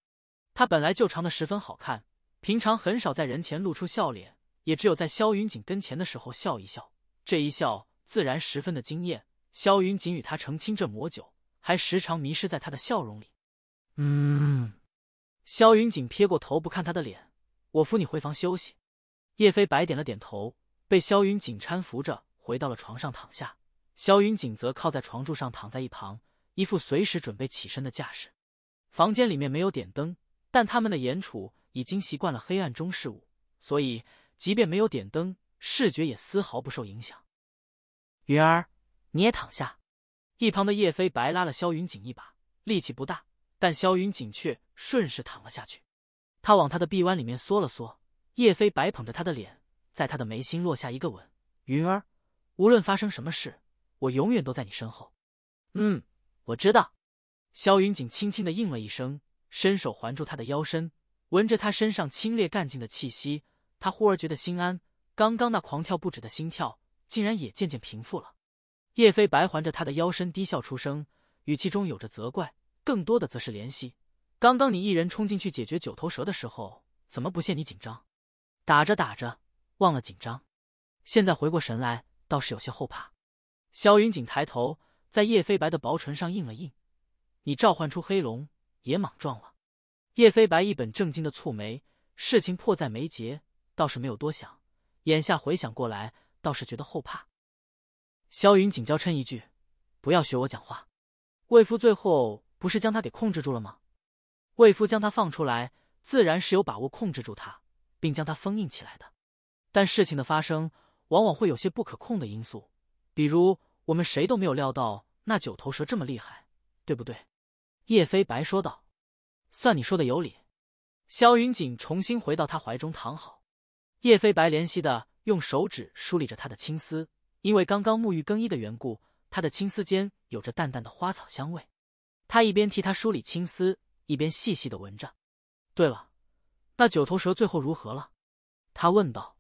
他本来就长得十分好看，平常很少在人前露出笑脸，也只有在萧云锦跟前的时候笑一笑，这一笑自然十分的惊艳。萧云锦与他成亲，这魔酒还时常迷失在他的笑容里。嗯，萧云锦撇过头，不看他的脸。我扶你回房休息。叶飞白点了点头，被萧云锦搀扶着回到了床上躺下。萧云锦则靠在床柱上，躺在一旁，一副随时准备起身的架势。房间里面没有点灯，但他们的眼楚已经习惯了黑暗中事物，所以即便没有点灯，视觉也丝毫不受影响。云儿。你也躺下，一旁的叶飞白拉了萧云锦一把，力气不大，但萧云锦却顺势躺了下去。他往他的臂弯里面缩了缩，叶飞白捧着他的脸，在他的眉心落下一个吻。云儿，无论发生什么事，我永远都在你身后。嗯，我知道。萧云锦轻轻的应了一声，伸手环住他的腰身，闻着他身上清冽干净的气息，他忽而觉得心安，刚刚那狂跳不止的心跳竟然也渐渐平复了。叶飞白环着他的腰身低笑出声，语气中有着责怪，更多的则是怜惜。刚刚你一人冲进去解决九头蛇的时候，怎么不嫌你紧张？打着打着忘了紧张，现在回过神来，倒是有些后怕。萧云锦抬头，在叶飞白的薄唇上印了印：“你召唤出黑龙也莽撞了。”叶飞白一本正经的蹙眉，事情迫在眉睫，倒是没有多想。眼下回想过来，倒是觉得后怕。萧云锦娇嗔一句：“不要学我讲话。”魏夫最后不是将他给控制住了吗？魏夫将他放出来，自然是有把握控制住他，并将他封印起来的。但事情的发生，往往会有些不可控的因素，比如我们谁都没有料到那九头蛇这么厉害，对不对？”叶飞白说道。“算你说的有理。”萧云锦重新回到他怀中躺好，叶飞白怜惜的用手指梳理着他的青丝。因为刚刚沐浴更衣的缘故，他的青丝间有着淡淡的花草香味。他一边替他梳理青丝，一边细细的闻着。对了，那九头蛇最后如何了？他问道。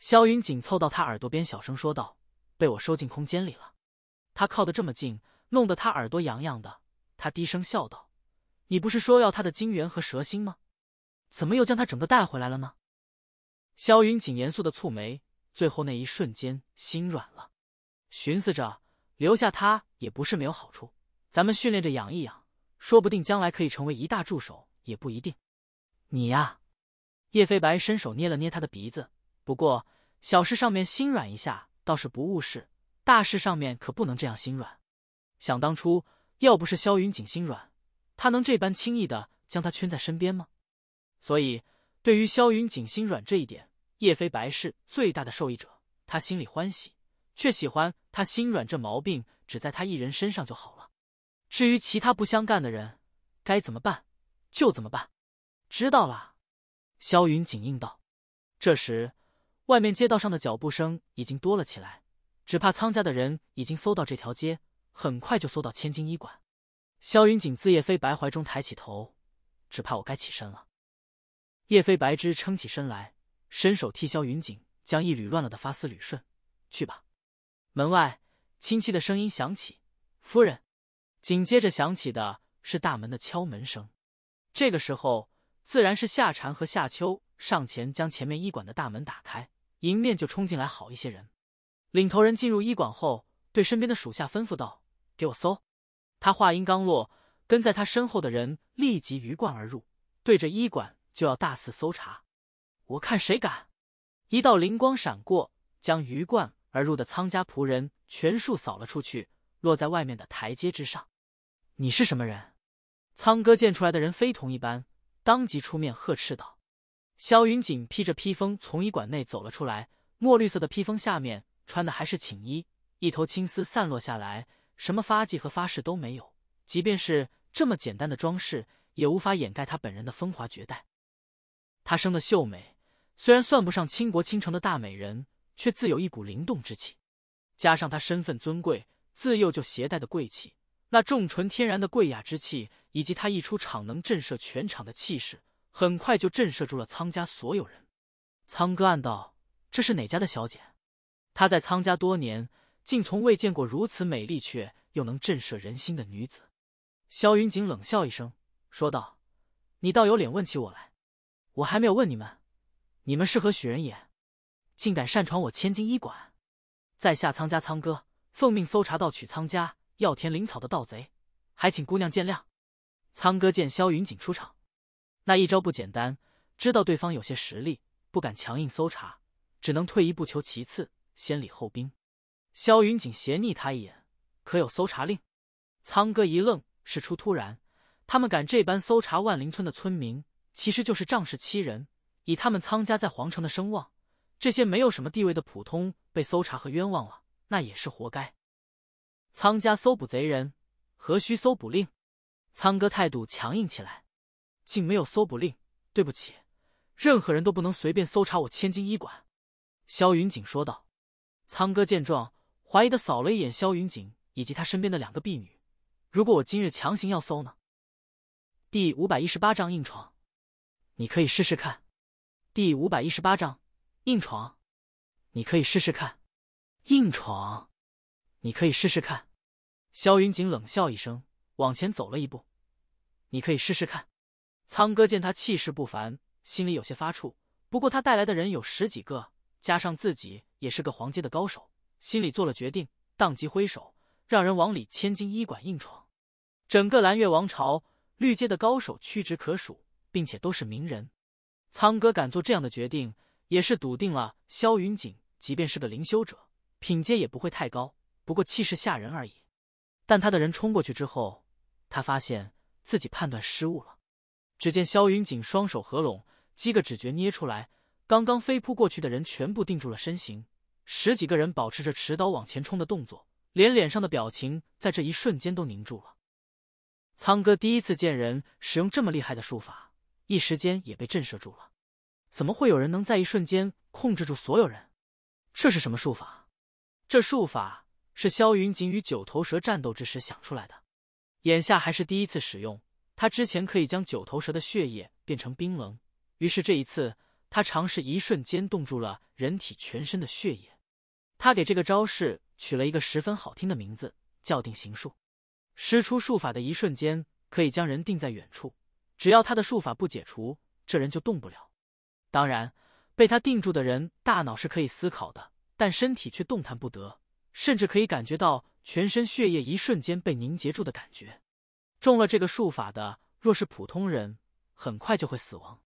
萧云锦凑到他耳朵边，小声说道：“被我收进空间里了。”他靠得这么近，弄得他耳朵痒痒的。他低声笑道：“你不是说要他的精元和蛇心吗？怎么又将他整个带回来了呢？”萧云锦严肃的蹙眉。最后那一瞬间心软了，寻思着留下他也不是没有好处，咱们训练着养一养，说不定将来可以成为一大助手也不一定。你呀，叶飞白伸手捏了捏他的鼻子。不过小事上面心软一下倒是不误事，大事上面可不能这样心软。想当初，要不是萧云锦心软，他能这般轻易的将他圈在身边吗？所以对于萧云锦心软这一点。叶飞白是最大的受益者，他心里欢喜，却喜欢他心软这毛病只在他一人身上就好了。至于其他不相干的人，该怎么办就怎么办。知道了。萧云锦应道。这时，外面街道上的脚步声已经多了起来，只怕苍家的人已经搜到这条街，很快就搜到千金医馆。萧云锦自叶飞白怀中抬起头，只怕我该起身了。叶飞白之撑起身来。伸手替萧云锦将一缕乱了的发丝捋顺，去吧。门外清戚的声音响起：“夫人。”紧接着响起的是大门的敲门声。这个时候，自然是夏蝉和夏秋上前将前面医馆的大门打开，迎面就冲进来好一些人。领头人进入医馆后，对身边的属下吩咐道：“给我搜！”他话音刚落，跟在他身后的人立即鱼贯而入，对着医馆就要大肆搜查。我看谁敢！一道灵光闪过，将鱼贯而入的苍家仆人全数扫了出去，落在外面的台阶之上。你是什么人？苍哥见出来的人非同一般，当即出面呵斥道。萧云锦披着披风从医馆内走了出来，墨绿色的披风下面穿的还是寝衣，一头青丝散落下来，什么发髻和发饰都没有，即便是这么简单的装饰，也无法掩盖他本人的风华绝代。他生的秀美。虽然算不上倾国倾城的大美人，却自有一股灵动之气。加上她身份尊贵，自幼就携带的贵气，那重纯天然的贵雅之气，以及她一出场能震慑全场的气势，很快就震慑住了苍家所有人。苍哥暗道：这是哪家的小姐？她在苍家多年，竟从未见过如此美丽却又能震慑人心的女子。萧云锦冷笑一声，说道：“你倒有脸问起我来，我还没有问你们。”你们是何许人也？竟敢擅闯我千金医馆！在下苍家苍哥，奉命搜查盗取苍家药田灵草的盗贼，还请姑娘见谅。苍哥见萧云锦出场，那一招不简单，知道对方有些实力，不敢强硬搜查，只能退一步求其次，先礼后兵。萧云锦斜睨他一眼，可有搜查令？苍哥一愣，事出突然，他们敢这般搜查万灵村的村民，其实就是仗势欺人。以他们苍家在皇城的声望，这些没有什么地位的普通被搜查和冤枉了，那也是活该。苍家搜捕贼人，何须搜捕令？苍哥态度强硬起来，竟没有搜捕令。对不起，任何人都不能随便搜查我千金医馆。”萧云锦说道。苍哥见状，怀疑的扫了一眼萧云锦以及他身边的两个婢女。如果我今日强行要搜呢？第五百一十八章硬闯，你可以试试看。第五百一十八章，硬闯，你可以试试看。硬闯，你可以试试看。萧云锦冷笑一声，往前走了一步。你可以试试看。苍哥见他气势不凡，心里有些发怵。不过他带来的人有十几个，加上自己也是个黄阶的高手，心里做了决定，当即挥手让人往里千金医馆硬闯。整个蓝月王朝绿阶的高手屈指可数，并且都是名人。苍哥敢做这样的决定，也是笃定了萧云锦即便是个灵修者，品阶也不会太高，不过气势吓人而已。但他的人冲过去之后，他发现自己判断失误了。只见萧云锦双手合拢，几个指诀捏出来，刚刚飞扑过去的人全部定住了身形，十几个人保持着持刀往前冲的动作，连脸上的表情在这一瞬间都凝住了。苍哥第一次见人使用这么厉害的术法。一时间也被震慑住了。怎么会有人能在一瞬间控制住所有人？这是什么术法？这术法是萧云锦与九头蛇战斗之时想出来的，眼下还是第一次使用。他之前可以将九头蛇的血液变成冰冷，于是这一次他尝试一瞬间冻住了人体全身的血液。他给这个招式取了一个十分好听的名字，叫定型术。施出术法的一瞬间，可以将人定在远处。只要他的术法不解除，这人就动不了。当然，被他定住的人大脑是可以思考的，但身体却动弹不得，甚至可以感觉到全身血液一瞬间被凝结住的感觉。中了这个术法的，若是普通人，很快就会死亡；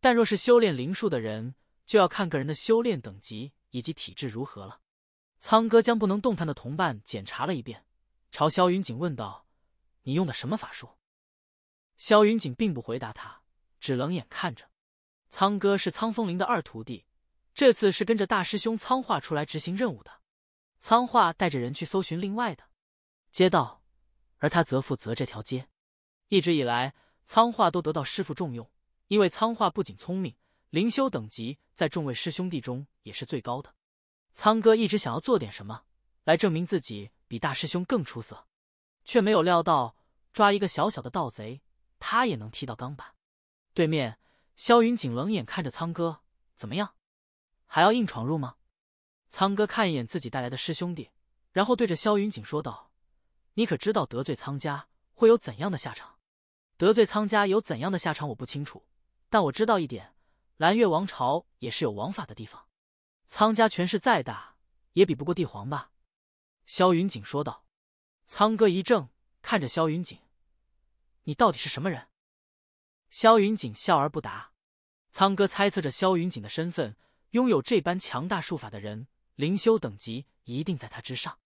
但若是修炼灵术的人，就要看个人的修炼等级以及体质如何了。苍哥将不能动弹的同伴检查了一遍，朝萧云锦问道：“你用的什么法术？”萧云锦并不回答他，只冷眼看着。苍哥是苍风林的二徒弟，这次是跟着大师兄苍化出来执行任务的。苍化带着人去搜寻另外的街道，而他则负责这条街。一直以来，苍化都得到师傅重用，因为苍化不仅聪明，灵修等级在众位师兄弟中也是最高的。苍哥一直想要做点什么来证明自己比大师兄更出色，却没有料到抓一个小小的盗贼。他也能踢到钢板。对面，萧云锦冷眼看着苍哥，怎么样，还要硬闯入吗？苍哥看一眼自己带来的师兄弟，然后对着萧云锦说道：“你可知道得罪苍家会有怎样的下场？得罪苍家有怎样的下场？我不清楚，但我知道一点，蓝月王朝也是有王法的地方。苍家权势再大，也比不过帝皇吧？”萧云锦说道。苍哥一怔，看着萧云锦。你到底是什么人？萧云锦笑而不答。苍哥猜测着萧云锦的身份，拥有这般强大术法的人，灵修等级一定在他之上。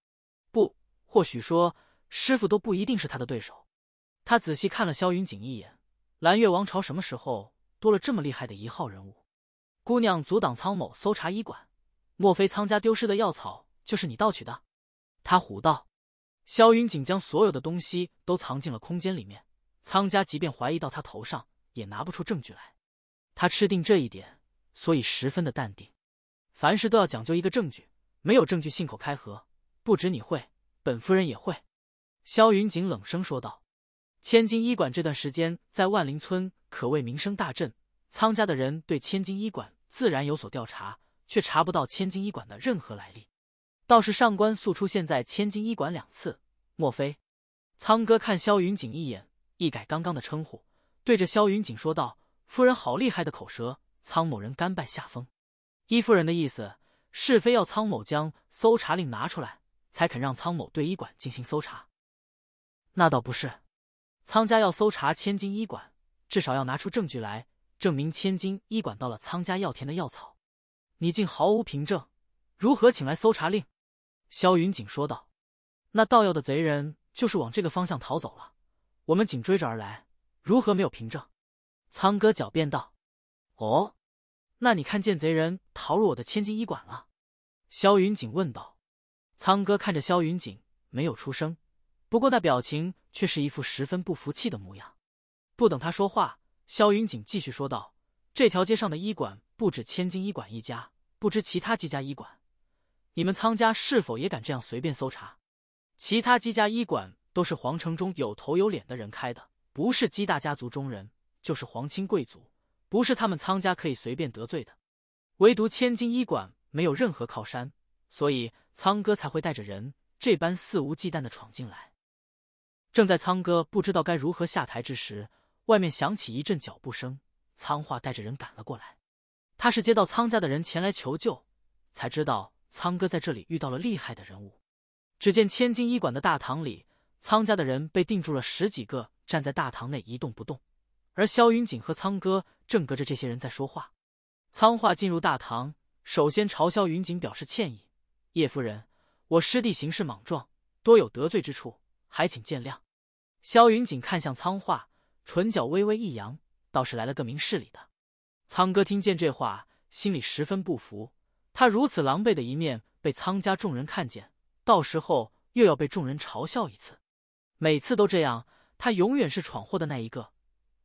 不，或许说，师傅都不一定是他的对手。他仔细看了萧云锦一眼。蓝月王朝什么时候多了这么厉害的一号人物？姑娘阻挡苍某搜查医馆，莫非苍家丢失的药草就是你盗取的？他唬道。萧云锦将所有的东西都藏进了空间里面。苍家即便怀疑到他头上，也拿不出证据来。他吃定这一点，所以十分的淡定。凡事都要讲究一个证据，没有证据信口开河。不止你会，本夫人也会。”萧云锦冷声说道。“千金医馆这段时间在万灵村可谓名声大振，苍家的人对千金医馆自然有所调查，却查不到千金医馆的任何来历。倒是上官素出现在千金医馆两次，莫非？”苍哥看萧云锦一眼。一改刚刚的称呼，对着萧云锦说道：“夫人好厉害的口舌，苍某人甘拜下风。”依夫人的意思，是非要苍某将搜查令拿出来，才肯让苍某对医馆进行搜查。那倒不是，苍家要搜查千金医馆，至少要拿出证据来证明千金医馆到了苍家药田的药草。你竟毫无凭证，如何请来搜查令？”萧云锦说道：“那盗药的贼人就是往这个方向逃走了。”我们紧追着而来，如何没有凭证？苍哥狡辩道。哦，那你看见贼人逃入我的千金医馆了？萧云锦问道。苍哥看着萧云锦，没有出声，不过那表情却是一副十分不服气的模样。不等他说话，萧云锦继续说道：“这条街上的医馆不止千金医馆一家，不知其他几家医馆，你们苍家是否也敢这样随便搜查？其他几家医馆。”都是皇城中有头有脸的人开的，不是姬大家族中人，就是皇亲贵族，不是他们苍家可以随便得罪的。唯独千金医馆没有任何靠山，所以苍哥才会带着人这般肆无忌惮的闯进来。正在苍哥不知道该如何下台之时，外面响起一阵脚步声，苍化带着人赶了过来。他是接到苍家的人前来求救，才知道苍哥在这里遇到了厉害的人物。只见千金医馆的大堂里。苍家的人被定住了，十几个站在大堂内一动不动，而萧云锦和苍哥正隔着这些人在说话。苍化进入大堂，首先朝萧云锦表示歉意：“叶夫人，我师弟行事莽撞，多有得罪之处，还请见谅。”萧云锦看向苍化，唇角微微一扬，倒是来了个明事理的。苍哥听见这话，心里十分不服。他如此狼狈的一面被苍家众人看见，到时候又要被众人嘲笑一次。每次都这样，他永远是闯祸的那一个，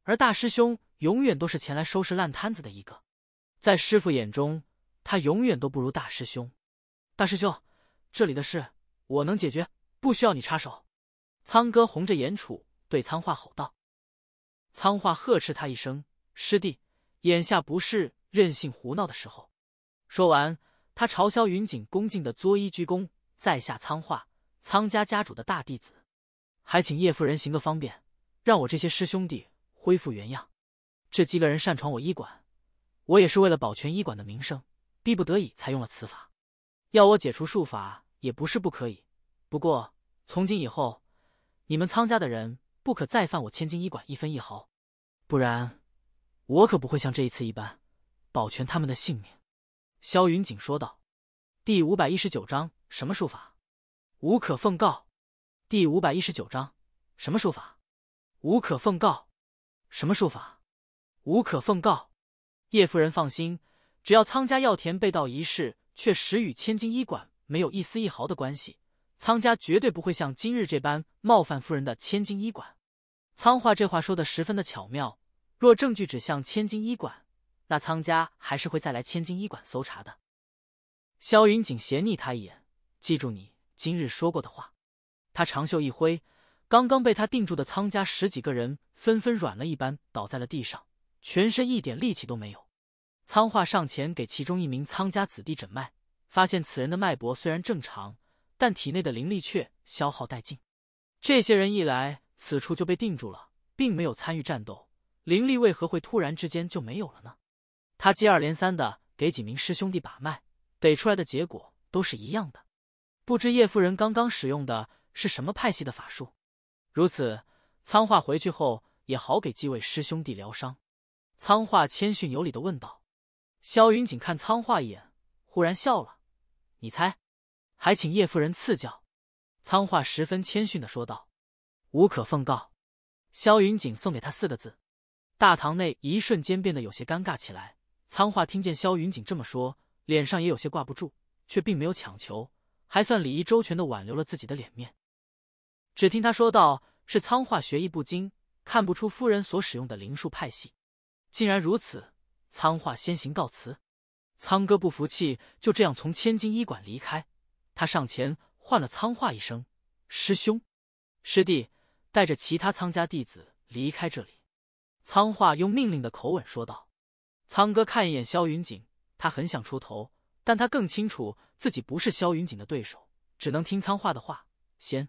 而大师兄永远都是前来收拾烂摊子的一个。在师傅眼中，他永远都不如大师兄。大师兄，这里的事我能解决，不需要你插手。苍哥红着眼杵对苍画吼道：“苍画，呵斥他一声，师弟，眼下不是任性胡闹的时候。”说完，他朝萧云锦恭敬的作揖鞠躬：“在下苍画，苍家家主的大弟子。”还请叶夫人行个方便，让我这些师兄弟恢复原样。这几个人擅闯我医馆，我也是为了保全医馆的名声，逼不得已才用了此法。要我解除术法也不是不可以，不过从今以后，你们苍家的人不可再犯我千金医馆一分一毫，不然我可不会像这一次一般保全他们的性命。”萧云锦说道。第五百一十九章，什么术法？无可奉告。第五百一十九章，什么术法，无可奉告。什么术法，无可奉告。叶夫人放心，只要苍家药田被盗一事，确实与千金医馆没有一丝一毫的关系，苍家绝对不会像今日这般冒犯夫人的千金医馆。苍话这话说的十分的巧妙，若证据指向千金医馆，那苍家还是会再来千金医馆搜查的。萧云锦斜睨他一眼，记住你今日说过的话。他长袖一挥，刚刚被他定住的仓家十几个人纷纷软了一般，倒在了地上，全身一点力气都没有。仓化上前给其中一名仓家子弟诊脉，发现此人的脉搏虽然正常，但体内的灵力却消耗殆尽。这些人一来此处就被定住了，并没有参与战斗，灵力为何会突然之间就没有了呢？他接二连三的给几名师兄弟把脉，得出来的结果都是一样的。不知叶夫人刚刚使用的。是什么派系的法术？如此，苍化回去后也好给几位师兄弟疗伤。苍化谦逊有礼的问道。萧云锦看苍化一眼，忽然笑了。你猜？还请叶夫人赐教。苍化十分谦逊的说道：“无可奉告。”萧云锦送给他四个字。大堂内一瞬间变得有些尴尬起来。苍化听见萧云锦这么说，脸上也有些挂不住，却并没有强求，还算礼仪周全的挽留了自己的脸面。只听他说道：“是仓画学艺不精，看不出夫人所使用的灵术派系。既然如此，仓画先行告辞。”仓哥不服气，就这样从千金医馆离开。他上前唤了仓画一声：“师兄，师弟，带着其他仓家弟子离开这里。”仓画用命令的口吻说道：“仓哥，看一眼萧云锦。他很想出头，但他更清楚自己不是萧云锦的对手，只能听仓画的话，先。”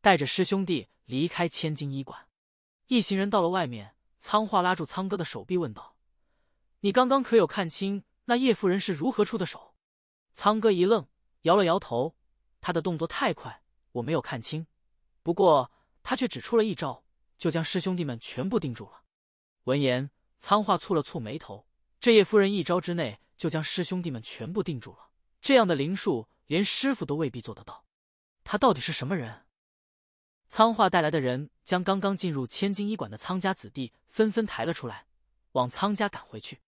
带着师兄弟离开千金医馆，一行人到了外面，苍化拉住苍哥的手臂问道：“你刚刚可有看清那叶夫人是如何出的手？”苍哥一愣，摇了摇头：“他的动作太快，我没有看清。不过他却只出了一招，就将师兄弟们全部定住了。”闻言，苍化蹙了蹙眉头：“这叶夫人一招之内就将师兄弟们全部定住了，这样的灵术，连师傅都未必做得到。他到底是什么人？”苍化带来的人将刚刚进入千金医馆的苍家子弟纷纷抬了出来，往苍家赶回去。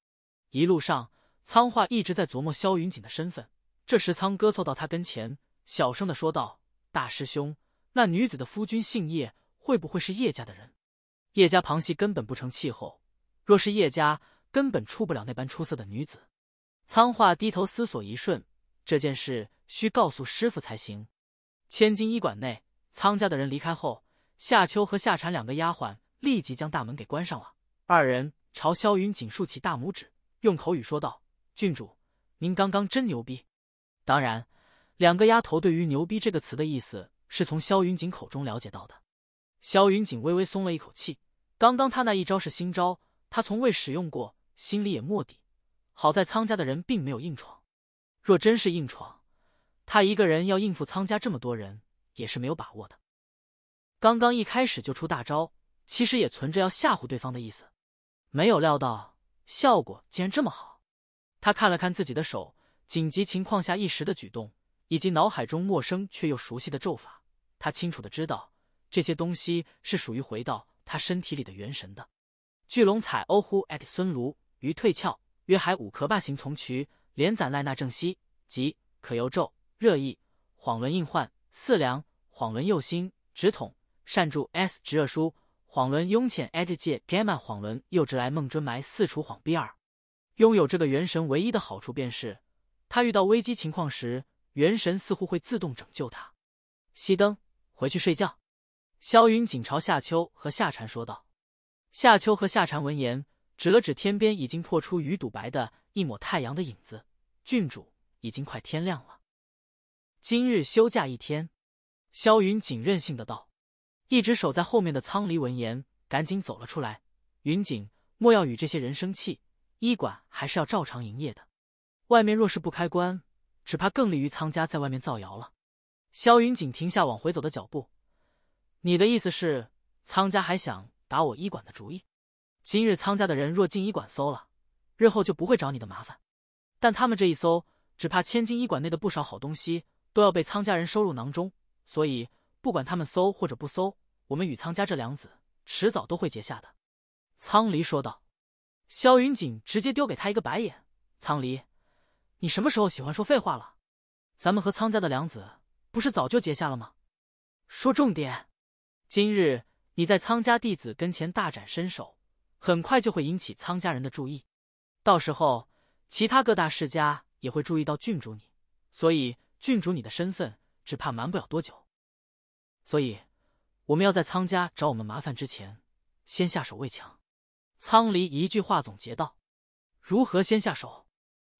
一路上，苍化一直在琢磨萧云锦的身份。这时，苍哥凑到他跟前，小声的说道：“大师兄，那女子的夫君姓叶，会不会是叶家的人？叶家旁系根本不成气候，若是叶家，根本出不了那般出色的女子。”苍化低头思索一瞬，这件事需告诉师傅才行。千金医馆内。苍家的人离开后，夏秋和夏蝉两个丫鬟立即将大门给关上了。二人朝萧云锦竖起大拇指，用口语说道：“郡主，您刚刚真牛逼！”当然，两个丫头对于“牛逼”这个词的意思是从萧云锦口中了解到的。萧云锦微微松了一口气，刚刚他那一招是新招，他从未使用过，心里也没底。好在苍家的人并没有硬闯，若真是硬闯，他一个人要应付苍家这么多人。也是没有把握的。刚刚一开始就出大招，其实也存着要吓唬对方的意思。没有料到效果竟然这么好。他看了看自己的手，紧急情况下一时的举动，以及脑海中陌生却又熟悉的咒法，他清楚的知道这些东西是属于回到他身体里的元神的。巨龙彩欧呼艾特孙卢于退鞘，约海五壳霸形从渠连攒赖纳正西，即可由咒热议恍轮硬换。四梁晃轮右心直筒善助 S 直热书晃轮拥浅 e d 界 Gamma 晃轮右直来梦春埋四处晃 B 二，拥有这个元神唯一的好处便是，他遇到危机情况时，元神似乎会自动拯救他。熄灯，回去睡觉。萧云锦朝夏秋和夏蝉说道。夏秋和夏蝉闻言，指了指天边已经破出鱼肚白的一抹太阳的影子，郡主已经快天亮了。今日休假一天，萧云锦任性的道：“一直守在后面的苍离闻言，赶紧走了出来。云锦，莫要与这些人生气，医馆还是要照常营业的。外面若是不开关，只怕更利于苍家在外面造谣了。”萧云锦停下往回走的脚步：“你的意思是，苍家还想打我医馆的主意？今日苍家的人若进医馆搜了，日后就不会找你的麻烦。但他们这一搜，只怕千金医馆内的不少好东西。”都要被苍家人收入囊中，所以不管他们搜或者不搜，我们与苍家这两子迟早都会结下的。”苍离说道。萧云锦直接丢给他一个白眼：“苍离，你什么时候喜欢说废话了？咱们和苍家的梁子不是早就结下了吗？说重点！今日你在苍家弟子跟前大展身手，很快就会引起苍家人的注意，到时候其他各大世家也会注意到郡主你，所以。”郡主，你的身份只怕瞒不了多久，所以我们要在苍家找我们麻烦之前，先下手为强。苍离一句话总结道：“如何先下手？”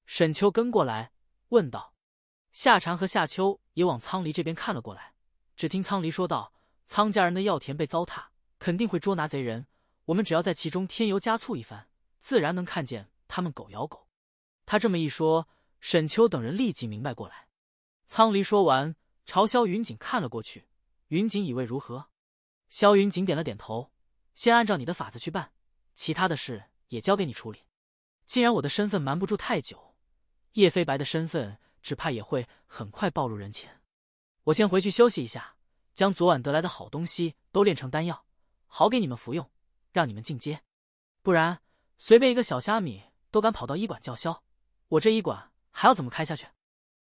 沈秋跟过来问道。夏蝉和夏秋也往苍离这边看了过来。只听苍离说道：“苍家人的药田被糟蹋，肯定会捉拿贼人。我们只要在其中添油加醋一番，自然能看见他们狗咬狗。”他这么一说，沈秋等人立即明白过来。苍离说完，朝萧云锦看了过去。云锦以为如何？萧云锦点了点头。先按照你的法子去办，其他的事也交给你处理。既然我的身份瞒不住太久，叶飞白的身份只怕也会很快暴露人前。我先回去休息一下，将昨晚得来的好东西都炼成丹药，好给你们服用，让你们进阶。不然，随便一个小虾米都敢跑到医馆叫嚣，我这医馆还要怎么开下去？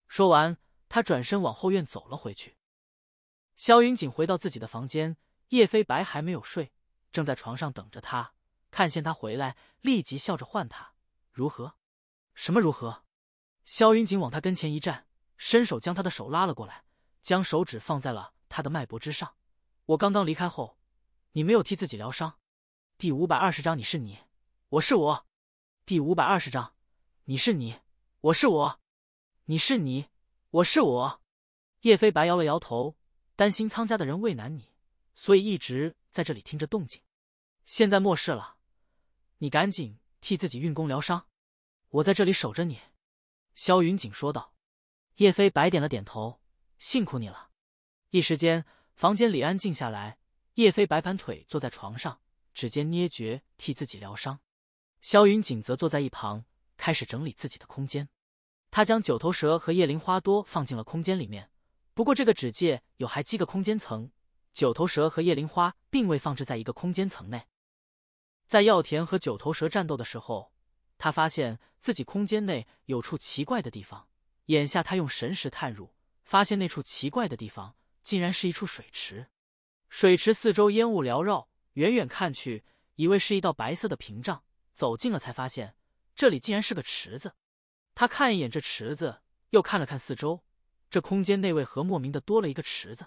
说完。他转身往后院走了回去。萧云锦回到自己的房间，叶飞白还没有睡，正在床上等着他。看见他回来，立即笑着唤他：“如何？什么如何？”萧云锦往他跟前一站，伸手将他的手拉了过来，将手指放在了他的脉搏之上。我刚刚离开后，你没有替自己疗伤。第五百二十章，你是你，我是我。第五百二十章，你是你，我是我，你是你。我是我，叶飞白摇了摇头，担心苍家的人为难你，所以一直在这里听着动静。现在末世了，你赶紧替自己运功疗伤，我在这里守着你。”萧云锦说道。叶飞白点了点头，辛苦你了。一时间，房间里安静下来。叶飞白盘腿坐在床上，指尖捏诀替自己疗伤。萧云锦则坐在一旁，开始整理自己的空间。他将九头蛇和叶灵花多放进了空间里面，不过这个纸界有还几个空间层，九头蛇和叶灵花并未放置在一个空间层内。在药田和九头蛇战斗的时候，他发现自己空间内有处奇怪的地方，眼下他用神识探入，发现那处奇怪的地方竟然是一处水池，水池四周烟雾缭绕，远远看去以为是一道白色的屏障，走近了才发现这里竟然是个池子。他看一眼这池子，又看了看四周，这空间内为何莫名的多了一个池子？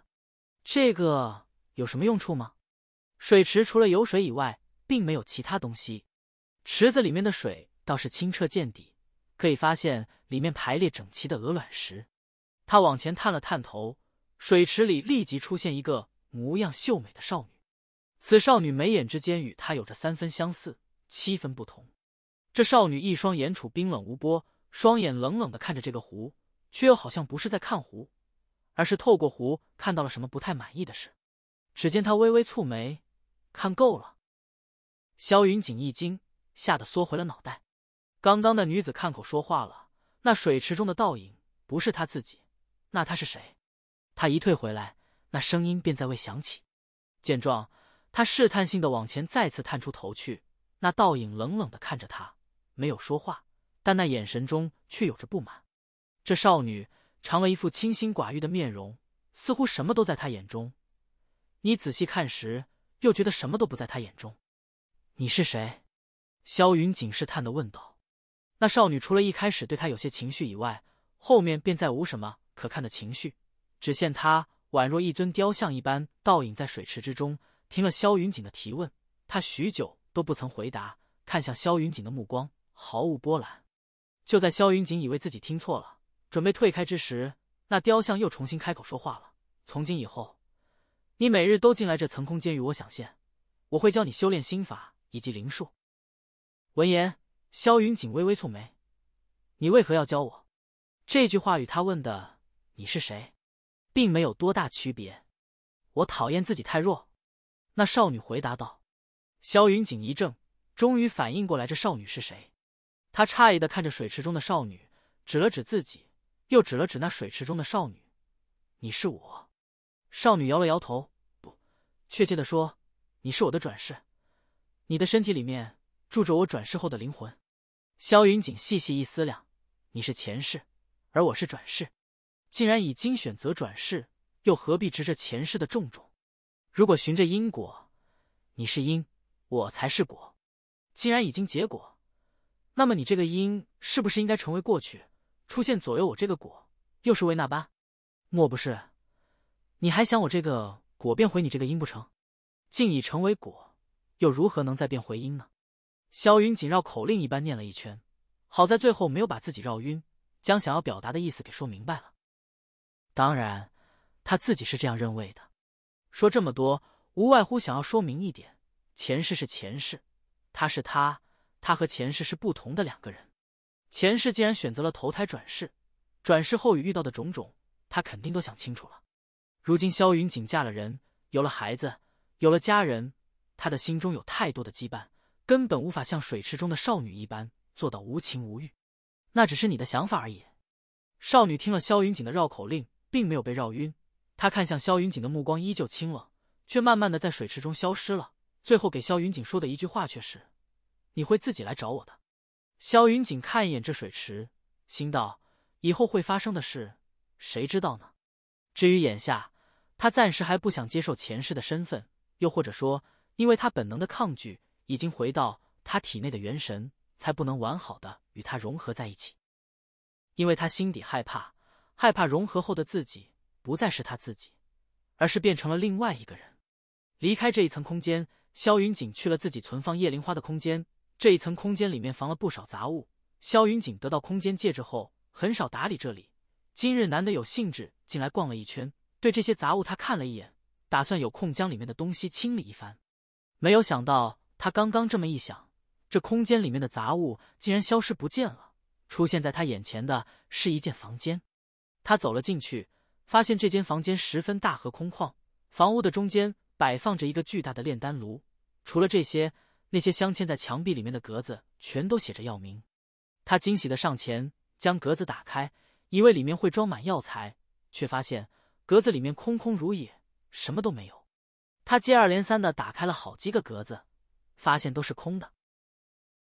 这个有什么用处吗？水池除了有水以外，并没有其他东西。池子里面的水倒是清澈见底，可以发现里面排列整齐的鹅卵石。他往前探了探头，水池里立即出现一个模样秀美的少女。此少女眉眼之间与他有着三分相似，七分不同。这少女一双眼楚冰冷无波。双眼冷冷的看着这个湖，却又好像不是在看湖，而是透过湖看到了什么不太满意的事。只见他微微蹙眉，看够了。萧云锦一惊，吓得缩回了脑袋。刚刚那女子开口说话了，那水池中的倒影不是他自己，那他是谁？他一退回来，那声音便再未响起。见状，他试探性的往前再次探出头去，那倒影冷冷的看着他，没有说话。但那眼神中却有着不满。这少女常了一副清心寡欲的面容，似乎什么都在她眼中。你仔细看时，又觉得什么都不在她眼中。你是谁？萧云锦试探的问道。那少女除了一开始对他有些情绪以外，后面便再无什么可看的情绪，只见她宛若一尊雕像一般倒影在水池之中。听了萧云锦的提问，她许久都不曾回答，看向萧云锦的目光毫无波澜。就在萧云锦以为自己听错了，准备退开之时，那雕像又重新开口说话了：“从今以后，你每日都进来这层空间与我想现，我会教你修炼心法以及灵术。”闻言，萧云锦微微蹙眉：“你为何要教我？”这句话与他问的“你是谁”并没有多大区别。我讨厌自己太弱。”那少女回答道。萧云锦一怔，终于反应过来这少女是谁。他诧异的看着水池中的少女，指了指自己，又指了指那水池中的少女：“你是我。”少女摇了摇头：“不，确切的说，你是我的转世。你的身体里面住着我转世后的灵魂。”萧云锦细细一思量：“你是前世，而我是转世。既然已经选择转世，又何必执着前世的种种？如果循着因果，你是因，我才是果。既然已经结果。”那么你这个因是不是应该成为过去，出现左右我这个果，又是为那般？莫不是你还想我这个果变回你这个因不成？竟已成为果，又如何能再变回因呢？萧云锦绕口令一般念了一圈，好在最后没有把自己绕晕，将想要表达的意思给说明白了。当然，他自己是这样认为的。说这么多，无外乎想要说明一点：前世是前世，他是他。他和前世是不同的两个人，前世既然选择了投胎转世，转世后与遇到的种种，他肯定都想清楚了。如今萧云锦嫁了人，有了孩子，有了家人，他的心中有太多的羁绊，根本无法像水池中的少女一般做到无情无欲。那只是你的想法而已。少女听了萧云锦的绕口令，并没有被绕晕，她看向萧云锦的目光依旧清冷，却慢慢的在水池中消失了。最后给萧云锦说的一句话却是。你会自己来找我的。萧云锦看一眼这水池，心道：以后会发生的事，谁知道呢？至于眼下，他暂时还不想接受前世的身份，又或者说，因为他本能的抗拒，已经回到他体内的元神，才不能完好的与他融合在一起。因为他心底害怕，害怕融合后的自己不再是他自己，而是变成了另外一个人。离开这一层空间，萧云锦去了自己存放叶灵花的空间。这一层空间里面放了不少杂物。萧云锦得到空间戒指后，很少打理这里。今日难得有兴致进来逛了一圈，对这些杂物他看了一眼，打算有空将里面的东西清理一番。没有想到，他刚刚这么一想，这空间里面的杂物竟然消失不见了。出现在他眼前的是一件房间。他走了进去，发现这间房间十分大和空旷。房屋的中间摆放着一个巨大的炼丹炉。除了这些。那些镶嵌在墙壁里面的格子全都写着药名，他惊喜的上前将格子打开，以为里面会装满药材，却发现格子里面空空如也，什么都没有。他接二连三的打开了好几个格子，发现都是空的。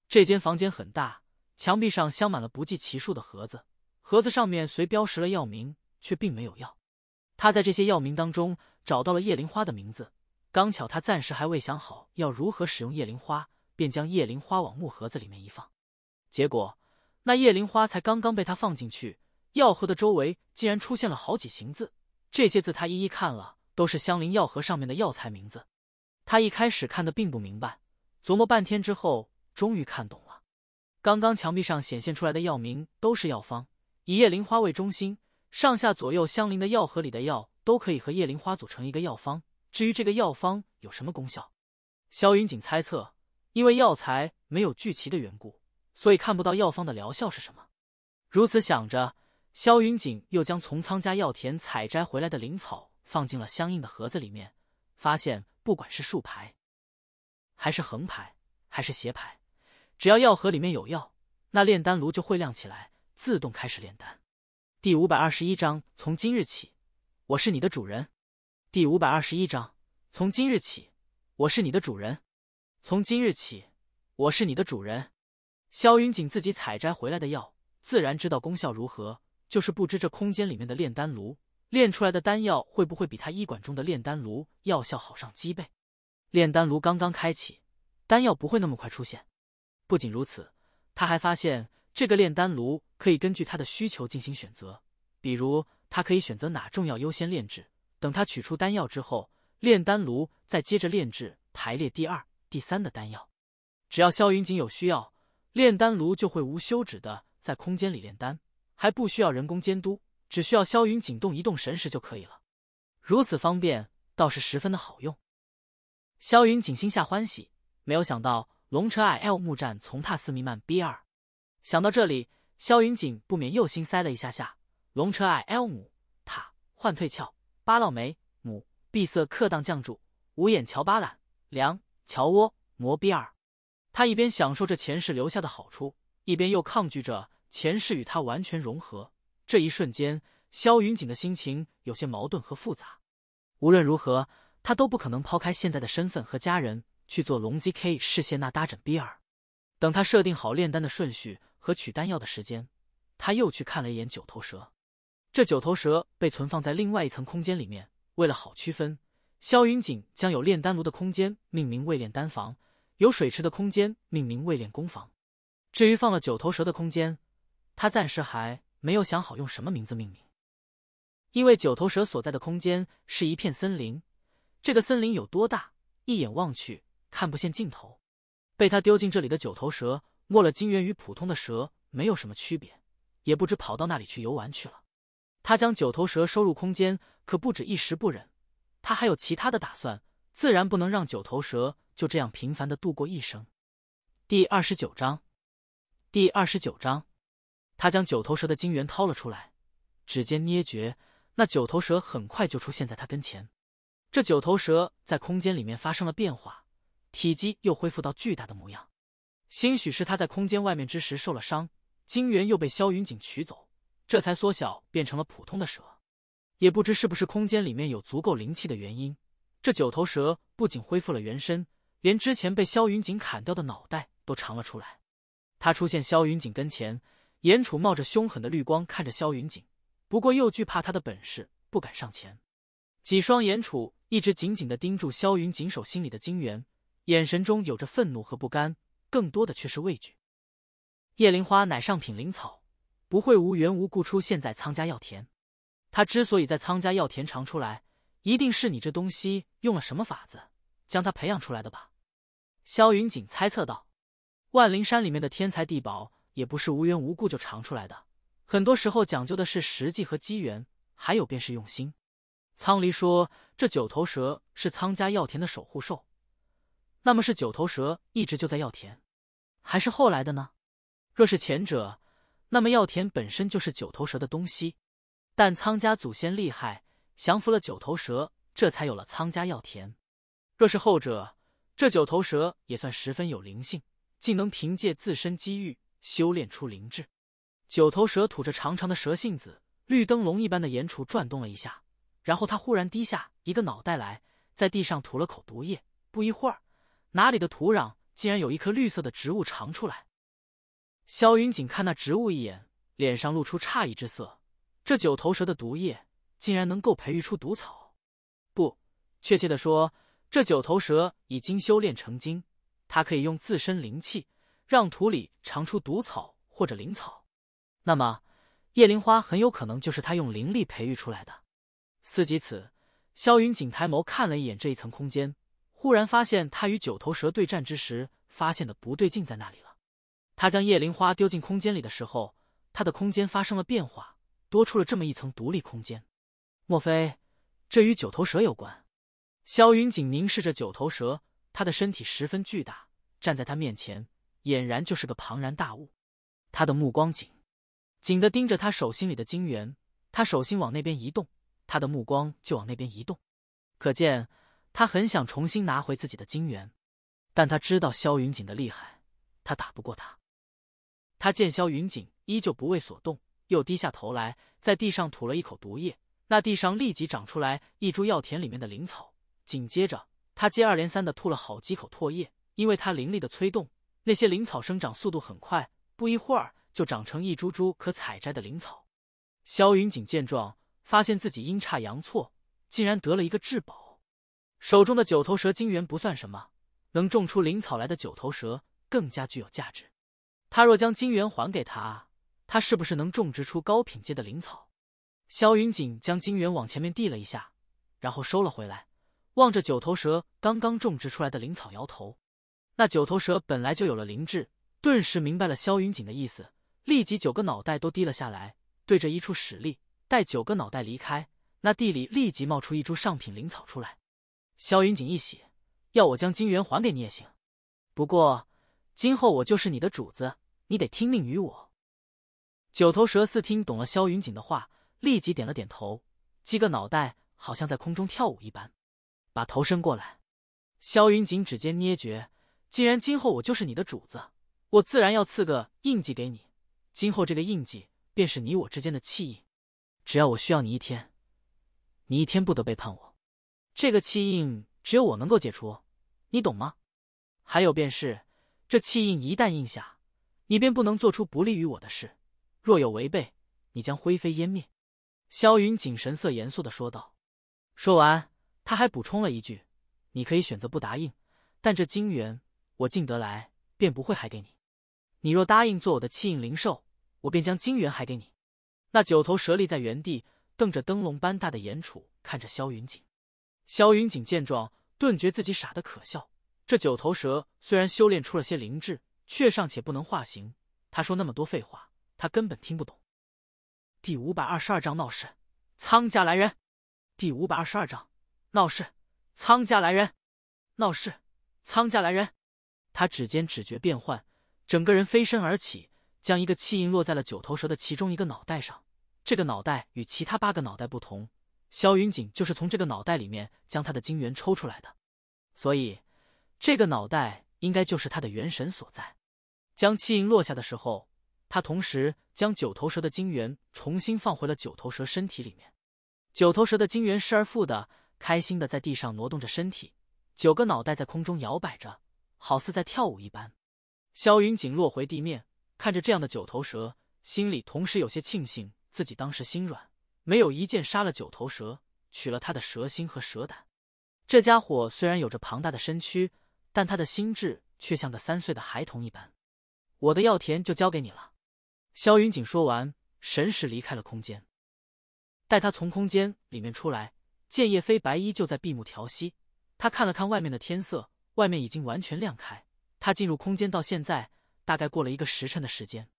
这间房间很大，墙壁上镶满了不计其数的盒子，盒子上面虽标识了药名，却并没有药。他在这些药名当中找到了叶灵花的名字。刚巧他暂时还未想好要如何使用夜灵花，便将夜灵花往木盒子里面一放。结果，那夜灵花才刚刚被他放进去，药盒的周围竟然出现了好几行字。这些字他一一看了，都是相邻药盒上面的药材名字。他一开始看的并不明白，琢磨半天之后，终于看懂了。刚刚墙壁上显现出来的药名都是药方，以夜灵花为中心，上下左右相邻的药盒里的药都可以和夜灵花组成一个药方。至于这个药方有什么功效，萧云锦猜测，因为药材没有聚齐的缘故，所以看不到药方的疗效是什么。如此想着，萧云锦又将从苍家药田采摘回来的灵草放进了相应的盒子里面，发现不管是竖排，还是横排，还是斜排，只要药盒里面有药，那炼丹炉就会亮起来，自动开始炼丹。第五百二十一章：从今日起，我是你的主人。第五百二十一章，从今日起，我是你的主人。从今日起，我是你的主人。萧云锦自己采摘回来的药，自然知道功效如何，就是不知这空间里面的炼丹炉炼出来的丹药会不会比他医馆中的炼丹炉药效好上几倍。炼丹炉刚刚开启，丹药不会那么快出现。不仅如此，他还发现这个炼丹炉可以根据他的需求进行选择，比如他可以选择哪种药优先炼制。等他取出丹药之后，炼丹炉再接着炼制排列第二、第三的丹药。只要萧云锦有需要，炼丹炉就会无休止的在空间里炼丹，还不需要人工监督，只需要萧云锦动一动神识就可以了。如此方便，倒是十分的好用。萧云锦心下欢喜，没有想到龙车矮 L 木站从踏斯弥曼 B 二。想到这里，萧云锦不免又心塞了一下下。龙车矮 L 木塔换退窍。巴老梅母，碧色克当降主五眼乔巴兰，梁乔窝摩比尔。他一边享受着前世留下的好处，一边又抗拒着前世与他完全融合。这一瞬间，萧云锦的心情有些矛盾和复杂。无论如何，他都不可能抛开现在的身份和家人去做龙 Z K 视谢那搭枕比尔。等他设定好炼丹的顺序和取丹药的时间，他又去看了一眼九头蛇。这九头蛇被存放在另外一层空间里面，为了好区分，萧云锦将有炼丹炉的空间命名为炼丹房，有水池的空间命名为炼功房。至于放了九头蛇的空间，他暂时还没有想好用什么名字命名，因为九头蛇所在的空间是一片森林，这个森林有多大，一眼望去看不见尽头。被他丢进这里的九头蛇没了金元，与普通的蛇没有什么区别，也不知跑到那里去游玩去了。他将九头蛇收入空间，可不止一时不忍，他还有其他的打算，自然不能让九头蛇就这样平凡的度过一生。第二十九章，第二十九章，他将九头蛇的晶元掏了出来，指尖捏诀，那九头蛇很快就出现在他跟前。这九头蛇在空间里面发生了变化，体积又恢复到巨大的模样。兴许是他在空间外面之时受了伤，晶元又被萧云锦取走。这才缩小，变成了普通的蛇。也不知是不是空间里面有足够灵气的原因，这九头蛇不仅恢复了原身，连之前被萧云锦砍掉的脑袋都长了出来。它出现萧云锦跟前，眼楚冒着凶狠的绿光看着萧云锦，不过又惧怕他的本事，不敢上前。几双眼楚一直紧紧的盯住萧云锦手心里的金元，眼神中有着愤怒和不甘，更多的却是畏惧。叶灵花乃上品灵草。不会无缘无故出现在苍家药田，他之所以在苍家药田尝出来，一定是你这东西用了什么法子将他培养出来的吧？萧云锦猜测道。万灵山里面的天才地宝也不是无缘无故就尝出来的，很多时候讲究的是实际和机缘，还有便是用心。苍离说这九头蛇是苍家药田的守护兽，那么是九头蛇一直就在药田，还是后来的呢？若是前者。那么药田本身就是九头蛇的东西，但苍家祖先厉害，降服了九头蛇，这才有了苍家药田。若是后者，这九头蛇也算十分有灵性，竟能凭借自身机遇修炼出灵智。九头蛇吐着长长的蛇信子，绿灯笼一般的眼珠转动了一下，然后它忽然低下一个脑袋来，在地上吐了口毒液。不一会儿，哪里的土壤竟然有一颗绿色的植物长出来。萧云锦看那植物一眼，脸上露出诧异之色。这九头蛇的毒液竟然能够培育出毒草？不，确切的说，这九头蛇已经修炼成精，它可以用自身灵气让土里长出毒草或者灵草。那么，叶灵花很有可能就是它用灵力培育出来的。思及此，萧云锦抬眸看了一眼这一层空间，忽然发现他与九头蛇对战之时发现的不对劲在那里。他将叶灵花丢进空间里的时候，他的空间发生了变化，多出了这么一层独立空间。莫非这与九头蛇有关？萧云锦凝视着九头蛇，他的身体十分巨大，站在他面前俨然就是个庞然大物。他的目光紧紧的盯着他手心里的金元，他手心往那边移动，他的目光就往那边移动，可见他很想重新拿回自己的金元。但他知道萧云锦的厉害，他打不过他。他见萧云锦依旧不为所动，又低下头来，在地上吐了一口毒液。那地上立即长出来一株药田里面的灵草。紧接着，他接二连三的吐了好几口唾液，因为他灵力的催动，那些灵草生长速度很快，不一会儿就长成一株株可采摘的灵草。萧云锦见状，发现自己阴差阳错，竟然得了一个至宝。手中的九头蛇精元不算什么，能种出灵草来的九头蛇更加具有价值。他若将金元还给他，他是不是能种植出高品阶的灵草？萧云锦将金元往前面递了一下，然后收了回来，望着九头蛇刚刚种植出来的灵草，摇头。那九头蛇本来就有了灵智，顿时明白了萧云锦的意思，立即九个脑袋都低了下来，对着一处使力，待九个脑袋离开，那地里立即冒出一株上品灵草出来。萧云锦一喜，要我将金元还给你也行，不过今后我就是你的主子。你得听命于我。九头蛇似听懂了萧云锦的话，立即点了点头，几个脑袋好像在空中跳舞一般，把头伸过来。萧云锦指尖捏诀，既然今后我就是你的主子，我自然要赐个印记给你。今后这个印记便是你我之间的气印，只要我需要你一天，你一天不得背叛我。这个气印只有我能够解除，你懂吗？还有便是，这气印一旦印下。你便不能做出不利于我的事，若有违背，你将灰飞烟灭。”萧云锦神色严肃的说道。说完，他还补充了一句：“你可以选择不答应，但这金元我进得来，便不会还给你。你若答应做我的气印灵兽，我便将金元还给你。”那九头蛇立在原地，瞪着灯笼般大的眼，楚看着萧云锦。萧云锦见状，顿觉自己傻的可笑。这九头蛇虽然修炼出了些灵智。却尚且不能化形。他说那么多废话，他根本听不懂。第五百二十二章闹事，苍家来人。第五百二十二章闹事，苍家来人。闹事，苍家来人。他指尖只觉变幻，整个人飞身而起，将一个气印落在了九头蛇的其中一个脑袋上。这个脑袋与其他八个脑袋不同，萧云锦就是从这个脑袋里面将他的精元抽出来的，所以这个脑袋。应该就是他的元神所在。将气印落下的时候，他同时将九头蛇的精元重新放回了九头蛇身体里面。九头蛇的精元失而复得，开心的在地上挪动着身体，九个脑袋在空中摇摆着，好似在跳舞一般。萧云锦落回地面，看着这样的九头蛇，心里同时有些庆幸自己当时心软，没有一剑杀了九头蛇，取了他的蛇心和蛇胆。这家伙虽然有着庞大的身躯。但他的心智却像个三岁的孩童一般。我的药田就交给你了。”萧云锦说完，神识离开了空间。待他从空间里面出来，见叶飞白衣就在闭目调息。他看了看外面的天色，外面已经完全亮开。他进入空间到现在，大概过了一个时辰的时间。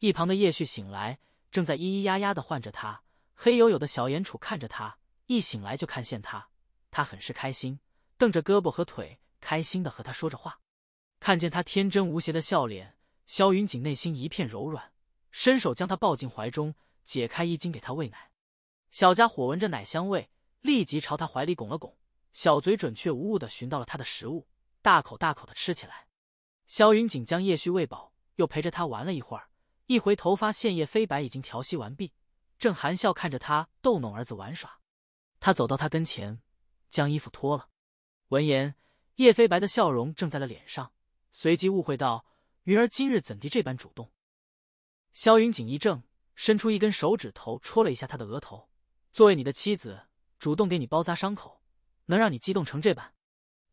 一旁的叶旭醒来，正在咿咿呀呀的唤着他。黑黝黝的小眼楚看着他，一醒来就看见他，他很是开心，瞪着胳膊和腿。开心的和他说着话，看见他天真无邪的笑脸，萧云锦内心一片柔软，伸手将他抱进怀中，解开衣襟给他喂奶。小家伙闻着奶香味，立即朝他怀里拱了拱，小嘴准确无误的寻到了他的食物，大口大口的吃起来。萧云锦将叶旭喂饱，又陪着他玩了一会儿，一回头发现叶飞白已经调息完毕，正含笑看着他逗弄儿子玩耍。他走到他跟前，将衣服脱了。闻言。叶飞白的笑容正在了脸上，随即误会道：“云儿今日怎地这般主动？”萧云锦一怔，伸出一根手指头戳了一下他的额头：“作为你的妻子，主动给你包扎伤口，能让你激动成这般？”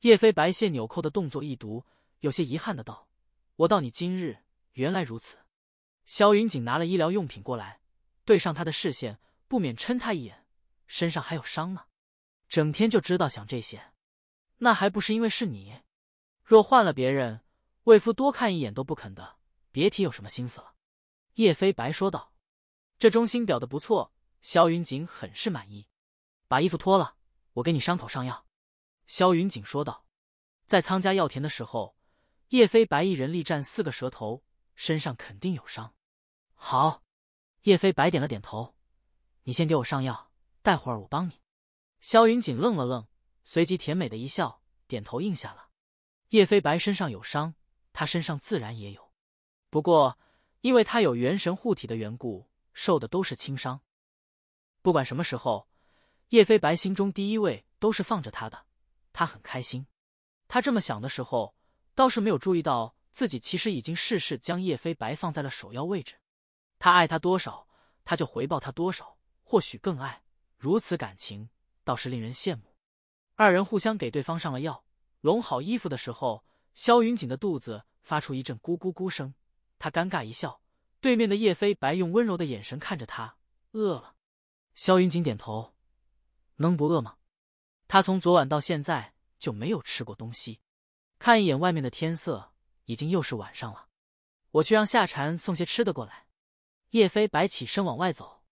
叶飞白卸纽扣的动作一读，有些遗憾的道：“我道你今日原来如此。”萧云锦拿了医疗用品过来，对上他的视线，不免嗔他一眼：“身上还有伤呢，整天就知道想这些。”那还不是因为是你？若换了别人，为夫多看一眼都不肯的，别提有什么心思了。叶飞白说道：“这忠心表的不错。”萧云锦很是满意，把衣服脱了，我给你伤口上药。”萧云锦说道。在仓家药田的时候，叶飞白一人力战四个蛇头，身上肯定有伤。好，叶飞白点了点头：“你先给我上药，待会儿我帮你。”萧云锦愣了愣。随即甜美的一笑，点头应下了。叶飞白身上有伤，他身上自然也有，不过因为他有元神护体的缘故，受的都是轻伤。不管什么时候，叶飞白心中第一位都是放着他的。他很开心，他这么想的时候，倒是没有注意到自己其实已经事事将叶飞白放在了首要位置。他爱他多少，他就回报他多少，或许更爱，如此感情倒是令人羡慕。二人互相给对方上了药，拢好衣服的时候，萧云锦的肚子发出一阵咕咕咕声。他尴尬一笑，对面的叶飞白用温柔的眼神看着他，饿了。萧云锦点头，能不饿吗？他从昨晚到现在就没有吃过东西。看一眼外面的天色，已经又是晚上了。我去让夏蝉送些吃的过来。叶飞白起身往外走，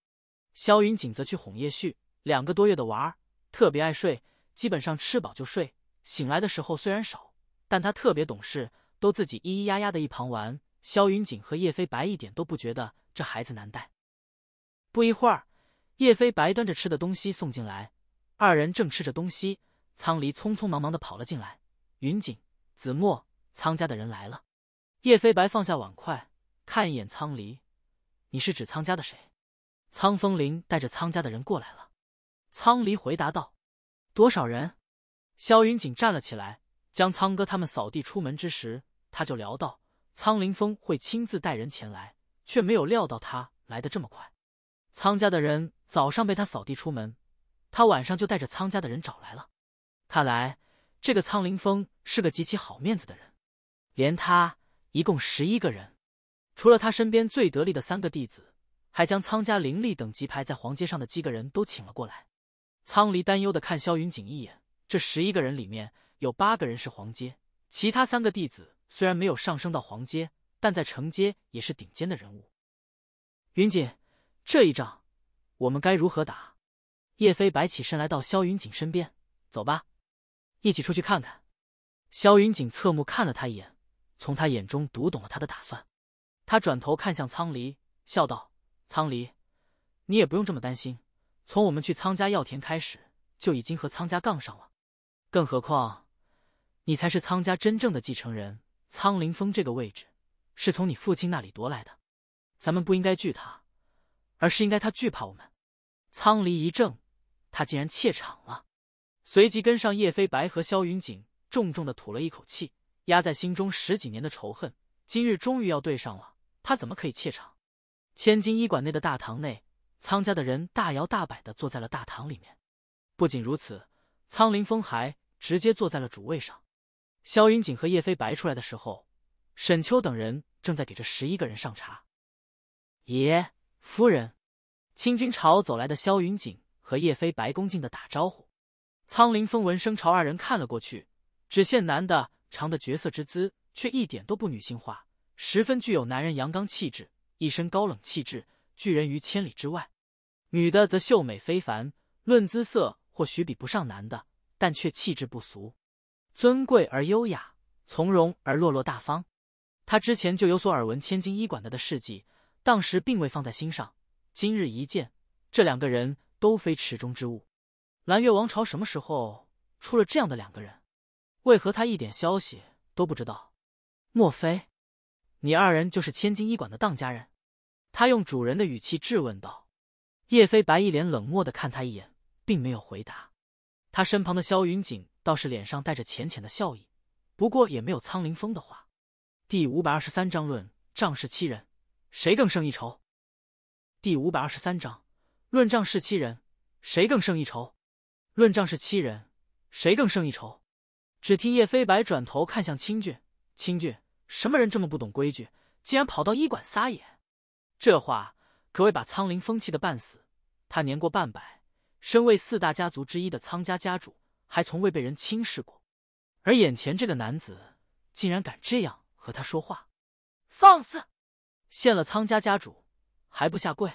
萧云锦则去哄叶旭，两个多月的娃儿特别爱睡。基本上吃饱就睡，醒来的时候虽然少，但他特别懂事，都自己咿咿呀呀的一旁玩。萧云锦和叶飞白一点都不觉得这孩子难带。不一会儿，叶飞白端着吃的东西送进来，二人正吃着东西，苍离匆匆忙忙的跑了进来。云锦、子墨，苍家的人来了。叶飞白放下碗筷，看一眼苍离，你是指苍家的谁？苍风林带着苍家的人过来了。苍离回答道。多少人？萧云锦站了起来，将苍哥他们扫地出门之时，他就聊到苍凌峰会亲自带人前来，却没有料到他来的这么快。苍家的人早上被他扫地出门，他晚上就带着苍家的人找来了。看来这个苍凌峰是个极其好面子的人，连他一共十一个人，除了他身边最得力的三个弟子，还将苍家灵力等级排在黄阶上的几个人都请了过来。苍离担忧的看萧云锦一眼，这十一个人里面有八个人是黄阶，其他三个弟子虽然没有上升到黄阶，但在城阶也是顶尖的人物。云锦，这一仗我们该如何打？叶飞白起身来到萧云锦身边，走吧，一起出去看看。萧云锦侧目看了他一眼，从他眼中读懂了他的打算，他转头看向苍离，笑道：“苍离，你也不用这么担心。”从我们去苍家药田开始，就已经和苍家杠上了。更何况，你才是苍家真正的继承人，苍凌峰这个位置，是从你父亲那里夺来的。咱们不应该惧他，而是应该他惧怕我们。苍离一怔，他竟然怯场了，随即跟上叶飞白和萧云锦，重重的吐了一口气，压在心中十几年的仇恨，今日终于要对上了。他怎么可以怯场？千金医馆内的大堂内。苍家的人大摇大摆的坐在了大堂里面，不仅如此，苍林风还直接坐在了主位上。萧云锦和叶飞白出来的时候，沈秋等人正在给这十一个人上茶。爷夫人，清军朝走来的萧云锦和叶飞白恭敬的打招呼。苍林风闻声朝二人看了过去，只见男的长的绝色之姿，却一点都不女性化，十分具有男人阳刚气质，一身高冷气质。拒人于千里之外，女的则秀美非凡。论姿色，或许比不上男的，但却气质不俗，尊贵而优雅，从容而落落大方。他之前就有所耳闻千金医馆的的事迹，当时并未放在心上。今日一见，这两个人都非池中之物。蓝月王朝什么时候出了这样的两个人？为何他一点消息都不知道？莫非你二人就是千金医馆的当家人？他用主人的语气质问道：“叶飞白一脸冷漠的看他一眼，并没有回答。他身旁的萧云锦倒是脸上带着浅浅的笑意，不过也没有苍凌风的话。”第五百二十三章论仗势欺人，谁更胜一筹？第五百二十三章论仗势欺人，谁更胜一筹？论仗势欺人，谁更胜一筹？只听叶飞白转头看向清俊，清俊，什么人这么不懂规矩，竟然跑到医馆撒野？这话可谓把苍林风气得半死。他年过半百，身为四大家族之一的苍家家主，还从未被人轻视过。而眼前这个男子竟然敢这样和他说话，放肆！现了苍家家主还不下跪？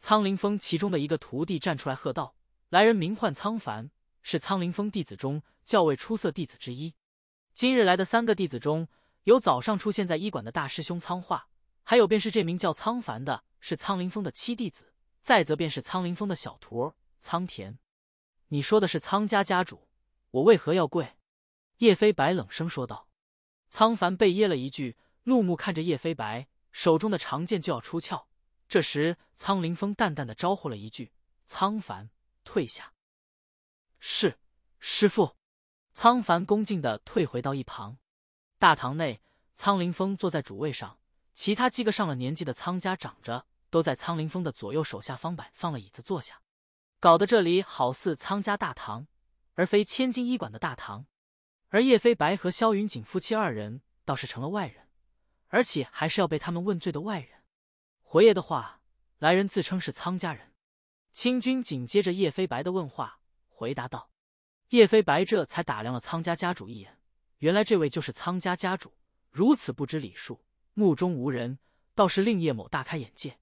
苍林峰其中的一个徒弟站出来喝道：“来人，名唤苍凡，是苍林峰弟子中较为出色弟子之一。今日来的三个弟子中有早上出现在医馆的大师兄苍化。”还有便是这名叫苍凡的，是苍林峰的七弟子；再则便是苍林峰的小徒苍田。你说的是苍家家主，我为何要跪？”叶飞白冷声说道。苍凡被噎了一句，怒目看着叶飞白，手中的长剑就要出鞘。这时，苍林峰淡淡的招呼了一句：“苍凡，退下。”“是，师傅。苍凡恭敬的退回到一旁。大堂内，苍林峰坐在主位上。其他几个上了年纪的苍家长着，都在苍林峰的左右手下方摆放了椅子坐下，搞得这里好似苍家大堂，而非千金医馆的大堂。而叶飞白和萧云锦夫妻二人倒是成了外人，而且还是要被他们问罪的外人。回爷的话，来人自称是苍家人。清军紧接着叶飞白的问话回答道：“叶飞白这才打量了苍家家主一眼，原来这位就是苍家家主，如此不知礼数。”目中无人，倒是令叶某大开眼界。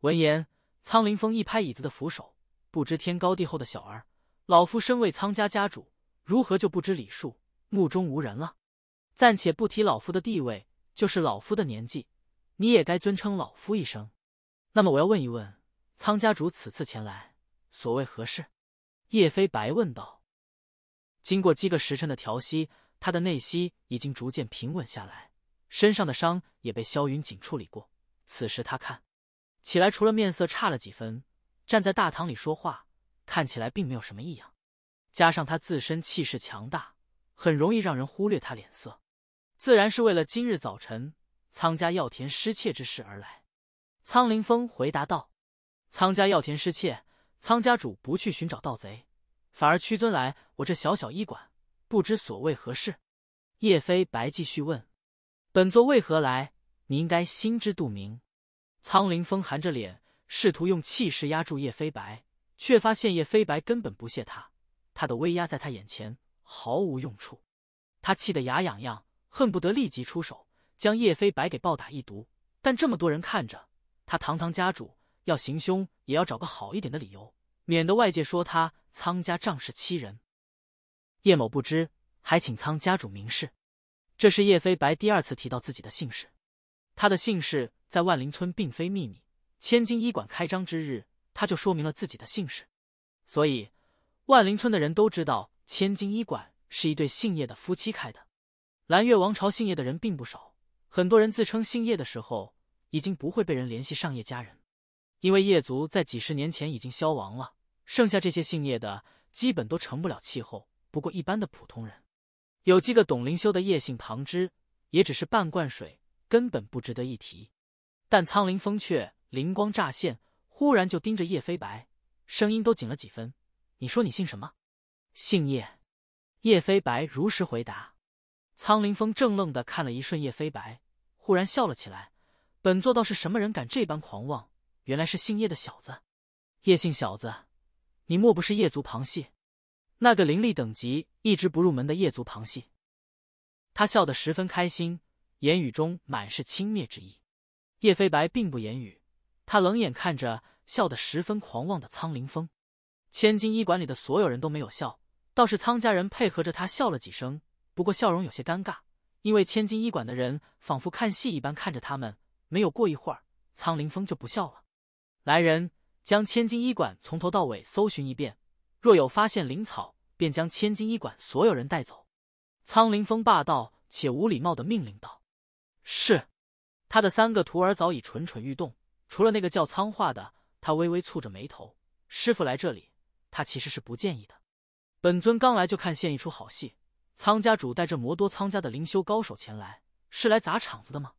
闻言，苍林峰一拍椅子的扶手，不知天高地厚的小儿，老夫身为苍家家主，如何就不知礼数、目中无人了？暂且不提老夫的地位，就是老夫的年纪，你也该尊称老夫一声。那么，我要问一问，苍家主此次前来，所谓何事？叶飞白问道。经过几个时辰的调息，他的内息已经逐渐平稳下来。身上的伤也被萧云锦处理过。此时他看起来除了面色差了几分，站在大堂里说话，看起来并没有什么异样。加上他自身气势强大，很容易让人忽略他脸色。自然是为了今日早晨苍家药田失窃之事而来。苍凌峰回答道：“苍家药田失窃，苍家主不去寻找盗贼，反而屈尊来我这小小医馆，不知所谓何事？”叶飞白继续问。本座为何来？你应该心知肚明。苍凌风含着脸，试图用气势压住叶飞白，却发现叶飞白根本不屑他，他的威压在他眼前毫无用处。他气得牙痒痒，恨不得立即出手将叶飞白给暴打一毒。但这么多人看着，他堂堂家主要行凶也要找个好一点的理由，免得外界说他苍家仗势欺人。叶某不知，还请苍家主明示。这是叶飞白第二次提到自己的姓氏，他的姓氏在万灵村并非秘密。千金医馆开张之日，他就说明了自己的姓氏，所以万灵村的人都知道，千金医馆是一对姓叶的夫妻开的。蓝月王朝姓叶的人并不少，很多人自称姓叶的时候，已经不会被人联系上叶家人，因为叶族在几十年前已经消亡了，剩下这些姓叶的，基本都成不了气候。不过一般的普通人。有几个懂灵修的叶姓旁支，也只是半罐水，根本不值得一提。但苍凌风却灵光乍现，忽然就盯着叶飞白，声音都紧了几分：“你说你姓什么？姓叶。”叶飞白如实回答。苍凌风正愣的看了一瞬叶飞白，忽然笑了起来：“本座倒是什么人敢这般狂妄？原来是姓叶的小子。叶姓小子，你莫不是叶族旁系？”那个灵力等级一直不入门的夜族旁系，他笑得十分开心，言语中满是轻蔑之意。叶飞白并不言语，他冷眼看着笑得十分狂妄的苍凌风。千金医馆里的所有人都没有笑，倒是苍家人配合着他笑了几声，不过笑容有些尴尬，因为千金医馆的人仿佛看戏一般看着他们。没有过一会儿，苍凌风就不笑了。来人，将千金医馆从头到尾搜寻一遍。若有发现灵草，便将千金医馆所有人带走。苍灵峰霸道且无礼貌的命令道：“是。”他的三个徒儿早已蠢蠢欲动，除了那个叫苍化的，他微微蹙着眉头：“师傅来这里，他其实是不建议的。本尊刚来就看现一出好戏，苍家主带着魔多苍家的灵修高手前来，是来砸场子的吗？”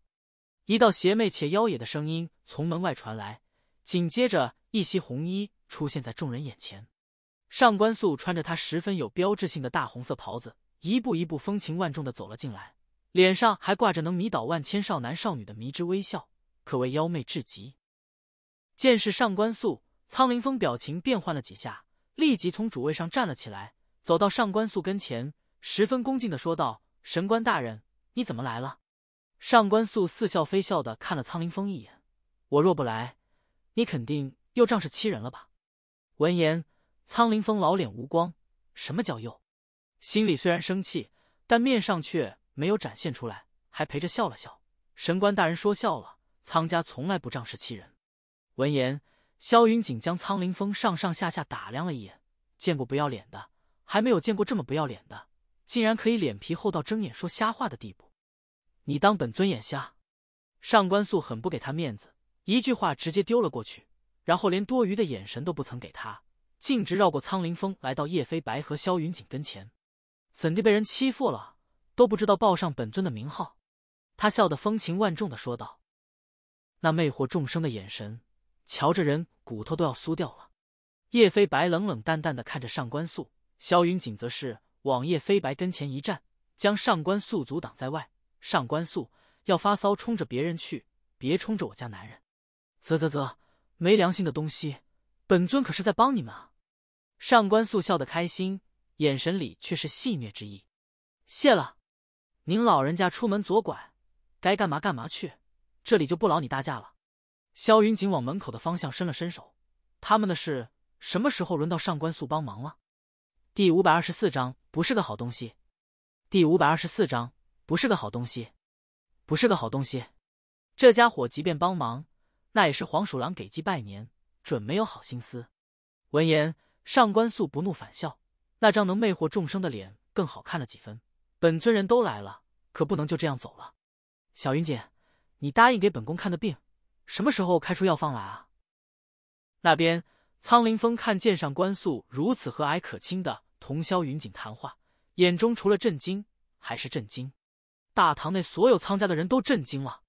一道邪魅且妖冶的声音从门外传来，紧接着一袭红衣出现在众人眼前。上官素穿着她十分有标志性的大红色袍子，一步一步风情万种的走了进来，脸上还挂着能迷倒万千少男少女的迷之微笑，可谓妖媚至极。见是上官素，苍凌风表情变换了几下，立即从主位上站了起来，走到上官素跟前，十分恭敬的说道：“神官大人，你怎么来了？”上官素似笑非笑的看了苍凌风一眼：“我若不来，你肯定又仗势欺人了吧？”闻言。苍凌峰老脸无光，什么叫又？心里虽然生气，但面上却没有展现出来，还陪着笑了笑。神官大人说笑了，苍家从来不仗势欺人。闻言，萧云锦将苍凌峰上上下下打量了一眼，见过不要脸的，还没有见过这么不要脸的，竟然可以脸皮厚到睁眼说瞎话的地步。你当本尊眼瞎？上官素很不给他面子，一句话直接丢了过去，然后连多余的眼神都不曾给他。径直绕过苍灵峰，来到叶飞白和萧云锦跟前，怎地被人欺负了都不知道报上本尊的名号？他笑得风情万种的说道，那魅惑众生的眼神，瞧着人骨头都要酥掉了。叶飞白冷冷淡淡的看着上官素，萧云锦则是往叶飞白跟前一站，将上官素阻挡在外。上官素要发骚冲着别人去，别冲着我家男人。啧啧啧，没良心的东西，本尊可是在帮你们啊！上官素笑得开心，眼神里却是戏谑之意。谢了，您老人家出门左拐，该干嘛干嘛去，这里就不劳你大驾了。萧云锦往门口的方向伸了伸手，他们的事什么时候轮到上官素帮忙了？第五百二十四章不是个好东西。第五百二十四章不是个好东西，不是个好东西。这家伙即便帮忙，那也是黄鼠狼给鸡拜年，准没有好心思。闻言。上官素不怒反笑，那张能魅惑众生的脸更好看了几分。本尊人都来了，可不能就这样走了。小云姐，你答应给本宫看的病，什么时候开出药方来啊？那边，苍林峰看见上官素如此和蔼可亲的同萧云锦谈话，眼中除了震惊还是震惊。大堂内所有苍家的人都震惊了，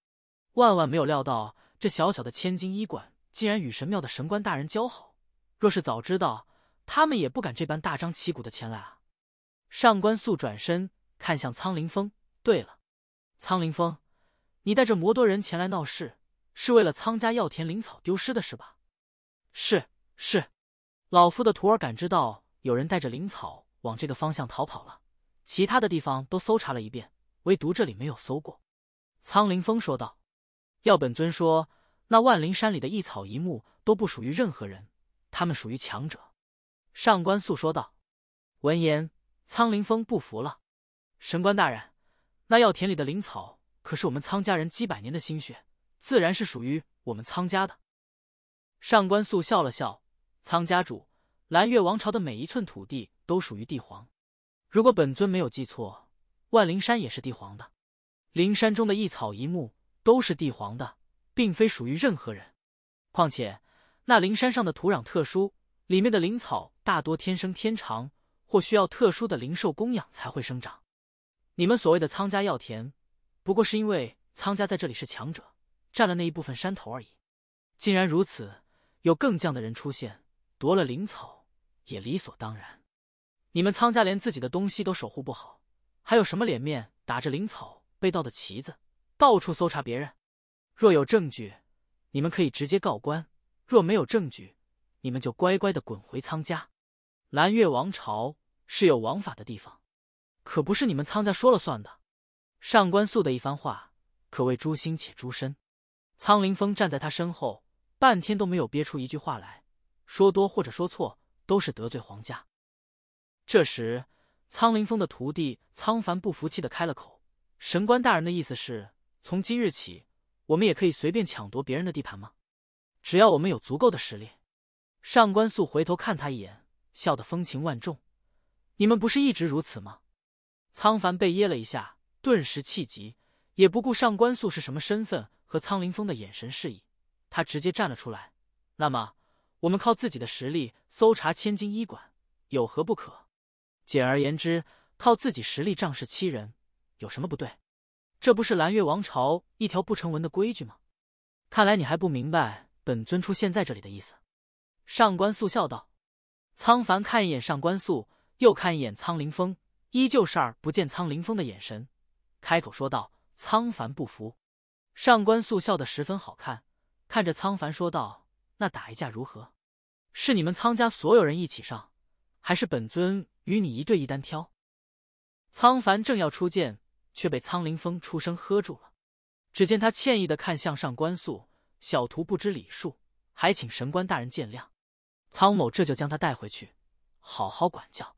万万没有料到这小小的千金医馆竟然与神庙的神官大人交好。若是早知道，他们也不敢这般大张旗鼓的前来啊！上官素转身看向苍灵峰，对了，苍灵峰，你带着魔多人前来闹事，是为了苍家药田灵草丢失的事吧？是是，老夫的徒儿感知到有人带着灵草往这个方向逃跑了，其他的地方都搜查了一遍，唯独这里没有搜过。苍灵峰说道：“要本尊说，那万灵山里的一草一木都不属于任何人，他们属于强者。”上官素说道。闻言，苍凌峰不服了：“神官大人，那药田里的灵草可是我们苍家人几百年的心血，自然是属于我们苍家的。”上官素笑了笑：“苍家主，蓝月王朝的每一寸土地都属于帝皇。如果本尊没有记错，万灵山也是帝皇的，灵山中的一草一木都是帝皇的，并非属于任何人。况且，那灵山上的土壤特殊，里面的灵草。”大多天生天长，或需要特殊的灵兽供养才会生长。你们所谓的苍家药田，不过是因为苍家在这里是强者，占了那一部分山头而已。既然如此，有更犟的人出现，夺了灵草也理所当然。你们苍家连自己的东西都守护不好，还有什么脸面打着灵草被盗的旗子到处搜查别人？若有证据，你们可以直接告官；若没有证据，你们就乖乖的滚回苍家。蓝月王朝是有王法的地方，可不是你们苍家说了算的。上官素的一番话可谓诛心且诛身。苍林峰站在他身后，半天都没有憋出一句话来。说多或者说错，都是得罪皇家。这时，苍林峰的徒弟苍凡不服气的开了口：“神官大人的意思是，从今日起，我们也可以随便抢夺别人的地盘吗？只要我们有足够的实力。”上官素回头看他一眼。笑得风情万种，你们不是一直如此吗？苍凡被噎了一下，顿时气急，也不顾上官素是什么身份和苍凌风的眼神示意，他直接站了出来。那么，我们靠自己的实力搜查千金医馆有何不可？简而言之，靠自己实力仗势欺人有什么不对？这不是蓝月王朝一条不成文的规矩吗？看来你还不明白本尊出现在这里的意思。”上官素笑道。苍凡看一眼上官素，又看一眼苍凌风，依旧视而不见苍凌风的眼神，开口说道：“苍凡不服。”上官素笑得十分好看，看着苍凡说道：“那打一架如何？是你们苍家所有人一起上，还是本尊与你一对一单挑？”苍凡正要出剑，却被苍凌风出声喝住了。只见他歉意的看向上官素：“小徒不知礼数，还请神官大人见谅。”苍某这就将他带回去，好好管教。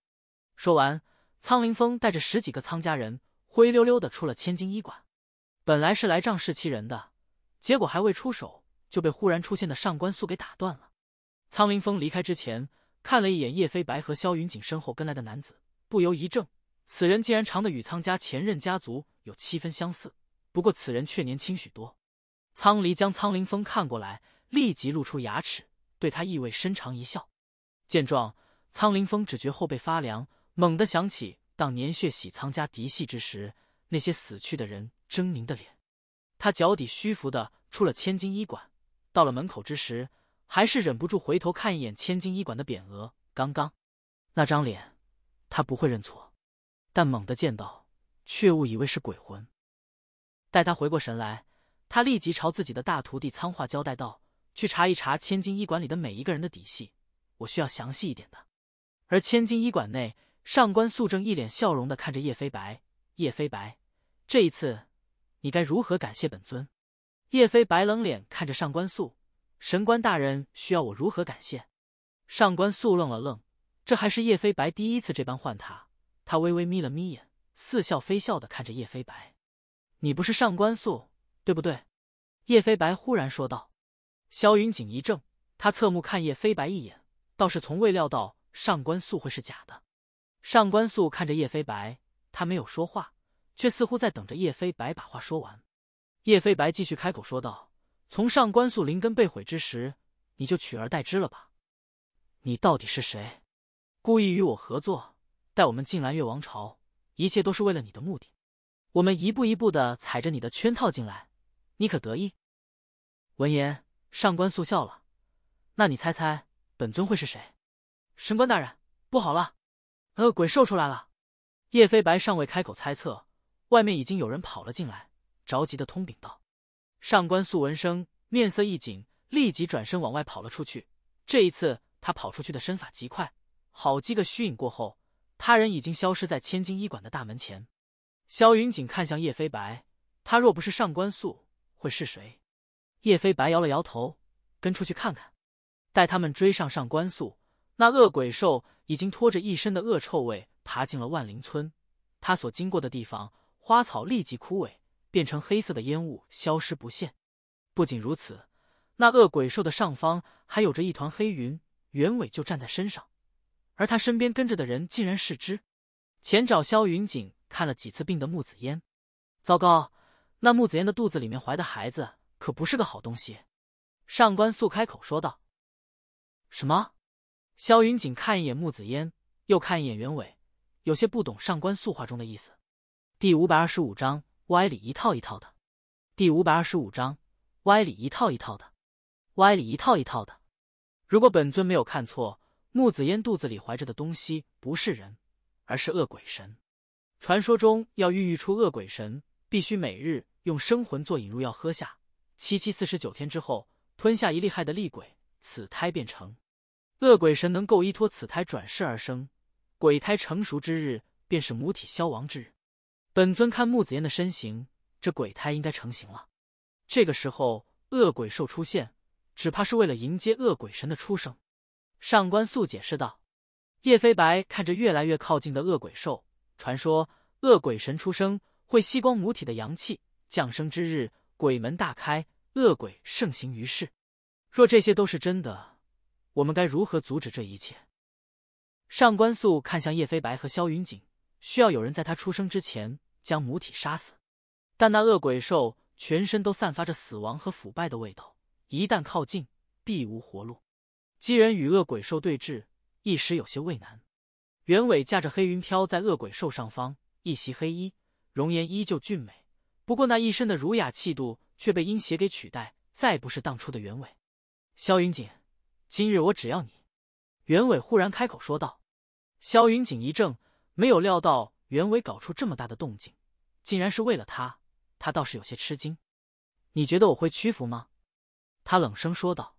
说完，苍凌峰带着十几个苍家人灰溜溜的出了千金医馆。本来是来仗势欺人的，结果还未出手就被忽然出现的上官素给打断了。苍凌峰离开之前看了一眼叶飞白和萧云锦身后跟来的男子，不由一怔，此人竟然长得与苍家前任家族有七分相似，不过此人却年轻许多。苍离将苍凌峰看过来，立即露出牙齿。对他意味深长一笑，见状，苍林峰只觉后背发凉，猛地想起当年血洗苍家嫡系之时，那些死去的人狰狞的脸。他脚底虚浮的出了千金医馆，到了门口之时，还是忍不住回头看一眼千金医馆的匾额。刚刚那张脸，他不会认错，但猛地见到，却误以为是鬼魂。待他回过神来，他立即朝自己的大徒弟苍画交代道。去查一查千金医馆里的每一个人的底细，我需要详细一点的。而千金医馆内，上官素正一脸笑容的看着叶飞白。叶飞白，这一次你该如何感谢本尊？叶飞白冷脸看着上官素，神官大人需要我如何感谢？上官素愣了愣，这还是叶飞白第一次这般唤他。他微微眯了眯眼，似笑非笑的看着叶飞白。你不是上官素对不对？叶飞白忽然说道。萧云锦一怔，他侧目看叶飞白一眼，倒是从未料到上官素会是假的。上官素看着叶飞白，他没有说话，却似乎在等着叶飞白把话说完。叶飞白继续开口说道：“从上官素灵根被毁之时，你就取而代之了吧？你到底是谁？故意与我合作，带我们进蓝月王朝，一切都是为了你的目的。我们一步一步的踩着你的圈套进来，你可得意？”闻言。上官素笑了，那你猜猜本尊会是谁？神官大人，不好了，恶鬼兽出来了！叶飞白尚未开口猜测，外面已经有人跑了进来，着急的通禀道。上官素闻声，面色一紧，立即转身往外跑了出去。这一次，他跑出去的身法极快，好几个虚影过后，他人已经消失在千金医馆的大门前。萧云锦看向叶飞白，他若不是上官素，会是谁？叶飞白摇了摇头，跟出去看看。待他们追上上官素，那恶鬼兽已经拖着一身的恶臭味，爬进了万灵村。他所经过的地方，花草立即枯萎，变成黑色的烟雾，消失不见。不仅如此，那恶鬼兽的上方还有着一团黑云，原尾就站在身上，而他身边跟着的人，竟然是之前找萧云锦看了几次病的木子嫣。糟糕，那木子嫣的肚子里面怀的孩子。可不是个好东西，上官素开口说道。什么？萧云锦看一眼木子烟，又看一眼袁伟，有些不懂上官素话中的意思。第五百二十五章歪理一套一套的。第五百二十五章歪理一套一套的。歪理一套一套的。如果本尊没有看错，木子烟肚子里怀着的东西不是人，而是恶鬼神。传说中要孕育出恶鬼神，必须每日用生魂做引入药喝下。七七四十九天之后，吞下一厉害的厉鬼，此胎便成。恶鬼神能够依托此胎转世而生。鬼胎成熟之日，便是母体消亡之日。本尊看木子烟的身形，这鬼胎应该成型了。这个时候，恶鬼兽出现，只怕是为了迎接恶鬼神的出生。上官素解释道。叶飞白看着越来越靠近的恶鬼兽，传说恶鬼神出生会吸光母体的阳气，降生之日。鬼门大开，恶鬼盛行于世。若这些都是真的，我们该如何阻止这一切？上官素看向叶飞白和萧云锦，需要有人在他出生之前将母体杀死。但那恶鬼兽全身都散发着死亡和腐败的味道，一旦靠近，必无活路。几人与恶鬼兽对峙，一时有些畏难。袁伟驾着黑云飘在恶鬼兽上方，一袭黑衣，容颜依旧俊美。不过那一身的儒雅气度却被阴邪给取代，再不是当初的袁伟。萧云锦，今日我只要你。袁伟忽然开口说道。萧云锦一怔，没有料到袁伟搞出这么大的动静，竟然是为了他，他倒是有些吃惊。你觉得我会屈服吗？他冷声说道。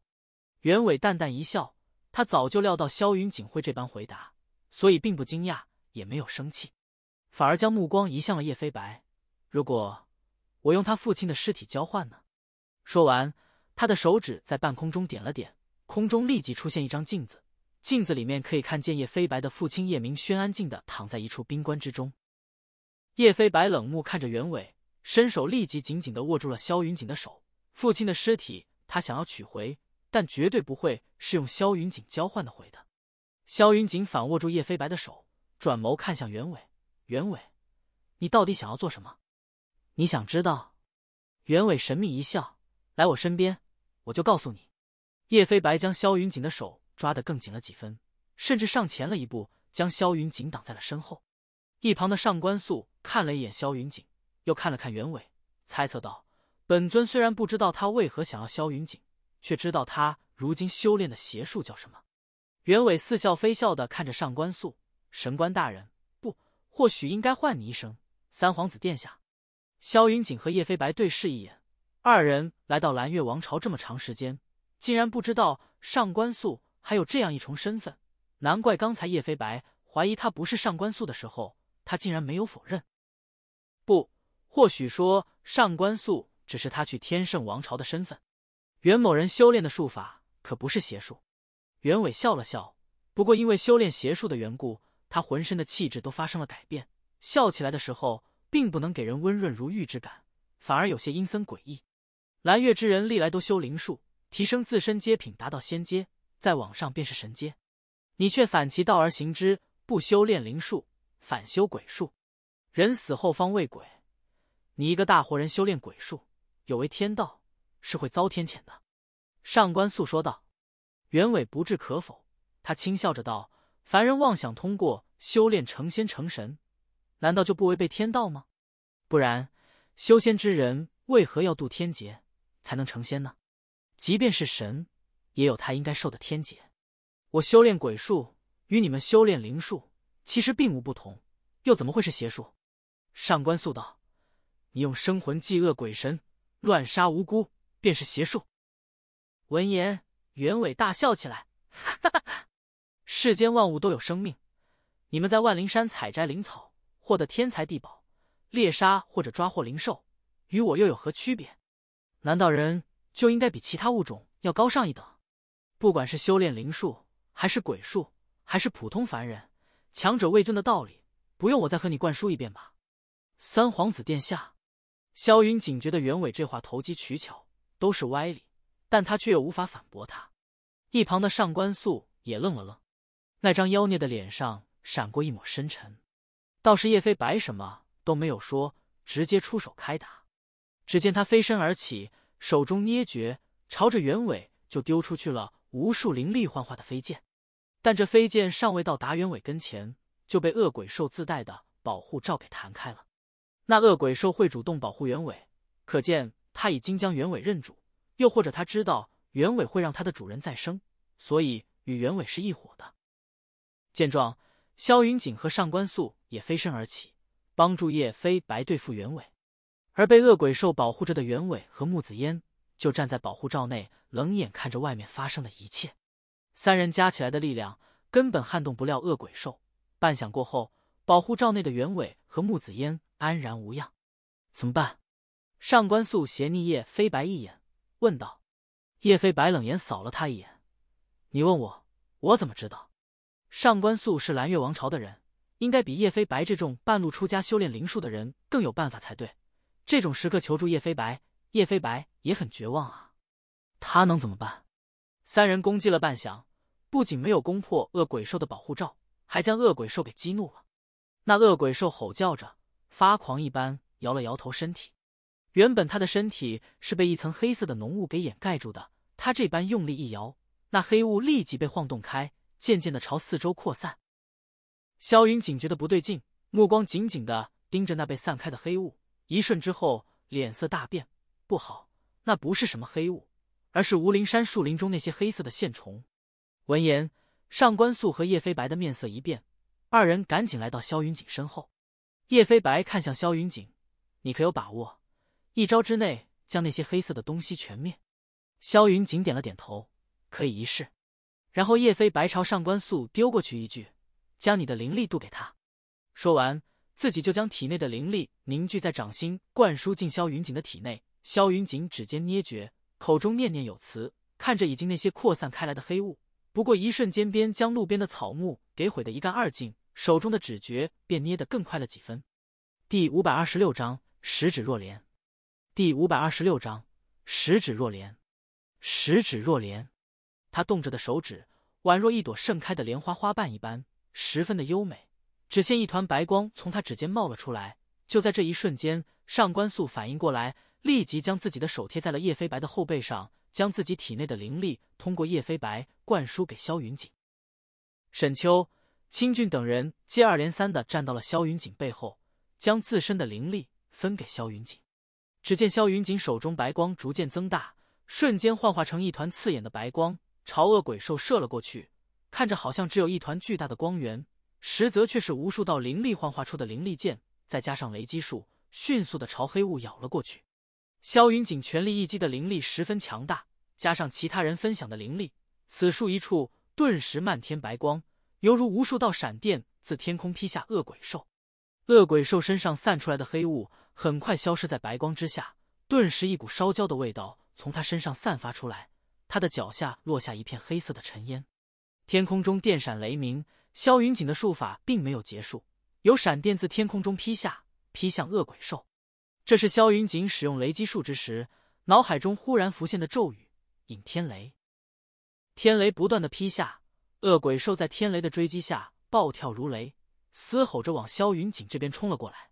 袁伟淡淡一笑，他早就料到萧云锦会这般回答，所以并不惊讶，也没有生气，反而将目光移向了叶飞白。如果我用他父亲的尸体交换呢。说完，他的手指在半空中点了点，空中立即出现一张镜子，镜子里面可以看见叶飞白的父亲叶明轩安静的躺在一处冰棺之中。叶飞白冷目看着袁伟，伸手立即紧紧的握住了萧云锦的手。父亲的尸体，他想要取回，但绝对不会是用萧云锦交换的回的。萧云锦反握住叶飞白的手，转眸看向袁伟：“袁伟，你到底想要做什么？”你想知道？袁伟神秘一笑，来我身边，我就告诉你。叶飞白将萧云锦的手抓得更紧了几分，甚至上前了一步，将萧云锦挡在了身后。一旁的上官素看了一眼萧云锦，又看了看袁伟，猜测道：“本尊虽然不知道他为何想要萧云锦，却知道他如今修炼的邪术叫什么。”袁伟似笑非笑的看着上官素，神官大人，不，或许应该唤你一声三皇子殿下。萧云锦和叶飞白对视一眼，二人来到蓝月王朝这么长时间，竟然不知道上官素还有这样一重身份。难怪刚才叶飞白怀疑他不是上官素的时候，他竟然没有否认。不，或许说上官素只是他去天圣王朝的身份。袁某人修炼的术法可不是邪术。袁伟笑了笑，不过因为修炼邪术的缘故，他浑身的气质都发生了改变，笑起来的时候。并不能给人温润如玉之感，反而有些阴森诡异。蓝月之人历来都修灵术，提升自身阶品，达到仙阶，在往上便是神阶。你却反其道而行之，不修炼灵术，反修鬼术。人死后方为鬼，你一个大活人修炼鬼术，有违天道，是会遭天谴的。上官素说道。袁伟不置可否，他轻笑着道：“凡人妄想通过修炼成仙成神。”难道就不违背天道吗？不然，修仙之人为何要渡天劫才能成仙呢？即便是神，也有他应该受的天劫。我修炼鬼术，与你们修炼灵术其实并无不同，又怎么会是邪术？上官素道：“你用生魂祭恶鬼神，乱杀无辜，便是邪术。”闻言，袁伟大笑起来：“哈哈！世间万物都有生命，你们在万灵山采摘灵草。”获得天材地宝，猎杀或者抓获灵兽，与我又有何区别？难道人就应该比其他物种要高上一等？不管是修炼灵术，还是鬼术，还是普通凡人，强者为尊的道理，不用我再和你灌输一遍吧？三皇子殿下，萧云警觉的原委这话投机取巧，都是歪理，但他却又无法反驳他。一旁的上官素也愣了愣，那张妖孽的脸上闪过一抹深沉。倒是叶飞白什么都没有说，直接出手开打。只见他飞身而起，手中捏诀，朝着原伟就丢出去了无数灵力幻化的飞剑。但这飞剑尚未到达原伟跟前，就被恶鬼兽自带的保护罩给弹开了。那恶鬼兽会主动保护原伟，可见他已经将原伟认主，又或者他知道原伟会让他的主人再生，所以与原伟是一伙的。见状，萧云锦和上官素。也飞身而起，帮助叶飞白对付袁伟，而被恶鬼兽保护着的袁伟和木子烟就站在保护罩内，冷眼看着外面发生的一切。三人加起来的力量根本撼动不了恶鬼兽。半响过后，保护罩内的袁伟和木子烟安然无恙。怎么办？上官素斜睨叶飞白一眼，问道。叶飞白冷眼扫了他一眼：“你问我，我怎么知道？”上官素是蓝月王朝的人。应该比叶飞白这种半路出家修炼灵术的人更有办法才对。这种时刻求助叶飞白，叶飞白也很绝望啊。他能怎么办？三人攻击了半晌，不仅没有攻破恶鬼兽的保护罩，还将恶鬼兽给激怒了。那恶鬼兽吼叫着，发狂一般摇了摇头身体。原本他的身体是被一层黑色的浓雾给掩盖住的，他这般用力一摇，那黑雾立即被晃动开，渐渐的朝四周扩散。萧云锦觉得不对劲，目光紧紧的盯着那被散开的黑雾，一瞬之后脸色大变。不好，那不是什么黑雾，而是无灵山树林中那些黑色的线虫。闻言，上官素和叶飞白的面色一变，二人赶紧来到萧云锦身后。叶飞白看向萧云锦：“你可有把握，一招之内将那些黑色的东西全灭？”萧云锦点了点头：“可以一试。”然后叶飞白朝上官素丢过去一句。将你的灵力渡给他，说完，自己就将体内的灵力凝聚在掌心，灌输进萧云锦的体内。萧云锦指尖捏诀，口中念念有词，看着已经那些扩散开来的黑雾，不过一瞬间便将路边的草木给毁得一干二净，手中的指诀便捏得更快了几分。第五百二十六章十指若莲。第五百二十六章十指若莲。十指若莲，他动着的手指宛若一朵盛开的莲花花瓣一般。十分的优美，只见一团白光从他指尖冒了出来。就在这一瞬间，上官素反应过来，立即将自己的手贴在了叶飞白的后背上，将自己体内的灵力通过叶飞白灌输给萧云锦、沈秋、清俊等人，接二连三的站到了萧云锦背后，将自身的灵力分给萧云锦。只见萧云锦手中白光逐渐增大，瞬间幻化成一团刺眼的白光，朝恶鬼兽射了过去。看着好像只有一团巨大的光源，实则却是无数道灵力幻化出的灵力剑，再加上雷击术，迅速的朝黑雾咬了过去。萧云锦全力一击的灵力十分强大，加上其他人分享的灵力，此术一处，顿时漫天白光，犹如无数道闪电自天空劈下。恶鬼兽，恶鬼兽身上散出来的黑雾很快消失在白光之下，顿时一股烧焦的味道从他身上散发出来，他的脚下落下一片黑色的尘烟。天空中电闪雷鸣，萧云锦的术法并没有结束。有闪电自天空中劈下，劈向恶鬼兽。这是萧云锦使用雷击术之时，脑海中忽然浮现的咒语：“引天雷。”天雷不断的劈下，恶鬼兽在天雷的追击下暴跳如雷，嘶吼着往萧云锦这边冲了过来。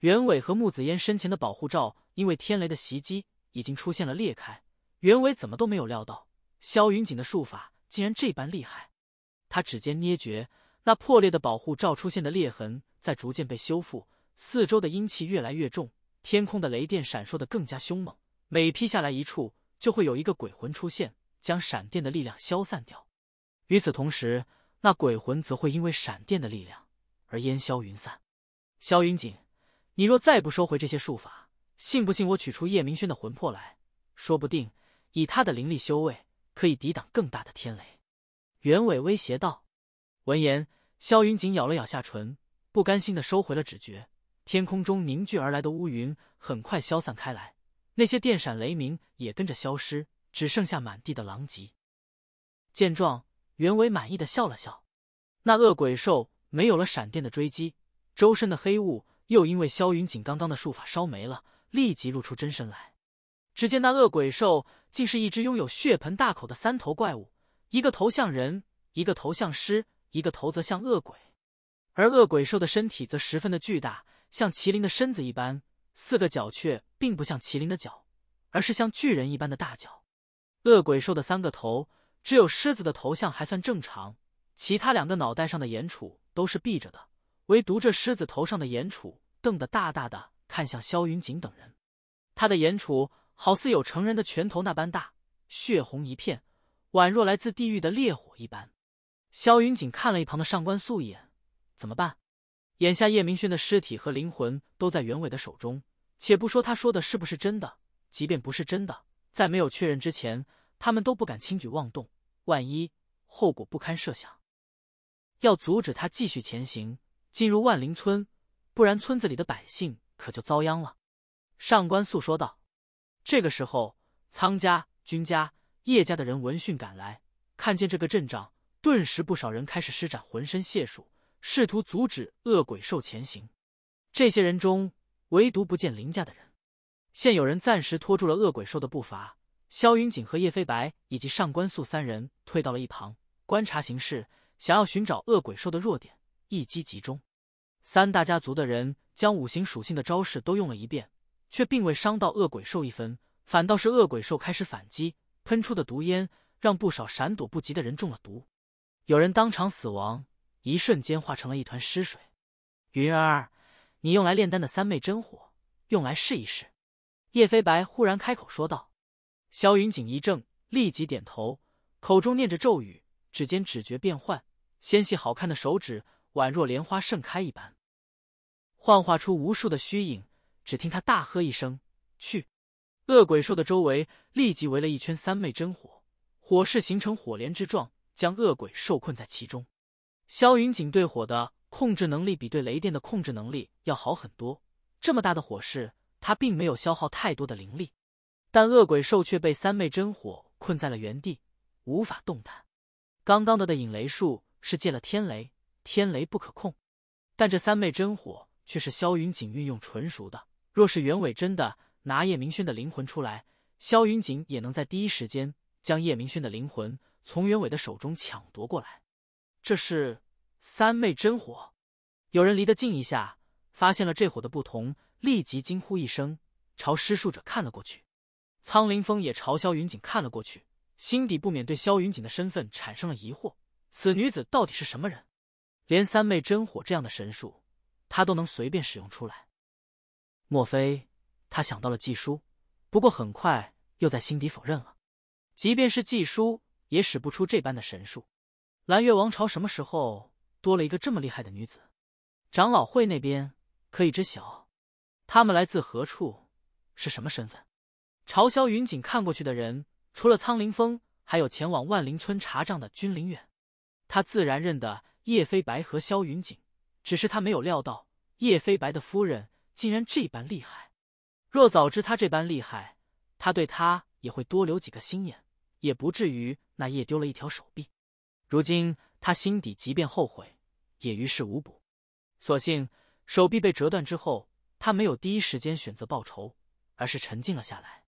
袁伟和木子烟身前的保护罩因为天雷的袭击已经出现了裂开。袁伟怎么都没有料到萧云锦的术法。竟然这般厉害！他指尖捏诀，那破裂的保护罩出现的裂痕在逐渐被修复，四周的阴气越来越重，天空的雷电闪烁的更加凶猛，每劈下来一处，就会有一个鬼魂出现，将闪电的力量消散掉。与此同时，那鬼魂则会因为闪电的力量而烟消云散。萧云锦，你若再不收回这些术法，信不信我取出叶明轩的魂魄来？说不定以他的灵力修为。可以抵挡更大的天雷，袁伟威胁道。闻言，萧云锦咬了咬下唇，不甘心的收回了指诀。天空中凝聚而来的乌云很快消散开来，那些电闪雷鸣也跟着消失，只剩下满地的狼藉。见状，袁伟满意的笑了笑。那恶鬼兽没有了闪电的追击，周身的黑雾又因为萧云锦刚刚的术法烧没了，立即露出真身来。只见那恶鬼兽。竟是一只拥有血盆大口的三头怪物，一个头像人，一个头像狮，一个头则像恶鬼。而恶鬼兽的身体则十分的巨大，像麒麟的身子一般，四个角却并不像麒麟的角，而是像巨人一般的大角。恶鬼兽的三个头，只有狮子的头像还算正常，其他两个脑袋上的眼楚都是闭着的，唯独这狮子头上的眼楚瞪得大大的，看向萧云锦等人，他的眼楚。好似有成人的拳头那般大，血红一片，宛若来自地狱的烈火一般。萧云锦看了一旁的上官素一眼，怎么办？眼下叶明轩的尸体和灵魂都在袁伟的手中，且不说他说的是不是真的，即便不是真的，在没有确认之前，他们都不敢轻举妄动，万一后果不堪设想。要阻止他继续前行，进入万灵村，不然村子里的百姓可就遭殃了。上官素说道。这个时候，苍家、君家、叶家的人闻讯赶来，看见这个阵仗，顿时不少人开始施展浑身解数，试图阻止恶鬼兽前行。这些人中，唯独不见林家的人。现有人暂时拖住了恶鬼兽的步伐，萧云锦和叶飞白以及上官素三人退到了一旁，观察形势，想要寻找恶鬼兽的弱点，一击即中。三大家族的人将五行属性的招式都用了一遍。却并未伤到恶鬼兽一分，反倒是恶鬼兽开始反击，喷出的毒烟让不少闪躲不及的人中了毒，有人当场死亡，一瞬间化成了一团尸水。云儿，你用来炼丹的三昧真火，用来试一试。”叶飞白忽然开口说道。萧云锦一怔，立即点头，口中念着咒语，指尖指诀变幻，纤细好看的手指宛若莲花盛开一般，幻化出无数的虚影。只听他大喝一声：“去！”恶鬼兽的周围立即围了一圈三昧真火，火势形成火莲之状，将恶鬼兽困在其中。萧云锦对火的控制能力比对雷电的控制能力要好很多。这么大的火势，他并没有消耗太多的灵力，但恶鬼兽却被三昧真火困在了原地，无法动弹。刚刚的的引雷术是借了天雷，天雷不可控，但这三昧真火却是萧云锦运用纯熟的。若是袁伟真的拿叶明轩的灵魂出来，萧云锦也能在第一时间将叶明轩的灵魂从袁伟的手中抢夺过来。这是三昧真火，有人离得近一下，发现了这火的不同，立即惊呼一声，朝施术者看了过去。苍凌风也朝萧云锦看了过去，心底不免对萧云锦的身份产生了疑惑：此女子到底是什么人？连三昧真火这样的神术，他都能随便使用出来。莫非他想到了纪叔？不过很快又在心底否认了。即便是纪叔，也使不出这般的神术。蓝月王朝什么时候多了一个这么厉害的女子？长老会那边可以知晓，他们来自何处，是什么身份？朝萧云锦看过去的人，除了苍凌峰，还有前往万灵村查账的君临远。他自然认得叶飞白和萧云锦，只是他没有料到叶飞白的夫人。竟然这般厉害，若早知他这般厉害，他对他也会多留几个心眼，也不至于那夜丢了一条手臂。如今他心底即便后悔，也于事无补。所幸手臂被折断之后，他没有第一时间选择报仇，而是沉静了下来。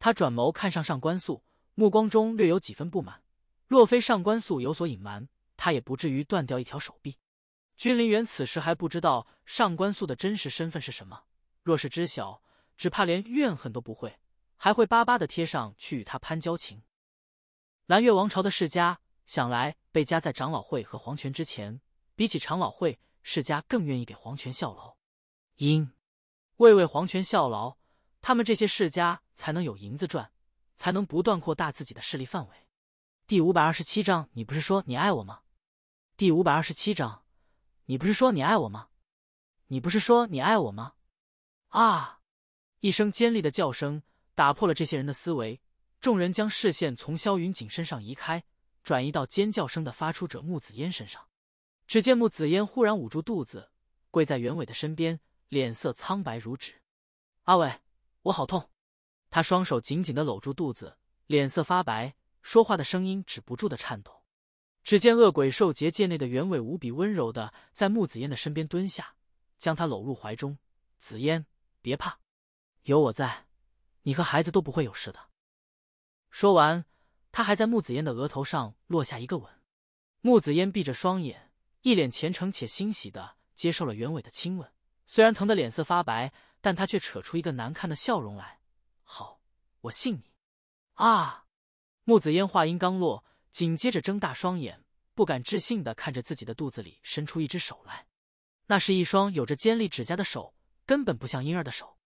他转眸看上上官素，目光中略有几分不满。若非上官素有所隐瞒，他也不至于断掉一条手臂。君临元此时还不知道上官素的真实身份是什么，若是知晓，只怕连怨恨都不会，还会巴巴的贴上去与他攀交情。蓝月王朝的世家，想来被夹在长老会和皇权之前，比起长老会，世家更愿意给皇权效劳，因为为皇权效劳，他们这些世家才能有银子赚，才能不断扩大自己的势力范围。第五百二十七章，你不是说你爱我吗？第五百二十七章。你不是说你爱我吗？你不是说你爱我吗？啊！一声尖利的叫声打破了这些人的思维，众人将视线从萧云锦身上移开，转移到尖叫声的发出者木子烟身上。只见木子烟忽然捂住肚子，跪在袁伟的身边，脸色苍白如纸。阿伟，我好痛！他双手紧紧的搂住肚子，脸色发白，说话的声音止不住的颤抖。只见恶鬼兽结界内的原尾无比温柔的在木子烟的身边蹲下，将她搂入怀中。紫烟，别怕，有我在，你和孩子都不会有事的。说完，他还在木子烟的额头上落下一个吻。木子烟闭着双眼，一脸虔诚且欣喜的接受了原伟的亲吻。虽然疼得脸色发白，但他却扯出一个难看的笑容来。好，我信你。啊！木子烟话音刚落。紧接着，睁大双眼，不敢置信的看着自己的肚子里伸出一只手来，那是一双有着尖利指甲的手，根本不像婴儿的手。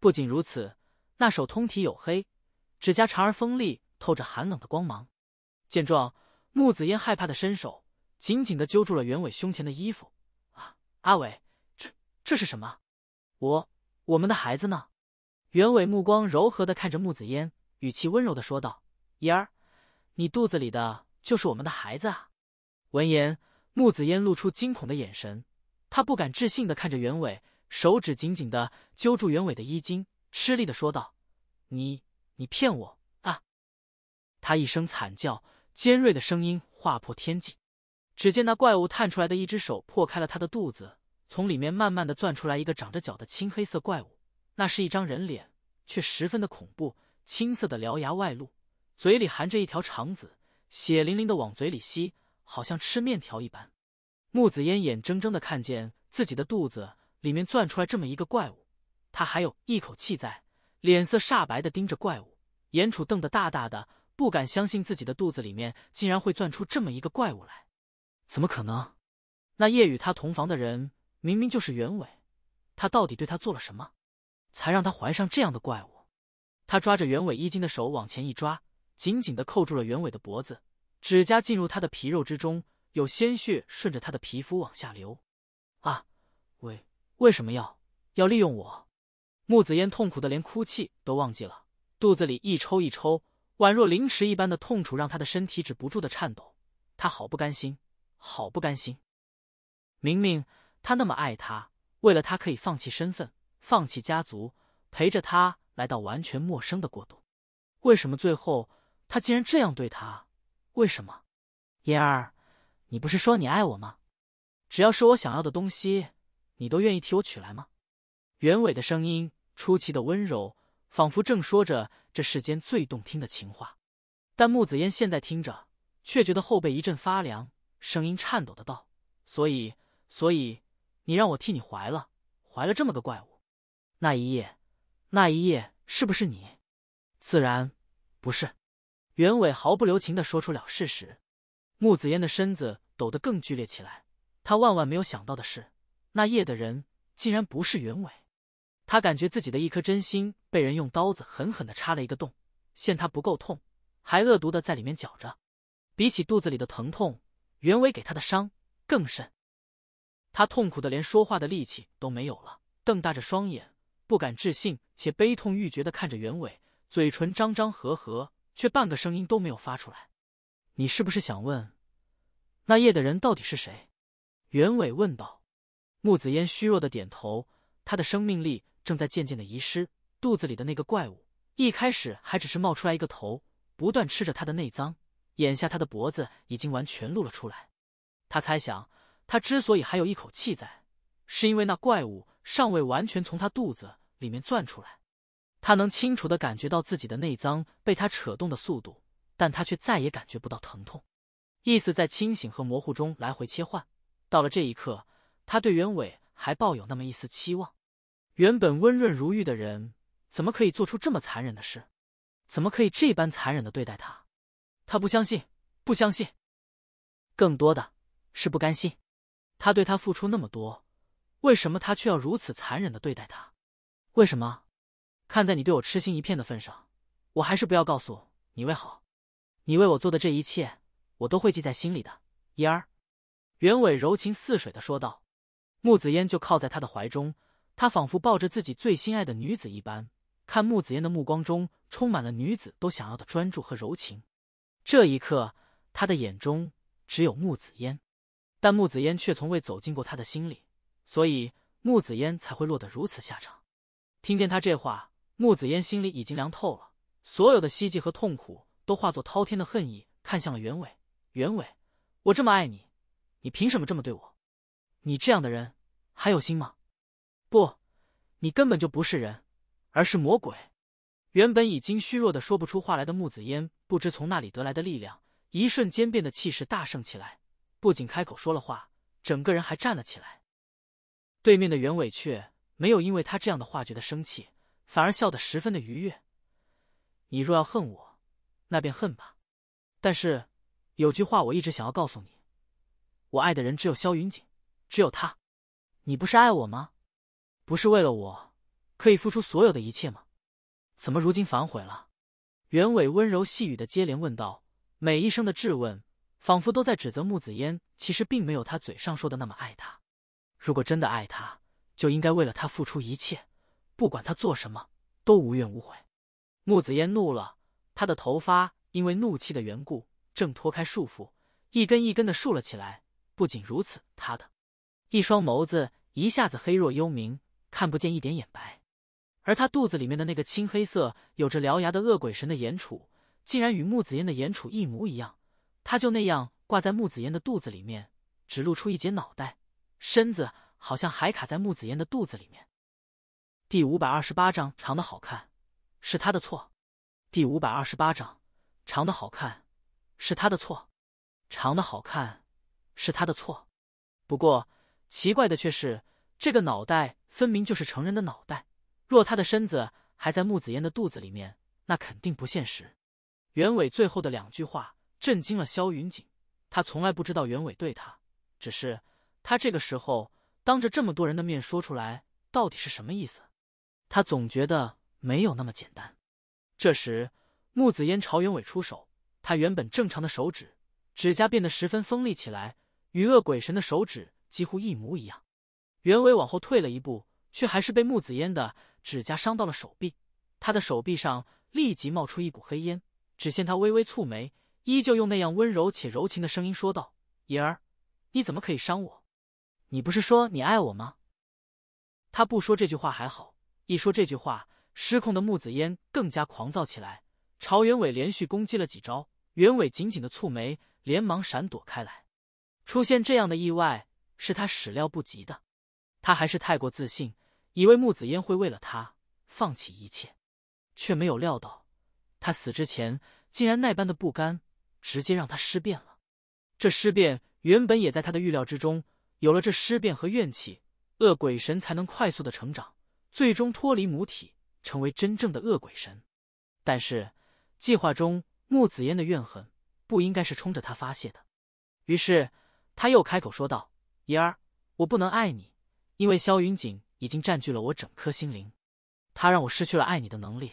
不仅如此，那手通体黝黑，指甲长而锋利，透着寒冷的光芒。见状，木子烟害怕的伸手，紧紧的揪住了袁伟胸前的衣服。啊，阿伟，这这是什么？我我们的孩子呢？袁伟目光柔和的看着木子烟，语气温柔的说道：“嫣儿。”你肚子里的就是我们的孩子啊！闻言，木子嫣露出惊恐的眼神，她不敢置信的看着袁伟，手指紧紧的揪住袁伟的衣襟，吃力的说道：“你，你骗我啊！”他一声惨叫，尖锐的声音划破天际。只见那怪物探出来的一只手破开了他的肚子，从里面慢慢的钻出来一个长着脚的青黑色怪物，那是一张人脸，却十分的恐怖，青色的獠牙外露。嘴里含着一条肠子，血淋淋的往嘴里吸，好像吃面条一般。木子烟眼睁睁的看见自己的肚子里面钻出来这么一个怪物，他还有一口气在，脸色煞白的盯着怪物。眼楚瞪得大大的，不敢相信自己的肚子里面竟然会钻出这么一个怪物来，怎么可能？那夜与他同房的人明明就是袁伟，他到底对他做了什么，才让他怀上这样的怪物？他抓着袁伟衣襟的手往前一抓。紧紧的扣住了袁伟的脖子，指甲进入他的皮肉之中，有鲜血顺着他的皮肤往下流。啊，为为什么要要利用我？木子烟痛苦的连哭泣都忘记了，肚子里一抽一抽，宛若凌迟一般的痛楚让他的身体止不住的颤抖。他好不甘心，好不甘心！明明他那么爱他，为了他可以放弃身份，放弃家族，陪着他来到完全陌生的国度，为什么最后？他竟然这样对他，为什么？嫣儿，你不是说你爱我吗？只要是我想要的东西，你都愿意替我取来吗？袁伟的声音出奇的温柔，仿佛正说着这世间最动听的情话。但木子嫣现在听着，却觉得后背一阵发凉，声音颤抖的道：“所以，所以你让我替你怀了，怀了这么个怪物。那一夜，那一夜，是不是你？自然不是。”袁伟毫不留情的说出了事实，穆子嫣的身子抖得更剧烈起来。他万万没有想到的是，那夜的人竟然不是袁伟。他感觉自己的一颗真心被人用刀子狠狠的插了一个洞，现他不够痛，还恶毒的在里面搅着。比起肚子里的疼痛，袁伟给他的伤更甚。他痛苦的连说话的力气都没有了，瞪大着双眼，不敢置信且悲痛欲绝的看着袁伟，嘴唇张张合合。却半个声音都没有发出来。你是不是想问，那夜的人到底是谁？袁伟问道。穆子烟虚弱的点头。他的生命力正在渐渐的遗失，肚子里的那个怪物，一开始还只是冒出来一个头，不断吃着他的内脏。眼下他的脖子已经完全露了出来。他猜想，他之所以还有一口气在，是因为那怪物尚未完全从他肚子里面钻出来。他能清楚的感觉到自己的内脏被他扯动的速度，但他却再也感觉不到疼痛，意识在清醒和模糊中来回切换。到了这一刻，他对袁伟还抱有那么一丝期望。原本温润如玉的人，怎么可以做出这么残忍的事？怎么可以这般残忍的对待他？他不相信，不相信，更多的是不甘心。他对他付出那么多，为什么他却要如此残忍的对待他？为什么？看在你对我痴心一片的份上，我还是不要告诉你为好。你为我做的这一切，我都会记在心里的。嫣儿，袁伟柔情似水的说道。穆子嫣就靠在他的怀中，他仿佛抱着自己最心爱的女子一般，看穆子嫣的目光中充满了女子都想要的专注和柔情。这一刻，他的眼中只有穆子嫣，但穆子嫣却从未走进过他的心里，所以穆子嫣才会落得如此下场。听见他这话。木子烟心里已经凉透了，所有的希冀和痛苦都化作滔天的恨意，看向了袁伟。袁伟，我这么爱你，你凭什么这么对我？你这样的人还有心吗？不，你根本就不是人，而是魔鬼！原本已经虚弱的说不出话来的木子烟，不知从哪里得来的力量，一瞬间变得气势大盛起来，不仅开口说了话，整个人还站了起来。对面的袁伟却没有因为他这样的话觉得生气。反而笑得十分的愉悦。你若要恨我，那便恨吧。但是，有句话我一直想要告诉你：我爱的人只有萧云锦，只有他。你不是爱我吗？不是为了我可以付出所有的一切吗？怎么如今反悔了？袁伟温柔细语的接连问道，每一声的质问，仿佛都在指责木子烟其实并没有他嘴上说的那么爱他。如果真的爱他，就应该为了他付出一切。不管他做什么，都无怨无悔。木子烟怒了，他的头发因为怒气的缘故，正脱开束缚，一根一根的竖了起来。不仅如此，他的一双眸子一下子黑若幽冥，看不见一点眼白。而他肚子里面的那个青黑色、有着獠牙的恶鬼神的眼楚，竟然与木子烟的眼楚一模一样。他就那样挂在木子烟的肚子里面，只露出一截脑袋，身子好像还卡在木子烟的肚子里面。第五百二十八章长的好看是他的错。第五百二十八章长的好看是他的错。长的好看是他的错。不过奇怪的却是，这个脑袋分明就是成人的脑袋。若他的身子还在木子嫣的肚子里面，那肯定不现实。袁伟最后的两句话震惊了萧云锦。他从来不知道袁伟对他，只是他这个时候当着这么多人的面说出来，到底是什么意思？他总觉得没有那么简单。这时，木子烟朝袁伟出手，他原本正常的手指，指甲变得十分锋利起来，与恶鬼神的手指几乎一模一样。袁伟往后退了一步，却还是被木子烟的指甲伤到了手臂。他的手臂上立即冒出一股黑烟。只见他微微蹙眉，依旧用那样温柔且柔情的声音说道：“颖儿，你怎么可以伤我？你不是说你爱我吗？”他不说这句话还好。一说这句话，失控的木子烟更加狂躁起来，朝元伟连续攻击了几招。元伟紧紧的蹙眉，连忙闪躲开来。出现这样的意外是他始料不及的，他还是太过自信，以为木子烟会为了他放弃一切，却没有料到他死之前竟然那般的不甘，直接让他尸变了。这尸变原本也在他的预料之中，有了这尸变和怨气，恶鬼神才能快速的成长。最终脱离母体，成为真正的恶鬼神。但是计划中，木子烟的怨恨不应该是冲着他发泄的。于是他又开口说道：“嫣儿，我不能爱你，因为萧云锦已经占据了我整颗心灵，他让我失去了爱你的能力，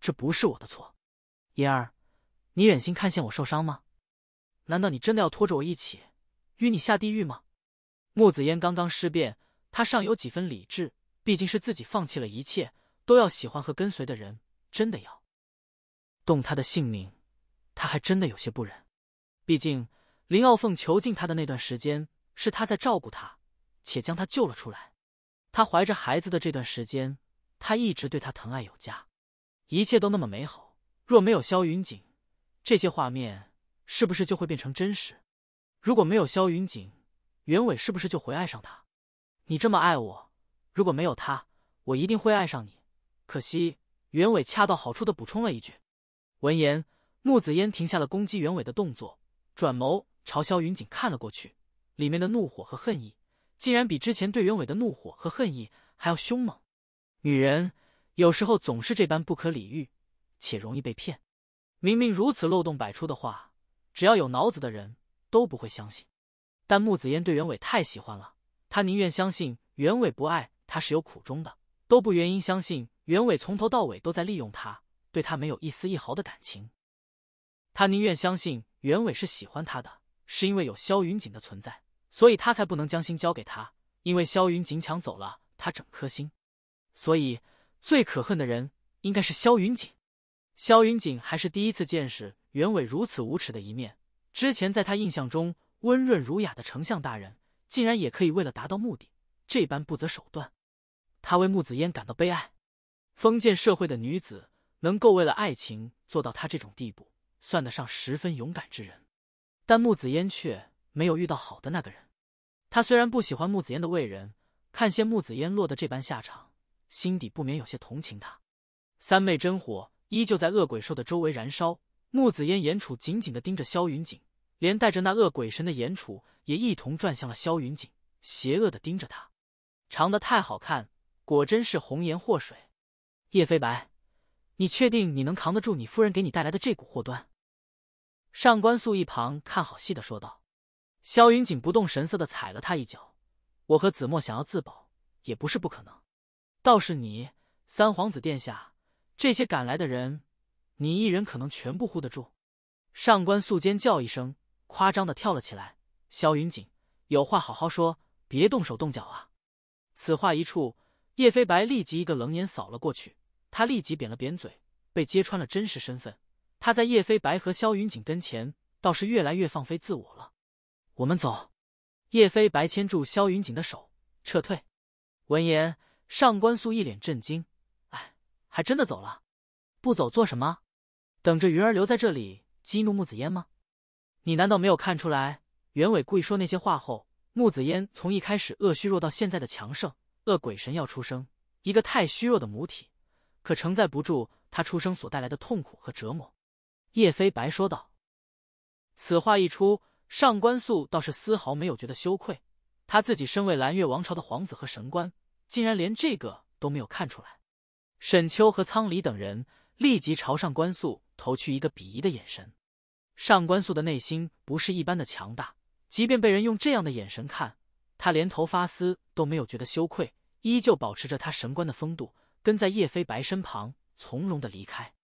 这不是我的错。嫣儿，你忍心看见我受伤吗？难道你真的要拖着我一起与你下地狱吗？”木子烟刚刚尸变，他尚有几分理智。毕竟是自己放弃了一切都要喜欢和跟随的人，真的要动他的性命，他还真的有些不忍。毕竟林傲凤囚禁他的那段时间，是他在照顾他，且将他救了出来。他怀着孩子的这段时间，他一直对他疼爱有加，一切都那么美好。若没有萧云锦，这些画面是不是就会变成真实？如果没有萧云锦，袁伟是不是就会爱上他？你这么爱我。如果没有他，我一定会爱上你。可惜，袁伟恰到好处的补充了一句。闻言，木子烟停下了攻击袁伟的动作，转眸朝萧云锦看了过去，里面的怒火和恨意竟然比之前对袁伟的怒火和恨意还要凶猛。女人有时候总是这般不可理喻，且容易被骗。明明如此漏洞百出的话，只要有脑子的人都不会相信。但木子烟对袁伟太喜欢了，她宁愿相信袁伟不爱。他是有苦衷的，都不原因相信袁伟从头到尾都在利用他，对他没有一丝一毫的感情。他宁愿相信袁伟是喜欢他的，是因为有萧云锦的存在，所以他才不能将心交给他，因为萧云锦抢走了他整颗心。所以最可恨的人应该是萧云锦。萧云锦还是第一次见识袁伟如此无耻的一面。之前在他印象中温润儒雅的丞相大人，竟然也可以为了达到目的这般不择手段。他为木子烟感到悲哀，封建社会的女子能够为了爱情做到他这种地步，算得上十分勇敢之人。但木子烟却没有遇到好的那个人。他虽然不喜欢木子烟的为人，看见木子烟落得这般下场，心底不免有些同情他。三昧真火依旧在恶鬼兽的周围燃烧，木子烟眼楚紧紧的盯着萧云锦，连带着那恶鬼神的眼楚也一同转向了萧云锦，邪恶的盯着他。长得太好看。果真是红颜祸水，叶飞白，你确定你能扛得住你夫人给你带来的这股祸端？上官素一旁看好戏的说道。萧云锦不动神色的踩了他一脚。我和子墨想要自保也不是不可能，倒是你三皇子殿下，这些赶来的人，你一人可能全部护得住？上官素尖叫一声，夸张的跳了起来。萧云锦，有话好好说，别动手动脚啊！此话一出。叶飞白立即一个冷眼扫了过去，他立即扁了扁嘴，被揭穿了真实身份。他在叶飞白和萧云锦跟前倒是越来越放飞自我了。我们走。叶飞白牵住萧云锦的手，撤退。闻言，上官素一脸震惊：“哎，还真的走了？不走做什么？等着云儿留在这里激怒木子烟吗？你难道没有看出来？袁伟故意说那些话后，木子烟从一开始恶虚弱到现在的强盛。”恶鬼神要出生，一个太虚弱的母体可承载不住他出生所带来的痛苦和折磨。”叶飞白说道。此话一出，上官素倒是丝毫没有觉得羞愧。他自己身为蓝月王朝的皇子和神官，竟然连这个都没有看出来。沈秋和苍离等人立即朝上官素投去一个鄙夷的眼神。上官素的内心不是一般的强大，即便被人用这样的眼神看，他连头发丝都没有觉得羞愧。依旧保持着他神官的风度，跟在叶飞白身旁，从容的离开。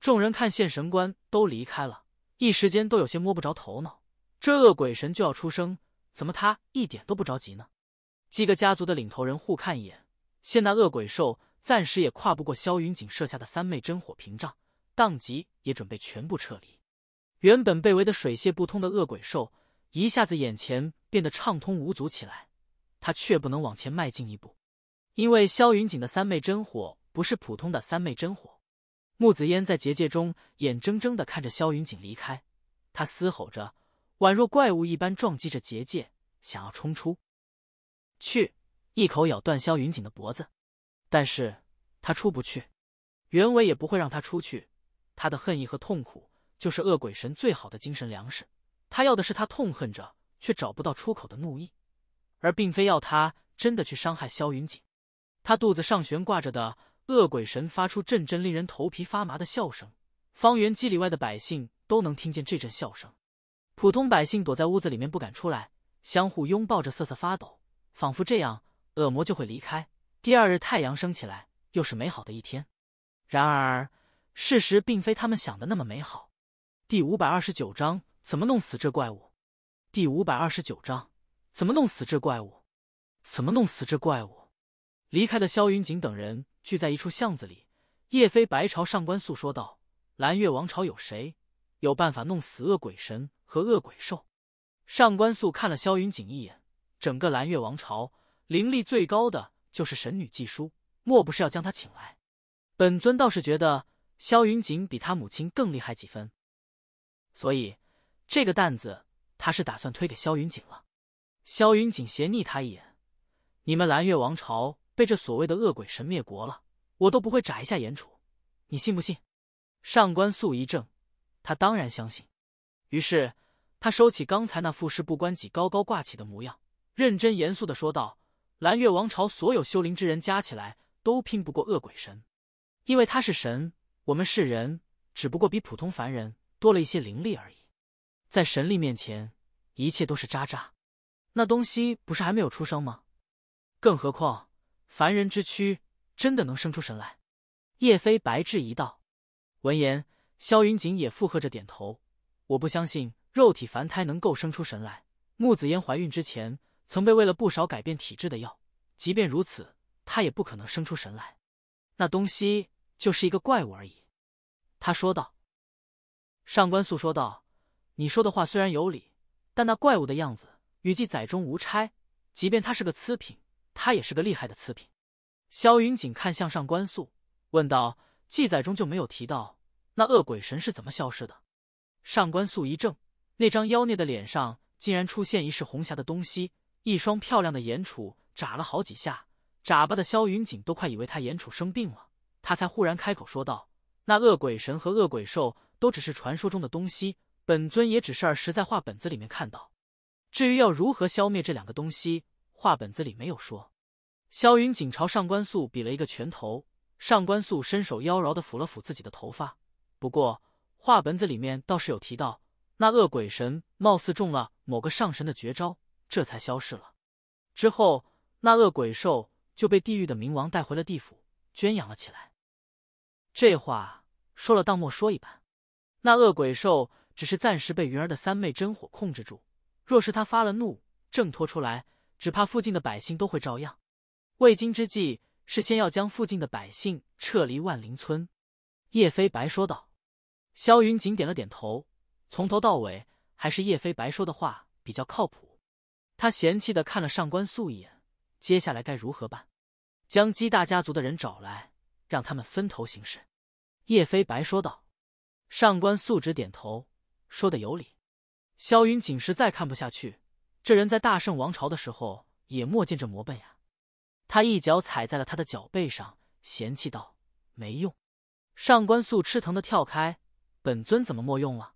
众人看现神官都离开了，一时间都有些摸不着头脑。这恶鬼神就要出生，怎么他一点都不着急呢？几个家族的领头人互看一眼，现那恶鬼兽暂时也跨不过萧云锦设下的三昧真火屏障，当即也准备全部撤离。原本被围得水泄不通的恶鬼兽，一下子眼前变得畅通无阻起来，他却不能往前迈进一步。因为萧云锦的三昧真火不是普通的三昧真火，木子烟在结界中眼睁睁的看着萧云锦离开，他嘶吼着，宛若怪物一般撞击着结界，想要冲出去，一口咬断萧云锦的脖子，但是他出不去，原委也不会让他出去，他的恨意和痛苦就是恶鬼神最好的精神粮食，他要的是他痛恨着却找不到出口的怒意，而并非要他真的去伤害萧云锦。他肚子上悬挂着的恶鬼神发出阵阵令人头皮发麻的笑声，方圆几里外的百姓都能听见这阵笑声。普通百姓躲在屋子里面不敢出来，相互拥抱着瑟瑟发抖，仿佛这样恶魔就会离开。第二日太阳升起来，又是美好的一天。然而，事实并非他们想的那么美好。第五百二十九章怎么弄死这怪物？第五百二十九章怎么弄死这怪物？怎么弄死这怪物？离开的萧云锦等人聚在一处巷子里，叶飞白朝上官素说道：“蓝月王朝有谁有办法弄死恶鬼神和恶鬼兽？”上官素看了萧云锦一眼，整个蓝月王朝灵力最高的就是神女祭叔，莫不是要将她请来？本尊倒是觉得萧云锦比他母亲更厉害几分，所以这个担子他是打算推给萧云锦了。萧云锦斜睨他一眼：“你们蓝月王朝。”被这所谓的恶鬼神灭国了，我都不会眨一下眼楚，你信不信？上官素一怔，他当然相信。于是他收起刚才那副事不关己、高高挂起的模样，认真严肃的说道：“蓝月王朝所有修灵之人加起来，都拼不过恶鬼神，因为他是神，我们是人，只不过比普通凡人多了一些灵力而已。在神力面前，一切都是渣渣。那东西不是还没有出生吗？更何况……”凡人之躯真的能生出神来？叶飞白质疑道。闻言，萧云锦也附和着点头。我不相信肉体凡胎能够生出神来。木子嫣怀孕之前，曾被喂了不少改变体质的药，即便如此，她也不可能生出神来。那东西就是一个怪物而已，他说道。上官素说道：“你说的话虽然有理，但那怪物的样子与记载中无差，即便他是个次品。”他也是个厉害的次品。萧云锦看向上官素，问道：“记载中就没有提到那恶鬼神是怎么消失的？”上官素一怔，那张妖孽的脸上竟然出现一世红霞的东西，一双漂亮的眼楚眨了好几下，眨巴的萧云锦都快以为他眼楚生病了。他才忽然开口说道：“那恶鬼神和恶鬼兽都只是传说中的东西，本尊也只是儿时在画本子里面看到。至于要如何消灭这两个东西……”话本子里没有说，萧云锦朝上官素比了一个拳头，上官素伸手妖娆的抚了抚自己的头发。不过，话本子里面倒是有提到，那恶鬼神貌似中了某个上神的绝招，这才消失了。之后，那恶鬼兽就被地狱的冥王带回了地府，圈养了起来。这话说了当莫说一般，那恶鬼兽只是暂时被云儿的三昧真火控制住，若是他发了怒，挣脱出来。只怕附近的百姓都会照样。未经之计是先要将附近的百姓撤离万灵村。叶飞白说道。萧云锦点了点头。从头到尾，还是叶飞白说的话比较靠谱。他嫌弃的看了上官素一眼。接下来该如何办？将姬大家族的人找来，让他们分头行事。叶飞白说道。上官素只点头，说的有理。萧云锦实在看不下去。这人在大圣王朝的时候也莫见这魔笨呀！他一脚踩在了他的脚背上，嫌弃道：“没用。”上官素吃疼的跳开。本尊怎么没用了？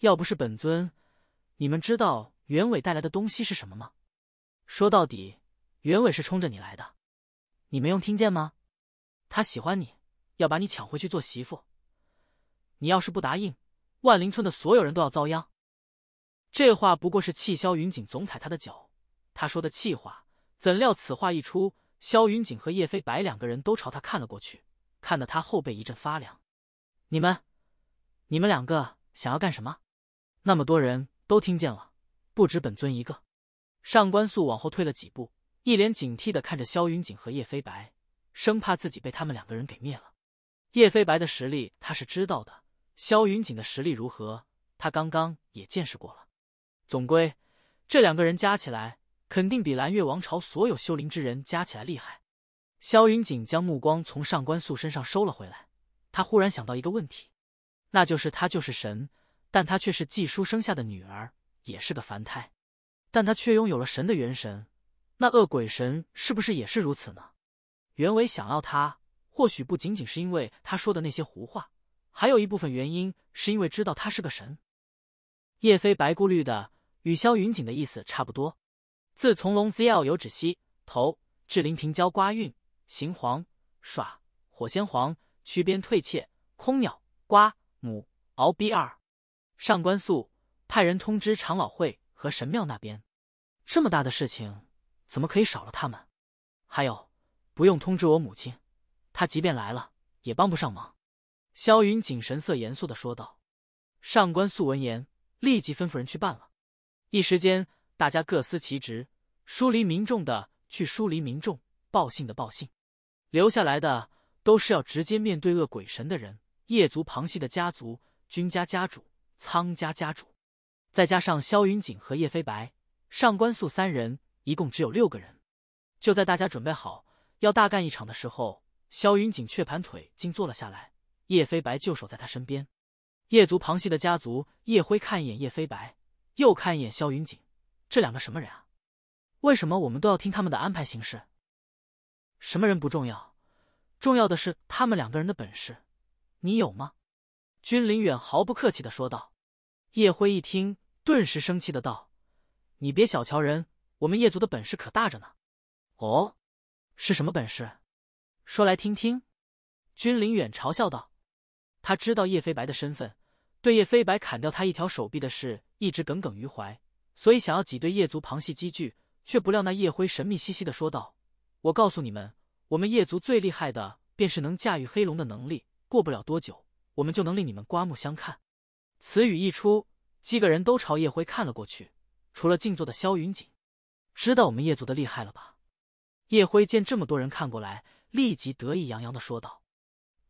要不是本尊，你们知道原委带来的东西是什么吗？说到底，原委是冲着你来的，你没用听见吗？他喜欢你，要把你抢回去做媳妇。你要是不答应，万灵村的所有人都要遭殃。这话不过是气萧云锦总踩他的脚，他说的气话。怎料此话一出，萧云锦和叶飞白两个人都朝他看了过去，看得他后背一阵发凉。你们，你们两个想要干什么？那么多人都听见了，不止本尊一个。上官素往后退了几步，一脸警惕的看着萧云锦和叶飞白，生怕自己被他们两个人给灭了。叶飞白的实力他是知道的，萧云锦的实力如何，他刚刚也见识过了。总归，这两个人加起来，肯定比蓝月王朝所有修灵之人加起来厉害。萧云锦将目光从上官素身上收了回来，他忽然想到一个问题，那就是他就是神，但他却是季叔生下的女儿，也是个凡胎，但他却拥有了神的元神。那恶鬼神是不是也是如此呢？袁伟想要他，或许不仅仅是因为他说的那些胡话，还有一部分原因是因为知道他是个神。叶飞白顾虑的。与萧云锦的意思差不多。自从龙 zl 有止息，头至临平交瓜运行黄耍火仙黄曲边退怯，空鸟瓜母敖 b 二。上官素派人通知长老会和神庙那边，这么大的事情怎么可以少了他们？还有，不用通知我母亲，她即便来了也帮不上忙。萧云锦神色严肃的说道。上官素闻言，立即吩咐人去办了。一时间，大家各司其职，疏离民众的去疏离民众，报信的报信，留下来的都是要直接面对恶鬼神的人。叶族旁系的家族，君家家主，苍家家主，再加上萧云锦和叶飞白、上官素三人，一共只有六个人。就在大家准备好要大干一场的时候，萧云锦却盘腿静坐了下来，叶飞白就守在他身边。叶族旁系的家族，叶辉看一眼叶飞白。又看一眼萧云锦，这两个什么人啊？为什么我们都要听他们的安排行事？什么人不重要，重要的是他们两个人的本事，你有吗？君临远毫不客气的说道。叶辉一听，顿时生气的道：“你别小瞧人，我们叶族的本事可大着呢。”“哦，是什么本事？说来听听。”君临远嘲笑道。他知道叶飞白的身份，对叶飞白砍掉他一条手臂的事。一直耿耿于怀，所以想要挤兑叶族旁系积聚，却不料那叶辉神秘兮兮的说道：“我告诉你们，我们叶族最厉害的便是能驾驭黑龙的能力，过不了多久，我们就能令你们刮目相看。”此语一出，几个人都朝叶辉看了过去，除了静坐的萧云锦。知道我们叶族的厉害了吧？叶辉见这么多人看过来，立即得意洋洋的说道：“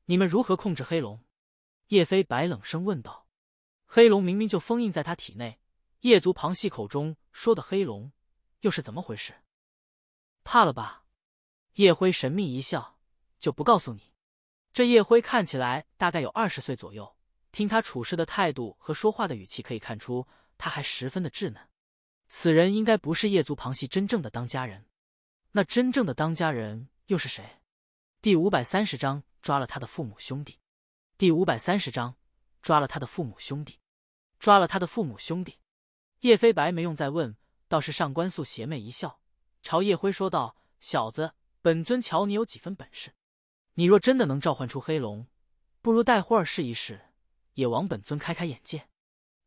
你们如何控制黑龙？”叶飞白冷声问道。黑龙明明就封印在他体内，叶族旁系口中说的黑龙又是怎么回事？怕了吧？叶辉神秘一笑，就不告诉你。这叶辉看起来大概有二十岁左右，听他处事的态度和说话的语气可以看出，他还十分的稚嫩。此人应该不是叶族旁系真正的当家人，那真正的当家人又是谁？第五百三十章抓了他的父母兄弟。第五百三十章。抓了他的父母兄弟，抓了他的父母兄弟。叶飞白没用再问，倒是上官素邪魅一笑，朝叶辉说道：“小子，本尊瞧你有几分本事？你若真的能召唤出黑龙，不如待会儿试一试，也往本尊开开眼界。”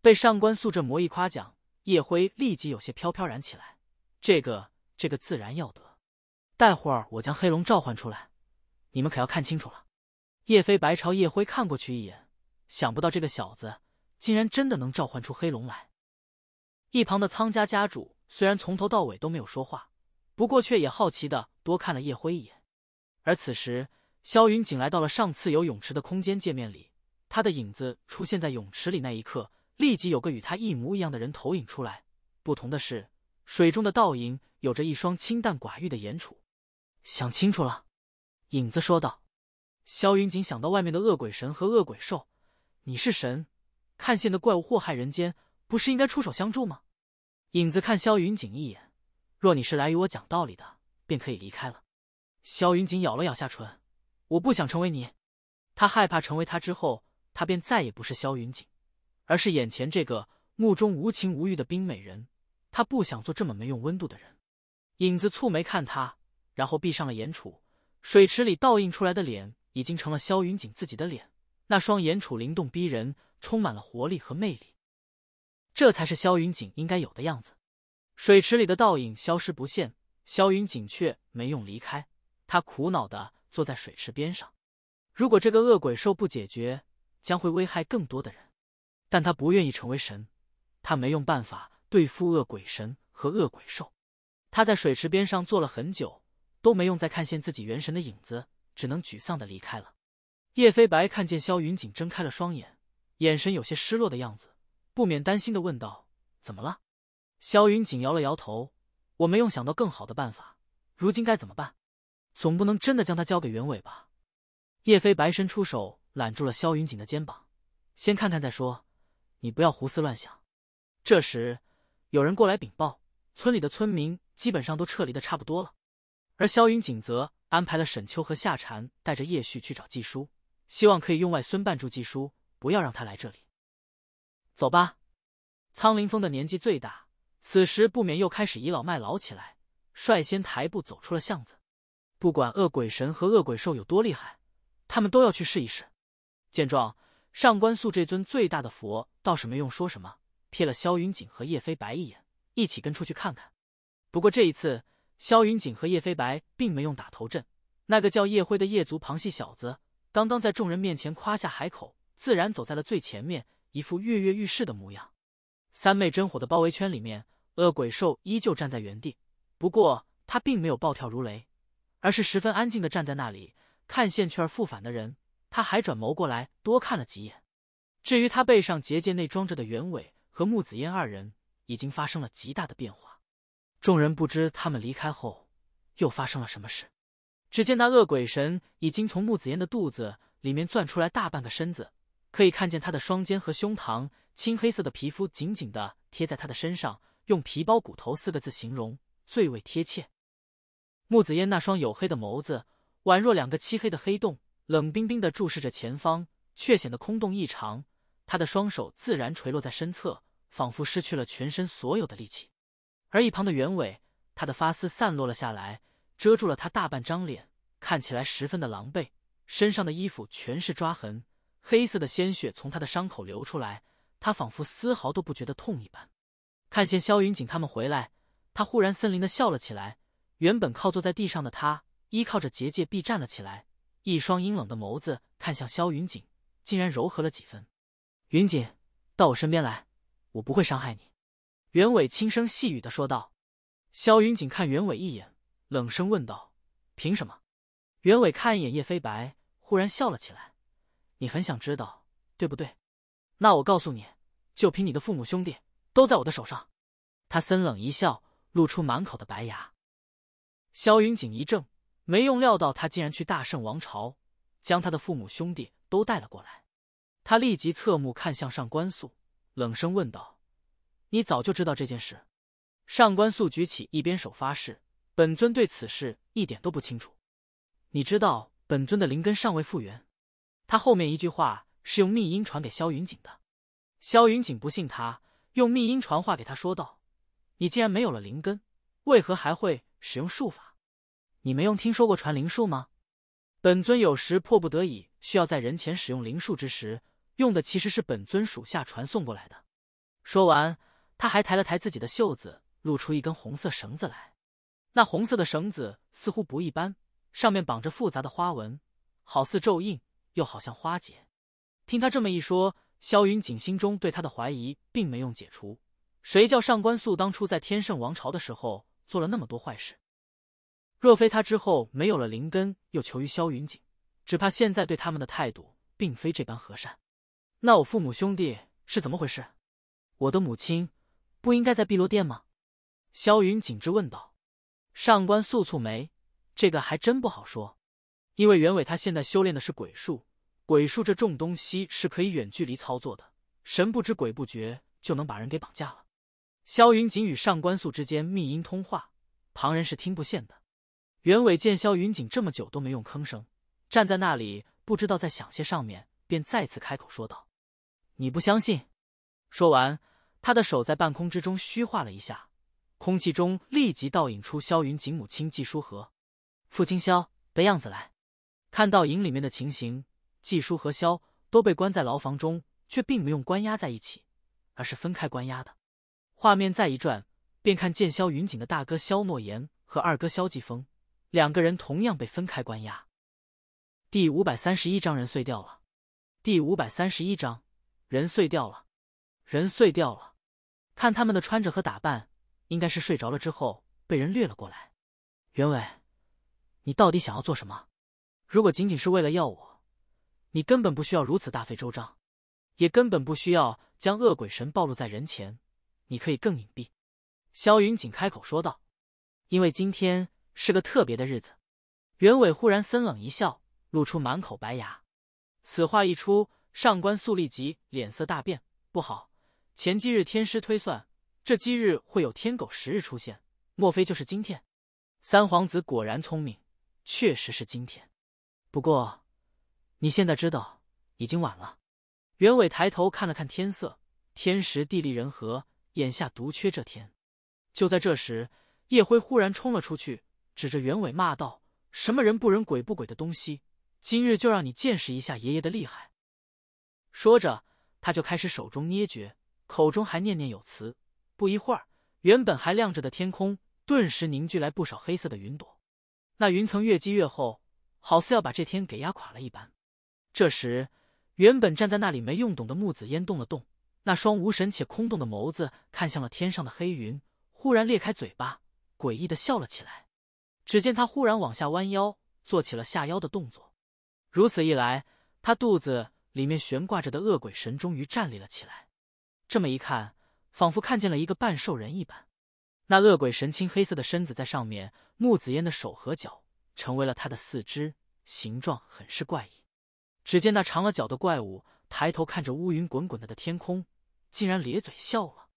被上官素这魔一夸奖，叶辉立即有些飘飘然起来。这个，这个自然要得。待会儿我将黑龙召唤出来，你们可要看清楚了。叶飞白朝叶辉看过去一眼。想不到这个小子竟然真的能召唤出黑龙来！一旁的苍家家主虽然从头到尾都没有说话，不过却也好奇的多看了叶辉一眼。而此时，萧云锦来到了上次游泳池的空间界面里，他的影子出现在泳池里那一刻，立即有个与他一模一样的人投影出来。不同的是，水中的倒影有着一双清淡寡欲的眼楚。想清楚了，影子说道。萧云锦想到外面的恶鬼神和恶鬼兽。你是神，看线的怪物祸害人间，不是应该出手相助吗？影子看萧云锦一眼，若你是来与我讲道理的，便可以离开了。萧云锦咬了咬下唇，我不想成为你。他害怕成为他之后，他便再也不是萧云锦，而是眼前这个目中无情无欲的冰美人。他不想做这么没用温度的人。影子蹙眉看他，然后闭上了眼。楚水池里倒映出来的脸，已经成了萧云锦自己的脸。那双眼楚灵动逼人，充满了活力和魅力，这才是萧云锦应该有的样子。水池里的倒影消失不见，萧云锦却没用离开。他苦恼地坐在水池边上。如果这个恶鬼兽不解决，将会危害更多的人。但他不愿意成为神，他没用办法对付恶鬼神和恶鬼兽。他在水池边上坐了很久，都没用再看见自己元神的影子，只能沮丧地离开了。叶飞白看见萧云锦睁开了双眼，眼神有些失落的样子，不免担心的问道：“怎么了？”萧云锦摇了摇头：“我没用想到更好的办法，如今该怎么办？总不能真的将他交给袁伟吧？”叶飞白伸出手揽住了萧云锦的肩膀：“先看看再说，你不要胡思乱想。”这时，有人过来禀报，村里的村民基本上都撤离的差不多了，而萧云锦则安排了沈秋和夏蝉带着叶旭去找季叔。希望可以用外孙扮住季书，不要让他来这里。走吧，苍林峰的年纪最大，此时不免又开始倚老卖老起来，率先抬步走出了巷子。不管恶鬼神和恶鬼兽有多厉害，他们都要去试一试。见状，上官素这尊最大的佛倒是没用说什么，瞥了萧云锦和叶飞白一眼，一起跟出去看看。不过这一次，萧云锦和叶飞白并没用打头阵，那个叫叶辉的叶族旁系小子。刚刚在众人面前夸下海口，自然走在了最前面，一副跃跃欲试的模样。三昧真火的包围圈里面，恶鬼兽依旧站在原地，不过他并没有暴跳如雷，而是十分安静的站在那里，看线去而复返的人，他还转眸过来多看了几眼。至于他背上结界内装着的原尾和木子嫣二人，已经发生了极大的变化。众人不知他们离开后又发生了什么事。只见那恶鬼神已经从穆子烟的肚子里面钻出来大半个身子，可以看见他的双肩和胸膛，青黑色的皮肤紧紧的贴在他的身上，用“皮包骨头”四个字形容最为贴切。穆子烟那双黝黑的眸子宛若两个漆黑的黑洞，冷冰冰的注视着前方，却显得空洞异常。他的双手自然垂落在身侧，仿佛失去了全身所有的力气。而一旁的袁伟，他的发丝散落了下来。遮住了他大半张脸，看起来十分的狼狈，身上的衣服全是抓痕，黑色的鲜血从他的伤口流出来，他仿佛丝毫都不觉得痛一般。看见萧云锦他们回来，他忽然森林的笑了起来。原本靠坐在地上的他，依靠着结界壁站了起来，一双阴冷的眸子看向萧云锦，竟然柔和了几分。“云锦，到我身边来，我不会伤害你。”袁伟轻声细语的说道。萧云锦看袁伟一眼。冷声问道：“凭什么？”袁伟看一眼叶飞白，忽然笑了起来：“你很想知道，对不对？那我告诉你，就凭你的父母兄弟都在我的手上。”他森冷一笑，露出满口的白牙。萧云锦一怔，没用料到他竟然去大圣王朝，将他的父母兄弟都带了过来。他立即侧目看向上官素，冷声问道：“你早就知道这件事？”上官素举起一边手发誓。本尊对此事一点都不清楚，你知道本尊的灵根尚未复原。他后面一句话是用密音传给萧云锦的。萧云锦不信他，用密音传话给他说道：“你既然没有了灵根，为何还会使用术法？你没用听说过传灵术吗？”本尊有时迫不得已需要在人前使用灵术之时，用的其实是本尊属下传送过来的。说完，他还抬了抬自己的袖子，露出一根红色绳子来。那红色的绳子似乎不一般，上面绑着复杂的花纹，好似咒印，又好像花结。听他这么一说，萧云锦心中对他的怀疑并没有解除。谁叫上官素当初在天圣王朝的时候做了那么多坏事？若非他之后没有了灵根，又求于萧云锦，只怕现在对他们的态度并非这般和善。那我父母兄弟是怎么回事？我的母亲不应该在碧螺殿吗？萧云锦质问道。上官素蹙眉，这个还真不好说，因为袁伟他现在修炼的是鬼术，鬼术这种东西是可以远距离操作的，神不知鬼不觉就能把人给绑架了。萧云锦与上官素之间密音通话，旁人是听不见的。袁伟见萧云锦这么久都没用吭声，站在那里不知道在想些上面，便再次开口说道：“你不相信？”说完，他的手在半空之中虚化了一下。空气中立即倒影出萧云锦母亲季舒和，傅亲萧，的样子来。看到影里面的情形，季舒和萧都被关在牢房中，却并没有关押在一起，而是分开关押的。画面再一转，便看见萧云锦的大哥萧诺言和二哥萧继风，两个人同样被分开关押。第五百三十一章人碎掉了。第五百三十一章人碎掉了，人碎掉了。看他们的穿着和打扮。应该是睡着了之后被人掠了过来。袁伟，你到底想要做什么？如果仅仅是为了要我，你根本不需要如此大费周章，也根本不需要将恶鬼神暴露在人前，你可以更隐蔽。萧云锦开口说道：“因为今天是个特别的日子。”袁伟忽然森冷一笑，露出满口白牙。此话一出，上官素立即脸色大变：“不好！前几日天师推算……”这今日会有天狗食日出现，莫非就是今天？三皇子果然聪明，确实是今天。不过你现在知道已经晚了。袁伟抬头看了看天色，天时地利人和，眼下独缺这天。就在这时，叶辉忽然冲了出去，指着袁伟骂道：“什么人不人鬼不鬼的东西，今日就让你见识一下爷爷的厉害！”说着，他就开始手中捏诀，口中还念念有词。不一会儿，原本还亮着的天空，顿时凝聚来不少黑色的云朵。那云层越积越厚，好似要把这天给压垮了一般。这时，原本站在那里没用懂的木子烟动了动，那双无神且空洞的眸子看向了天上的黑云，忽然裂开嘴巴，诡异的笑了起来。只见他忽然往下弯腰，做起了下腰的动作。如此一来，他肚子里面悬挂着的恶鬼神终于站立了起来。这么一看。仿佛看见了一个半兽人一般，那恶鬼神青黑色的身子在上面，木子烟的手和脚成为了他的四肢，形状很是怪异。只见那长了脚的怪物抬头看着乌云滚滚的的天空，竟然咧嘴笑了。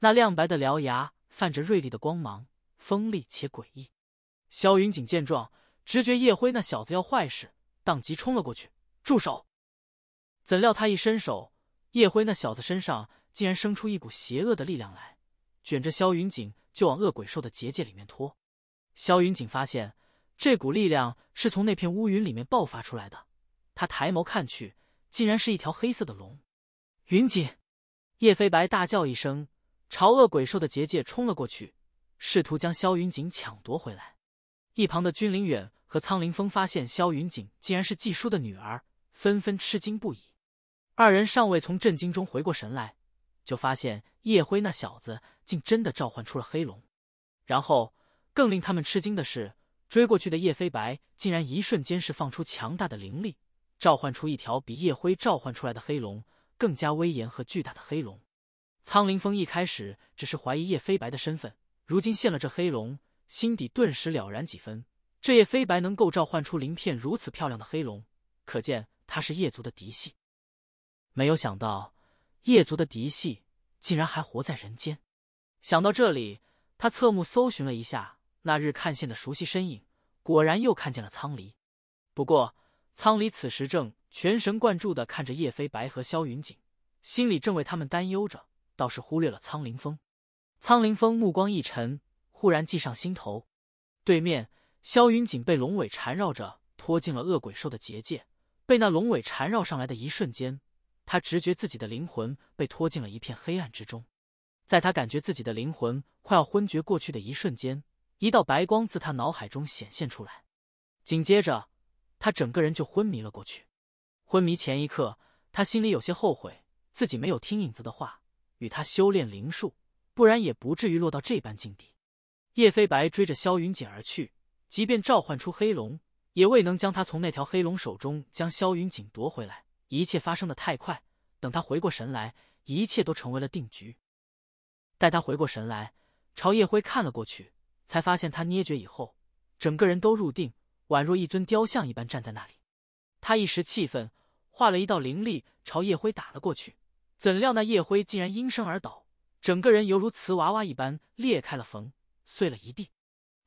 那亮白的獠牙泛着锐利的光芒，锋利且诡异。萧云锦见状，直觉叶辉那小子要坏事，当即冲了过去，住手！怎料他一伸手，叶辉那小子身上。竟然生出一股邪恶的力量来，卷着萧云锦就往恶鬼兽的结界里面拖。萧云锦发现这股力量是从那片乌云里面爆发出来的，他抬眸看去，竟然是一条黑色的龙。云锦，叶飞白大叫一声，朝恶鬼兽的结界冲了过去，试图将萧云锦抢夺回来。一旁的君临远和苍凌峰发现萧云锦竟然是季叔的女儿，纷纷吃惊不已。二人尚未从震惊中回过神来。就发现叶辉那小子竟真的召唤出了黑龙，然后更令他们吃惊的是，追过去的叶飞白竟然一瞬间释放出强大的灵力，召唤出一条比叶辉召唤出来的黑龙更加威严和巨大的黑龙。苍林峰一开始只是怀疑叶飞白的身份，如今现了这黑龙，心底顿时了然几分。这叶飞白能够召唤出鳞片如此漂亮的黑龙，可见他是叶族的嫡系。没有想到。叶族的嫡系竟然还活在人间，想到这里，他侧目搜寻了一下那日看线的熟悉身影，果然又看见了苍离。不过，苍离此时正全神贯注的看着叶飞白和萧云锦，心里正为他们担忧着，倒是忽略了苍凌峰。苍凌峰目光一沉，忽然计上心头。对面，萧云锦被龙尾缠绕着拖进了恶鬼兽的结界，被那龙尾缠绕上来的一瞬间。他直觉自己的灵魂被拖进了一片黑暗之中，在他感觉自己的灵魂快要昏厥过去的一瞬间，一道白光自他脑海中显现出来，紧接着他整个人就昏迷了过去。昏迷前一刻，他心里有些后悔自己没有听影子的话，与他修炼灵术，不然也不至于落到这般境地。叶飞白追着萧云锦而去，即便召唤出黑龙，也未能将他从那条黑龙手中将萧云锦夺回来。一切发生的太快，等他回过神来，一切都成为了定局。待他回过神来，朝叶辉看了过去，才发现他捏诀以后，整个人都入定，宛若一尊雕像一般站在那里。他一时气愤，化了一道灵力朝叶辉打了过去。怎料那叶辉竟然应声而倒，整个人犹如瓷娃娃一般裂开了缝，碎了一地。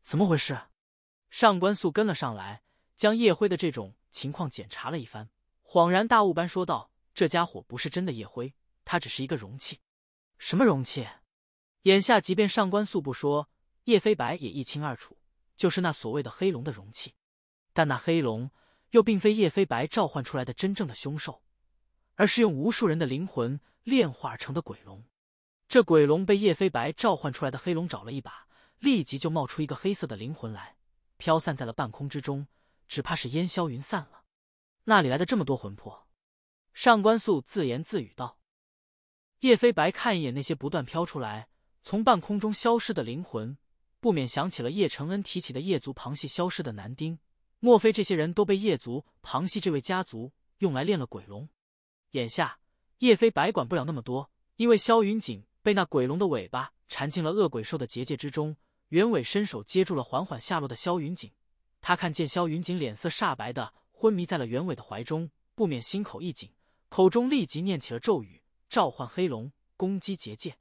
怎么回事？上官素跟了上来，将叶辉的这种情况检查了一番。恍然大悟般说道：“这家伙不是真的叶辉，他只是一个容器。什么容器？眼下即便上官素不说，叶飞白也一清二楚，就是那所谓的黑龙的容器。但那黑龙又并非叶飞白召唤出来的真正的凶兽，而是用无数人的灵魂炼化而成的鬼龙。这鬼龙被叶飞白召唤出来的黑龙找了一把，立即就冒出一个黑色的灵魂来，飘散在了半空之中，只怕是烟消云散了。”那里来的这么多魂魄？上官素自言自语道。叶飞白看一眼那些不断飘出来、从半空中消失的灵魂，不免想起了叶承恩提起的叶族旁系消失的男丁。莫非这些人都被叶族旁系这位家族用来练了鬼龙？眼下叶飞白管不了那么多，因为萧云锦被那鬼龙的尾巴缠进了恶鬼兽的结界之中。袁伟伸手接住了缓缓下落的萧云锦，他看见萧云锦脸色煞白的。昏迷在了袁伟的怀中，不免心口一紧，口中立即念起了咒语，召唤黑龙攻击结界。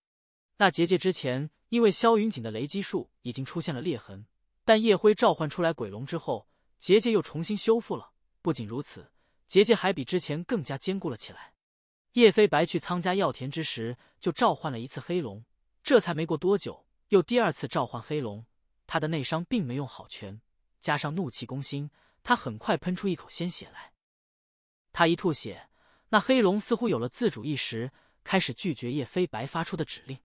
那结界之前因为萧云锦的雷击术已经出现了裂痕，但叶辉召唤出来鬼龙之后，结界又重新修复了。不仅如此，结界还比之前更加坚固了起来。叶飞白去苍家药田之时就召唤了一次黑龙，这才没过多久又第二次召唤黑龙。他的内伤并没用好拳，加上怒气攻心。他很快喷出一口鲜血来，他一吐血，那黑龙似乎有了自主意识，开始拒绝叶飞白发出的指令。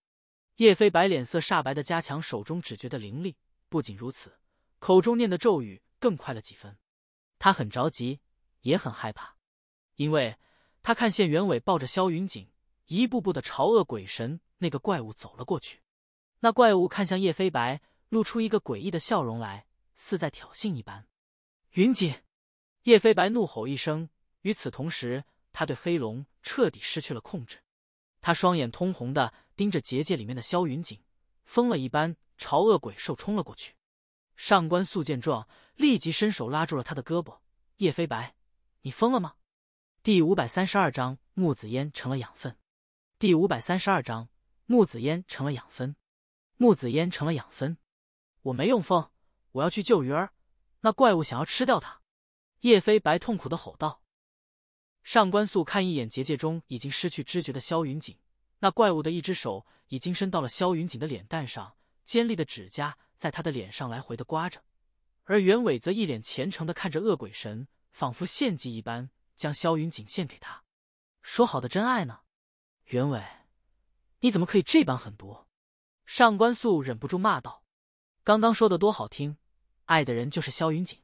叶飞白脸色煞白的加强手中，只觉的灵力，不仅如此，口中念的咒语更快了几分。他很着急，也很害怕，因为他看见袁伟抱着萧云锦，一步步的朝恶鬼神那个怪物走了过去。那怪物看向叶飞白，露出一个诡异的笑容来，似在挑衅一般。云锦，叶飞白怒吼一声。与此同时，他对黑龙彻底失去了控制。他双眼通红的盯着结界里面的萧云锦，疯了一般朝恶鬼兽冲了过去。上官素见状，立即伸手拉住了他的胳膊。叶飞白，你疯了吗？第五百三十二章木子烟成了养分。第五百三十二章木子烟成了养分。木子烟成了养分。我没用疯，我要去救鱼儿。那怪物想要吃掉他，叶飞白痛苦的吼道。上官素看一眼结界中已经失去知觉的萧云锦，那怪物的一只手已经伸到了萧云锦的脸蛋上，尖利的指甲在他的脸上来回的刮着。而袁伟则一脸虔诚的看着恶鬼神，仿佛献祭一般将萧云锦献给他。说好的真爱呢？袁伟，你怎么可以这般狠毒？上官素忍不住骂道。刚刚说的多好听。爱的人就是萧云锦，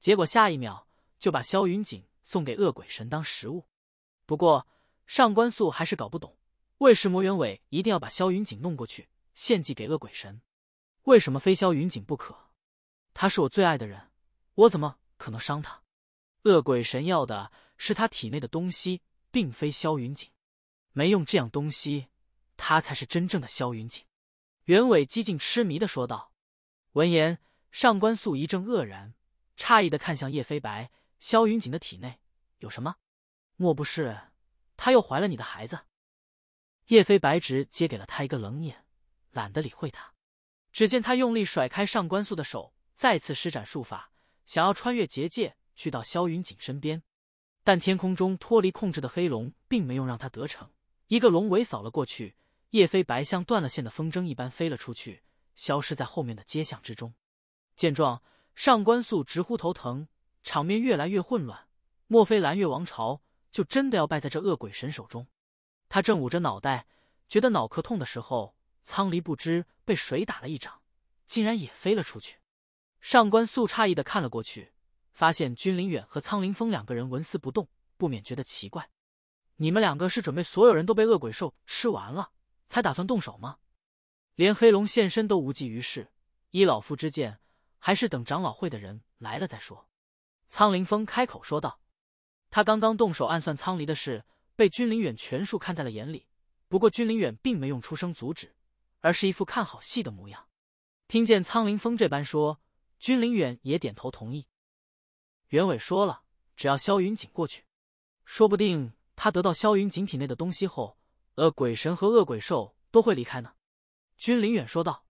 结果下一秒就把萧云锦送给恶鬼神当食物。不过上官素还是搞不懂，为什么袁伟一定要把萧云锦弄过去献祭给恶鬼神？为什么非萧云锦不可？他是我最爱的人，我怎么可能伤他？恶鬼神要的是他体内的东西，并非萧云锦。没用这样东西，他才是真正的萧云锦。袁伟几近痴迷的说道。闻言。上官素一阵愕然，诧异的看向叶飞白。萧云锦的体内有什么？莫不是他又怀了你的孩子？叶飞白直接给了他一个冷眼，懒得理会他。只见他用力甩开上官素的手，再次施展术法，想要穿越结界去到萧云锦身边。但天空中脱离控制的黑龙并没有让他得逞，一个龙尾扫了过去，叶飞白像断了线的风筝一般飞了出去，消失在后面的街巷之中。见状，上官素直呼头疼，场面越来越混乱。莫非蓝月王朝就真的要败在这恶鬼神手中？他正捂着脑袋，觉得脑壳痛的时候，苍离不知被谁打了一掌，竟然也飞了出去。上官素诧异的看了过去，发现君临远和苍凌峰两个人纹丝不动，不免觉得奇怪。你们两个是准备所有人都被恶鬼兽吃完了，才打算动手吗？连黑龙现身都无济于事，依老夫之见。还是等长老会的人来了再说。”苍林峰开口说道。他刚刚动手暗算苍离的事，被君临远全数看在了眼里。不过君临远并没用出声阻止，而是一副看好戏的模样。听见苍林峰这般说，君临远也点头同意。原伟说了，只要萧云锦过去，说不定他得到萧云锦体内的东西后，恶鬼神和恶鬼兽都会离开呢。”君临远说道。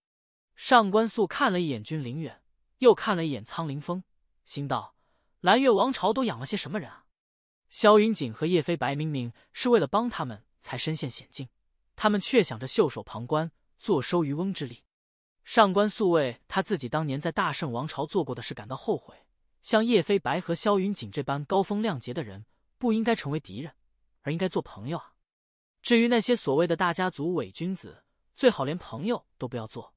上官素看了一眼君临远。又看了一眼苍凌峰，心道：蓝月王朝都养了些什么人啊？萧云锦和叶飞白明明是为了帮他们才身陷险境，他们却想着袖手旁观，坐收渔翁之利。上官素为他自己当年在大圣王朝做过的事感到后悔。像叶飞白和萧云锦这般高风亮节的人，不应该成为敌人，而应该做朋友啊。至于那些所谓的大家族伪君子，最好连朋友都不要做。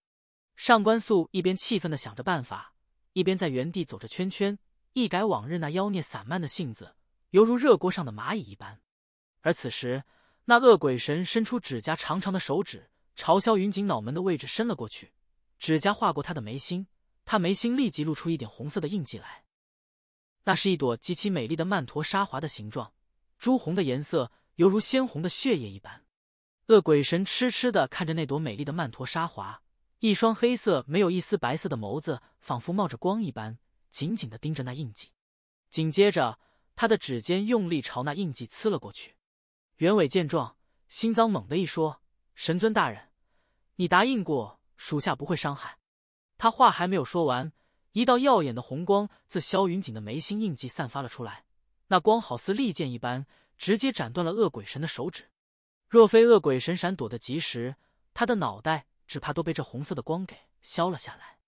上官素一边气愤的想着办法。一边在原地走着圈圈，一改往日那妖孽散漫的性子，犹如热锅上的蚂蚁一般。而此时，那恶鬼神伸出指甲长长的手指，朝萧云锦脑门的位置伸了过去，指甲划过他的眉心，他眉心立即露出一点红色的印记来。那是一朵极其美丽的曼陀沙华的形状，朱红的颜色犹如鲜红的血液一般。恶鬼神痴痴的看着那朵美丽的曼陀沙华。一双黑色没有一丝白色的眸子，仿佛冒着光一般，紧紧地盯着那印记。紧接着，他的指尖用力朝那印记刺了过去。袁伟见状，心脏猛地一缩：“神尊大人，你答应过属下不会伤害他。”话还没有说完，一道耀眼的红光自萧云锦的眉心印记散发了出来。那光好似利剑一般，直接斩断了恶鬼神的手指。若非恶鬼神闪躲得及时，他的脑袋……只怕都被这红色的光给削了下来。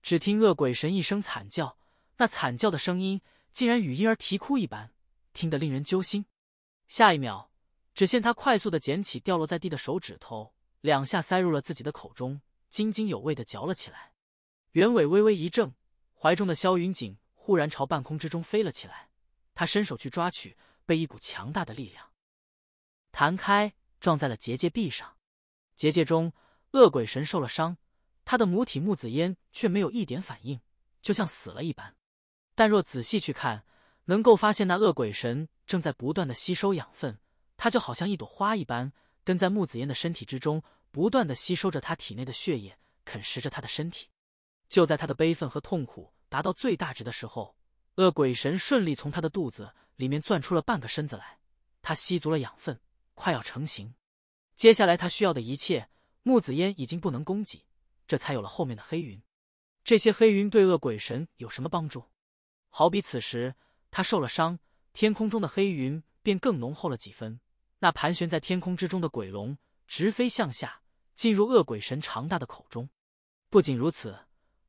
只听恶鬼神一声惨叫，那惨叫的声音竟然与婴儿啼哭一般，听得令人揪心。下一秒，只见他快速的捡起掉落在地的手指头，两下塞入了自己的口中，津津有味的嚼了起来。袁伟微微一怔，怀中的萧云锦忽然朝半空之中飞了起来，他伸手去抓取，被一股强大的力量弹开，撞在了结界壁上，结界中。恶鬼神受了伤，他的母体木子烟却没有一点反应，就像死了一般。但若仔细去看，能够发现那恶鬼神正在不断的吸收养分，他就好像一朵花一般，跟在木子烟的身体之中，不断的吸收着他体内的血液，啃食着他的身体。就在他的悲愤和痛苦达到最大值的时候，恶鬼神顺利从他的肚子里面钻出了半个身子来，他吸足了养分，快要成型。接下来他需要的一切。木子烟已经不能供给，这才有了后面的黑云。这些黑云对恶鬼神有什么帮助？好比此时他受了伤，天空中的黑云便更浓厚了几分。那盘旋在天空之中的鬼龙直飞向下，进入恶鬼神长大的口中。不仅如此，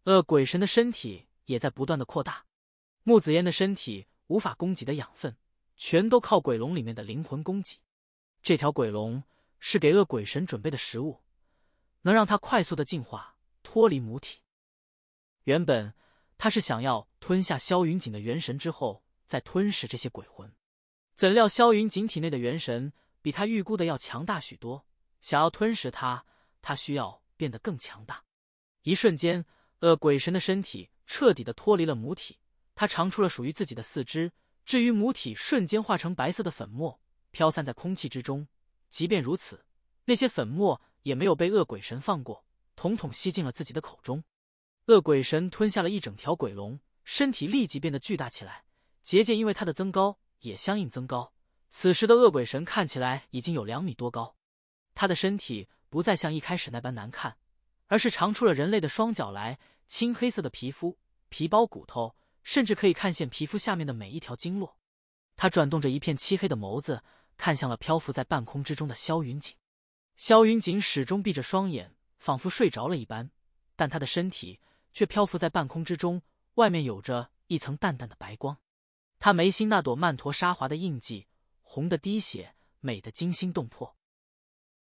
恶鬼神的身体也在不断的扩大。木子烟的身体无法供给的养分，全都靠鬼龙里面的灵魂供给。这条鬼龙是给恶鬼神准备的食物。能让他快速的进化，脱离母体。原本他是想要吞下萧云锦的元神之后，再吞噬这些鬼魂。怎料萧云锦体内的元神比他预估的要强大许多，想要吞噬他，他需要变得更强大。一瞬间，恶鬼神的身体彻底的脱离了母体，他长出了属于自己的四肢。至于母体，瞬间化成白色的粉末，飘散在空气之中。即便如此，那些粉末。也没有被恶鬼神放过，统统吸进了自己的口中。恶鬼神吞下了一整条鬼龙，身体立即变得巨大起来，结界因为它的增高也相应增高。此时的恶鬼神看起来已经有两米多高，他的身体不再像一开始那般难看，而是长出了人类的双脚来。青黑色的皮肤，皮包骨头，甚至可以看见皮肤下面的每一条经络。他转动着一片漆黑的眸子，看向了漂浮在半空之中的萧云锦。萧云锦始终闭着双眼，仿佛睡着了一般，但他的身体却漂浮在半空之中，外面有着一层淡淡的白光。他眉心那朵曼陀沙华的印记，红的滴血，美的惊心动魄。